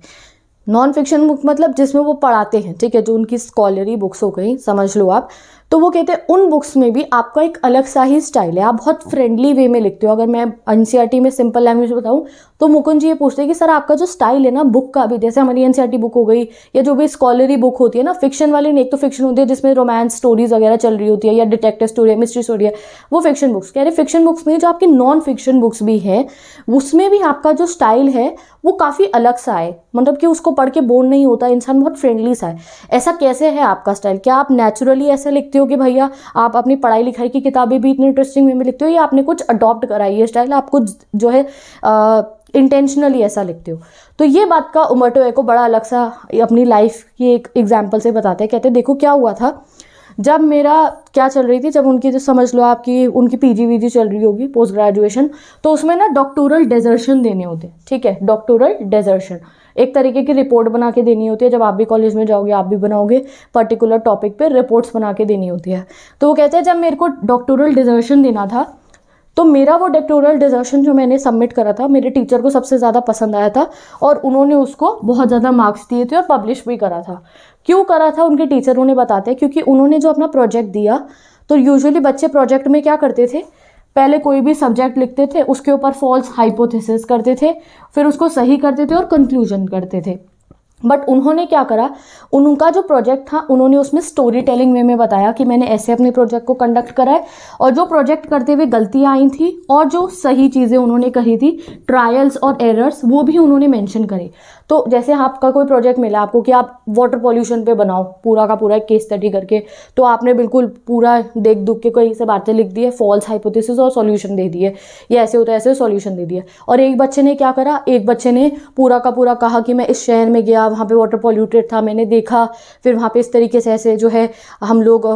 नॉन फिक्शन बुक मतलब जिसमें वो पढ़ाते हैं ठीक है जो उनकी स्कॉलरी बुक्स हो गई समझ लो आप तो वो कहते हैं उन बुक्स में भी आपका एक अलग सा ही स्टाइल है आप बहुत फ्रेंडली वे में लिखते हो अगर मैं एन e में सिंपल लैंग्वेज बताऊँ तो मुकुंद जी ये पूछते हैं कि सर आपका जो स्टाइल है ना बुक का भी जैसे हमारी एन बुक e हो गई या जो भी स्कॉलरी बुक होती है ना फिक्शन वाली नहीं एक तो फिक्शन होती है जिसमें रोमांस स्टोरीज वगैरह चल रही होती है या डिटेक्टिव स्टोरी है मिस्ट्री स्टोरी है वो फिक्शन बुक्स कह रहे फिक्शन बुक्स में जो आपकी नॉन फिक्शन बुक्स भी हैं उसमें भी आपका जो स्टाइल है वो काफ़ी अलग सा है मतलब कि उसको पढ़ के बोर्ड नहीं होता इंसान बहुत फ्रेंडली सा है ऐसा कैसे है आपका स्टाइल क्या आप नेचुरली ऐसे लिखते हो हो कि भैया आप अपनी पढ़ाई लिखाई की किताबें भी इतनी इंटरेस्टिंग वे में लिखते हो या आपने कुछ अडॉप्ट कराई है स्टाइल आप कुछ जो है इंटेंशनली ऐसा लिखते हो तो ये बात का उमरटो तो एको बड़ा अलग सा अपनी लाइफ की एक एग्जाम्पल से बताते हैं कहते हैं देखो क्या हुआ था जब मेरा क्या चल रही थी जब उनकी जो समझ लो आपकी उनकी पीजी जी चल रही होगी पोस्ट ग्रेजुएशन तो उसमें ना डॉक्टोरल डेजर्शन देने होते ठीक है डॉक्टोरल डेजर्शन एक तरीके की रिपोर्ट बना के देनी होती है जब आप भी कॉलेज में जाओगे आप भी बनाओगे पर्टिकुलर टॉपिक पर रिपोर्ट्स बना के देनी होती है तो वो कहते हैं जब मेरे को डॉक्टोरल डिजर्शन देना था तो मेरा वो डॉक्टोरल डिजर्शन जो मैंने सबमिट करा था मेरे टीचर को सबसे ज़्यादा पसंद आया था और उन्होंने उसको बहुत ज़्यादा मार्क्स दिए थे और पब्लिश भी करा था क्यों करा था उनके टीचर उन्हें बताते हैं क्योंकि उन्होंने जो अपना प्रोजेक्ट दिया तो यूजुअली बच्चे प्रोजेक्ट में क्या करते थे पहले कोई भी सब्जेक्ट लिखते थे उसके ऊपर फॉल्स हाइपोथेसिस करते थे फिर उसको सही करते थे और कंक्लूजन करते थे बट उन्होंने क्या करा उनका जो प्रोजेक्ट था उन्होंने उसमें स्टोरी टेलिंग वे में बताया कि मैंने ऐसे अपने प्रोजेक्ट को कंडक्ट करा है और जो प्रोजेक्ट करते हुए गलतियाँ आई थी और जो सही चीज़ें उन्होंने कही थी ट्रायल्स और एरर्स वो भी उन्होंने मेंशन करे तो जैसे आपका कोई प्रोजेक्ट मिला आपको कि आप वाटर पॉल्यूशन पे बनाओ पूरा का पूरा एक केस स्टडी करके तो आपने बिल्कुल पूरा देख दुख के कोई से बातें लिख दी है फॉल्स हाइपोथेसिस और सॉल्यूशन दे दिए ये ऐसे होता है ऐसे सॉल्यूशन दे दिया और एक बच्चे ने क्या करा एक बच्चे ने पूरा का पूरा कहा कि मैं इस शहर में गया वहाँ पर वाटर पॉल्यूटेड था मैंने देखा फिर वहाँ पर इस तरीके से ऐसे जो है हम लोग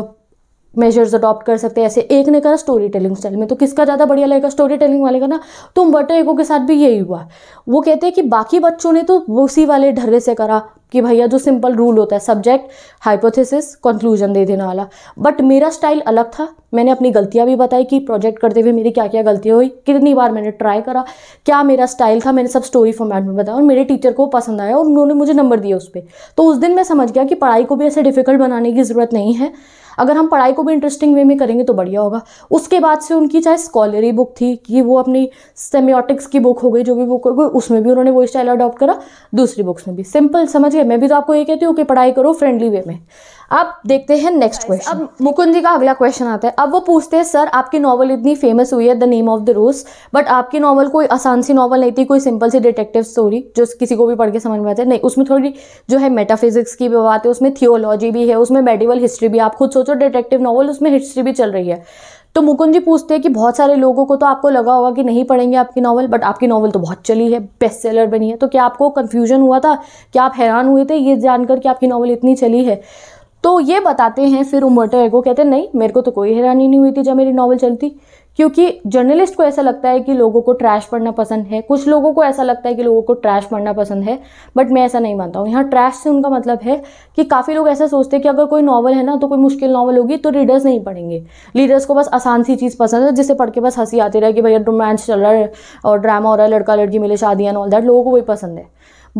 मेजर्स अडॉप्ट कर सकते हैं ऐसे एक ने करा स्टोरी टेलिंग स्टाइल में तो किसका ज़्यादा बढ़िया लगेगा स्टोरी टेलिंग वाले का ना तुम तो बटर एगो के साथ भी यही हुआ वो कहते हैं कि बाकी बच्चों ने तो उसी वाले ढर्रे से करा कि भैया जो सिंपल रूल होता है सब्जेक्ट हाइपोथेसिस कंक्लूजन दे देने वाला बट मेरा स्टाइल अलग था मैंने अपनी गलतियाँ भी बताई कि प्रोजेक्ट करते हुए मेरी क्या क्या गलतियाँ हुई कितनी बार मैंने ट्राई करा क्या मेरा स्टाइल था मैंने सब स्टोरी फॉर्मेट में बताया और मेरे टीचर को पसंद आया और उन्होंने मुझे नंबर दिया उस पर तो उस दिन मैं समझ गया कि पढ़ाई को भी ऐसे डिफिकल्ट बनाने की ज़रूरत नहीं है अगर हम पढ़ाई को भी इंटरेस्टिंग वे में करेंगे तो बढ़िया होगा उसके बाद से उनकी चाहे स्कॉलरी बुक थी कि वो अपनी सेमियोटिक्स की बुक हो गई जो भी बुक हो गई उसमें भी उन्होंने वो स्टाइल अडॉप्ट करा दूसरी बुक्स में भी सिंपल समझ गए मैं भी तो आपको ये कहती हूँ कि पढ़ाई करो फ्रेंडली वे में अब देखते हैं नेक्स्ट क्वेश्चन अब मुकुंद जी का अगला क्वेश्चन आता है अब वो पूछते हैं सर आपकी नॉवल इतनी फेमस हुई है the name of the rose but आपकी नॉवल कोई आसान सी नॉवल नहीं थी कोई सिंपल सी डिटेक्टिव स्टोरी जो किसी को भी पढ़ के समझ में आते हैं नहीं उसमें थोड़ी जो है मेटाफिजिक्स की भी बात है उसमें थियोलॉजी भी है उसमें मेडिवल हिस्ट्री भी आप खुद सोचो डिटेक्टिव नॉवल उसमें हिस्ट्री भी चल रही है तो मुकुंद जी पूछते हैं कि बहुत सारे लोगों को तो आपको लगा होगा कि नहीं पढ़ेंगे आपकी नावल बट आपकी नावल तो बहुत चली है बेस्ट सेलर बनी है तो क्या आपको कन्फ्यूजन हुआ था क्या आप हैरान हुए थे ये जानकर कि आपकी नावल इतनी चली है तो ये बताते हैं फिर उमर्टो एगो कहते हैं नहीं मेरे को तो कोई हैरानी नहीं हुई थी जब मेरी नॉवल चलती क्योंकि जर्नलिस्ट को ऐसा लगता है कि लोगों को ट्रैश पढ़ना पसंद है कुछ लोगों को ऐसा लगता है कि लोगों को ट्रैश पढ़ना पसंद है बट मैं ऐसा नहीं मानता हूँ यहाँ ट्रैश से उनका मतलब है कि काफ़ी लोग ऐसा सोचते हैं कि अगर कोई नॉवल है ना तो कोई मुश्किल नॉवल होगी तो रीडर्स नहीं पढ़ेंगे रीडर्स को बस आसान सी चीज़ पसंद है जिससे पढ़ के बस हंसी आती रहे कि भैया रोमांस चल रहा है और ड्रामा हो रहा है लड़का लड़की मिले शादियाँ ऑल दैट लोगों को वही पसंद है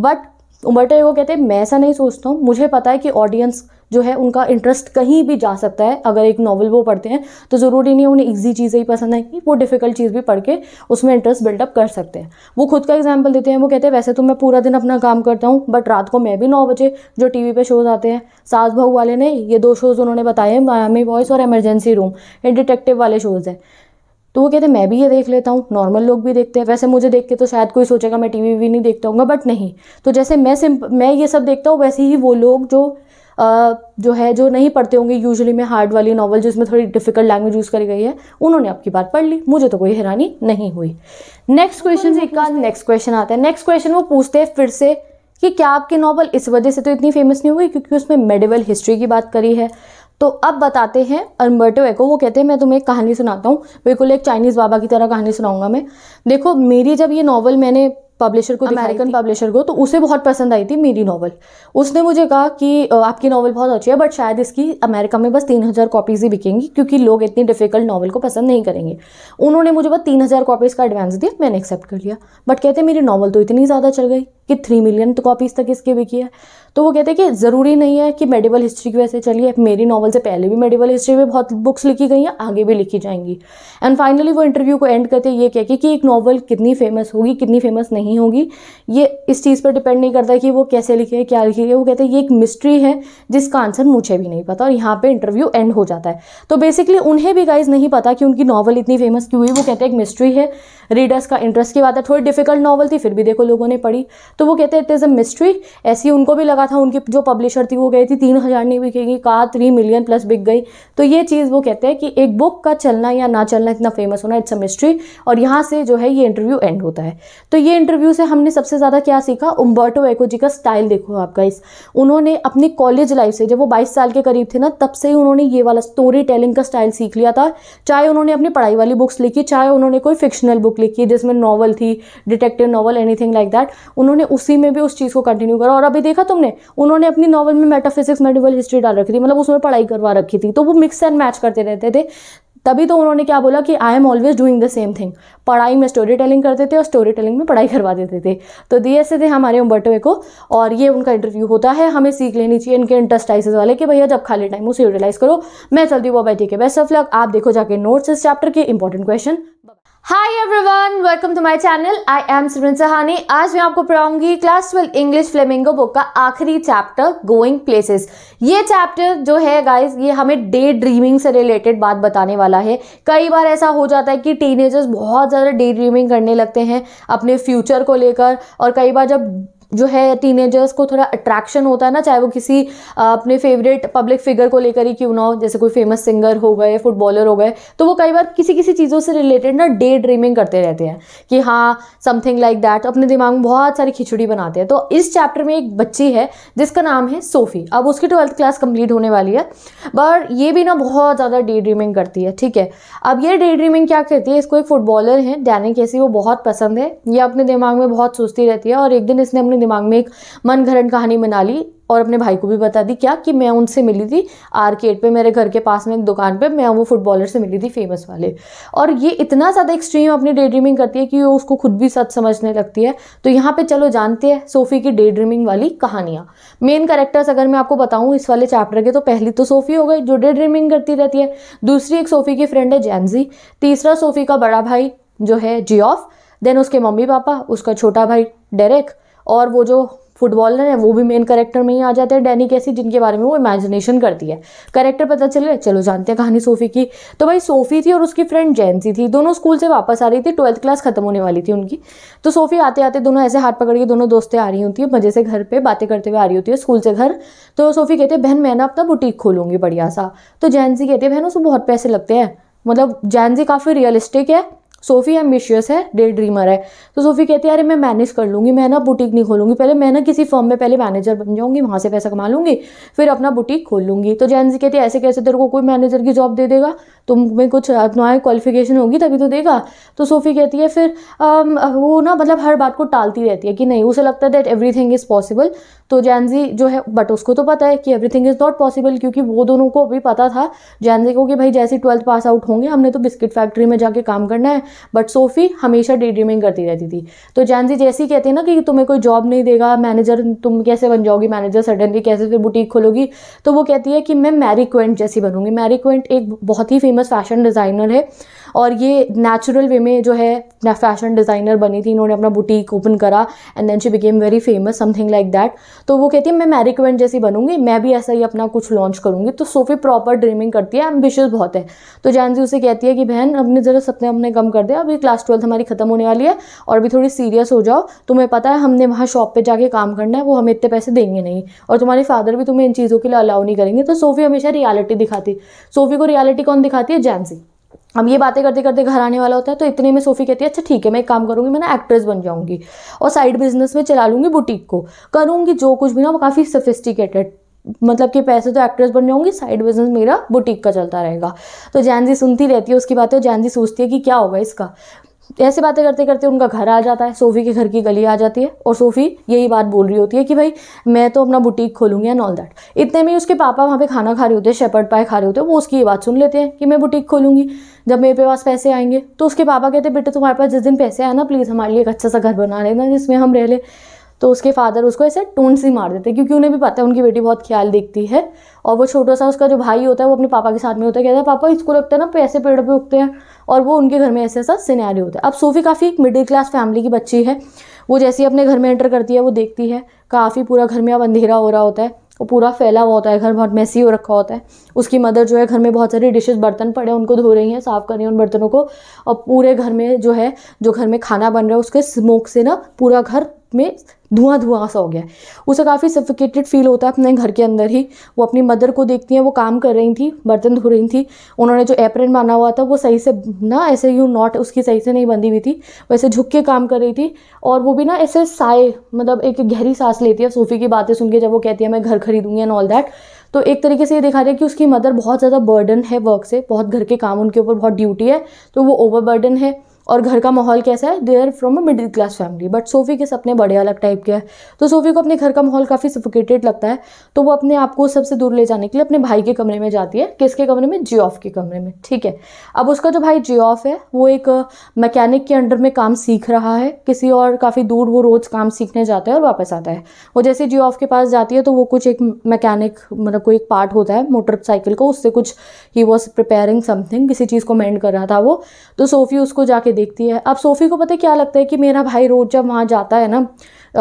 बट उमरटे वो कहते हैं मैं ऐसा नहीं सोचता हूँ मुझे पता है कि ऑडियंस जो है उनका इंटरेस्ट कहीं भी जा सकता है अगर एक नॉवल वो पढ़ते हैं तो ज़रूरी नहीं है उन्हें ईजी चीज़ें ही पसंद आएंगी वो डिफ़िकल्ट चीज़ भी पढ़ के उसमें इंटरेस्ट बिल्डअप कर सकते हैं वो खुद का एग्जाम्पल देते हैं वो कहते हैं वैसे तो मैं पूरा दिन अपना काम करता हूँ बट रात को मैं भी नौ बजे जो टी वी पर शोज़ आते हैं सास बहू वाले ने ये दो शोज़ उन्होंने बताए हैं मायामी वॉइस और एमरजेंसी रूम ये डिटेक्टिव वाले शोज़ हैं तो वो कहते मैं भी ये देख लेता हूँ नॉर्मल लोग भी देखते हैं वैसे मुझे देख के तो शायद कोई सोचेगा मैं टीवी भी नहीं देखता हूँ बट नहीं तो जैसे मैं सिंप मैं ये सब देखता हूँ वैसे ही वो लोग जो आ, जो है जो नहीं पढ़ते होंगे यूजुअली मैं हार्ड वाली नॉवल जिसमें थोड़ी डिफिकल्ट लैंग्वेज यूज़ करी गई है उन्होंने आपकी बात पढ़ ली मुझे तो कोई हैरानी नहीं हुई नेक्स्ट क्वेश्चन से का नेक्स्ट क्वेश्चन आता है नेक्स्ट क्वेश्चन वो पूछते हैं फिर से कि क्या आपकी नॉवल इस वजह से तो इतनी फेमस नहीं हुई क्योंकि उसमें मेडिवल हिस्ट्री की बात करी है तो अब बताते हैं अनबर्टो एको वो कहते हैं मैं तुम्हें एक कहानी सुनाता हूँ बिल्कुल एक चाइनीज़ बाबा की तरह कहानी सुनाऊंगा मैं देखो मेरी जब ये नॉवल मैंने पब्लिशर को अमेरिकन पब्लिशर को तो उसे बहुत पसंद आई थी मेरी नॉवल उसने मुझे कहा कि आपकी नॉवल बहुत अच्छी है बट शायद इसकी अमेरिका में बस तीन हज़ार कॉपीज़ ही बिकेंगी क्योंकि लोग इतनी डिफिकल्ट नॉवल को पसंद नहीं करेंगे उन्होंने मुझे बस तीन हज़ार कॉपीज़ का एडवांस दिया मैंने एक्सेप्ट कर लिया बट कहते मेरी नॉवल तो इतनी ज़्यादा चल गई कि थ्री मिलियन तो कॉपीज़ तक इसके बिकी है तो वो कहते हैं कि ज़रूरी नहीं है कि मेडिवल हिस्ट्री की वजह से चलिए मेरी नॉवल से पहले भी मेडिवल हिस्ट्री में बहुत बुक्स लिखी गई हैं आगे भी लिखी जाएंगी एंड फाइनली वो इंटरव्यू को एंड करते ये कह के कि एक नॉवल कितनी फेमस होगी कितनी फेमस नहीं होगी ये इस चीज़ पर डिपेंड नहीं करता कि वो कैसे लिखी है क्या लिखी है वो कहते हैं ये एक मिस्ट्री है जिसका आंसर मुझे भी नहीं पता और यहाँ पर इंटरव्यू एंड हो जाता है तो बेसिकली उन्हें भी गाइज नहीं पता कि उनकी नॉवल इतनी फेमस क्यों हुई वो कहते हैं एक मिस्ट्री है रीडर्स का इंटरेस्ट की बात है थोड़ी डिफिकल्ट नॉवल थी फिर भी देखो लोगों ने पढ़ी तो वो कहते हैं इट इज़ अ मिस्ट्री ऐसी उनको भी लगा था उनकी जो पब्लिशर थी वो गई थी तीन हज़ार नहीं बिकेगी कहा थ्री मिलियन प्लस बिक गई तो ये चीज़ वो कहते हैं कि एक बुक का चलना या ना चलना इतना फेमस होना इट्स अ मिस्ट्री और यहाँ से जो है ये इंटरव्यू एंड होता है तो ये इंटरव्यू से हमने सबसे ज़्यादा क्या सीखा उम्बर्टो एको जी का स्टाइल देखो आपका इस उन्होंने अपनी कॉलेज लाइफ से जब वो बाईस साल के करीब थे ना तब से ही उन्होंने ये वाला स्टोरी टेलिंग का स्टाइल सीख लिया था चाहे उन्होंने अपनी पढ़ाई वाली बुक्स लिखी चाहे उन्होंने कोई फिक्शनल बुक लिखी जिसमें नॉवल थी detective novel anything like that उन्होंने तुमने उसी में भी उस चीज़ को कंटिन्यू करा और अभी देखा तुमने उन्होंने अपनी नॉवल में मेटाफिजिक्स मेडिवल हिस्ट्री डाल रखी थी मतलब उसमें पढ़ाई करवा रखी थी तो वो मिक्स एंड मैच करते रहते थे तभी तो उन्होंने क्या बोला कि I am always doing the same thing पढ़ाई में स्टोरी टेलिंग करते थे और स्टोरी टेलिंग में पढ़ाई करवा देते थे तो दिए ऐसे थे हमारे उम्बटवे को और ये उनका इंटरव्यू होता है हमें सीख लेनी चाहिए इनके इंटरस्टाइसिस वाले कि भैया जब खाली टाइम उसे यूटिलाइज करो मैं चलती हूँ बाबा ठीक है बेस्ट ऑफ लक आप देखो जाके नोट्स इस चैप्टर के important question hi everyone welcome to my channel I am Suran Sahani आज मैं आपको पढ़ाऊंगी class twelve English Flamingo book का आखिरी चैप्टर गोइंग प्लेसेस ये चैप्टर जो है गाइस ये हमें डे ड्रीमिंग से रिलेटेड बात बताने वाला है कई बार ऐसा हो जाता है कि टीनेजर्स बहुत ज़्यादा डे ड्रीमिंग करने लगते हैं अपने फ्यूचर को लेकर और कई बार जब जो है टीनेजर्स को थोड़ा अट्रैक्शन होता है ना चाहे वो किसी अपने फेवरेट पब्लिक फिगर को लेकर ही क्यों ना हो जैसे कोई फेमस सिंगर हो गए फुटबॉलर हो गए तो वो कई बार किसी किसी चीज़ों से रिलेटेड ना डे ड्रीमिंग करते रहते हैं कि हाँ समथिंग लाइक दैट अपने दिमाग में बहुत सारी खिचड़ी बनाते हैं तो इस चैप्टर में एक बच्ची है जिसका नाम है सोफ़ी अब उसकी ट्वेल्थ क्लास कंप्लीट होने वाली है बट ये भी ना बहुत ज़्यादा डे ड्रीमिंग करती है ठीक है अब ये डे ड्रीमिंग क्या करती है इसको एक फुटबॉलर है डैनिक ऐसी वो बहुत पसंद है ये अपने दिमाग में बहुत सोचती रहती है और एक दिन इसने अपने अपने दिमाग में एक मन घरण कहानी बना ली और अपने भाई को भी बता दी क्या कि मैं उनसे मिली थी आर्केड पे मेरे घर के पास में एक दुकान पे मैं वो फुटबॉलर से मिली थी फेमस वाले और ये इतना ज़्यादा एक्सट्रीम अपनी डे ड्रीमिंग करती है कि वो उसको खुद भी सच समझने लगती है तो यहाँ पे चलो जानते हैं सोफ़ी की डे ड्रीमिंग वाली कहानियाँ मेन करेक्टर्स अगर मैं आपको बताऊँ इस वाले चैप्टर के तो पहली तो सोफ़ी हो गई जो डे ड्रीमिंग करती रहती है दूसरी एक सोफ़ी की फ्रेंड है जैनजी तीसरा सोफ़ी का बड़ा भाई जो है जियॉफ देन उसके मम्मी पापा उसका छोटा भाई डेरेक और वो जो फुटबॉलर है वो भी मेन करेक्टर में ही आ जाते हैं डैनी कैसी जिनके बारे में वो इमेजिनेशन करती है करेक्टर पता चल गया चलो जानते हैं कहानी सोफ़ी की तो भाई सोफ़ी थी और उसकी फ्रेंड जैनसी थी दोनों स्कूल से वापस आ रही थी ट्वेल्थ क्लास खत्म होने वाली थी उनकी तो सोफ़ी आते आते दोनों ऐसे हाथ पकड़ के दोनों दोस्तें आ रही होती है मज़े से घर पर बातें करते हुए आ रही होती है स्कूल से घर तो सोफ़ी कहते हैं बहन मैं ना अपना बुटीक खोलूँगी बढ़िया सा तो जैनसी कहते हैं बहन उसको बहुत पैसे लगते हैं मतलब जैनसी काफ़ी रियलिस्टिक है सोफ़ी एम्बिशियस है डे ड्रीमर है तो सोफ़ी कहती है अरे मैं मैनेज कर लूँगी मैं ना बुटीक नहीं खोलूँगी पहले मैं ना किसी फर्म में पहले मैनेजर बन जाऊँगी वहाँ से पैसा कमा लूँगी फिर अपना बुटीक खोल लूँगी तो जैन जी कहती है ऐसे कैसे तेरे को कोई मैनेजर की जॉब दे देगा तुम में कुछ अपना क्वालिफिकेशन होगी तभी तो देगा तो सोफ़ी कहती है फिर आ, वो ना मतलब हर बात को टालती रहती है कि नहीं उसे लगता है दैट एवरी इज़ पॉसिबल तो जैनजी जो है बट उसको तो पता है कि एवरीथिंग इज़ नॉट पॉसिबल क्योंकि वो दोनों को अभी पता था जैनजी को कि भाई जैसे ट्वेल्थ पास आउट होंगे हमने तो बिस्किट फैक्ट्री में जाके काम करना है बट सोफ़ी हमेशा डे ड्रीमिंग करती रहती थी तो जैनजी जैसी कहते हैं ना कि तुम्हें कोई जॉब नहीं देगा मैनेजर तुम कैसे बन जाओगी मैनेजर सडनली कैसे फिर बुटीक खोलोगी तो वो कहती है कि मैं मैरी क्वेंट जैसी बनूंगी मैरी क्वेंट एक बहुत ही फेमस फैशन डिज़ाइनर है और ये नेचुरल वे में जो है फैशन डिज़ाइनर बनी थी इन्होंने अपना बुटीक ओपन करा and then she became very famous something like that तो वो कहती है मैं मैरिकवेंट जैसी बनूंगी मैं भी ऐसा ही अपना कुछ लॉन्च करूंगी तो सोफी प्रॉपर ड्रीमिंग करती है एम्बिशियस बहुत है तो जानजी उसे कहती है कि बहन अपने ज़रा सपने अपने कम कर दे अभी क्लास ट्वेल्थ हमारी ख़त्म होने वाली है और भी थोड़ी सीरियस हो जाओ तुम्हें पता है हमने वहाँ शॉप पर जाके काम करना है वो हमें इतने पैसे देंगे नहीं और तुम्हारे फादर भी तुम्हें इन चीज़ों के लिए अलाउ नहीं करेंगे तो सोफी हमेशा रियालिटी दिखाती सोफी को रियालिटी कौन दिखाती है जैनसी अब ये बातें करते करते घर आने वाला होता है तो इतने में सोफ़ी कहती है अच्छा ठीक है मैं एक काम करूँगी मैं ना एक्ट्रेस बन जाऊँगी और साइड बिजनेस में चला लूँगी बुटीक को करूँगी जो कुछ भी ना वो काफ़ी सफिस्टिकेटेड मतलब कि पैसे तो एक्ट्रेस बन जाऊंगी साइड बिजनेस मेरा बुटीक का चलता रहेगा तो जैनजी सुनती रहती है उसकी बातें और जैनजी सोचती है कि क्या होगा इसका ऐसे बातें करते करते उनका घर आ जाता है सोफ़ी के घर की गली आ जाती है और सोफ़ी यही बात बोल रही होती है कि भाई मैं तो अपना बुटीक खोलूँगी एंड ऑल दैट इतने में उसके पापा वहाँ पे खाना खा रहे होते हैं शेपर्ड पाए खा रहे होते हैं वो उसकी ये बात सुन लेते हैं कि मैं बुटीक खोलूँगी जब मेरे पास पैसे आएंगे तो उसके पापा कहते बेटे तुम्हारे पास जिस दिन पैसे आए ना प्लीज़ हमारे लिए एक अच्छा सा घर बना लेना जिसमें हम रह लें तो उसके फादर उसको ऐसे टून सी मार देते क्योंकि उन्हें भी पता है उनकी बेटी बहुत ख्याल देखती है और वो छोटा सा उसका जो भाई होता है वो अपने पापा के साथ में होता है कहता है पापा इसको लगता है ना ऐसे पेड़ पे उगते हैं और वो उनके घर में ऐसे ऐसा सिनेरियो होता है अब सोफ़ी काफ़ी एक मिडिल क्लास फैमिली की बच्ची है वो जैसे ही अपने घर में एंटर करती है वो देखती है काफ़ी पूरा घर में अब अंधेरा हो रहा होता है वो पूरा फैला हुआ होता है घर बहुत मैसी हो रखा होता है उसकी मदर जो है घर में बहुत सारी डिशेस बर्तन पड़े हैं उनको धो रही हैं साफ़ कर रही हैं उन बर्तनों को और पूरे घर में जो है जो घर में खाना बन रहा है उसके स्मोक से ना पूरा घर में धुआं धुआं सा हो गया उसे काफ़ी सफिकेटेड फील होता है अपने घर के अंदर ही वो अपनी मदर को देखती हैं वो काम कर रही थी बर्तन धो रही थी उन्होंने जो एप्रन माना हुआ था वो सही से ना ऐसे यू नॉट उसकी सही से नहीं बंधी हुई थी वैसे झुक के काम कर रही थी और वो भी ना ऐसे साए मतलब एक गहरी सांस लेती है सोफ़ी की बातें सुन के जब वो कहती है मैं घर खरीदूँगी एंड ऑल दैट तो एक तरीके से ये दिखा रहा है कि उसकी मदर बहुत ज़्यादा बर्डन है वर्क से बहुत घर के काम उनके ऊपर बहुत ड्यूटी है तो वो ओवर बर्डन है और घर का माहौल कैसा है they are from a middle class family but Sophie के सपने बड़े अलग टाइप के हैं तो सोफ़ी को अपने घर का माहौल काफ़ी सफोकेटेड लगता है तो वो अपने आप को सबसे दूर ले जाने के लिए अपने भाई के कमरे में जाती है किसके कमरे में ऑफ के कमरे में ठीक है अब उसका जो भाई ऑफ है वो एक मैकेनिक के अंडर में काम सीख रहा है किसी और काफ़ी दूर वो रोज़ काम सीखने जाता है और वापस आता है वो जैसे ऑफ के पास जाती है तो वो कुछ एक मैकेनिक मतलब कोई एक पार्ट होता है मोटरसाइकिल का उससे कुछ ही वॉज प्रिपेयरिंग समथिंग किसी चीज़ को मैंड कर रहा था वो तो सोफ़ी उसको जाके देखती है अब सोफ़ी को पता क्या लगता है कि मेरा भाई रोज़ जब वहाँ जाता है ना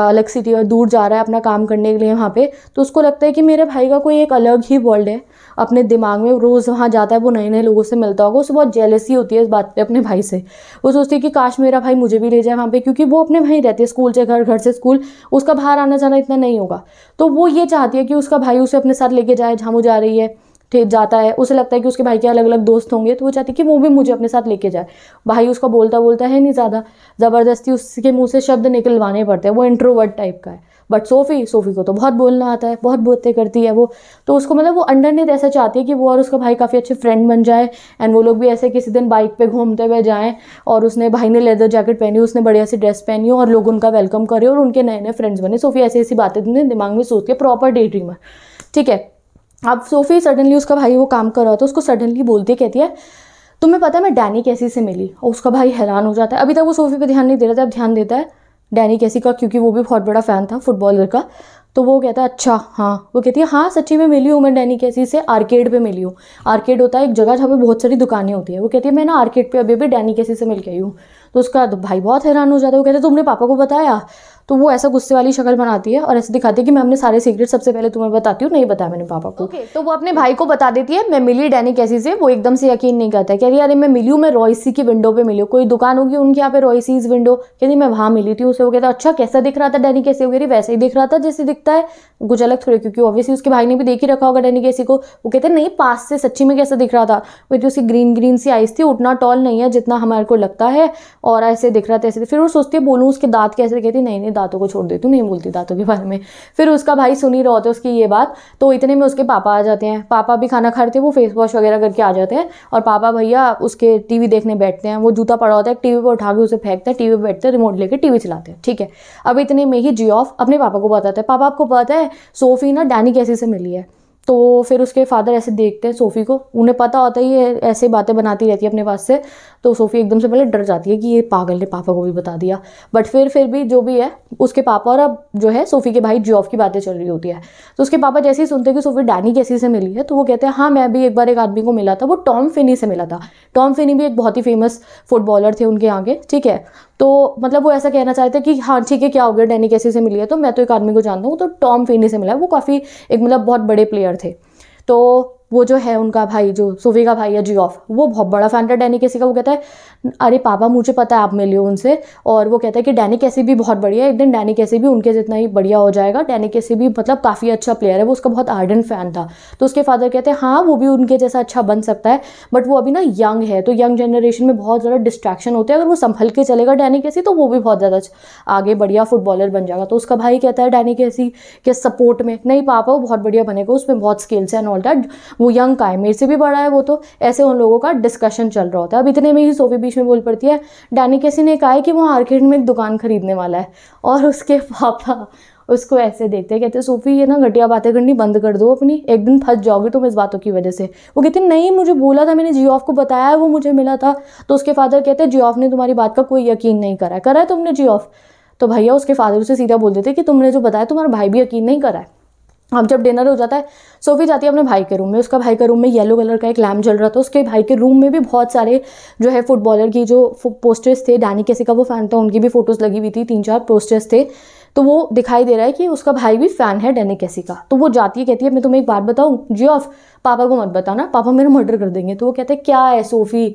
अलग सिटी और दूर जा रहा है अपना काम करने के लिए वहाँ पे तो उसको लगता है कि मेरे भाई का कोई एक अलग ही वर्ल्ड है अपने दिमाग में रोज़ वहाँ जाता है वो नए नए लोगों से मिलता होगा उसे बहुत जेलसी होती है इस बात पे अपने भाई से वो सोचती है कि काश मेरा भाई मुझे भी ले जाए वहाँ पे क्योंकि वो अपने भाई रहते हैं स्कूल से घर घर से स्कूल उसका बाहर आना जाना इतना नहीं होगा तो वो ये चाहती है कि उसका भाई उसे अपने साथ लेके जाए जहाँ वो जा रही है जाता है उसे लगता है कि उसके भाई के अलग अलग दोस्त होंगे तो वो चाहती है कि वो भी मुझे अपने साथ लेके जाए भाई उसका बोलता बोलता है नहीं ज़्यादा ज़बरदस्ती उसके मुँह से शब्द निकलवाने पड़ते हैं वो इंट्रोवर्ट टाइप का है बट सोफ़ी सोफ़ी को तो बहुत बोलना आता है बहुत बोलते करती है वो तो उसको मतलब वो अंडर नहीं ऐसा चाहती है कि वो और उसका भाई काफ़ी अच्छे फ्रेंड बन जाए एंड वो लोग भी ऐसे किसी दिन बाइक पे घूमते हुए जाएं और उसने भाई ने लेदर जैकेट पहनी उसने बढ़िया सी ड्रेस पहनी हो और लोग उनका वेलकम करे और उनके नए नए फ्रेंड्स बने सोफ़ी ऐसी ऐसी बातें तो दिमाग में सोच के प्रॉपर डे ड्रीमर ठीक है अब सोफ़ी सडनली उसका भाई वो काम कर रहा था उसको सडनली बोलती कहती है तुम्हें पता है मैं डैनी कैसी से मिली और उसका भाई हैरान हो जाता है अभी तक वो सोफ़ी पे ध्यान नहीं दे रहा था अब ध्यान देता है डैनी कैसी का क्योंकि वो भी बहुत बड़ा फ़ैन था फुटबॉलर का तो वो कहता है अच्छा हाँ वो कहती है हाँ सच्ची में मिली हूँ मैं डैनी कैसी से आर्केड पे मिली हूँ आर्केड होता है एक जगह जहाँ पे बहुत सारी दुकानें होती है वो कहती है मैं ना आर्केड पे अभी अभी डैनी कैसी से मिल के आई हूँ तो उसका भाई बहुत हैरान हो जाता है वो कहते तुमने पापा को बताया तो वो ऐसा गुस्से वाली शक्ल बनाती है और ऐसे दिखाती है कि मैं अपने सारे सीक्रेट सबसे पहले तुम्हें बताती हूँ नहीं बताया मैंने पापा को okay, तो, तो वो अपने भाई को बता देती है मैं मिली डैनी कैसी से वो एकदम से यकीन नहीं करता कह रही अरे मैं मिली हूँ मैं रॉयसी की विंडो पर मिली कोई दुकान होगी उनके यहाँ पे रॉयसीज विंडो कहती मैं वहाँ मिली थी उसे वो कहता अच्छा कैसा दिख रहा था डैनी कैसे वगैरह वैसे ही दिख रहा था जैसे दिखता है कुछ अलग थोड़े क्योंकि ऑब्वियसली उसके भाई ने भी देख ही रखा होगा डैनी कैसी को वो कहते नहीं पास से सच्ची में कैसा दिख रहा था वो उसकी ग्रीन ग्रीन सी आइस थी उतना टॉल नहीं है जितना हमारे को लगता है और ऐसे दिख रहा था ऐसे फिर वो सोचती है बोलूँ उसके दांत कैसे कहती नहीं नहीं दांतों को छोड़ देती हूँ नहीं बोलती दांतों के बारे में फिर उसका भाई सुन ही रहा होता है उसकी ये बात तो इतने में उसके पापा आ जाते हैं पापा भी खाना खाते हैं वो फेस वॉश वगैरह करके आ जाते हैं और पापा भैया उसके टीवी देखने बैठते हैं वो जूता पड़ा होता है टीवी पर उठा के उसे फेंकते हैं टीवी पर बैठते हैं रिमोट लेकर टीवी चलाते हैं ठीक है अब इतने में ही जियोफ अपने पापा को बताते हैं पापा आपको पता है सोफी ना डैनी कैसी से मिली है तो फिर उसके फादर ऐसे देखते हैं सोफ़ी को उन्हें पता होता है ऐसे बातें बनाती रहती है अपने पास से तो सोफ़ी एकदम से पहले डर जाती है कि ये पागल ने पापा को भी बता दिया बट फिर फिर भी जो भी है उसके पापा और अब जो है सोफ़ी के भाई जॉब की बातें चल रही होती है तो उसके पापा जैसे ही सुनते हैं कि सोफ़ी डैनी कैसी से मिली है तो वो कहते हैं हाँ मैं भी एक बार एक आदमी को मिला था वो टॉम फिनी से मिला था टॉम फिनी भी एक बहुत ही फेमस फुटबॉलर थे उनके यहाँ के ठीक है तो मतलब वो ऐसा कहना चाहते हैं कि हाँ ठीक है क्या हो गया डैनी कैसे से मिली है तो मैं तो एक आदमी को जानता हूँ तो टॉम फेनी से मिला है वो काफ़ी एक मतलब बहुत बड़े प्लेयर थे तो वो जो है उनका भाई जो सोफी का भाई है जी ऑफ वो बहुत बड़ा फैन था डैनी कैसी का वो कहता है अरे पापा मुझे पता है आप मिले हो उनसे और वो कहता है कि डैनी कैसी भी बहुत बढ़िया है एक दिन डैनी कैसी भी उनके जितना ही बढ़िया हो जाएगा डैनी कैसी भी मतलब काफ़ी अच्छा प्लेयर है वो उसका बहुत आर्डेंट फैन था तो उसके फादर कहते हैं हाँ वो भी उनके जैसा अच्छा बन सकता है बट वो अभी ना यंग है तो यंग जनरेशन में बहुत ज़्यादा डिस्ट्रैक्शन होते हैं अगर वो संभल के चलेगा डैनी कैसी तो वो भी बहुत ज़्यादा अच्छा, आगे बढ़िया फुटबॉलर बन जाएगा तो उसका भाई कहता है डैनी कैसी के सपोर्ट में नहीं पापा वो बहुत बढ़िया बनेगा उसमें बहुत स्किल्स एंड ऑल दैट वो यंग का है मेरे से भी बड़ा है वो तो ऐसे उन लोगों का डिस्कशन चल रहा होता है अब इतने में ही सोफी बीच में बोल पड़ती है डैनी कैसी ने कहा है कि वो मार्केट में एक दुकान खरीदने वाला है और उसके पापा उसको ऐसे देखते कहते सोफी ये ना घटिया बातें करनी बंद कर दो अपनी एक दिन फंस जाओगे तुम इस बातों की वजह से वो कहते नहीं मुझे बोला था मैंने जियोफ को बताया है वो मुझे मिला था तो उसके फादर कहते जियोफ ने तुम्हारी बात का कोई यकीन नहीं करा करा है तुमने जियोफ तो भैया उसके फादर उसे सीधा बोल देते कि तुमने जो बताया तुम्हारा भाई भी यकीन नहीं करा है अब जब डिनर हो जाता है सोफी जाती है अपने भाई के रूम में उसका भाई के रूम में येलो कलर का एक लैम्प जल रहा था उसके भाई के रूम में भी बहुत सारे जो है फुटबॉलर की जो पोस्टर्स थे डैनी कैसी का वो फ़ैन था उनकी भी फ़ोटोज़ लगी हुई थी तीन चार पोस्टर्स थे तो वो दिखाई दे रहा है कि उसका भाई भी फ़ैन है डैनी कैसी का तो वो जाती है कहती है मैं तुम्हें एक बात बताऊँ जी ऑफ पापा को मत बताना पापा मेरा मर्डर कर देंगे तो वो कहते हैं क्या है सोफ़ी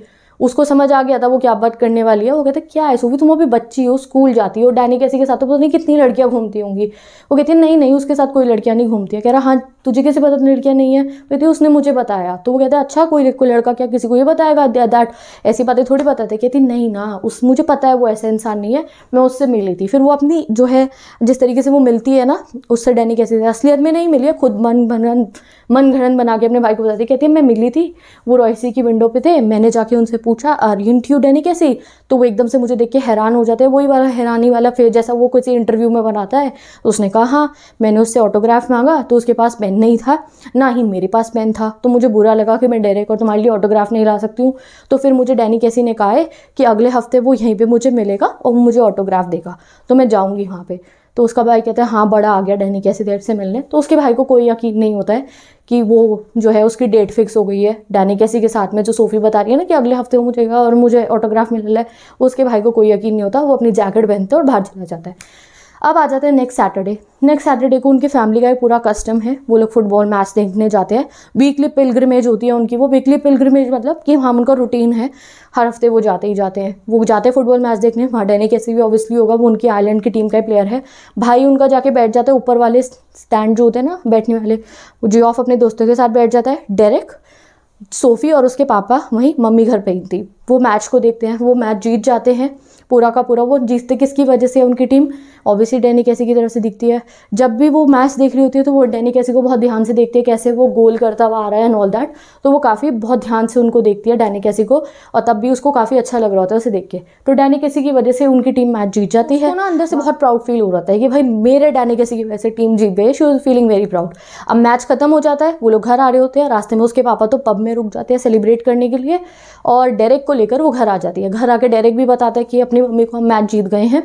उसको समझ आ गया था वो क्या बात करने वाली है वो कहते क्या है सूफी तुम अभी बच्ची हो स्कूल जाती हो डैनी कैसी के साथ तो पता नहीं कितनी लड़कियाँ घूमती होंगी वो कहती है नहीं नहीं उसके साथ कोई लड़कियाँ नहीं घूमती है कह रहा हाँ तुझे कैसे पता लड़कियाँ नहीं है कहती उसने मुझे बताया तो वो कहते हैं अच्छा कोई कोई लड़का क्या किसी को ये बताएगा दैट ऐसी बातें थोड़ी पता थी कहती नहीं ना उस मुझे पता है वो ऐसा इंसान नहीं है मैं उससे मिली थी फिर वो अपनी जो है जिस तरीके से वो मिलती है ना उससे डैनी कैसी असलियत में नहीं मिली है खुद मन भन मन घड़न बना के अपने भाई को बताती कहती है मैं मिली थी वो रॉयसी की विंडो पे थे मैंने जाके उनसे पूछा आर्यन थी डैनी कैसी तो वो एकदम से मुझे देख के हैरान हो जाते हैं वही वाला हैरानी वाला फेस जैसा वो किसी इंटरव्यू में बनाता है तो उसने कहा हाँ मैंने उससे ऑटोग्राफ मांगा तो उसके पास पेन नहीं था ना ही मेरे पास पेन था तो मुझे बुरा लगा कि मैं डायरेक्ट और तुम्हारे लिए ऑटोग्राफ नहीं ला सकती हूँ तो फिर मुझे डैनी कैसी ने कहा है कि अगले हफ्ते वो यहीं पर मुझे मिलेगा और मुझे ऑटोग्राफ देगा तो मैं जाऊँगी वहाँ पर तो उसका भाई कहता है हाँ बड़ा आ गया डैनी कैसी देर से मिलने तो उसके भाई को कोई यकीन नहीं होता है कि वो जो है उसकी डेट फिक्स हो गई है डैनी कैसी के साथ में जो सोफ़ी बता रही है ना कि अगले हफ्ते वो मुझेगा और मुझे ऑटोग्राफ मिल रहा है उसके भाई को कोई यकीन नहीं होता वो अपनी जैकेट पहनते और बाहर चला जाता है अब आ जाते हैं नेक्स्ट सैटरडे नेक्स्ट सैटरडे को उनकी फैमिली का एक पूरा कस्टम है वो लोग फुटबॉल मैच देखने जाते हैं वीकली पिलग्रमेज होती है उनकी वो वीकली पिलग्रमेज मतलब कि हम उनका रूटीन है हर हफ्ते वो जाते ही जाते हैं वो जाते हैं फुटबॉल मैच देखने वहाँ डेने ऐसे भी ऑब्वियसली होगा वो उनकी आयलैंड की टीम का प्लेयर है भाई उनका जाके बैठ जाता है ऊपर वाले स्टैंड जो होते हैं ना बैठने वाले जी ऑफ अपने दोस्तों के साथ बैठ जाता है डेरेक सोफ़ी और उसके पापा वहीं मम्मी घर ही थी वो मैच को देखते हैं वो मैच जीत जाते हैं पूरा का पूरा वो जीतते किसकी वजह से उनकी टीम ऑब्वियसली डेनी कैसी की तरफ से दिखती है जब भी वो मैच देख रही होती है तो वो डेनी कैसी को बहुत ध्यान से देखती है कैसे वो गोल करता हुआ आ रहा है एंड ऑल दैट तो वो काफ़ी बहुत ध्यान से उनको देखती है डैनी कैसी को और तब भी उसको काफ़ी अच्छा लग रहा होता है उसे देख के तो डैनी कैसे की वजह से उनकी टीम मैच जीत जाती है ना अंदर से हाँ। बहुत प्राउड फील हो रहा है कि भाई मेरे डैनी कैसी की वजह से टीम जीत गई she was feeling very proud अब मैच खत्म हो जाता है वो लोग घर आ रहे होते हैं रास्ते में उसके पापा तो पब में रुक जाते हैं सेलिब्रेट करने के लिए और डेरेक को लेकर वो घर आ जाती है घर आके डेरेक भी बताता है कि अपनी मम्मी को हम मैच जीत गए हैं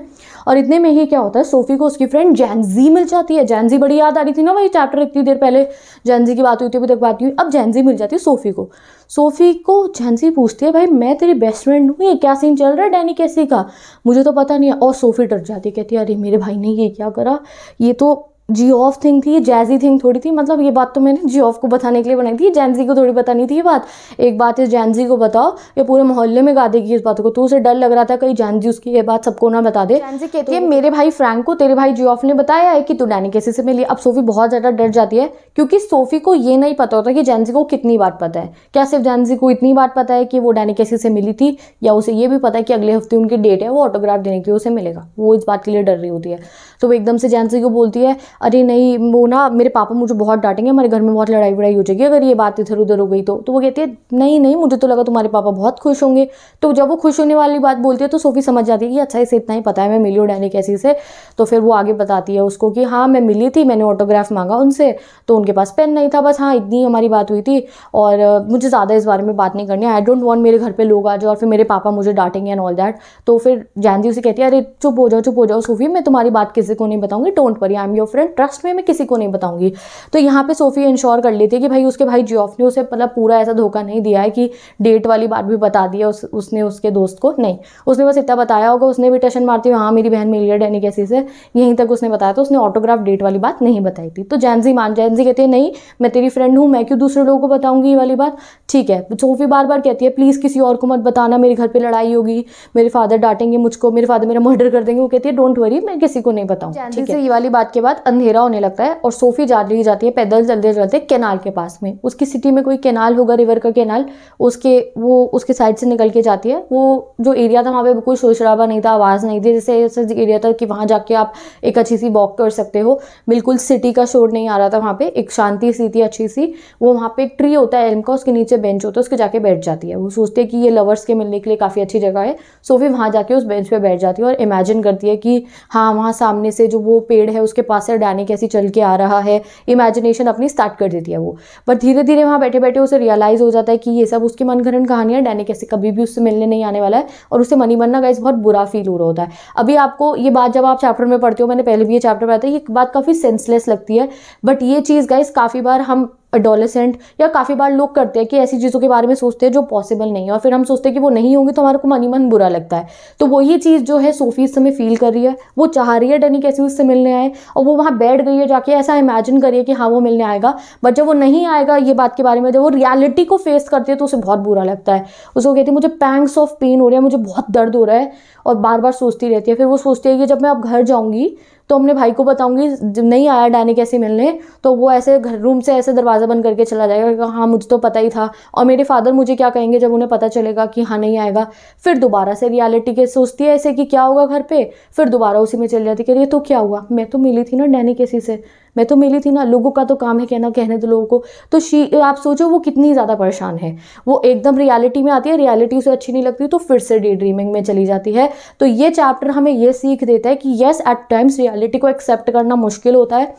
और इतने में ही क्या होता है सोफी को उसकी फ्रेंड जैनजी मिल जाती है जैनजी बड़ी याद आ रही थी ना वही चैप्टर इतनी देर पहले जैनजी की बात हुई थी अभी तक बात हुई अब जैनजी मिल जाती है सोफी को सोफी को जैनजी पूछती है भाई मैं तेरी बेस्ट फ्रेंड हूँ ये क्या सीन चल रहा है डैनी कैसी का मुझे तो पता नहीं है और सोफी डर जाती कहती है अरे मेरे भाई ने ये क्या करा ये तो जी ऑफ थिंग थी जैजी थिंग थोड़ी थी मतलब ये बात तो मैंने जी ऑफ को बताने के लिए बनाई थी जैनजी को थोड़ी बतानी थी ये बात एक बात है जैनजी को बताओ ये पूरे मोहल्ले में गा देगी इस बात को तो उसे डर लग रहा था कहीं जैनजी उसकी ये बात सबको ना बता दे जैनजी कहती तो, है मेरे भाई फ्रैंक को तेरे भाई जी ऑफ ने बताया है कि तू डैनी कैसे से मिली अब सोफी बहुत ज़्यादा डर जाती है क्योंकि सोफी को ये नहीं पता होता कि जैनजी को कितनी बार पता है क्या सिर्फ जैनजी को इतनी बार पता है कि वो डैनी कैसे से मिली थी या उसे ये भी पता है कि अगले हफ्ते उनकी डेट है वो ऑटोग्राफ देने के लिए उसे मिलेगा वो इस बात के लिए डर रही होती है तो वो एकदम से जैनसी को बोलती है अरे नहीं वो ना मेरे पापा मुझे बहुत डांटेंगे हमारे घर में बहुत लड़ाई वड़ाई हो जाएगी अगर ये बात इधर उधर हो गई तो तो वो कहती है नहीं नहीं मुझे तो लगा तुम्हारे पापा बहुत खुश होंगे तो जब वो खुश होने वाली बात बोलती है तो सोफ़ी समझ जाती है कि अच्छा इसे इतना ही पता है मैं मिली हूँ डैनी कैसी से तो फिर वो आगे बताती है उसको कि हाँ मैं मिली थी मैंने ऑटोग्राफ मांगा उनसे तो उनके पास पेन नहीं था बस हाँ इतनी हमारी बात हुई थी और मुझे ज़्यादा इस बारे में बात नहीं करनी आई डोंट वॉन्ट मेरे घर पर लोग आ जाओ और फिर मेरे पापा मुझे डांटेंगे एंड ऑल दैट तो फिर जी उसे कहती है अरे चुप हो जाओ चुप हो जाओ सोफ़ी मैं तुम्हारी बात किसी किसी को नहीं बताऊंगी don't worry I am your friend trust में मैं किसी को नहीं बताऊंगी तो यहाँ पे सोफी इंश्योर कर लेती है कि भाई उसके भाई जियोफ ने उसे मतलब पूरा ऐसा धोखा नहीं दिया है कि डेट वाली बात भी बता दिया उस उसने उसके दोस्त को नहीं उसने बस इतना बताया होगा उसने भी टेंशन मारती हुई हाँ मेरी बहन मिली गया डैनी कैसी से यहीं तक उसने बताया तो उसने ऑटोग्राफ डेट वाली बात नहीं बताई थी तो जैनजी मान जैनजी कहती है नहीं मैं तेरी फ्रेंड हूँ मैं क्यों दूसरे लोगों को बताऊंगी ये वाली बात ठीक है सोफी बार बार कहती है प्लीज़ किसी और को मत बताना मेरे घर पर लड़ाई होगी मेरे फादर डांटेंगे मुझको मेरे फादर मेरा मर्डर कर देंगे वो कहती है डोंट वरी मैं किसी को नहीं बताऊँ ठीक है ये वाली बात के बाद अंधेरा होने लगता है और सोफी जा रही जाती है पैदल चलते चलते केनाल के पास में उसकी सिटी में कोई केनाल होगा रिवर का केनाल उसके वो उसके साइड से निकल के जाती है वो जो एरिया था वहाँ पे कोई शोर शराबा नहीं था आवाज़ नहीं थी जैसे ऐसा एरिया था कि वहाँ जाके आप एक अच्छी सी वॉक कर सकते हो बिल्कुल सिटी का शोर नहीं आ रहा था वहाँ पे एक शांति सी थी अच्छी सी वो वहाँ पे एक ट्री होता है एल्म का उसके नीचे बेंच होता है उसके जाके बैठ जाती है वो सोचती है कि ये लवर्स के मिलने के लिए काफ़ी अच्छी जगह है सोफी वहाँ जाके उस बेंच पर बैठ जाती है और इमेजिन करती है कि हाँ वहाँ सामने सामने से जो वो पेड़ है उसके पास से डैनी कैसी चल के आ रहा है इमेजिनेशन अपनी स्टार्ट कर देती है वो पर धीरे धीरे वहाँ बैठे बैठे उसे रियलाइज़ हो जाता है कि ये सब उसकी मनगढ़ंत कहानी है डैनी कैसे कभी भी उससे मिलने नहीं आने वाला है और उसे मनी बनना गाइज बहुत बुरा फील हो रहा होता है अभी आपको ये बात जब आप चैप्टर में पढ़ते हो मैंने पहले भी ये चैप्टर पढ़ा था ये बात काफ़ी सेंसलेस लगती है बट ये चीज़ गाइज काफ़ी बार हम अडोलेसेंट या काफ़ी बार लोग करते हैं कि ऐसी चीज़ों के बारे में सोचते हैं जो पॉसिबल नहीं है और फिर हम सोचते हैं कि वो नहीं होंगे तो हमारे को मनी मन बुरा लगता है तो वही चीज़ जो है सोफी इस समय फील कर रही है वो चाह रही है डनी कैसी उससे मिलने आए और वो वहाँ बैठ गई है जाके ऐसा इमेजिन करिए कि हाँ वो मिलने आएगा बट जब वो नहीं आएगा ये बात के बारे में जब वो रियलिटी को फेस करती है तो उसे बहुत बुरा लगता है उसको कहती है मुझे पैंग्स ऑफ पेन हो रहा है मुझे बहुत दर्द हो रहा है और बार बार सोचती रहती है फिर वो सोचती है कि जब मैं अब घर जाऊँगी तो अपने भाई को बताऊंगी जब नहीं आया डैनी कैसे मिलने तो वो ऐसे घर रूम से ऐसे दरवाज़ा बंद करके चला जाएगा हाँ मुझे तो पता ही था और मेरे फादर मुझे क्या कहेंगे जब उन्हें पता चलेगा कि हाँ नहीं आएगा फिर दोबारा से रियलिटी के सोचती है ऐसे कि क्या होगा घर पर फिर दोबारा उसी में चले जाती कह रही है तो क्या हुआ मैं तो मिली थी ना डैनी कैसी से मैं तो मिली थी ना लोगों का तो काम है कहना कहने तो लोगों को तो शी आप सोचो वो कितनी ज़्यादा परेशान है वो एकदम रियलिटी में आती है रियलिटी उसे अच्छी नहीं लगती तो फिर से डे ड्रीमिंग में चली जाती है तो ये चैप्टर हमें ये सीख देता है कि येस एट टाइम्स रियलिटी को एक्सेप्ट करना मुश्किल होता है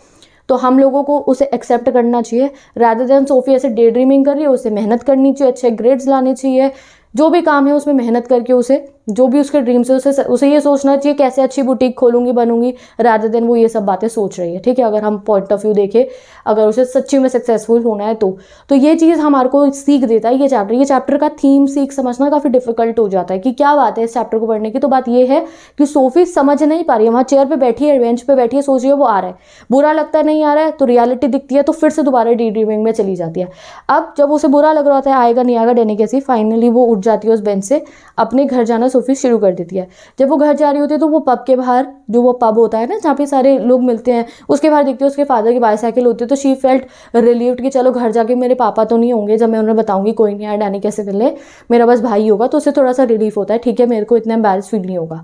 तो हम लोगों को उसे एक्सेप्ट करना चाहिए रादर देन सोफी ऐसे डे ड्रीमिंग कर रही है उसे मेहनत करनी चाहिए अच्छे ग्रेड्स लाने चाहिए जो भी काम है उसमें मेहनत करके उसे जो भी उसके ड्रीम्स है उसे उसे ये सोचना चाहिए कैसे अच्छी बुटीक खोलूंगी बनूंगी राधा देन वो ये सब बातें सोच रही है ठीक है अगर हम पॉइंट ऑफ व्यू देखें अगर उसे सच्ची में सक्सेसफुल होना है तो तो ये चीज़ हमारे को सीख देता है ये चैप्टर ये चैप्टर का थीम सीख समझना काफ़ी डिफिकल्ट हो जाता है कि क्या बात है इस चैप्टर को पढ़ने की तो बात ये है कि सोफी समझ नहीं पा रही है वहाँ चेयर पर बैठी है बेंच पर बैठी है सोच रही है वो आ रहा है बुरा लगता नहीं आ रहा है तो रियलिटी दिखती है तो फिर से दोबारा डी ड्रीमिंग में चली जाती है अब जब उसे बुरा लग रहा होता है आएगा नहीं आएगा डेने कैसी फाइनली वो उठ जाती है उस बेंच से अपने घर जाना सूफी शुरू कर देती है जब वो घर जा रही होती है तो वो पब के बाहर जो वो पब होता है ना जहाँ पे सारे लोग मिलते हैं उसके बाहर देखती है उसके फादर की बाईसाइकिल होती है तो शी फेल्ट रिलीव्ड कि चलो घर जाके मेरे पापा तो नहीं होंगे जब मैं उन्हें बताऊँगी कोई नहीं यार डैनी कैसे मिले मेरा बस भाई होगा तो उसे थोड़ा सा रिलीफ होता है ठीक है मेरे को इतना एम्बेरस फील नहीं होगा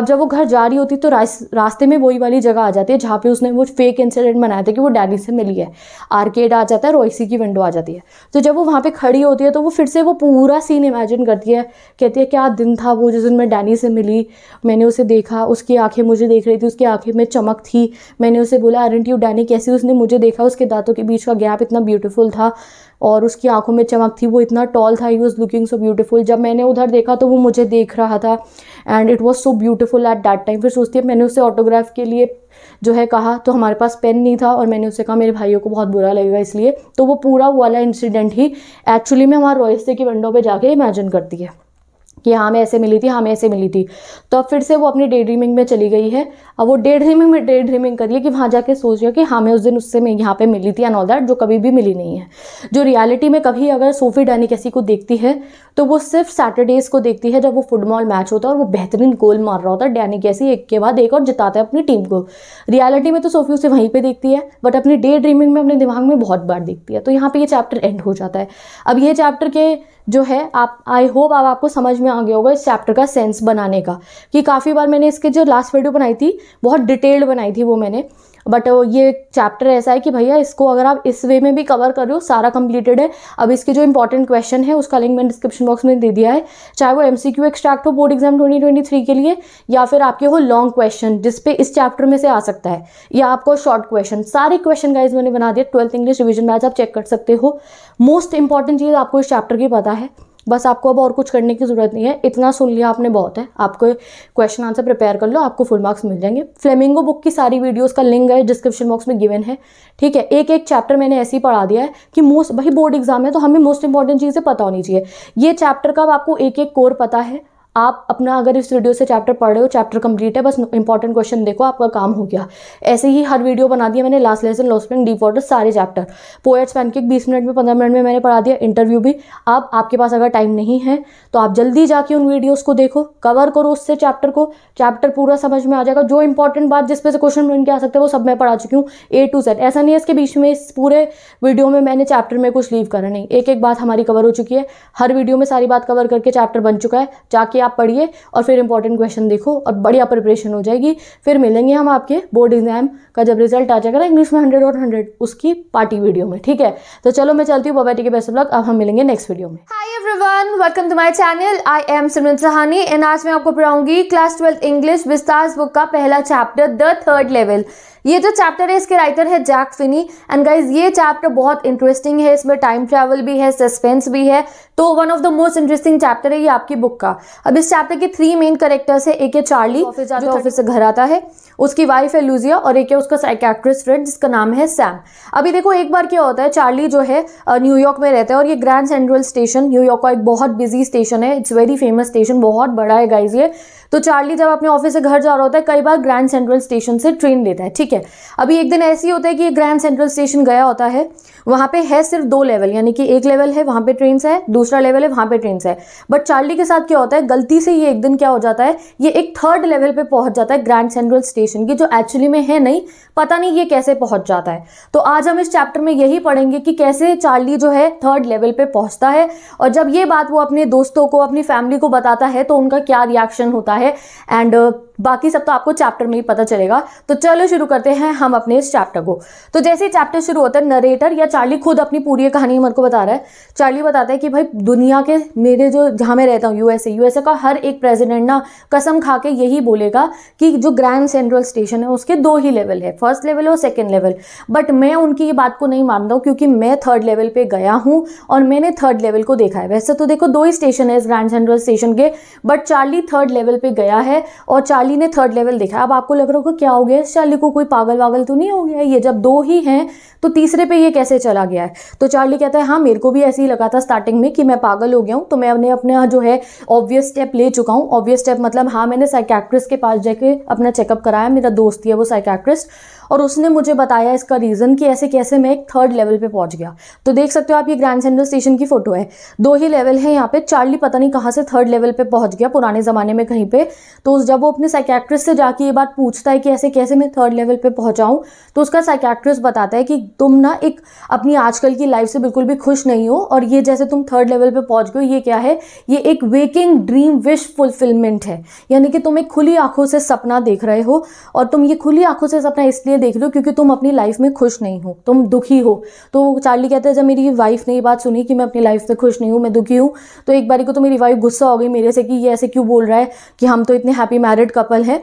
अब जब वो घर जा रही होती तो रास्ते में वही वाली जगह आ जाती है जहाँ पे उसने वो फेक इंसिडेंट बनाया था कि वो डैनी से मिली है आर्केड आ जाता है रोइसी की विंडो आ जाती है तो जब वो वहाँ पर खड़ी होती है तो वो फिर से वो पूरा सीन इमेजिन करती है कहती है क्या दिन था वो जिस दिन मैं डैनी से मिली मैंने उसे देखा उसकी आंखें मुझे देख रही थी उसकी आंखें में चमक थी मैंने उसे बोला अरेंट यू डैनी कैसी उसने मुझे देखा उसके दांतों के बीच का गैप इतना ब्यूटीफुल था और उसकी आंखों में चमक थी वो इतना टॉल था he was looking so beautiful जब मैंने उधर देखा तो वो मुझे देख रहा था and it was so beautiful at that time फिर सोचती है मैंने उसे ऑटोग्राफ के लिए जो है कहा तो हमारे पास पेन नहीं था और मैंने उसे कहा मेरे भाइयों को बहुत बुरा लगेगा इसलिए तो वो पूरा वाला इंसिडेंट ही एक्चुअली में हमारे रोयस्ते की विंडो पर जाके इमेजिन करती है कि हाँ हमें ऐसे मिली थी हमें हाँ, ऐसे मिली थी तो अब फिर से वो अपनी डे ड्रीमिंग में चली गई है अब वो डे ड्रीमिंग में डे ड्रीमिंग करिए कि वहाँ जाके सोच रही कि हमें हाँ, उस दिन उससे यहाँ पर मिली थी एंड ऑल दैट जो कभी भी मिली नहीं है जो रियलिटी में कभी अगर सोफी डैनी किसी को देखती है तो वो सिर्फ सैटरडेज़ को देखती है जब वो फुटबॉल मैच होता है और वो बेहतरीन गोल मार रहा होता है डैनी कैसी एक के बाद एक और जिताता है अपनी टीम को रियलिटी में तो सोफी उसे वहीं पर देखती है बट अपनी डे ड्रीमिंग में अपने दिमाग में बहुत बार देखती है तो यहाँ पर ये चैप्टर एंड हो जाता है अब ये चैप्टर के जो है आप आई होप आप आपको समझ में आ गया होगा इस चैप्टर का सेंस बनाने का कि काफ़ी बार मैंने इसके जो लास्ट वीडियो बनाई थी बहुत डिटेल्ड बनाई थी वो मैंने बट uh, ये चैप्टर ऐसा है कि भैया इसको अगर आप इस वे में भी कवर कर रहे हो सारा कंप्लीटेड है अब इसके जो इंपॉर्टेंट क्वेश्चन है उसका लिंक मैंने डिस्क्रिप्शन बॉक्स में दे दिया है चाहे वो एम एक्सट्रैक्ट हो बोर्ड एग्जाम ट्वेंटी के लिए या फिर आपके हो लॉन्ग क्वेश्चन जिसपे इस चैप्टर में से आ सकता है या आपको शॉर्ट क्वेश्चन सारे क्वेश्चन गाइज मैंने बना दिया ट्वेल्थ इंग्लिश रिविजन मैच आप चेक कर सकते हो मोस्ट इंपॉर्टेंट चीज़ आपको इस चैप्टर की पता है बस आपको अब और कुछ करने की ज़रूरत नहीं है इतना सुन लिया आपने बहुत है आपको क्वेश्चन आंसर प्रिपेयर कर लो आपको फुल मार्क्स मिल जाएंगे फ्लेमिंगो बुक की सारी वीडियोज़ का लिंक है डिस्क्रिप्शन बॉक्स में गिवन है ठीक है एक एक चैप्टर मैंने ऐसे ही पढ़ा दिया है कि मोस्ट भाई बोर्ड एग्जाम है तो हमें मोस्ट इंपॉर्टेंट चीज़ें पता होनी चाहिए ये चैप्टर का अब आपको एक एक कोर पता है आप अपना अगर इस वीडियो से चैप्टर पढ़ रहे हो चैप्टर कंप्लीट है बस इंपॉर्टेंट क्वेश्चन देखो आपका काम हो गया ऐसे ही हर वीडियो बना दिया मैंने last lesson lost spring deep water सारे चैप्टर पोएट्स पैनकेक बीस मिनट में पंद्रह मिनट में मैंने पढ़ा दिया इंटरव्यू भी अब आपके पास अगर टाइम नहीं है तो आप जल्दी जाके उन वीडियोज़ को देखो कवर करो उससे चैप्टर को चैप्टर पूरा समझ में आ जाएगा जो इंपॉर्टेंट बात जिसपे से क्वेश्चन बन के आ सकते हैं वो सब मैं पढ़ा चुकी हूँ ए टू जेड ऐसा नहीं है इसके बीच में इस पूरे वीडियो में मैंने चैप्टर में कुछ लीव करा नहीं एक एक बात हमारी कवर हो चुकी है हर वीडियो में सारी बात कवर करके चैप्टर बन चुका है जाके आप पढ़िए और फिर इंपॉर्टेंट क्वेश्चन देखो और बढ़िया प्रिपरेशन हो जाएगी फिर मिलेंगे हम आपके बोर्ड एग्जाम का जब रिजल्ट आ जाएगा ना इंग्लिश में हंड्रेड और हंड्रेड उसकी पार्टी वीडियो में ठीक है तो चलो मैं चलती हूँ बाबा के बेस्ट ब्लॉग अब हम मिलेंगे नेक्स्ट वीडियो में hi everyone welcome to my channel I am Simran Sahani and आज मैं आपको पढ़ाऊंगी क्लास ट्वेल्थ इंग्लिश विस्तार बुक का पहला चैप्टर द थर्ड लेवल ये जो चैप्टर है इसके राइटर है जैक फिनी एंड गाइज ये चैप्टर बहुत इंटरेस्टिंग है इसमें टाइम ट्रैवल भी है सस्पेंस भी है तो one of the most interesting chapter है ये आपकी बुक का अब इस चैप्टर के थ्री मेन करेक्टर्स है एक है चार्ली ऑफिस से घर आता है उसकी वाइफ है लूजिया और एक है उसका साइकेट्रिस्ट फ्रेंड जिसका नाम है सैम अभी देखो एक बार क्या होता है चार्ली जो है न्यूयॉर्क में रहता है और ये ग्रैंड सेंट्रल स्टेशन न्यूयॉर्क का एक बहुत बिजी स्टेशन है इट्स वेरी फेमस स्टेशन बहुत बड़ा है गाइज ये तो चार्ली जब अपने ऑफिस से घर जा रहा होता है कई बार ग्रैंड सेंट्रल स्टेशन से ट्रेन लेता है ठीक है अभी एक दिन ऐसे ही होता है कि ये ग्रैंड सेंट्रल स्टेशन गया होता है वहाँ पे है सिर्फ दो लेवल यानी कि एक लेवल है वहाँ पे ट्रेन है दूसरा लेवल है वहाँ पे ट्रेन है बट चार्ली के साथ क्या होता है गलती से ये एक दिन क्या हो जाता है ये एक थर्ड लेवल पे पहुँच जाता है ग्रैंड सेंट्रल स्टेशन की जो एक्चुअली में है नहीं पता नहीं ये कैसे पहुँच जाता है तो आज हम इस चैप्टर में यही पढ़ेंगे कि कैसे चार्ली जो है थर्ड लेवल पर पहुँचता है और जब ये बात वो अपने दोस्तों को अपनी फैमिली को बताता है तो उनका क्या रिएक्शन होता है एंड बाकी सब तो आपको चैप्टर में ही पता चलेगा तो चलो शुरू करते हैं हम अपने इस चैप्टर को तो जैसे ही चैप्टर शुरू होता है नरेटर या चार्ली खुद अपनी पूरी कहानी मेरे को बता रहा है चार्ली बताता है कि भाई दुनिया के मेरे जो जहाँ मैं रहता हूँ यूएसए यूएसए का हर एक प्रेसिडेंट ना कसम खा के यही बोलेगा कि जो ग्रैंड सेंट्रल स्टेशन है उसके दो ही लेवल है फर्स्ट लेवल और सेकेंड लेवल बट मैं उनकी ये बात को नहीं मानता हूँ क्योंकि मैं थर्ड लेवल पर गया हूँ और मैंने थर्ड लेवल को देखा है वैसे तो देखो दो ही स्टेशन है इस ग्रैंड सेंट्रल स्टेशन के बट चार्ली थर्ड लेवल पर गया है और चार्ली शाली ने थर्ड लेवल देखा अब आपको लग रहा होगा क्या हो गया इस शाली को कोई पागल वागल तो नहीं हो गया ये जब दो ही हैं तो तीसरे पे ये कैसे चला गया है तो चार्ली कहता है हाँ मेरे को भी ऐसे ही लगा था स्टार्टिंग में कि मैं पागल हो गया हूँ तो मैं अपने अपना जो है ऑब्वियस स्टेप ले चुका हूँ ऑब्वियस स्टेप मतलब हाँ मैंने साइकैट्रिस्ट के पास जाके अपना चेकअप कराया मेरा दोस्त ही है वो साइकैट्रिस्ट और उसने मुझे बताया इसका रीज़न कि ऐसे कैसे मैं एक थर्ड लेवल पे पहुंच गया तो देख सकते हो आप ये ग्रैंड सेंट्रल स्टेशन की फ़ोटो है दो ही लेवल है यहाँ पे चार्ली पता नहीं कहाँ से थर्ड लेवल पे पहुंच गया पुराने ज़माने में कहीं पे तो जब वो अपने साइकैट्रिस्ट से जाके ये बात पूछता है कि ऐसे कैसे मैं थर्ड लेवल पर पहुँचाऊँ तो उसका साइकैट्रिस्ट बताता है कि तुम ना एक अपनी आजकल की लाइफ से बिल्कुल भी खुश नहीं हो और ये जैसे तुम थर्ड लेवल पर पहुँच गए ये क्या है ये एक वेकिंग ड्रीम विश फुलफिलमेंट है यानी कि तुम एक खुली आंखों से सपना देख रहे हो और तुम ये खुली आंखों से सपना इसलिए लिए देख लो क्योंकि तुम अपनी लाइफ में खुश नहीं हो तुम दुखी हो तो चार्ली कहता है जब मेरी वाइफ ने ये बात सुनी कि मैं अपनी लाइफ में खुश नहीं हूँ मैं दुखी हूँ तो एक बारी को तो मेरी वाइफ गुस्सा हो गई मेरे से कि ये ऐसे क्यों बोल रहा है कि हम तो इतने हैप्पी मैरिड कपल हैं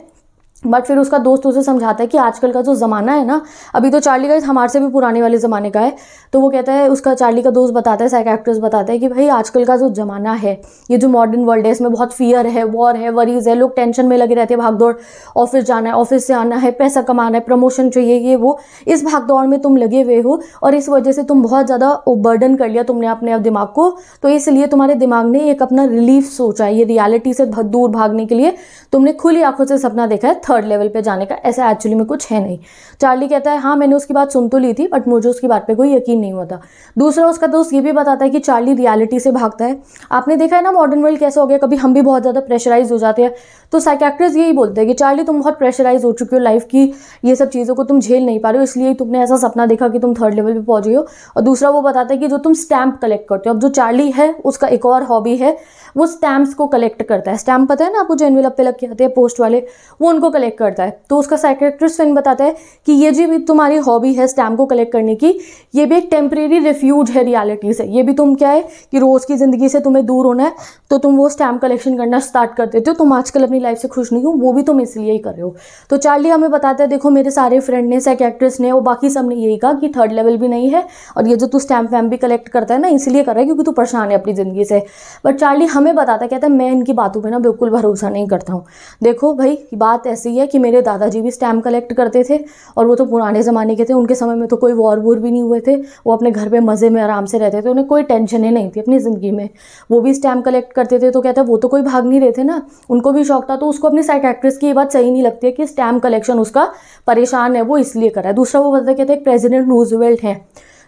बट फिर उसका दोस्त उसे समझाता है कि आजकल का जो ज़माना है ना अभी तो चार्ली का हमारे से भी पुराने वाले ज़माने का है तो वो कहता है उसका चार्ली का दोस्त बताता है एक्ट्रेस बताता है कि भाई आजकल का जो ज़माना है ये जो मॉडर्न वर्ल्ड है इसमें बहुत फियर है वॉर है वरीज़ है लोग टेंशन में लगे रहते हैं भाग दौड़ ऑफिस जाना है ऑफिस से आना है पैसा कमाना है प्रमोशन चाहिए ये वो इस भाग दौड़ में तुम लगे हुए हो और इस वजह से तुम बहुत ज़्यादा बर्डन कर लिया तुमने अपने दिमाग को तो इसलिए तुम्हारे दिमाग ने एक अपना रिलीफ सोचा है ये रियलिटी से दूर भागने के लिए तुमने खुली आंखों से सपना देखा है थर्ड लेवल पे जाने का ऐसा एक्चुअली में कुछ है नहीं चार्ली कहता है हाँ मैंने उसकी बात सुन तो ली थी बट मुझे उसकी बात पे कोई यकीन नहीं हुआ था दूसरा उसका दोस्त ये भी बताता है कि चार्ली रियलिटी से भागता है आपने देखा है ना मॉडर्न वर्ल्ड कैसे हो गया कभी हम भी बहुत ज़्यादा प्रेशराइज हो जाते हैं तो साइकैक्ट्रिस यही बोलते हैं कि चार्ली तुम बहुत प्रेशराइज हो चुकी हो लाइफ की ये सब चीज़ों को तुम झेल नहीं पा रहे हो इसलिए तुमने ऐसा सपना देखा कि तुम थर्ड लेवल पर पहुंच गए हो और दूसरा वो बताता है कि जो तुम स्टैंप कलेक्ट करते हो अब जो चार्ली है उसका एक और हॉबी है वो स्टैम्प्स को कलेक्ट करता है स्टैम्प पता है ना आपको जो एनवेलप पे लग के आते हैं पोस्ट वाले वो उनको कलेक्ट करता है तो उसका साइकेट्रिस्ट फ्रेंड बताता है कि ये जी भी तुम्हारी हॉबी है स्टैम्प को कलेक्ट करने की ये भी एक टेम्परेरी रिफ्यूज है रियालिटी से ये भी तुम क्या है कि रोज़ की ज़िंदगी से तुम्हें दूर होना है तो तुम वो स्टैम्प कलेक्शन करना स्टार्ट कर देते हो तुम आजकल अपनी लाइफ से खुश नहीं हो वो भी तुम इसलिए ही कर रहे हो तो चार्ली हमें बताता है देखो मेरे सारे फ्रेंड ने साइकेट्रिस्ट ने और बाकी सब ने यही कहा कि थर्ड लेवल भी नहीं है और ये जो तू स्टैम्प वैम्प भी कलेक्ट करता है ना इसलिए कर रहा है क्योंकि तू परेशान है अपनी ज़िंदगी से बट चार्ली हम हमें बताता कहता है मैं इनकी बातों पे ना बिल्कुल भरोसा नहीं करता हूँ देखो भाई बात ऐसी है कि मेरे दादाजी भी स्टैम्प कलेक्ट करते थे और वो तो पुराने ज़माने के थे उनके समय में तो कोई वॉर वूर भी नहीं हुए थे वो अपने घर पर मज़े में आराम से रहते थे उन्हें कोई टेंशन ही नहीं थी अपनी ज़िंदगी में वो भी स्टैम्प कलेक्ट करते थे तो कहता वो तो कोई भाग नहीं रहे थे ना उनको भी शौक था तो उसको अपनी साइड एक्ट्रेस की ये बात सही नहीं लगती है कि स्टैम्प कलेक्शन उसका परेशान है वो इसलिए करा है दूसरा वो बताता कहते हैं प्रेजिडेंट रूजवेल्ट हैं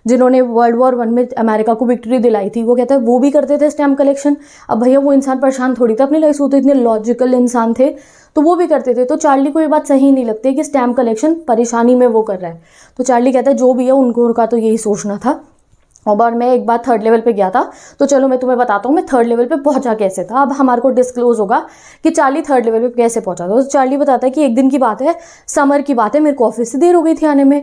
जिन्होंने वर्ल्ड वॉर वन में अमेरिका को विक्ट्री दिलाई थी वो कहता है वो भी करते थे स्टैम्प कलेक्शन अब भैया वो इंसान परेशान थोड़ी था अपनी लाइफ वो तो इतने लॉजिकल इंसान थे तो वो भी करते थे तो चार्ली को ये बात सही नहीं लगती कि स्टैम्प कलेक्शन परेशानी में वो कर रहा है तो चार्ली कहता है जो भी है उनको उनका तो यही सोचना था और बार मैं एक बार थर्ड लेवल पे गया था तो चलो मैं तुम्हें बताता हूँ मैं थर्ड लेवल पे पहुँचा कैसे था अब हमारे को डिस्क्लोज होगा कि चार्ली थर्ड लेवल पे कैसे पहुँचा था तो चार्ली बताता है कि एक दिन की बात है समर की बात है मेरे को ऑफिस से देर हो गई थी आने में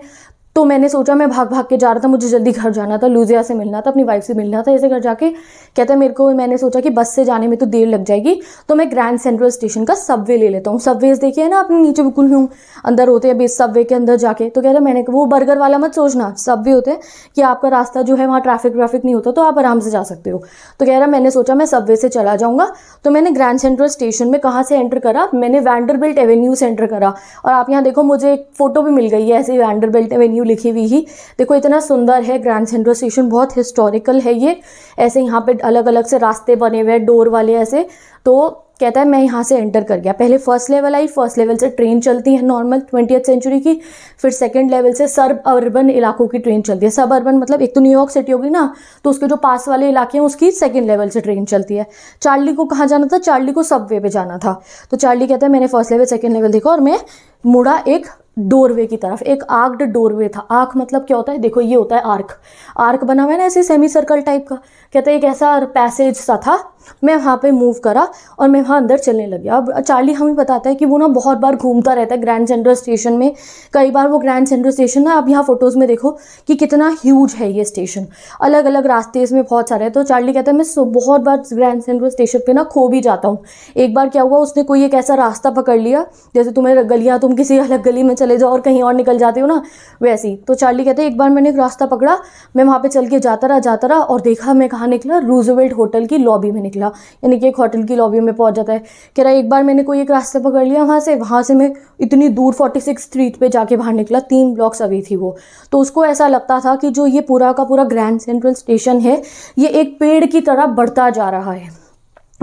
तो मैंने सोचा मैं भाग भाग के जा रहा था मुझे जल्दी घर जाना था लूजिया से मिलना था अपनी वाइफ से मिलना था ऐसे घर जाके कहता मेरे को मैंने सोचा कि बस से जाने में तो देर लग जाएगी तो मैं ग्रैंड सेंट्रल स्टेशन का सबवे ले लेता हूँ सबवेज देखिए ना अपने नीचे बिल्कुल हूँ अंदर होते हैं बेस सबवे के अंदर जाके तो कहता मैंने वो बर्गर वाला मत सोचना सबवे होते हैं कि आपका रास्ता जो है वहाँ ट्रैफिक व्राफिक नहीं होता तो आप आराम से जा सकते हो तो कह रहा मैंने सोचा मैं सबवे से चला जाऊँगा तो मैंने ग्रैंड सेंट्रल स्टेशन में कहाँ से एंटर करा मैंने वैंडर एवेन्यू से एंटर करा और आप यहाँ देखो मुझे एक फ़ोटो भी मिल गई है ऐसे वैंडर एवेन्यू रिव्यू लिखी हुई ही देखो इतना सुंदर है ग्रैंड सेंट्रल स्टेशन बहुत हिस्टोरिकल है ये ऐसे यहाँ पे अलग अलग से रास्ते बने हुए हैं डोर वाले ऐसे तो कहता है मैं यहाँ से एंटर कर गया पहले फर्स्ट लेवल आई फर्स्ट लेवल से ट्रेन चलती है नॉर्मल ट्वेंटी सेंचुरी की फिर सेकंड लेवल से सब अर्बन इलाकों की ट्रेन चलती है सब अर्बन मतलब एक तो न्यूयॉर्क सिटी होगी ना तो उसके जो पास वाले इलाके हैं उसकी सेकंड लेवल से ट्रेन चलती है चार्ली को कहाँ जाना था चार्ली को सब पे जाना था तो चार्ली कहता है मैंने फर्स्ट लेवल सेकेंड लेवल देखा और मैं मुड़ा एक डोरवे की तरफ एक आर्कड डोरवे था आर्क मतलब क्या होता है देखो ये होता है आर्क आर्क बना हुआ है ना ऐसे सेमी सर्कल टाइप का कहते हैं एक ऐसा पैसेज सा था मैं वहाँ पे मूव करा और मैं वहाँ अंदर चलने लग गया अब चार्ली हमें बताता है कि वो ना बहुत बार घूमता रहता है ग्रैंड सेंट्रल स्टेशन में कई बार वो ग्रैंड सेंट्रल स्टेशन ना आप यहाँ फ़ोटोज़ में देखो कि कितना ह्यूज है ये स्टेशन अलग अलग रास्ते इसमें बहुत सारे हैं तो चार्ली कहता है मैं बहुत बार ग्रैंड सेंट्रल स्टेशन पर ना खो भी जाता हूँ एक बार क्या हुआ उसने कोई एक ऐसा रास्ता पकड़ लिया जैसे तुम्हें गलियाँ तुम किसी अलग गली में चले जाओ और कहीं और निकल जाते हो ना वैसे ही तो चार्ली कहते हैं एक बार मैंने एक रास्ता पकड़ा मैं वहाँ पर चल के जाता रहा जाता रहा और देखा मैं कहाँ निकला रूजवेल्ट होटल की लॉबी में निकला यानी कि एक होटल की लॉबी में पहुंच जाता है कह रहा है एक बार मैंने कोई एक रास्ता पकड़ लिया वहाँ से वहाँ से मैं इतनी दूर फोर्टी सिक्स स्ट्रीट पर जाके बाहर निकला तीन ब्लॉक्स अभी थी वो तो उसको ऐसा लगता था कि जो ये पूरा का पूरा ग्रैंड सेंट्रल स्टेशन है ये एक पेड़ की तरह बढ़ता जा रहा है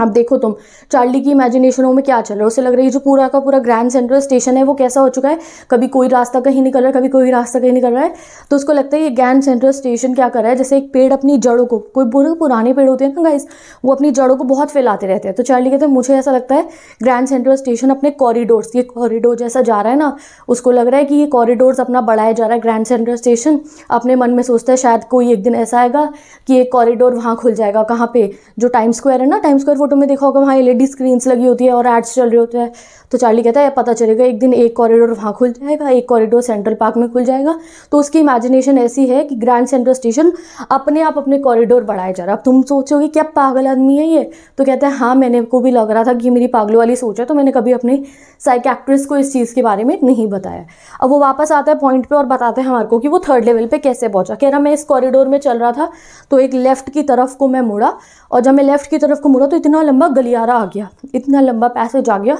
अब देखो तुम चार्ली की इमेजिनेशनों में क्या चल रहा है उसे लग रहा है जो पूरा का पूरा ग्रैंड सेंट्रल स्टेशन है वो कैसा हो चुका है कभी कोई रास्ता कहीं निकल रहा है कभी कोई रास्ता कहीं निकल रहा है तो उसको लगता है ये ग्रैंड सेंट्रल स्टेशन क्या कर रहा है जैसे एक पेड़ अपनी जड़ों को कोई बुरे पुराने पेड़ होते हैं ना गाइस वो अपनी जड़ों को बहुत फैलाते रहते हैं तो चार्ली कहते हैं मुझे ऐसा लगता है ग्रैंड सेंट्रल स्टेशन अपने कॉरिडोर्स ये कॉरिडोर जैसा जा रहा है ना उसको लग रहा है कि ये कॉरिडोर्स अपना बढ़ाया जा रहा है ग्रैंड सेंट्रल स्टेशन अपने मन में सोचता है शायद कोई एक दिन ऐसा आएगा कि ये कॉरिडोर वहाँ खुल जाएगा कहाँ पे जो टाइम स्क्वायर है ना टाइम स्क्वायर वो फोटो में देखा होगा वहाँ ई स्क्रीन्स लगी होती है और एड्स चल रहे होते हैं तो चार्ली कहता है पता चलेगा एक दिन एक कॉरिडोर वहाँ खुल जाएगा एक कॉरिडोर सेंट्रल पार्क में खुल जाएगा तो उसकी इमेजिनेशन ऐसी है कि ग्रैंड सेंट्रल स्टेशन अपने आप अपने कॉरिडोर बढ़ाया जा रहा है अब तुम सोचोगे क्या पागल आदमी है ये तो कहते हैं हाँ मैंने को भी लग रहा था कि मेरी पागलों वाली सोच है तो मैंने कभी अपने साइक एक्ट्रेस को इस चीज़ के बारे में नहीं बताया अब वो वापस आता है पॉइंट पर और बताते हैं हमारे को कि वो थर्ड लेवल पर कैसे पहुंचा कह रहा मैं इस कॉरिडोर में चल रहा था तो एक लेफ्ट की तरफ को मैं मुड़ा और जब मैं लेफ्ट की तरफ को मुड़ा तो इतना इतना लंबा गलियारा आ गया इतना लंबा पैसेज आ गया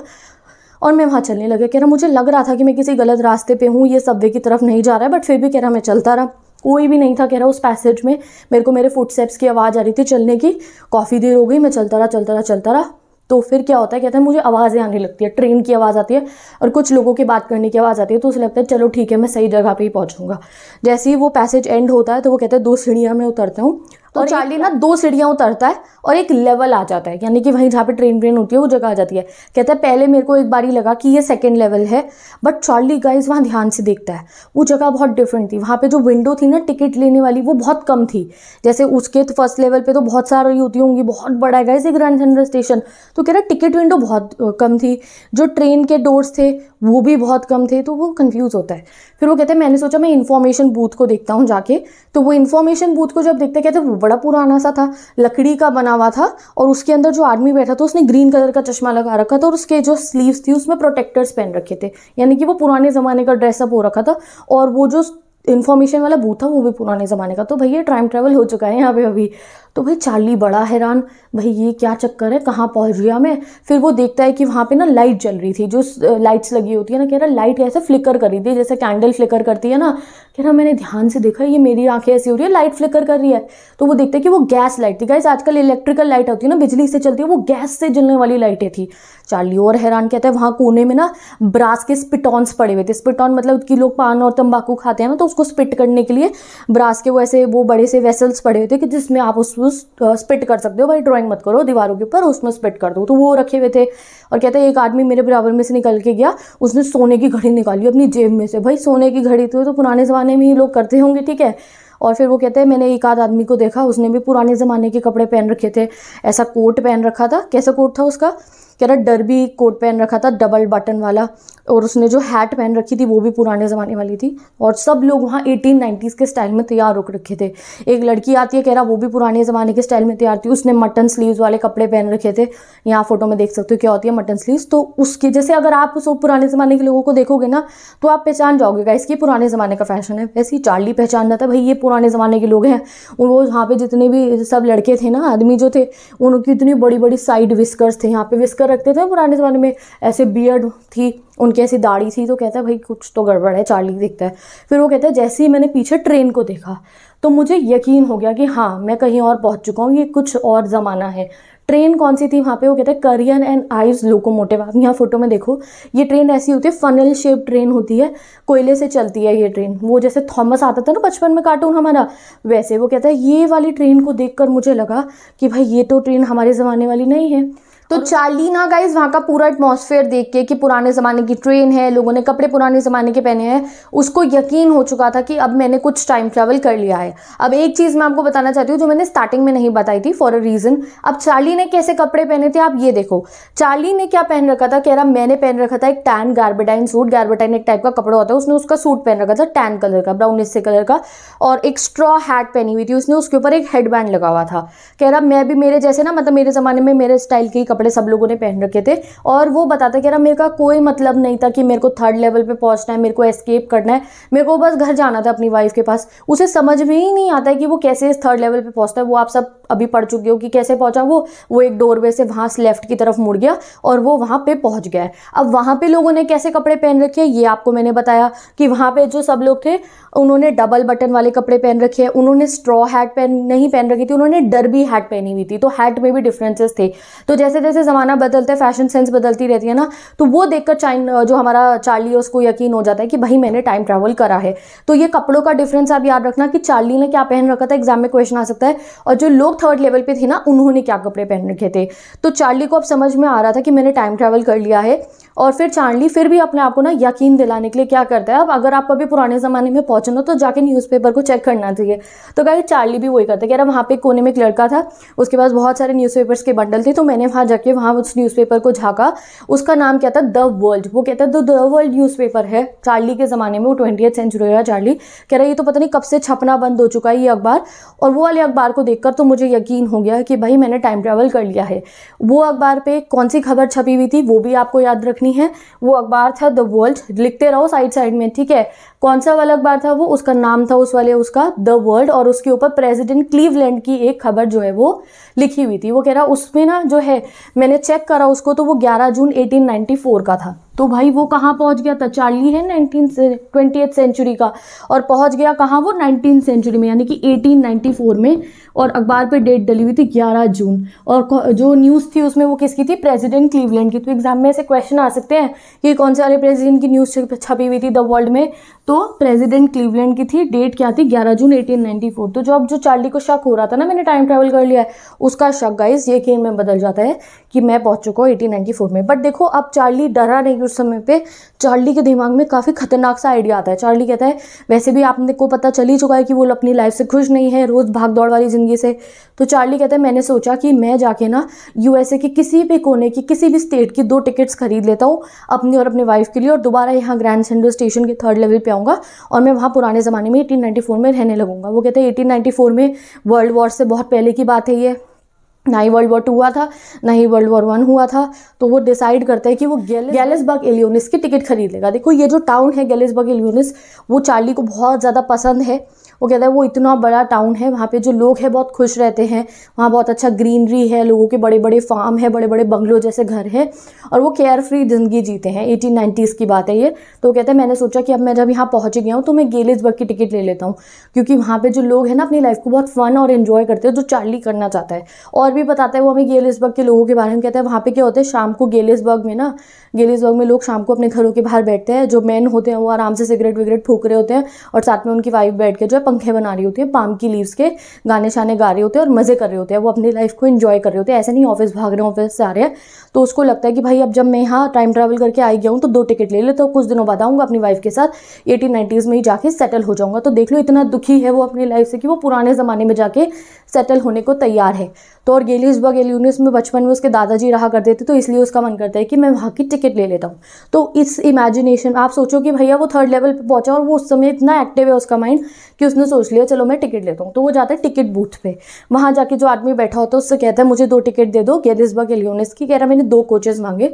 और मैं वहाँ चलने लगा कह रहा मुझे लग रहा था कि मैं किसी गलत रास्ते पे हूँ ये सबवे की तरफ नहीं जा रहा है बट फिर भी कह रहा मैं चलता रहा कोई भी नहीं था कह रहा उस पैसेज में मेरे को मेरे फुटस्टेप्स की आवाज़ आ रही थी चलने की काफ़ी देर हो गई मैं चलता रहा चलता रहा चलता रहा तो फिर क्या होता है कहता है मुझे आवाज़ें आने लगती है ट्रेन की आवाज़ आती है और कुछ लोगों के बात करने की आवाज़ आती है तो उसे लगता है चलो ठीक है मैं सही जगह पे ही पहुंचूंगा जैसे ही वो पैसेज एंड होता है तो वो कहता है दो सीढ़ियाँ मैं उतरता हूँ तो चार्ली ना दो सीढ़ियाँ उतरता है और एक लेवल आ जाता है यानी कि वहीं जहाँ पे ट्रेन ट्रेन होती है वो जगह आ जाती है कहता है पहले मेरे को एक बार ही लगा कि ये सेकेंड लेवल है बट चार्ली गाइज वहाँ ध्यान से देखता है वो जगह बहुत डिफरेंट थी वहाँ पे जो विंडो थी ना टिकट लेने वाली वो बहुत कम थी जैसे उसके तो फर्स्ट लेवल पर तो बहुत सारी होती होंगी बहुत बड़ा है गाइज एक ग्रैंड सेंट्रल स्टेशन तो कह रहा टिकट विंडो बहुत कम थी जो ट्रेन के डोर्स थे वो भी बहुत कम थे तो वो कन्फ्यूज़ होता है फिर वो कहते हैं मैंने सोचा मैं इन्फॉर्मेशन बूथ को देखता हूँ जाके तो वो इन्फॉर्मेशन बूथ को जब देखते कहते बड़ा पुराना सा था लकड़ी का बना हुआ था और उसके अंदर जो आदमी बैठा था उसने ग्रीन कलर का चश्मा लगा रखा था और उसके जो स्लीव्स थी उसमें प्रोटेक्टर्स पहन रखे थे यानी कि वो पुराने ज़माने का ड्रेसअप हो रखा था और वो जो इन्फॉर्मेशन वाला बूथ था वो भी पुराने ज़माने का तो भाई ये टाइम ट्रैवल हो चुका है यहाँ पे अभी तो भाई चार्ली बड़ा हैरान भाई ये क्या चक्कर है कहाँ पहुँच गया मैं फिर वो देखता है कि वहाँ पे ना लाइट जल रही थी जो लाइट्स लगी होती है ना कह रहा लाइट ऐसे फ्लिकर कर रही थी जैसे कैंडल फ्लिकर करती है ना फिर हाँ, मैंने ध्यान से देखा ये मेरी आंखें ऐसी हो रही है लाइट फ्लिकर कर रही है तो वो देखते कि वो गैस लाइट थी गाइज आजकल इलेक्ट्रिकल लाइट होती है ना बिजली से चलती है वो गैस से जलने वाली लाइटें थी चार्ली और हैरान कहता है वहाँ कोने में ना ब्रास के स्पिटॉन्स पड़े हुए थे स्पिटॉन मतलब कि लोग पान और तंबाकू खाते हैं ना तो उसको स्पिट करने के लिए ब्रास के वो ऐसे वो बड़े से वेसल्स पड़े हुए थे कि जिसमें आप उसको स्पिट कर सकते हो भाई ड्रॉइंग मत करो दीवारों के ऊपर उसमें स्पिट कर दो तो वो रखे हुए थे और कहते हैं एक आदमी मेरे बराबर में से निकल के गया उसने सोने की घड़ी निकाली अपनी जेब में से भाई सोने की घड़ी थी तो, तो पुराने ज़माने ज़माने में ही लोग करते होंगे ठीक है और फिर वो कहते हैं मैंने एक आध आदमी को देखा उसने भी पुराने ज़माने के कपड़े पहन रखे थे ऐसा कोट पहन रखा था कैसा कोट था उसका कह रहा डर भी कोट पहन रखा था डबल बटन वाला और उसने जो हैट पहन रखी थी वो भी पुराने ज़माने वाली थी और सब लोग वहाँ एटीन नाइन्टीज़ के स्टाइल में तैयार होकर रखे थे एक लड़की आती है कह रहा वो भी पुराने ज़माने के स्टाइल में तैयार थी उसने मटन स्लीव्स वाले कपड़े पहन रखे थे यहाँ फोटो में देख सकते हो क्या होती है मटन स्लीव्स तो उसके जैसे अगर आप सो पुराने ज़माने के लोगों को देखोगे ना तो आप पहचान जाओगे का इसके पुराने ज़माने का फैशन है वैसे ही चार्ली पहचान जाता है भाई ये पुराने ज़माने के लोग हैं वो वहाँ पर जितने भी सब लड़के थे ना आदमी जो थे उनकी इतनी बड़ी बड़ी साइड विस्कर्स थे यहाँ पे विस्कर रखते थे पुराने ज़माने में ऐसे बियर्ड थी उनकी ऐसी दाढ़ी थी तो कहता है भाई कुछ तो गड़बड़ है चार्ली दिखता है फिर वो कहता है जैसे ही मैंने पीछे ट्रेन को देखा तो मुझे यकीन हो गया कि हाँ मैं कहीं और पहुँच चुका हूँ ये कुछ और ज़माना है ट्रेन कौन सी थी वहाँ पे वो कहते हैं करियन एंड आइज लोकोमोटिव आप यहाँ फोटो में देखो ये ट्रेन ऐसी होती है फनल शेप ट्रेन होती है कोयले से चलती है ये ट्रेन वो जैसे थॉमस आता था ना बचपन में कार्टून हमारा वैसे वो कहता है ये वाली ट्रेन को देखकर मुझे लगा कि भाई ये तो ट्रेन हमारे ज़माने वाली नहीं है तो ना गाइज वहाँ का पूरा एटमोसफेयर देख के कि पुराने ज़माने की ट्रेन है लोगों ने कपड़े पुराने ज़माने के पहने हैं उसको यकीन हो चुका था कि अब मैंने कुछ टाइम ट्रैवल कर लिया है अब एक चीज़ मैं आपको बताना चाहती हूँ जो मैंने स्टार्टिंग में नहीं बताई थी फॉर अ रीज़न अब चार्ली ने कैसे कपड़े पहने थे आप ये देखो चार्ली ने क्या पहन रखा था कह रहा मैंने पहन रखा था एक टैन गार्बेटाइन सूट गार्बेटाइन एक टाइप का कपड़ा होता है उसने उसका सूट पहन रखा था टैन कलर का ब्राउन से कलर का और एक स्ट्रॉ हैट पहनी हुई थी उसने उसके ऊपर एक हेडबैंड लगा हुआ था कह रहा मैं भी मेरे जैसे ना मतलब मेरे ज़माने में मेरे स्टाइल के कपड़े सब लोगों ने पहन रखे थे और वो बताता कह रहा मेरे का कोई मतलब नहीं था कि मेरे को थर्ड लेवल पे पहुंचना है मेरे को एस्केप करना है मेरे को बस घर जाना था अपनी वाइफ के पास उसे समझ में ही नहीं आता है कि वो कैसे इस थर्ड लेवल पे पहुँचता है वो आप सब अभी पढ़ चुके हो कि कैसे पहुंचा वो वो एक डोरवे से वहाँ लेफ्ट की तरफ मुड़ गया और वो वहाँ पर पहुँच गया है अब वहाँ पर लोगों ने कैसे कपड़े पहन रखे ये आपको मैंने बताया कि वहाँ पर जो सब लोग थे उन्होंने डबल बटन वाले कपड़े पहन रखे हैं उन्होंने स्ट्रॉ हैट पहन नहीं पहन रखी थी उन्होंने डरबी हैट पहनी हुई थी तो हैट में भी डिफरेंसेस थे तो जैसे जैसे ज़माना बदलता है फैशन सेंस बदलती रहती है ना तो वो देखकर चाइन जो हमारा चार्ली है उसको यकीन हो जाता है कि भाई मैंने टाइम ट्रैवल करा है तो ये कपड़ों का डिफरेंस आप याद रखना कि चार्ली ने क्या पहन रखा था एग्जाम में क्वेश्चन आ सकता है और जो लोग थर्ड लेवल पर थे ना उन्होंने क्या कपड़े पहन रखे थे तो चार्ली को अब समझ में आ रहा था कि मैंने टाइम ट्रैवल कर लिया है और फिर चार्ली फिर भी अपने आप को ना यकीन दिलाने के लिए क्या करता है अब अगर आप अभी पुराने ज़माने में हो तो जाके न्यूज़पेपर को चेक करना चाहिए तो गाइस चार्ली भी वही करता है कह रहा वहाँ पे कोने में एक लड़का था उसके पास बहुत सारे न्यूज़पेपर्स के बंडल थे तो मैंने वहाँ जाके वहाँ उस न्यूज़पेपर को झाँका उसका नाम क्या था द वर्ल्ड वो कहता है तो द वर्ल्ड न्यूज़पेपर है चार्ली के ज़माने में वो ट्वेंटी सेंचुरी है चार्ली कह रहा है ये तो पता नहीं कब से छपना बंद हो चुका है ये अखबार और वो वाले अखबार को कर तो मुझे यकीन हो गया कि भाई मैंने टाइम ट्रैवल कर लिया है वो अखबार पर कौन सी खबर छपी हुई थी वो भी आपको याद रख रखनी है वो अखबार था द वर्ल्ड लिखते रहो साइड साइड में ठीक है कौन सा वाला अखबार था वो उसका नाम था उस वाले उसका द वर्ल्ड और उसके ऊपर प्रेसिडेंट क्लीवलैंड की एक खबर जो है वो लिखी हुई थी वो कह रहा उसमें ना जो है मैंने चेक करा उसको तो वो ग्यारह जून 1894 का था तो भाई वो कहाँ पहुँच गया था चार्ली है नाइनटीन ट्वेंटी सेंचुरी का और पहुँच गया कहाँ वो नाइनटीन सेंचुरी में यानी कि 1894 में और अखबार पे डेट डली हुई थी 11 जून और जो न्यूज़ थी उसमें वो किसकी थी प्रेसिडेंट क्लीवलैंड की तो एग्जाम में ऐसे क्वेश्चन आ सकते हैं कि कौन से वाले प्रेसिडेंट की न्यूज़ छपी हुई थी द वर्ल्ड में तो प्रेसिडेंट क्लीवलैंड की थी डेट क्या थी 11 जून 1894 तो जो अब जो चार्ली को शक हो रहा था ना मैंने टाइम ट्रैवल कर लिया है उसका शक गाइस ये गेम में बदल जाता है कि मैं पहुंच चुका हूँ एटीन में बट देखो अब चार्ली डरा नहीं उस समय पे चार्ली के दिमाग में काफ़ी खतरनाक सा आइडिया आता है चार्ली कहता है वैसे भी आपने को पता चल ही चुका है कि वो अपनी लाइफ से खुश नहीं है रोज़ भाग दौड़ वाली ज़िंदगी से तो चार्ली कहता है मैंने सोचा कि मैं जाके ना यू के किसी भी कोने की किसी भी स्टेट की दो टिकट्स खरीद लेता हूँ अपनी और अपने वाइफ के लिए और दोबारा यहाँ ग्रैंड सेंडर स्टेशन के थर्ड लेवल पर जाऊँगा और मैं वहाँ पुराने ज़माने में एटीन में रहने लगूँगा वो कहते हैं एटीन में वर्ल्ड वॉर से बहुत पहले की बात है ये ना ही वर्ल्ड वॉर टू हुआ था ना ही वर्ल्ड वॉर वन हुआ था तो वो डिसाइड करता है कि वो गैलेसबर्ग एलियोनिस की टिकट खरीद लेगा देखो ये जो टाउन है गैलेसबर्ग एलियोनिस वो चार्ली को बहुत ज़्यादा पसंद है वो कहता है वो इतना बड़ा टाउन है वहाँ पे जो लोग हैं बहुत खुश रहते हैं वहाँ बहुत अच्छा ग्रीनरी है लोगों के बड़े बड़े फार्म है बड़े बड़े बंगलों जैसे घर है और वो केयर फ्री ज़िंदगी जीते हैं एटीन नाइन्टीज़ की बात है ये तो कहते हैं मैंने सोचा कि अब मैं जब यहाँ पहुँच गया हूँ तो मैं गेलेसबर्ग की टिकट ले लेता हूँ क्योंकि वहाँ पर जो लोग हैं ना अपनी लाइफ को बहुत फ़न और इन्जॉय करते हैं जो चार्ली करना चाहता है और भी बताता है वो हमें गेलेसबर्ग के लोगों के बारे में कहता है वहाँ पर क्या होता है शाम को गेलेसबर्ग में ना गेलीज वर्ग में लोग शाम को अपने घरों के बाहर बैठते हैं जो मैन होते हैं वो आराम से सिगरेट विगरेट फूक रहे होते हैं और साथ में उनकी वाइफ बैठ के जो है पंखे बना रही होती है पाम की लीव्स के गाने शाने गा रहे होते हैं और मज़े कर रहे होते हैं वो अपनी लाइफ को इन्जॉय कर रहे होते हैं ऐसे नहीं ऑफिस भाग रहे हैं ऑफिस से आ रहे हैं तो उसको लगता है कि भाई अब जब मैं यहाँ टाइम ट्रैवल करके आई गया हूँ तो दो टिकट ले ले तो कुछ दिनों बाद आऊँगा अपनी वाइफ के साथ एटीन नाइन्टीज़ में ही जाके सेटल हो जाऊँगा तो देख लो इतना दुखी है वो अपनी लाइफ से कि वो पुराने ज़माने में जाके सेटल होने को तैयार है तो और गेलीस बग एल्यूनिस में बचपन में उसके दादाजी रहा करते थे तो इसलिए उसका मन करता है कि मैं वहाँ की टिकट ले लेता हूँ तो इस इमेजिनेशन आप सोचो कि भैया वो थर्ड लेवल पर पहुँचा और वो उस समय इतना एक्टिव है उसका माइंड कि उसने सोच लिया चलो मैं टिकट लेता हूँ तो वो जाता है टिकट बूथ पे वहाँ जाके जो आदमी बैठा होता है उससे कहता है मुझे दो टिकट दे दो गेरिसबा के लिए की कह रहा मैंने दो कोचेज़ मांगे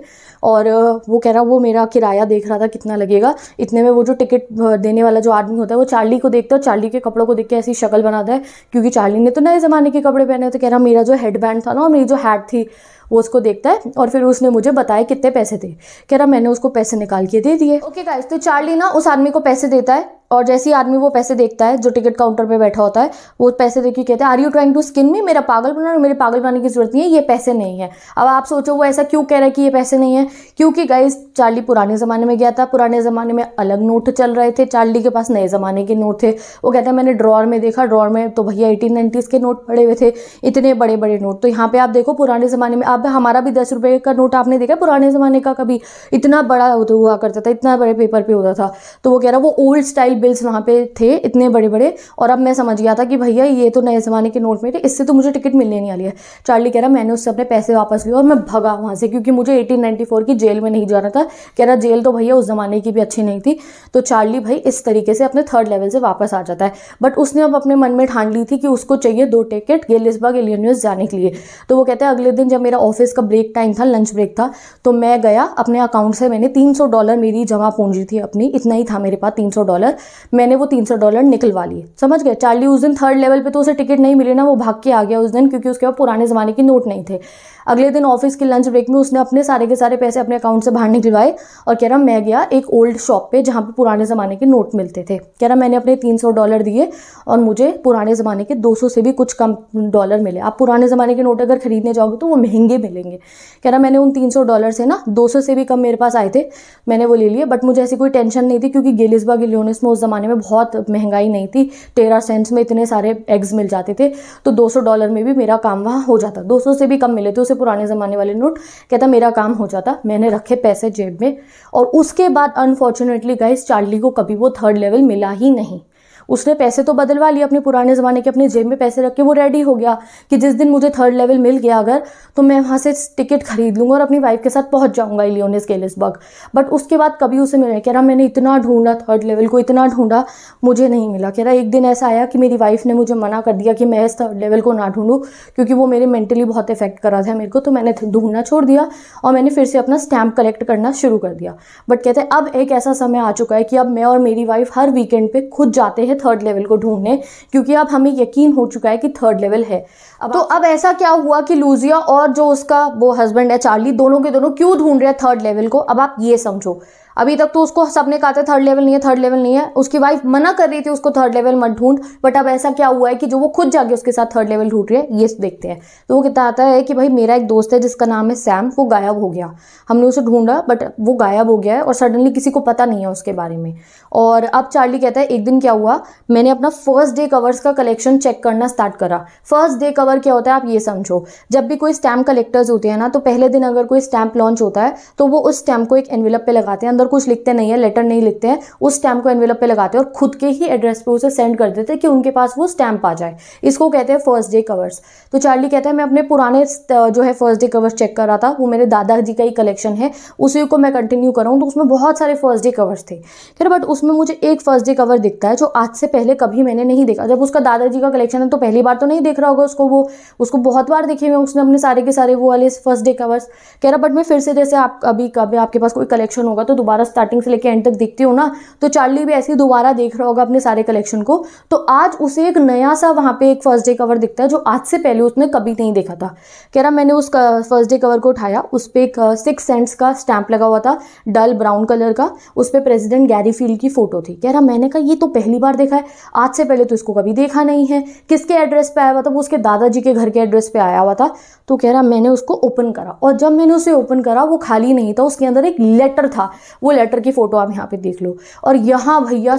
और वो कह रहा वो मेरा किराया देख रहा था कितना लगेगा इतने में वो जो टिकट देने वाला जो आदमी होता है वो चार्ली को देखता है चार्ली के कपड़ों को देख के ऐसी शक्ल बनाता है क्योंकि चार्ली ने तो नए ज़माने के कपड़े पहने तो कह रहा मेरा जो हेड बैंड था ना और मेरी जो हैट थी वो उसको देखता है और फिर उसने मुझे बताया कितने पैसे थे कह रहा मैंने उसको पैसे निकाल के दे दिए ओके गाइस तो चार्ली ना उस आदमी को पैसे देता है और जैसे ही आदमी वो पैसे देखता है जो टिकट काउंटर पे बैठा होता है वो पैसे देख के कहते हैं are you trying to skin में मेरा पागल और मेरे पागल बनाने की जरूरत नहीं है ये पैसे नहीं है अब आप सोचो वो ऐसा क्यों कह रहा है कि ये पैसे नहीं है क्योंकि गाइस चार्ली पुराने ज़माने में गया था पुराने ज़माने में अलग नोट चल रहे थे चार्ली के पास नए ज़माने के नोट थे वो कहते हैं मैंने ड्रॉर में देखा ड्रॉर में तो भैया एटीन के नोट पड़े हुए थे इतने बड़े बड़े नोट तो यहाँ पे आप देखो पुराने ज़माने में आप आप हमारा भी दस रुपये का नोट आपने देखा पुराने ज़माने का कभी इतना बड़ा हुआ करता था इतना बड़े पेपर पे होता था तो वो कह रहा वो ओल्ड स्टाइल बिल्स वहाँ पे थे इतने बड़े बड़े और अब मैं समझ गया था कि भैया ये तो नए ज़माने के नोट में थे इससे तो मुझे टिकट मिलने नहीं वाली है चार्ली कह रहा मैंने उससे अपने पैसे वापस लिए और मैं भगा वहाँ से क्योंकि मुझे एटीन की जेल में नहीं जाना था कह रहा जेल तो भैया उस ज़माने की भी अच्छी नहीं थी तो चार्ली भाई इस तरीके से अपने थर्ड लेवल से वापस आ जाता है बट उसने अब अपने मन में ठान ली थी कि उसको चाहिए दो टिकट गेलिसबाग एलियन जाने के लिए तो वो कहते हैं अगले दिन जब मेरा ऑफिस का ब्रेक टाइम था लंच ब्रेक था तो मैं गया अपने अकाउंट से मैंने 300 डॉलर मेरी जमा पूंजी थी अपनी इतना ही था मेरे पास 300 डॉलर मैंने वो 300 डॉलर निकलवा लिए समझ गए चार्ली उस दिन थर्ड लेवल पर तो उसे टिकट नहीं मिली ना वो भाग के आ गया उस दिन क्योंकि उसके पास पुराने ज़माने के नोट नहीं थे अगले दिन ऑफिस के लंच ब्रेक में उसने अपने सारे के सारे पैसे अपने अकाउंट से बाहर निकलवाए और कह रहा मैं गया एक ओल्ड शॉप पे जहाँ पे पुराने ज़माने के नोट मिलते थे कह रहा मैंने अपने तीन सौ डॉलर दिए और मुझे पुराने ज़माने के दो सौ से भी कुछ कम डॉलर मिले आप पुराने ज़माने के नोट अगर खरीदने जाओगे तो वो महंगे मिलेंगे कह रहा मैंने उन तीन सौ डॉलर से ना दो सौ से भी कम मेरे पास आए थे मैंने वो ले लिए बट मुझे ऐसी कोई टेंशन नहीं थी क्योंकि गेलिसबा गिलियोनिस में उस ज़माने में बहुत महंगाई नहीं थी तेरह सेंट्स में इतने सारे एग्स मिल जाते थे तो दो सौ डॉलर में भी मेरा काम वहाँ हो जाता दो सौ से भी कम मिले थे उसे सबसे पुराने ज़माने वाले नोट कहता मेरा काम हो जाता मैंने रखे पैसे जेब में और उसके बाद अनफॉर्चुनेटली गाइस चार्ली को कभी वो थर्ड लेवल मिला ही नहीं उसने पैसे तो बदलवा लिए अपने पुराने ज़माने के अपने जेब में पैसे रख के वो रेडी हो गया कि जिस दिन मुझे थर्ड लेवल मिल गया अगर तो मैं वहाँ से टिकट खरीद लूँगा और अपनी वाइफ के साथ पहुँच जाऊँगा इलियोनिस गेलिसबर्ग बट उसके बाद कभी उसे मिला कह रहा मैंने इतना ढूंढा थर्ड लेवल को इतना ढूंढा मुझे नहीं मिला कह रहा एक दिन ऐसा आया कि मेरी वाइफ ने मुझे मना कर दिया कि मैं इस थर्ड लेवल को ना ढूंढूँ क्योंकि वो मेरे मेंटली बहुत इफेक्ट करा था मेरे को तो मैंने ढूंढना छोड़ दिया और मैंने फिर से अपना स्टैम्प कलेक्ट करना शुरू कर दिया बट कहते हैं अब एक ऐसा समय आ चुका है कि अब मैं और मेरी वाइफ हर वीकेंड पर खुद जाते हैं हैं थर्ड लेवल को ढूंढने क्योंकि अब हमें यकीन हो चुका है कि थर्ड लेवल है अब तो अब ऐसा क्या हुआ कि लूजिया और जो उसका वो हस्बैंड है चार्ली दोनों के दोनों क्यों ढूंढ रहे हैं थर्ड लेवल को अब आप ये समझो अभी तक तो उसको सबने कहा था थर्ड लेवल नहीं है थर्ड लेवल नहीं है उसकी वाइफ मना कर रही थी उसको थर्ड लेवल मत ढूंढ बट अब ऐसा क्या हुआ है कि जो वो खुद जाके उसके साथ थर्ड लेवल ढूंढ रहे हैं ये देखते हैं तो वो कहता है कि भाई मेरा एक दोस्त है जिसका नाम है सैम वो गायब हो गया हमने उसे ढूंढा बट वो गायब हो गया है और सडनली किसी को पता नहीं है उसके बारे में और अब चार्ली कहता है एक दिन क्या हुआ मैंने अपना फर्स्ट डे कवर्स का कलेक्शन चेक करना स्टार्ट करा फर्स्ट डे कवर क्या होता है आप ये समझो जब भी कोई स्टैम्प कलेक्टर्स होते हैं ना तो पहले दिन अगर कोई स्टैम्प लॉन्च होता है तो वो उस स्टैम्प को एक एनविलप पे लगाते हैं अंदर अगर कुछ लिखते नहीं है लेटर नहीं लिखते हैं उस स्टैम्प को एनवेलप पे लगाते हैं और खुद के ही एड्रेस पे उसे सेंड कर देते हैं कि उनके पास वो स्टैम्प आ जाए इसको कहते हैं फर्स्ट डे कवर्स तो चार्ली कहता है मैं अपने पुराने जो है फर्स्ट डे कवर्स चेक कर रहा था वो मेरे दादाजी का ही कलेक्शन है उसी को मैं कंटिन्यू कराऊँ तो उसमें बहुत सारे फर्स्ट डे कवर्स थे खैर बट उसमें मुझे एक फर्स्ट डे कवर दिखता है जो आज से पहले कभी मैंने नहीं देखा जब उसका दादाजी का कलेक्शन है तो पहली बार तो नहीं देख रहा होगा उसको वो उसको बहुत बार देखे हुए उसने अपने सारे के सारे वो वाले फर्स्ट डे कवर्स कह रहा बट मैं फिर से जैसे आप अभी कभी आपके पास कोई कलेक्शन होगा तो दोबारा दोबारा स्टार्टिंग से लेकर एंड तक देखती हूँ ना तो चार्ली भी ऐसे ही दोबारा देख रहा होगा अपने सारे कलेक्शन को तो आज उसे एक नया सा वहाँ पे एक फर्स्ट डे कवर दिखता है जो आज से पहले उसने कभी नहीं देखा था कह रहा मैंने उस फर्स्ट डे कवर को उठाया उस पर एक सिक्स सेंट्स का स्टैंप लगा हुआ था डल ब्राउन कलर का उस पर प्रेजिडेंट गैरी फील्ड की फ़ोटो थी कह रहा मैंने कहा ये तो पहली बार देखा है आज से पहले तो इसको कभी देखा नहीं है किसके एड्रेस पर आया हुआ था वो उसके दादाजी के घर के एड्रेस पर आया हुआ था तो कह रहा मैंने उसको ओपन करा और जब मैंने उसे ओपन करा वो खाली नहीं था उसके अंदर एक लेटर था वो लेटर की फ़ोटो आप यहाँ पे देख लो और यहाँ भैया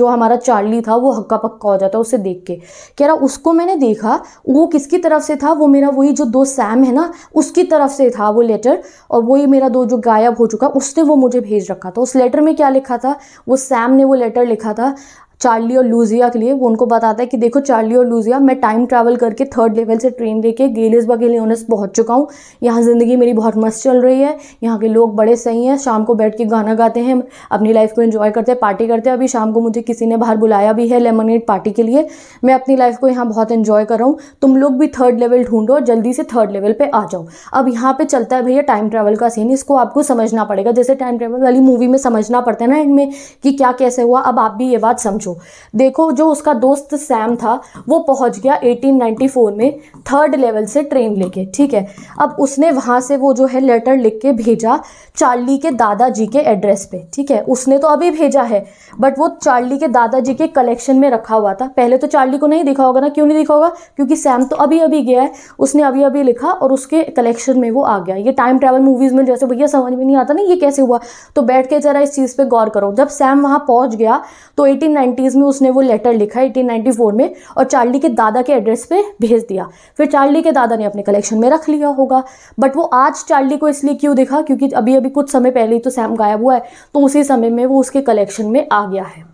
जो हमारा चार्ली था वो हक्का पक्का हो जाता है उसे देख के कह रहा उसको मैंने देखा वो किसकी तरफ से था वो मेरा वही जो दो सैम है ना उसकी तरफ से था वो लेटर और वही मेरा दो जो गायब हो चुका उसने वो मुझे भेज रखा था उस लेटर में क्या लिखा था वो सैम ने वो लेटर लिखा था चार्ली और लूजिया के लिए वो उनको बताता है कि देखो चार्ली और लूजिया मैं टाइम ट्रैवल करके थर्ड लेवल से ट्रेन लेके गेलिसबर्ग लियोनस पहुंच चुका हूँ यहाँ ज़िंदगी मेरी बहुत मस्त चल रही है यहाँ के लोग बड़े सही हैं शाम को बैठ के गाना गाते हैं अपनी लाइफ को इन्जॉय करते हैं पार्टी करते हैं अभी शाम को मुझे किसी ने बाहर बुलाया भी है लेमनेट पार्टी के लिए मैं अपनी लाइफ को यहाँ बहुत इन्जॉय कर रहा हूँ तुम लोग भी थर्ड लेवल ढूंढो और जल्दी से थर्ड लेवल पर आ जाओ अब यहाँ पर चलता है भैया टाइम ट्रैवल का सीन इसको आपको समझना पड़ेगा जैसे टाइम ट्रैवल वाली मूवी में समझना पड़ता है ना एंड में कि क्या कैसे हुआ अब आप भी ये बात समझो पूछो देखो जो उसका दोस्त सैम था वो पहुंच गया 1894 में थर्ड लेवल से ट्रेन लेके ठीक है अब उसने वहां से वो जो है लेटर लिख के भेजा चार्ली के दादाजी के एड्रेस पे ठीक है उसने तो अभी भेजा है बट वो चार्ली के दादाजी के कलेक्शन में रखा हुआ था पहले तो चार्ली को नहीं दिखा होगा ना क्यों नहीं दिखा होगा क्योंकि सैम तो अभी अभी गया है उसने अभी अभी लिखा और उसके कलेक्शन में वो आ गया ये टाइम ट्रैवल मूवीज़ में जैसे भैया समझ में नहीं आता ना ये कैसे हुआ तो बैठ के ज़रा इस चीज़ पर गौर करो जब सैम वहाँ पहुँच गया तो एटीन नाइन्टीज़ में उसने वो लेटर लिखा 1894 में और चार्ली के दादा के एड्रेस पे भेज दिया फिर चार्ली के दादा ने अपने कलेक्शन में रख लिया होगा बट वो आज चार्ली को इसलिए क्यों दिखा क्योंकि अभी अभी कुछ समय पहले ही तो सैम गायब हुआ है तो उसी समय में वो उसके कलेक्शन में आ गया है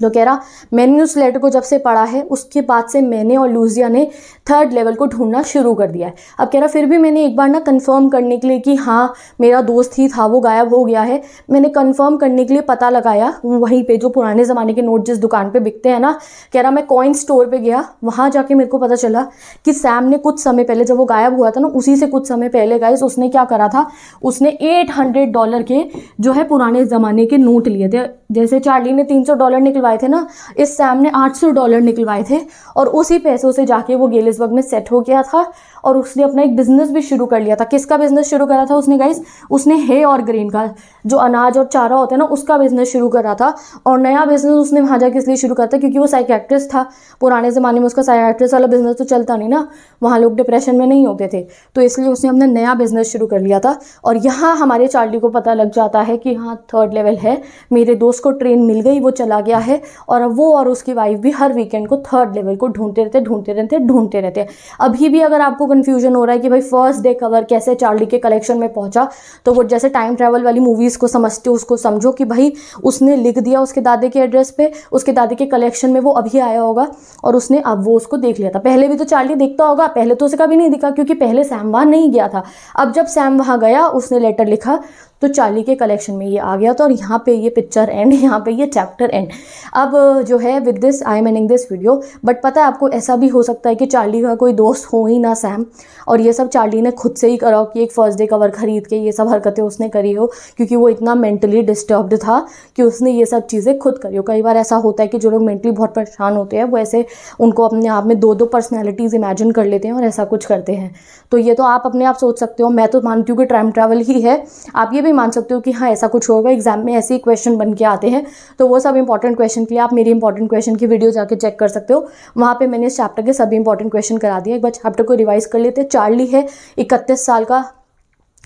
तो कह रहा मैंने उस लेटर को जब से पढ़ा है उसके बाद से मैंने और लूजिया ने थर्ड लेवल को ढूंढना शुरू कर दिया है अब कह रहा फिर भी मैंने एक बार ना कंफर्म करने के लिए कि हाँ मेरा दोस्त ही था वो गायब हो गया है मैंने कंफर्म करने के लिए पता लगाया वहीं पे जो पुराने ज़माने के नोट जिस दुकान पे बिकते हैं ना कह रहा मैं कॉइन स्टोर पे गया वहाँ जाके मेरे को पता चला कि सैम ने कुछ समय पहले जब वो गायब हुआ था ना उसी से कुछ समय पहले गए उसने क्या करा था उसने एट डॉलर के जो है पुराने ज़माने के नोट लिए थे जैसे चार्ली ने तीन डॉलर निकलवाया निकलवाए थे ना इस सैम ने 800 डॉलर निकलवाए थे और उसी पैसों से जाके वो गेलिसबर्ग में सेट हो गया था और उसने अपना एक बिजनेस भी शुरू कर लिया था किसका बिजनेस शुरू करा था उसने गाइस उसने हे और ग्रीन का जो अनाज और चारा होता है ना उसका बिजनेस शुरू करा था और नया बिजनेस उसने वहाँ जाकर इसलिए शुरू करा था क्योंकि वो साइकेट्रिस था पुराने ज़माने में उसका साइकेट्रिस वाला बिजनेस तो चलता नहीं ना वहाँ लोग डिप्रेशन में नहीं होते थे तो इसलिए उसने अपना नया बिजनेस शुरू कर लिया था और यहाँ हमारे चार्ली को पता लग जाता है कि हाँ थर्ड लेवल है मेरे दोस्त को ट्रेन मिल गई वो चला गया है और अब वो और उसकी वाइफ भी हर वीकेंड को थर्ड लेवल को ढूंढते रहते ढूंढते रहते ढूंढते रहते अभी भी अगर आपको कंफ्यूजन हो रहा है कि भाई फर्स्ट डे कवर कैसे चार्ली के कलेक्शन में पहुंचा तो वो जैसे टाइम ट्रैवल वाली मूवीज़ को समझते हो उसको समझो कि भाई उसने लिख दिया उसके दादे के एड्रेस पे उसके दादे के कलेक्शन में वो अभी आया होगा और उसने अब वो उसको देख लिया था पहले भी तो चार्ली देखता होगा पहले तो उसे कभी नहीं दिखा क्योंकि पहले सैम वहाँ नहीं गया था अब जब सैम वहाँ गया उसने लेटर लिखा तो चार्ली के कलेक्शन में ये आ गया था और यहाँ पे ये पिक्चर एंड (laughs) यहाँ पे ये चैप्टर एंड अब जो है with this I am ending this video but पता है आपको ऐसा भी हो सकता है कि चार्ली का कोई दोस्त हो ही ना सैम और ये सब चार्ली ने खुद से ही करा कि एक फर्स्ट डे कवर खरीद के ये सब हरकतें उसने करी हो क्योंकि वो इतना मेंटली डिस्टर्ब्ड था कि उसने ये सब चीज़ें खुद करी हो कई बार ऐसा होता है कि जो लोग मेंटली बहुत परेशान होते हैं वो ऐसे उनको अपने आप में दो दो पर्सनैलिटीज़ इमेजिन कर लेते हैं और ऐसा कुछ करते हैं तो ये तो आप अपने आप सोच सकते हो मैं तो मानती हूँ कि टाइम ट्रैवल ही है आप ये भी भी मान सकते हो कि हाँ ऐसा कुछ होगा एग्जाम में ऐसे ही क्वेश्चन बन के आते हैं तो वो सब इंपॉर्टेंट क्वेश्चन के लिए आप मेरी इंपॉर्टेंट क्वेश्चन की वीडियो जाके चेक कर सकते हो वहाँ पर मैंने इस चैप्टर के सभी इंपॉर्टेंट क्वेश्चन करा दिए एक बार चैप्टर को रिवाइज कर लेते हैं चार्ली है इकतीस साल का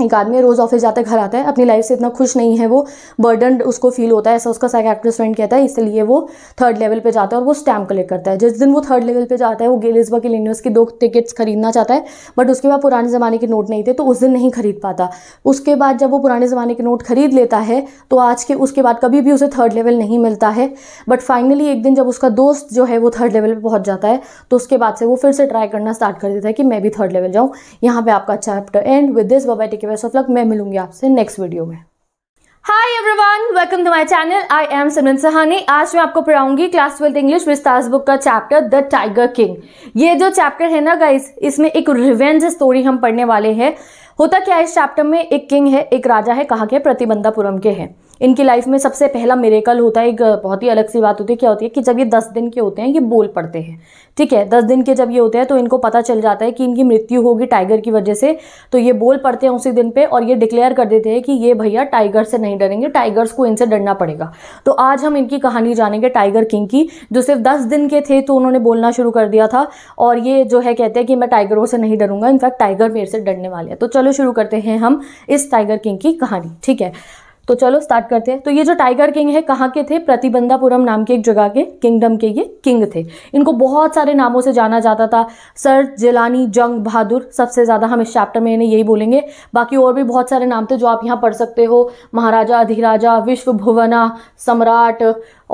एक आदमी रोज़ ऑफिस जाता है घर आता है अपनी लाइफ से इतना खुश नहीं है वो बर्डन उसको फील होता है ऐसा उसका साइकेट्रिस्ट फ्रेंड कहता है इसलिए वो थर्ड लेवल पे जाता है और वो स्टैम्प कलेक्ट करता है जिस दिन वो थर्ड लेवल पे जाता है वो इसबा के लिए उसकी दो टिकट्स खरीदना चाहता है बट उसके बाद पुराने ज़माने के नोट नहीं थे तो उस दिन नहीं खरीद पाता उसके बाद जब वो पुराने ज़माने के नोट खरीद लेता है तो आज के उसके बाद कभी भी उसे थर्ड लेवल नहीं मिलता है बट फाइनली एक दिन जब उसका दोस्त जो है वो थर्ड लेवल पर पहुँच जाता है तो उसके बाद से वो फिर से ट्राई करना स्टार्ट कर देता है कि मैं भी थर्ड लेवल जाऊँ यहाँ पर आपका चैप्टर एंड विद दिस टिकट के बेस्ट ऑफ लक मैं मिलूंगी आपसे नेक्स्ट वीडियो में hi everyone welcome to my channel I am Suman Sahani आज मैं आपको पढ़ाऊंगी क्लास ट्वेल्थ इंग्लिश विस्तार बुक का चैप्टर द टाइगर किंग ये जो चैप्टर है ना गाइस इसमें एक रिवेंज स्टोरी हम पढ़ने वाले हैं होता क्या है इस चैप्टर में एक किंग है एक राजा है कहा के प्रतिबंधापुरम के हैं इनकी लाइफ में सबसे पहला मेरेकल होता है एक बहुत ही अलग सी बात होती है क्या होती है कि जब ये दस दिन के होते हैं ये बोल पड़ते हैं ठीक है दस दिन के जब ये होते हैं तो इनको पता चल जाता है कि इनकी मृत्यु होगी टाइगर की वजह से तो ये बोल पड़ते हैं उसी दिन पे और ये डिक्लेयर कर देते हैं कि ये भैया टाइगर से नहीं डरेंगे टाइगर्स को इनसे डरना पड़ेगा तो आज हम इनकी कहानी जानेंगे टाइगर किंग की जो सिर्फ दस दिन के थे तो उन्होंने बोलना शुरू कर दिया था और ये जो है कहते हैं कि मैं टाइगरों से नहीं डरूंगा इनफैक्ट टाइगर मेरे से डरने वाले हैं तो चलो शुरू करते हैं हम इस टाइगर किंग की कहानी ठीक है तो चलो स्टार्ट करते हैं तो ये जो टाइगर किंग है कहाँ के थे प्रतिबंधापुरम नाम के एक जगह के किंगडम के ये किंग थे इनको बहुत सारे नामों से जाना जाता था सर जिलानी जंग बहादुर सबसे ज़्यादा हम इस चैप्टर में इन्हें यही बोलेंगे बाकी और भी बहुत सारे नाम थे जो आप यहाँ पढ़ सकते हो महाराजा अधिराजा विश्व भुवना सम्राट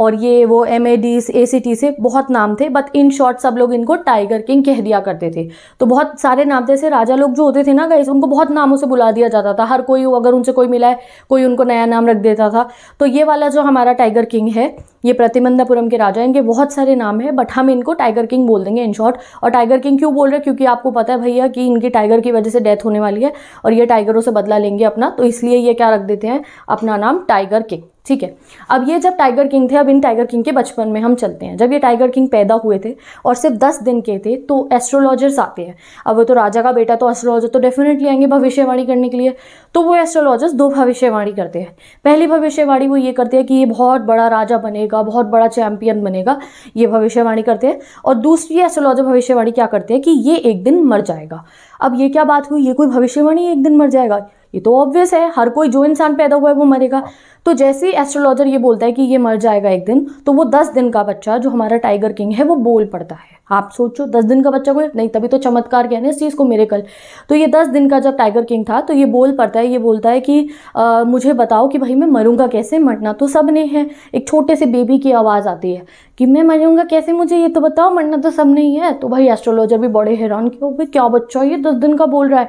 और ये वो एम ए डी ए सी टी से बहुत नाम थे बट इन शॉर्ट सब लोग इनको टाइगर किंग कह दिया करते थे तो बहुत सारे नाम थे ऐसे राजा लोग जो होते थे ना गाइस उनको बहुत नामों से बुला दिया जाता था हर कोई अगर उनसे कोई मिला है कोई उनको नया नाम रख देता था तो ये वाला जो हमारा टाइगर किंग है ये प्रतिमंदापुरम के राजा इनके बहुत सारे नाम है बट हम इनको टाइगर किंग बोल देंगे इन शॉर्ट और टाइगर किंग क्यों बोल रहे हैं क्योंकि आपको पता है भैया कि इनकी टाइगर की वजह से डेथ होने वाली है और ये टाइगरों से बदला लेंगे अपना तो इसलिए ये क्या रख देते हैं अपना नाम टाइगर किंग ठीक है अब ये जब टाइगर किंग थे अब इन टाइगर किंग के बचपन में हम चलते हैं जब ये टाइगर किंग पैदा हुए थे और सिर्फ दस दिन के थे तो एस्ट्रोलॉजर्स आते हैं अब वो तो राजा का बेटा तो एस्ट्रोलॉजर तो डेफिनेटली आएंगे भविष्यवाणी करने के लिए तो वो एस्ट्रोलॉजर्स दो भविष्यवाणी करते हैं पहली भविष्यवाणी वो ये करते हैं कि ये बहुत बड़ा राजा बनेगा बहुत बड़ा चैंपियन बनेगा ये भविष्यवाणी करते हैं और दूसरी एस्ट्रोलॉजर भविष्यवाणी क्या करते हैं कि ये एक दिन मर जाएगा अब ये क्या बात हुई ये कोई भविष्यवाणी एक दिन मर जाएगा ये तो ऑब्वियस है हर कोई जो इंसान पैदा हुआ है वो मरेगा तो जैसे ही एस्ट्रोलॉजर ये बोलता है कि ये मर जाएगा एक दिन तो वो दस दिन का बच्चा जो हमारा टाइगर किंग है वो बोल पड़ता है आप सोचो दस दिन का बच्चा कोई नहीं तभी तो चमत्कार ना इस चीज़ को मेरे कल तो ये दस दिन का जब टाइगर किंग था तो ये बोल पड़ता है ये बोलता है कि आ, मुझे बताओ कि भाई मैं मरूंगा कैसे मरना तो सब ने है एक छोटे से बेबी की आवाज़ आती है कि मैं मरूंगा कैसे मुझे ये तो बताओ मरना तो सब नहीं है तो भाई एस्ट्रोलॉजर भी बड़े हैरान कि क्या बच्चा ये दस दिन का बोल रहा है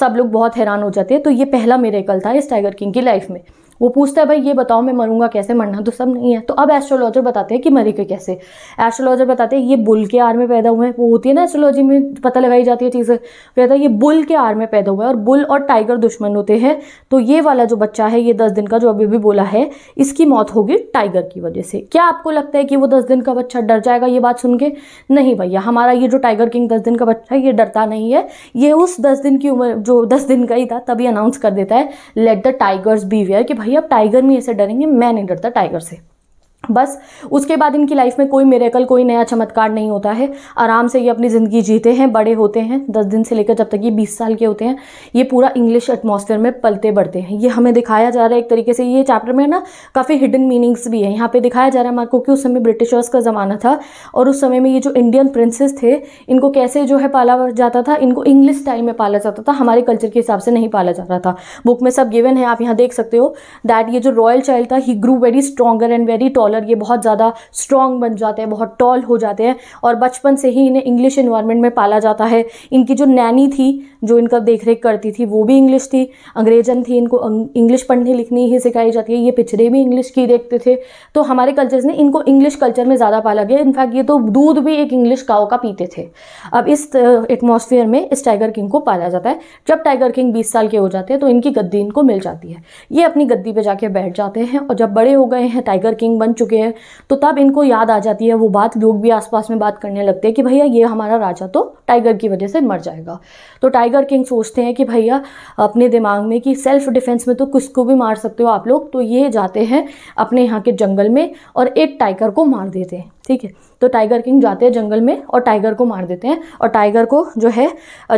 सब लोग बहुत हैरान हो जाते हैं तो ये पहला मेरेकल था इस टाइगर किंग की लाइफ में वो पूछता है भाई ये बताओ मैं मरूंगा कैसे मरना तो सब नहीं है तो अब एस्ट्रोलॉजर बताते हैं कि मरेंगे कैसे एस्ट्रोलॉजर बताते हैं ये बुल के आर में पैदा हुए हैं वो होती है ना एस्ट्रोलॉजी में पता लगाई जाती है चीज़ें कहता है ये बुल के आर में पैदा हुआ है और बुल और टाइगर दुश्मन होते हैं तो ये वाला जो बच्चा है ये दस दिन का जो अभी भी बोला है इसकी मौत होगी टाइगर की वजह से क्या आपको लगता है कि वो दस दिन का बच्चा डर जाएगा ये बात सुन के नहीं भैया हमारा ये जो टाइगर किंग दस दिन का बच्चा है ये डरता नहीं है ये उस दस दिन की उम्र जो दस दिन का ही था तभी अनाउंस कर देता है लेट द टाइगर्स वेयर कि भाई रही है आप टाइगर में ऐसे डरेंगे मैं नहीं डरता टाइगर से बस उसके बाद इनकी लाइफ में कोई मेरेकल कोई नया चमत्कार नहीं होता है आराम से ये अपनी ज़िंदगी जीते हैं बड़े होते हैं दस दिन से लेकर जब तक ये बीस साल के होते हैं ये पूरा इंग्लिश एटमॉस्फेयर में पलते बढ़ते हैं ये हमें दिखाया जा रहा है एक तरीके से ये चैप्टर में ना काफ़ी हिडन मीनिंग्स भी हैं यहाँ पर दिखाया जा रहा है हमारे कि उस समय ब्रिटिशर्स का ज़माना था और उस समय में ये जो इंडियन प्रिंसेस थे इनको कैसे जो है पाला जाता था इनको इंग्लिश स्टाइल में पाला जाता था हमारे कल्चर के हिसाब से नहीं पाला जा रहा था बुक में सब गिवन है आप यहाँ देख सकते हो दैट ये जो रॉयल चाइल्ड था he grew very stronger and very tall scholar ये बहुत ज़्यादा स्ट्रॉन्ग बन जाते हैं बहुत टॉल हो जाते हैं और बचपन से ही इन्हें इंग्लिश इन्वायरमेंट में पाला जाता है इनकी जो नैनी थी जो इनका देख करती थी वो भी इंग्लिश थी अंग्रेजन थी इनको इंग्लिश अं, पढ़ने लिखनी ही सिखाई जाती है ये पिछड़े भी इंग्लिश की देखते थे तो हमारे कल्चर्स ने इनको इंग्लिश कल्चर में ज़्यादा पाला गया इनफैक्ट ये तो दूध भी एक इंग्लिश काओ का पीते थे अब इस एटमोसफियर में इस टाइगर किंग को पाला जाता है जब टाइगर किंग बीस साल के हो जाते हैं तो इनकी गद्दी इनको मिल जाती है ये अपनी गद्दी पर जाके बैठ जाते हैं और जब बड़े हो गए हैं टाइगर किंग बन चुके हैं तो तब इनको याद आ जाती है वो बात लोग भी आसपास में बात करने लगते हैं कि भैया ये हमारा राजा तो टाइगर की वजह से मर जाएगा तो टाइगर किंग सोचते हैं कि भैया अपने दिमाग में कि सेल्फ डिफेंस में तो किसको भी मार सकते हो आप लोग तो ये जाते हैं अपने यहाँ के जंगल में और एक टाइगर को मार देते हैं ठीक है तो टाइगर किंग जाते हैं जंगल में और टाइगर को मार देते हैं और टाइगर को जो है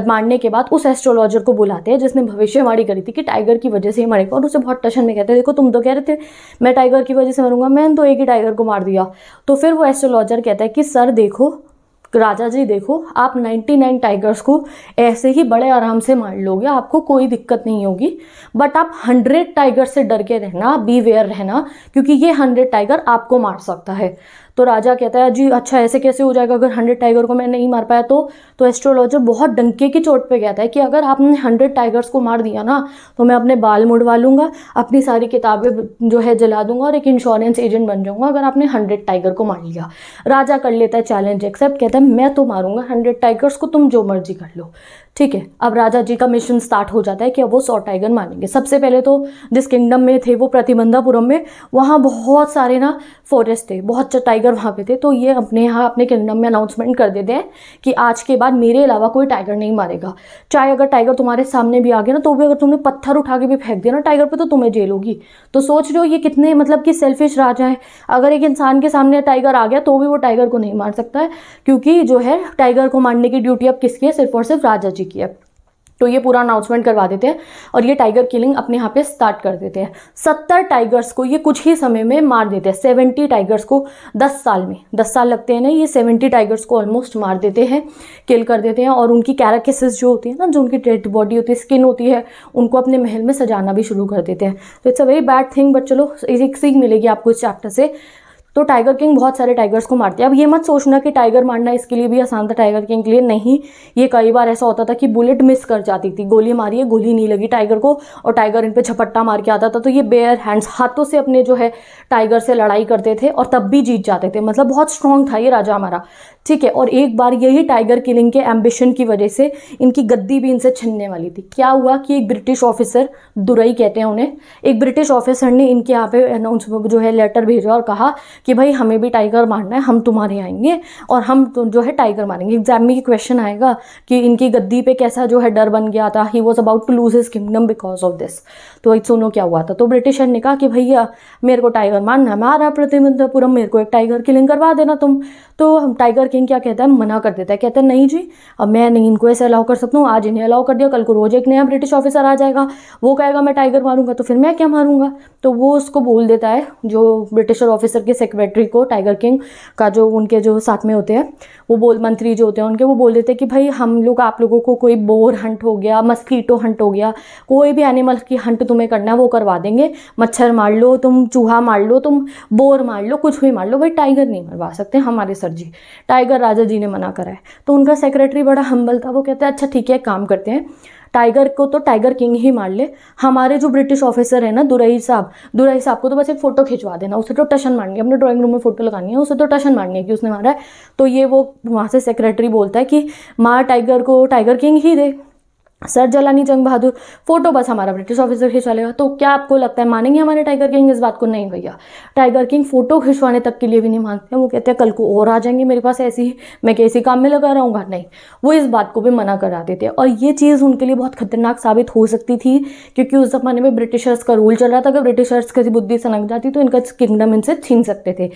मारने के बाद उस एस्ट्रोलॉजर को बुलाते हैं जिसने भविष्यवाणी करी थी कि टाइगर की वजह से ही मरेगा और उसे बहुत टशन में कहते हैं देखो तुम तो कह रहे थे मैं टाइगर की वजह से मरूंगा मैंने तो एक ही टाइगर को मार दिया तो फिर वो एस्ट्रोलॉजर कहता है कि सर देखो राजा जी देखो आप 99 टाइगर्स को ऐसे ही बड़े आराम से मार लोगे आपको कोई दिक्कत नहीं होगी बट आप 100 टाइगर से डर के रहना बी वेयर रहना क्योंकि ये 100 टाइगर आपको मार सकता है तो राजा कहता है जी अच्छा ऐसे कैसे हो जाएगा अगर हंड्रेड टाइगर को मैं नहीं मार पाया तो तो एस्ट्रोलॉजर बहुत डंके की चोट पे कहता है कि अगर आपने हंड्रेड टाइगर्स को मार दिया ना तो मैं अपने बाल मुड़वा लूँगा अपनी सारी किताबें जो है जला दूंगा और एक इंश्योरेंस एजेंट बन जाऊंगा अगर आपने हंड्रेड टाइगर को मार लिया राजा कर लेता है चैलेंज एक्सेप्ट कहता है मैं तो मारूंगा हंड्रेड टाइगर्स को तुम जो मर्जी कर लो ठीक है अब राजा जी का मिशन स्टार्ट हो जाता है कि अब वो सौ टाइगर मारेंगे सबसे पहले तो जिस किंगडम में थे वो प्रतिबंधापुरम में वहाँ बहुत सारे ना फॉरेस्ट थे बहुत टाइगर वहाँ पे थे तो ये अपने यहाँ अपने किंगडम में अनाउंसमेंट कर देते हैं कि आज के बाद मेरे अलावा कोई टाइगर नहीं मारेगा चाहे अगर टाइगर तुम्हारे सामने भी आ गया ना तो भी अगर तुमने पत्थर उठा के भी फेंक दिया ना टाइगर पर तो तुम्हें जेल होगी तो सोच रहे हो ये कितने मतलब कि सेल्फिश राजा है अगर एक इंसान के सामने टाइगर आ गया तो भी वो टाइगर को नहीं मार सकता है क्योंकि जो है टाइगर को मारने की ड्यूटी अब किसकी है सिर्फ और सिर्फ राजा जी जी की है तो ये पूरा अनाउंसमेंट करवा देते हैं और ये टाइगर किलिंग अपने यहाँ पे स्टार्ट कर देते हैं सत्तर टाइगर्स को ये कुछ ही समय में मार देते हैं सेवेंटी टाइगर्स को दस साल में दस साल लगते हैं ना ये सेवेंटी टाइगर्स को ऑलमोस्ट मार देते हैं किल कर देते हैं और उनकी कैराकेसिस जो होती है ना जो उनकी डेड बॉडी होती है स्किन होती है उनको अपने महल में सजाना भी शुरू कर देते हैं तो it's a very bad thing but चलो एक सीख मिलेगी आपको इस चैप्टर से तो टाइगर किंग बहुत सारे टाइगर्स को मारते हैं अब ये मत सोचना कि टाइगर मारना इसके लिए भी आसान था टाइगर किंग के लिए नहीं ये कई बार ऐसा होता था कि बुलेट मिस कर जाती थी गोली मारी है गोली नहीं लगी टाइगर को और टाइगर इन पर छपट्टा मार के आता था तो ये बेयर हैंड्स हाथों से अपने जो है टाइगर से लड़ाई करते थे और तब भी जीत जाते थे मतलब बहुत स्ट्रांग था ये राजा हमारा ठीक है और एक बार यही टाइगर किलिंग के एम्बिशन की वजह से इनकी गद्दी भी इनसे छिनने वाली थी क्या हुआ कि एक ब्रिटिश ऑफिसर दुरई कहते हैं उन्हें एक ब्रिटिश ऑफिसर ने इनके यहाँ पे अनाउंस जो है लेटर भेजा और कहा कि भाई हमें भी टाइगर मारना है हम तुम्हारे आएंगे और हम तो जो है टाइगर मारेंगे एग्जाम में ये क्वेश्चन आएगा कि इनकी गद्दी पे कैसा जो है डर बन गया था he was about to lose his kingdom because of this तो इट सोनो क्या हुआ था तो ब्रिटिशर ने कहा कि भैया मेरे को टाइगर मारना है मारा प्रतिनिधिपुरम मेरे को एक टाइगर किलिंग करवा देना तुम तो हम टाइगर किंग क्या कहता है मना कर देता है कहते हैं नहीं जी अब मैं नहीं इनको ऐसे अलाउ कर सकता हूँ आज इन्हें अलाउ कर दिया कल को रोज़ एक नया ब्रिटिश ऑफिसर आ जाएगा वो कहेगा मैं टाइगर मारूंगा तो फिर मैं क्या मारूंगा तो वो उसको बोल देता है जो ब्रिटिशर ऑफिसर के सेक्रेटरी सेक्रेटरी को टाइगर किंग का जो उनके जो साथ में होते हैं वो बोल मंत्री जो होते हैं उनके वो बोल देते हैं कि भाई हम लोग आप लोगों को कोई बोर हंट हो गया मस्कीटो हंट हो गया कोई भी एनिमल की हंट तुम्हें करना है वो करवा देंगे मच्छर मार लो तुम चूहा मार लो तुम बोर मार लो कुछ भी मार लो भाई टाइगर नहीं मरवा सकते हमारे सर जी टाइगर राजा जी ने मना करा है तो उनका सेक्रेटरी बड़ा हम्बल था वो कहते हैं अच्छा ठीक है काम करते हैं टाइगर को तो टाइगर किंग ही मार ले हमारे जो ब्रिटिश ऑफिसर है ना दुरई साहब दुरई साहब को तो बस एक फ़ोटो खिंचवा देना उसे तो टशन मारनी है अपने ड्राइंग रूम में फ़ोटो लगानी है उसे तो टशन मारनी है कि उसने मारा है तो ये वो वहाँ से सेक्रेटरी बोलता है कि माँ टाइगर को टाइगर किंग ही दे सर जलानी जंग बहादुर फोटो बस हमारा ब्रिटिश ऑफिसर खिंचवा लेगा तो क्या आपको लगता है मानेंगे हमारे टाइगर किंग इस बात को नहीं भैया टाइगर किंग फोटो खिंचवाने तक के लिए भी नहीं मानते वो कहते हैं कल को और आ जाएंगे मेरे पास ऐसी मैं कैसी काम में लगा रहूँगा नहीं वो इस बात को भी मना करा देते और ये चीज़ उनके लिए बहुत खतरनाक साबित हो सकती थी क्योंकि उस ज़माने में ब्रिटिशर्स का रूल चल रहा था अगर ब्रिटिशर्स किसी बुद्धि से लग जाती तो इनका किंगडम इनसे छीन सकते थे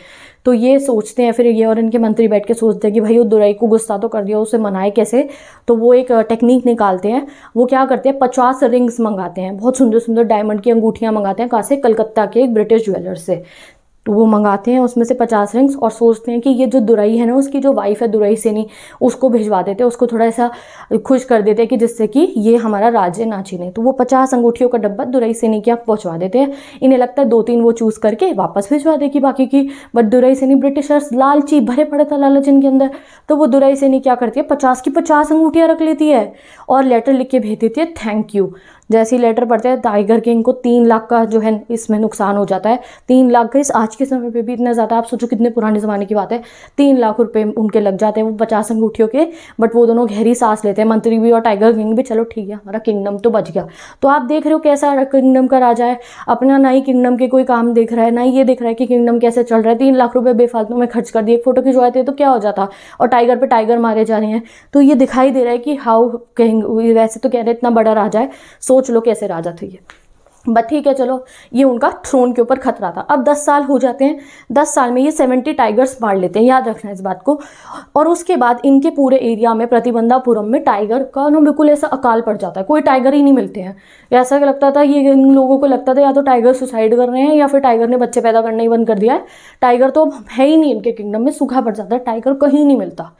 तो ये सोचते हैं फिर ये और इनके मंत्री बैठ के सोचते हैं कि भाई वो दुराई को गुस्सा तो कर दिया उसे मनाए कैसे तो वो एक टेक्निक निकालते हैं वो क्या करते हैं पचास रिंग्स मंगाते हैं बहुत सुंदर सुंदर डायमंड की अंगूठियाँ मंगाते हैं कहाँ से कलकत्ता के एक ब्रिटिश ज्वेलर से तो वो मंगाते हैं उसमें से पचास रिंग्स और सोचते हैं कि ये जो दुराई है ना उसकी जो वाइफ है दुराई से नहीं उसको भिजवा देते हैं उसको थोड़ा ऐसा खुश कर देते हैं कि जिससे कि ये हमारा राज्य ना छीने तो वो पचास अंगूठियों का डब्बा दुराई सेनी के यहाँ पहुँचवा देते हैं इन्हें लगता है दो तीन वो चूज़ करके वापस भिजवा देगी बाकी की बट दुराई सेनी ब्रिटिशर्स लालची भरे पड़े था लालच इनके अंदर तो वो दुराई सेनी क्या करती है पचास की पचास अंगूठियाँ रख लेती है और लेटर लिख के भेज देती है थैंक यू जैसे ही लेटर पढ़ते हैं टाइगर किंग को तीन लाख का जो है इसमें नुकसान हो जाता है तीन लाख का इस आज के समय पर भी इतना ज़्यादा आप सोचो कितने पुराने ज़माने की बात है तीन लाख रुपये उनके लग जाते हैं वो पचास अंगूठियों के बट वो दोनों गहरी सांस लेते हैं मंत्री भी और टाइगर किंग भी चलो ठीक है हमारा किंगडम तो बच गया तो आप देख रहे हो कैसा किंगडम का राजा है अपना ना ही किंगडम के कोई काम देख रहा है ना ही ये देख रहा है कि किंगडम कैसे चल रहा है तीन लाख रुपये बेफालतू में खर्च कर दिए फोटो खिंचवाते तो क्या हो जाता और टाइगर पर टाइगर मारे जा रहे हैं तो ये दिखाई दे रहा है कि हाउ किंग वैसे तो कह रहे इतना बड़ा राजा है सो सोच लो कैसे राजा थे ये बट ठीक है चलो ये उनका थ्रोन के ऊपर खतरा था अब 10 साल हो जाते हैं 10 साल में ये 70 टाइगर्स मार लेते हैं याद रखना इस बात को और उसके बाद इनके पूरे एरिया में प्रतिबंधापुरम में टाइगर का ना बिल्कुल ऐसा अकाल पड़ जाता है कोई टाइगर ही नहीं मिलते हैं ऐसा लगता था ये इन लोगों को लगता था या तो टाइगर सुसाइड कर रहे हैं या फिर टाइगर ने बच्चे पैदा करना ही बंद कर दिया है टाइगर तो है ही नहीं इनके किंगडम में सूखा पड़ जाता है टाइगर कहीं नहीं मिलता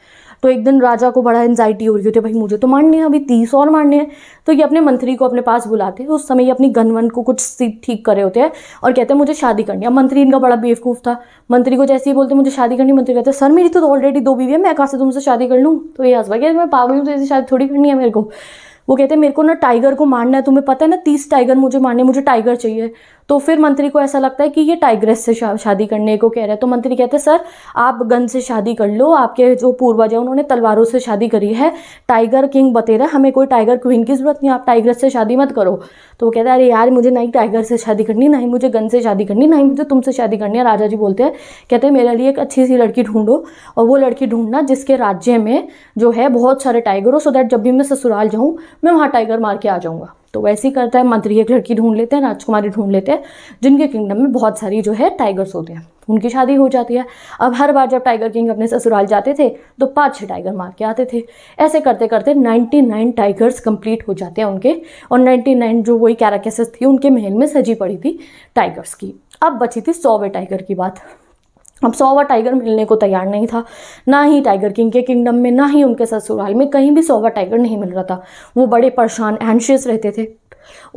तो एक दिन राजा को बड़ा एनजाइटी हो रही होती है भाई मुझे तो मारने हैं अभी तीस और मारने हैं तो ये अपने मंत्री को अपने पास बुलाते हैं उस समय ये अपनी गनवन को कुछ ठीक करे होते हैं और कहते हैं मुझे शादी करनी है मंत्री इनका बड़ा बेवकूफ़ था मंत्री को जैसे ही बोलते मुझे शादी करनी मंत्री कहते सर मेरी तो ऑलरेडी दो बीवी है मैं कहाँ से तुमसे शादी कर लूँ तो ये हंसवा कहते मैं पागल हूँ तो ऐसी शादी थोड़ी करनी है मेरे को वो कहते हैं मेरे को ना टाइगर को मारना है तुम्हें पता है ना तीस टाइगर मुझे मारने मुझे टाइगर चाहिए तो फिर मंत्री को ऐसा लगता है कि ये टाइग्रेस से शादी करने को कह रहा है तो मंत्री कहते हैं सर आप गन से शादी कर लो आपके जो पूर्वज है उन्होंने तलवारों से शादी करी है टाइगर किंग बतेरा हमें कोई टाइगर क्वीन की ज़रूरत नहीं आप टाइग्रेस से शादी मत करो तो वो कहते हैं अरे यार मुझे ना ही टाइगर से शादी करनी ना ही मुझे गन से शादी करनी ना ही मुझे तुमसे शादी करनी है राजा जी बोलते हैं कहते हैं मेरे लिए एक अच्छी सी लड़की ढूंढो और वो लड़की ढूंढना जिसके राज्य में जो है बहुत सारे टाइगर हो सो दैट जब भी मैं ससुराल जाऊँ मैं वहाँ टाइगर मार के आ जाऊँगा तो वैसे ही करता है मंत्री एक लड़की ढूंढ लेते हैं राजकुमारी ढूंढ लेते हैं जिनके किंगडम में बहुत सारी जो है टाइगर्स होते हैं उनकी शादी हो जाती है अब हर बार जब टाइगर किंग अपने ससुराल जाते थे तो पाँच छः टाइगर मार के आते थे ऐसे करते करते 99 टाइगर्स कंप्लीट हो जाते हैं उनके और 99 जो वही कैराकेसेस थी उनके महल में सजी पड़ी थी टाइगर्स की अब बची थी सौवे टाइगर की बात अब सोवा टाइगर मिलने को तैयार नहीं था ना ही टाइगर किंग के किंगडम में ना ही उनके ससुराल में कहीं भी सोवा टाइगर नहीं मिल रहा था वो बड़े परेशान एंशियस रहते थे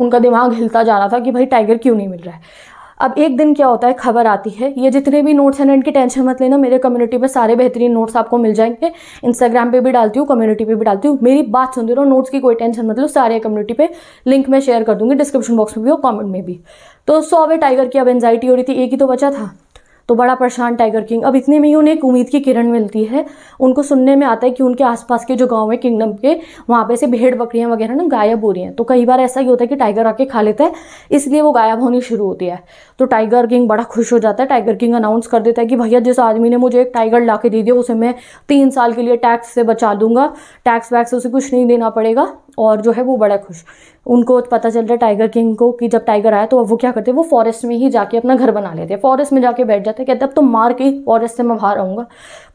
उनका दिमाग हिलता जा रहा था कि भाई टाइगर क्यों नहीं मिल रहा है अब एक दिन क्या होता है खबर आती है ये जितने भी नोट्स हैं इनकी टेंशन मत लेना मेरे कम्युनिटी में सारे बेहतरीन नोट्स आपको मिल जाएंगे इंस्टाग्राम पे भी डालती हूँ कम्युनिटी पे भी डालती हूँ मेरी बात सुनते रहो नोट्स की कोई टेंशन मत लो सारे कम्युनिटी पे लिंक मैं शेयर कर दूँगी डिस्क्रिप्शन बॉक्स में भी और कॉमेंट में भी तो सौ वे टाइगर की अब एनजाइटी हो रही थी एक ही तो बचा था तो बड़ा परेशान टाइगर किंग अब इतने में ही उन्हें एक उम्मीद की किरण मिलती है उनको सुनने में आता है कि उनके आसपास के जो गांव है किंगडम के वहाँ पे से भेड़ बकरियाँ वगैरह ना गायब हो रही हैं तो कई बार ऐसा ही होता है कि टाइगर आके खा लेता है इसलिए वो गायब होनी शुरू होती है तो टाइगर किंग बड़ा खुश हो जाता है टाइगर किंग अनाउंस कर देता है कि भैया जिस आदमी ने मुझे एक टाइगर ला के दे दिया उसे मैं तीन साल के लिए टैक्स से बचा दूंगा टैक्स वैक्स उसे कुछ नहीं देना पड़ेगा और जो है वो बड़ा खुश उनको पता चल रहा है टाइगर किंग को कि जब टाइगर आया तो अब वो क्या करते हैं वो फॉरेस्ट में ही जाके अपना घर बना लेते हैं फॉरेस्ट में जाके बैठ जाते हैं कहते अब तो मार के फॉरेस्ट से मैं बाहर आऊँगा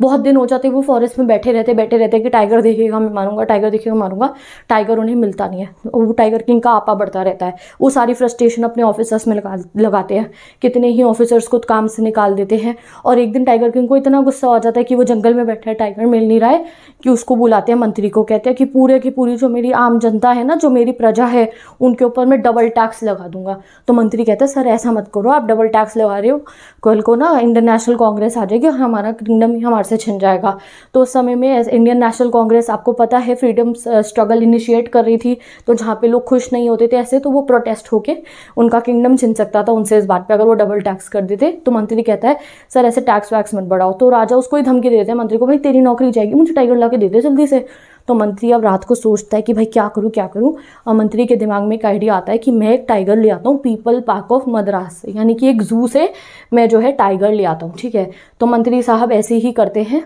बहुत दिन हो जाते वो फॉरेस्ट में बैठे रहते बैठे रहते कि टाइगर देखेगा मैं मारूंगा टाइगर देखेगा मारूंगा टाइगर उन्हें मिलता नहीं है वो टाइगर किंग का आपा बढ़ता रहता है वो सारी फ्रस्ट्रेशन अपने ऑफिसर्स में लगा लगाते हैं कितने ही ऑफिसर्स को काम से निकाल देते हैं और एक दिन टाइगर किंग को इतना गुस्सा हो जाता है कि वो जंगल में बैठा है टाइगर मिल नहीं रहा है कि उसको बुलाते हैं मंत्री को कहते हैं कि पूरे की पूरी जो मेरी आम जनता है ना जो मेरी प्रजा है उनके ऊपर मैं डबल टैक्स लगा दूंगा तो मंत्री कहते हैं सर ऐसा मत करो आप डबल टैक्स लगा रहे हो कल को ना इंटरनेशनल कांग्रेस आ जाएगी हमारा किंगडम ही हमारे से छिन जाएगा तो उस समय में इंडियन नेशनल कांग्रेस आपको पता है फ्रीडम स्ट्रगल इनिशिएट कर रही थी तो जहाँ पे लोग खुश नहीं होते थे ऐसे तो वो प्रोटेस्ट होकर उनका किंगडम छिन सकता था उनसे इस बात पर अगर वो डबल टैक्स कर देते तो मंत्री कहता है सर ऐसे टैक्स वैक्स मत बढ़ाओ तो राजा उसको ही धमकी देते हैं मंत्री को भाई तेरी नौकरी जाएगी मुझे टाइगर ला के दे दे जल्दी से तो मंत्री अब रात को सोचता है कि भाई क्या करूँ क्या करूँ और मंत्री के दिमाग में एक आइडिया आता है कि मैं एक टाइगर ले आता हूँ पीपल पार्क ऑफ मद्रास से यानी कि एक जू से मैं जो है टाइगर ले आता हूँ ठीक है तो मंत्री साहब ऐसे ही करते हैं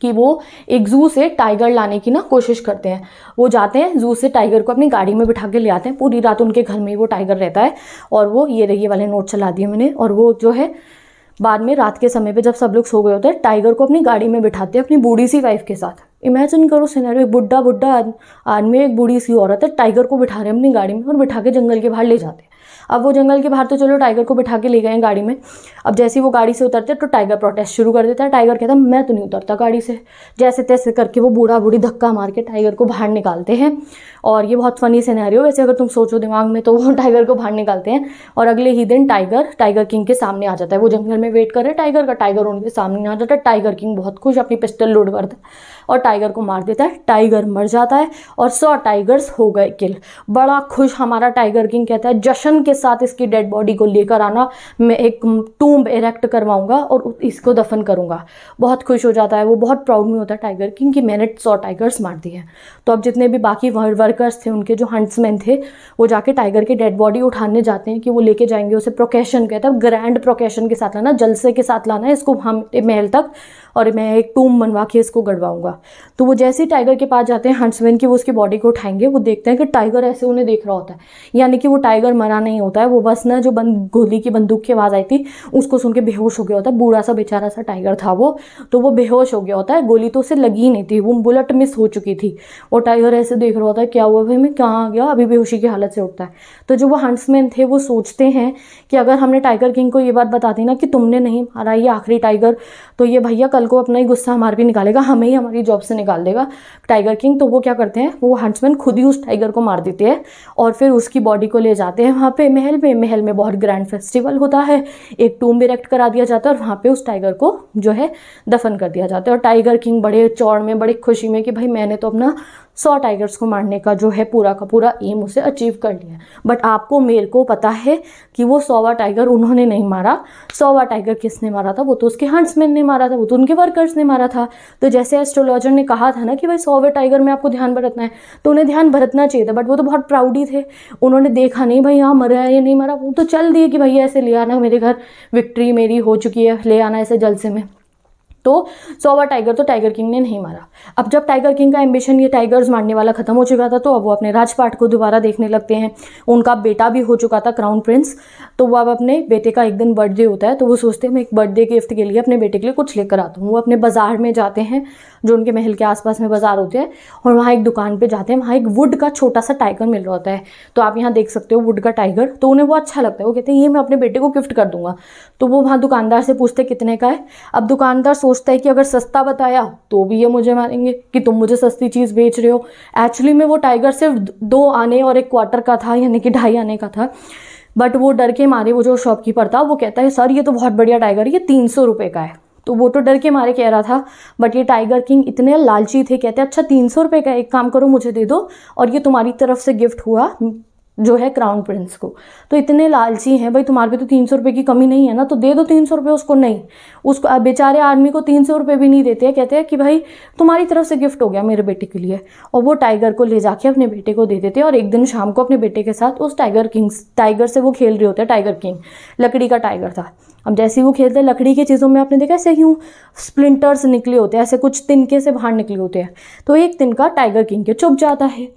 कि वो एक जू से टाइगर लाने की ना कोशिश करते हैं वो जाते हैं जू से टाइगर को अपनी गाड़ी में बिठा के ले आते हैं पूरी रात उनके घर में वो टाइगर रहता है और वो ये रही वाले नोट चला दिए मैंने और वो जो है बाद में रात के समय पे जब सब लोग सो गए होते हैं टाइगर को अपनी गाड़ी में बिठाते हैं अपनी बूढ़ी सी वाइफ के साथ इमेजिन करो सिनेरियो एक बुढ़ा बुढ़ा आदमी एक बूढ़ी सी औरत है टाइगर को बिठा रहे हैं अपनी गाड़ी में और बिठा के जंगल के बाहर ले जाते हैं अब वो जंगल के बाहर तो चलो टाइगर को बिठा के ले गए गाड़ी में अब जैसे ही वो गाड़ी से उतरते हैं तो टाइगर प्रोटेस्ट शुरू कर देता है टाइगर कहता है मैं तो नहीं उतरता गाड़ी से जैसे तैसे करके वो बूढ़ा बूढ़ी धक्का मार के टाइगर को बाहर निकालते हैं और ये बहुत फनी सिनेरियो वैसे अगर तुम सोचो दिमाग में तो वो टाइगर (laughs) को बाहर निकालते हैं और अगले ही दिन टाइगर टाइगर किंग के सामने आ जाता है वो जंगल में वेट कर रहे हैं टाइगर का टाइगर उनके सामने आ जाता है टाइगर किंग बहुत खुश अपनी पिस्टल लोड करता है और टाइगर को मार देता है टाइगर मर जाता है और सौ टाइगर्स हो गए किल बड़ा खुश हमारा टाइगर किंग कहता है जशन के साथ इसकी डेड बॉडी को लेकर आना मैं एक टूम्ब इरेक्ट करवाऊंगा और इसको दफन करूंगा बहुत खुश हो जाता है वो बहुत प्राउड में होता है टाइगर किंग कि मैंने सौ टाइगर्स मार दिए हैं तो अब जितने भी बाकी वर्क वर्कर्स थे उनके जो हंट्समैन थे वो जाके टाइगर की डेड बॉडी उठाने जाते हैं कि वो लेके जाएंगे उसे प्रोकेशन कहते हैं ग्रैंड प्रोकेशन के साथ लाना जलसे के साथ लाना है इसको हम महल तक और मैं एक टूम बनवा के इसको गड़वाऊंगा तो वो जैसे ही टाइगर के पास जाते हैं हंसमैन की वो उसकी बॉडी को उठाएंगे वो देखते हैं कि टाइगर ऐसे उन्हें देख रहा होता है यानी कि वो टाइगर मरा नहीं होता है वो बस ना जो बंद गोली की बंदूक की आवाज़ आई थी उसको सुन के बेहोश हो गया होता है बूढ़ा सा बेचारा सा टाइगर था वो तो वो बेहोश हो गया होता है गोली तो उसे लगी ही नहीं थी वो बुलेट मिस हो चुकी थी और टाइगर ऐसे देख रहा होता है क्या हुआ भाई मैं कहाँ गया अभी बेहोशी की हालत से उठता है तो जो वो हंसमैन थे वो सोचते हैं कि अगर हमने टाइगर किंग को ये बात बता दी ना कि तुमने नहीं मारा ये आखिरी टाइगर तो ये भैया कल कल को अपना ही गुस्सा हमारे भी निकालेगा हमें ही हमारी जॉब से निकाल देगा टाइगर किंग तो वो क्या करते हैं वो हंट्समैन खुद ही उस टाइगर को मार देते हैं और फिर उसकी बॉडी को ले जाते हैं वहाँ पे महल में महल में बहुत ग्रैंड फेस्टिवल होता है एक टूम इरेक्ट करा दिया जाता है और वहाँ पर उस टाइगर को जो है दफन कर दिया जाता है और टाइगर किंग बड़े चौड़ में बड़ी खुशी में कि भाई मैंने तो अपना सौ टाइगर्स को मारने का जो है पूरा का पूरा एम उसे अचीव कर लिया बट आपको मेल को पता है कि वो सौवा टाइगर उन्होंने नहीं मारा सौवा टाइगर किसने मारा था वो तो उसके हंट्समैन ने मारा था वो तो उनके वर्कर्स ने मारा था तो जैसे एस्ट्रोलॉजर ने कहा था ना कि भाई सौवा टाइगर में आपको ध्यान बरतना है तो उन्हें ध्यान बरतना चाहिए था बट वो तो बहुत प्राउड ही थे उन्होंने देखा नहीं भाई यहाँ मरा है या नहीं मरा वो तो चल दिए कि भैया ऐसे ले आना मेरे घर विक्ट्री मेरी हो चुकी है ले आना ऐसे जलसे में तो सौवा टाइगर तो टाइगर किंग ने नहीं मारा अब जब टाइगर किंग का एम्बिशन ये टाइगर्स मारने वाला खत्म हो चुका था तो अब वो अपने राजपाट को दोबारा देखने लगते हैं उनका बेटा भी हो चुका था क्राउन प्रिंस तो वो अब अपने बेटे का एक दिन बर्थडे होता है तो वो सोचते हैं मैं एक बर्थडे गिफ्ट के लिए अपने बेटे के लिए कुछ लेकर आता हूँ वो अपने बाजार में जाते हैं जो उनके महल के आसपास में बाजार होते हैं और वहाँ एक दुकान पर जाते हैं वहाँ एक वुड का छोटा सा टाइगर मिल रहा होता है तो आप यहाँ देख सकते हो वुड का टाइगर तो उन्हें वो अच्छा लगता है वो कहते हैं ये मैं अपने बेटे को गिफ्ट कर दूंगा तो वो वहाँ दुकानदार से पूछते कितने का है अब दुकानदार सोच सोचता है कि अगर सस्ता बताया तो भी ये मुझे मारेंगे कि तुम मुझे सस्ती चीज़ बेच रहे हो एक्चुअली में वो टाइगर सिर्फ दो आने और एक क्वार्टर का था यानी कि ढाई आने का था बट वो डर के मारे वो जो शॉपकीपर था वो कहता है सर ये तो बहुत बढ़िया टाइगर ये तीन सौ रुपये का है तो वो तो डर के मारे कह रहा था बट ये टाइगर किंग इतने लालची थे कहते अच्छा तीन सौ रुपये का एक काम करो मुझे दे दो और ये तुम्हारी तरफ से गिफ्ट हुआ जो है क्राउन प्रिंस को तो इतने लालची हैं भाई तुम्हारे पे तो तीन सौ रुपये की कमी नहीं है ना तो दे दो तीन सौ रुपये उसको नहीं उसको बेचारे आदमी को तीन सौ रुपये भी नहीं देते हैं कहते हैं कि भाई तुम्हारी तरफ से गिफ्ट हो गया मेरे बेटे के लिए और वो टाइगर को ले जाके अपने बेटे को दे देते हैं और एक दिन शाम को अपने बेटे के साथ उस टाइगर किंग टाइगर से वो खेल रहे होते हैं टाइगर किंग लकड़ी का टाइगर था अब जैसे ही वो खेलते हैं लकड़ी की चीज़ों में आपने देखा ऐसे यूँ स्प्लिंटर्स निकले होते हैं ऐसे कुछ तिनके से बाहर निकले होते हैं तो एक तिनका टाइगर किंग के चुप जाता है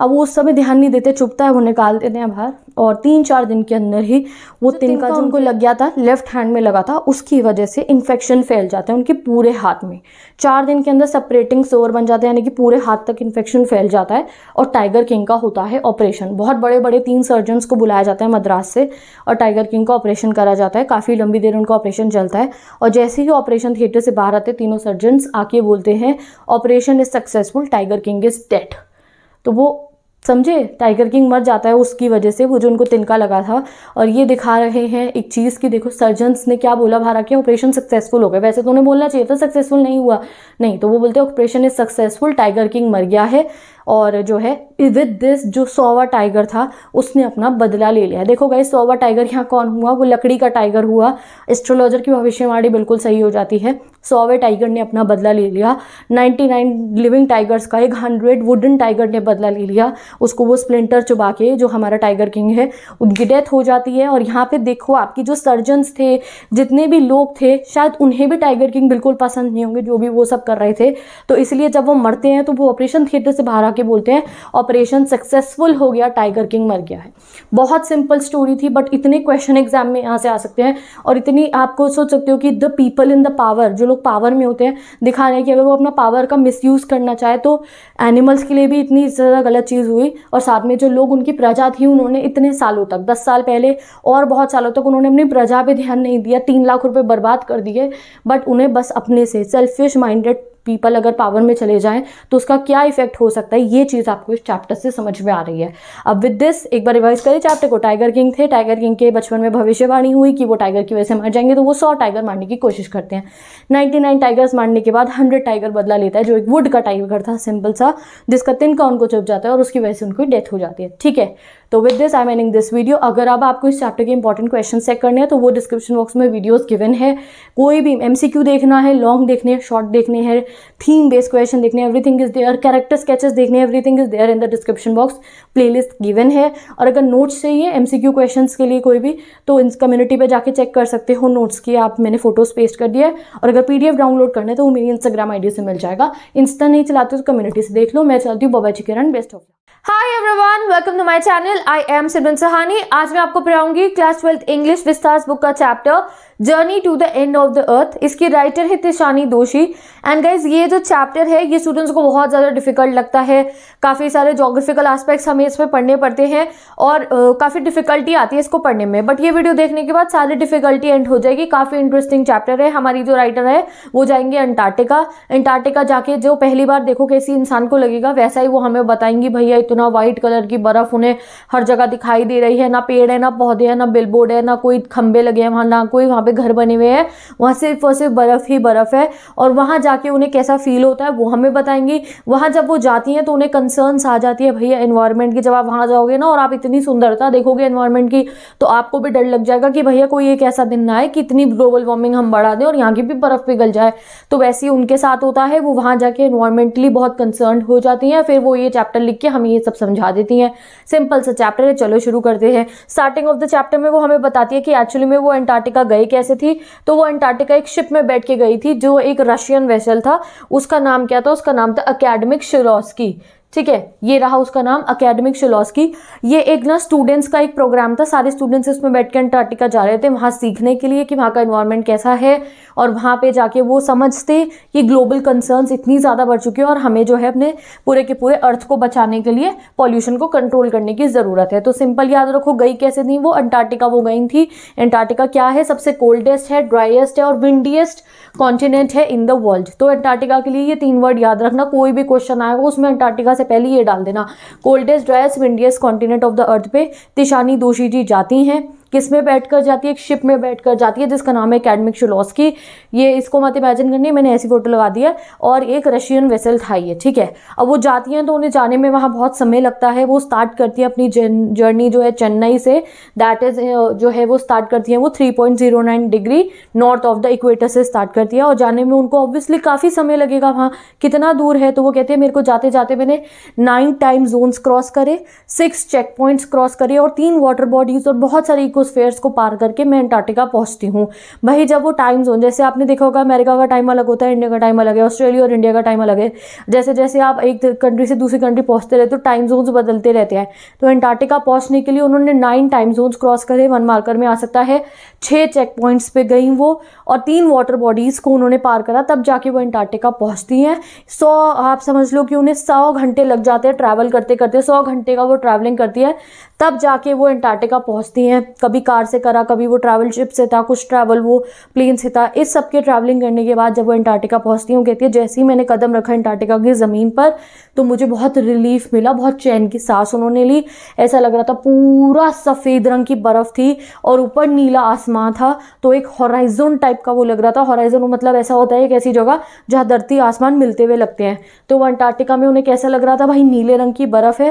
अब वो उस समय ध्यान नहीं देते चुपता है वो निकाल देते हैं बाहर और तीन चार दिन के अंदर ही वो तिनका जो उनको लग गया था लेफ्ट हैंड में लगा था उसकी वजह से इन्फेक्शन फैल जाता है उनके पूरे हाथ में चार दिन के अंदर सेपरेटिंग सोर बन जाते हैं यानी कि पूरे हाथ तक इन्फेक्शन फैल जाता है और टाइगर किंग का होता है ऑपरेशन बहुत बड़े बड़े तीन सर्जन्स को बुलाया जाता है मद्रास से और टाइगर किंग का ऑपरेशन करा जाता है काफ़ी लंबी देर उनका ऑपरेशन चलता है और जैसे ही ऑपरेशन थिएटर से बाहर आते तीनों सर्जन्स आके बोलते हैं operation is successful tiger king is dead तो वो समझे टाइगर किंग मर जाता है उसकी वजह से वो जो उनको तिनका लगा था और ये दिखा रहे हैं एक चीज़ की देखो सर्जन्स ने क्या बोला भारा के ऑपरेशन सक्सेसफुल हो गया वैसे तो उन्हें बोलना चाहिए था सक्सेसफुल नहीं हुआ नहीं तो वो बोलते operation is successful tiger king मर गया है और जो है विद दिस जो सौवा टाइगर था उसने अपना बदला ले लिया देखो गई सौवा टाइगर यहाँ कौन हुआ वो लकड़ी का टाइगर हुआ एस्ट्रोलॉजर की भविष्यवाणी बिल्कुल सही हो जाती है सोवे टाइगर ने अपना बदला ले लिया 99 लिविंग टाइगर्स का एक हंड्रेड वुडन टाइगर ने बदला ले लिया उसको वो स्प्लिंटर चुबा के जो हमारा टाइगर किंग है उनकी डेथ हो जाती है और यहाँ पे देखो आपकी जो सर्जन्स थे जितने भी लोग थे शायद उन्हें भी टाइगर किंग बिल्कुल पसंद नहीं होंगे जो भी वो सब कर रहे थे तो इसलिए जब वो मरते हैं तो वो ऑपरेशन थिएटर से बाहर के बोलते हैं ऑपरेशन सक्सेसफुल हो गया टाइगर किंग मर गया है बहुत सिंपल स्टोरी थी बट इतने क्वेश्चन एग्जाम में यहाँ से आ सकते हैं और इतनी आपको सोच सकते हो कि the people in the power जो लोग पावर में होते हैं दिखा रहे हैं कि अगर वो अपना पावर का मिसयूज़ करना चाहे तो एनिमल्स के लिए भी इतनी ज़्यादा गलत चीज़ हुई और साथ में जो लोग उनकी प्रजा थी उन्होंने इतने सालों तक दस साल पहले और बहुत सालों तक उन्होंने अपनी प्रजा पर ध्यान नहीं दिया तीन लाख रुपये बर्बाद कर दिए बट उन्हें बस अपने से सेल्फिश माइंडेड पीपल अगर पावर में चले जाएं तो उसका क्या इफेक्ट हो सकता है ये चीज़ आपको इस चैप्टर से समझ में आ रही है अब विद दिस एक बार रिवाइज करें चैप्टर को टाइगर किंग थे टाइगर किंग के बचपन में भविष्यवाणी हुई कि वो टाइगर की वजह से मर जाएंगे तो वो सौ टाइगर मारने की कोशिश करते हैं नाइन्टी नाइन टाइगर्स मारने के बाद हंड्रेड टाइगर बदला लेता है जो एक वुड का टाइगर था सिंपल सा जिसका तिनका उनको चुप जाता है और उसकी वजह से उनकी डेथ हो जाती है ठीक है तो with this I ending this video अगर अब आपको इस चैप्टर के इंपॉर्टेंट क्वेश्चन चेक करने हैं तो वो डिस्क्रिप्शन बॉक्स में वीडियोज़ गिवन है कोई भी एम देखना है लॉन्ग देखने हैं शॉर्ट देखने हैं थीम बेस्ड क्वेश्चन देखने everything is there character sketches देखने everything is there in the description box playlist given है और अगर नोट्स चाहिए एम सी के लिए कोई भी तो इस कम्युनिटी पर जाके चेक कर सकते हो नोट्स की आप मैंने फोटोज पेस्ट कर दिया है और अगर पी डाउनलोड करना है तो वो मेरी इंस्टाग्राम आई से मिल जाएगा इंस्टा नहीं चलाते तो कम्युनिटी से देख लो मैं चलती हूँ बाबा जी किरण best of hi everyone welcome to my channel I am Simran Sahani आज मैं आपको पढ़ाऊंगी क्लास ट्वेल्थ इंग्लिश विस्तार बुक का chapter journey to the end of the earth इसकी राइटर है तिशानी दोषी एंड गाइज ये जो चैप्टर है ये स्टूडेंट्स को बहुत ज़्यादा डिफिकल्ट लगता है काफ़ी सारे जोग्राफिकल आस्पेक्ट्स हमें इसमें पढ़ने पड़ते हैं और काफ़ी डिफिकल्टी आती है इसको पढ़ने में बट ये वीडियो देखने के बाद सारी डिफिकल्टी एंड हो जाएगी काफ़ी इंटरेस्टिंग चैप्टर है हमारी जो राइटर है वो जाएंगे अंटार्टिका अंटार्टिका जाके जो पहली बार देखो कैसी इंसान को लगेगा वैसा ही वो हमें बताएंगी भैया इतना व्हाइट कलर की बर्फ़ उन्हें हर जगह दिखाई दे रही है ना पेड़ है ना पौधे हैं ना बिलबोर्ड है ना कोई खंबे लगे हैं वहाँ ना कोई वहाँ पर पे घर बने हुए हैं वहाँ सिर्फ और सिर्फ बर्फ़ ही बर्फ़ है और वहाँ जाके उन्हें कैसा फील होता है वो हमें बताएंगी वहाँ जब वो जाती हैं तो उन्हें कंसर्नस आ जाती है भैया इन्वायरमेंट की जब आप वहाँ जाओगे ना और आप इतनी सुंदरता देखोगे इन्वायरमेंट की तो आपको भी डर लग जाएगा कि भैया कोई एक ऐसा दिन ना आए कि इतनी ग्लोबल वार्मिंग हम बढ़ा दें और यहाँ की भी बर्फ़ पिघल जाए तो वैसे ही उनके साथ होता है वो वहाँ जाके इन्वायरमेंटली बहुत कंसर्न हो जाती हैं फिर वो ये चैप्टर लिख के हमें ये सब समझा देती हैं सिंपल सा चैप्टर है चलो शुरू करते हैं स्टार्टिंग ऑफ द चैप्टर में वो हमें बताती है कि एक्चुअली में वो एंटार्टिका गए कैसे कैसे थी तो वो अंटार्कटिका एक शिप में बैठ के गई थी जो एक रशियन वेसल था उसका नाम क्या था उसका नाम था अकेडमिक शिरोस्की ठीक है ये रहा उसका नाम अकेडमिक शिलोस्की ये एक ना स्टूडेंट्स का एक प्रोग्राम था सारे स्टूडेंट्स इसमें बैठ के अंटार्कटिका जा रहे थे वहाँ सीखने के लिए कि वहाँ का इन्वायरमेंट कैसा है और वहाँ पे जाके वो समझते कि ग्लोबल कंसर्न्स इतनी ज़्यादा बढ़ चुकी है और हमें जो है अपने पूरे के पूरे अर्थ को बचाने के लिए पॉल्यूशन को कंट्रोल करने की ज़रूरत है तो सिंपल याद रखो गई कैसे थी वो अंटार्कटिका वो गई थी अंटार्कटिका क्या है सबसे कोल्डेस्ट है ड्राइएस्ट है और विंडीएस्ट कॉन्टिनेंट है इन द वर्ल्ड तो अंटार्कटिका के लिए ये तीन वर्ड याद रखना कोई भी क्वेश्चन आएगा उसमें अंटार्कटिका से पहले ये डाल देना coldest driest windiest continent of the earth पे तिशानी दोषी जी जाती हैं किस में बैठ कर जाती है एक शिप में बैठ कर जाती है जिसका नाम है अकेडमिक शुलॉस्की ये इसको मत इमेजिन करनी है मैंने ऐसी फ़ोटो लगा दी है और एक रशियन वेसल था ये ठीक है अब वो जाती हैं तो उन्हें जाने में वहाँ बहुत समय लगता है वो स्टार्ट करती है अपनी जर्नी जो है चेन्नई से दैट इज़ जो है वो स्टार्ट करती हैं वो three degree north of the equator से स्टार्ट करती है और जाने में उनको ऑब्वियसली काफ़ी समय लगेगा वहाँ कितना दूर है तो वो कहते हैं मेरे को जाते जाते मैंने नाइन टाइम जोन्स क्रॉस करे सिक्स चेक पॉइंट्स क्रॉस करे और तीन वाटर बॉडीज़ और बहुत सारे इको फेयर्स को पार करके मैं अंटार्क्टिका पहुंचती हूँ भाई जब वो टाइम जोन जैसे आपने देखा होगा अमेरिका का टाइम अलग होता है इंडिया का टाइम अलग है ऑस्ट्रेलिया और इंडिया का टाइम अलग है जैसे जैसे आप एक कंट्री से दूसरी कंट्री पहुँचते रहते हो टाइम जोन्स बदलते रहते हैं तो अंटार्क्टिका पहुँचने के लिए उन्होंने नाइन टाइम जोन्स क्रॉस करे वन मार्कर में आ सकता है छः चेक पॉइंट्स पर गई वो और तीन वाटर बॉडीज़ को उन्होंने पार करा तब जाके वो अंटार्क्टिका पहुँचती हैं सौ आप समझ लो कि उन्हें सौ घंटे लग जाते हैं ट्रैवल करते करते सौ घंटे का वो ट्रैवलिंग करती है तब जाके वो एंटार्टिका पहुँचती हैं कभी कार से करा कभी वो ट्रैवल शिप से था कुछ ट्रैवल वो प्लेन से था इस सब के ट्रैवलिंग करने के बाद जब वो एंटार्टिका पहुँचती हैं वो कहती है जैसे ही मैंने कदम रखा एंटार्टिका की ज़मीन पर तो मुझे बहुत रिलीफ मिला बहुत चैन की सांस उन्होंने ली ऐसा लग रहा था पूरा सफ़ेद रंग की बर्फ़ थी और ऊपर नीला आसमान था तो एक हॉराइजोन टाइप का वो लग रहा था हॉराइजोन मतलब ऐसा होता है एक ऐसी जगह जहाँ धरती आसमान मिलते हुए लगते हैं तो वो अंटार्कटिका में उन्हें कैसा लग रहा था भाई नीले रंग की बर्फ़ है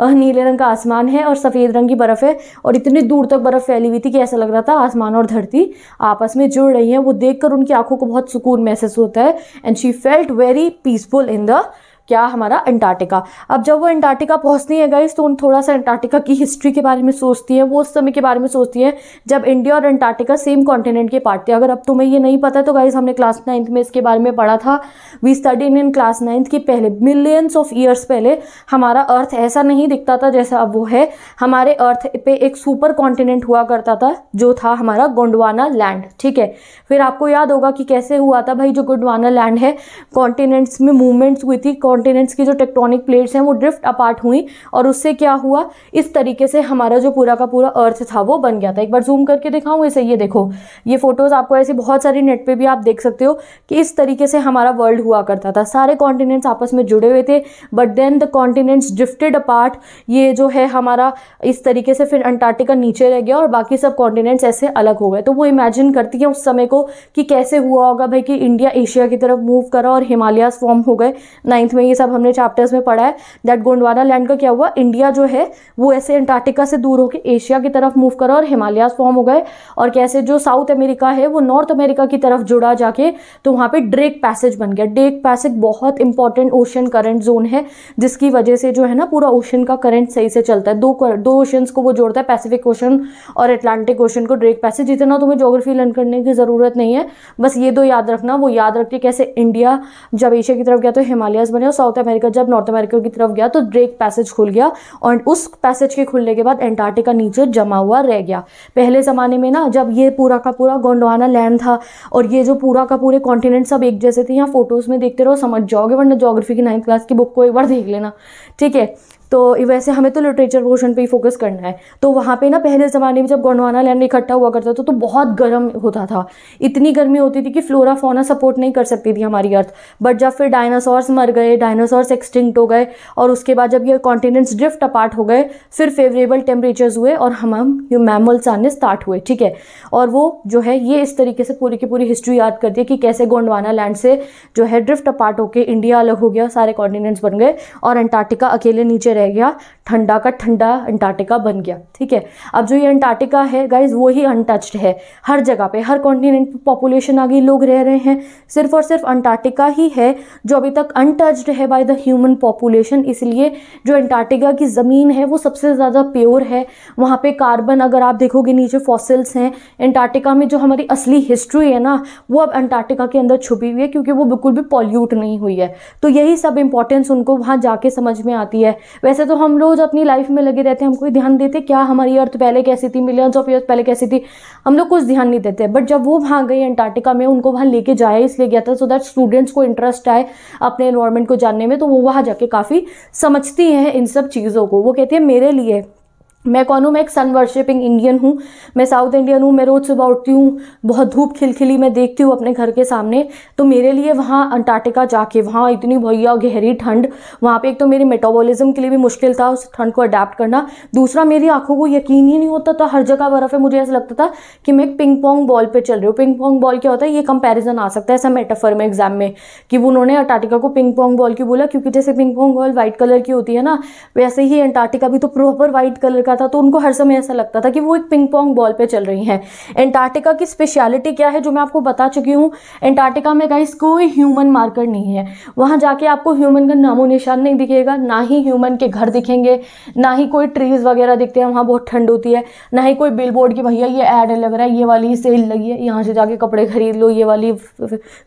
नीले रंग का आसमान है और सफ़ेद रंग की बर्फ़ है और इतनी दूर तक बर्फ़ फैली हुई थी कि ऐसा लग रहा था आसमान और धरती आपस में जुड़ रही हैं वो देखकर उनकी आंखों को बहुत सुकून महसूस होता है and she felt very peaceful in the क्या हमारा अंटार्कटिका अब जब वो अंटार्कटिका पहुँचती है गाइस तो उन थोड़ा सा अंटार्कटिका की हिस्ट्री के बारे में सोचती है वो उस समय के बारे में सोचती है जब इंडिया और अंटार्कटिका सेम कॉन्टिनेंट के पार्ट थे अगर अब तुम्हें ये नहीं पता तो गाइज हमने क्लास नाइन्थ में इसके बारे में पढ़ा था we study in class ninth के पहले मिलियंस ऑफ ईयर्स पहले हमारा अर्थ ऐसा नहीं दिखता था जैसा अब वो है हमारे अर्थ पे एक सुपर कॉन्टिनेंट हुआ करता था जो था हमारा गोंडवाना लैंड ठीक है फिर आपको याद होगा कि कैसे हुआ था भाई जो गोंडवाना लैंड है कॉन्टिनेंट्स में मूवमेंट्स हुई थी कॉन्टिनेंट्स की जो टेक्टोनिक प्लेट्स हैं वो ड्रिफ्ट अपार्ट हुई और उससे क्या हुआ इस तरीके से हमारा जो पूरा का पूरा अर्थ था वो बन गया था एक बार जूम करके दिखाऊँ इसे ये देखो ये फोटोज़ आपको ऐसी बहुत सारी नेट पर भी आप देख सकते हो कि इस तरीके से हमारा वर्ल्ड हुआ करता था सारे कॉन्टिनेंट्स आपस में जुड़े हुए थे but then the continents drifted apart ये जो है हमारा इस तरीके से फिर अंटार्कटिका नीचे रह गया और बाकी सब कॉन्टिनेंट्स ऐसे अलग हो गए तो वो इमेजिन करती है उस समय को कि कैसे हुआ होगा भाई कि इंडिया एशिया की तरफ मूव करा और हिमालयस फॉर्म हो गए नाइन्थ में में ये सब हमने चैप्टर्स में पढ़ा है दैट गोंडवाना लैंड का क्या हुआ इंडिया जो है वो ऐसे अंटार्क्टिका से दूर होकर एशिया की तरफ मूव करा और हिमालयाज फॉर्म हो गए और कैसे जो साउथ अमेरिका है वो नॉर्थ अमेरिका की तरफ जुड़ा जाके तो वहाँ पर ड्रेक पैसेज बन गया ड्रेक पैसेज बहुत इंपॉर्टेंट ओशन करंट जोन है जिसकी वजह से जो है ना पूरा ओशन का करंट सही से चलता है दो दो ओशंस को वो जोड़ता है पैसिफिक ओशन और अटलांटिक ओशन को ड्रेक पैसेज जितना तुम्हें जोग्राफी लर्न करने की ज़रूरत नहीं है बस ये दो याद रखना वो याद रखते कैसे इंडिया जब एशिया की तरफ गया तो हिमालयस बने साउथ अमेरिका जब नॉर्थ अमेरिका की तरफ गया तो ड्रेक पैसेज खुल गया और उस पैसेज के खुलने के बाद एंटार्क्टिका नीचे जमा हुआ रह गया पहले ज़माने में ना जब ये पूरा का पूरा गोंडवाना लैंड था और ये जो पूरा का पूरे कॉन्टिनेंट सब एक जैसे थे यहाँ फोटोज़ में देखते रहो समझ जाओगे वरना जोग्राफी की नाइन्थ क्लास की बुक को एक बार देख लेना ठीक है तो वैसे हमें तो लिटरेचर पोर्शन पे ही फोकस करना है तो वहाँ पे ना पहले ज़माने में जब गोंडवाना लैंड इकट्ठा हुआ करता था तो, तो बहुत गर्म होता था इतनी गर्मी होती थी कि फ्लोरा फोना सपोर्ट नहीं कर सकती थी हमारी अर्थ बट जब फिर डायनासॉर्स मर गए डायनासॉर्स एक्सटिंक्ट हो गए और उसके बाद जब ये कॉन्टिनेंट्स ड्रिफ्ट अपार्ट हो गए फिर फेवरेबल टेम्परेचर्स हुए और हम हम ये मैमल्स आने स्टार्ट हुए ठीक है और वो जो है ये इस तरीके से पूरी की पूरी हिस्ट्री याद करती है कि कैसे गोंडवाना लैंड से जो है ड्रिफ्ट अपार्ट होकर इंडिया अलग हो गया सारे कॉन्टिनेंट्स बन गए और अंटार्कटिका अकेले नीचे रह रह गया ठंडा का ठंडा अंटार्कटिका बन गया ठीक है अब जो ये अंटार्कटिका है गाइज वो ही अनटच्ड है हर जगह पे हर कॉन्टिनेंट पे पॉपुलेशन आ गई लोग रह रहे हैं सिर्फ और सिर्फ अंटार्कटिका ही है जो अभी तक अनटच्ड है बाय द ह्यूमन पॉपुलेशन इसलिए जो अंटार्कटिका की ज़मीन है वो सबसे ज़्यादा प्योर है वहाँ पर कार्बन अगर आप देखोगे नीचे फॉसिल्स हैं अंटार्कटिका में जो हमारी असली हिस्ट्री है ना वो अब अंटार्कटिका के अंदर छुपी हुई है क्योंकि वो बिल्कुल भी पॉल्यूट नहीं हुई है तो यही सब इंपॉर्टेंस उनको वहाँ जाके समझ में आती है वैसे वैसे तो हम रोज़ अपनी लाइफ में लगे रहते हैं हम कोई ध्यान देते क्या हमारी अर्थ पहले कैसी थी मिलियंस ऑफ ईयर्स पहले कैसी थी हम लोग कुछ ध्यान नहीं देते बट जब वो वहाँ गई अंटार्टिका में उनको वहाँ लेके जाया इसलिए गया था सो दैट स्टूडेंट्स को इंटरेस्ट आए अपने इन्वायरमेंट को जानने में तो वो वहाँ जाके काफ़ी समझती हैं इन सब चीज़ों को वो कहती है मेरे लिए मैं कौन हूँ मैं एक सन वर्शिपिंग इंडियन हूँ मैं साउथ इंडियन हूँ मैं रोज़ सुबह उठती हूँ बहुत धूप खिलखिली मैं देखती हूँ अपने घर के सामने तो मेरे लिए वहाँ अंटार्कटिका जाके वहाँ इतनी भैया गहरी ठंड वहाँ पे एक तो मेरी मेटाबॉलिज्म के लिए भी मुश्किल था उस ठंड को अडेप्ट करना दूसरा मेरी आंखों को यकीन ही नहीं होता था हर जगह बर्फ़ है मुझे ऐसा लगता था कि मैं एक पिंग पोंग बॉल पर चल रही हूँ पिंग पोंग बॉल क्या होता है ये कंपेरिजन आ सकता है ऐसा मेटाफर में एग्जाम में कि उन्होंने अंटार्टिका को पिंग पोंग बॉल की बोला क्योंकि जैसे ping pong ball white colour की होती है ना वैसे ही अंटार्टिका भी तो प्रॉपर वाइट कलर का देखा था तो उनको हर समय ऐसा लगता था कि वो एक पिंग पोंग बॉल पे चल रही हैं एंटार्टिका की स्पेशलिटी क्या है जो मैं आपको बता चुकी हूँ एंटार्टिका में गाइस कोई ह्यूमन मार्कर नहीं है वहाँ जाके आपको ह्यूमन का नामो निशान नहीं दिखेगा ना ही ह्यूमन के घर दिखेंगे ना ही कोई ट्रीज़ वगैरह दिखते हैं वहाँ बहुत ठंड होती है ना ही कोई बिल बोर्ड की भैया ये एड लग रहा है ये वाली सेल लगी है यहाँ से जाके कपड़े खरीद लो ये वाली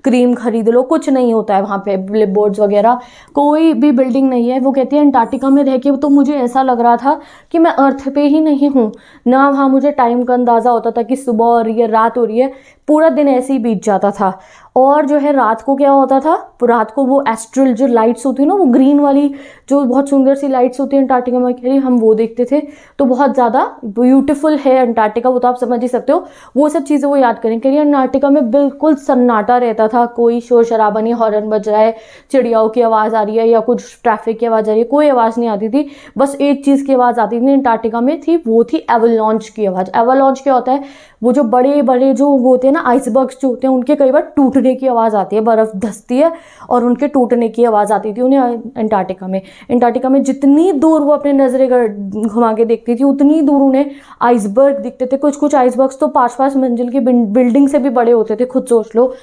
क्रीम खरीद लो कुछ नहीं होता है वहाँ पे बिल बोर्ड्स वगैरह कोई भी बिल्डिंग नहीं है वो कहती है एंटार्टिका में रह के तो मुझे ऐसा लग रहा था कि मैं अर्थ पे ही नहीं हूँ ना वहाँ मुझे टाइम का अंदाज़ा होता था कि सुबह हो रही है रात हो रही है पूरा दिन ऐसे ही बीत जाता था और जो है रात को क्या होता था रात को वो एस्ट्रल जो लाइट्स होती है ना वो ग्रीन वाली जो बहुत सुंदर सी लाइट्स होती है अंटार्कटिका में खेली हम वो देखते थे तो बहुत ज़्यादा ब्यूटीफुल है अंटार्कटिका वो तो आप समझ ही सकते हो वो सब चीज़ें वो याद करें क्योंकि अंटार्कटिका में बिल्कुल सन्नाटा रहता था कोई शोर शराबा नहीं हॉर्न बज रहा है चिड़ियाओं की आवाज़ आ रही है या कुछ ट्रैफिक की आवाज़ आ रही है कोई आवाज़ नहीं आती थी बस एक चीज़ की आवाज़ आती थी अंटार्कटिका में थी वो थी एवलॉन्च की आवाज़ एवलॉन्च क्या होता है वो जो बड़े बड़े जो वो होते हैं ना आइसबर्ग्स जो होते हैं उनके कई बार टूट पिघलने की आवाज़ आती है बर्फ़ धसती है और उनके टूटने की आवाज़ आती थी उन्हें अंटार्कटिका में अंटार्कटिका में जितनी दूर वो अपने नज़रे घुमा के देखती थी उतनी दूर उन्हें आइसबर्ग दिखते थे कुछ कुछ आइसबर्ग्स तो पाँच पाँच मंजिल की बिल्डिंग से भी बड़े होते थे खुद सोच लो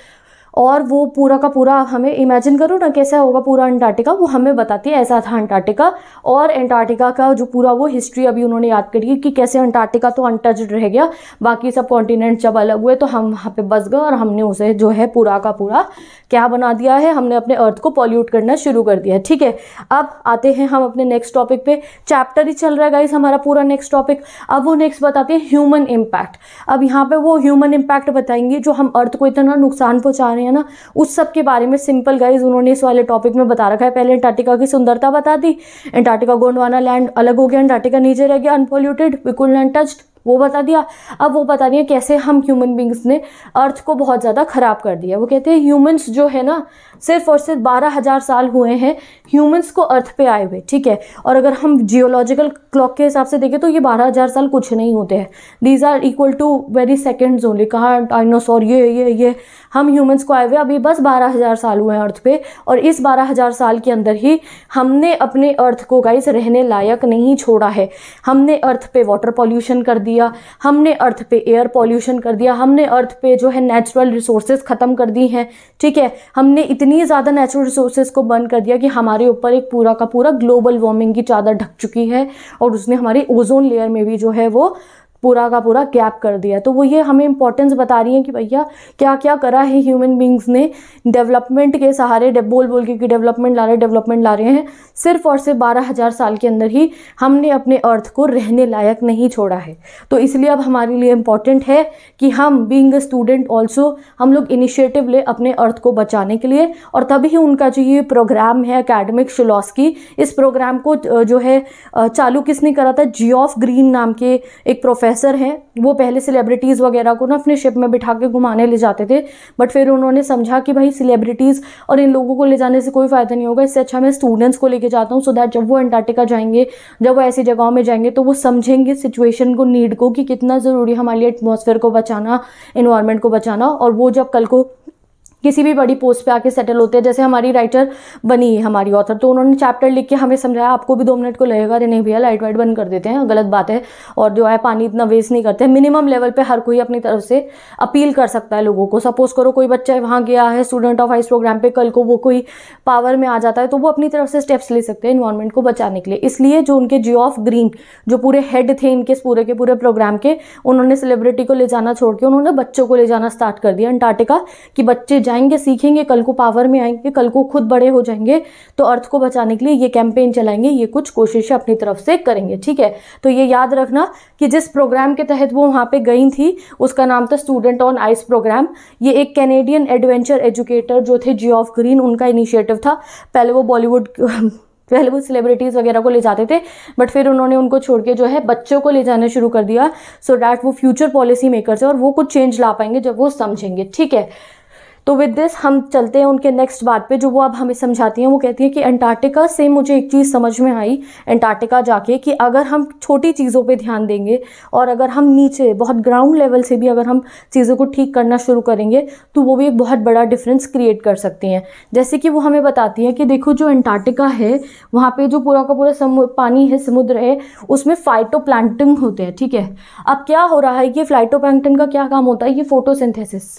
और वो पूरा का पूरा हमें इमेजिन करो ना कैसा होगा पूरा अंटार्कटिका वो हमें बताती है ऐसा था अंटार्कटिका और अंटार्कटिका का जो पूरा वो हिस्ट्री अभी उन्होंने याद करी कि कैसे अंटार्कटिका तो अनटच्ड रह गया बाकी सब कॉन्टिनेंट जब अलग हुए तो हम वहाँ पे बस गए और हमने उसे जो है पूरा का पूरा क्या बना दिया है हमने अपने अर्थ को पॉल्यूट करना शुरू कर दिया है ठीक है अब आते हैं हम अपने नेक्स्ट टॉपिक पे चैप्टर ही चल रहा है गाइस हमारा पूरा नेक्स्ट टॉपिक अब वो नेक्स्ट बताते हैं ह्यूमन इम्पैक्ट अब यहाँ पे वो ह्यूमन इम्पैक्ट बताएंगे जो हम अर्थ को इतना नुकसान पहुँचा रहे हैं ना उस सब के बारे में सिंपल गाइज उन्होंने इस वाले टॉपिक में बता रखा है पहले एंटार्टिका की सुंदरता बता दी एंटार्टिका गोंडवाना लैंड अलग हो गया एंटार्टिका नीचे रह गया अनपोल्यूटेड बिल्कुल अनटच्ड वो बता दिया अब वो बता दिया कैसे हम ह्यूमन बींग्स ने अर्थ को बहुत ज़्यादा ख़राब कर दिया वो कहते हैं ह्यूमन्स जो है ना सिर्फ और सिर्फ बारह हज़ार साल हुए हैं ह्यूमंस को अर्थ पे आए हुए ठीक है और अगर हम जियोलॉजिकल क्लॉक के हिसाब से देखें तो ये बारह हज़ार साल कुछ नहीं होते हैं these are equal to very second only कहा डायनासोर ये ये ये हम ह्यूमंस को आए हुए अभी बस बारह हज़ार साल हुए हैं अर्थ पे और इस बारह हज़ार साल के अंदर ही हमने अपने अर्थ को गाइस रहने लायक नहीं छोड़ा है हमने अर्थ पे वाटर पॉल्यूशन कर दिया हमने अर्थ पे एयर पॉल्यूशन कर दिया हमने अर्थ पे जो है नेचुरल रिसोर्सेज ख़त्म कर दी हैं ठीक है हमने इतनी इतनी ज़्यादा नेचुरल रिसोर्सेज को बंद कर दिया कि हमारे ऊपर एक पूरा का पूरा ग्लोबल वार्मिंग की चादर ढक चुकी है और उसने हमारी ओजोन लेयर में भी जो है वो पूरा का पूरा गैप कर दिया तो वो ये हमें इंपॉर्टेंस बता रही है कि भैया क्या क्या करा है ह्यूमन बींग्स ने डेवलपमेंट के सहारे बोल बोल के कि डेवलपमेंट ला रहे डेवलपमेंट ला रहे हैं सिर्फ और सिर्फ बारह हज़ार साल के अंदर ही हमने अपने अर्थ को रहने लायक नहीं छोड़ा है तो इसलिए अब हमारे लिए इम्पॉर्टेंट है कि हम बींग स्टूडेंट ऑल्सो हम लोग इनिशिएटिव ले अपने अर्थ को बचाने के लिए और तभी उनका जो ये प्रोग्राम है अकेडमिक शिलॉस की इस प्रोग्राम को जो है चालू किसने करा था जियोफ ग्रीन नाम के एक प्रोफेसर प्रोफेसर हैं वो पहले सेलिब्रिटीज़ वगैरह को ना अपने शिप में बिठा के घुमाने ले जाते थे बट फिर उन्होंने समझा कि भाई सेलिब्रिटीज़ और इन लोगों को ले जाने से कोई फ़ायदा नहीं होगा इससे अच्छा मैं स्टूडेंट्स को लेके जाता हूँ सो दैट जब वो अंटार्टिका जाएंगे जब वो ऐसी जगहों में जाएंगे तो वो समझेंगे सिचुएशन को नीड को कि कितना ज़रूरी हमारे लिए एटमोसफेयर को बचाना इन्वायरमेंट को बचाना और वो जब कल को किसी भी बड़ी पोस्ट पे आके सेटल होते हैं जैसे हमारी राइटर बनी है हमारी ऑथर तो उन्होंने चैप्टर लिख के हमें समझाया आपको भी दो मिनट को लगेगा अरे नहीं भैया लाइट वाइट बंद कर देते हैं गलत बात है और जो है पानी इतना वेस्ट नहीं करते मिनिमम लेवल पर हर कोई अपनी तरफ से अपील कर सकता है लोगों को सपोज करो कोई बच्चा वहाँ गया है स्टूडेंट ऑफ आइस प्रोग्राम पर कल को वो कोई पावर में आ जाता है तो वो अपनी तरफ से स्टेप्स ले सकते हैं इन्वायरमेंट को बचाने के लिए इसलिए जो उनके जियो ऑफ ग्रीन जो पूरे हेड थे इनके पूरे के पूरे प्रोग्राम के उन्होंने सेलिब्रिटी को ले जाना छोड़ के उन्होंने बच्चों को ले जाना स्टार्ट कर दिया अंटार्टिका कि बच्चे जाएंगे सीखेंगे कल को पावर में आएंगे कल को खुद बड़े हो जाएंगे तो अर्थ को बचाने के लिए ये कैंपेन चलाएंगे ये कुछ कोशिशें अपनी तरफ से करेंगे ठीक है तो ये याद रखना कि जिस प्रोग्राम के तहत वो वहाँ पर गई थी उसका नाम था स्टूडेंट ऑन आइस प्रोग्राम ये एक कैनेडियन एडवेंचर एजुकेटर जो थे जी ऑफ ग्रीन उनका इनिशिएटिव था पहले वो बॉलीवुड (laughs) पहले वो सेलिब्रिटीज़ वगैरह को ले जाते थे बट फिर उन्होंने उनको छोड़ के जो है बच्चों को ले जाना शुरू कर दिया सो so डैट वो फ्यूचर पॉलिसी मेकर्स है और वो कुछ चेंज ला पाएंगे जब वो समझेंगे ठीक है तो विद दिस हम चलते हैं उनके नेक्स्ट बात पे जो वो अब हमें समझाती हैं वो कहती हैं कि एंटार्क्टिका से मुझे एक चीज़ समझ में आई एंटार्क्टिका जाके कि अगर हम छोटी चीज़ों पे ध्यान देंगे और अगर हम नीचे बहुत ग्राउंड लेवल से भी अगर हम चीज़ों को ठीक करना शुरू करेंगे तो वो भी एक बहुत बड़ा डिफरेंस क्रिएट कर सकती हैं जैसे कि वो हमें बताती हैं कि देखो जो एंटार्क्टिका है वहाँ पर जो पूरा का पूरा समु पानी है समुद्र है उसमें फाइटो होते हैं ठीक है अब क्या हो रहा है ये फ्लाइटो का क्या काम होता है ये फ़ोटोसिंथेसिस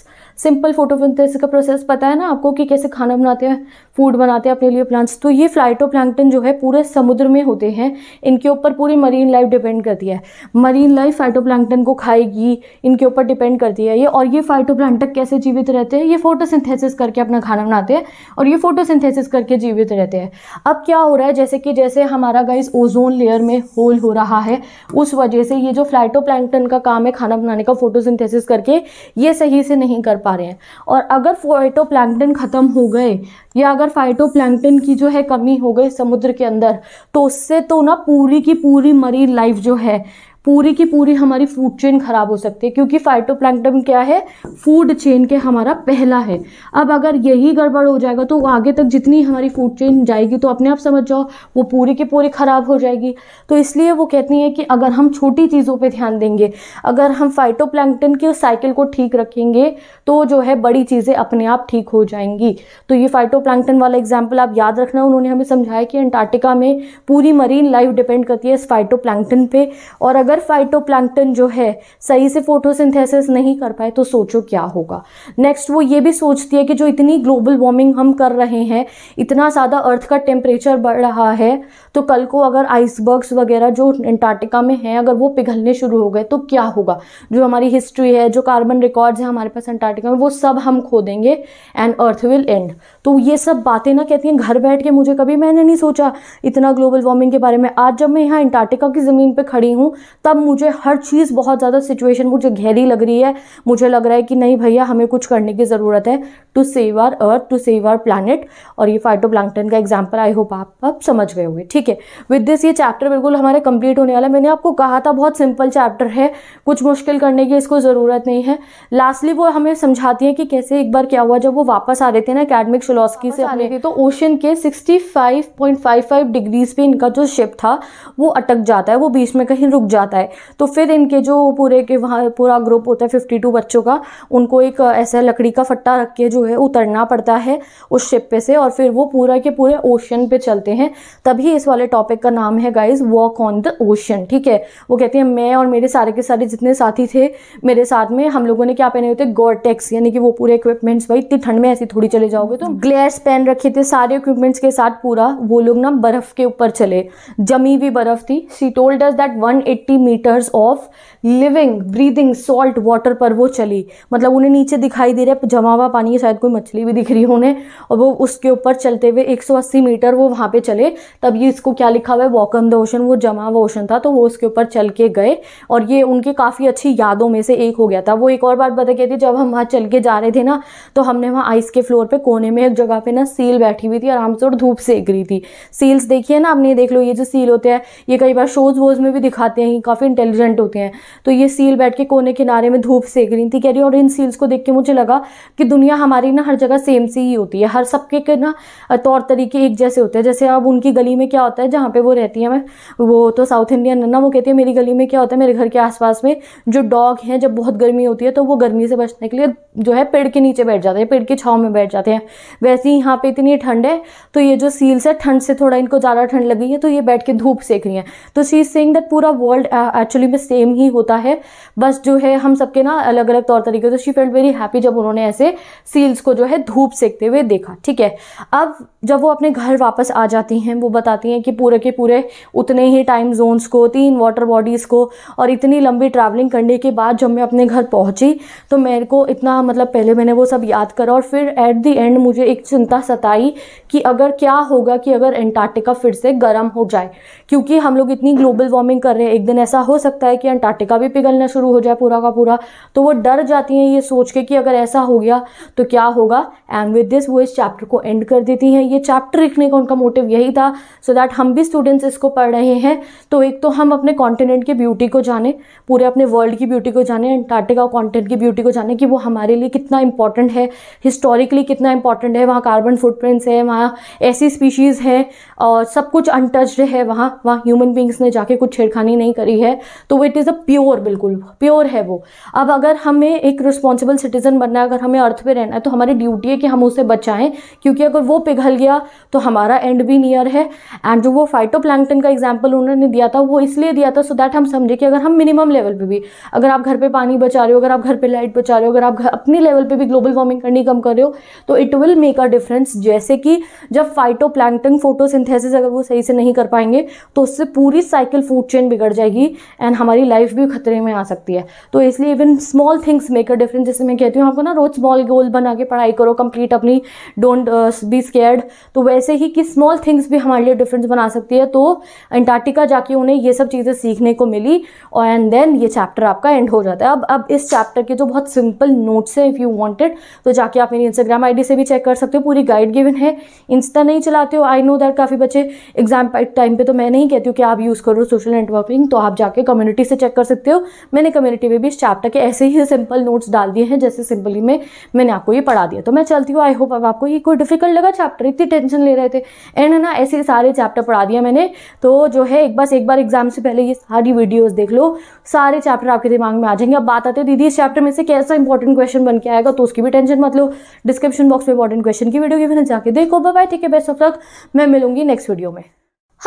सिंपल फोटोसिंथेसिस तो का प्रोसेस पता है ना आपको कि कैसे खाना बनाते हैं फूड बनाते हैं अपने लिए प्लांट्स तो ये फ्लाइटोप्लैंकटन जो है पूरे समुद्र में होते हैं इनके ऊपर पूरी मरीन लाइफ डिपेंड करती है मरीन लाइफ फाइटोप्लैंकटन को खाएगी इनके ऊपर डिपेंड करती है ये और ये फाइटोप्लैंकटन कैसे जीवित रहते हैं ये फोटोसिंथेसिस करके अपना खाना बनाते हैं और ये फोटोसिंथेसिस करके जीवित रहते हैं अब क्या हो रहा है जैसे कि जैसे हमारा गाइस ओजोन लेयर में होल हो रहा है उस वजह से ये जो फ्लाइटोप्लैंकटन का काम है खाना बनाने का फोटोसिंथेसिस करके ये सही से नहीं कर पा रहे हैं और अगर फाइटोप्लैंकटन ख़त्म हो गए या अगर फाइटो की जो है कमी हो गई समुद्र के अंदर तो उससे तो ना पूरी की पूरी मरीन लाइफ जो है पूरी की पूरी हमारी फूड चेन खराब हो सकती है क्योंकि फाइटोप्लैंक्टन क्या है फूड चेन के हमारा पहला है अब अगर यही गड़बड़ हो जाएगा तो आगे तक जितनी हमारी फूड चेन जाएगी तो अपने आप समझ जाओ वो पूरी की पूरी ख़राब हो जाएगी तो इसलिए वो कहती हैं कि अगर हम छोटी चीज़ों पर ध्यान देंगे अगर हम फाइटो की साइकिल को ठीक रखेंगे तो जो है बड़ी चीज़ें अपने आप ठीक हो जाएंगी तो ये फाइटो वाला एग्जाम्पल आप याद रखना उन्होंने हमें समझाया कि एंटार्टिका में पूरी मरीन लाइफ डिपेंड करती है इस फाइटो पे और अगर अगर फाइटोप्लैंक्टन जो है सही से फोटोसिंथेसिस नहीं कर पाए तो सोचो क्या होगा नेक्स्ट वो ये भी सोचती है कि जो इतनी ग्लोबल वार्मिंग हम कर रहे हैं इतना ज़्यादा अर्थ का टेम्परेचर बढ़ रहा है तो कल को अगर आइसबर्ग्स वगैरह जो एंटार्टिका में हैं अगर वो पिघलने शुरू हो गए तो क्या होगा जो हमारी हिस्ट्री है जो कार्बन रिकॉर्ड्स हैं हमारे पास एंटार्टिका में वो सब हम खो देंगे एंड अर्थ विल एंड तो ये सब बातें ना कहती हैं घर बैठ के मुझे कभी मैंने नहीं सोचा इतना ग्लोबल वार्मिंग के बारे में आज जब मैं यहाँ एंटार्टिका की ज़मीन पर खड़ी हूँ तब मुझे हर चीज़ बहुत ज़्यादा सिचुएशन मुझे घेरी लग रही है मुझे लग रहा है कि नहीं भैया हमें कुछ करने की ज़रूरत है to save our earth to save our planet और ये फाइटो का एग्जाम्पल आई होप आप अब समझ गए होंगे ठीक है विद दिस ये चैप्टर बिल्कुल हमारे कंप्लीट होने वाला है मैंने आपको कहा था बहुत सिंपल चैप्टर है कुछ मुश्किल करने की इसको ज़रूरत नहीं है लास्टली वो हमें समझाती हैं कि कैसे एक बार क्या हुआ जब वो वापस आ रहे थे ना अकेडमिक शिलोसकी से आ रहे थे तो ओशन तो के sixty five five point five degrees पे इनका जो शिप था वो अटक जाता है वो बीच में कहीं रुक जाता है जाता है तो फिर इनके जो पूरे के वहाँ पूरा ग्रुप होता है फिफ्टी टू बच्चों का उनको एक ऐसा लकड़ी का फट्टा रख के जो है उतरना पड़ता है उस शिप पे से और फिर वो पूरा के पूरे ओशन पे चलते हैं तभी इस वाले टॉपिक का नाम है guys walk on the ocean ठीक है वो कहती हैं मैं और मेरे सारे के सारे जितने साथी थे मेरे साथ में हम लोगों ने क्या पहने हुए थे गोरटेक्स यानी कि वो पूरे इक्विपमेंट्स भाई इतनी ठंड में ऐसी थोड़ी चले जाओगे तो ग्लेयर्स पहन रखे थे सारे इक्विपमेंट्स के साथ पूरा वो लोग ना बर्फ के ऊपर चले जमी हुई बर्फ थी she told us that 180 metres of living breathing salt water पर वो चली मतलब उन्हें नीचे दिखाई दे रहा है जमा हुआ पानी है शायद कोई मछली भी दिख रही है उन्हें और वो उसके ऊपर चलते हुए 180 मीटर वो वहाँ पे चले तब ये इसको क्या लिखा हुआ है वॉक ऑन द ओशन वो जमा हुआ ओशन था तो वो उसके ऊपर चल के गए और ये उनके काफ़ी अच्छी यादों में से एक हो गया था वो एक और बात बता कहती जब हम वहाँ चल के जा रहे थे ना तो हमने वहाँ आइस के फ्लोर पर कोने में एक जगह पर ना सील बैठी हुई थी आराम से और धूप सेक रही थी सील्स देखिए ना आपने देख लो ये जो सील होते हैं ये कई बार शोज वोज में भी दिखाते हैं काफ़ी इंटेलिजेंट होती हैं तो ये सील बैठ के कोने किनारे में धूप सेक रही थी कह रही और इन सील्स को देख के मुझे लगा कि दुनिया हमारी ना हर जगह सेम सी ही होती है हर सबके के ना तौर तरीके एक जैसे होते हैं जैसे अब उनकी गली में क्या होता है जहाँ पर वो रहती है मैं वो तो साउथ इंडियन है ना वो कहती है मेरी गली में क्या होता है मेरे घर के आसपास में जो डॉग हैं जब बहुत गर्मी होती है तो वो गर्मी से बचने के लिए जो है पेड़ के नीचे बैठ जाते हैं पेड़ के छाव में बैठ जाते हैं वैसे ही यहाँ पे इतनी ठंड है तो ये जो सील्स है ठंड से थोड़ा इनको ज़्यादा ठंड लगी है तो ये बैठ के धूप सेक रही हैं तो शी इज़ सेइंग दैट पूरा वर्ल्ड एक्चुअली में सेम ही होता है बस जो है हम सबके ना अलग अलग तौर तरीके तो शी फेल्ट वेरी हैप्पी जब उन्होंने ऐसे सील्स को जो है धूप सेकते हुए देखा ठीक है अब जब वो अपने घर वापस आ जाती हैं वो बताती हैं कि पूरे के पूरे उतने ही टाइम जोन्स को तीन वाटर बॉडीज़ को और इतनी लंबी ट्रैवलिंग करने के बाद जब मैं अपने घर पहुंची तो मेरे को इतना मतलब पहले मैंने वो सब याद करा और फिर एट दी एंड मुझे एक चिंता सताई कि अगर क्या होगा कि अगर एंटार्क्टिका फिर से गर्म हो जाए क्योंकि हम लोग इतनी ग्लोबल वार्मिंग कर रहे हैं एक दिन ऐसा हो सकता है कि अंटार्कटिका भी पिघलना शुरू हो जाए पूरा का पूरा तो वो डर जाती हैं ये सोच के कि अगर ऐसा हो गया तो क्या होगा एंड विद दिस वो इस चैप्टर को एंड कर देती हैं ये चैप्टर लिखने का उनका मोटिव यही था सो so दैट हम भी स्टूडेंट्स इसको पढ़ रहे हैं तो एक तो हम अपने कॉन्टिनेंट की ब्यूटी को जाने पूरे अपने वर्ल्ड की ब्यूटी को जाने अंटार्कटिका कॉन्टिनेंट की ब्यूटी को जाने कि वो हमारे लिए कितना इंपॉर्टेंट है हिस्टोरिकली कितना इंपॉर्टेंट है वहाँ कार्बन फुटप्रिंट्स है वहाँ ऐसी स्पीशीज़ हैं और सब कुछ अनटचड है वहाँ वहाँ ह्यूमन बींग्स ने जाके कुछ छेड़खानी नहीं करी होती है तो वो इट इज़ अ प्योर बिल्कुल प्योर है वो अब अगर हमें एक रिस्पॉन्सिबल सिटीज़न बनना है अगर हमें अर्थ पे रहना है तो हमारी ड्यूटी है कि हम उसे बचाएं क्योंकि अगर वो पिघल गया तो हमारा एंड भी नियर है एंड जो वो फाइटो का एग्जाम्पल उन्होंने दिया था वो इसलिए दिया था सो दैट हम समझे कि अगर हम मिनिमम लेवल पर भी अगर आप घर पर पानी बचा रहे हो अगर आप घर पर लाइट बचा रहे हो अगर आप अपने लेवल पर भी ग्लोबल वार्मिंग करनी कम कर रहे हो तो it will make a difference जैसे कि जब फाइटो प्लैंकटन अगर वो सही से नहीं कर पाएंगे तो उससे पूरी साइकिल फूड चेन बिगड़ जाएगी जाएगी एंड हमारी लाइफ भी खतरे में आ सकती है तो इसलिए even small things make a difference जैसे मैं कहती हूँ आपको ना रोज़ स्मॉल गोल बना के पढ़ाई करो कंप्लीट अपनी डोंट बी स्केयर्ड तो वैसे ही कि स्मॉल थिंग्स भी हमारे लिए डिफरेंस बना सकती है तो अंटार्क्टिका जाके उन्हें ये सब चीज़ें सीखने को मिली और एंड देन ये चैप्टर आपका एंड हो जाता है अब अब इस चैप्टर के जो बहुत सिंपल नोट्स हैं इफ़ यू वॉन्टेड तो जाके आप मेरी इंस्टाग्राम आई से भी चेक कर सकते हो पूरी गाइड गिवन है इंस्टा नहीं चलाते हो आई नो दैट काफ़ी बच्चे एग्जाम टाइम पर तो मैं नहीं कहती हूँ कि आप यूज़ करो सोशल नेटवर्किंग तो आप आप जाके कम्युनिटी से चेक कर सकते हो मैंने कम्युनिटी में भी इस चैप्टर के ऐसे ही सिंपल नोट्स डाल दिए हैं जैसे सिंपली में मैंने आपको ये पढ़ा दिया तो मैं चलती हूँ आई होप अब आपको ये कोई डिफिकल्ट लगा चैप्टर इतनी टेंशन ले रहे थे एंड ना ऐसे सारे चैप्टर पढ़ा दिया मैंने तो जो है एक बस एक बार एग्जाम से पहले ये सारी वीडियोज देख लो सारे चैप्टर आपके दिमाग में आ जाएंगे अब बात आते दीदी इस चैप्टर में से कैसा इंपॉर्टेंट क्वेश्चन बन के आएगा तो उसकी भी टेंशन मत लो डिस्क्रिप्शन बॉक्स में इंपॉर्टेंट क्वेश्चन की वीडियो की मैंने जाके देखो बाय ठीक है बेस्ट ऑफ लक मैं मिलूंगी नेक्स्ट वीडियो में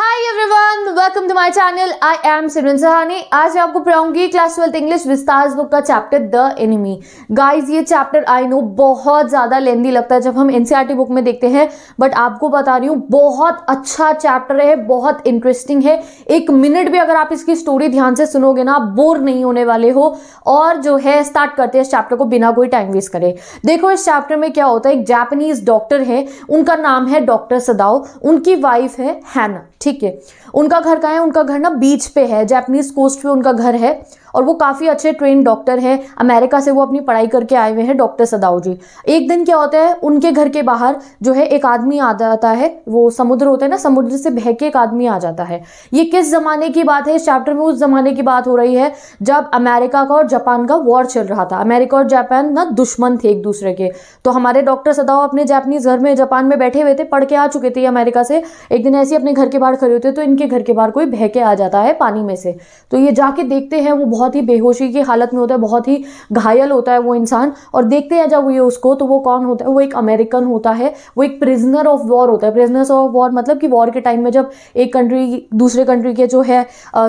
hi everyone welcome to my channel I am Simran Sahani आज मैं आपको पढ़ाऊंगी क्लास ट्वेल्थ इंग्लिश विस्तार बुक का चैप्टर द एनिमी गाइस ये चैप्टर आई नो बहुत ज़्यादा लेंदी लगता है जब हम एनसीईआरटी बुक e में देखते हैं बट आपको बता रही हूँ बहुत अच्छा चैप्टर है बहुत इंटरेस्टिंग है एक मिनट भी अगर आप इसकी स्टोरी ध्यान से सुनोगे ना आप बोर नहीं होने वाले हो और जो है स्टार्ट करते हैं इस चैप्टर को बिना कोई टाइम वेस्ट करे देखो इस चैप्टर में क्या होता है एक जापनीज डॉक्टर है उनका नाम है डॉक्टर सदाओ उनकी वाइफ है हैना ठीक है उनका घर कहाँ है उनका घर ना बीच पे है जैपनीज़ कोस्ट पे उनका घर है और वो काफ़ी अच्छे ट्रेन डॉक्टर हैं अमेरिका से वो अपनी पढ़ाई करके आए हुए हैं डॉक्टर सदाओ जी एक दिन क्या होता है उनके घर के बाहर जो है एक आदमी आ जाता है वो समुद्र होता है ना समुद्र से बह के एक आदमी आ जाता है ये किस ज़माने की बात है इस चैप्टर में उस ज़माने की बात हो रही है जब अमेरिका का और जापान का वॉर चल रहा था अमेरिका और जापान ना दुश्मन थे एक दूसरे के तो हमारे डॉक्टर सदाओ अपने जापनीज घर में जापान में बैठे हुए थे पढ़ के आ चुके थे अमेरिका से एक दिन ऐसे अपने घर के बाहर खड़े होते तो इन उनके घर के बाहर कोई बहके आ जाता है पानी में से तो ये जाके देखते हैं वो बहुत ही बेहोशी की हालत में होता है बहुत ही घायल होता है वो इंसान और देखते हैं जब ये उसको तो वो कौन होता है वो एक अमेरिकन होता है वो एक प्रिजनर ऑफ वॉर होता है प्रिजनर्स ऑफ वॉर मतलब कि वॉर के टाइम में जब एक कंट्री दूसरे कंट्री के जो है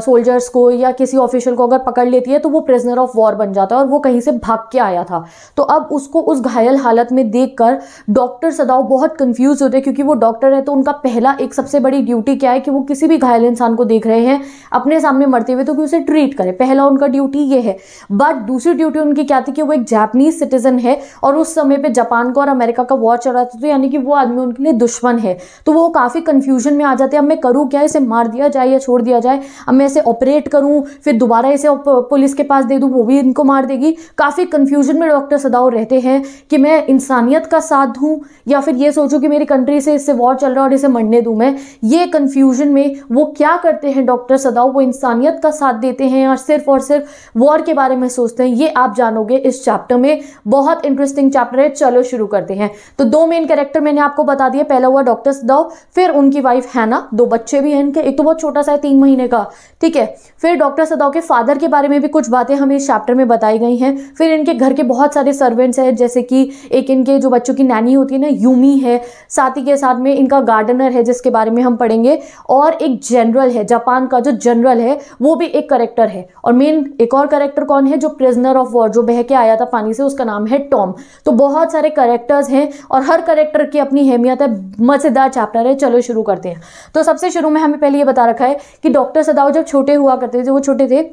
सोल्जर्स को या किसी ऑफिशियल को अगर पकड़ लेती है तो वो प्रिजनर ऑफ वॉर बन जाता है और वो कहीं से भाग के आया था तो अब उसको उस घायल हालत में देख डॉक्टर सदाव बहुत कंफ्यूज होते हैं क्योंकि वो डॉक्टर है तो उनका पहला एक सबसे बड़ी ड्यूटी क्या है कि वो किसी भी घायल इंसान को देख रहे हैं अपने सामने मरते हुए तो कि उसे ट्रीट करें पहला उनका ड्यूटी ये है बट दूसरी ड्यूटी उनकी क्या थी कि वो एक जैपनीज सिटीजन है और उस समय पर जापान को और अमेरिका का वॉर चल रहा था तो यानी कि वो आदमी उनके लिए दुश्मन है तो वो काफ़ी कन्फ्यूजन में आ जाते हैं अब मैं करूँ क्या इसे मार दिया जाए या छोड़ दिया जाए अब मैं इसे ऑपरेट करूँ फिर दोबारा इसे पुलिस के पास दे दूँ वो भी इनको मार देगी काफ़ी कन्फ्यूजन में डॉक्टर सदाओ रहते हैं कि मैं इंसानियत का साथ दूँ या फिर ये सोचूँ कि मेरी कंट्री से इससे वॉर चल रहा है और इसे मरने दूँ मैं ये कन्फ्यूजन में वो क्या करते हैं डॉक्टर सदाओ वो इंसानियत का साथ देते हैं और सिर्फ और सिर्फ वॉर के बारे में सोचते हैं ये आप जानोगे इस चैप्टर में बहुत इंटरेस्टिंग चैप्टर है चलो शुरू करते हैं तो दो मेन कैरेक्टर मैंने आपको बता दिया पहला हुआ डॉक्टर सदाओ फिर उनकी वाइफ हैना दो बच्चे भी हैं इनके एक तो बहुत छोटा सा है तीन महीने का ठीक है फिर डॉक्टर सदाओ के फादर के बारे में भी कुछ बातें हमें इस चैप्टर में बताई गई हैं फिर इनके घर के बहुत सारे सर्वेंट्स हैं जैसे कि एक इनके जो बच्चों की नैनी होती है ना यूमी है साथ ही के साथ में इनका गार्डनर है जिसके बारे में हम पढ़ेंगे और एक जनरल है जापान का जो जनरल है वो भी एक करेक्टर है और मेन एक और करेक्टर कौन है जो प्रिजनर ऑफ वॉर जो बह के आया था पानी से उसका नाम है टॉम तो बहुत सारे करेक्टर्स हैं और हर करेक्टर की अपनी अहमियत है मज़ेदार चैप्टर है चलो शुरू करते हैं तो सबसे शुरू में हमें पहले ये बता रखा है कि डॉक्टर सदाओ जब छोटे हुआ करते थे वो छोटे थे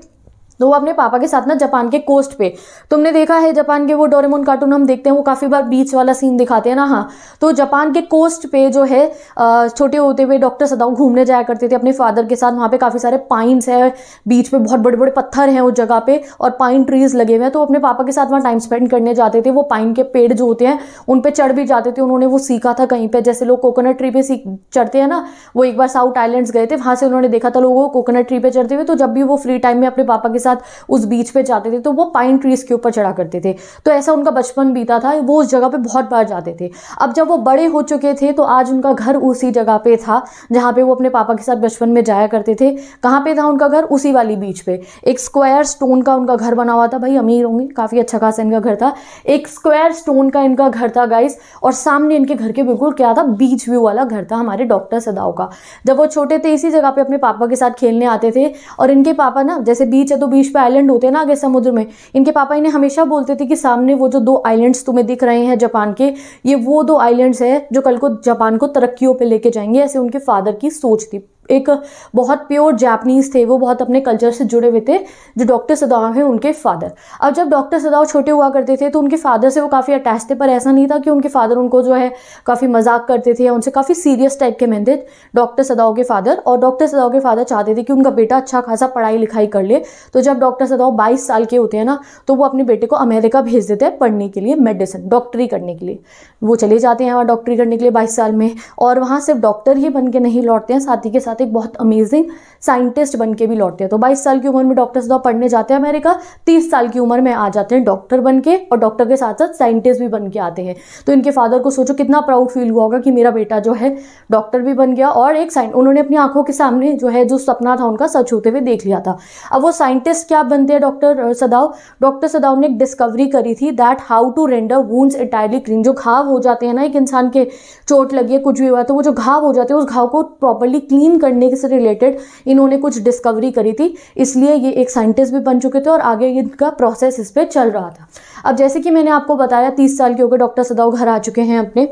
तो वो अपने पापा के साथ ना जापान के कोस्ट पे तुमने देखा है जापान के वो डोरेमोन कार्टून हम देखते हैं वो काफ़ी बार बीच वाला सीन दिखाते हैं ना हाँ तो जापान के कोस्ट पे जो है छोटे होते हुए डॉक्टर सदाओ घूमने जाया करते थे अपने फादर के साथ वहाँ पे काफ़ी सारे पाइन्स है बीच पे बहुत बड़े बड़े पत्थर हैं उस जगह पे और पाइन ट्रीज़ लगे हुए हैं तो अपने पापा के साथ वहाँ टाइम स्पेंड करने जाते थे वो पाइन के पेड़ जो होते हैं उन पर चढ़ भी जाते थे उन्होंने वो सीखा था कहीं पर जैसे लोग कोकोनट ट्री पर सीख चढ़ते हैं ना वो एक बार साउथ आइलैंड्स गए थे वहाँ से उन्होंने देखा था लोगों को कोकोनट ट्री पर चढ़ते हुए तो जब भी वो फ्री टाइम में अपने पापा के साथ उस बीच पे जाते थे तो वो पाइन ट्रीज़ के ऊपर चढ़ा करते थे तो ऐसा उनका बचपन बीता था वो उस जगह पे बहुत बार जाते थे अब जब वो बड़े हो चुके थे तो आज उनका घर उसी जगह पे था जहाँ पे वो अपने पापा के साथ बचपन में जाया करते थे कहाँ पे था उनका घर उसी वाली बीच पे एक स्क्वायर स्टोन का उनका घर बना हुआ था भाई अमीर होंगे काफ़ी अच्छा खासा इनका घर था एक स्क्वायर स्टोन का इनका घर था गाइस और सामने इनके घर के बिल्कुल क्या था बीच व्यू वाला घर था हमारे डॉक्टर सदाओ का जब वो छोटे थे इसी जगह पे अपने पापा के साथ खेलने आते थे और इनके पापा ना जैसे बीच है तो बीच पे आइलैंड होते हैं ना आगे समुद्र में इनके पापा इन्हें हमेशा बोलते थे कि सामने वो जो दो आइलैंड्स तुम्हें दिख रहे हैं जापान के ये वो दो आइलैंड्स हैं जो कल को जापान को तरक्कियों पर लेके जाएंगे ऐसे उनके फादर की सोच थी एक बहुत प्योर जापनीज़ थे वो बहुत अपने कल्चर से जुड़े हुए थे जो डॉक्टर सदाव हैं उनके फादर अब जब डॉक्टर सदाव छोटे हुआ करते थे तो उनके फादर से वो काफ़ी अटैच थे पर ऐसा नहीं था कि उनके फादर उनको जो है काफ़ी मजाक करते थे या उनसे काफ़ी सीरियस टाइप के मेहनत डॉक्टर सदाव के फादर और डॉक्टर सदाव के फादर चाहते थे कि उनका बेटा अच्छा खासा पढ़ाई लिखाई कर ले तो जब डॉक्टर सदाव बाईस साल के होते हैं ना तो वो अपने बेटे को अमेरिका भेज देते हैं पढ़ने के लिए मेडिसिन डॉक्टरी करने के लिए वो चले जाते हैं वहाँ डॉक्टरी करने के लिए बाईस साल में और वहाँ सिर्फ डॉक्टर ही बन के नहीं लौटते हैं साथी के साथ साथ एक बहुत अमेजिंग साइंटिस्ट बन के भी लौटते हैं तो बाईस साल की उम्र में डॉक्टर साहब पढ़ने जाते हैं अमेरिका तीस साल की उम्र में आ जाते हैं डॉक्टर बन के और डॉक्टर के साथ साथ साइंटिस्ट भी बन के आते हैं तो इनके फादर को सोचो कितना प्राउड फील हुआ होगा कि मेरा बेटा जो है डॉक्टर भी बन गया और एक साइंट उन्होंने अपनी आंखों के सामने जो है जो सपना था उनका सच होते हुए देख लिया था अब वो साइंटिस्ट क्या बनते हैं डॉक्टर सदाव डॉक्टर सदाव ने एक डिस्कवरी करी थी that how to render wounds entirely clean जो घाव हो जाते हैं ना एक इंसान के चोट लगी है कुछ भी हुआ तो वो जो घाव हो जाते हैं उस घाव को प्रॉपरली क्लीन करने से रिलेटेड इन्होंने कुछ डिस्कवरी करी थी इसलिए ये एक साइंटिस्ट भी बन चुके थे और आगे इनका प्रोसेस इस पर चल रहा था अब जैसे कि मैंने आपको बताया तीस साल के होकर डॉक्टर सदाव घर आ चुके हैं अपने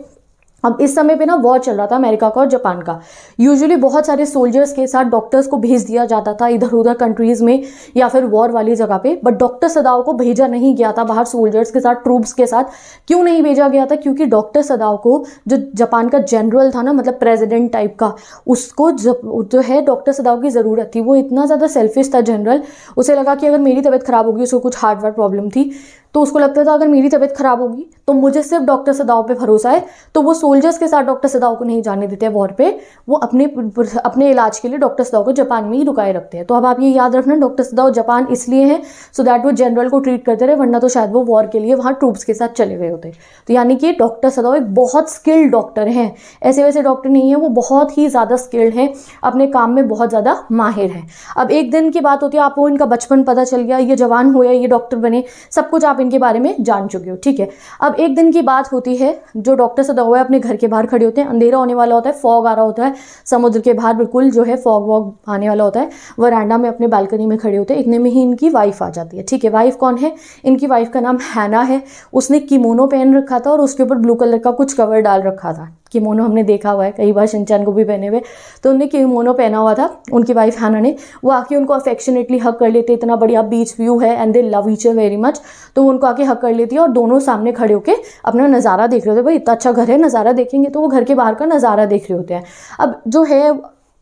अब इस समय पे ना वॉर चल रहा था अमेरिका का और जापान का यूजुअली बहुत सारे सोल्जर्स के साथ डॉक्टर्स को भेज दिया जाता था इधर उधर कंट्रीज़ में या फिर वॉर वाली जगह पे बट डॉक्टर सदाओ को भेजा नहीं गया था बाहर सोल्जर्स के साथ ट्रूप्स के साथ क्यों नहीं भेजा गया था क्योंकि डॉक्टर सदाओ को जो जापान का जनरल था ना मतलब प्रेजिडेंट टाइप का उसको जो है डॉक्टर सदाओ की ज़रूरत थी वो इतना ज़्यादा सेल्फिश था जनरल उसे लगा कि अगर मेरी तबीयत ख़राब होगी उसको कुछ हार्ड प्रॉब्लम थी तो उसको लगता था अगर मेरी तबीयत ख़राब होगी तो मुझे सिर्फ डॉक्टर सदाओ पर भरोसा है तो वो सोल्जर्स के साथ डॉक्टर सदाओ को नहीं जाने देते वॉर पे वो अपने अपने इलाज के लिए डॉक्टर सदाओ को जापान में ही रुकाए रखते हैं तो अब आप ये याद रखना डॉक्टर सदाओ जापान इसलिए हैं सो दैट वो जनरल को ट्रीट करते रहे वरना तो शायद वो वॉर के लिए वहाँ ट्रूप्स के साथ चले गए होते तो यानी कि डॉक्टर सदाओ एक बहुत स्किल्ड डॉक्टर हैं ऐसे वैसे डॉक्टर नहीं है वो बहुत ही ज़्यादा स्किल्ड हैं अपने काम में बहुत ज़्यादा माहिर हैं अब एक दिन की बात होती है आपको इनका बचपन पता चल गया ये जवान हुए ये डॉक्टर बने सब कुछ आप इनके बारे में जान चुके हो ठीक है अब एक दिन की बात होती है जो डॉक्टर सदाओ है अपने अपने घर के बाहर खड़े होते हैं अंधेरा होने वाला होता है फॉग आ रहा होता है समुद्र के बाहर बिल्कुल जो है फॉग वॉग आने वाला होता है वरांडा में अपने बालकनी में खड़े होते हैं इतने में ही इनकी वाइफ आ जाती है ठीक है वाइफ कौन है इनकी वाइफ का नाम हैना है उसने किमोनो पहन रखा था और उसके ऊपर ब्लू कलर का कुछ कवर डाल रखा था किमोनो हमने देखा हुआ है कई बार शिनचान को भी पहने हुए तो उनने किमोनो पहना हुआ था उनकी वाइफ हैना ने वो आके उनको अफेक्शनेटली हक कर लेते इतना बढ़िया बीच व्यू है and they love each other very much तो उनको आके हक कर लेती है और दोनों सामने खड़े होकर अपना नज़ारा देख रहे होते भाई इतना अच्छा घर है नज़ारा देखेंगे तो वो घर के बाहर का नज़ारा देख रहे होते हैं अब जो है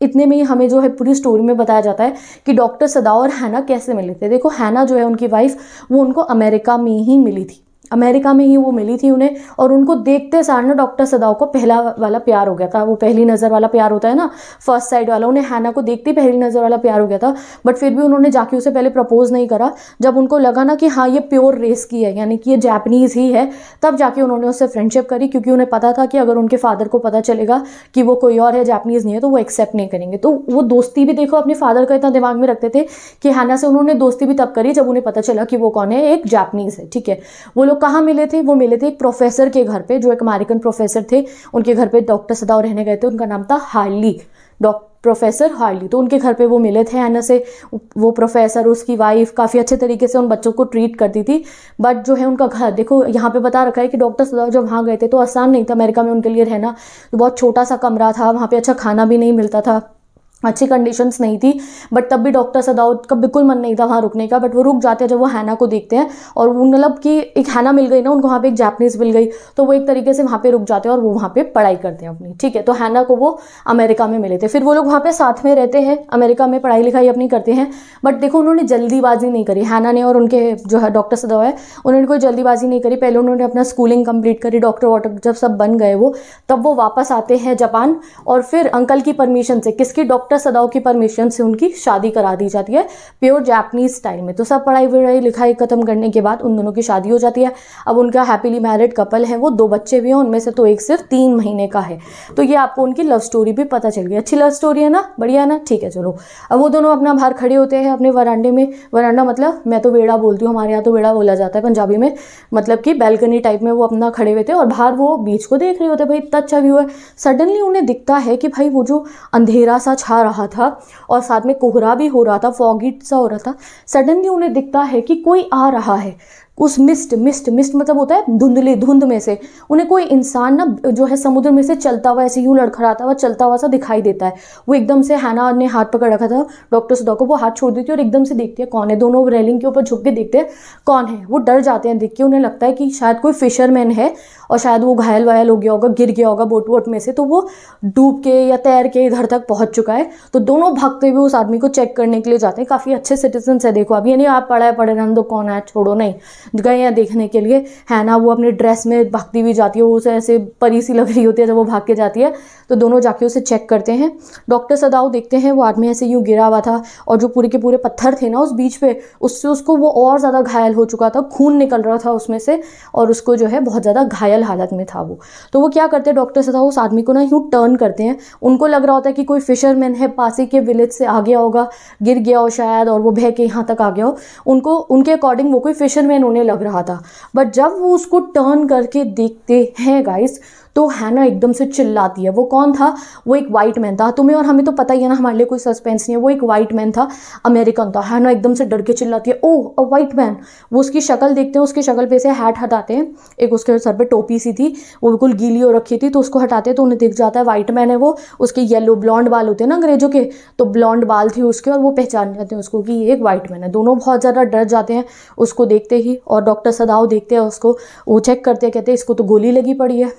इतने में ही हमें जो है पूरी स्टोरी में बताया जाता है कि डॉक्टर सदा और हैना कैसे मिले थे देखो हैना जो है उनकी वाइफ वो उनको अमेरिका में ही मिली थी अमेरिका में ही वो मिली थी उन्हें और उनको देखते सार ना डॉक्टर सदाओ को पहला वाला प्यार हो गया था वो पहली नज़र वाला प्यार होता है ना फर्स्ट साइड वाला उन्हें हैना को देखते ही पहली नज़र वाला प्यार हो गया था बट फिर भी उन्होंने जाके उसे पहले प्रपोज नहीं करा जब उनको लगा ना कि हाँ ये प्योर रेस की है यानी कि ये जैपनीज़ ही है तब जाके उन्होंने उससे फ्रेंडशिप करी क्योंकि उन्हें पता था कि अगर उनके फादर को पता चलेगा कि वो कोई और है जैपनीज़ नहीं है तो वो एक्सेप्ट नहीं करेंगे तो वो दोस्ती भी देखो अपने फादर का इतना दिमाग में रखते थे कि हैना से उन्होंने दोस्ती भी तब करी जब उन्हें पता चला कि वो कौन है एक जैपनीज़ है ठीक है वो लोग कहाँ मिले थे वो मिले थे एक प्रोफेसर के घर पे जो एक अमेरिकन प्रोफेसर थे उनके घर पे डॉक्टर सदाव रहने गए थे उनका नाम था हार्ली प्रोफेसर हार्ली तो उनके घर पे वो मिले थे एना से वो प्रोफेसर उसकी वाइफ काफ़ी अच्छे तरीके से उन बच्चों को ट्रीट करती थी बट जो है उनका घर देखो यहाँ पे बता रखा है कि डॉक्टर सदाव जब वहाँ गए थे तो आसान नहीं था अमेरिका में उनके लिए रहना तो बहुत छोटा सा कमरा था वहाँ पर अच्छा खाना भी नहीं मिलता था अच्छी कंडीशंस नहीं थी बट तब भी डॉक्टर सदाउद का बिल्कुल मन नहीं था वहाँ रुकने का बट वो रुक जाते हैं जब वो हैना को देखते हैं और वो मतलब कि एक हैना मिल गई ना उनको वहाँ पे एक जैपनीज़ मिल गई तो वो एक तरीके से वहाँ पे रुक जाते हैं और वो वहाँ पे पढ़ाई करते हैं अपनी ठीक है तो हैना को वो अमेरिका में मिले थे फिर वो लोग वहाँ पर साथ में रहते हैं अमेरिका में पढ़ाई लिखाई अपनी करते हैं बट देखो उन्होंने जल्दीबाजी नहीं करी हैना ने और उनके जो है डॉक्टर सदाव है उन्होंने कोई जल्दीबाजी नहीं करी पहले उन्होंने अपना स्कूलिंग कंप्लीट करी डॉक्टर वॉटर जब सब बन गए वो तब वो वापस आते हैं जापान और फिर अंकल की परमिशन से किसकी डॉक्टर डॉक्टर सदाओ की परमिशन से उनकी शादी करा दी जाती है प्योर जैपनीज स्टाइल में तो सब पढ़ाई वढ़ाई लिखाई खत्म करने के बाद उन दोनों की शादी हो जाती है अब उनका हैप्पीली मैरिड कपल है वो दो बच्चे भी हैं उनमें से तो एक सिर्फ तीन महीने का है तो ये आपको उनकी लव स्टोरी भी पता चल गई अच्छी लव स्टोरी है ना बढ़िया ना ठीक है चलो अब वो दोनों अपना बाहर खड़े होते हैं अपने वरांडे में वरांडा मतलब मैं तो वेड़ा बोलती हूँ हमारे यहाँ तो वेड़ा बोला जाता है पंजाबी में मतलब कि बैल्कनी टाइप में वो अपना खड़े हुए थे और बाहर वो बीच को देख रहे होते भाई इतना अच्छा व्यू है सडनली उन्हें दिखता है कि भाई वो जो अंधेरा सा छा रहा था और साथ में कोहरा भी हो रहा था फॉगिट सा हो रहा था सडनली उन्हें दिखता है कि कोई आ रहा है उस मिस्ट मिस्ट मिस्ट मतलब होता है धुंधली धुंध में से उन्हें कोई इंसान ना जो है समुद्र में से चलता हुआ ऐसे यूँ लड़खड़ाता हुआ चलता हुआ सा दिखाई देता है वो एकदम से हैना ने हाथ पकड़ रखा था डॉक्टर सुधा को वो हाथ छोड़ देती है और एकदम से देखती है कौन है दोनों रेलिंग के ऊपर झुक के देखते हैं कौन है वो डर जाते हैं देख के उन्हें लगता है कि शायद कोई फिशरमैन है और शायद वो घायल वायल हो गया होगा गिर गया होगा बोट वोट में से तो वो डूब के या तैर के इधर तक पहुँच चुका है तो दोनों भागते हुए उस आदमी को चेक करने के लिए जाते हैं काफ़ी अच्छे सिटीजन्स है देखो अभी यानी आप पढ़ाए पढ़े रहने दो कौन है छोड़ो नहीं गए हैं देखने के लिए है ना वो अपने ड्रेस में भागती हुई जाती है वो उसे ऐसे परी सी लग रही होती है जब वो भाग के जाती है तो दोनों जाके उसे चेक करते हैं डॉक्टर सदाओ देखते हैं वो आदमी ऐसे यूँ गिरा हुआ था और जो पूरे के पूरे पत्थर थे ना उस बीच पे उससे उसको वो और ज़्यादा घायल हो चुका था खून निकल रहा था उसमें से और उसको जो है बहुत ज़्यादा घायल हालत में था वो तो वो क्या करते हैं डॉक्टर सदाओ उस आदमी को ना यूँ टर्न करते हैं उनको लग रहा होता है कि कोई फिशरमैन है पासी के विलेज से आ गया होगा गिर गया हो शायद और वो बह के यहाँ तक आ गया हो उनको उनके अकॉर्डिंग वो कोई फिशरमैन होने लग रहा था बट जब वो उसको टर्न करके देखते हैं गाइस तो हैना एकदम से चिल्लाती है वो कौन था वो एक वाइट मैन था तुम्हें और हमें तो पता ही है ना हमारे लिए कोई सस्पेंस नहीं है वो एक वाइट मैन था अमेरिकन था हैना एकदम से डर के चिल्लाती है ओ अ वाइट मैन वो उसकी शक्ल देखते हैं उसकी शक्ल पे से हैट हटाते हैं एक उसके सर पर टोपी सी थी वो बिल्कुल गीली हो रखी थी तो उसको हटाते हैं तो उन्हें दिख जाता है वाइट मैन है वो उसके येलो ब्लॉन्ड बाल होते हैं ना अंग्रेजों के तो ब्लॉन्ड बाल थे उसके और वो पहचान जाते हैं उसको कि ये एक वाइट मैन है दोनों बहुत ज़्यादा डर जाते हैं उसको देखते ही और डॉक्टर सदाव देखते हैं उसको वो चेक करते हैं कहते हैं इसको तो गोली लगी पड़ी है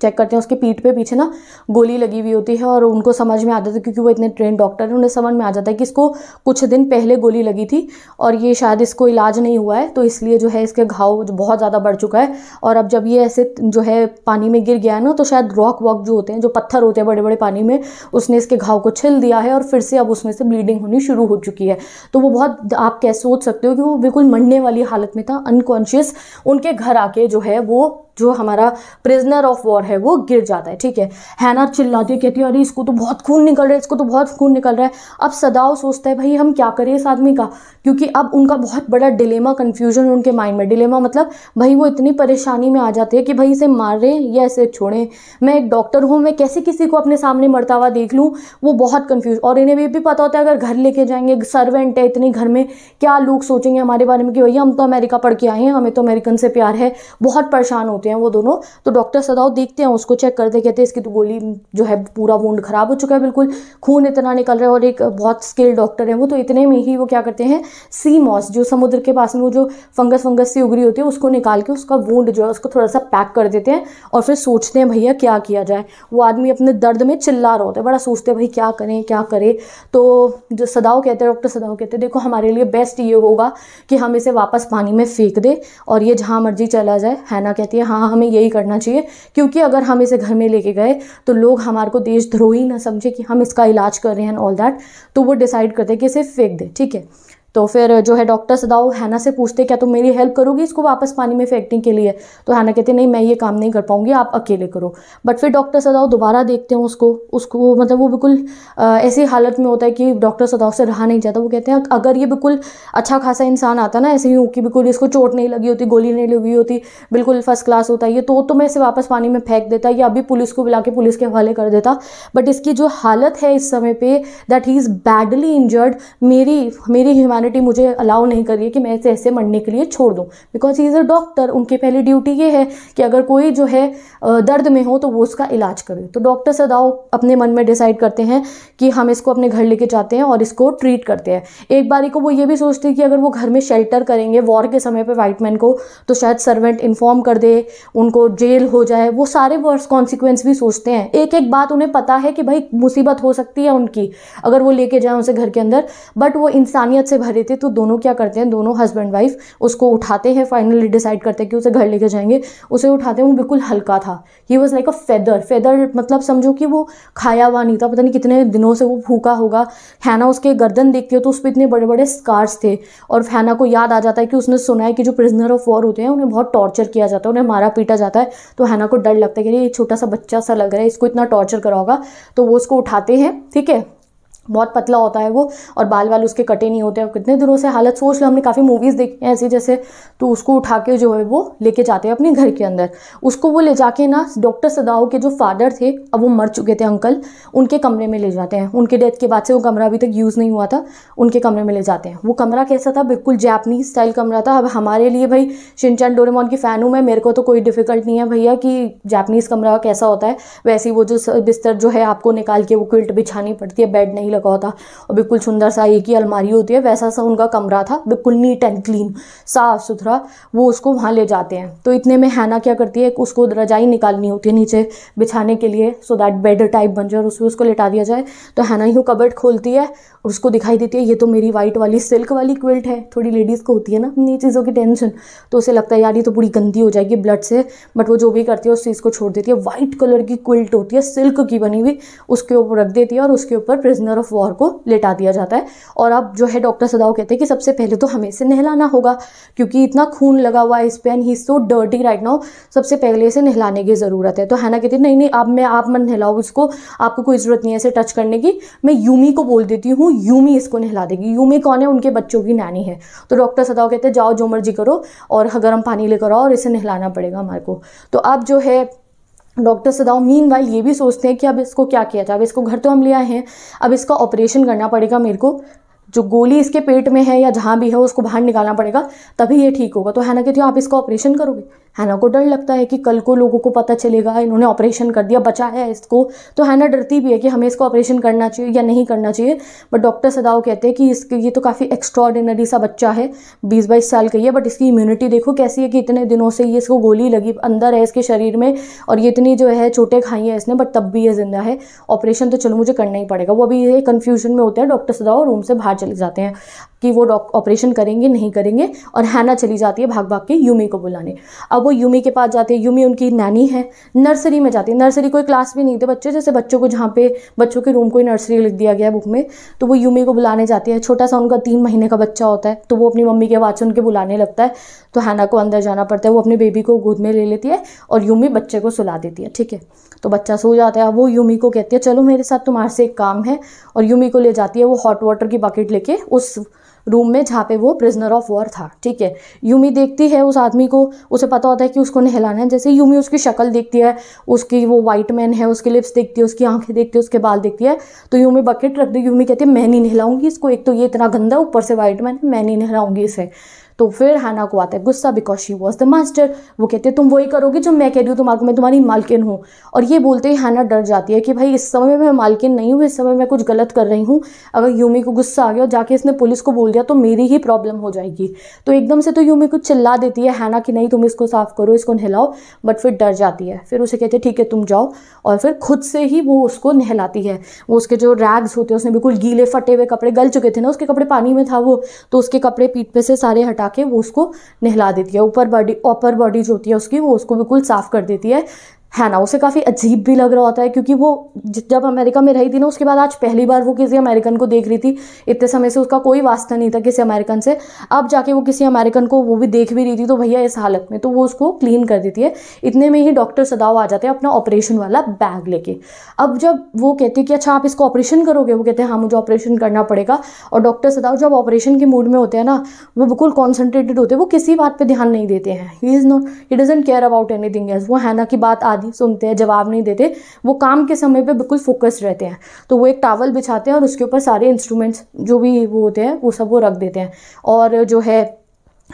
चेक करते हैं उसके पीठ पे पीछे ना गोली लगी हुई होती है और उनको समझ में आ जाता है क्योंकि वो इतने ट्रेन डॉक्टर हैं उन्हें समझ में आ जाता है कि इसको कुछ दिन पहले गोली लगी थी और ये शायद इसको इलाज नहीं हुआ है तो इसलिए जो है इसके घाव बहुत ज़्यादा बढ़ चुका है और अब जब ये ऐसे जो है पानी में गिर गया है ना तो शायद रॉक वॉक जो होते हैं जो पत्थर होते हैं बड़े बड़े पानी में उसने इसके घाव को छिल दिया है और फिर से अब उसमें से ब्लीडिंग होनी शुरू हो चुकी है तो वो बहुत आप कैसे सोच सकते हो कि वो बिल्कुल मरने वाली हालत में था अनकॉन्शियस उनके घर आके जो है वो जो हमारा प्रिजनर ऑफ वॉर है वो गिर जाता है ठीक है हैना चिल्लाती कहती है अरे इसको तो बहुत खून निकल रहा है इसको तो बहुत खून निकल रहा है अब सदाव सोचता है भाई हम क्या करें इस आदमी का क्योंकि अब उनका बहुत बड़ा डिलेमा कन्फ्यूजन उनके माइंड में डिलेमा मतलब भाई वो इतनी परेशानी में आ जाते हैं कि भाई इसे मारें या इसे छोड़ें मैं एक डॉक्टर हूँ मैं कैसे किसी को अपने सामने मरता हुआ देख लूँ वो बहुत कन्फ्यूज और इन्हें ये भी पता होता है अगर घर लेके जाएंगे सर्वेंट है इतने घर में क्या लोग सोचेंगे हमारे बारे में कि भैया हम तो अमेरिका पढ़ के आए हैं हमें तो अमेरिकन से प्यार है बहुत परेशान होते हैं हैं वो दोनों तो डॉक्टर सदाओ देखते हैं उसको चेक करते कहते हैं इसकी तो गोली जो है पूरा वोंड खराब हो चुका है बिल्कुल खून इतना निकल रहा है और एक बहुत स्किल्ड डॉक्टर है वो तो इतने में ही वो क्या करते हैं सी मॉस जो समुद्र के पास में वो जो फंगस फंगस से उगरी होती है उसको निकाल के उसका वोंड जो है उसको थोड़ा सा पैक कर देते हैं और फिर सोचते हैं भैया क्या किया जाए वो आदमी अपने दर्द में चिल्ला रहा होता है बड़ा सोचते हैं भाई क्या करें क्या करें तो जो सदाओ कहते हैं डॉक्टर सदाओ कहते हैं देखो हमारे लिए बेस्ट ये होगा कि हम इसे वापस पानी में फेंक दें और ये जहाँ मर्जी चला जाए है ना कहती है हाँ, हाँ हमें यही करना चाहिए क्योंकि अगर हम इसे घर में लेके गए तो लोग हमारे को देशद्रोही ना समझे कि हम इसका इलाज कर रहे हैं ऑल दैट तो वो डिसाइड करते हैं कि इसे फेंक दे ठीक है तो फिर जो है डॉक्टर सदाओ हैना से पूछते क्या तुम मेरी हेल्प करोगी इसको वापस पानी में फेंकने के लिए तो हैना कहते नहीं मैं ये काम नहीं कर पाऊँगी आप अकेले करो बट फिर डॉक्टर सदाओ दोबारा देखते हैं उसको उसको मतलब वो बिल्कुल ऐसी हालत में होता है कि डॉक्टर सदाओ से रहा नहीं जाता वो कहते हैं अगर ये बिल्कुल अच्छा खासा इंसान आता ना ऐसे ही कि बिल्कुल इसको चोट नहीं लगी होती गोली नहीं लगी होती बिल्कुल फर्स्ट क्लास होता ये तो तो मैं इसे वापस पानी में फेंक देता या अभी पुलिस को बुला के पुलिस के हवाले कर देता बट इसकी जो हालत है इस समय पर that he is badly injured मेरी मेरी ह्यूमैनिटी मुझे अलाउ नहीं कर रही है कि मैं ऐसे ऐसे मरने के लिए छोड़ दूँ because he is a doctor उनकी पहली ड्यूटी ये है कि अगर कोई जो है दर्द में हो तो वो उसका इलाज करे तो डॉक्टर सदाओ अपने मन में डिसाइड करते हैं कि हम इसको अपने घर लेके जाते हैं और इसको ट्रीट करते हैं एक बारी को वो ये भी सोचते हैं कि अगर वो घर में शेल्टर करेंगे वॉर के समय पर वाइट मैन को तो शायद सर्वेंट इन्फॉर्म कर दे उनको जेल हो जाए वो सारे वर्स कॉन्सिक्वेंस भी सोचते हैं एक एक बात उन्हें पता है कि भाई मुसीबत हो सकती है उनकी अगर वो लेके जाए उसे घर के अंदर बट वो इंसानियत से भर भरे थे तो दोनों क्या करते हैं दोनों हस्बैंड वाइफ उसको उठाते हैं फाइनली डिसाइड करते हैं कि उसे घर लेके जाएंगे उसे उठाते हैं वो बिल्कुल हल्का था he was like a feather feather मतलब समझो कि वो खाया हुआ नहीं था पता नहीं कितने दिनों से वो भूखा होगा हैना उसके गर्दन देखती हो तो उस पर इतने बड़े बड़े स्कार्स थे और हैना को याद आ जाता है कि उसने सुना है कि जो प्रिजनर ऑफ वॉर होते हैं उन्हें बहुत टॉर्चर किया जाता है उन्हें मारा पीटा जाता है तो हैना को डर लगता है कि ये छोटा सा बच्चा सा लग रहा है इसको इतना टॉर्चर करा होगा तो वो उसको उठाते हैं ठीक है बहुत पतला होता है वो और बाल वाल उसके कटे नहीं होते और कितने दिनों से हालत सोच लो हमने काफ़ी मूवीज़ देखी हैं ऐसी जैसे तो उसको उठा के जो है वो लेके जाते हैं अपने घर के अंदर उसको वो ले जाके ना डॉक्टर सदाओ के जो फादर थे अब वो मर चुके थे अंकल उनके कमरे में ले जाते हैं उनके डेथ के बाद से वो कमरा अभी तक यूज़ नहीं हुआ था उनके कमरे में ले जाते हैं वो कमरा कैसा था बिल्कुल जैपनीज स्टाइल कमरा था अब हमारे लिए भाई शिनचैन डोरेमोन की फ़ैन हूँ मैं मेरे को तो कोई डिफ़िकल्ट नहीं है भैया कि जैपनीज़ कमरा कैसा होता है वैसे ही वो जो बिस्तर जो है आपको निकाल के वो क्विल्ट बिछानी पड़ती है बेड नहीं नहीं लगा होता और बिल्कुल सुंदर सा एक ही अलमारी होती है वैसा सा उनका कमरा था बिल्कुल नीट एंड क्लीन साफ़ सुथरा वो उसको वहाँ ले जाते हैं तो इतने में हैना क्या करती है उसको रजाई निकालनी होती है नीचे बिछाने के लिए सो दैट बेड टाइप बन जाए और उसमें उसको लिटा दिया जाए तो हैना यूँ कबर्ड खोलती है और उसको दिखाई देती है ये तो मेरी वाइट वाली सिल्क वाली क्विल्ट है थोड़ी लेडीज़ को होती है ना अपनी चीज़ों की टेंशन तो उसे लगता है यार ये तो पूरी गंदी हो जाएगी ब्लड से बट वो जो भी करती है उस चीज़ को छोड़ देती है वाइट कलर की क्विल्ट होती है सिल्क की बनी हुई उसके ऊपर रख देती है और उसके ऊपर प्रिजनर ऑफ वॉर को लेटा दिया जाता है और अब जो है डॉक्टर सदाओ कहते हैं कि सबसे पहले तो हमें इसे नहलाना होगा क्योंकि इतना खून लगा हुआ है इस pen he so dirty right now सबसे पहले इसे नहलाने की ज़रूरत है तो हैना कहती है नहीं नहीं आप मैं आप मन नहलाओ उसको आपको कोई ज़रूरत नहीं है इसे टच करने की मैं यूमी को बोल देती हूँ यूमी इसको नहला देगी यूमी कौन है उनके बच्चों की नानी है तो डॉक्टर सदाओ कहते हैं जाओ जो मर्जी करो और गर्म पानी लेकर आओ और इसे नहलाना पड़ेगा हमारे को तो अब जो है डॉक्टर सदाओ मीन वाइल ये भी सोचते हैं कि अब इसको क्या किया जाए अब इसको घर तो हम लिया है अब इसका ऑपरेशन करना पड़ेगा मेरे को जो गोली इसके पेट में है या जहाँ भी है उसको बाहर निकालना पड़ेगा तभी ये ठीक होगा तो हैना कहती है आप इसका ऑपरेशन करोगे हैना को डर लगता है कि कल को लोगों को पता चलेगा इन्होंने ऑपरेशन कर दिया बचाया इसको तो हैना डरती भी है कि हमें इसका ऑपरेशन करना चाहिए या नहीं करना चाहिए बट डॉक्टर सदाओ कहते हैं कि इसके ये तो काफ़ी एक्स्ट्रॉर्डिनरी सा बच्चा है बीस बाईस साल का ही है बट इसकी इम्यूनिटी देखो कैसी है कि इतने दिनों से ये इसको गोली लगी अंदर है इसके शरीर में और ये इतनी जो है चोटें खाई हैं इसने बट तब भी ये जिंदा है ऑपरेशन तो चलो मुझे करना ही पड़ेगा वो अभी ये कन्फ्यूजन में होता है डॉक्टर सदाओ रूम से बाहर चले जाते हैं कि वो ऑपरेशन करेंगे नहीं करेंगे और हैना चली जाती है भाग भाग के यूमी को बुलाने अब वो यूमी के पास जाते हैं यूमी उनकी नैनी है नर्सरी में जाती है नर्सरी कोई क्लास भी नहीं थे बच्चे जैसे बच्चों को जहाँ पे बच्चों के रूम को ही नर्सरी लिख दिया गया बुक में तो वो यूमी को बुलाने जाती है छोटा सा उनका तीन महीने का बच्चा होता है तो वो अपनी मम्मी की आवाज़ से उनके बुलाने लगता है तो हैना को अंदर जाना पड़ता है वो अपने बेबी को गोद में ले लेती है और यूमी बच्चे को सुला देती है ठीक है तो बच्चा सो जाता है वो यूमी को कहती है चलो मेरे साथ तुम्हारे से एक काम है और यूमी को ले जाती है वो हॉट वाटर की बकेट लेके उस रूम में जहाँ पे वो प्रिजनर ऑफ वॉर था ठीक है यूमी देखती है उस आदमी को उसे पता होता है कि उसको नहलाना है जैसे यूमी उसकी शक्ल देखती है उसकी वो वाइट मैन है उसकी लिप्स देखती है उसकी आंखें देखती है उसके बाल देखती है तो यूमी बकेट रख दी यूमी कहती है मैं नहीं नहलाऊंगी इसको एक तो ये इतना गंदा ऊपर से वाइट मैन है मैं नहीं नहलाऊंगी इसे तो फिर हैना को आता है गुस्सा because she was the master वो कहते हैं तुम वही करोगे जो मैं कह रही हूँ तुम्हारे मैं तुम्हारी मालकिन हूँ और ये बोलते ही हैना डर जाती है कि भाई इस समय मैं मालकिन नहीं हूँ इस समय मैं कुछ गलत कर रही हूँ अगर यूमी को गुस्सा आ गया और जाके इसने पुलिस को बोल दिया तो मेरी ही प्रॉब्लम हो जाएगी तो एकदम से तो यूमी को चिल्ला देती है हैना कि नहीं तुम इसको साफ़ करो इसको नहलाओ बट फिर डर जाती है फिर उसे कहते हैं ठीक है तुम जाओ और फिर खुद से ही वो उसको नहलाती है वो उसके जो रैग्स होते हैं उसने बिल्कुल गीले फटे हुए कपड़े गल चुके थे ना उसके कपड़े पानी में था वो तो उसके कपड़े पीठ पे से सारे हटा के वो उसको नहला देती है ऊपर बॉडी अपर बॉडी जो होती है उसकी वो उसको बिल्कुल साफ़ कर देती है है ना उसे काफ़ी अजीब भी लग रहा होता है क्योंकि वो जब अमेरिका में रही थी ना उसके बाद आज पहली बार वो किसी अमेरिकन को देख रही थी इतने समय से उसका कोई वास्ता नहीं था किसी अमेरिकन से अब जाके वो किसी अमेरिकन को वो भी देख भी रही थी तो भैया इस हालत में तो वो उसको क्लीन कर देती है इतने में ही डॉक्टर सदाव आ जाते हैं अपना ऑपरेशन वाला बैग लेके अब जब वो कहती है कि अच्छा आप इसको ऑपरेशन करोगे वो कहते हैं हाँ मुझे ऑपरेशन करना पड़ेगा और डॉक्टर सदाव जब ऑपरेशन के मूड में होते हैं ना वो बिल्कुल कॉन्सेंट्रेटेड होते हैं वो किसी बात पर ध्यान नहीं देते हैं he is not he doesn't care about एनी थिंग एज वो हैना की बात आ ही सुनते हैं जवाब नहीं देते वो काम के समय पे बिल्कुल फोकस्ड रहते हैं तो वो एक टावल बिछाते हैं और उसके ऊपर सारे इंस्ट्रूमेंट्स जो भी वो होते हैं वो सब वो रख देते हैं और जो है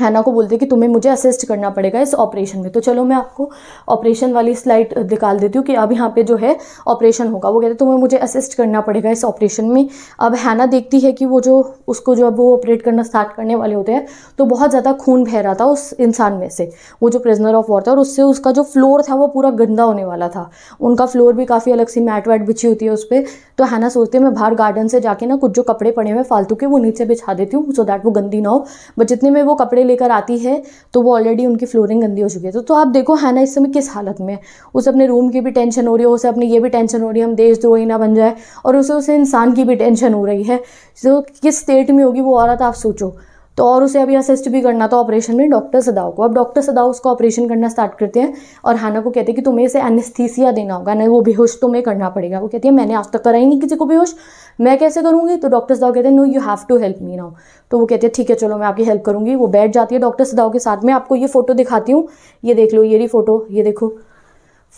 हैना को बोलते हैं कि तुम्हें मुझे असिस्ट करना पड़ेगा इस ऑपरेशन में तो चलो मैं आपको ऑपरेशन वाली स्लाइड निकाल देती हूँ कि अब यहाँ पे जो है ऑपरेशन होगा वो कहते हैं तुम्हें मुझे असिस्ट करना पड़ेगा इस ऑपरेशन में अब हैना देखती है कि वो जो उसको जो अब वो ऑपरेट करना स्टार्ट करने वाले होते हैं तो बहुत ज़्यादा खून बह रहा था उस इंसान में से वो जो प्रिजनर ऑफ वॉर था और उससे उसका जो फ्लोर था वो पूरा गंदा होने वाला था उनका फ्लोर भी काफ़ी अलग सी मैट वैट बिछी होती है उस पर तो हैना सोचती है मैं बाहर गार्डन से जाके ना कुछ जो कपड़े पड़े हुए फालतू के वो नीचे बिछा देती हूँ सो दैट वो गंदी ना हो बट जितने में वो कपड़े लेकर आती है तो वो ऑलरेडी उनकी फ्लोरिंग गंदी हो चुकी है तो, तो आप देखो ना इस समय किस हालत में उसे अपने रूम की भी टेंशन हो रही है उसे अपनी ये भी टेंशन हो रही है हम देशद्रोही ना बन जाए और उसे उसे इंसान की भी टेंशन हो रही है तो किस स्टेट में होगी वो औरत आप सोचो तो और उसे अभी असिस्ट भी करना था ऑपरेशन में डॉक्टर सदाओ को अब डॉक्टर सदाओ उसका ऑपरेशन करना स्टार्ट करते हैं और हाना को कहते हैं कि तुम्हें इसे एनेस्थीसिया देना होगा ना वो बेहोश तुम्हें करना पड़ेगा वो कहती है मैंने आज तक करा ही नहीं किसी को बेहोश मैं कैसे करूँगी तो डॉक्टर सदाओ कहते हैं no you have to help me now तो वो कहते हैं ठीक है चलो मैं आपकी हेल्प करूँगी वो बैठ जाती है डॉक्टर सदाओ के साथ में आपको ये फ़ोटो दिखाती हूँ ये देख लो ये रही फ़ोटो ये देखो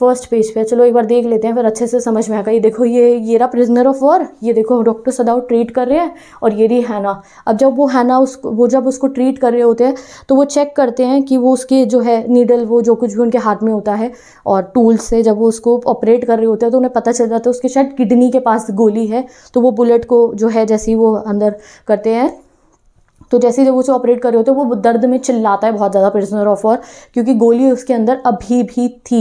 फर्स्ट पेज पे चलो एक बार देख लेते हैं फिर अच्छे से समझ में आएगा ये देखो ये ये रहा प्रिजनर ऑफ वॉर ये देखो डॉक्टर सदाव ट्रीट कर रहे हैं और ये रही हैना अब जब वो हैना उसको वो जब उसको ट्रीट कर रहे होते हैं तो वो चेक करते हैं कि वो उसके जो है नीडल वो जो कुछ भी उनके हाथ में होता है और टूल्स से जब वो उसको ऑपरेट कर रहे होते हैं तो उन्हें पता चल जाता है तो उसके शायद किडनी के पास गोली है तो वो बुलेट को जो है जैसे ही वो अंदर करते हैं तो जैसे जब उसे ऑपरेट कर रहे होते हैं वो दर्द में चिल्लाता है बहुत ज़्यादा प्रिजनर ऑफ वॉर क्योंकि गोली उसके अंदर अभी भी थी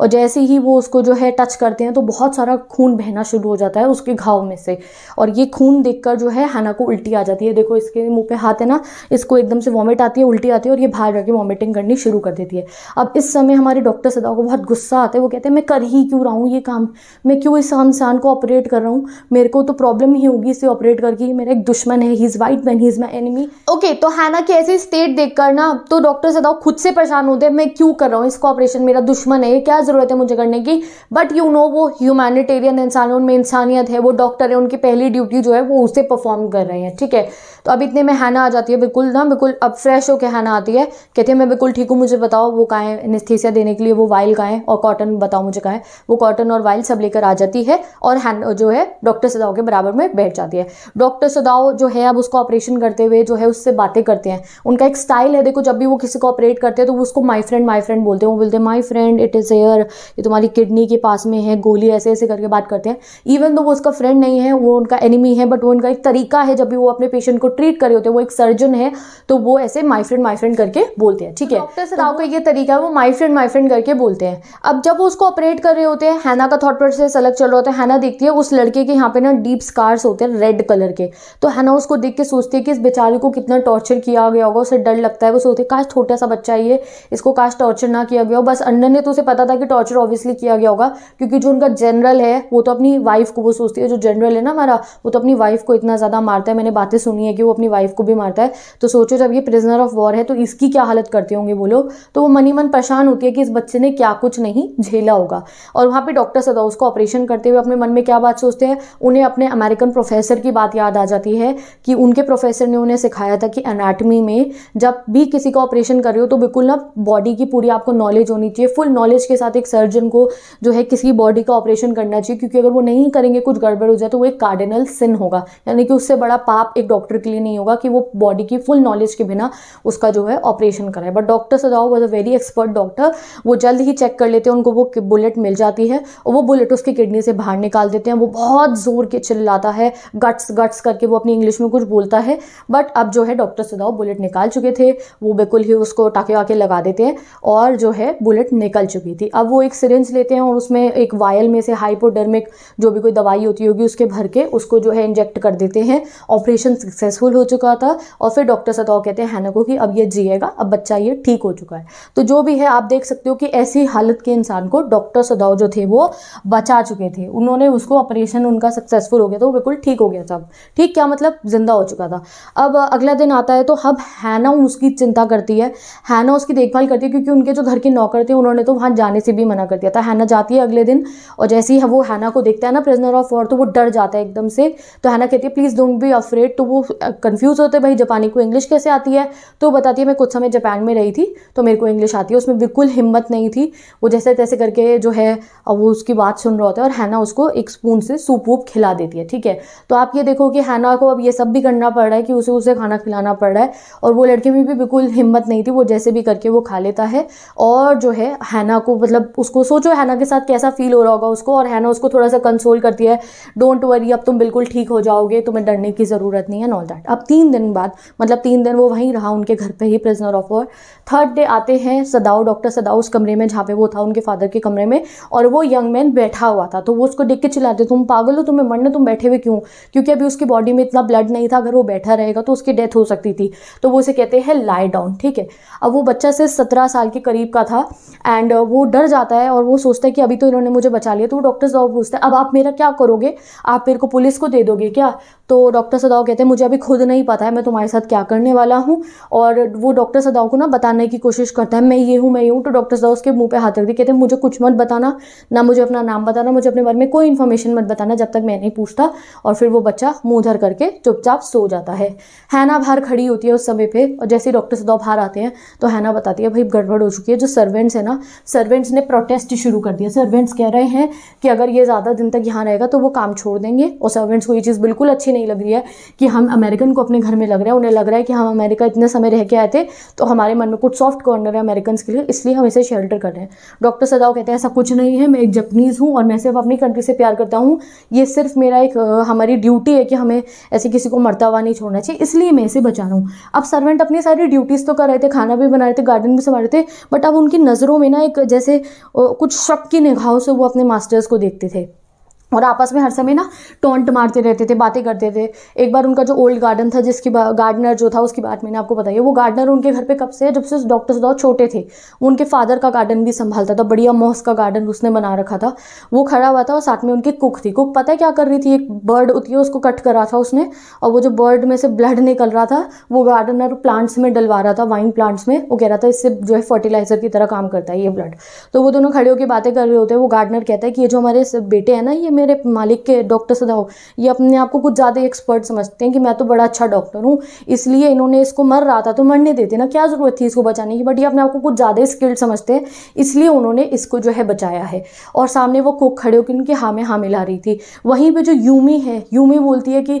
और जैसे ही वो उसको जो है टच करते हैं तो बहुत सारा खून बहना शुरू हो जाता है उसके घाव में से और ये खून देख जो है हैना को उल्टी आ जाती है देखो इसके मुँह पे हाथ है ना इसको एकदम से वॉमिट आती है उल्टी आती है और ये बाहर जाके वॉमिटिंग करनी शुरू कर देती है अब इस समय हमारे डॉक्टर सदा को बहुत गुस्सा आता है वो कहते हैं मैं कर ही क्यों रहा हूँ ये काम मैं क्यों इस इंसान को ऑपरेट कर रहा हूँ मेरे को तो प्रॉब्लम ही होगी इसे ऑपरेट करके मेरा एक दुश्मन है he is white man he is my enemy okay तो हैना की ऐसी स्टेट देखकर ना तो डॉक्टर सदाव तो खुद से परेशान होते हैं मैं क्यों कर रहा हूँ इसको ऑपरेशन मेरा दुश्मन है क्या ज़रूरत है मुझे करने की बट यू नो वो ह्यूमैनिटेरियन इंसान है उनमें इंसानियत है वो डॉक्टर है उनकी पहली ड्यूटी जो है वो उसे परफॉर्म कर रहे हैं ठीक है तो अब इतने में हैना आ जाती है बिल्कुल ना बिल्कुल अब फ्रेश होकर हैना आती है कहती है मैं बिल्कुल ठीक हूँ मुझे बताओ वो कहाँ है एनेस्थीसिया देने के लिए वो वाइल कहाँ है और कॉटन बताओ मुझे कहाँ है वो कॉटन और वाइल सब लेकर आ जाती है और जो है डॉक्टर सदाओ के बराबर में बैठ जाती है डॉक्टर सदाओ जो है अब उसको ऑपरेशन करते हुए जो है उससे बातें करते हैं उनका एक स्टाइल है देखो जब भी वो किसी को ऑपरेट करते हैं तो वो उसको माई फ्रेंड माई फ्रेंड बोलते हैं वो बोलते हैं my friend it is air ये तुम्हारी किडनी के पास में है गोली ऐसे ऐसे करके बात करते हैं इवन तो वो उसका फ्रेंड नहीं है वो उनका एनिमी है बट वो उनका एक तरीका है जब भी वो अपने पेशेंट को ट्रीट कर रहे होते हैं वो एक सर्जन है तो वो ऐसे माई फ्रेंड माई फ्रेंड करके बोलते हैं ठीक है डॉक्टर तो राव का ये तरीका है वो माई फ्रेंड माई फ्रेंड करके बोलते हैं अब जब वो उसको ऑपरेट कर रहे होते हैं हैना का थॉट प्रोसेस अलग चल रहा होता है हैना देखती है उस लड़के के यहाँ पे ना डीप स्कार्स होते हैं रेड कलर के तो हैना उसको देख के सोचती है कि इस बेचारे को कितना टॉर्चर किया गया होगा उसे डर लगता है वो सोचते काश छोटा सा बच्चा ये इसको काश टॉर्चर ना किया गया हो बस अंडन ने तो उसे पता था कि टॉर्चर ऑब्वियसली किया गया होगा क्योंकि जो उनका जनरल है वो तो अपनी वाइफ को वो सोचती है जो जनरल है ना हमारा वो तो अपनी वाइफ को इतना ज़्यादा मारता है मैंने बातें सुनी है कि वो अपनी वाइफ को भी मारता है तो सोचो जब ये प्रिजनर ऑफ वॉर है तो इसकी क्या हालत करते होंगे वो लोग तो वो मनी मन परेशान होती है कि इस बच्चे ने क्या कुछ नहीं झेला होगा और वहाँ पर डॉक्टर सदा उसको ऑपरेशन करते हुए अपने मन में क्या बात सोचते हैं उन्हें अपने अमेरिकन प्रोफेसर की बात याद आ जाती है कि उनके प्रोफेसर ने उन्हें सिखा सिखाया था कि एनाटमी में जब भी किसी का ऑपरेशन कर रहे हो तो बिल्कुल ना बॉडी की पूरी आपको नॉलेज होनी चाहिए फुल नॉलेज के साथ एक सर्जन को जो है किसी बॉडी का ऑपरेशन करना चाहिए क्योंकि अगर वो नहीं करेंगे कुछ गड़बड़ हो जाए तो वो एक कार्डिनल सिन होगा यानी कि उससे बड़ा पाप एक डॉक्टर के लिए नहीं होगा कि वो बॉडी की फुल नॉलेज के बिना उसका जो है ऑपरेशन कराए but doctor Sadao was a very expert doctor वो जल्द ही चेक कर लेते हैं उनको वो बुलेट मिल जाती है और वो बुलेट उसकी किडनी से बाहर निकाल देते हैं वो बहुत ज़ोर के चिल्लाता है गट्स गट्स करके वो अपनी इंग्लिश में कुछ बोलता है बट अब जो है डॉक्टर सुदाव बुलेट निकाल चुके थे वो बिल्कुल ही उसको टाके वाके लगा देते हैं और जो है बुलेट निकल चुकी थी अब वो एक सिरेंज लेते हैं और उसमें एक वायल में से हाइपोडर्मिक जो भी कोई दवाई होती होगी उसके भर के उसको जो है इंजेक्ट कर देते हैं ऑपरेशन सक्सेसफुल हो चुका था और फिर डॉक्टर सदाओ कहते हैं हैना को कि अब ये जिएगा अब बच्चा ये ठीक हो चुका है तो जो भी है आप देख सकते हो कि ऐसी हालत के इंसान को डॉक्टर सदाओ जो थे वो बचा चुके थे उन्होंने उसको ऑपरेशन उनका सक्सेसफुल हो गया था वो बिल्कुल ठीक हो गया था ठीक क्या मतलब ज़िंदा हो चुका था अब अगला दिन आता है तो हब हैना उसकी चिंता करती है हैना उसकी देखभाल करती है क्योंकि उनके जो घर के नौकर थे उन्होंने तो वहाँ जाने से भी मना कर दिया था हैना जाती है अगले दिन और जैसे ही वो हैना को देखता है ना प्रिजनर ऑफ वॉर तो वो डर जाता है एकदम से तो हैना कहती है प्लीज़ डोंट बी अफ्रेड तो वो कन्फ्यूज़ होते हैं भाई जापानी को इंग्लिश कैसे आती है तो बताती है मैं कुछ समय जापान में रही थी तो मेरे को इंग्लिश आती है उसमें बिल्कुल हिम्मत नहीं थी वो जैसे तैसे करके जो है वो उसकी बात सुन रहा होता है और हैना उसको एक स्पून से सूप वूप खिला देती है ठीक है तो आप ये देखो कि हैना को अब ये सब भी करना पड़ रहा है कि उसे उसे खाना खिलाना पड़ रहा है और वो लड़के में भी बिल्कुल हिम्मत नहीं थी वो जैसे भी करके वो खा लेता है और जो है हैना को मतलब उसको सोचो हैना के साथ कैसा फील हो रहा होगा उसको और हैना उसको थोड़ा सा कंसोल करती है डोंट वरी अब तुम बिल्कुल ठीक हो जाओगे तुम्हें डरने की ज़रूरत नहीं है नॉल दैट अब तीन दिन बाद मतलब तीन दिन वो वहीं रहा उनके घर पर ही prisoner of war third day आते हैं सदाओ डॉक्टर सदाओ उस कमरे में जहाँ पे वो था उनके फादर के कमरे में और वो यंग मैन बैठा हुआ था तो वो उसको देख के चिल्लाते तुम पागल हो तुम्हें मरने तुम बैठे हुए क्यों क्योंकि अभी उसकी बॉडी में इतना ब्लड नहीं था अगर वो बैठा रहेगा तो उसके उसकी डेथ हो सकती थी तो वो उसे कहते हैं लाई डाउन ठीक है अब वो बच्चा सिर्फ सत्रह साल के करीब का था एंड वो डर जाता है और वो सोचता है कि अभी तो इन्होंने मुझे बचा लिया तो वो डॉक्टर साहब पूछते हैं अब आप मेरा क्या करोगे आप मेरे को पुलिस को दे दोगे क्या तो डॉक्टर सदाओ कहते हैं मुझे अभी खुद नहीं पता है मैं तुम्हारे साथ क्या करने वाला हूँ और वो डॉक्टर सदाओ को ना बताने की कोशिश करता है मैं ये हूँ मैं ये हूँ तो डॉक्टर सदाओ उसके मुंह पे हाथ रख दिए कहते हैं मुझे कुछ मत बताना ना मुझे अपना नाम बताना मुझे अपने बारे में कोई इन्फॉर्मेशन मत बताना जब तक मैं नहीं पूछता और फिर वो बच्चा मुँह धर करके चुपचाप सो जाता है हैना बाहर खड़ी होती है उस समय पे और जैसे ही डॉक्टर सदाव बाहर आते हैं तो हैना बताती है भाई गड़बड़ हो चुकी है जो सर्वेंट्स है ना सर्वेंट्स ने प्रोटेस्ट शुरू कर दिया सर्वेंट्स कह रहे हैं कि अगर ये ज़्यादा दिन तक यहाँ रहेगा तो वो काम छोड़ देंगे और सर्वेंट्स को ये चीज़ बिल्कुल अच्छी नहीं लग रही है कि हम अमेरिकन को अपने घर में लग रहा है उन्हें लग रहा है कि हम अमेरिका इतने समय रह के आए थे तो हमारे मन में कुछ सॉफ्ट कॉर्नर है अमेरिकन के लिए इसलिए हम इसे शेल्टर कर रहे हैं डॉक्टर सदाव कहते हैं ऐसा कुछ नहीं है मैं एक जपनीज़ हूँ और मैं सिर्फ अपनी कंट्री से प्यार करता हूँ ये सिर्फ मेरा एक हमारी ड्यूटी है कि हमें ऐसे किसी को मरता हुआ नहीं छोड़ना चाहिए इसलिए मैं से बचा रहा हूँ अब सर्वेंट अपनी सारी ड्यूटीज़ तो कर रहे थे खाना भी बना रहे थे गार्डन भी संभाल रहे थे बट अब उनकी नज़रों में ना एक जैसे कुछ शक की निगाहों से वो अपने मास्टर्स को देखते थे और आपस में हर समय ना टोंट मारते रहते थे बातें करते थे एक बार उनका जो ओल्ड गार्डन था जिसकी गार्डनर जो था उसकी बात मैंने आपको बताई वो गार्डनर उनके घर पे कब से जब से डॉक्टर सदाव छोटे थे उनके फादर का गार्डन भी संभालता था बढ़िया मॉस का गार्डन उसने बना रखा था वो खड़ा हुआ था और साथ में उनकी कुक थी कुक पता है क्या कर रही थी एक बर्ड होती है उसको कट करा था उसने और वो जो बर्ड में से ब्लड निकल रहा था वो गार्डनर प्लांट्स में डलवा रहा था वाइन प्लांट्स में वो कह रहा था इससे जो है फर्टिलाइजर की तरह काम करता है ये ब्लड तो वो दोनों खड़े होकर बातें कर रहे होते हैं वो गार्डनर कहता है कि ये जो हमारे बेटे हैं ना ये मेरे मालिक के डॉक्टर सदाओ ये अपने आप को कुछ ज़्यादा एक्सपर्ट समझते हैं कि मैं तो बड़ा अच्छा डॉक्टर हूँ इसलिए इन्होंने इसको मर रहा था तो मरने देते ना क्या ज़रूरत थी इसको बचाने की बट ये अपने आप को कुछ ज़्यादा स्किल्ड समझते हैं इसलिए उन्होंने इसको जो है बचाया है और सामने वो कुक खड़े होकर उनकी हाँ में हाँ मिला रही थी वहीं पर जो यूमी है यूमी बोलती है कि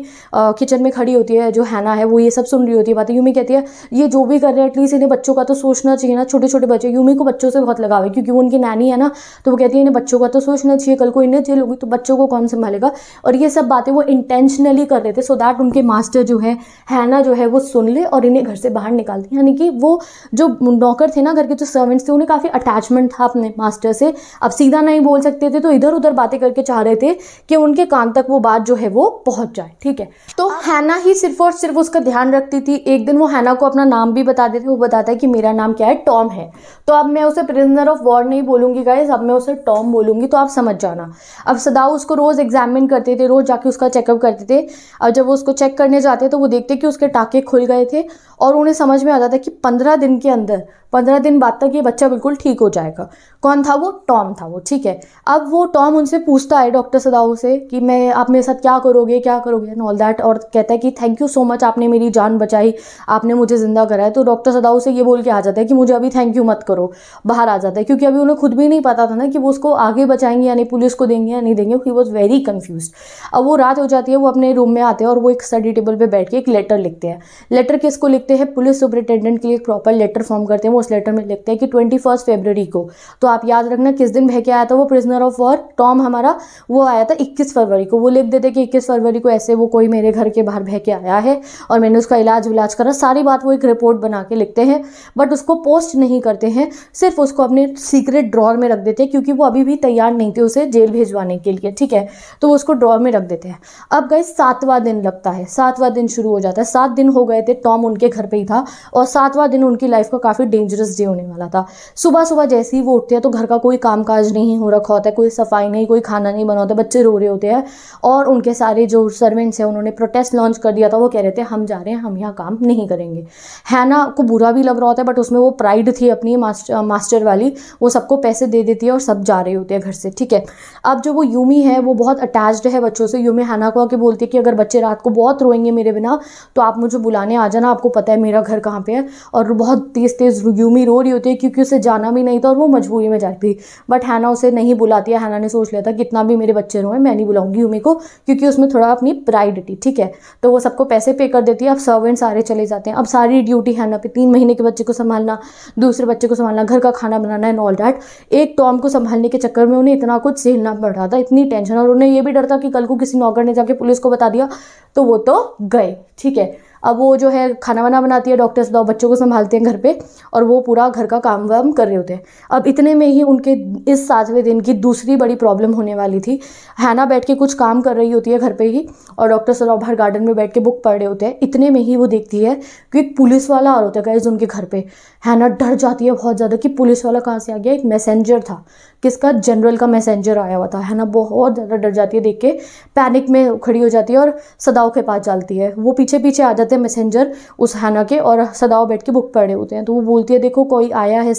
किचन में खड़ी होती है जो हैना है वो ये सब सुन रही होती है बातें यूमी कहती है ये जो भी कर रहे हैं एटलीस्ट इन्हें बच्चों का तो सोचना चाहिए ना छोटे छोटे बच्चे यूमी को बच्चों से बहुत लगाव है क्योंकि वो उनकी नानी है ना तो वो कहती है इन्हें बच्चों का तो सोचना चाहिए कल को इन्हें जेल होगी तो बच्चों बच्चों को कौन संभालेगा और ये सब बातें वो इंटेंशनली कर रहे थे सो दैट उनके मास्टर जो है हैना जो है वो सुन ले और इन्हें घर से बाहर निकाल दें यानी कि वो जो नौकर थे ना घर के जो सर्वेंट्स थे उन्हें काफ़ी अटैचमेंट था अपने मास्टर से अब सीधा नहीं बोल सकते थे तो इधर उधर बातें करके चाह रहे थे कि उनके कान तक वो बात जो है वो पहुंच जाए ठीक है तो हैना ही सिर्फ और सिर्फ उसका ध्यान रखती थी एक दिन वो हैना को अपना नाम भी बता देते वो बताता है कि मेरा नाम क्या है टॉम है तो अब मैं उसे प्रिजनर ऑफ वॉर नहीं बोलूंगी गाइस अब मैं उसे टॉम बोलूंगी तो आप समझ जाना अब सदाउ उसको रोज़ एग्जामिन करते थे रोज़ जाके उसका चेकअप करते थे और जब वो उसको चेक करने जाते तो वो देखते कि उसके टाके खुल गए थे और उन्हें समझ में आता था कि पंद्रह दिन के अंदर पंद्रह दिन बाद तक ये बच्चा बिल्कुल ठीक हो जाएगा कौन था वो टॉम था वो ठीक है अब वो टॉम उनसे पूछता है डॉक्टर सदाओ से कि मैं आप मेरे साथ क्या करोगे क्या करोगे एंड ऑल दैट और कहता है कि थैंक यू सो मच आपने मेरी जान बचाई आपने मुझे ज़िंदा कराया तो डॉक्टर सदाओ से ये बोल के आ जाता है कि मुझे अभी थैंक यू मत करो बाहर आ जाता है क्योंकि अभी उन्हें खुद भी नहीं पता था ना कि वो उसको आगे बचाएंगे या नहीं पुलिस को देंगे या नहीं देंगे ही वॉज वेरी कन्फ्यूज अब वो रात हो जाती है वो अपने रूम में आते हैं और वो एक स्टडी टेबल पर बैठ के एक लेटर लिखते हैं लेटर किसको लिखते हैं पुलिस सुपरिटेंडेंट के लिए प्रॉपर लेटर फॉर्म करते हैं उस लेटर में लिखते हैं कि ट्वेंटी फर्स्ट फेबररी को तो आप याद रखना किस दिन बह के आया था वो प्रिजनर ऑफ वॉर टॉम हमारा वो आया था इक्कीस फरवरी को वो लिख देते कि इक्कीस फरवरी को ऐसे वो कोई मेरे घर के बाहर बह के आया है और मैंने उसका इलाज विलाज करा सारी बात वो एक रिपोर्ट बना के लिखते हैं बट उसको पोस्ट नहीं करते हैं सिर्फ उसको अपने सीक्रेट ड्रॉर में रख देते हैं क्योंकि वो अभी भी तैयार नहीं थे उसे जेल भिजवाने के लिए ठीक है तो वो उसको ड्रॉर में रख देते हैं अब गए सातवां दिन लगता है सातवां दिन शुरू हो जाता है सात दिन हो गए थे टॉम उनके घर पर ही था और सातवां दिन उनकी लाइफ का काफ़ी डेंजर डेंजरस डे होने वाला था सुबह सुबह जैसे ही वो उठते हैं तो घर का कोई काम काज नहीं हो रखा होता है कोई सफाई नहीं कोई खाना नहीं बना होता बच्चे रो रहे होते हैं और उनके सारे जो सर्वेंट्स हैं उन्होंने प्रोटेस्ट लॉन्च कर दिया था वो कह रहे थे हम जा रहे हैं हम यहाँ काम नहीं करेंगे हैना को बुरा भी लग रहा होता है बट उसमें वो प्राइड थी अपनी मास्टर मास्टर वाली वो सबको पैसे दे देती है और सब जा रहे होते हैं घर से ठीक है अब जो वो यूमी है वो बहुत अटैच्ड है बच्चों से यूमी हैना को आके बोलती है कि अगर बच्चे रात को बहुत रोएंगे मेरे बिना तो आप मुझे बुलाने आ जाना आपको पता है मेरा घर कहाँ पे है और बहुत तेज़ तेज़ यूमी रो रही होती है क्योंकि उसे जाना भी नहीं था और वो मजबूरी में जाती थी बट हैना उसे नहीं बुलाती है हैना ने सोच लिया था कितना भी मेरे बच्चे रोए मैं नहीं बुलाऊंगी यूमी को क्योंकि उसमें थोड़ा अपनी प्राइड थी ठीक है तो वो सबको पैसे पे कर देती है अब सर्वेंट सारे चले जाते हैं अब सारी ड्यूटी हैना पे तीन महीने के बच्चे को संभालना दूसरे बच्चे को संभालना घर का खाना बनाना एंड ऑल डैट एक टॉम को संभालने के चक्कर में उन्हें इतना कुछ सहना पड़ रहा था इतनी टेंशन और उन्हें यह भी डर था कि कल को किसी नौकर ने जाके पुलिस को बता दिया तो वो तो गए ठीक है अब वो जो है खाना वाना बनाती है डॉक्टर्स दो बच्चों को संभालते हैं घर पे और वो पूरा घर का काम वाम कर रहे होते हैं अब इतने में ही उनके इस सातवें दिन की दूसरी बड़ी प्रॉब्लम होने वाली थी हैना बैठ के कुछ काम कर रही होती है घर पे ही और डॉक्टर सराव बाहर गार्डन में बैठ के बुक पढ़ रहे होते हैं इतने में ही वो देखती है कि एक पुलिस वाला आ रहा होता है गाइज उनके घर पर हैना डर जाती है बहुत ज़्यादा कि पुलिस वाला कहाँ से आ गया एक मैसेंजर था किसका जनरल का मैसेंजर आया हुआ था है ना बहुत ज़्यादा डर जाती है देख के पैनिक में खड़ी हो जाती है और सदाओ के पास जाती है वो पीछे पीछे आ जाते हैं मैसेंजर उस हैना के और सदाओ बैठ के बुक पढ़े होते हैं तो वो बोलती है देखो कोई आया है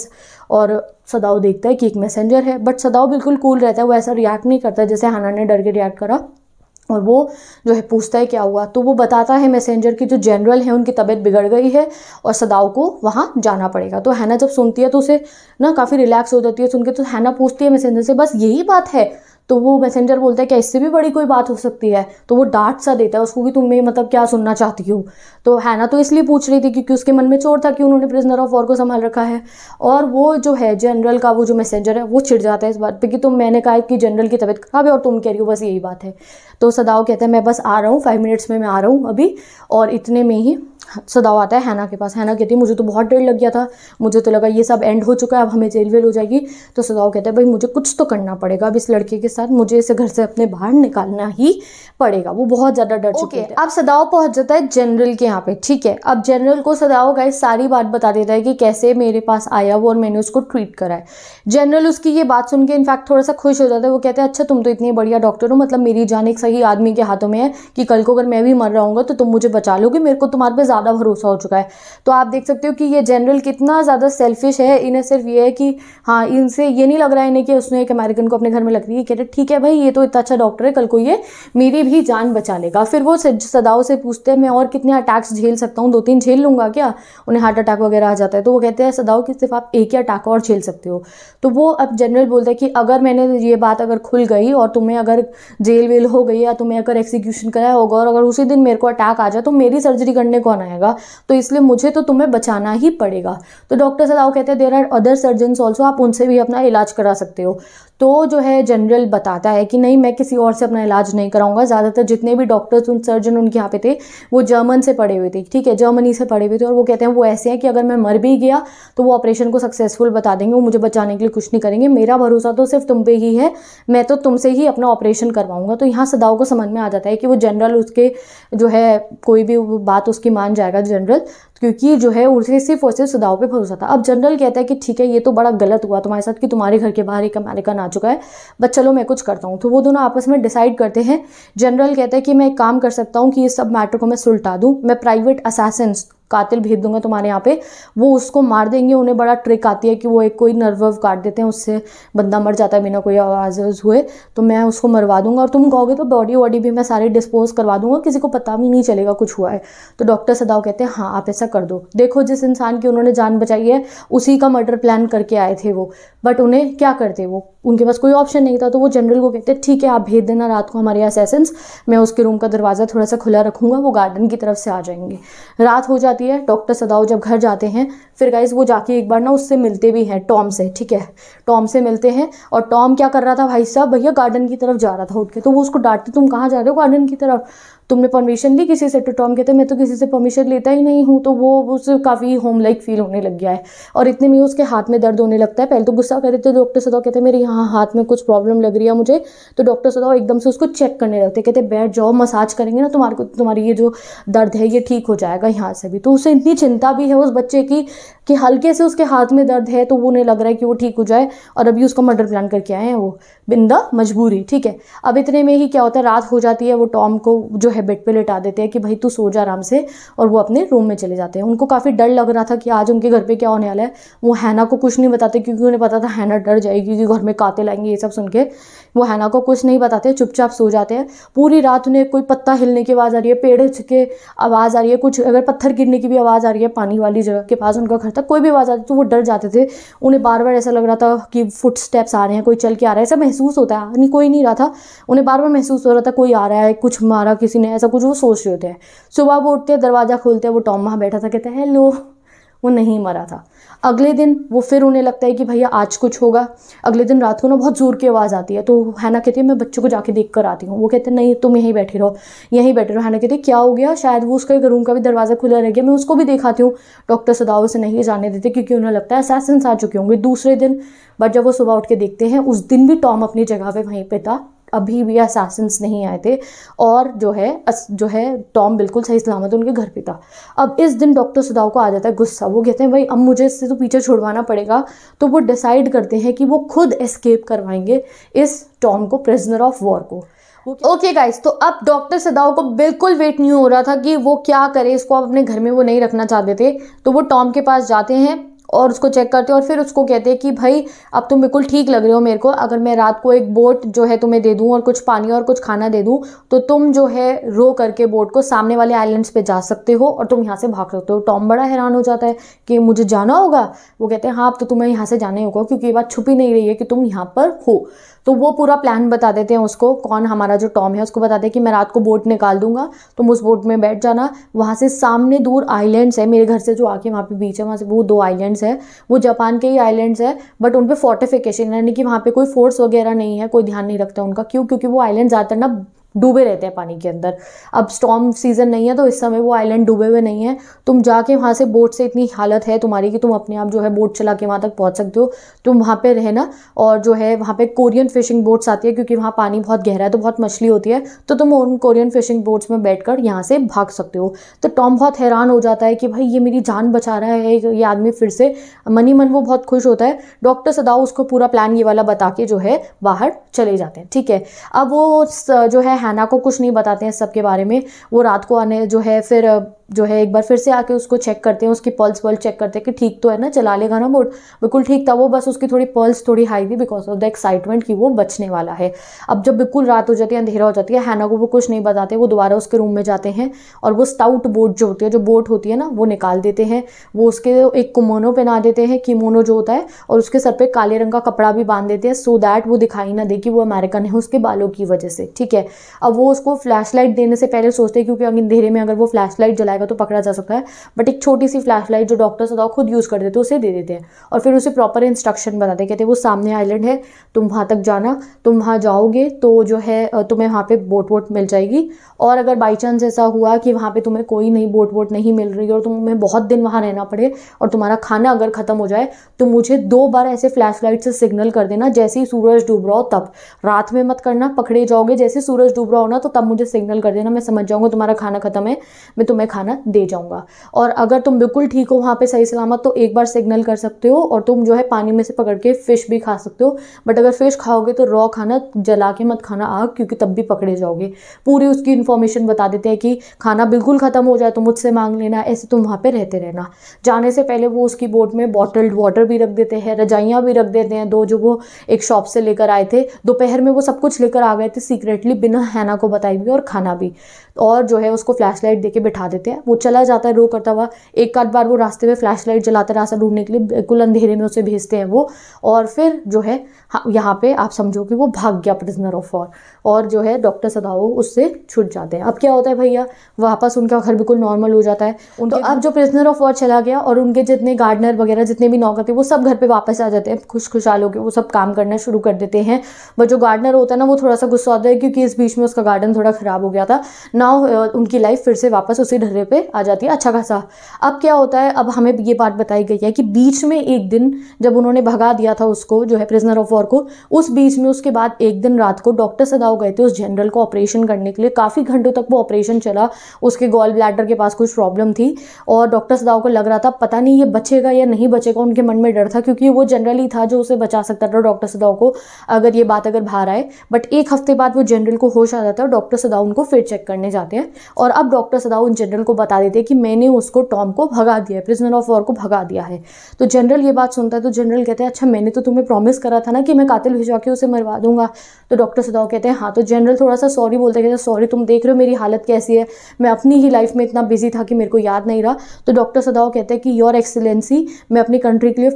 और सदाओ देखता है कि एक मैसेंजर है बट सदाओ बिल्कुल कूल रहता है वो ऐसा रिएक्ट नहीं करता जैसे हैना ने डर के रिएक्ट करा और वो जो है पूछता है क्या हुआ तो वो बताता है मैसेंजर की जो जनरल है उनकी तबीयत बिगड़ गई है और सदाव को वहाँ जाना पड़ेगा तो हैना जब सुनती है तो उसे ना काफ़ी रिलैक्स हो जाती है सुन के तो हैना पूछती है मैसेंजर से बस यही बात है तो वो मैसेंजर बोलता है क्या इससे भी बड़ी कोई बात हो सकती है तो वो डांट सा देता है उसको कि तुम मेरी मतलब क्या सुनना चाहती हो तो है ना तो इसलिए पूछ रही थी क्योंकि उसके मन में चोर था कि उन्होंने प्रिजनर ऑफ वॉर को संभाल रखा है और वो जो है जनरल का वो जो मैसेंजर है वो छिड़ जाता है इस बात पर कि तुम मैंने कहा कि जनरल की तबीयत ख़राब है और तुम कह रही हो बस यही बात है तो सदाओ कहता है मैं बस आ रहा हूँ फाइव मिनट्स में मैं आ रहा हूँ अभी और इतने में ही सदाव आता है हैना के पास हैना कहती है मुझे तो बहुत डर लग गया था मुझे तो लगा ये सब एंड हो चुका है अब हमें जेल वेल हो जाएगी तो सदाव कहता है भाई मुझे कुछ तो करना पड़ेगा अब इस लड़के के साथ मुझे इसे घर से अपने बाहर निकालना ही पड़ेगा वो बहुत ज़्यादा डर चुके हैं अब सदाव पहुँच जाता है जनरल के यहाँ पे ठीक है अब जनरल को सदाव का सारी बात बता देता है कि कैसे मेरे पास आया वो और मैंने उसको ट्रीट करा है जनरल उसकी ये बात सुन के इनफैक्ट थोड़ा सा खुश हो जाता है वो कहते हैं अच्छा तुम तो इतनी बढ़िया डॉक्टर हो मतलब मेरी जान एक सही आदमी के हाथों में है कि कल को अगर मैं भी मर रहा हूँ तो तुम मुझे बचा लोगे मेरे को तुम्हारे पे ज़्यादा भरोसा हो चुका है तो आप देख सकते हो कि ये जनरल कितना ज़्यादा सेल्फिश है इन्हें सिर्फ ये है कि हाँ इनसे ये नहीं लग रहा है इन्हें कि उसने एक अमेरिकन को अपने घर में लग रही है कह रहे ठीक है भाई ये तो इतना अच्छा डॉक्टर है कल को ये मेरी भी जान बचा लेगा फिर वो सदाओं से पूछते हैं मैं और कितने अटैक्स झेल सकता हूँ दो तीन झेल लूँगा क्या उन्हें हार्ट अटैक वगैरह आ जाता है तो वो कहते हैं सदाओं कि सिर्फ आप एक ही अटैक और झेल सकते हो तो वो अब जनरल बोलता है कि अगर मैंने ये बात अगर खुल गई और तुम्हें अगर जेल वेल हो गई या तुम्हें अगर एक्सिक्यूशन कराया होगा और अगर उसी दिन मेरे को अटैक आ जाए तो मेरी सर्जरी करने कौन आएगा तो इसलिए मुझे तो तुम्हें बचाना ही पड़ेगा तो डॉक्टर सदाव कहते हैं there are other surgeon also आप उनसे भी अपना इलाज करा सकते हो तो जो है जनरल बताता है कि नहीं मैं किसी और से अपना इलाज नहीं कराऊंगा ज़्यादातर जितने भी डॉक्टर्स उन सर्जन उनके यहाँ पे थे वो जर्मन से पढ़े हुए थे ठीक है जर्मनी से पढ़े हुए थे और वो कहते हैं वो ऐसे हैं कि अगर मैं मर भी गया तो वो ऑपरेशन को सक्सेसफुल बता देंगे वो मुझे बचाने के लिए कुछ नहीं करेंगे मेरा भरोसा तो सिर्फ तुम पे ही है मैं तो तुमसे ही अपना ऑपरेशन करवाऊंगा तो यहाँ सदाओ को समझ में आ जाता है कि वो जनरल उसके जो है कोई भी बात उसकी मान जाएगा जनरल क्योंकि जो है उसे सिर्फ और सिर्फ सुधाव पर भरोसा था अब जनरल कहता है कि ठीक है ये तो बड़ा गलत हुआ तुम्हारे साथ कि तुम्हारे घर के बाहर एक अमेरिकन आ चुका है बस चलो मैं कुछ करता हूँ तो वो दोनों आपस में डिसाइड करते हैं जनरल कहता है कि मैं एक काम कर सकता हूँ कि ये सब मैटर को मैं सुलटा दूँ मैं प्राइवेट असासेंस कातिल भेज दूंगा तुम्हारे यहाँ पे वो उसको मार देंगे उन्हें बड़ा ट्रिक आती है कि वो एक कोई नर्व वर्व काट देते हैं उससे बंदा मर जाता है बिना कोई आवाज़ हुए तो मैं उसको मरवा दूंगा और तुम कहोगे तो बॉडी वॉडी भी मैं सारी डिस्पोज करवा दूंगा किसी को पता भी नहीं चलेगा कुछ हुआ है तो डॉक्टर सदाव कहते हैं हाँ आप ऐसा कर दो देखो जिस इंसान की उन्होंने जान बचाई है उसी का मर्डर प्लान करके आए थे वो बट उन्हें क्या करते वो उनके पास कोई ऑप्शन नहीं था तो वो जनरल को कहते ठीक है आप भेज देना रात को हमारे यहाँ मैं उसके रूम का दरवाज़ा थोड़ा सा खुला रखूँगा वो गार्डन की तरफ से आ जाएंगे रात हो जाती जाती है डॉक्टर सदाओ जब घर जाते हैं फिर गाइज वो जाके एक बार ना उससे मिलते भी हैं टॉम से ठीक है टॉम से मिलते हैं और टॉम क्या कर रहा था भाई साहब भैया गार्डन की तरफ जा रहा था उठ के तो वो उसको डांटते तुम कहाँ जा रहे हो गार्डन की तरफ तुमने परमिशन ली किसी से तो टॉम कहते मैं तो किसी से परमिशन लेता ही नहीं हूँ तो वो उसे काफ़ी होम लाइक फील होने लग गया है और इतने में उसके हाथ में दर्द होने लगता है पहले तो गुस्सा करते थे डॉक्टर तो सदाओ कहते मेरे यहाँ हाथ में कुछ प्रॉब्लम लग रही है मुझे तो डॉक्टर सदाओ एकदम से उसको चेक करने लगते कहते बैठ जाओ मसाज करेंगे ना तुम्हारे को तुम्हारी ये जो दर्द है ये ठीक हो जाएगा यहाँ से भी तो उसे इतनी चिंता भी है उस बच्चे की कि हल्के से उसके हाथ में दर्द है तो वो उन्हें लग रहा है कि वो ठीक हो जाए और अभी उसका मर्डर प्लान करके आए हैं वो बिंदा मजबूरी ठीक है अब इतने में ही क्या होता है रात हो जाती है वो टॉम को जो है है बेड पे लेटा देते हैं कि भाई तू सो जा आराम से और वो अपने रूम में चले जाते हैं उनको काफ़ी डर लग रहा था कि आज उनके घर पे क्या होने वाला है वो हैना को कुछ नहीं बताते क्योंकि उन्हें पता था हैना डर जाएगी क्योंकि घर में काते लाएंगे ये सब सुन के वो हैना को कुछ नहीं बताते चुपचाप सो जाते हैं पूरी रात उन्हें कोई पत्ता हिलने की आवाज़ आ रही है पेड़ के आवाज़ आ रही है कुछ अगर पत्थर गिरने की भी आवाज़ आ रही है पानी वाली जगह के पास उनका घर था कोई भी आवाज़ आती तो वो डर जाते थे उन्हें बार बार ऐसा लग रहा था कि फुट स्टेप्स आ रहे हैं कोई चल के आ रहा है ऐसा महसूस होता है नहीं कोई नहीं रहा था उन्हें बार बार महसूस हो रहा था कोई आ रहा है कुछ मारा किसी ने ऐसा कुछ वो सोच रहे होते हैं सुबह वो उठते हैं दरवाज़ा खोलते हैं वो टॉम वहाँ बैठा था कहते हैं हेलो वो नहीं मरा था अगले दिन वो फिर उन्हें लगता है कि भैया आज कुछ होगा अगले दिन रात को ना बहुत ज़ोर की आवाज़ आती है तो हैना कहती है मैं बच्चों को जाके देख कर आती हूँ वो कहते हैं नहीं तुम यहीं बैठे रहो यहीं बैठे रहो हैना कहती है क्या हो गया शायद वो उसका रूम का भी दरवाज़ा खुला रह गया मैं उसको भी देखाती हूँ डॉक्टर सदाव उसे नहीं जाने देते क्योंकि उन्हें लगता है असैसन्स आ चुके होंगे दूसरे दिन बट जब वो सुबह उठ के देखते हैं उस दिन भी टॉम अपनी जगह पर वहीं पर था अभी भी असासिन्स नहीं आए थे और जो है जो है टॉम बिल्कुल सही सलामत उनके घर पे था अब इस दिन डॉक्टर सुदाव को आ जाता है गुस्सा वो कहते हैं भाई अब मुझे इससे तो पीछे छुड़वाना पड़ेगा तो वो डिसाइड करते हैं कि वो खुद एस्केप करवाएंगे इस टॉम को प्रिजनर ऑफ वॉर को ओके गाइस तो अब डॉक्टर सदाओ को बिल्कुल वेट नहीं हो रहा था कि वो क्या करे इसको अपने घर में वो नहीं रखना चाहते थे तो वो टॉम के पास जाते हैं और उसको चेक करते हैं और फिर उसको कहते हैं कि भाई अब तुम बिल्कुल ठीक लग रहे हो मेरे को अगर मैं रात को एक बोट जो है तुम्हें दे दूँ और कुछ पानी और कुछ खाना दे दूँ तो तुम जो है रो करके बोट को सामने वाले आइलैंड्स पर जा सकते हो और तुम यहाँ से भाग सकते हो टॉम बड़ा हैरान हो जाता है कि मुझे जाना होगा वो कहते हैं हाँ अब तो तुम्हें यहाँ से जाना ही होगा क्योंकि ये बात छुपी नहीं रही है कि तुम यहाँ पर हो तो वो पूरा प्लान बता देते हैं उसको कौन हमारा जो टॉम है उसको बताते हैं कि मैं रात को बोट निकाल दूंगा तुम उस बोट में बैठ जाना वहाँ से सामने दूर आइलैंड्स है मेरे घर से जो आके वहाँ पे बीच है वहाँ से वो दो आइलैंड्स आइलैंड्स है वो जापान के ही आइलैंड्स है बट उन पर फोर्टिफिकेशन यानी कि वहाँ पर कोई फोर्स वगैरह नहीं है कोई ध्यान नहीं रखता उनका क्यों क्योंकि वो आइलैंड ज़्यादातर ना डूबे रहते हैं पानी के अंदर अब स्टॉम सीज़न नहीं है तो इस समय वो आइलैंड डूबे हुए नहीं है तुम जाके वहाँ से बोट से इतनी हालत है तुम्हारी कि तुम अपने आप जो है बोट चला के वहाँ तक पहुँच सकते हो तुम वहाँ पे रहना और जो है वहाँ पे कोरियन फिशिंग बोट्स आती है क्योंकि वहाँ पानी बहुत गहरा है तो बहुत मछली होती है तो तुम उन कोरियन फिशिंग बोट्स में बैठ कर यहाँ से भाग सकते हो तो टॉम बहुत हैरान हो जाता है कि भाई ये मेरी जान बचा रहा है ये आदमी फिर से मनी मन वो बहुत खुश होता है डॉक्टर सदाओ उसको पूरा प्लान ये वाला बता के जो है बाहर चले जाते हैं ठीक है अब वो जो है हैना को कुछ नहीं बताते हैं सबके बारे में वो रात को आने जो है फिर जो है एक बार फिर से आके उसको चेक करते हैं उसकी पल्स वल्स चेक करते हैं कि ठीक तो है ना चला लेगा ना बोट बिल्कुल ठीक था वो बस उसकी थोड़ी पल्स थोड़ी हाई थी बिकॉज ऑफ द एक्साइटमेंट कि वो बचने वाला है अब जब बिल्कुल रात हो जाती है अंधेरा हो जाती है हैना को वो कुछ नहीं बताते वो दोबारा उसके रूम में जाते हैं और वो स्टाउट बोट जो होती है जो बोट होती है ना वो निकाल देते हैं वो उसके एक कुमोनो पहना देते हैं किमोनो जो होता है और उसके सर पर काले रंग का कपड़ा भी बांध देते हैं सो दैट वो दिखाई ना दे कि वो अमेरिकन है उसके बालों की वजह से ठीक है अब वो उसको फ्लैश लाइट देने से पहले सोचते हैं क्योंकि अंधेरे में अगर वो फ्लैश लाइट जलाएगा तो पकड़ा जा सकता है बट एक छोटी सी फ्लैश लाइट जो डॉक्टर सदाओ खुद यूज़ कर देते उसे दे देते हैं और फिर उसे प्रॉपर इंस्ट्रक्शन बताते कहते वो सामने आइलैंड है तुम वहाँ तक जाना तुम वहाँ जाओगे तो जो है तुम्हें वहाँ पर बोट वोट मिल जाएगी और अगर बाई चांस ऐसा हुआ कि वहाँ पर तुम्हें कोई नहीं बोट वोट नहीं मिल रही और तुम्हें बहुत दिन वहाँ रहना पड़े और तुम्हारा खाना अगर ख़त्म हो जाए तो मुझे दो बार ऐसे फ्लैश लाइट से सिग्नल कर देना जैसे ही सूरज डूब रहा हो तब रात में मत करना पकड़े जाओगे जैसे सूरज डूब रहा हो ना तो तब मुझे सिग्नल कर देना मैं समझ जाऊँगा तुम्हारा खाना ख़त्म है मैं तुम्हें खाना दे जाऊँगा और अगर तुम बिल्कुल ठीक हो वहाँ पर सही सलामत तो एक बार सिग्नल कर सकते हो और तुम जो है पानी में से पकड़ के फ़िश भी खा सकते हो बट अगर फ़िश खाओगे तो रॉ खाना जला के मत खाना आग क्योंकि तब भी पकड़े जाओगे पूरी उसकी इन्फॉर्मेशन बता देते हैं कि खाना बिल्कुल ख़त्म हो जाए तो मुझसे मांग लेना ऐसे तुम वहाँ पर रहते रहना जाने से पहले वो उसकी बोट में बॉटल्ड वाटर भी रख देते हैं रजाइयाँ भी रख देते हैं दो जो वो एक शॉप से लेकर आए थे दोपहर में वो सब कुछ लेकर आ गए थे सीक्रेटली बिना हैना को बताई भी और खाना भी और जो है उसको फ्लैश लाइट के बिठा देते हैं वो चला जाता है रो करता हुआ एक आध बार वो रास्ते में फ्लैश लाइट जलाता है रास्ता ढूंढने के लिए बिल्कुल अंधेरे में उसे भेजते हैं वो और फिर जो है हाँ, यहाँ पे आप समझो कि वो भाग गया प्रिजनर ऑफ वॉर और जो है डॉक्टर सदाओ उससे छुट जाते हैं अब क्या होता है भैया वापस उनका घर बिल्कुल नॉर्मल हो जाता है उनके तो अब जो प्रिजनर ऑफ वॉर चला गया और उनके जितने गार्डनर वगैरह जितने भी नौकर थे वो सब घर पर वापस आ जाते हैं खुश खुशहाल होकर वो सब काम करना शुरू कर देते हैं बट जो गार्डनर होता है ना वो थोड़ा सा गुस्सा होता है क्योंकि इस बीच में उसका गार्डन थोड़ा ख़राब हो गया था नाउ उनकी लाइफ फिर से वापस उसी ढर्रे पे आ जाती है अच्छा खासा अब क्या होता है अब हमें ये बात बताई गई है कि बीच में एक दिन जब उन्होंने भगा दिया था उसको जो है प्रिजनर ऑफ वॉर को उस बीच में उसके बाद एक दिन रात को डॉक्टर सदाओ गए थे उस जनरल को ऑपरेशन करने के लिए काफ़ी घंटों तक वो ऑपरेशन चला उसके गॉल ब्लैडर के पास कुछ प्रॉब्लम थी और डॉक्टर सदाओ को लग रहा था पता नहीं ये बचेगा या नहीं बचेगा उनके मन में डर था क्योंकि वो जनरल ही था जो उसे बचा सकता था डॉक्टर सदाओ को अगर ये बात अगर बाहर आए बट एक हफ्ते बाद वो जनरल को होश आ जाता है और डॉक्टर सदाओ उनको फिर चेक करने जाते हैं और अब डॉक्टर सदाओ उन जनरल को बता देते हैं कि मैंने उसको टॉम को भगा दिया है प्रिजनर ऑफ वॉर को भगा दिया है तो जनरल ये बात सुनता है तो जनरल कहते हैं अच्छा मैंने तो तुम्हें प्रॉमिस करा था ना कि मैं कातिल भिजवा के उसे मरवा दूंगा तो डॉक्टर सदाओ कहते हैं हाँ तो जनरल थोड़ा सा सॉरी बोलते कहते हैं सॉरी तुम देख रहे हो मेरी हालत कैसी है मैं अपनी ही लाइफ में इतना बिजी था कि मेरे को याद नहीं रहा तो डॉक्टर सदाओ कहते हैं कि योर एक्सीलेंसी मैं अपनी कंट्री के लिए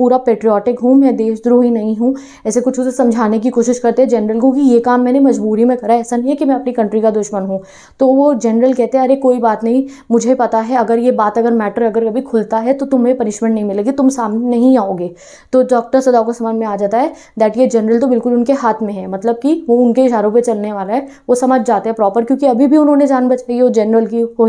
पूरा पेट्रियाटिक हूँ मैं देशद्रोही नहीं हूँ ऐसे कुछ उसे समझाने की कोशिश करते हैं जनरल को कि ये काम मैंने मजबूरी में करा ऐसा नहीं है कि मैं अपनी कंट्री का दुश्मन हूँ हूँ तो वो जनरल कहते हैं अरे कोई बात नहीं मुझे पता है अगर ये बात अगर मैटर अगर कभी खुलता है तो तुम्हें पनिशमेंट नहीं मिलेगी तुम सामने नहीं आओगे तो डॉक्टर सदाओ को समझ में आ जाता है दैट ये जनरल तो बिल्कुल उनके हाथ में है मतलब कि वो उनके इशारों पर चलने वाला है वो समझ जाते हैं प्रॉपर क्योंकि अभी भी उन्होंने जान बचाई हो जनरल की हो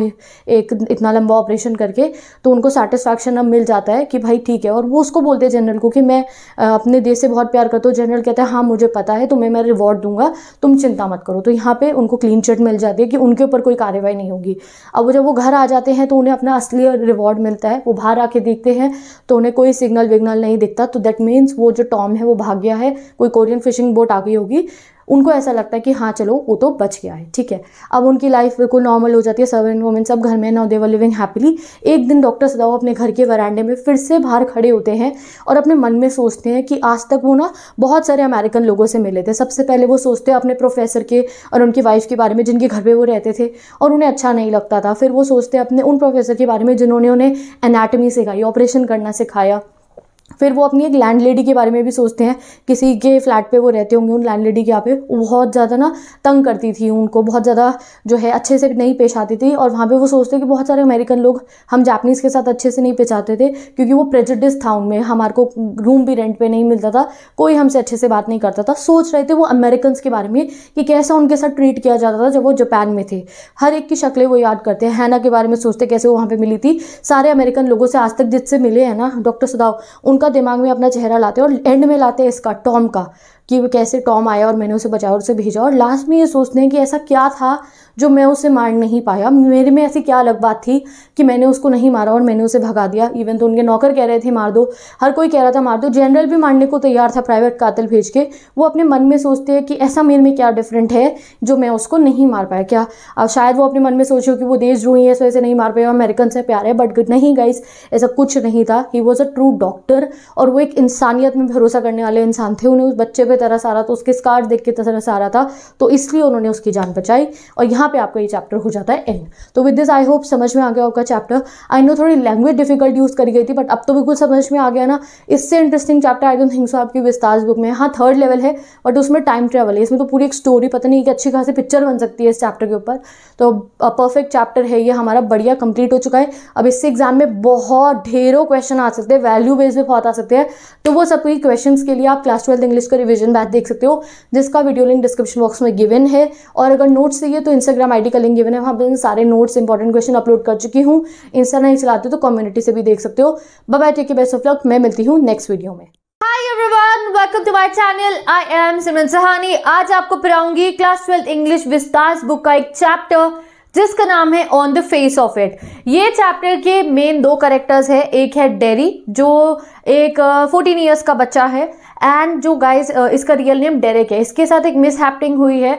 एक इतना लंबा ऑपरेशन करके तो उनको सेटिस्फैक्शन अब मिल जाता है कि भाई ठीक है और वो उसको बोलते हैं जनरल को कि मैं अपने देश से बहुत प्यार करता हूँ जनरल कहता है हाँ मुझे पता है तुम्हें मैं रिवॉर्ड दूंगा तुम चिंता मत करो तो यहाँ पे उनको क्लीन चिट मिल जाती है कि उनके ऊपर कोई कार्रवाई नहीं होगी अब वो जब वो घर आ जाते हैं तो उन्हें अपना असली रिवॉर्ड मिलता है वो बाहर आके देखते हैं तो उन्हें कोई सिग्नल विग्नल नहीं दिखता तो दैट मीन्स वो जो टॉम है वो भाग गया है कोई कोरियन फिशिंग बोट आ गई होगी उनको ऐसा लगता है कि हाँ चलो वो तो बच गया है ठीक है अब उनकी लाइफ बिल्कुल नॉर्मल हो जाती है सर्वेंट वोमेन सब घर में नाउ वर लिविंग हैप्पीली एक दिन डॉक्टर सदाओ अपने घर के वरांडे में फिर से बाहर खड़े होते हैं और अपने मन में सोचते हैं कि आज तक वो ना बहुत सारे अमेरिकन लोगों से मिले थे सबसे पहले वो सोचते हैं अपने प्रोफेसर के और उनकी वाइफ के बारे में जिनके घर पर वो रहते थे और उन्हें अच्छा नहीं लगता था फिर वो सोचते हैं अपने उन प्रोफेसर के बारे में जिन्होंने उन्हें एनाटमी सिखाई ऑपरेशन करना सिखाया फिर वो अपनी एक लैंड लेडी के बारे में भी सोचते हैं किसी के फ्लैट पे वो रहते होंगे उन लैंड लेडी के यहाँ पे बहुत ज़्यादा ना तंग करती थी उनको बहुत ज़्यादा जो है अच्छे से नहीं पेश आती थी और वहाँ पर वो सोचते कि बहुत सारे अमेरिकन लोग हम जापनीज़ के साथ अच्छे से नहीं पेचाते थे क्योंकि वो प्रेजडिस था उनमें हमारे को रूम भी रेंट पर नहीं मिलता था कोई हमसे अच्छे से बात नहीं करता था सोच रहे थे वो अमेरिकन के बारे में कि कैसा उनके साथ ट्रीट किया जाता था जब वो जापान में थे हर एक की शक्लें वो याद करते हैं हैना के बारे में सोचते कैसे वो वहाँ पर मिली थी सारे अमेरिकन लोगों से आज तक जिससे मिले हैं ना डॉक्टर सदाव उनका पूरा दिमाग में अपना चेहरा लाते हैं और एंड में लाते हैं इसका टॉम का कि कैसे टॉम आया और मैंने उसे बचाया और उसे भेजा और लास्ट में ये सोचते हैं कि ऐसा क्या था जो मैं उसे मार नहीं पाया मेरे में ऐसी क्या अलग बात थी कि मैंने उसको नहीं मारा और मैंने उसे भगा दिया इवन तो उनके नौकर कह रहे थे मार दो हर कोई कह रहा था मार दो जनरल भी मारने को तैयार था प्राइवेट कातिल भेज के वो अपने मन में सोचते हैं कि ऐसा मेरे में क्या डिफरेंट है जो मैं उसको नहीं मार पाया क्या अब शायद वो अपने मन में सोचे कि वो देश है इस वजह से नहीं मार पाया अमेरिकन से प्यार है बट नहीं गाइस ऐसा कुछ नहीं था he was a true doctor और वो एक इंसानियत में भरोसा करने वाले इंसान थे उन्हें उस बच्चे पर तरस आ रहा था उसके स्कार देख के तरस आ रहा था तो इसलिए उन्होंने उसकी जान बचाई और यहाँ यहाँ पे आपका ये चैप्टर हो जाता है एंड तो विद दिस आई होप समझ में आ गया आपका चैप्टर आई नो थोड़ी लैंग्वेज डिफिकल्ट यूज़ करी गई थी बट अब तो बिल्कुल समझ में आ गया ना इससे interesting chapter I don't think so आपकी विस्तार बुक में हाँ थर्ड लेवल है बट उसमें टाइम ट्रेवल है इसमें तो पूरी एक स्टोरी पता नहीं कि अच्छी खासी पिक्चर बन सकती है इस चैप्टर के ऊपर तो परफेक्ट चैप्टर है ये हमारा बढ़िया कंप्लीट हो चुका है अब इससे एग्जाम में बहुत ढेरों क्वेश्चन आ सकते हैं वैल्यू बेस भी बहुत आ सकते हैं तो वो सब सबकी क्वेश्चन के लिए आप क्लास ट्वेल्थ इंग्लिश का रिविजन बैच देख सकते हो जिसका वीडियो लिंक डिस्क्रिप्शन बॉक्स में गिवन है और अगर नोट्स चाहिए तो इनसे इंस्टाग्राम आईडी का लिंक गिवन है वहाँ पर सारे नोट्स इंपॉर्टेंट क्वेश्चन अपलोड कर चुकी हूँ इंस्टा नहीं चलाती तो कम्युनिटी से भी देख सकते हो bye take care best of luck मैं मिलती हूँ नेक्स्ट वीडियो में hi everyone welcome to my channel I am Simran Sahani आज आपको पढ़ाऊंगी क्लास ट्वेल्थ इंग्लिश विस्तार बुक का एक चैप्टर जिसका नाम है on the face of it ये चैप्टर के मेन दो करेक्टर्स है एक है डेरी जो एक फोर्टीन ईयर्स का बच्चा है एंड जो गाइस इसका रियल नेम डेरेक है इसके साथ एक मिस हैपनिंग हुई है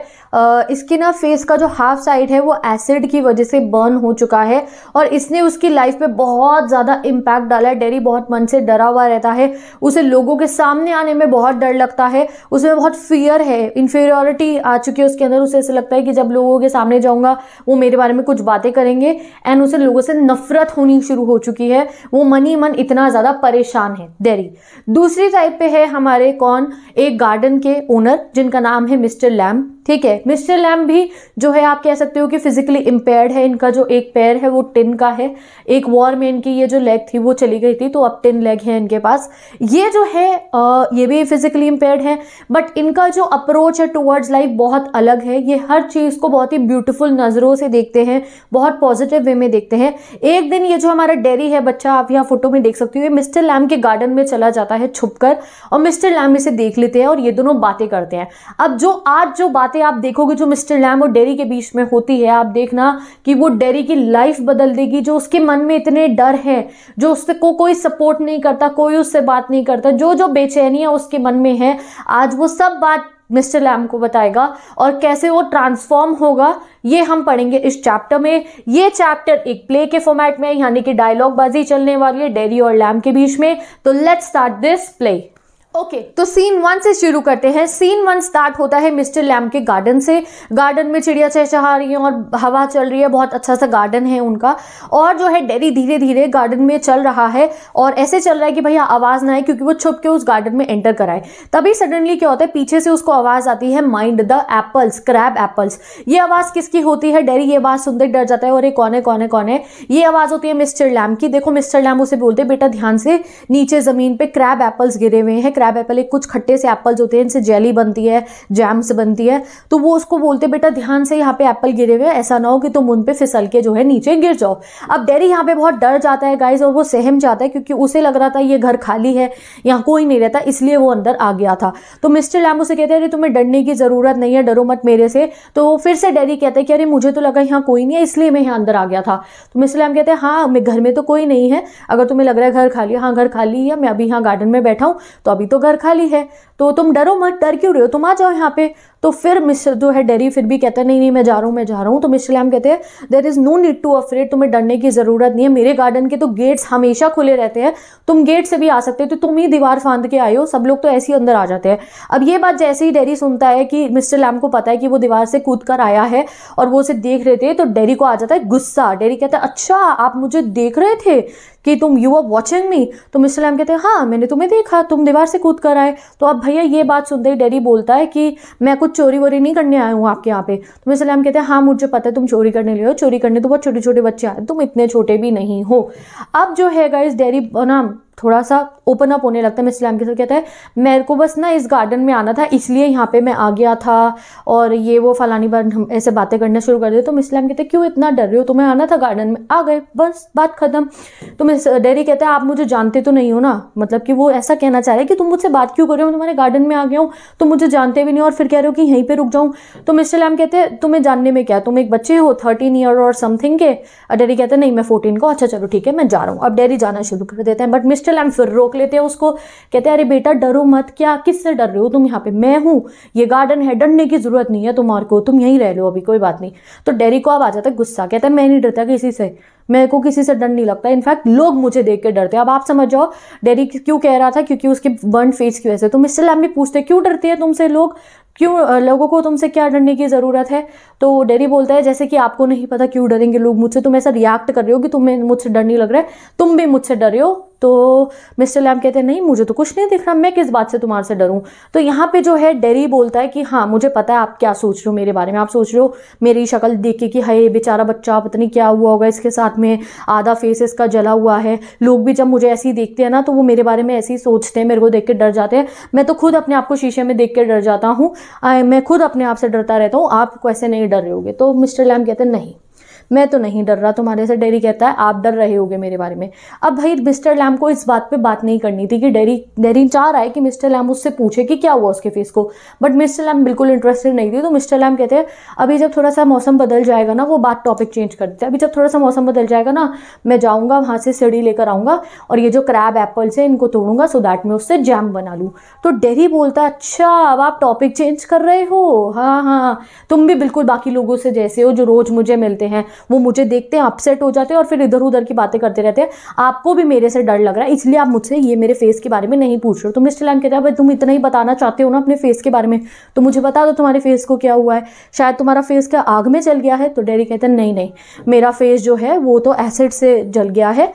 इसकी ना फेस का जो हाफ साइड है वो एसिड की वजह से बर्न हो चुका है और इसने उसकी लाइफ पे बहुत ज़्यादा इम्पैक्ट डाला है डेरी बहुत मन से डरा हुआ रहता है उसे लोगों के सामने आने में बहुत डर लगता है उसमें बहुत फियर है इन्फेरियोरिटी आ चुकी है उसके अंदर उसे ऐसा लगता है कि जब लोगों के सामने जाऊँगा वो मेरे बारे में कुछ बातें करेंगे एंड उसे लोगों से नफरत होनी शुरू हो चुकी है वो मन ही मन इतना ज़्यादा परेशान नाम है देरी दूसरी टाइप पे है हमारे कौन एक गार्डन के ओनर जिनका नाम है मिस्टर लैम ठीक है मिस्टर लैम भी जो है आप कह सकते हो कि फिजिकली इम्पेयर्ड है इनका जो एक पैर है वो टिन का है एक वॉर में इनकी ये जो लेग थी वो चली गई थी तो अब टिन लेग है इनके पास ये जो है आ, ये भी फिजिकली इम्पेयर्ड है बट इनका जो अप्रोच है टुवर्ड्स लाइफ बहुत अलग है ये हर चीज़ को बहुत ही ब्यूटिफुल नज़रों से देखते हैं बहुत पॉजिटिव वे में देखते हैं एक दिन ये जो हमारा डेरी है बच्चा आप यहाँ फोटो में देख सकते हो ये मिस्टर लैम के गार्डन में चला जाता है छुपकर और मिस्टर लैम इसे देख लेते हैं और ये दोनों बातें करते हैं अब जो आज जो बातें आप देखोगे जो मिस्टर लैम और डेरी के बीच में होती है आप देखना कि वो डेरी की लाइफ बदल देगी जो उसके मन में इतने डर है जो उससे को कोई सपोर्ट नहीं करता कोई उससे बात नहीं करता जो जो बेचैनियाँ उसके मन में है आज वो सब बात मिस्टर लैम को बताएगा और कैसे वो ट्रांसफॉर्म होगा ये हम पढ़ेंगे इस चैप्टर में ये चैप्टर एक प्ले के फॉर्मेट में यानी कि डायलॉग बाजी चलने वाली है डेरी और लैम के बीच में तो let's start this play okay okay, तो सीन वन से शुरू करते हैं सीन वन स्टार्ट होता है मिस्टर लैम के गार्डन से गार्डन में चिड़िया चहचहा रही है और हवा चल रही है बहुत अच्छा सा गार्डन है उनका और जो है डेरी धीरे धीरे गार्डन में चल रहा है और ऐसे चल रहा है कि भैया आवाज़ ना आए क्योंकि वो छुप के उस गार्डन में एंटर कराए तभी सडनली क्या होता है पीछे से उसको आवाज़ आती है mind the apples crab apples ये आवाज़ किसकी होती है डेरी ये आवाज़ सुनते डर जाता है और ये कौन है कौन है कौन है ये आवाज़ होती है मिस्टर लैम की देखो मिस्टर लैम उसे बोलते बेटा ध्यान से नीचे ज़मीन पर क्रैब एप्पल्स गिरे हुए हैं क्रैब एप्पल एक कुछ खट्टे से एप्पल होते हैं इनसे जेली बनती है जैम से बनती है तो वो उसको बोलते बेटा ध्यान से यहाँ पे एप्पल गिरे हुए ऐसा ना हो कि तुम उन पर फिसल के जो है नीचे गिर जाओ अब डेरी यहाँ पे बहुत डर जाता है गाइज और वो सहम जाता है क्योंकि उसे लग रहा था ये घर खाली है यहाँ कोई नहीं रहता इसलिए वो अंदर आ गया था तो मिस्टर लैम उसे कहते हैं अरे तुम्हें डरने की ज़रूरत नहीं है डरो मत मेरे से तो फिर से डेरी कहते हैं कि अरे मुझे तो लगा यहाँ कोई नहीं है इसलिए मैं यहाँ अंदर आ गया था तो मिस्टर लैम कहते हैं हाँ घर में तो कोई नहीं है अगर तुम्हें लग रहा है घर खाली हाँ घर खाली है मैं अभी यहाँ गार्डन में बैठा हूँ तो अभी तो घर खाली है तो तुम डरो मत डर क्यों रहे हो तुम आ जाओ यहाँ पे तो फिर मिस्टर जो है डेरी फिर भी कहते हैं नहीं नहीं मैं जा रहा हूँ मैं जा रहा हूँ तो मिस्टर लैम कहते हैं there is no need to afraid तुम्हें डरने की ज़रूरत नहीं है मेरे गार्डन के तो गेट्स हमेशा खुले रहते हैं तुम गेट से भी आ सकते हो तो तुम ही दीवार फांद के आए हो सब लोग तो ऐसे ही अंदर आ जाते हैं अब ये बात जैसे ही डेरी सुनता है कि मिस्टर लैम को पता है कि वो दीवार से कूद कर आया है और वो उसे देख रहे थे तो डेरी को आ जाता है गुस्सा डेरी कहता है अच्छा आप मुझे देख रहे थे कि तुम यू आर वॉचिंग मी तो मिस्टर लैम कहते हैं हाँ मैंने तुम्हें देखा तुम दीवार से कूद कर आए तो अब भैया ये बात सुनते ही डैडी बोलता है कि मैं कुछ चोरी वोरी नहीं करने आया हूँ आपके यहाँ पे तो मिस्टर लैम कहते हैं हाँ मुझे पता है तुम चोरी करने लिए हो चोरी करने तो बहुत छोटे छोटे बच्चे आए तुम इतने छोटे भी नहीं हो अब जो है गाइज डैडी ना थोड़ा सा ओपन अप होने लगता है मिस लैम के साथ कहता है मेरे को बस ना इस गार्डन में आना था इसलिए यहाँ पे मैं आ गया था और ये वो फलानी बार हम ऐसे बातें करना शुरू कर दे तो मिस लैम कहते क्यों इतना डर रहे हो तुम्हें आना था गार्डन में आ गए बस बात ख़त्म तो मिस डेरी कहता है आप मुझे जानते तो नहीं हो ना मतलब कि वो ऐसा कहना चाह रहे कि तुम मुझसे बात क्यों कर रहे हो तुम्हारे गार्डन में आ गया हूँ तुम मुझे जानते भी नहीं और फिर कह रहे हो कि यहीं पर रुक जाऊँ तो मिस्टर लैम कहते हैं तुम्हें जानने में क्या तुम एक बच्चे हो थर्टीन ईयर और समथिंग के डेरी कहते हैं नहीं मैं फोर्टीन को अच्छा चलो ठीक है मैं जा रहा हूँ अब डेरी जाना शुरू कर देते हैं बट मिस्टर चल हम फिर रोक लेते हैं उसको कहते हैं अरे बेटा डरो मत क्या किससे डर रहे हो तुम यहाँ पे मैं हूँ ये गार्डन है डरने की ज़रूरत नहीं है तुम्हार को तुम यहीं रह लो अभी कोई बात नहीं तो डेरी को अब आ जाता है गुस्सा कहता है मैं नहीं डरता किसी से मेरे को किसी से डर नहीं लगता इनफैक्ट लोग मुझे देख के डरते हैं अब आप समझ जाओ डेरी क्यों कह रहा था क्योंकि उसके वन फेस की वजह से तो मिस्टर लैम भी पूछते क्यों डरती है तुमसे लोग क्यों लोगों को तुमसे क्या डरने की ज़रूरत है तो डेरी बोलता है जैसे कि आपको नहीं पता क्यों डरेंगे लोग मुझसे तुम ऐसा रिएक्ट कर रहे हो कि तुम्हें मुझसे डर नहीं लग रहा है तुम भी मुझसे डरे हो तो मिस्टर लैम कहते हैं नहीं मुझे तो कुछ नहीं दिख रहा मैं किस बात से तुम्हारे से डरूं तो यहाँ पे जो है डेरी बोलता है कि हाँ मुझे पता है आप क्या सोच रहे हो मेरे बारे में आप सोच रहे हो मेरी शक्ल देख के कि हाय बेचारा बच्चा पता नहीं क्या हुआ होगा इसके साथ में आधा फेस इसका जला हुआ है लोग भी जब मुझे ऐसे ही देखते हैं ना तो वो मेरे बारे में ऐसे ही सोचते हैं मेरे को देख के डर जाते हैं मैं तो खुद अपने आप को शीशे में देख के डर जाता हूँ मैं खुद अपने आप से डरता रहता हूँ आप कैसे नहीं डर रहे होगे तो मिस्टर लैम कहते हैं नहीं मैं तो नहीं डर रहा तुम्हारे से डेरी कहता है आप डर रहे होगे मेरे बारे में अब भाई मिस्टर लैम को इस बात पे बात नहीं करनी थी कि डेरी डेरी चाह रहा है कि मिस्टर लैम उससे पूछे कि क्या हुआ उसके फेस को बट मिस्टर लैम बिल्कुल इंटरेस्टेड नहीं थी तो मिस्टर लैम कहते हैं अभी जब थोड़ा सा मौसम बदल जाएगा ना वो बात टॉपिक चेंज कर देते अभी जब थोड़ा सा मौसम बदल जाएगा ना मैं जाऊँगा वहाँ से सीढ़ी लेकर आऊँगा और ये जो क्रैब एप्पल्स हैं इनको तोड़ूंगा सो दैट मैं उससे जैम बना लूँ तो डेरी बोलता अच्छा अब आप टॉपिक चेंज कर रहे हो हाँ, हाँ हाँ तुम भी बिल्कुल बाकी लोगों से जैसे हो जो रोज़ मुझे मिलते हैं वो मुझे देखते हैं अपसेट हो जाते हैं और फिर इधर उधर की बातें करते रहते हैं आपको भी मेरे से डर लग रहा है इसलिए आप मुझसे ये मेरे फेस के बारे में नहीं पूछ रहे हो तो मिस्टर लैम कहते हैं भाई तुम इतना ही बताना चाहते हो ना अपने फेस के बारे में तो मुझे बता दो तुम्हारे फेस को क्या हुआ है शायद तुम्हारा फेस क्या आग में चल गया है तो डेरी कहते हैं नहीं नहीं मेरा फेस जो है वो तो एसिड से जल गया है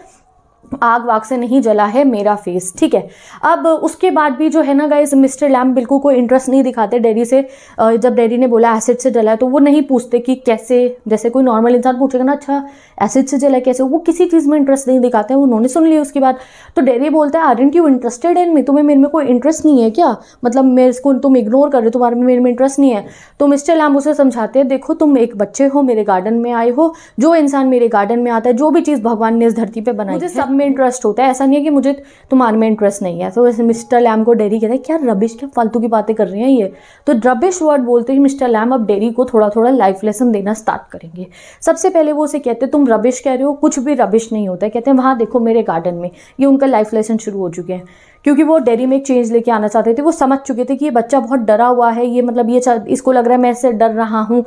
आग वाग से नहीं जला है मेरा फेस ठीक है अब उसके बाद भी जो है ना गाइज मिस्टर लैम बिल्कुल कोई इंटरेस्ट नहीं दिखाते डैडी से जब डैडी ने बोला एसिड से जला है तो वो नहीं पूछते कि कैसे जैसे कोई नॉर्मल इंसान पूछेगा ना अच्छा एसिड से जला कैसे वो किसी चीज़ में इंटरेस्ट नहीं दिखाते हैं उन्होंने सुन लिया उसके बाद तो डैडी बोलता है aren't you interested in me तुम्हें मेरे में कोई इंटरेस्ट नहीं है क्या मतलब मेरे इसको तुम इग्नोर कर रहे हो तुम्हारे मेरे में इंटरेस्ट नहीं है तो मिस्टर लैम उसे समझाते हैं देखो तुम एक बच्चे हो मेरे गार्डन में आए हो जो इंसान मेरे गार्डन में आता है जो भी चीज़ भगवान ने इस धरती पर बनाई मुझे में इंटरेस्ट होता है ऐसा नहीं है कि मुझे तुम्हारे में इंटरेस्ट नहीं है तो वैसे मिस्टर लैम को डेरी कहते हैं क्या रबिश क्या फालतू की बातें कर रहे हैं ये तो रबिश वर्ड बोलते ही मिस्टर लैम अब डेरी को थोड़ा थोड़ा लाइफ लेसन देना स्टार्ट करेंगे सबसे पहले वो उसे कहते हैं तुम रबिश कह रहे हो कुछ भी रबिश नहीं होता है कहते हैं वहाँ देखो मेरे गार्डन में ये उनका लाइफ लेसन शुरू हो चुके हैं क्योंकि वो डेरी में एक चेंज लेके आना चाहते थे वो समझ चुके थे कि ये बच्चा बहुत डरा हुआ है ये मतलब ये इसको लग रहा है मैं इससे डर रहा हूँ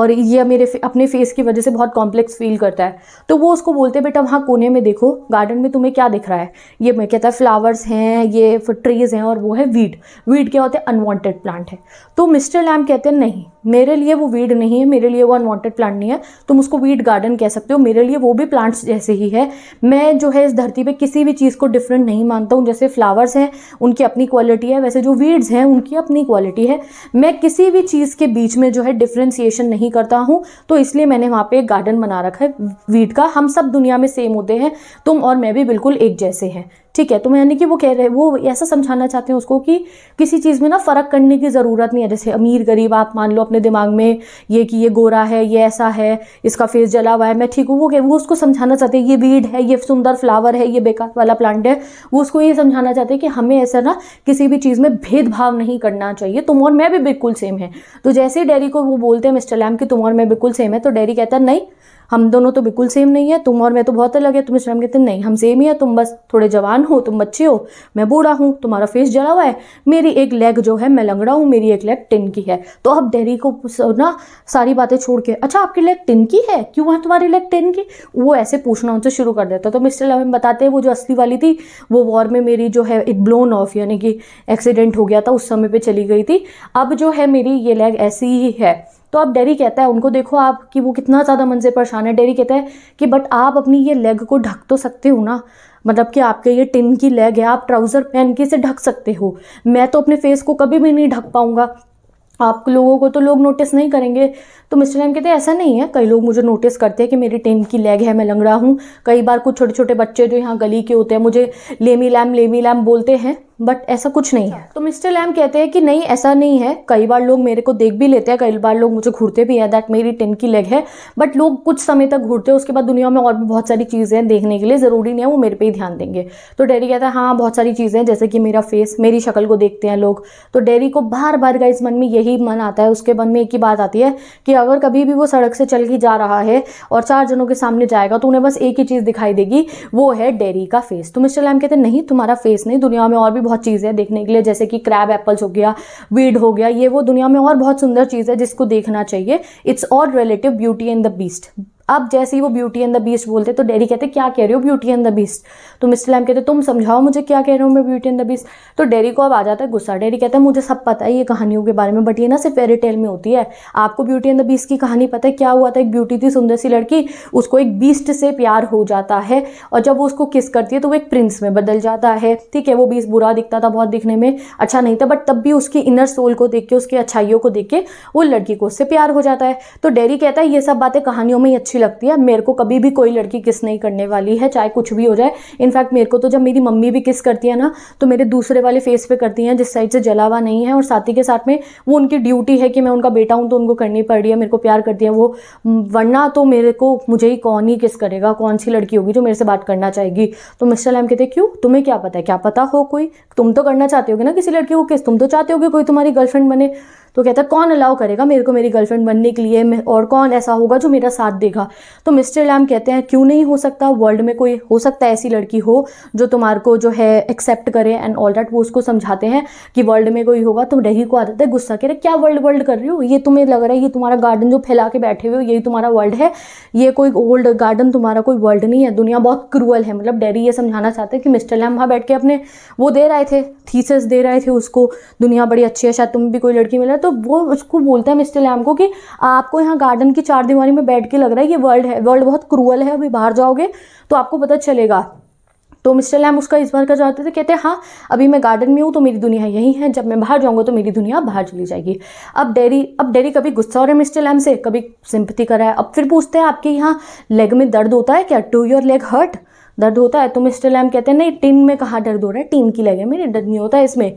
और ये मेरे अपने फेस की वजह से बहुत कॉम्प्लेक्स फील करता है तो वो उसको बोलते बेटा वहाँ कोने में देखो गार्डन गार्डन में तुम्हें क्या दिख रहा है ये मैं कहता है फ्लावर्स हैं ये ट्रीज़ हैं और वो है वीड वीड क्या होते हैं अनवांटेड प्लांट है तो मिस्टर लैम कहते हैं नहीं मेरे लिए वो वीड नहीं है मेरे लिए वो अनवांटेड प्लांट नहीं है तुम उसको वीड गार्डन कह सकते हो मेरे लिए वो भी प्लांट्स जैसे ही है मैं जो है इस धरती पर किसी भी चीज़ को डिफरेंट नहीं मानता हूँ जैसे फ्लावर्स हैं उनकी अपनी क्वालिटी है वैसे जो वीड्स हैं उनकी अपनी क्वालिटी है मैं किसी भी चीज़ के बीच में जो है डिफ्रेंसीशन नहीं करता हूँ तो इसलिए मैंने वहाँ पर एक गार्डन बना रखा है वीड का हम सब दुनिया में सेम होते हैं तुम और मैं भी बिल्कुल एक जैसे हैं ठीक है तो मैं यानी कि वो कह रहे वो ऐसा समझाना चाहते हैं उसको कि किसी चीज़ में ना फ़र्क करने की ज़रूरत नहीं है जैसे अमीर गरीब आप मान लो अपने दिमाग में ये कि ये गोरा है ये ऐसा है इसका फेस जला हुआ है मैं ठीक हूँ वो कह वो उसको समझाना चाहते हैं ये वीड है ये सुंदर फ्लावर है ये बेकार वाला प्लांट है वो उसको ये समझाना चाहते हैं कि हमें ऐसा ना किसी भी चीज़ में भेदभाव नहीं करना चाहिए तुम और मैं भी बिल्कुल सेम है तो जैसे ही डेरी को वो बोलते हैं मिस्टर लैम कि तुम और मैं बिल्कुल सेम है तो डेरी कहता है नहीं हम दोनों तो बिल्कुल सेम नहीं है तुम और मैं तो बहुत अलग है तुम इस्लाम कहते नहीं हम सेम ही है तुम बस थोड़े जवान हो तुम बच्चे हो मैं बूढ़ा हूँ तुम्हारा फेस जला हुआ है मेरी एक लेग जो है मैं लंगड़ा हूँ मेरी एक लेग टिन की है तो अब डेरी को ना सारी बातें छोड़ के अच्छा आपकी लेग टिन की है क्यों है तुम्हारी लेग टिन की वो ऐसे पूछना उनसे शुरू कर देता तो मिस्टर लवन बताते हैं वो जो असली वाली थी वो वॉर में मेरी जो है एक ब्लोन ऑफ यानी कि एक्सीडेंट हो गया था उस समय पर चली गई थी अब जो है मेरी ये लेग ऐसी ही है तो अब डेरी कहता है उनको देखो आप कि वो कितना ज़्यादा मन से परेशान है डेरी कहता है कि बट आप अपनी ये लेग को ढक तो सकते हो ना मतलब कि आपके ये टिन की लेग है आप ट्राउज़र पहन के इसे ढक सकते हो मैं तो अपने फेस को कभी भी नहीं ढक पाऊँगा आप लोगों को तो लोग नोटिस नहीं करेंगे तो मिस्टर एम कहते हैं ऐसा नहीं है कई लोग मुझे नोटिस करते हैं कि मेरी टेन की लेग है मैं लंगड़ा हूँ कई बार कुछ छोटे छोटे बच्चे जो यहाँ गली के होते हैं मुझे लेमी लैम लेमी लैम बोलते हैं बट ऐसा कुछ नहीं अच्छा। है तो मिस्टर लैम कहते हैं कि नहीं ऐसा नहीं है कई बार लोग मेरे को देख भी लेते हैं कई बार लोग मुझे घूरते भी हैं दैट मेरी टेन की लेग है बट लोग कुछ समय तक घूरते हैं उसके बाद दुनिया में और भी बहुत सारी चीज़ें हैं देखने के लिए ज़रूरी नहीं है वो मेरे पे ही ध्यान देंगे तो डेरी कहता है हाँ बहुत सारी चीज़ें हैं जैसे कि मेरा फेस मेरी शक्ल को देखते हैं लोग तो डेरी को बार बार का इस मन में यही मन आता है उसके मन में एक ही बात आती है कि अगर कभी भी वो सड़क से चल के जा रहा है और चार जनों के सामने जाएगा तो उन्हें बस एक ही चीज़ दिखाई देगी वो है डेरी का फेस तो मिस्टर लैम कहते हैं नहीं तुम्हारा फेस नहीं दुनिया में और भी बहुत चीज़ें हैं देखने के लिए जैसे कि क्रैब एप्पल्स हो गया वीड हो गया ये वो दुनिया में और बहुत सुंदर चीज़ है जिसको देखना चाहिए it's all relative beauty in the beast अब जैसे ही वो ब्यूटी एंड द बीस्ट बोलते तो डैडी कहते क्या कह रहे हो ब्यूटी एंड द बीस्ट तो मिस्टर लैम कहते तुम समझाओ मुझे क्या कह रहे हो मैं ब्यूटी एंड द बीस्ट तो डैडी को अब आ जाता है गुस्सा डैडी कहता है मुझे सब पता है ये कहानियों के बारे में बट ये ना सिर्फ फेरी टेल में होती है आपको ब्यूटी एंड द बीस्ट की कहानी पता है क्या हुआ था एक ब्यूटी थी सुंदर सी लड़की उसको एक बीस्ट से प्यार हो जाता है और जब वो उसको किस करती है तो वो एक प्रिंस में बदल जाता है ठीक है वो बीस बुरा दिखता था बहुत दिखने में अच्छा नहीं था बट तब भी उसकी इनर सोल को देख के उसकी अच्छाइयों को देख के वो लड़की को उससे प्यार हो जाता है तो डेरी कहता है ये सब बातें कहानियों में ही अच्छी अच्छी लगती है मेरे को कभी भी कोई लड़की किस नहीं करने वाली है चाहे कुछ भी हो जाए इनफैक्ट मेरे को तो जब मेरी मम्मी भी किस करती है ना तो मेरे दूसरे वाले फेस पे करती हैं जिस साइड से जला हुआ नहीं है और साथी के साथ में वो उनकी ड्यूटी है कि मैं उनका बेटा हूँ तो उनको करनी पड़ रही है मेरे को प्यार करती है वो वरना तो मेरे को मुझे ही कौन ही किस करेगा कौन सी लड़की होगी जो मेरे से बात करना चाहेगी तो मिस्टर लैम कहते क्यों तुम्हें क्या पता है क्या पता हो कोई तुम तो करना चाहते होगे ना किसी लड़की को किस तुम तो चाहते होगे कोई तुम्हारी गर्लफ्रेंड बने तो कहता है कौन अलाउ करेगा मेरे को मेरी गर्लफ्रेंड बनने के लिए और कौन ऐसा होगा जो मेरा साथ देगा होगा तो मिस्टर लैम कहते हैं क्यों नहीं हो सकता वर्ल्ड में कोई हो सकता है ऐसी लड़की हो जो तुम्हार को जो है एक्सेप्ट करे एंड ऑल डैट वो उसको समझाते हैं कि वर्ल्ड में कोई होगा तुम रही को आदत है गुस्सा कह रहे क्या वर्ल्ड वर्ल्ड कर रही हो ये तुम्हें लग रहा है ये तुम्हारा गार्डन जो फैला के बैठे हुए हो यही तुम्हारा वर्ल्ड है ये कोई ओल्ड गार्डन तुम्हारा कोई वर्ल्ड नहीं है दुनिया बहुत क्रूअल है मतलब डैडी ये समझाना चाहते हैं कि मिस्टर लैम वहाँ बैठ के अपने वो दे रहे थे थीसेस दे रहे थे उसको दुनिया बड़ी अच्छी है शायद तुम भी कोई लड़की मिला तो वो उसको बोलता है मिस्टर लैम को कि आपको यहाँ गार्डन की चार दीवारी में बैठ के लग रहा है ये वर्ल्ड है वर्ल्ड बहुत क्रूअल है अभी बाहर जाओगे तो आपको पता चलेगा तो मिस्टर लैम उसका इस बार का जाते थे कहते हैं हाँ अभी मैं गार्डन में हूँ तो मेरी दुनिया यही है जब मैं बाहर जाऊँगा तो मेरी दुनिया बाहर चली जाएगी अब डेरी अब डेरी कभी गुस्सा हो रहा है मिस्टर लैम से कभी सिंपति कर रहा है अब फिर पूछते हैं आपके यहाँ लेग में दर्द होता है क्या टू योर लेग हर्ट दर्द होता है तो मिस्टर लैम कहते हैं नहीं टीम में कहाँ दर्द हो रहा है टीम की लेग है मेरी दर्द नहीं होता है इसमें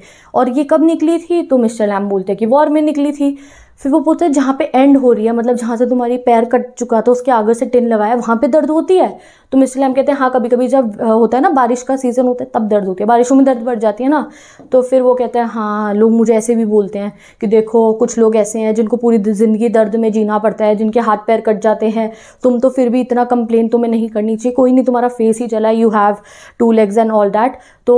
और ये कब निकली थी तो मिस्टर लैम बोलते हैं कि वॉर में निकली थी फिर वो बोलते हैं जहाँ पे एंड हो रही है मतलब जहाँ से तुम्हारी पैर कट चुका था उसके आगे से टिन लगाया वहाँ पे दर्द होती है तो इसलिए हम कहते हैं हाँ कभी कभी जब होता है ना बारिश का सीज़न होता है तब दर्द होती है बारिशों में दर्द बढ़ जाती है ना तो फिर वो कहते हैं हाँ लोग मुझे ऐसे भी बोलते हैं कि देखो कुछ लोग ऐसे हैं जिनको पूरी ज़िंदगी दर्द में जीना पड़ता है जिनके हाथ पैर कट जाते हैं तुम तो फिर भी इतना कंप्लेन तुम्हें नहीं करनी चाहिए कोई नहीं तुम्हारा फेस ही चला you have two legs and all that तो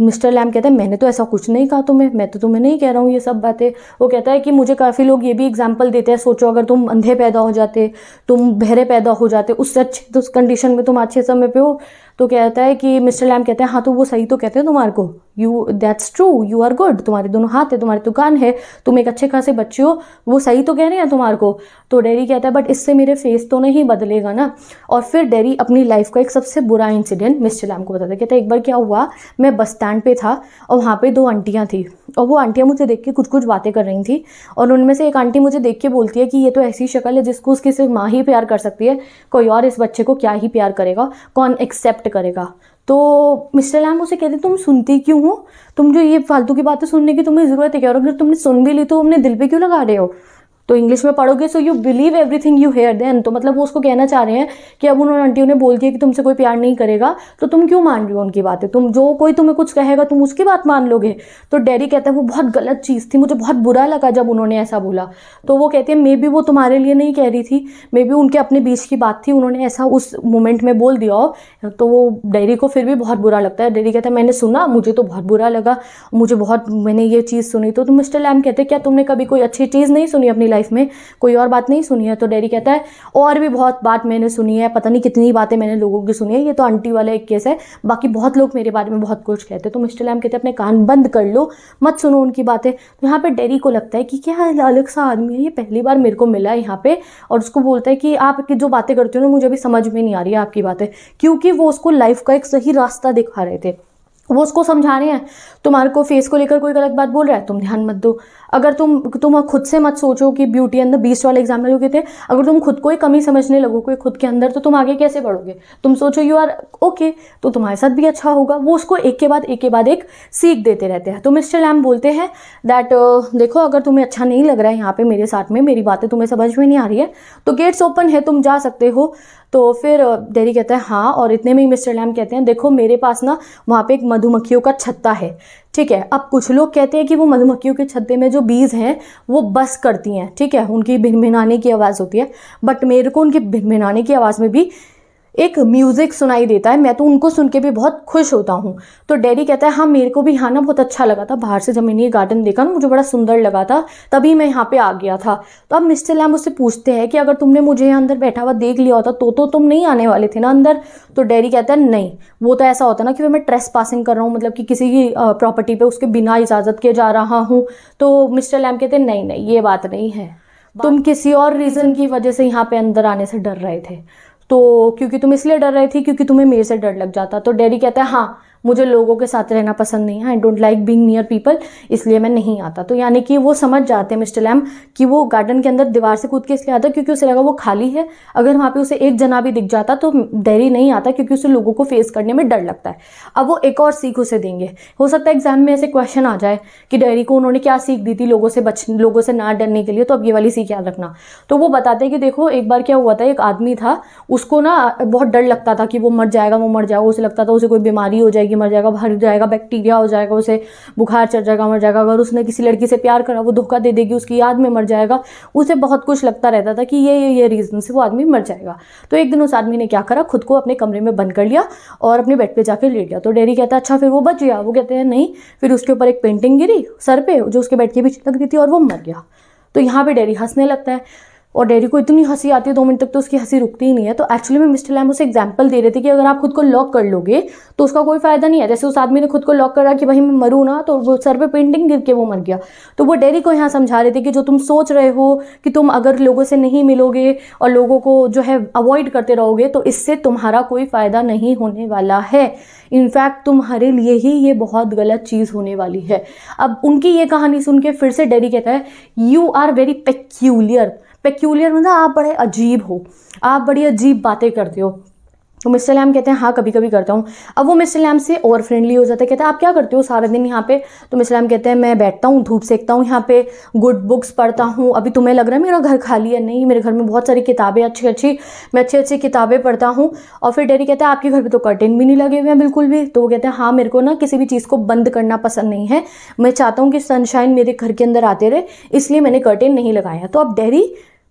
मिस्टर लैम कहते हैं मैंने तो ऐसा कुछ नहीं कहा तुम्हें मैं तो तुम्हें नहीं कह रहा हूँ ये सब बातें वो कहता है कि मुझे काफ़ी लोग ये भी एग्जाम्पल देते हैं सोचो अगर तुम अंधे पैदा हो जाते तुम बहरे पैदा हो जाते उससे अच्छे तो उस कंडीशन में तुम अच्छे समय पे हो तो कहता है कि मिस्टर लैम कहते हैं हाँ तो वो सही तो कहते हैं तुम्हारे को you that's true you are good तुम्हारे दोनों हाथ है तुम्हारी दुकान है तुम एक अच्छे खासे बच्चे हो वो सही तो कह रहे हैं तुम्हारे को तो डेरी कहता है बट इससे मेरे फेस तो नहीं बदलेगा ना और फिर डेरी अपनी लाइफ का एक सबसे बुरा इंसिडेंट मिस्टर लैम को बताता है कहता है एक बार क्या हुआ मैं बस स्टैंड पे था और वहाँ पर दो आंटियाँ थी और वो आंटियाँ मुझे देख के कुछ कुछ बातें कर रही थी और उनमें से एक आंटी मुझे देख के बोलती है कि ये तो ऐसी शक्ल है जिसको उसकी सिर्फ माँ ही प्यार कर सकती है कोई और इस बच्चे को क्या ही प्यार करेगा कौन एक्सेप्ट करेगा तो मिस्टर लैम उसे कहते तुम सुनती क्यों हो तुम जो ये फालतू की बातें सुनने की तुम्हें ज़रूरत है क्या और अगर तुमने सुन भी ली तो हमने दिल पे क्यों लगा रहे हो तो इंग्लिश में पढ़ोगे so you believe everything you hear then तो मतलब वो उसको कहना चाह रहे हैं कि अब उन्होंने आंटी उन्हें बोल दिया कि तुमसे कोई प्यार नहीं करेगा तो तुम क्यों मान रही हो उनकी बातें तुम जो कोई तुम्हें कुछ कहेगा तुम उसकी बात मान लोगे तो डैडी कहते हैं वो बहुत गलत चीज़ थी मुझे बहुत बुरा लगा जब उन्होंने ऐसा बोला तो वो कहते हैं मे बी वो तुम्हारे लिए नहीं कह रही थी मे बी उनके अपने बीच की बात थी उन्होंने ऐसा उस मोमेंट में बोल दिया तो वो डैडी को फिर भी बहुत बुरा लगता है डैडी कहते हैं मैंने सुना मुझे तो बहुत बुरा लगा मुझे बहुत मैंने ये चीज़ सुनी तो, तो मिस्टर लैम कहते क्या तुमने कभी कोई अच्छी चीज़ नहीं सुनी अपनी लाइफ लाइफ में कोई और बात नहीं सुनी है तो डैडी कहता है और भी बहुत बात मैंने सुनी है पता नहीं कितनी बातें मैंने लोगों की सुनी है ये तो आंटी वाला एक केस है बाकी बहुत लोग मेरे बारे में बहुत कुछ कहते हैं तो मिस्टर लैम कहते हैं अपने कान बंद कर लो मत सुनो उनकी बातें तो यहाँ पर डैडी को लगता है कि क्या अलग सा आदमी है ये पहली बार मेरे को मिला है यहाँ पर और उसको बोलता है कि आप जो बातें करते हो ना मुझे अभी समझ में नहीं आ रही है आपकी बातें क्योंकि वो उसको लाइफ का एक सही रास्ता दिखा रहे थे वो उसको समझा रहे हैं तुम्हारे को फेस को लेकर कोई गलत बात बोल रहा है तुम ध्यान मत दो अगर तुम तुम खुद से मत सोचो कि ब्यूटी एंड द बीस्ट वाले एग्जाम में जो कहते अगर तुम खुद को ही कमी समझने लगोगे खुद के अंदर तो तुम आगे कैसे बढ़ोगे तुम सोचो यू आर ओके तो तुम्हारे साथ भी अच्छा होगा वो उसको एक के बाद एक के बाद एक सीख देते रहते हैं तो मिस्टर लैम बोलते हैं दैट देखो अगर तुम्हें अच्छा नहीं लग रहा है यहाँ पे मेरे साथ में मेरी बातें तुम्हें समझ में नहीं आ रही है तो गेट्स ओपन है तुम जा सकते हो तो फिर डेरी कहता है हाँ और इतने में ही मिस्टर लैम कहते हैं देखो मेरे पास ना वहाँ पे एक मधुमक्खियों का छत्ता है ठीक है अब कुछ लोग कहते हैं कि वो मधुमक्खियों के छत्ते में जो बीज हैं वो बस करती हैं ठीक है उनकी भिनभिनाने की आवाज़ होती है बट मेरे को उनके भिनभिनाने की आवाज़ में भी एक म्यूज़िक सुनाई देता है मैं तो उनको सुन के भी बहुत खुश होता हूँ तो डैडी कहता है हाँ मेरे को भी यहाँ ना बहुत अच्छा लगा था बाहर से जब मैंने ये गार्डन देखा ना मुझे बड़ा सुंदर लगा था तभी मैं यहाँ पे आ गया था तो अब मिस्टर लैम उससे पूछते हैं कि अगर तुमने मुझे यहाँ अंदर बैठा हुआ देख लिया होता तो तो तुम नहीं आने वाले थे ना अंदर तो डैडी कहता है नहीं वो तो ऐसा होता ना कि मैं ट्रेस पासिंग कर रहा हूँ मतलब कि किसी की प्रॉपर्टी पर उसके बिना इजाज़त के जा रहा हूँ तो मिस्टर लैम कहते हैं नहीं नहीं ये बात नहीं है तुम किसी और रीज़न की वजह से यहाँ पे अंदर आने से डर रहे थे तो क्योंकि तुम इसलिए डर रही थी क्योंकि तुम्हें मेरे से डर लग जाता तो डैडी कहता है हाँ मुझे लोगों के साथ रहना पसंद नहीं है I don't like being near people इसलिए मैं नहीं आता तो यानी कि वो समझ जाते हैं मिस्टर लैम कि वो गार्डन के अंदर दीवार से कूद के इसलिए आता क्योंकि उसे लगा वो खाली है अगर वहाँ पर उसे एक जना भी दिख जाता तो डेरी नहीं आता क्योंकि उसे लोगों को फेस करने में डर लगता है अब वो एक और सीख उसे देंगे हो सकता है एग्जाम में ऐसे क्वेश्चन आ जाए कि डेरी को उन्होंने क्या सीख दी थी लोगों से बच लोगों से ना डरने के लिए तो अब ये वाली सीख याद रखना तो वो बताते हैं कि देखो एक बार क्या हुआ था एक आदमी था उसको ना बहुत डर लगता था कि वो मर जाएगा वो मर जाएगा उसे लगता था उसे कोई बीमारी हो जाएगी जाएगी मर जाएगा भर जाएगा बैक्टीरिया हो जाएगा उसे बुखार चढ़ जाएगा मर जाएगा अगर उसने किसी लड़की से प्यार करा वो धोखा दे देगी उसकी याद में मर जाएगा उसे बहुत कुछ लगता रहता था कि ये ये ये रीज़न से वो आदमी मर जाएगा तो एक दिन उस आदमी ने क्या करा खुद को अपने कमरे में बंद कर लिया और अपने बेड पर जाकर लेट गया तो डेरी कहता है अच्छा फिर वो बच गया वो कहते हैं नहीं फिर उसके ऊपर एक पेंटिंग गिरी सर पर जो उसके बेड के बीच लग रही थी और वो मर गया तो यहाँ पर डेरी हंसने लगता है और डैडी को इतनी हंसी आती है दो मिनट तक तो उसकी हंसी रुकती ही नहीं है तो एक्चुअली में मिस्टर लैम उसे एग्जाम्पल दे रहे थे कि अगर आप खुद को लॉक कर लोगे तो उसका कोई फायदा नहीं है जैसे उस आदमी ने खुद को लॉक करा कि भाई मैं मरूँ ना तो वो सर पर पेंटिंग गिर के वो मर गया तो वो डैडी को यहाँ समझा रहे थे कि जो तुम सोच रहे हो कि तुम अगर लोगों से नहीं मिलोगे और लोगों को जो है अवॉइड करते रहोगे तो इससे तुम्हारा कोई फ़ायदा नहीं होने वाला है इनफैक्ट तुम्हारे लिए ही ये बहुत गलत चीज़ होने वाली है अब उनकी ये कहानी सुन के फिर से डैडी कहता है you are very peculiar peculiar मतलब आप बड़े अजीब हो आप बड़ी अजीब बातें करते हो तो मिस्टर लैम कहते हैं हाँ कभी कभी करता हूँ अब वो मिस्टर लैम से ओवर फ्रेंडली हो जाता है कहते हैं आप क्या करते हो सारा दिन यहाँ पे तो मिस्टर लैम कहते हैं मैं बैठता हूँ धूप सेकता हूँ यहाँ पे गुड बुक्स पढ़ता हूँ अभी तुम्हें लग रहा है मेरा घर खाली है नहीं मेरे घर में बहुत सारी किताबें अच्छी अच्छी मैं अच्छी अच्छी किताबें पढ़ता हूँ और फिर डैडी कहते हैं आपके घर पर तो कर्टेन भी नहीं लगे हुए हैं बिल्कुल भी तो वो कहते हैं हाँ मेरे को ना किसी भी चीज़ को बंद करना पसंद नहीं है मैं चाहता हूँ कि सनशाइन मेरे घर के अंदर आते रहे इसलिए मैंने कर्टेन नहीं लगाया तो अब डैडी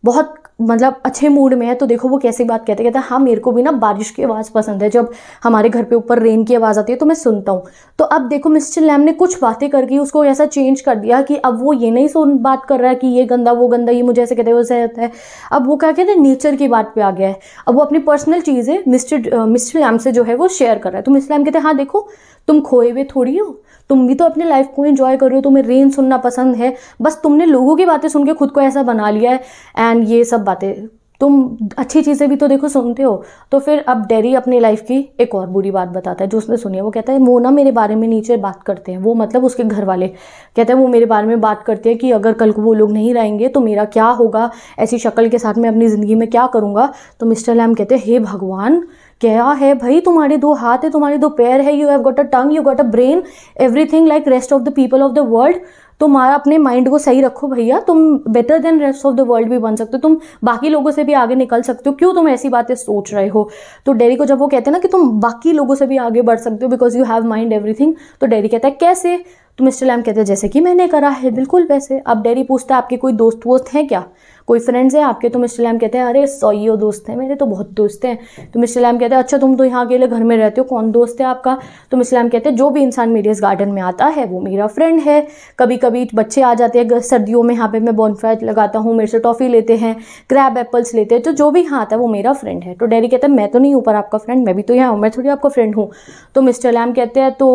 बहुत मतलब अच्छे मूड में है तो देखो वो कैसी बात कहते कहते हैं हाँ मेरे को भी ना बारिश की आवाज़ पसंद है जब हमारे घर पे ऊपर रेन की आवाज़ आती है तो मैं सुनता हूँ तो अब देखो मिस्टर लैम ने कुछ बातें करके उसको ऐसा चेंज कर दिया कि अब वो ये नहीं सुन बात कर रहा है कि ये गंदा वो गंदा ये मुझे ऐसे कहते हैं वैसे कहता है अब वो क्या कहते हैं नेचर की बात पर आ गया है अब वो अपनी पर्सनल चीज़ें मिस्टर मिस्टर लैम से जो है वो शेयर कर रहा है तो मिस्टर लैम कहते हैं हाँ देखो तुम खोए हुए थोड़ी हो तुम भी तो अपने लाइफ को इन्जॉय हो तुम्हें रेन सुनना पसंद है बस तुमने लोगों की बातें सुन के खुद को ऐसा बना लिया है एंड ये सब बातें तुम अच्छी चीज़ें भी तो देखो सुनते हो तो फिर अब डेरी अपनी लाइफ की एक और बुरी बात बताता है जो उसने सुनी है वो कहता है वो ना मेरे बारे में नीचे बात करते हैं वो मतलब उसके घर वाले कहते हैं वो मेरे बारे में बात करते हैं कि अगर कल को वो लोग नहीं रहेंगे तो मेरा क्या होगा ऐसी शक्ल के साथ मैं अपनी ज़िंदगी में क्या करूँगा तो मिस्टर लैम कहते हैं हे भगवान क्या है भाई तुम्हारे दो हाथ है तुम्हारे दो पैर है you have got a tongue you got a brain everything like rest of the people of the world तुम्हारा अपने माइंड को सही रखो भैया तुम better than rest of the world भी बन सकते हो तुम बाकी लोगों से भी आगे निकल सकते हो क्यों तुम ऐसी बातें सोच रहे हो तो डेरी को जब वो कहते हैं ना कि तुम बाकी लोगों से भी आगे बढ़ सकते हो because you have mind everything तो डेरी कहता है कैसे तो मिस्टर लैम कहते हैं जैसे कि मैंने करा है बिल्कुल वैसे अब डेरी पूछता है आपके कोई दोस्त वोस्त हैं क्या कोई फ्रेंड्स है आपके तो मिस्टर लैम कहते हैं अरे सोइयो दोस्त हैं मेरे तो बहुत दोस्त हैं तो मिस्टर लैम कहते हैं अच्छा तुम तो यहाँ अकेले घर में रहते हो कौन दोस्त है आपका तो मिस्टर लैम कहते हैं जो भी इंसान मेरे इस गार्डन में आता है वो मेरा फ्रेंड है कभी कभी बच्चे आ जाते हैं सर्दियों में यहाँ पे मैं बॉनफ्राइज लगाता हूँ मेरे से टॉफ़ी लेते हैं क्रैब एप्पल्स लेते हैं तो जो भी यहाँ आता है वो मेरा फ्रेंड है तो डैडी कहता है मैं तो नहीं ऊपर आपका फ्रेंड मैं भी तो यहाँ हूँ मैं थोड़ी आपका फ्रेंड हूँ तो मिस्टर लैम कहते हैं तो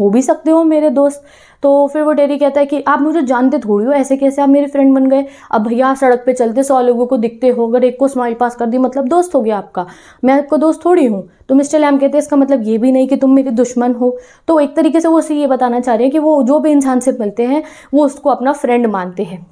हो भी सकते हो मेरे दोस्त तो फिर वो डेरी कहता है कि आप मुझे जानते थोड़ी हो ऐसे कैसे आप मेरे फ्रेंड बन गए अब भैया आप सड़क पर चलते सौ लोगों को दिखते हो अगर एक को स्माइल पास कर दी मतलब दोस्त हो गया आपका मैं आपका दोस्त थोड़ी हूँ तो मिस्टर लैम कहते हैं इसका मतलब ये भी नहीं कि तुम मेरे दुश्मन हो तो एक तरीके से वो उसे ये बताना चाह रहे हैं कि वो जो भी इंसान से मिलते हैं वो उसको अपना फ्रेंड मानते हैं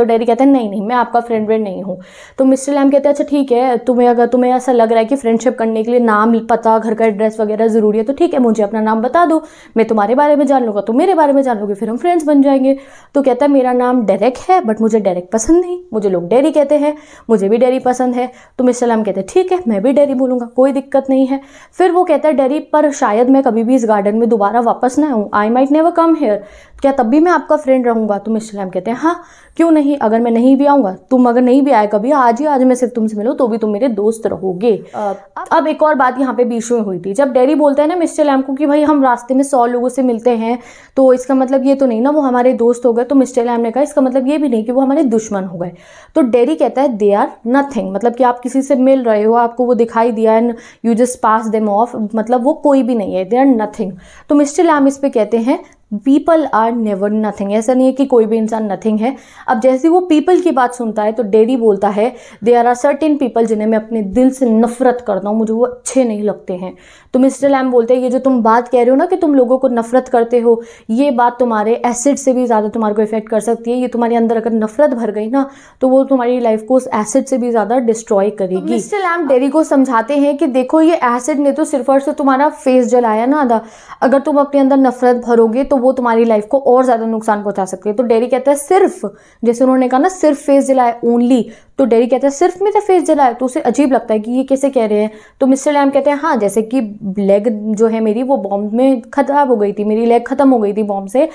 तो डैडी कहते हैं नहीं नहीं मैं आपका फ्रेंड व्रेंड नहीं हूँ तो मिस्टर लैम कहते हैं अच्छा ठीक है तुम्हें अगर तुम्हें ऐसा लग रहा है कि फ्रेंडशिप करने के लिए नाम पता घर का एड्रेस वगैरह ज़रूरी है तो ठीक है मुझे अपना नाम बता दो मैं तुम्हारे बारे में जान लूँगा तुम मेरे बारे में जान लोगे फिर हम फ्रेंड्स बन जाएंगे तो कहता है मेरा नाम डेरेक है बट मुझे डेरेक पसंद नहीं मुझे लोग डेरी कहते हैं मुझे भी डेरी पसंद है तो मिस्टर लैम कहते हैं ठीक है मैं भी डेरी बोलूँगा कोई दिक्कत नहीं है फिर वो कहता है डेरी पर शायद मैं कभी भी इस गार्डन में दोबारा वापस ना आऊँ I might never come here क्या तब भी मैं आपका फ्रेंड रहूँगा तो मिस्टर कहते हैं हाँ क्यों नहीं अगर मैं नहीं भी आऊँगा तुम अगर नहीं भी आए कभी आज ही आज मैं सिर्फ तुमसे मिलूँ तो भी तुम मेरे दोस्त रहोगे अब एक और बात यहाँ पे बीच में हुई थी जब डैडी बोलते हैं ना मिस्टर लैम को कि भाई हम रास्ते में सौ लोगों से मिलते हैं तो इसका मतलब ये तो नहीं ना वो हमारे दोस्त हो गए तो मिस्टर लैम ने कहा इसका मतलब ये भी नहीं कि वो हमारे दुश्मन हो गए तो डैडी कहता है दे आर नथिंग मतलब कि आप किसी से मिल रहे हो आपको वो दिखाई दिया and you just pass them off मतलब वो कोई भी नहीं है दे आर नथिंग तो मिस्टर लैम इस पर कहते हैं पीपल आर नेवर नथिंग ऐसा नहीं है कि कोई भी इंसान नथिंग है अब जैसे वो पीपल की बात सुनता है तो डेरी बोलता है they are are certain people जिन्हें मैं अपने दिल से नफरत करता हूँ मुझे वो अच्छे नहीं लगते हैं तो मिस्टर लैम बोलते हैं ये जो तुम बात कह रहे हो ना कि तुम लोगों को नफरत करते हो ये बात तुम्हारे एसिड से भी ज़्यादा तुम्हारे को इफेक्ट कर सकती है ये तुम्हारे अंदर अगर नफरत भर गई ना तो वो तुम्हारी लाइफ को उस एसिड से भी ज़्यादा डिस्ट्रॉय तो करेगी मिस्टर लैम डेरी को समझाते हैं कि देखो ये एसिड ने तो सिर्फ और सिर्फ तुम्हारा फेस जलाया ना आधा अगर तुम अपने अंदर नफरत भरोगे तो वो तुम्हारी लाइफ को और ज़्यादा नुकसान पहुंचा सकते हैं तो डेरी कहता है सिर्फ जैसे उन्होंने कहा ना सिर्फ फेस जलाए ओनली तो डेरी कहता है सिर्फ मेरा फेस जलाए तो उसे अजीब लगता है कि ये कैसे कह रहे हैं तो मिस्टर लैम कहते हैं हाँ जैसे कि लेग जो है मेरी वो बॉम्ब में ख़राब हो गई थी मेरी लेग ख़त्म हो गई थी बॉम्ब से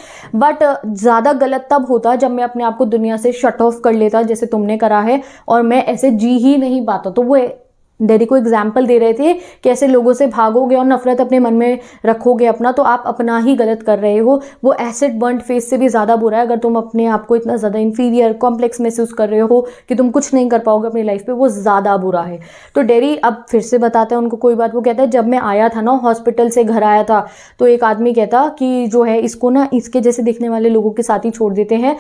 बट ज़्यादा गलत तब होता जब मैं अपने आप को दुनिया से शट ऑफ कर लेता जैसे तुमने करा है और मैं ऐसे जी ही नहीं पाता तो वो डेरी को एग्जाम्पल दे रहे थे कि ऐसे लोगों से भागोगे और नफरत अपने मन में रखोगे अपना तो आप अपना ही गलत कर रहे हो वो एसिड बर्न फेस से भी ज़्यादा बुरा है अगर तुम अपने आप को इतना ज़्यादा इन्फीरियर कॉम्प्लेक्स महसूस कर रहे हो कि तुम कुछ नहीं कर पाओगे अपनी लाइफ पे वो ज़्यादा बुरा है तो डेरी अब फिर से बताते हैं उनको कोई बात वो कहता है जब मैं आया था ना हॉस्पिटल से घर आया था तो एक आदमी कहता कि जो है इसको ना इसके जैसे दिखने वाले लोगों के साथ ही छोड़ देते हैं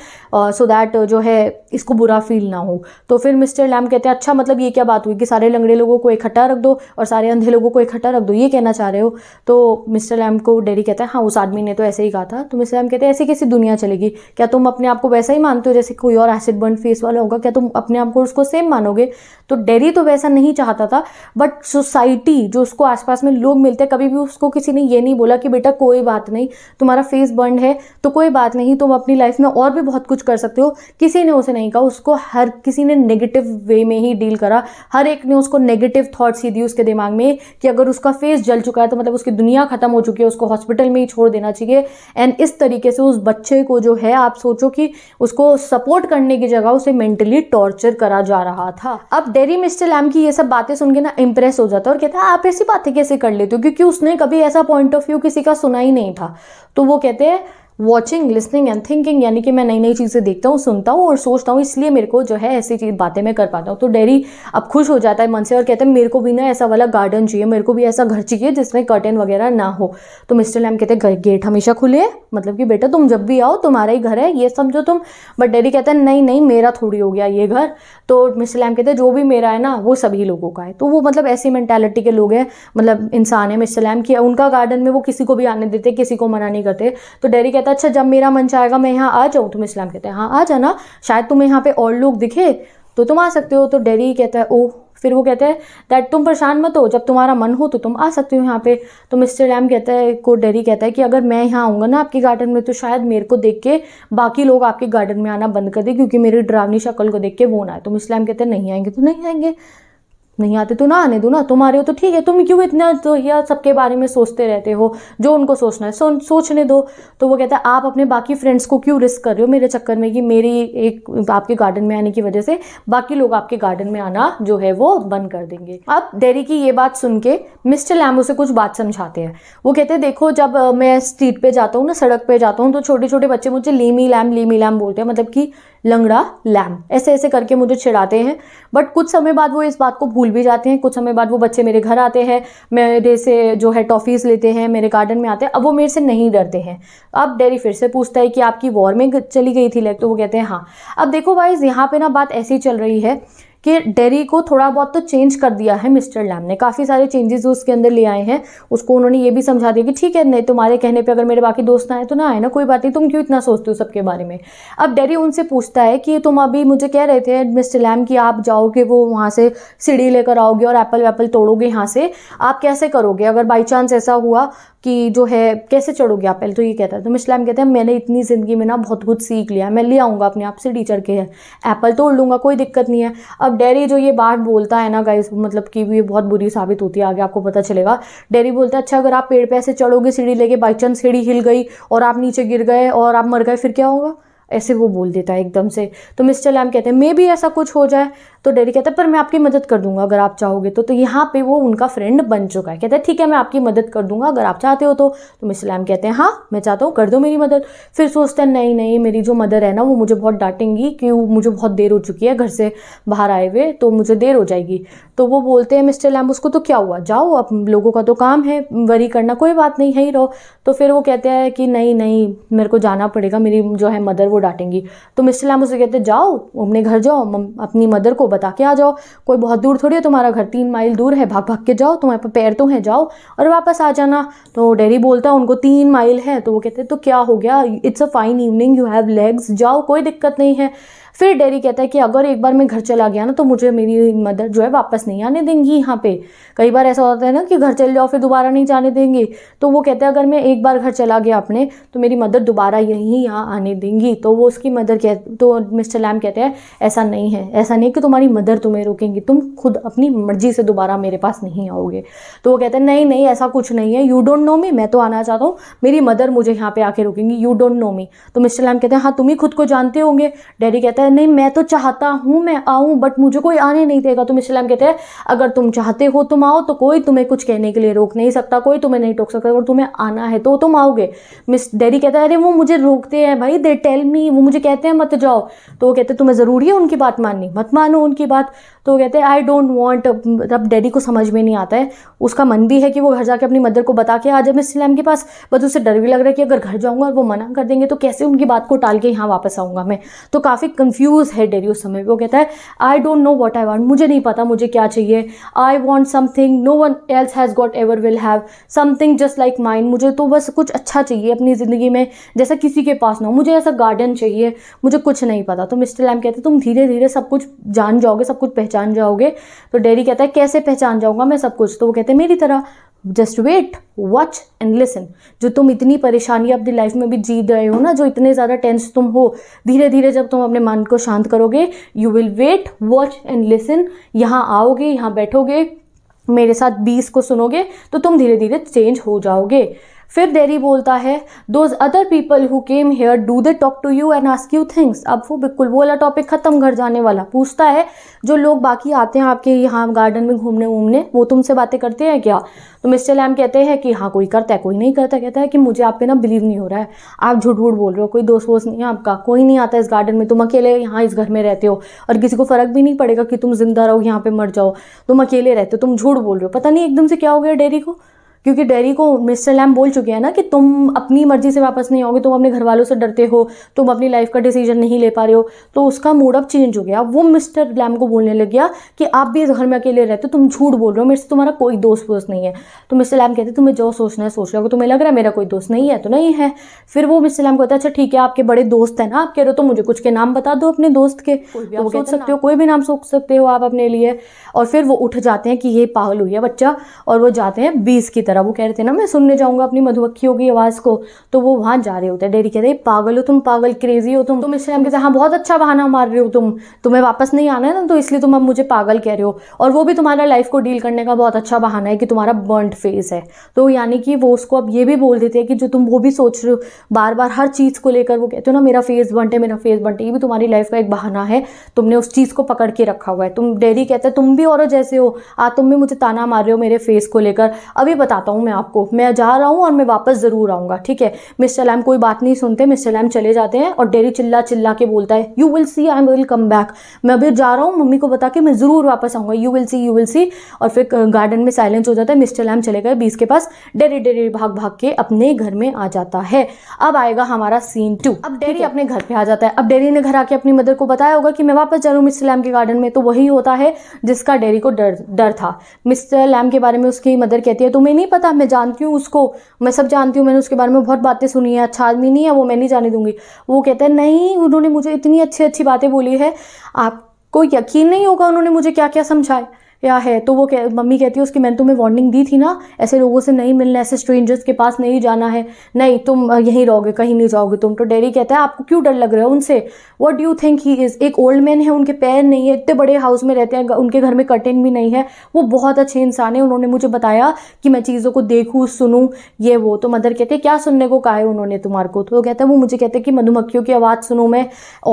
सो दैट जो है इसको बुरा फील ना हो तो फिर मिस्टर लैम कहते हैं अच्छा मतलब ये क्या बात हुई कि सारे लंगड़े लोग लोगों को इकट्ठा रख दो और सारे अंधे लोगों को इकट्ठा रख दो ये कहना चाह रहे हो तो मिस्टर लैम को डैडी कहता है हाँ उस आदमी ने तो ऐसे ही कहा था तो मिस्टर लैम कहते हैं ऐसी कैसी दुनिया चलेगी क्या तुम अपने आप को वैसा ही मानते हो जैसे कोई और एसिड बर्न फेस वाला होगा क्या तुम अपने आप को उसको सेम मानोगे तो डेरी तो वैसा नहीं चाहता था बट सोसाइटी जो उसको आसपास में लोग मिलते हैं कभी भी उसको किसी ने ये नहीं बोला कि बेटा कोई बात नहीं तुम्हारा फेस बर्न है तो कोई बात नहीं तुम अपनी लाइफ में और भी बहुत कुछ कर सकते हो किसी ने उसे नहीं कहा उसको हर किसी ने नेगेटिव वे में ही डील करा हर एक ने उसको नेगेटिव थाट्स ही दी उसके दिमाग में कि अगर उसका फेस जल चुका है तो मतलब उसकी दुनिया ख़त्म हो चुकी है उसको हॉस्पिटल में ही छोड़ देना चाहिए एंड इस तरीके से उस बच्चे को जो है आप सोचो कि उसको सपोर्ट करने की जगह उसे मेंटली टॉर्चर करा जा रहा था अब डेरी मिस्टर लैम की ये सब बातें सुन के ना इम्प्रेस हो जाता है और कहता है आप ऐसी बातें कैसे कर लेते हो क्योंकि उसने कभी ऐसा पॉइंट ऑफ व्यू किसी का सुना ही नहीं था तो वो कहते हैं वॉचिंग लिसनिंग एंड थिंकिंग यानी कि मैं नई नई चीज़ें देखता हूँ सुनता हूँ और सोचता हूँ इसलिए मेरे को जो है ऐसी चीज़ बातें मैं कर पाता हूँ तो डेरी अब खुश हो जाता है मन से और कहते हैं मेरे को भी ना ऐसा वाला गार्डन चाहिए मेरे को भी ऐसा घर चाहिए जिसमें कर्टन वगैरह ना हो तो मिस्टर लैम कहते हैं गेट हमेशा खुले है मतलब कि बेटा तुम जब भी आओ तुम्हारा ही घर है ये समझो तुम बट डेरी कहते हैं नहीं नहीं मेरा थोड़ी हो गया ये घर तो मिस्टर लैम कहते हैं जो भी मेरा है ना वो सभी लोगों का है तो वो मतलब ऐसी मैंटेलिटी के लोग हैं मतलब इंसान है मिस्टर लैम कि उनका गार्डन में वो किसी को भी आने देते किसी को मना नहीं करते तो डेरी कहते कहता अच्छा जब मेरा मन चाहेगा मैं यहाँ आ जाऊँ तो इस्लाम कहते हैं हाँ आ जाना शायद तुम्हें यहाँ पे और लोग दिखे तो तुम आ सकते हो तो डेरी कहता है ओ फिर वो कहते हैं दैट तुम परेशान मत हो जब तुम्हारा मन हो तो तुम आ सकते हो यहाँ पे तो मिस्टर लैम कहता है को डेरी कहता है कि अगर मैं यहाँ आऊँगा ना आपके गार्डन में तो शायद मेरे को देख के बाकी लोग आपके गार्डन में आना बंद कर दे क्योंकि मेरी ड्रावनी शक्ल को देख के वो ना आए तो मिस्टर लैम कहते हैं नहीं आएंगे तो नहीं आएंगे नहीं आते तो ना आने दो ना तुम आ रहे हो तो ठीक है तुम क्यों इतना तो या सबके बारे में सोचते रहते हो जो उनको सोचना है सो सोचने दो तो वो कहता है आप अपने बाकी फ्रेंड्स को क्यों रिस्क कर रहे हो मेरे चक्कर में कि मेरी एक आपके गार्डन में आने की वजह से बाकी लोग आपके गार्डन में आना जो है वो बंद कर देंगे अब डेरी की ये बात सुन के मिस्टर लैम उसे कुछ बात समझाते हैं वो कहते हैं देखो जब मैं स्ट्रीट पर जाता हूँ ना सड़क पर जाता हूँ तो छोटे छोटे बच्चे मुझे लीमी लैम लीमी लैम बोलते हैं मतलब कि लंगड़ा लैम ऐसे ऐसे करके मुझे छिड़ाते हैं बट कुछ समय बाद वो इस बात को भूल स्कूल भी जाते हैं कुछ समय बाद वो बच्चे मेरे घर आते हैं मेरे से जो है टॉफ़ीज़ लेते हैं मेरे गार्डन में आते हैं अब वो मेरे से नहीं डरते हैं अब डेरी फिर से पूछता है कि आपकी वॉर में चली गई थी लेग तो वो कहते हैं हाँ अब देखो वाइज यहाँ पर ना बात ऐसी चल रही है कि डेरी को थोड़ा बहुत तो चेंज कर दिया है मिस्टर लैम ने काफ़ी सारे चेंजेस उसके अंदर ले आए हैं उसको उन्होंने ये भी समझा दिया कि ठीक है नहीं तुम्हारे कहने पर अगर मेरे बाकी दोस्त आए तो ना आए ना कोई बात नहीं तुम क्यों इतना सोचते हो सबके बारे में अब डेरी उनसे पूछता है कि तुम अभी मुझे कह रहे थे मिस्टर लैम कि आप जाओगे वो वहाँ से सीढ़ी लेकर आओगे और एप्पल वैपल तोड़ोगे यहाँ से आप कैसे करोगे अगर बाई चांस ऐसा हुआ कि जो है कैसे चढ़ोगे आप पहले तो ये कहता है तो मिस्टर लैम कहते हैं मैंने इतनी ज़िंदगी में ना बहुत कुछ सीख लिया मैं ले आऊँगा अपने आप से टीचर के एप्पल तोड़ लूँगा कोई दिक्कत नहीं है अब डेरी जो ये बात बोलता है ना गाइस मतलब कि ये बहुत बुरी साबित होती है आगे आपको पता चलेगा डेरी बोलता है अच्छा अगर आप पेड़ पे ऐसे चढ़ोगे सीढ़ी लेके बाई चांस सीढ़ी हिल गई और आप नीचे गिर गए और आप मर गए फिर क्या होगा ऐसे वो बोल देता है एकदम से तो मिस्टर लैम कहते हैं मे भी ऐसा कुछ हो जाए तो डैडी कहता है पर मैं आपकी मदद कर दूंगा अगर आप चाहोगे तो तो यहाँ पे वो उनका फ्रेंड बन चुका है कहता है ठीक है मैं आपकी मदद कर दूंगा अगर आप चाहते हो तो तो मिस लैम कहते हैं हाँ मैं चाहता हूँ कर दो मेरी मदद फिर सोचते हैं नहीं नहीं मेरी जो मदर है ना वो मुझे बहुत डांटेंगी कि मुझे बहुत देर हो चुकी है घर से बाहर आए हुए तो मुझे देर हो जाएगी तो वो बोलते हैं मिस्टर लैम उसको तो क्या हुआ जाओ आप लोगों का तो काम है वरी करना कोई बात नहीं है ही रहो तो फिर वो कहते हैं कि नहीं नहीं मेरे को जाना पड़ेगा मेरी जो है मदर वो डांटेंगी तो मिस्टर लैम उसे कहते जाओ अपने घर जाओ अपनी मदर को बता के आ जाओ कोई बहुत दूर थोड़ी है तुम्हारा घर तीन माइल दूर है भाग भाग के जाओ तुम्हारे पर पैर तो हैं जाओ और वापस आ जाना तो डेरी बोलता है उनको तीन माइल है तो वो कहते तो क्या हो गया it's a fine evening you have legs जाओ कोई दिक्कत नहीं है फिर डेरी कहता है कि अगर एक बार मैं घर चला गया ना तो मुझे मेरी मदर जो है वापस नहीं आने देंगी यहाँ पे कई बार ऐसा होता है ना कि घर चले जाओ फिर दोबारा नहीं जाने देंगे तो वो कहते हैं अगर मैं एक बार घर चला गया अपने तो मेरी मदर दोबारा यहीं यहाँ आने देंगी तो वो उसकी मदर कह तो मिस्टर लैम कहते हैं ऐसा नहीं है ऐसा नहीं कि तुम्हारी मदर तुम्हें रोकेंगी तुम खुद अपनी मर्जी से दोबारा मेरे पास नहीं आओगे तो वो कहते हैं नहीं नहीं ऐसा कुछ नहीं है यू डोंट नो मी मैं तो आना चाहता हूँ मेरी मदर मुझे यहाँ पे आके रोकेंगी यू डोंट नो मी तो मिस्टर लैम कहते हैं हाँ तुम ही खुद को जानते होंगे डैडी कहता है नहीं मैं तो चाहता हूँ मैं आऊँ बट मुझे कोई आने नहीं देगा तो मिस इस्लाम कहते हैं अगर तुम चाहते हो तुम आओ तो कोई तुम्हें कुछ कहने के लिए रोक नहीं सकता कोई तुम्हें नहीं टोक सकता अगर तुम्हें आना है तो तुम आओगे मिस डैडी कहता है अरे वो मुझे रोकते हैं भाई दे टेल मी वो मुझे कहते हैं मत जाओ तो वो कहते हैं तुम्हें ज़रूरी है उनकी बात माननी मत मानो उनकी बात तो वो कहते हैं आई डोंट वॉन्ट अब डैडी को समझ में नहीं आता है उसका मन भी है कि वो घर जाके अपनी मदर को बता के आ जाए मिस इस्लाम के पास बस उसे डर भी लग रहा है कि अगर घर जाऊँगा और वो मना कर देंगे तो कैसे उनकी बात को टाल के यहाँ वापस आऊँगा मैं तो काफ़ी कंफ्यूज है उस समय वो कहता है I don't know what I want मुझे नहीं पता मुझे क्या चाहिए I want something no one else has got ever will have something just like mind मुझे तो बस कुछ अच्छा चाहिए अपनी ज़िंदगी में जैसा किसी के पास ना हो मुझे ऐसा गार्डन चाहिए मुझे कुछ नहीं पता तो मिस्टर लैम कहते तुम धीरे धीरे सब कुछ जान जाओगे सब कुछ पहचान जाओगे तो डेरी कहता है कैसे पहचान जाऊँगा मैं सब कुछ तो वो कहते हैं मेरी तरह just wait watch and listen जो तुम इतनी परेशानी अपनी लाइफ में भी जी रहे हो ना जो इतने ज़्यादा टेंस तुम हो धीरे धीरे जब तुम अपने मन को शांत करोगे you will wait watch and listen यहाँ आओगे यहाँ बैठोगे मेरे साथ बीस को सुनोगे तो तुम धीरे धीरे चेंज हो जाओगे फिर डेरी बोलता है those other people who came here do they talk to you and ask you things अब वो बिल्कुल वो वाला टॉपिक ख़त्म घर जाने वाला पूछता है जो लोग बाकी आते हैं आपके यहाँ गार्डन में घूमने वूमने वो तुमसे बातें करते हैं क्या तो मिस्टर लैम कहते हैं कि हाँ कोई करता है कोई नहीं करता कहता है कि मुझे आप पे ना बिलीव नहीं हो रहा है आप झूठ वूठ बोल रहे हो कोई दोस्त वोस्त नहीं है आपका कोई नहीं आता इस गार्डन में तुम अकेले यहाँ इस घर में रहते हो और किसी को फ़र्क भी नहीं पड़ेगा कि तुम जिंदा रहो यहाँ पे मर जाओ तुम अकेले रहते हो तुम झूठ बोल रहे हो पता नहीं एकदम से क्या हो गया डेरी को क्योंकि डेरी को मिस्टर लैम बोल चुके हैं ना कि तुम अपनी मर्जी से वापस नहीं आओगे तुम अपने घर वालों से डरते हो तुम अपनी लाइफ का डिसीजन नहीं ले पा रहे हो तो उसका मूड अब चेंज हो गया वो मिस्टर लैम को बोलने लग गया कि आप भी इस घर में अकेले रहते हो तुम झूठ बोल रहे हो मेरे से तुम्हारा कोई दोस्त वोस्त नहीं है तो मिस्टर लैम कहते तुम्हें जो सोचना है सोच हो तुम्हें लग रहा है मेरा कोई दोस्त नहीं है तो नहीं है फिर वो मिस्टर लैम कहते हैं अच्छा ठीक है आपके बड़े दोस्त हैं ना आप कह रहे हो तो मुझे कुछ के नाम बता दो अपने दोस्त के वो सोच सकते हो कोई भी नाम सोच सकते हो आप अपने लिए और फिर वो उठ जाते हैं कि ये पागल हुई है बच्चा और वो जाते हैं बीस की तरफ वगैरह वो कह रहे थे ना मैं सुनने जाऊंगा अपनी मधुमक्खियों की आवाज़ को तो वो वहां जा रहे होते हैं डेरी कहते पागल हो तुम पागल क्रेजी हो तुम तुम इस टाइम कहते हाँ बहुत अच्छा बहाना मार रहे हो तुम तुम्हें वापस नहीं आना है ना तो इसलिए तुम अब मुझे पागल कह रहे हो और वो भी तुम्हारा लाइफ को डील करने का बहुत अच्छा बहाना है कि तुम्हारा बर्न फेज है तो यानी कि वो उसको अब ये भी बोल देते हैं कि जो तुम वो भी सोच रहे हो बार बार हर चीज़ को लेकर वो कहते हो ना मेरा फेस बंट है मेरा फेस बंट है ये भी तुम्हारी लाइफ का एक बहाना है तुमने उस चीज़ को पकड़ के रखा हुआ है तुम डेरी कहते हैं तुम भी और जैसे हो आ तुम भी मुझे ताना मार रहे हो मेरे फेस को लेकर अभी बताते आता हूँ मैं आपको मैं जा रहा हूँ और मैं वापस ज़रूर आऊँगा ठीक है मिस्टर लैम कोई बात नहीं सुनते मिस्टर लैम चले जाते हैं और डेरी चिल्ला चिल्ला के बोलता है you will see I will come back मैं अभी जा रहा हूँ मम्मी को बता के मैं ज़रूर वापस आऊँगा you will see you will see और फिर गार्डन में साइलेंस हो जाता है मिस्टर लैम चले गए बीस के पास डेरी डेरी भाग भाग के अपने घर में आ जाता है अब आएगा हमारा सीन टू अब डेरी अपने घर पर आ जाता है अब डेरी ने घर आके अपनी मदर को बताया होगा कि मैं वापस जा रहा हूँ मिस्टर लैम के गार्डन में तो वही होता है जिसका डेरी को डर डर था मिस्टर लैम के बारे में उसकी मदर कहती है तुम्हें नहीं नहीं पता मैं जानती हूँ उसको मैं सब जानती हूँ मैंने उसके बारे में बहुत बातें सुनी है अच्छा आदमी नहीं है वो मैं नहीं जाने दूंगी वो कहता है नहीं उन्होंने मुझे इतनी अच्छी अच्छी बातें बोली है आपको यकीन नहीं होगा उन्होंने मुझे क्या क्या समझाया या है तो वो कह मम्मी कहती है उसकी मैंने तुम्हें वार्निंग दी थी ना ऐसे लोगों से नहीं मिलना ऐसे स्ट्रेंजर्स के पास नहीं जाना है नहीं तुम यहीं रहोगे कहीं नहीं जाओगे तुम तो डेरी कहता है आपको क्यों डर लग रहा है उनसे what you think he is एक ओल्ड मैन है उनके पैर नहीं है इतने बड़े हाउस में रहते हैं उनके घर में कर्टेन भी नहीं है वो बहुत अच्छे इंसान है उन्होंने मुझे बताया कि मैं चीज़ों को देखूँ सुनूँ ये वो तो मदर कहते हैं क्या सुनने को कहा है उन्होंने तुम्हारे को तो कहता है वो मुझे कहते हैं कि मधुमक्खियों की आवाज़ सुनूँ मैं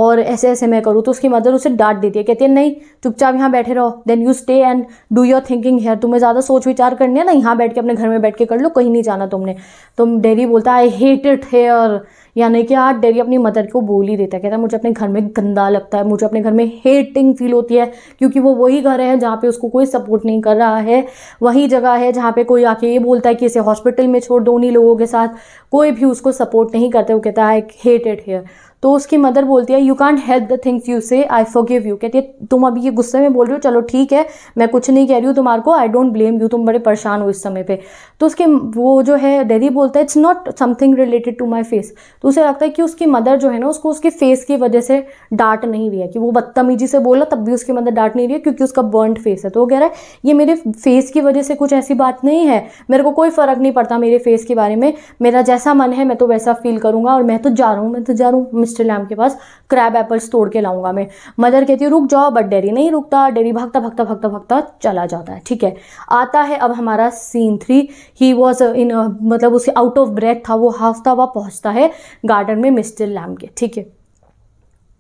और ऐसे ऐसे मैं करूँ तो उसकी मदर उसे डांट देती है कहती है नहीं चुपचाप यहाँ बैठे रहो then you stay and and do your thinking here तुम्हें ज़्यादा सोच विचार करने है ना यहाँ बैठ के अपने घर में बैठ के कर लो कहीं नहीं जाना तुमने तुम तो डेरी बोलता आई हेट इट हेयर यानी कि आज डेरी अपनी मदर को बोल ही देता है कहता है मुझे अपने घर में गंदा लगता है मुझे अपने घर में हेटिंग फील होती है क्योंकि वो वही घर है जहाँ पे उसको कोई सपोर्ट नहीं कर रहा है वही जगह है जहाँ पे कोई आके ये बोलता है कि इसे हॉस्पिटल में छोड़ दो उन्हीं लोगों के साथ कोई भी उसको सपोर्ट नहीं करता वो कहता है हेट इट हेयर तो उसकी मदर बोलती है you can't help the things you say I four give you कहती है तुम अभी ये गुस्से में बोल रहे हो चलो ठीक है मैं कुछ नहीं कह रही हूँ तुम्हारे को आई डोंट ब्लेम यू तुम बड़े परेशान हो इस समय पे तो उसके वो जो है डैडी बोलता है it's not something related to my face तो उसे लगता है कि उसकी मदर जो है ना उसको उसके फेस की वजह से डांट नहीं रही है कि वो बदतमीजी से बोला तब भी उसकी मदर डांट नहीं रही है क्योंकि उसका बर्न फेस है तो वो कह रहा है ये मेरे फेस की वजह से कुछ ऐसी बात नहीं है मेरे को कोई फ़र्क नहीं पड़ता मेरे फेस के बारे में मेरा जैसा मन है मैं तो वैसा फील करूँगा और मैं तो जा रहा हूँ मैं तो जा रहा हूँ मिस्टर लैम के पास क्रैब एप्पल्स तोड़ के लाऊंगा मैं मदर कहती है रुक जाओ बट डेरी नहीं रुकता डेरी भागता भागता भागता भागता चला जाता है ठीक है आता है अब हमारा scene three he was in मतलब उसके आउट ऑफ ब्रेथ था वो हाफता हुआ पहुंचता है गार्डन में मिस्टर लैम के ठीक है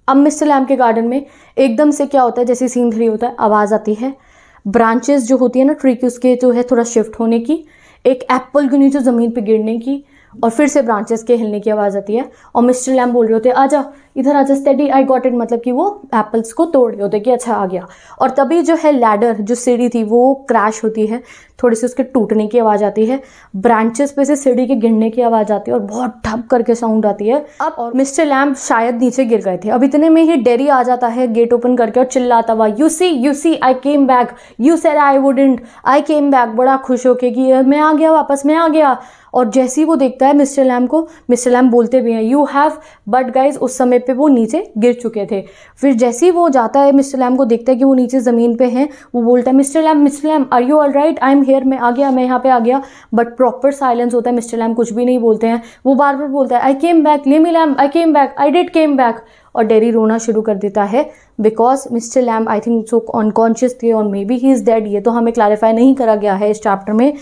अब मिस्टर लैम के गार्डन में एकदम से क्या होता है जैसे सीन थ्री होता है आवाज़ आती है ब्रांचेस जो होती है ना ट्री की उसके जो है थोड़ा शिफ्ट होने की एक एप्पल के नीचे ज़मीन पे गिरने की और फिर से ब्रांचेस के हिलने की आवाज़ आती है और मिस्टर लैम बोल रहे होते आजा इधर आजा स्टडी आई गॉट इट मतलब कि वो एप्पल्स को तोड़ रहे होते कि अच्छा आ गया और तभी जो है लैडर जो सीढ़ी थी वो क्रैश होती है थोड़ी सी उसके टूटने की आवाज़ आती है ब्रांचेस पे से सीढ़ी के गिरने की आवाज़ आती है और बहुत ठप करके साउंड आती है अब और मिस्टर लैम्प शायद नीचे गिर गए थे अब इतने में ही डेरी आ जाता है गेट ओपन करके और चिल्लाता हुआ you see you see I came back you said I wouldn't I came back बड़ा खुश होके कि मैं आ गया वापस मैं आ गया और जैसे ही वो देखता है मिस्टर लैम को मिस्टर लैम बोलते भी हैं यू हैव बट गाइज उस समय पे वो नीचे गिर चुके थे फिर जैसे ही वो जाता है मिस्टर लैम को देखता है कि वो नीचे ज़मीन पे हैं वो बोलता है mister Lamb mister Lamb are you all right I am here में आ गया मैं यहाँ पे आ गया बट प्रॉपर साइलेंस होता है मिस्टर लैम कुछ भी नहीं बोलते हैं वो बार बार बोलता है आई केम बैक ले मी Lamb I came back I did came back और डेरी रोना शुरू कर देता है because mister Lamb I think so unconscious थे और maybe he is dead ये तो हमें क्लैरिफाई नहीं करा गया है इस चैप्टर में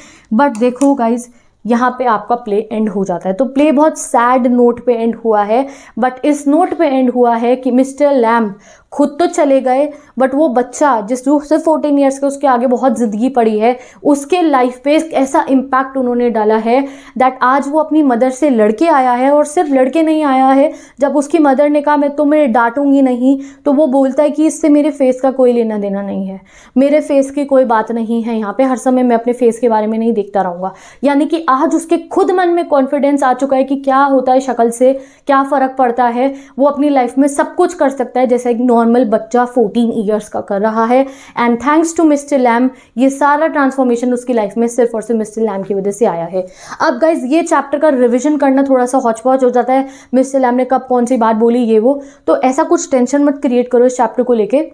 बट देखो गाइज़ यहाँ पे आपका प्ले एंड हो जाता है तो प्ले बहुत सैड नोट पे एंड हुआ है बट इस नोट पे एंड हुआ है कि मिस्टर लैम्प खुद तो चले गए बट वो बच्चा जिस जो सिर्फ फोर्टीन ईयर्स के उसके आगे बहुत ज़िंदगी पड़ी है उसके लाइफ पे ऐसा इम्पैक्ट उन्होंने डाला है दैट आज वो अपनी मदर से लड़के आया है और सिर्फ लड़के नहीं आया है जब उसकी मदर ने कहा मैं तुम्हें डांटूंगी नहीं तो वो बोलता है कि इससे मेरे फेस का कोई लेना देना नहीं है मेरे फेस की कोई बात नहीं है यहाँ पर हर समय मैं अपने फेस के बारे में नहीं देखता रहूँगा यानी कि आज उसके खुद मन में कॉन्फिडेंस आ चुका है कि क्या होता है शक्ल से क्या फ़र्क पड़ता है वो अपनी लाइफ में सब कुछ कर सकता है जैसे एक नॉर्मल बच्चा फोर्टीन ईयर्स का कर रहा है and thanks to mister Lamb ये सारा ट्रांसफॉर्मेशन उसकी लाइफ में सिर्फ और सिर्फ मिस्टर लैम की वजह से आया है अब गाइज ये चैप्टर का रिविजन करना थोड़ा सा हॉचपॉच हो जाता है मिस्टर लैम ने कब कौन सी बात बोली ये वो तो ऐसा कुछ टेंशन मत क्रिएट करो इस चैप्टर को लेकर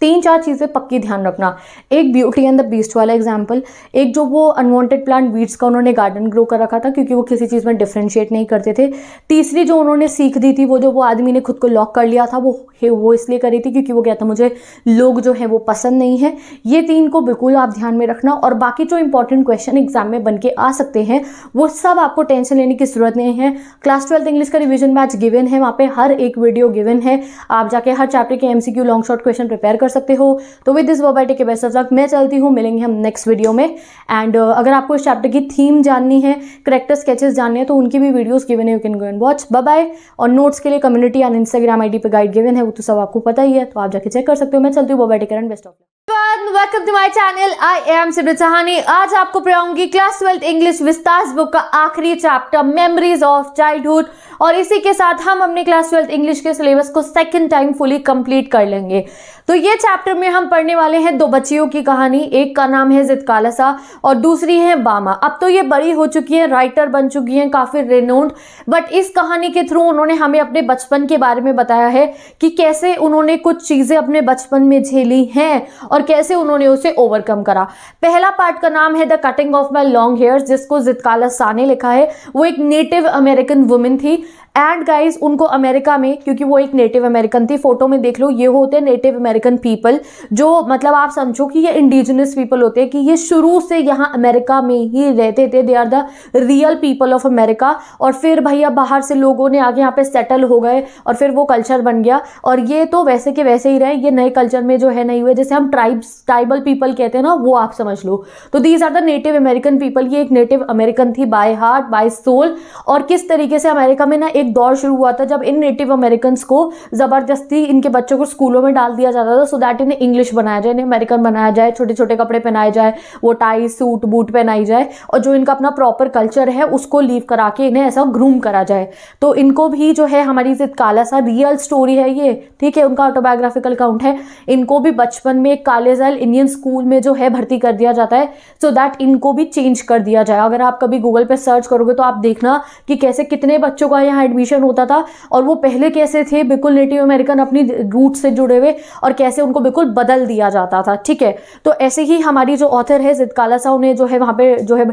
तीन चार चीज़ें पक्की ध्यान रखना एक ब्यूटी एंड द बीस्ट वाला एग्जाम्पल एक जो वो अनवांटेड प्लांट वीड्स का उन्होंने गार्डन ग्रो कर रखा था क्योंकि वो किसी चीज़ में डिफ्रेंशिएट नहीं करते थे तीसरी जो उन्होंने सीख दी थी वो जो वो आदमी ने खुद को लॉक कर लिया था वो वो इसलिए करी थी क्योंकि वो कहता मुझे लोग जो है वो पसंद नहीं है ये तीन को बिल्कुल आप ध्यान में रखना और बाकी जो इंपॉर्टेंट क्वेश्चन एग्जाम में बन के आ सकते हैं वो सब आपको टेंशन लेने की ज़रूरत नहीं है क्लास ट्वेल्थ इंग्लिश का रिविजन मैच गिवन है वहाँ पर हर एक वीडियो गिवन है आप जाके हर चैप्टर के एम लॉन्ग शॉर्ट क्वेश्चन प्रिपेयर कर कर सकते हो तो विद दिस वर्बाइटी के बेस्ट ऑफ लक मैं चलती हूँ मिलेंगे हम नेक्स्ट वीडियो में एंड uh, अगर आपको इस चैप्टर की थीम जाननी है करेक्टर स्केचेस जानने हैं तो उनकी भी वीडियोज़ गिवन है you can go and watch bye और नोट्स के लिए कम्युनिटी एंड इंस्टाग्राम आई पर गाइड गिवन है वो तो सब आपको पता ही है तो आप जाके चेक कर सकते हो मैं चलती हूँ वर्बाइटी करंट best of luck welcome to my channel I am Simran आज आपको पढ़ाऊंगी क्लास ट्वेल्थ इंग्लिश विस्तार बुक का आखिरी चैप्टर मेमोरीज ऑफ चाइल्डहुड और इसी के साथ हम अपने क्लास ट्वेल्थ इंग्लिश के सिलेबस को सेकंड टाइम फुली कंप्लीट कर लेंगे तो ये चैप्टर में हम पढ़ने वाले हैं दो बच्चियों की कहानी एक का नाम है जिद कालसा और दूसरी है बामा अब तो ये बड़ी हो चुकी है राइटर बन चुकी हैं काफ़ी रेनोन्ड बट इस कहानी के थ्रू उन्होंने हमें अपने बचपन के बारे में बताया है कि कैसे उन्होंने कुछ चीज़ें अपने बचपन में झेली हैं और कैसे उन्होंने उसे ओवरकम करा पहला पार्ट का नाम है the cutting of my long hair जिसको जिद शाह ने लिखा है वो एक नेटिव अमेरिकन वुमेन थी एंड गाइज उनको अमेरिका में क्योंकि वो एक नेटिव अमेरिकन थी फोटो में देख लो ये होते हैं नेटिव अमेरिकन अमेरिकन पीपल जो मतलब आप समझो कि ये इंडिजिनस पीपल होते हैं कि ये शुरू से यहाँ अमेरिका में ही रहते थे they are the real people of America और फिर भैया बाहर से लोगों ने आगे यहाँ पे सेटल हो गए और फिर वो कल्चर बन गया और ये तो वैसे के वैसे ही रहे ये नए कल्चर में जो है नहीं हुए जैसे हम ट्राइब्स ट्राइबल पीपल कहते हैं ना वो आप समझ लो तो these are the native American people ये एक नेटिव अमेरिकन थी बाय हार्ट बाय सोल और किस तरीके से अमेरिका में ना एक दौर शुरू हुआ था जब इन नेटिव अमेरिकन को ज़बरदस्ती इनके बच्चों को स्कूलों में डाल दिया जा ज्यादा था सो दैट इन्हें इंग्लिश बनाया जाए इन्हें अमेरिकन बनाया जाए छोटे छोटे कपड़े पहनाए जाए वो टाई सूट बूट पहनाई जाए और जो इनका अपना प्रॉपर कल्चर है उसको लीव करा के इन्हें ऐसा ग्रूम करा जाए तो इनको भी जो है हमारी जिद काला सा रियल स्टोरी है ये ठीक है उनका ऑटोबायोग्राफिकल अकाउंट है इनको भी बचपन में काले जैल इंडियन स्कूल में जो है भर्ती कर दिया जाता है सो दैट इनको भी चेंज कर दिया जाए अगर आप कभी गूगल पर सर्च करोगे तो आप देखना कि कैसे कितने बच्चों का यहाँ एडमिशन होता था और वो पहले कैसे थे बिल्कुल नेटिव अमेरिकन अपनी रूट से जुड़े हुए और कैसे उनको बिल्कुल बदल दिया जाता था ठीक है तो ऐसे ही हमारी जो ऑथर है जिद काला उन्हें जो है वहाँ पे जो है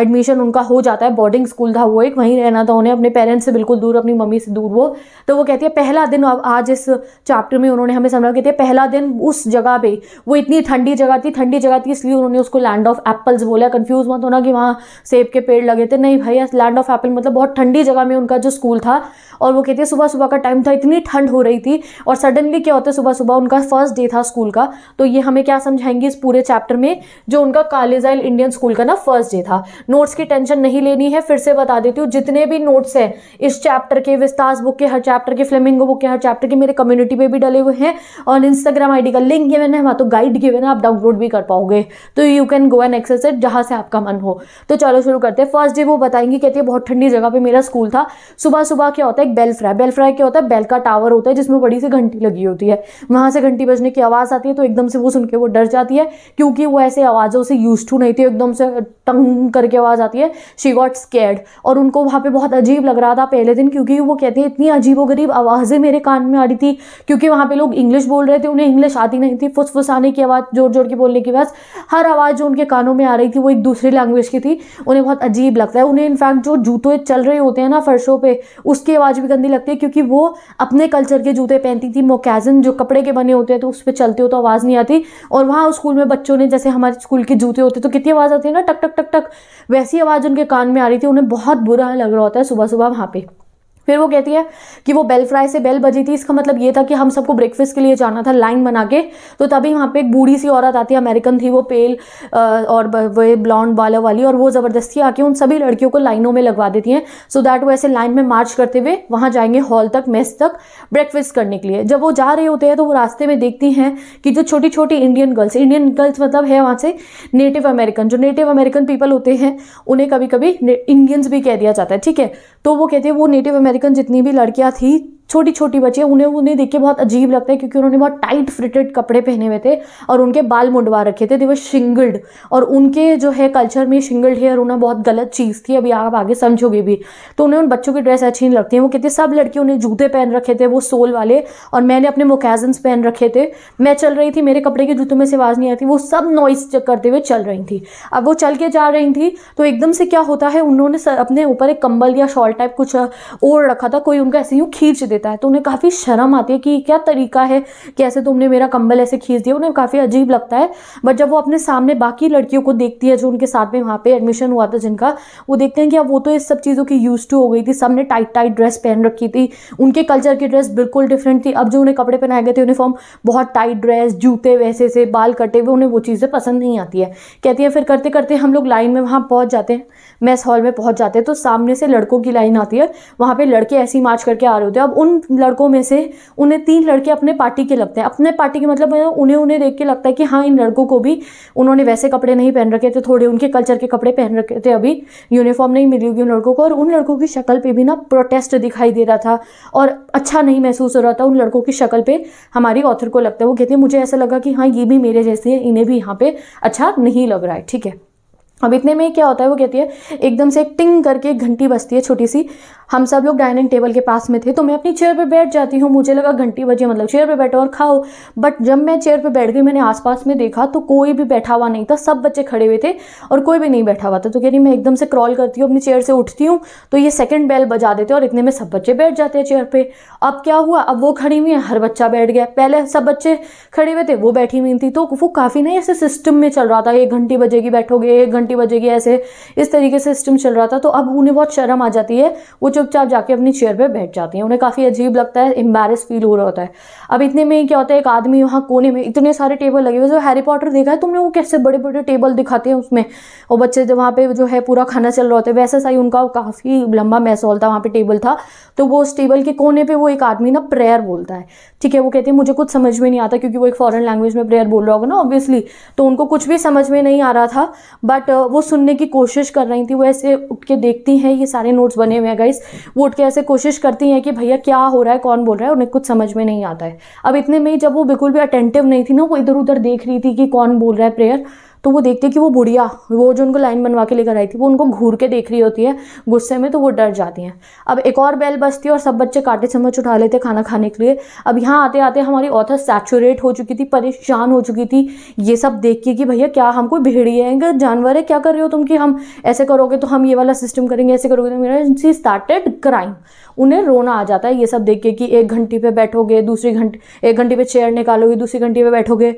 एडमिशन उनका हो जाता है बोर्डिंग स्कूल था वो एक वहीं रहना था उन्हें अपने पेरेंट्स से बिल्कुल दूर अपनी मम्मी से दूर वो तो वो कहती है पहला दिन आज इस चैप्टर में उन्होंने हमें समझा कहती है पहला दिन उस जगह पर वो इतनी ठंडी जगह थी ठंडी जगह थी इसलिए उन्होंने उसको लैंड ऑफ एप्पल्स बोला कन्फ्यूज मत होना कि वहाँ सेब के पेड़ लगे थे नहीं भैया लैंड ऑफ एप्पल मतलब बहुत ठंडी जगह में उनका जो स्कूल था और वो कहती है सुबह सुबह का टाइम था इतनी ठंड हो रही थी और सडनली क्या होता है सुबह सुबह उनका हमारा फर्स्ट डे था स्कूल का तो ये हमें क्या समझाएंगे इस पूरे चैप्टर में जो उनका कालेजाइल इंडियन स्कूल का ना फर्स्ट डे था नोट्स की टेंशन नहीं लेनी है फिर से बता देती हूँ जितने भी नोट्स हैं इस चैप्टर के विस्तार बुक के हर चैप्टर के फ्लेमिंगो बुक के हर चैप्टर के मेरे कम्युनिटी पर भी डले हुए हैं और इंस्टाग्राम आईडी का लिंक गिवन है वहाँ तो गाइड गिवन है आप डाउनलोड भी कर पाओगे तो you can go and access it जहाँ से आपका मन हो तो चलो शुरू करते हैं फर्स्ट डे वो बताएंगे कहती है बहुत ठंडी जगह पर मेरा स्कूल था सुबह सुबह क्या होता है एक बेल फ्राई बेल फ्राई क्या होता है बेल का टावर होता है जिसमें बड़ी सी घंटी लगी होती है वहाँ से घंटी बजने की आवाज़ आती है तो एकदम से वो सुन के वो डर जाती है क्योंकि वो ऐसे आवाज़ों से यूज टू नहीं थी एकदम से टंग करके आवाज़ आती है शी गॉट स्केर्ड और उनको वहाँ पे बहुत अजीब लग रहा था पहले दिन क्योंकि वो कहते हैं इतनी अजीब व गरीब आवाज़ें मेरे कान में आ रही थी क्योंकि वहाँ पर लोग इंग्लिश बोल रहे थे उन्हें इंग्लिश आती नहीं थी फुसफुसाने की आवाज़ जोर जोर के बोलने की आवाज़ हर आवाज़ जो उनके कानों में आ रही थी वो एक दूसरी लैंग्वेज की थी उन्हें बहुत अजीब लगता है उन्हें इनफैक्ट जो जूते चल रहे होते हैं ना फर्शों पर उसकी आवाज़ भी गंदी लगती है क्योंकि वो अपने कल्चर के जूते पहनती थी मोकैजन जो कपड़े के बने होते हैं तो उस पर चलते हो तो आवाज़ नहीं आती और वहाँ स्कूल में बच्चों ने जैसे हमारे स्कूल के जूते होते तो कितनी आवाज़ आती है ना टक टक टक टक वैसी आवाज़ उनके कान में आ रही थी उन्हें बहुत बुरा लग रहा होता है सुबह सुबह वहाँ पर फिर वो कहती है कि वो बेल फ्राई से बेल बजी थी इसका मतलब ये था कि हम सबको ब्रेकफास्ट के लिए जाना था लाइन बना के तो तभी वहाँ पे एक बूढ़ी सी औरत आती है अमेरिकन थी वो पेल और वे ब्लॉन्ड बाला वाली और वो ज़बरदस्ती आके उन सभी लड़कियों को लाइनों में लगवा देती हैं सो दैट वो ऐसे लाइन में मार्च करते हुए वहाँ जाएंगे हॉल तक मेस तक ब्रेकफास्ट करने के लिए जब वो जा रहे होते हैं तो वो रास्ते में देखती हैं कि जो छोटी छोटी इंडियन गर्ल्स इंडियन गर्ल्स मतलब है वहाँ से नेटिव अमेरिकन जो नेटिव अमेरिकन पीपल होते हैं उन्हें कभी कभी इंडियंस भी कह दिया जाता है ठीक है तो वो कहते हैं वो नेटिव अमेरिकन जितनी भी लड़कियां थी छोटी छोटी बच्चे उन्हें उन्हें देख के बहुत अजीब लगता है क्योंकि उन्होंने बहुत टाइट फिटेड कपड़े पहने हुए थे और उनके बाल मुंडवा रखे थे देवर शिंगल्ड और उनके जो है कल्चर में शिंगल्ड हेयर होना बहुत गलत चीज़ थी अभी आप आगे समझोगे भी तो उन्हें उन बच्चों की ड्रेस अच्छी नहीं लगती है वो कहते सब लड़के उन्हें जूते पहन रखे थे वो सोल वाले और मैंने अपने मोकैजन्स पहन रखे थे मैं चल रही थी मेरे कपड़े के जूतों में से आवाज़ नहीं आती वो सब नॉइस करते हुए चल रही थी अब वो चल के जा रही थी तो एकदम से क्या होता है उन्होंने अपने ऊपर एक कंबल या शॉल टाइप कुछ ओढ़ रखा था कोई उनका ऐसे यूँ खींच देता देता है तो उन्हें काफ़ी शर्म आती है कि क्या तरीका है कि ऐसे तुमने मेरा कंबल ऐसे खींच दिया उन्हें काफ़ी अजीब लगता है बट जब वो अपने सामने बाकी लड़कियों को देखती है जो उनके साथ में वहाँ पर एडमिशन हुआ था जिनका वो देखते हैं कि अब वो तो इस सब चीज़ों की यूज़ टू हो गई थी सबने टाइट टाइट ड्रेस पहन रखी थी उनके कल्चर की ड्रेस बिल्कुल डिफरेंट थी अब जो उन्हें कपड़े पहनाए गए थे यूनिफॉर्म बहुत टाइट ड्रेस जूते वैसे से बाल कटे हुए उन्हें वो चीज़ें पसंद नहीं आती है कहती है फिर करते करते हम लोग लाइन में वहाँ पहुँच जाते हैं मेस हॉल में पहुँच जाते हैं तो सामने से लड़कों की लाइन आती है वहाँ पर लड़के ऐसी मार्च करके आ रहे होते हैं अब उन लड़कों में से उन्हें तीन लड़के अपने पार्टी के लगते हैं अपने पार्टी के मतलब उन्हें उन्हें देख के लगता है कि हाँ इन लड़कों को भी उन्होंने वैसे कपड़े नहीं पहन रखे थे थोड़े उनके कल्चर के कपड़े पहन रखे थे अभी यूनिफॉर्म नहीं मिली होगी उन लड़कों को और उन लड़कों की शक्ल पर भी ना प्रोटेस्ट दिखाई दे रहा था और अच्छा नहीं महसूस हो रहा था उन लड़कों की शक्ल पर हमारी ऑथर को लगता है वो कहते हैं मुझे ऐसा लगा कि हाँ ये भी मेरे जैसे हैं इन्हें भी यहाँ पर अच्छा नहीं लग रहा है ठीक है अब इतने में क्या होता है वो कहती है एकदम से एक टिंग करके एक घंटी बजती है छोटी सी हम सब लोग डाइनिंग टेबल के पास में थे तो मैं अपनी चेयर पे बैठ जाती हूँ मुझे लगा घंटी बजे मतलब चेयर पे बैठो और खाओ बट जब मैं चेयर पे बैठ गई मैंने आसपास में देखा तो कोई भी बैठा हुआ नहीं था सब बच्चे खड़े हुए थे और कोई भी नहीं बैठा हुआ था तो कह रही मैं एकदम से क्रॉल करती हूँ अपनी चेयर से उठती हूँ तो ये सेकेंड बेल बजा देते और इतने में सब बच्चे बैठ जाते हैं चेयर पर अब क्या हुआ अब वो खड़ी हुई हैं हर बच्चा बैठ गया पहले सब बच्चे खड़े हुए थे वो बैठी हुई थी तो वो काफ़ी ना ऐसे सिस्टम में चल रहा था एक घंटी बजेगी बैठोगे एक घंटे घंटी बजेगी ऐसे इस तरीके से सिस्टम चल रहा था तो अब उन्हें बहुत शर्म आ जाती है वो चुपचाप जाके अपनी चेयर पर बैठ जाती हैं उन्हें काफ़ी अजीब लगता है एम्बेरस फील हो रहा होता है अब इतने में क्या होता है एक आदमी वहाँ कोने में इतने सारे टेबल लगे हुए जो हैरी पॉटर देखा है तुमने वो कैसे बड़े बड़े टेबल दिखाते हैं उसमें और बच्चे जब वहाँ पर जो है पूरा खाना चल रहा होता है वैसे सही उनका काफ़ी लंबा मैसोल था वहाँ पर टेबल था तो वो उस टेबल के कोने पर वो एक आदमी ना प्रेयर बोलता है ठीक है वो कहते हैं मुझे कुछ समझ में नहीं आता क्योंकि वो एक फॉरन लैंग्वेज में प्रेयर बोल रहा होगा ना ऑब्वियसली तो उनको कुछ भी समझ में नहीं आ रहा था बट वो सुनने की कोशिश कर रही थी वो ऐसे उठ के देखती हैं ये सारे नोट्स बने हुए हैं गाइस वो उठ के ऐसे कोशिश करती हैं कि भैया क्या हो रहा है कौन बोल रहा है उन्हें कुछ समझ में नहीं आता है अब इतने में जब वो बिल्कुल भी अटेंटिव नहीं थी ना वो इधर उधर देख रही थी कि कौन बोल रहा है प्रेयर तो वो देखती है कि वो बुढ़िया वो जो उनको लाइन बनवा के लेकर आई थी वो उनको घूर के देख रही होती है गुस्से में तो वो डर जाती हैं अब एक और बेल बजती है और सब बच्चे कांटे चम्मच उठा लेते हैं खाना खाने के लिए अब यहाँ आते आते हमारी ऑथर सैचुरेट हो चुकी थी परेशान हो चुकी थी ये सब देख के कि भैया क्या हम कोई भेड़ी है जानवर है क्या कर रहे हो तुम कि हम ऐसे करोगे तो हम ये वाला सिस्टम करेंगे ऐसे करोगे तो मेरा सी स्टार्टेड क्राइम उन्हें रोना आ जाता है ये सब देख के कि एक घंटी पे बैठोगे दूसरी घंटे एक घंटी पे चेयर निकालोगे दूसरी घंटी पे बैठोगे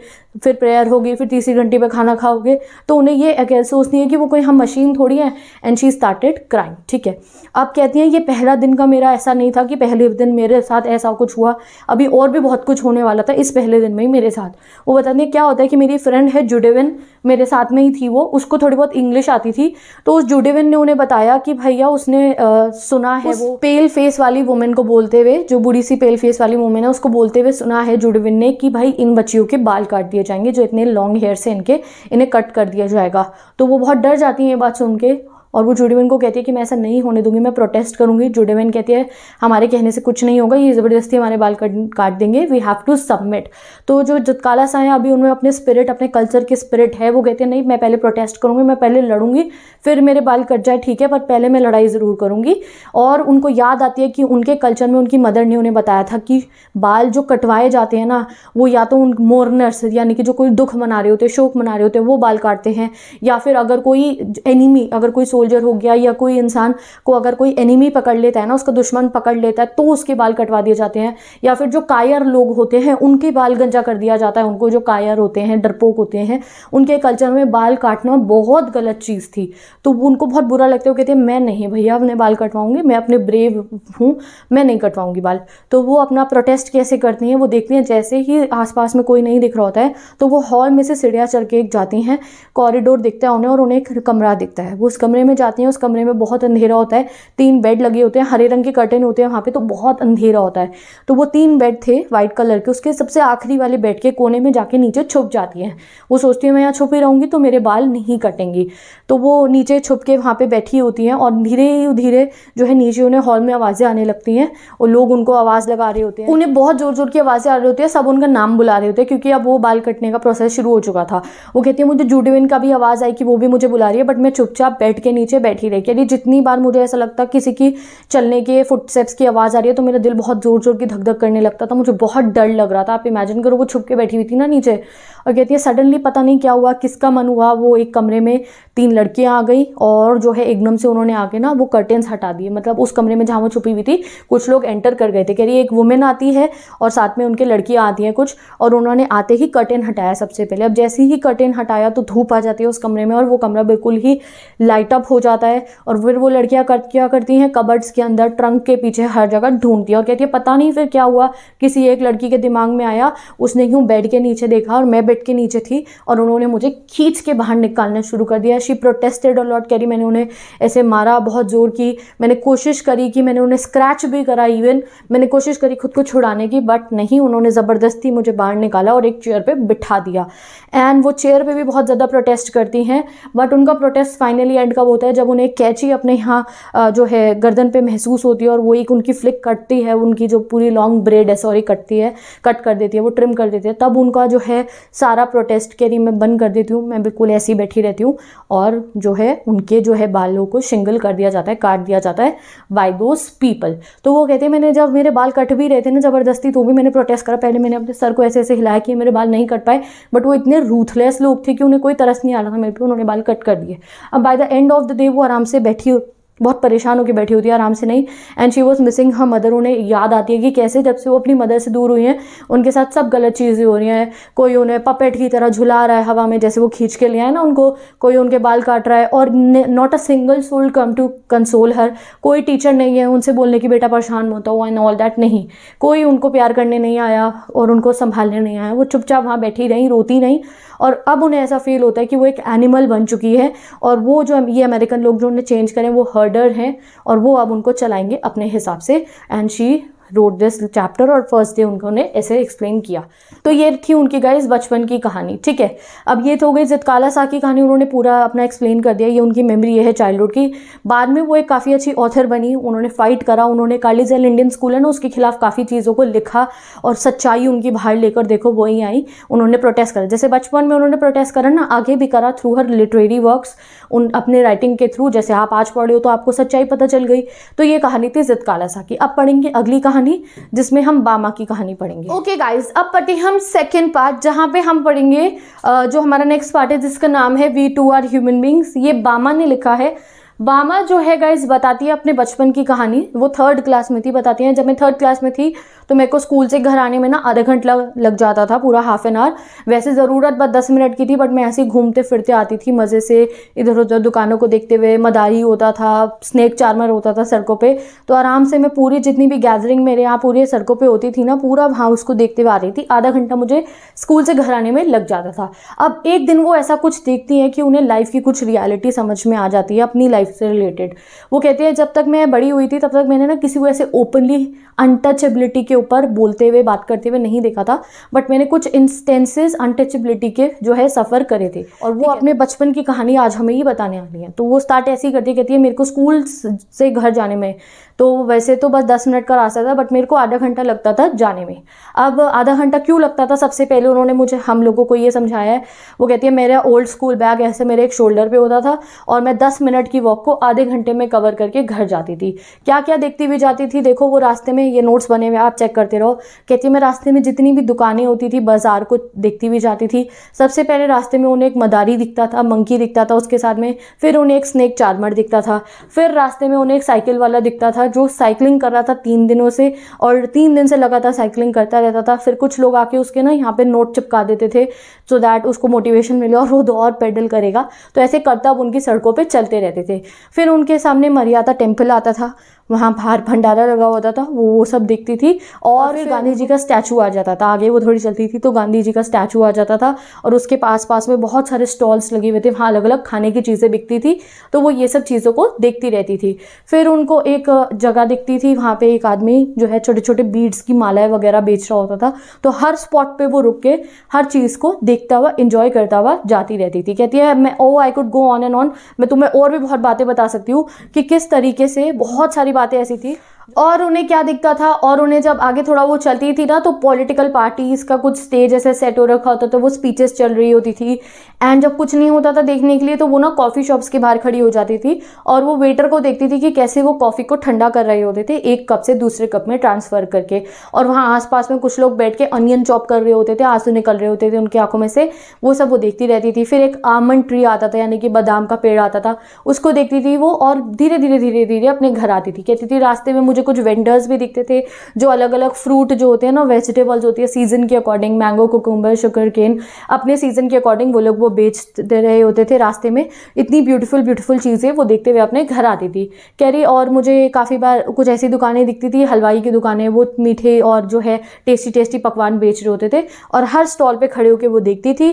फिर प्रेयर होगी फिर तीसरी घंटी पे खाना खाओगे तो उन्हें ये अकेले सोचनी है कि वो कोई हम मशीन थोड़ी है एंड शी स्टार्टेड क्राइम ठीक है आप कहती हैं ये पहला दिन का मेरा ऐसा नहीं था कि पहले दिन मेरे साथ ऐसा कुछ हुआ अभी और भी बहुत कुछ होने वाला था इस पहले दिन में ही मेरे साथ वो बताते हैं क्या होता है कि मेरी फ्रेंड है जुडेविन मेरे साथ में ही थी वो उसको थोड़ी बहुत इंग्लिश आती थी तो उस जुडेविन ने उन्हें बताया कि भैया उसने आ, सुना है वो पेल फेस फेस वाली वुमेन को बोलते हुए जो बुरी सी पेल फेस वाली वुमेन है उसको बोलते हुए सुना है जुड़विन ने कि भाई इन बच्चियों के बाल काट दिए जाएंगे जो इतने लॉन्ग हेयर से इनके इन्हें कट कर दिया जाएगा तो वो बहुत डर जाती हैं ये बात सुन के और वो जूडीमैन को कहती है कि मैं ऐसा नहीं होने दूंगी मैं प्रोटेस्ट करूंगी जूडीमैन कहती है हमारे कहने से कुछ नहीं होगा ये ज़बरदस्ती हमारे बाल काट देंगे वी हैव टू सबमिट तो जो जतकाला साँ अभी उनमें अपने स्पिरिट अपने कल्चर के स्पिरिट है वो कहते हैं नहीं मैं पहले प्रोटेस्ट करूँगी मैं पहले लड़ूंगी फिर मेरे बाल कट जाए ठीक है पर पहले मैं लड़ाई ज़रूर करूँगी और उनको याद आती है कि उनके कल्चर में उनकी मदर ने उन्हें बताया था कि बाल जो कटवाए जाते हैं ना वो या तो उन मोरनर्स यानी कि जो कोई दुख मना रहे होते शोक मना रहे होते हैं वो बाल काटते हैं या फिर अगर कोई एनिमी अगर कोई सोच सोल्जर हो गया या कोई इंसान को अगर कोई एनिमी पकड़ लेता है ना उसका दुश्मन पकड़ लेता है तो उसके बाल कटवा दिए जाते हैं या फिर जो कायर लोग होते हैं उनके बाल गंजा कर दिया जाता है उनको जो कायर होते हैं डरपोक होते हैं उनके कल्चर में बाल काटना बहुत गलत चीज़ थी तो उनको बहुत बुरा लगता है वो कहते हैं मैं नहीं भैया अपने बाल कटवाऊंगी मैं अपने ब्रेव हूँ मैं नहीं कटवाऊंगी बाल तो वो अपना प्रोटेस्ट कैसे करती हैं वो देखती हैं जैसे ही आसपास में कोई नहीं दिख रहा होता है तो वो हॉल में से सीढ़िया चढ़ के एक जाती हैं कॉरिडोर दिखता है उन्हें और उन्हें एक कमरा दिखता है वो उस कमरे में में जाती हैं उस कमरे में बहुत अंधेरा होता है तीन बेड लगे होते हैं हरे रंग के कर्टन होते हैं वहाँ पे तो बहुत अंधेरा होता है तो वो तीन बेड थे वाइट कलर के उसके सबसे आखिरी वाले बेड के कोने में जाके नीचे छुप जाती हैं वो सोचती है मैं यहाँ छुपी रहूँगी तो मेरे बाल नहीं कटेंगी तो वो नीचे छुप के वहाँ पर बैठी होती हैं और धीरे धीरे जो है नीचे उन्हें हॉल में आवाज़ें आने लगती हैं और लोग उनको आवाज़ लगा रहे होते हैं उन्हें बहुत ज़ोर ज़ोर की आवाज़ें आ रही होती है सब उनका नाम बुला रहे होते हैं क्योंकि अब वो बाल कटने का प्रोसेस शुरू हो चुका था वो कहती है मुझे जूडविन का भी आवाज़ आई कि वो भी मुझे बुला रही है बट मैं चुपचाप बैठ के नीचे नीचे बैठी रही यानी जितनी बार मुझे ऐसा लगता किसी की चलने के फुटस्टेप्स की आवाज़ आ रही है तो मेरा दिल बहुत ज़ोर ज़ोर की धक धक करने लगता था मुझे बहुत डर लग रहा था आप इमेजिन करो वो छुप के बैठी हुई थी ना नीचे और कहती है सडनली पता नहीं क्या हुआ किसका मन हुआ वो एक कमरे में तीन लड़कियाँ आ गई और जो है एकदम से उन्होंने आके ना वो कर्टेंस हटा दिए मतलब उस कमरे में जहाँ वो छुपी हुई थी कुछ लोग एंटर कर गए थे कह रही एक वुमेन आती है और साथ में उनके लड़कियाँ आती हैं कुछ और उन्होंने आते ही कर्टेन हटाया सबसे पहले अब जैसे ही कर्टेन हटाया तो धूप आ जाती है उस कमरे में और वो कमरा बिल्कुल ही लाइट अप ख़त्म हो जाता है और फिर वो लड़कियाँ कर क्या करती हैं कबर्ड्स के अंदर ट्रंक के पीछे हर जगह ढूंढती है और कहती है पता नहीं फिर क्या हुआ किसी एक लड़की के दिमाग में आया उसने क्यों बेड के नीचे देखा और मैं बेड के नीचे थी और उन्होंने मुझे खींच के बाहर निकालना शुरू कर दिया शी प्रोटेस्टेड और लॉट कैरी मैंने उन्हें ऐसे मारा बहुत ज़ोर की मैंने कोशिश करी कि मैंने उन्हें स्क्रैच भी करा इवन मैंने कोशिश करी खुद को छुड़ाने की बट नहीं उन्होंने ज़बरदस्ती मुझे बाहर निकाला और एक चेयर पर बिठा दिया एंड वो चेयर पर भी बहुत ज़्यादा प्रोटेस्ट करती हैं बट उनका प्रोटेस्ट फाइनली एंड का वो होता है जब उन्हें कैची अपने यहाँ जो है गर्दन पे महसूस होती है और वो एक उनकी फ्लिक कटती है उनकी जो पूरी लॉन्ग ब्रेड है सॉरी कटती है कट कर देती है वो ट्रिम कर देती है तब उनका जो है सारा प्रोटेस्ट कैरी मैं बंद कर देती हूँ मैं बिल्कुल ऐसी बैठी रहती हूँ और जो है उनके जो है बालों को शिंगल कर दिया जाता है काट दिया जाता है बाई दोज पीपल तो वो कहते हैं मैंने जब मेरे बाल कट भी रहे थे ना ज़बरदस्ती तो भी मैंने प्रोटेस्ट करा पहले मैंने अपने सर को ऐसे ऐसे हिलाया कि मेरे बाल नहीं कट पाए बट वो इतने रूथलेस लोग थे कि उन्हें कोई तरस नहीं आ रहा था मेरे पे उन्होंने बाल कट कर दिए अब by the end of of the day वो आराम से बैठी हो बहुत परेशान होकर बैठी होती है आराम से नहीं and she was missing her mother उन्हें याद आती है कि कैसे जब से वो अपनी मदर से दूर हुई हैं उनके साथ सब गलत चीज़ें हो रही हैं कोई उन्हें पपेट की तरह झुला रहा है हवा में जैसे वो खींच के ले आए ना उनको कोई उनके बाल काट रहा है और not a single soul come to console her कोई टीचर नहीं है उनसे बोलने की बेटा परेशान होता हुआ एंड ऑल दैट नहीं कोई उनको प्यार करने नहीं आया और उनको संभालने नहीं आया वो चुपचाप वहाँ बैठी रहीं रोती नहीं और अब उन्हें ऐसा फील होता है कि वो एक एनिमल बन चुकी है और वो जो ये अमेरिकन लोग जो उन्हें चेंज करें वो हर मर्डर हैं और वो अब उनको चलाएंगे अपने हिसाब से and she wrote this chapter और फर्स्ट डे उन्होंने ऐसे एक्सप्लेन किया तो ये थी उनकी गाइज बचपन की कहानी ठीक है अब ये तो हो गई जितकाला सा की कहानी उन्होंने पूरा अपना एक्सप्लेन कर दिया ये उनकी मेमोरी ये है चाइल्डहुड की बाद में वो एक काफ़ी अच्छी ऑथर बनी उन्होंने फाइट करा उन्होंने काली जेल इंडियन स्कूल है ना उसके खिलाफ काफ़ी चीज़ों को लिखा और सच्चाई उनकी बाहर लेकर देखो वहीं आई उन्होंने प्रोटेस्ट करा जैसे बचपन में उन्होंने प्रोटेस्ट करा ना आगे भी करा थ्रू हर लिटरेरी वर्कस उन अपने राइटिंग के थ्रू जैसे आप आज पढ़े हो तो आपको सच्चाई पता चल गई तो ये कहानी थी जिद कालासा की अब पढ़ेंगे अगली कहानी जिसमें हम बामा की कहानी पढ़ेंगे ओके okay गाइज अब पढ़े हम सेकेंड पार्ट जहाँ पे हम पढ़ेंगे जो हमारा नेक्स्ट पार्ट है जिसका नाम है we too are human beings ये बामा ने लिखा है बामा जो है गाइज बताती है अपने बचपन की कहानी वो थर्ड क्लास में थी बताती हैं जब मैं थर्ड क्लास में थी तो मेरे को स्कूल से घर आने में ना आधा घंटा लग, जाता था पूरा हाफ एन आवर वैसे ज़रूरत बस दस मिनट की थी बट मैं ऐसे घूमते फिरते आती थी मज़े से इधर उधर दुकानों को देखते हुए मदारी होता था स्नैक चार्मर होता था सड़कों पर तो आराम से मैं पूरी जितनी भी गैदरिंग मेरे यहाँ पूरी सड़कों पर होती थी ना पूरा वहाँ उसको देखते हुए आ रही थी आधा घंटा मुझे स्कूल से घर आने में लग जाता था अब एक दिन वो ऐसा कुछ देखती हैं कि उन्हें लाइफ की कुछ रियलिटी समझ में आ जाती है अपनी लाइफ से रिलेटेड वो कहते हैं जब तक मैं बड़ी हुई थी तब तक मैंने ना किसी को ऐसे ओपनली अनटचेबिलिटी के के ऊपर बोलते हुए बात करते हुए नहीं देखा था बट मैंने कुछ इंस्टेंसेस अनटचेबिलिटी के जो है सफ़र करे थे और वो अपने बचपन की कहानी आज हमें ही बताने वाली है तो वो स्टार्ट ऐसी करती है कहती है मेरे को स्कूल से घर जाने में तो वैसे तो बस दस मिनट का रास्ता था बट मेरे को आधा घंटा लगता था जाने में अब आधा घंटा क्यों लगता था सबसे पहले उन्होंने मुझे हम लोगों को ये समझाया है वो कहती है मेरा ओल्ड स्कूल बैग ऐसे मेरे एक शोल्डर पे होता था और मैं दस मिनट की वॉक को आधे घंटे में कवर करके घर जाती थी क्या क्या देखती हुई जाती थी देखो वो रास्ते में ये नोट्स बने हुए आप चेक करते रहो कहती मैं रास्ते में जितनी भी दुकानें होती थी बाज़ार को देखती भी जाती थी सबसे पहले रास्ते में उन्हें एक मदारी दिखता था मंकी दिखता था उसके साथ में फिर उन्हें एक स्नैक चार्मर दिखता था फिर रास्ते में उन्हें एक साइकिल वाला दिखता था जो साइकिलिंग कर रहा था तीन दिनों से और तीन दिन से लगातार साइकिलिंग करता रहता था फिर कुछ लोग आके उसके ना यहाँ पर नोट चिपका देते थे सो दैट उसको मोटिवेशन मिले और वो दो और पेडल करेगा तो ऐसे अब उनकी सड़कों पर चलते रहते थे फिर उनके सामने मर्यादा टेम्पल आता था वहाँ बाहर भंडारा लगा होता था वो तो वो सब देखती थी और, और फिर गांधी जी का स्टैचू आ जाता था आगे वो थोड़ी चलती थी तो गांधी जी का स्टैचू आ जाता था और उसके पास पास में बहुत सारे स्टॉल्स लगे हुए थे वहाँ अलग अलग खाने की चीज़ें बिकती थी तो वो ये सब चीज़ों को देखती रहती थी फिर उनको एक जगह दिखती थी वहाँ पर एक आदमी जो है छोटे छोटे बीड्स की मालाएँ वगैरह बेच रहा होता था तो हर स्पॉट पर वो रुक के हर चीज़ को देखता हुआ इंजॉय करता हुआ जाती रहती थी कहती है मैं oh I could go on and on मैं तुम्हें और भी बहुत बातें बता सकती हूँ कि किस तरीके से बहुत सारी बातें ऐसी थी और उन्हें क्या दिखता था और उन्हें जब आगे थोड़ा वो चलती थी ना तो पॉलिटिकल पार्टीज का कुछ स्टेज ऐसे सेट हो रखा होता था वो स्पीचेस चल रही होती थी एंड जब कुछ नहीं होता था देखने के लिए तो वो ना कॉफ़ी शॉप्स के बाहर खड़ी हो जाती थी और वो वेटर को देखती थी कि कैसे वो कॉफ़ी को ठंडा कर रहे होते थे एक कप से दूसरे कप में ट्रांसफ़र करके और वहाँ आसपास में कुछ लोग बैठ के अनियन चॉप कर रहे होते थे आंसू निकल रहे होते थे उनकी आंखों में से वो सब वो देखती रहती थी फिर एक आमंड ट्री आता था यानी कि बादाम का पेड़ आता था उसको देखती थी वो और धीरे धीरे धीरे धीरे अपने घर आती थी कहती थी रास्ते में मुझे कुछ वेंडर्स भी दिखते थे जो अलग अलग फ्रूट जो होते हैं ना वेजिटेबल्स होती है सीज़न के according mango cucumber sugar cane अपने सीज़न के अकॉर्डिंग वो लोग वो बेचते रहे होते थे रास्ते में इतनी ब्यूटीफुल ब्यूटीफुल चीज़ें वो देखते हुए अपने घर आती थी कह रही और मुझे काफ़ी बार कुछ ऐसी दुकानें दिखती थी हलवाई की दुकानें वो मीठे और जो है टेस्टी टेस्टी पकवान बेच रहे होते थे और हर स्टॉल पर खड़े होकर वो देखती थी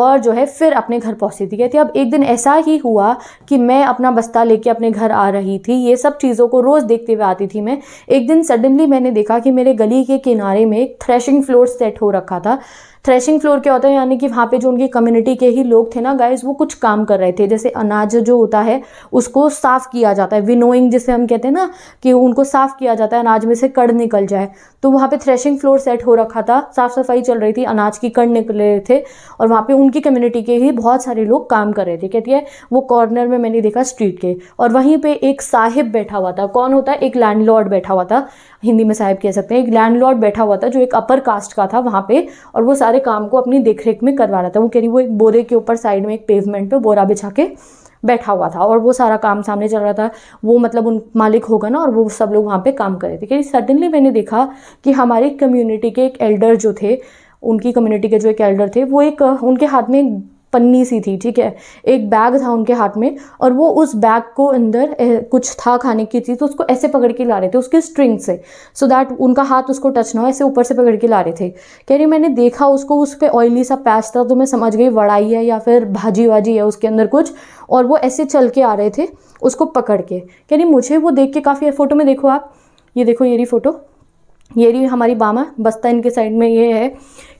और जो है फिर अपने घर पहुँचती थी कहती अब एक दिन ऐसा ही हुआ कि मैं अपना बस्ता लेके अपने घर आ रही थी ये सब चीज़ों को रोज़ देखते हुए आती थी मैं एक दिन सडनली मैंने देखा कि मेरे गली के किनारे में एक थ्रेशिंग फ्लोर सेट हो रखा था थ्रेशिंग फ्लोर क्या होता है यानी कि वहाँ पे जो उनकी कम्युनिटी के ही लोग थे ना गाइज वो कुछ काम कर रहे थे जैसे अनाज जो होता है उसको साफ़ किया जाता है विनोइंग जिसे हम कहते हैं ना कि उनको साफ़ किया जाता है अनाज में से कड़ निकल जाए तो वहाँ पे थ्रेशिंग फ्लोर सेट हो रखा था साफ़ सफाई चल रही थी अनाज की कड़ निकल रहे थे और वहाँ पे उनकी कम्युनिटी के ही बहुत सारे लोग काम कर रहे थे कहती है वो कॉर्नर में मैंने देखा स्ट्रीट के और वहीं पर एक साहिब बैठा हुआ था कौन होता है एक लैंडलॉर्ड बैठा हुआ था हिंदी में साहिब कह सकते हैं एक लैंडलॉर्ड बैठा हुआ था जो एक अपर कास्ट का था वहाँ पर और वो सारे सारे काम को अपनी देखरेख में करवा रहा था वो कह रही वो एक बोरे के ऊपर साइड में एक पेवमेंट पे बोरा बिछा के बैठा हुआ था और वो सारा काम सामने चल रहा था वो मतलब उन मालिक होगा ना और वो सब लोग वहाँ पे काम कर रहे थे कहीं सडनली मैंने देखा कि हमारी कम्युनिटी के एक एल्डर जो थे उनकी कम्युनिटी के जो एक एल्डर थे वो एक उनके हाथ में पन्नी सी थी ठीक है एक बैग था उनके हाथ में और वो उस बैग को अंदर कुछ था खाने की चीज़ तो उसको ऐसे पकड़ के ला रहे थे उसके स्ट्रिंग से सो so दैट उनका हाथ उसको टच ना हो ऐसे ऊपर से पकड़ के ला रहे थे कह रही मैंने देखा उसको उस पर ऑयली सा पैच था तो मैं समझ गई वड़ाई है या फिर भाजी वाजी है उसके अंदर कुछ और वो ऐसे चल के आ रहे थे उसको पकड़ के कह रही मुझे वो देख के काफ़ी फ़ोटो में देखो आप ये देखो ये रही फ़ोटो ये रही हमारी बामा बस्ता इनके साइड में ये है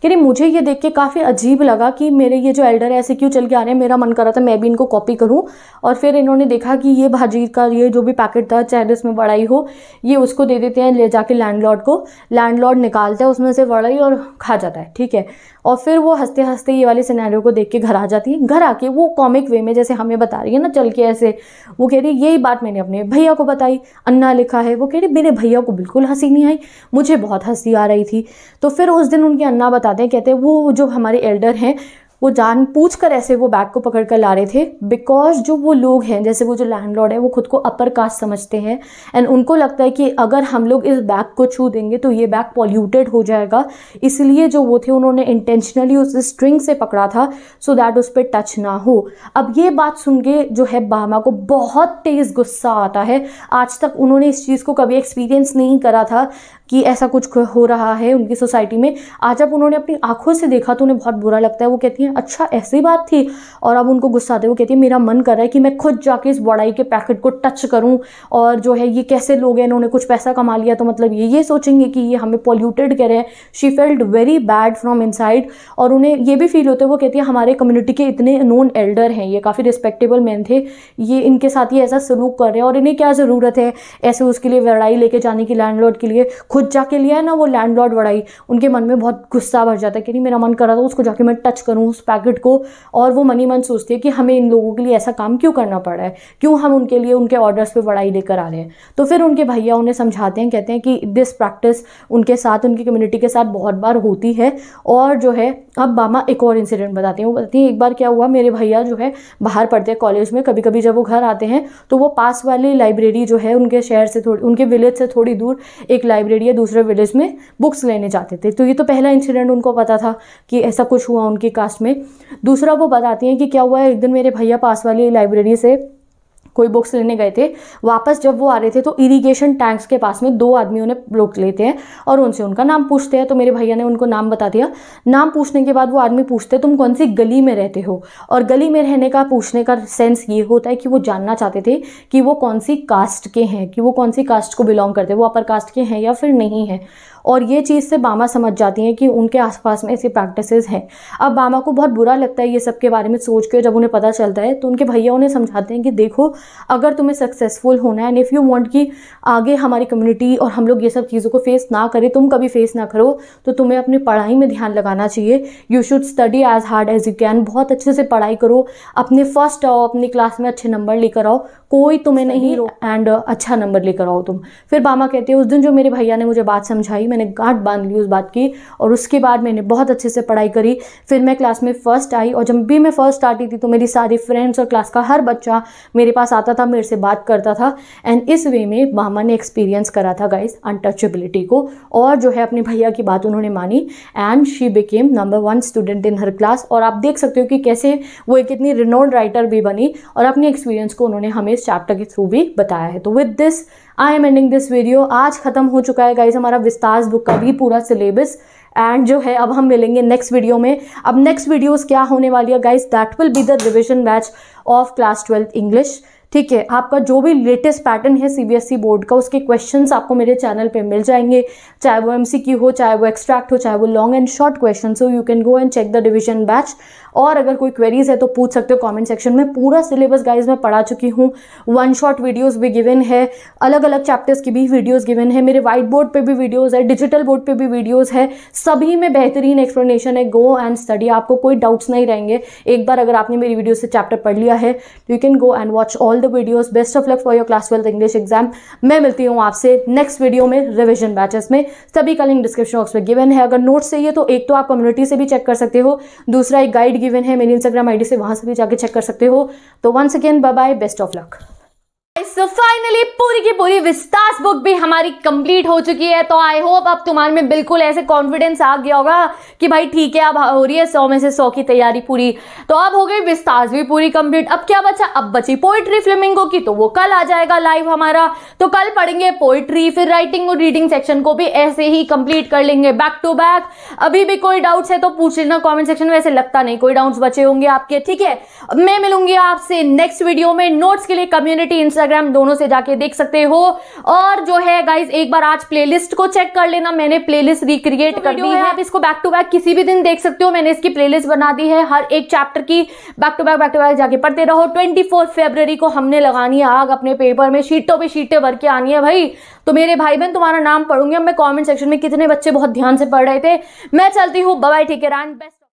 कह रही मुझे ये देख के काफ़ी अजीब लगा कि मेरे ये जो एल्डर है ऐसे क्यों चल के आ रहे हैं मेरा मन कर रहा था मैं भी इनको कॉपी करूँ और फिर इन्होंने देखा कि ये भाजी का ये जो भी पैकेट था चाहे उसमें बड़ाई हो ये उसको दे देते हैं ले जाके लैंडलॉर्ड को लैंडलॉर्ड निकालता है उसमें से बड़ाई और खा जाता है ठीक है और फिर वो हंसते हंसते ये वाले सिनेरियो को देख के घर आ जाती है घर आके वो कॉमिक वे में जैसे हमें बता रही है ना चल के ऐसे वो कह रही यही बात मैंने अपने भैया को बताई अन्ना लिखा है वो कह रही मेरे भैया को बिल्कुल हंसी नहीं आई मुझे बहुत हंसी आ रही थी तो फिर उस दिन उनकी अन्ना बता बताते हैं कहते हैं वो जो हमारे एल्डर हैं वो जान पूछ कर ऐसे वो बैग को पकड़ कर ला रहे थे बिकॉज जो वो लोग हैं जैसे वो जो लॉर्ड है वो खुद को अपर कास्ट समझते हैं एंड उनको लगता है कि अगर हम लोग इस बैग को छू देंगे तो ये बैग पॉल्यूटेड हो जाएगा इसलिए जो वो थे उन्होंने इंटेंशनली उस स्ट्रिंग से पकड़ा था सो so दैट उस पर टच ना हो अब ये बात सुन के जो है बामा को बहुत तेज़ गुस्सा आता है आज तक उन्होंने इस चीज़ को कभी एक्सपीरियंस नहीं करा था कि ऐसा कुछ हो रहा है उनकी सोसाइटी में आज जब उन्होंने अपनी आंखों से देखा तो उन्हें बहुत बुरा लगता है वो कहती हैं अच्छा ऐसी बात थी और अब उनको गुस्सा आते वो कहती है मेरा मन कर रहा है कि मैं खुद जाके इस बड़ाई के पैकेट को टच करूँ और जो है ये कैसे लोग हैं इन्होंने कुछ पैसा कमा लिया तो मतलब ये ये सोचेंगे कि ये हमें पॉल्यूटेड कह रहे हैं she felt very bad from inside और उन्हें ये भी फील होते है वो कहती है हमारे कम्युनिटी के इतने नॉन एल्डर हैं ये काफ़ी रिस्पेक्टेबल मैन थे ये इनके साथ ही ऐसा सलूक कर रहे हैं और इन्हें क्या ज़रूरत है ऐसे उसके लिए लड़ाई लेके जाने की लैंडलॉर्ड के लिए खुद खुद जाके लिया है ना वो लैंड लॉर्ड वड़ाई उनके मन में बहुत गुस्सा भर जाता है कि नहीं मेरा मन कर रहा था उसको जाके मैं टच करूँ उस पैकेट को और वो मनी मन सोचती है कि हमें इन लोगों के लिए ऐसा काम क्यों करना पड़ रहा है क्यों हम उनके लिए उनके ऑर्डर्स पर बढ़ाई लेकर आ रहे हैं तो फिर उनके भैया उन्हें समझाते हैं कहते हैं कि दिस प्रैक्टिस उनके साथ उनकी कम्युनिटी के साथ बहुत बार होती है और जो है अब मामा एक और इंसिडेंट बताते हैं वो बताती हैं एक बार क्या हुआ मेरे भैया जो है बाहर पढ़ते हैं कॉलेज में कभी कभी जब वो घर आते हैं तो वो पास वाली लाइब्रेरी जो है उनके शहर से थोड़ी उनके विलेज से थोड़ी दूर एक लाइब्रेरी है दूसरे विलेज में बुक्स लेने जाते थे तो ये तो पहला इंसिडेंट उनको पता था कि ऐसा कुछ हुआ उनकी कास्ट में दूसरा वो बताती हैं कि क्या हुआ एक दिन मेरे भैया पास वाली लाइब्रेरी से कोई बुक्स लेने गए थे वापस जब वो आ रहे थे तो इरीगेशन टैंक्स के पास में दो आदमी उन्हें रोक लेते हैं और उनसे उनका नाम पूछते हैं तो मेरे भैया ने उनको नाम बता दिया नाम पूछने के बाद वो आदमी पूछते तुम कौन सी गली में रहते हो और गली में रहने का पूछने का सेंस ये होता है कि वो जानना चाहते थे कि वो कौन सी कास्ट के हैं कि वो कौन सी कास्ट को बिलोंग करते हैं वो अपर कास्ट के हैं या फिर नहीं है और ये चीज़ से बामा समझ जाती हैं कि उनके आसपास में ऐसी प्रैक्टिसेस हैं अब बामा को बहुत बुरा लगता है ये सब के बारे में सोच के जब उन्हें पता चलता है तो उनके भैया उन्हें समझाते हैं कि देखो अगर तुम्हें सक्सेसफुल होना है एंड इफ़ यू वॉन्ट कि आगे हमारी कम्युनिटी और हम लोग ये सब चीज़ों को फेस ना करें तुम कभी फेस ना करो तो तुम्हें अपनी पढ़ाई में ध्यान लगाना चाहिए you should study as hard as you can बहुत अच्छे से पढ़ाई करो अपने फर्स्ट आओ अपनी क्लास में अच्छे नंबर लेकर आओ कोई तुम्हें नहीं एंड uh, अच्छा नंबर लेकर आओ तुम फिर मामा कहते हैं उस दिन जो मेरे भैया ने मुझे बात समझाई मैंने गांठ बांध ली उस बात की और उसके बाद मैंने बहुत अच्छे से पढ़ाई करी फिर मैं क्लास में फ़र्स्ट आई और जब भी मैं फ़र्स्ट आती थी तो मेरी सारी फ्रेंड्स और क्लास का हर बच्चा मेरे पास आता था मेरे से बात करता था एंड इस वे में मामा ने एक्सपीरियंस करा था गाइस अनटचेबिलिटी को और जो है अपने भैया की बात उन्होंने मानी and she became number one student in her class और आप देख सकते हो कि कैसे वो एक इतनी रिनोल्ड राइटर भी बनी और अपने एक्सपीरियंस को उन्होंने हमें चैप्टर के थ्रू भी बताया है तो with this I am ending this video आज खत्म हो चुका है गाइज हमारा विस्तार बुक का भी पूरा सिलेबस एंड जो है अब हम मिलेंगे नेक्स्ट वीडियो में अब नेक्स्ट वीडियोस क्या होने वाली है guys that will be the revision batch of class twelfth English ठीक है आपका जो भी लेटेस्ट पैटर्न है सीबीएसई बोर्ड e का उसके क्वेश्चंस आपको मेरे चैनल पे मिल जाएंगे चाहे वो एमसीक्यू हो चाहे वो एक्सट्रैक्ट हो चाहे वो लॉन्ग एंड शॉर्ट क्वेश्चन हो you can go and check the division batch और अगर कोई क्वेरीज है तो पूछ सकते हो कमेंट सेक्शन में पूरा सिलेबस गाइज मैं पढ़ा चुकी हूँ वन शॉट वीडियोस भी गिवन है अलग अलग चैप्टर्स की भी वीडियोस गिवन है मेरे व्हाइट बोर्ड पे भी वीडियोस है डिजिटल बोर्ड पे भी वीडियोस है सभी में बेहतरीन एक्सप्लेनेशन है गो एंड स्टडी आपको कोई डाउट्स नहीं रहेंगे एक बार अगर आपने मेरी वीडियो से चैप्टर पढ़ लिया है you can go and watch all the videos best of luck for your class twelfth English exam मैं मिलती हूँ आपसे नेक्स्ट वीडियो में रिविजन बैचेस में सभी का लिंक डिस्क्रिप्शन बॉक्स में गिवन है अगर नोट्स चाहिए तो एक तो आप कम्युनिटी से भी चेक कर सकते हो दूसरा एक गाइड गिवन है मेरी इंस्टाग्राम आईडी से वहाँ से भी जाके चेक कर सकते हो तो once again bye best of luck so finally पूरी की पूरी विस्तार बुक भी हमारी कंप्लीट हो चुकी है तो आई होप अब तुम्हारे में बिल्कुल ऐसे कॉन्फिडेंस आ गया होगा कि भाई ठीक है अब हो रही है सौ में से सौ की तैयारी पूरी तो अब हो गई विस्तार भी पूरी कंप्लीट अब क्या बचा अब बची पोइट्री फिल्मिंग की तो वो कल आ जाएगा लाइव हमारा तो कल पढ़ेंगे पोइट्री फिर राइटिंग और रीडिंग सेक्शन को भी ऐसे ही कंप्लीट कर लेंगे बैक टू बैक अभी भी कोई डाउट्स है तो पूछ लेना कॉमेंट सेक्शन में ऐसे लगता नहीं कोई डाउट्स बचे होंगे आपके ठीक है मैं मिलूंगी आपसे नेक्स्ट वीडियो में नोट्स के लिए कम्युनिटी इंस्टा इंस्टाग्राम दोनों से जाके देख सकते हो और जो है गाइज एक बार आज प्लेलिस्ट को चेक कर लेना मैंने प्लेलिस्ट रिक्रिएट कर दी है आप इसको बैक टू बैक किसी भी दिन देख सकते हो मैंने इसकी प्लेलिस्ट बना दी है हर एक चैप्टर की back to back back to back जाके पढ़ते रहो ट्वेंटी फोर को हमने लगानी है आग अपने पेपर में शीटों पर शीटें भर के आनी है भाई तो मेरे भाई बहन तुम्हारा नाम पढ़ूंगी मैं कमेंट सेक्शन में कितने बच्चे बहुत ध्यान से पढ़ रहे थे मैं चलती हूँ बाय ठीक है रान बेस्ट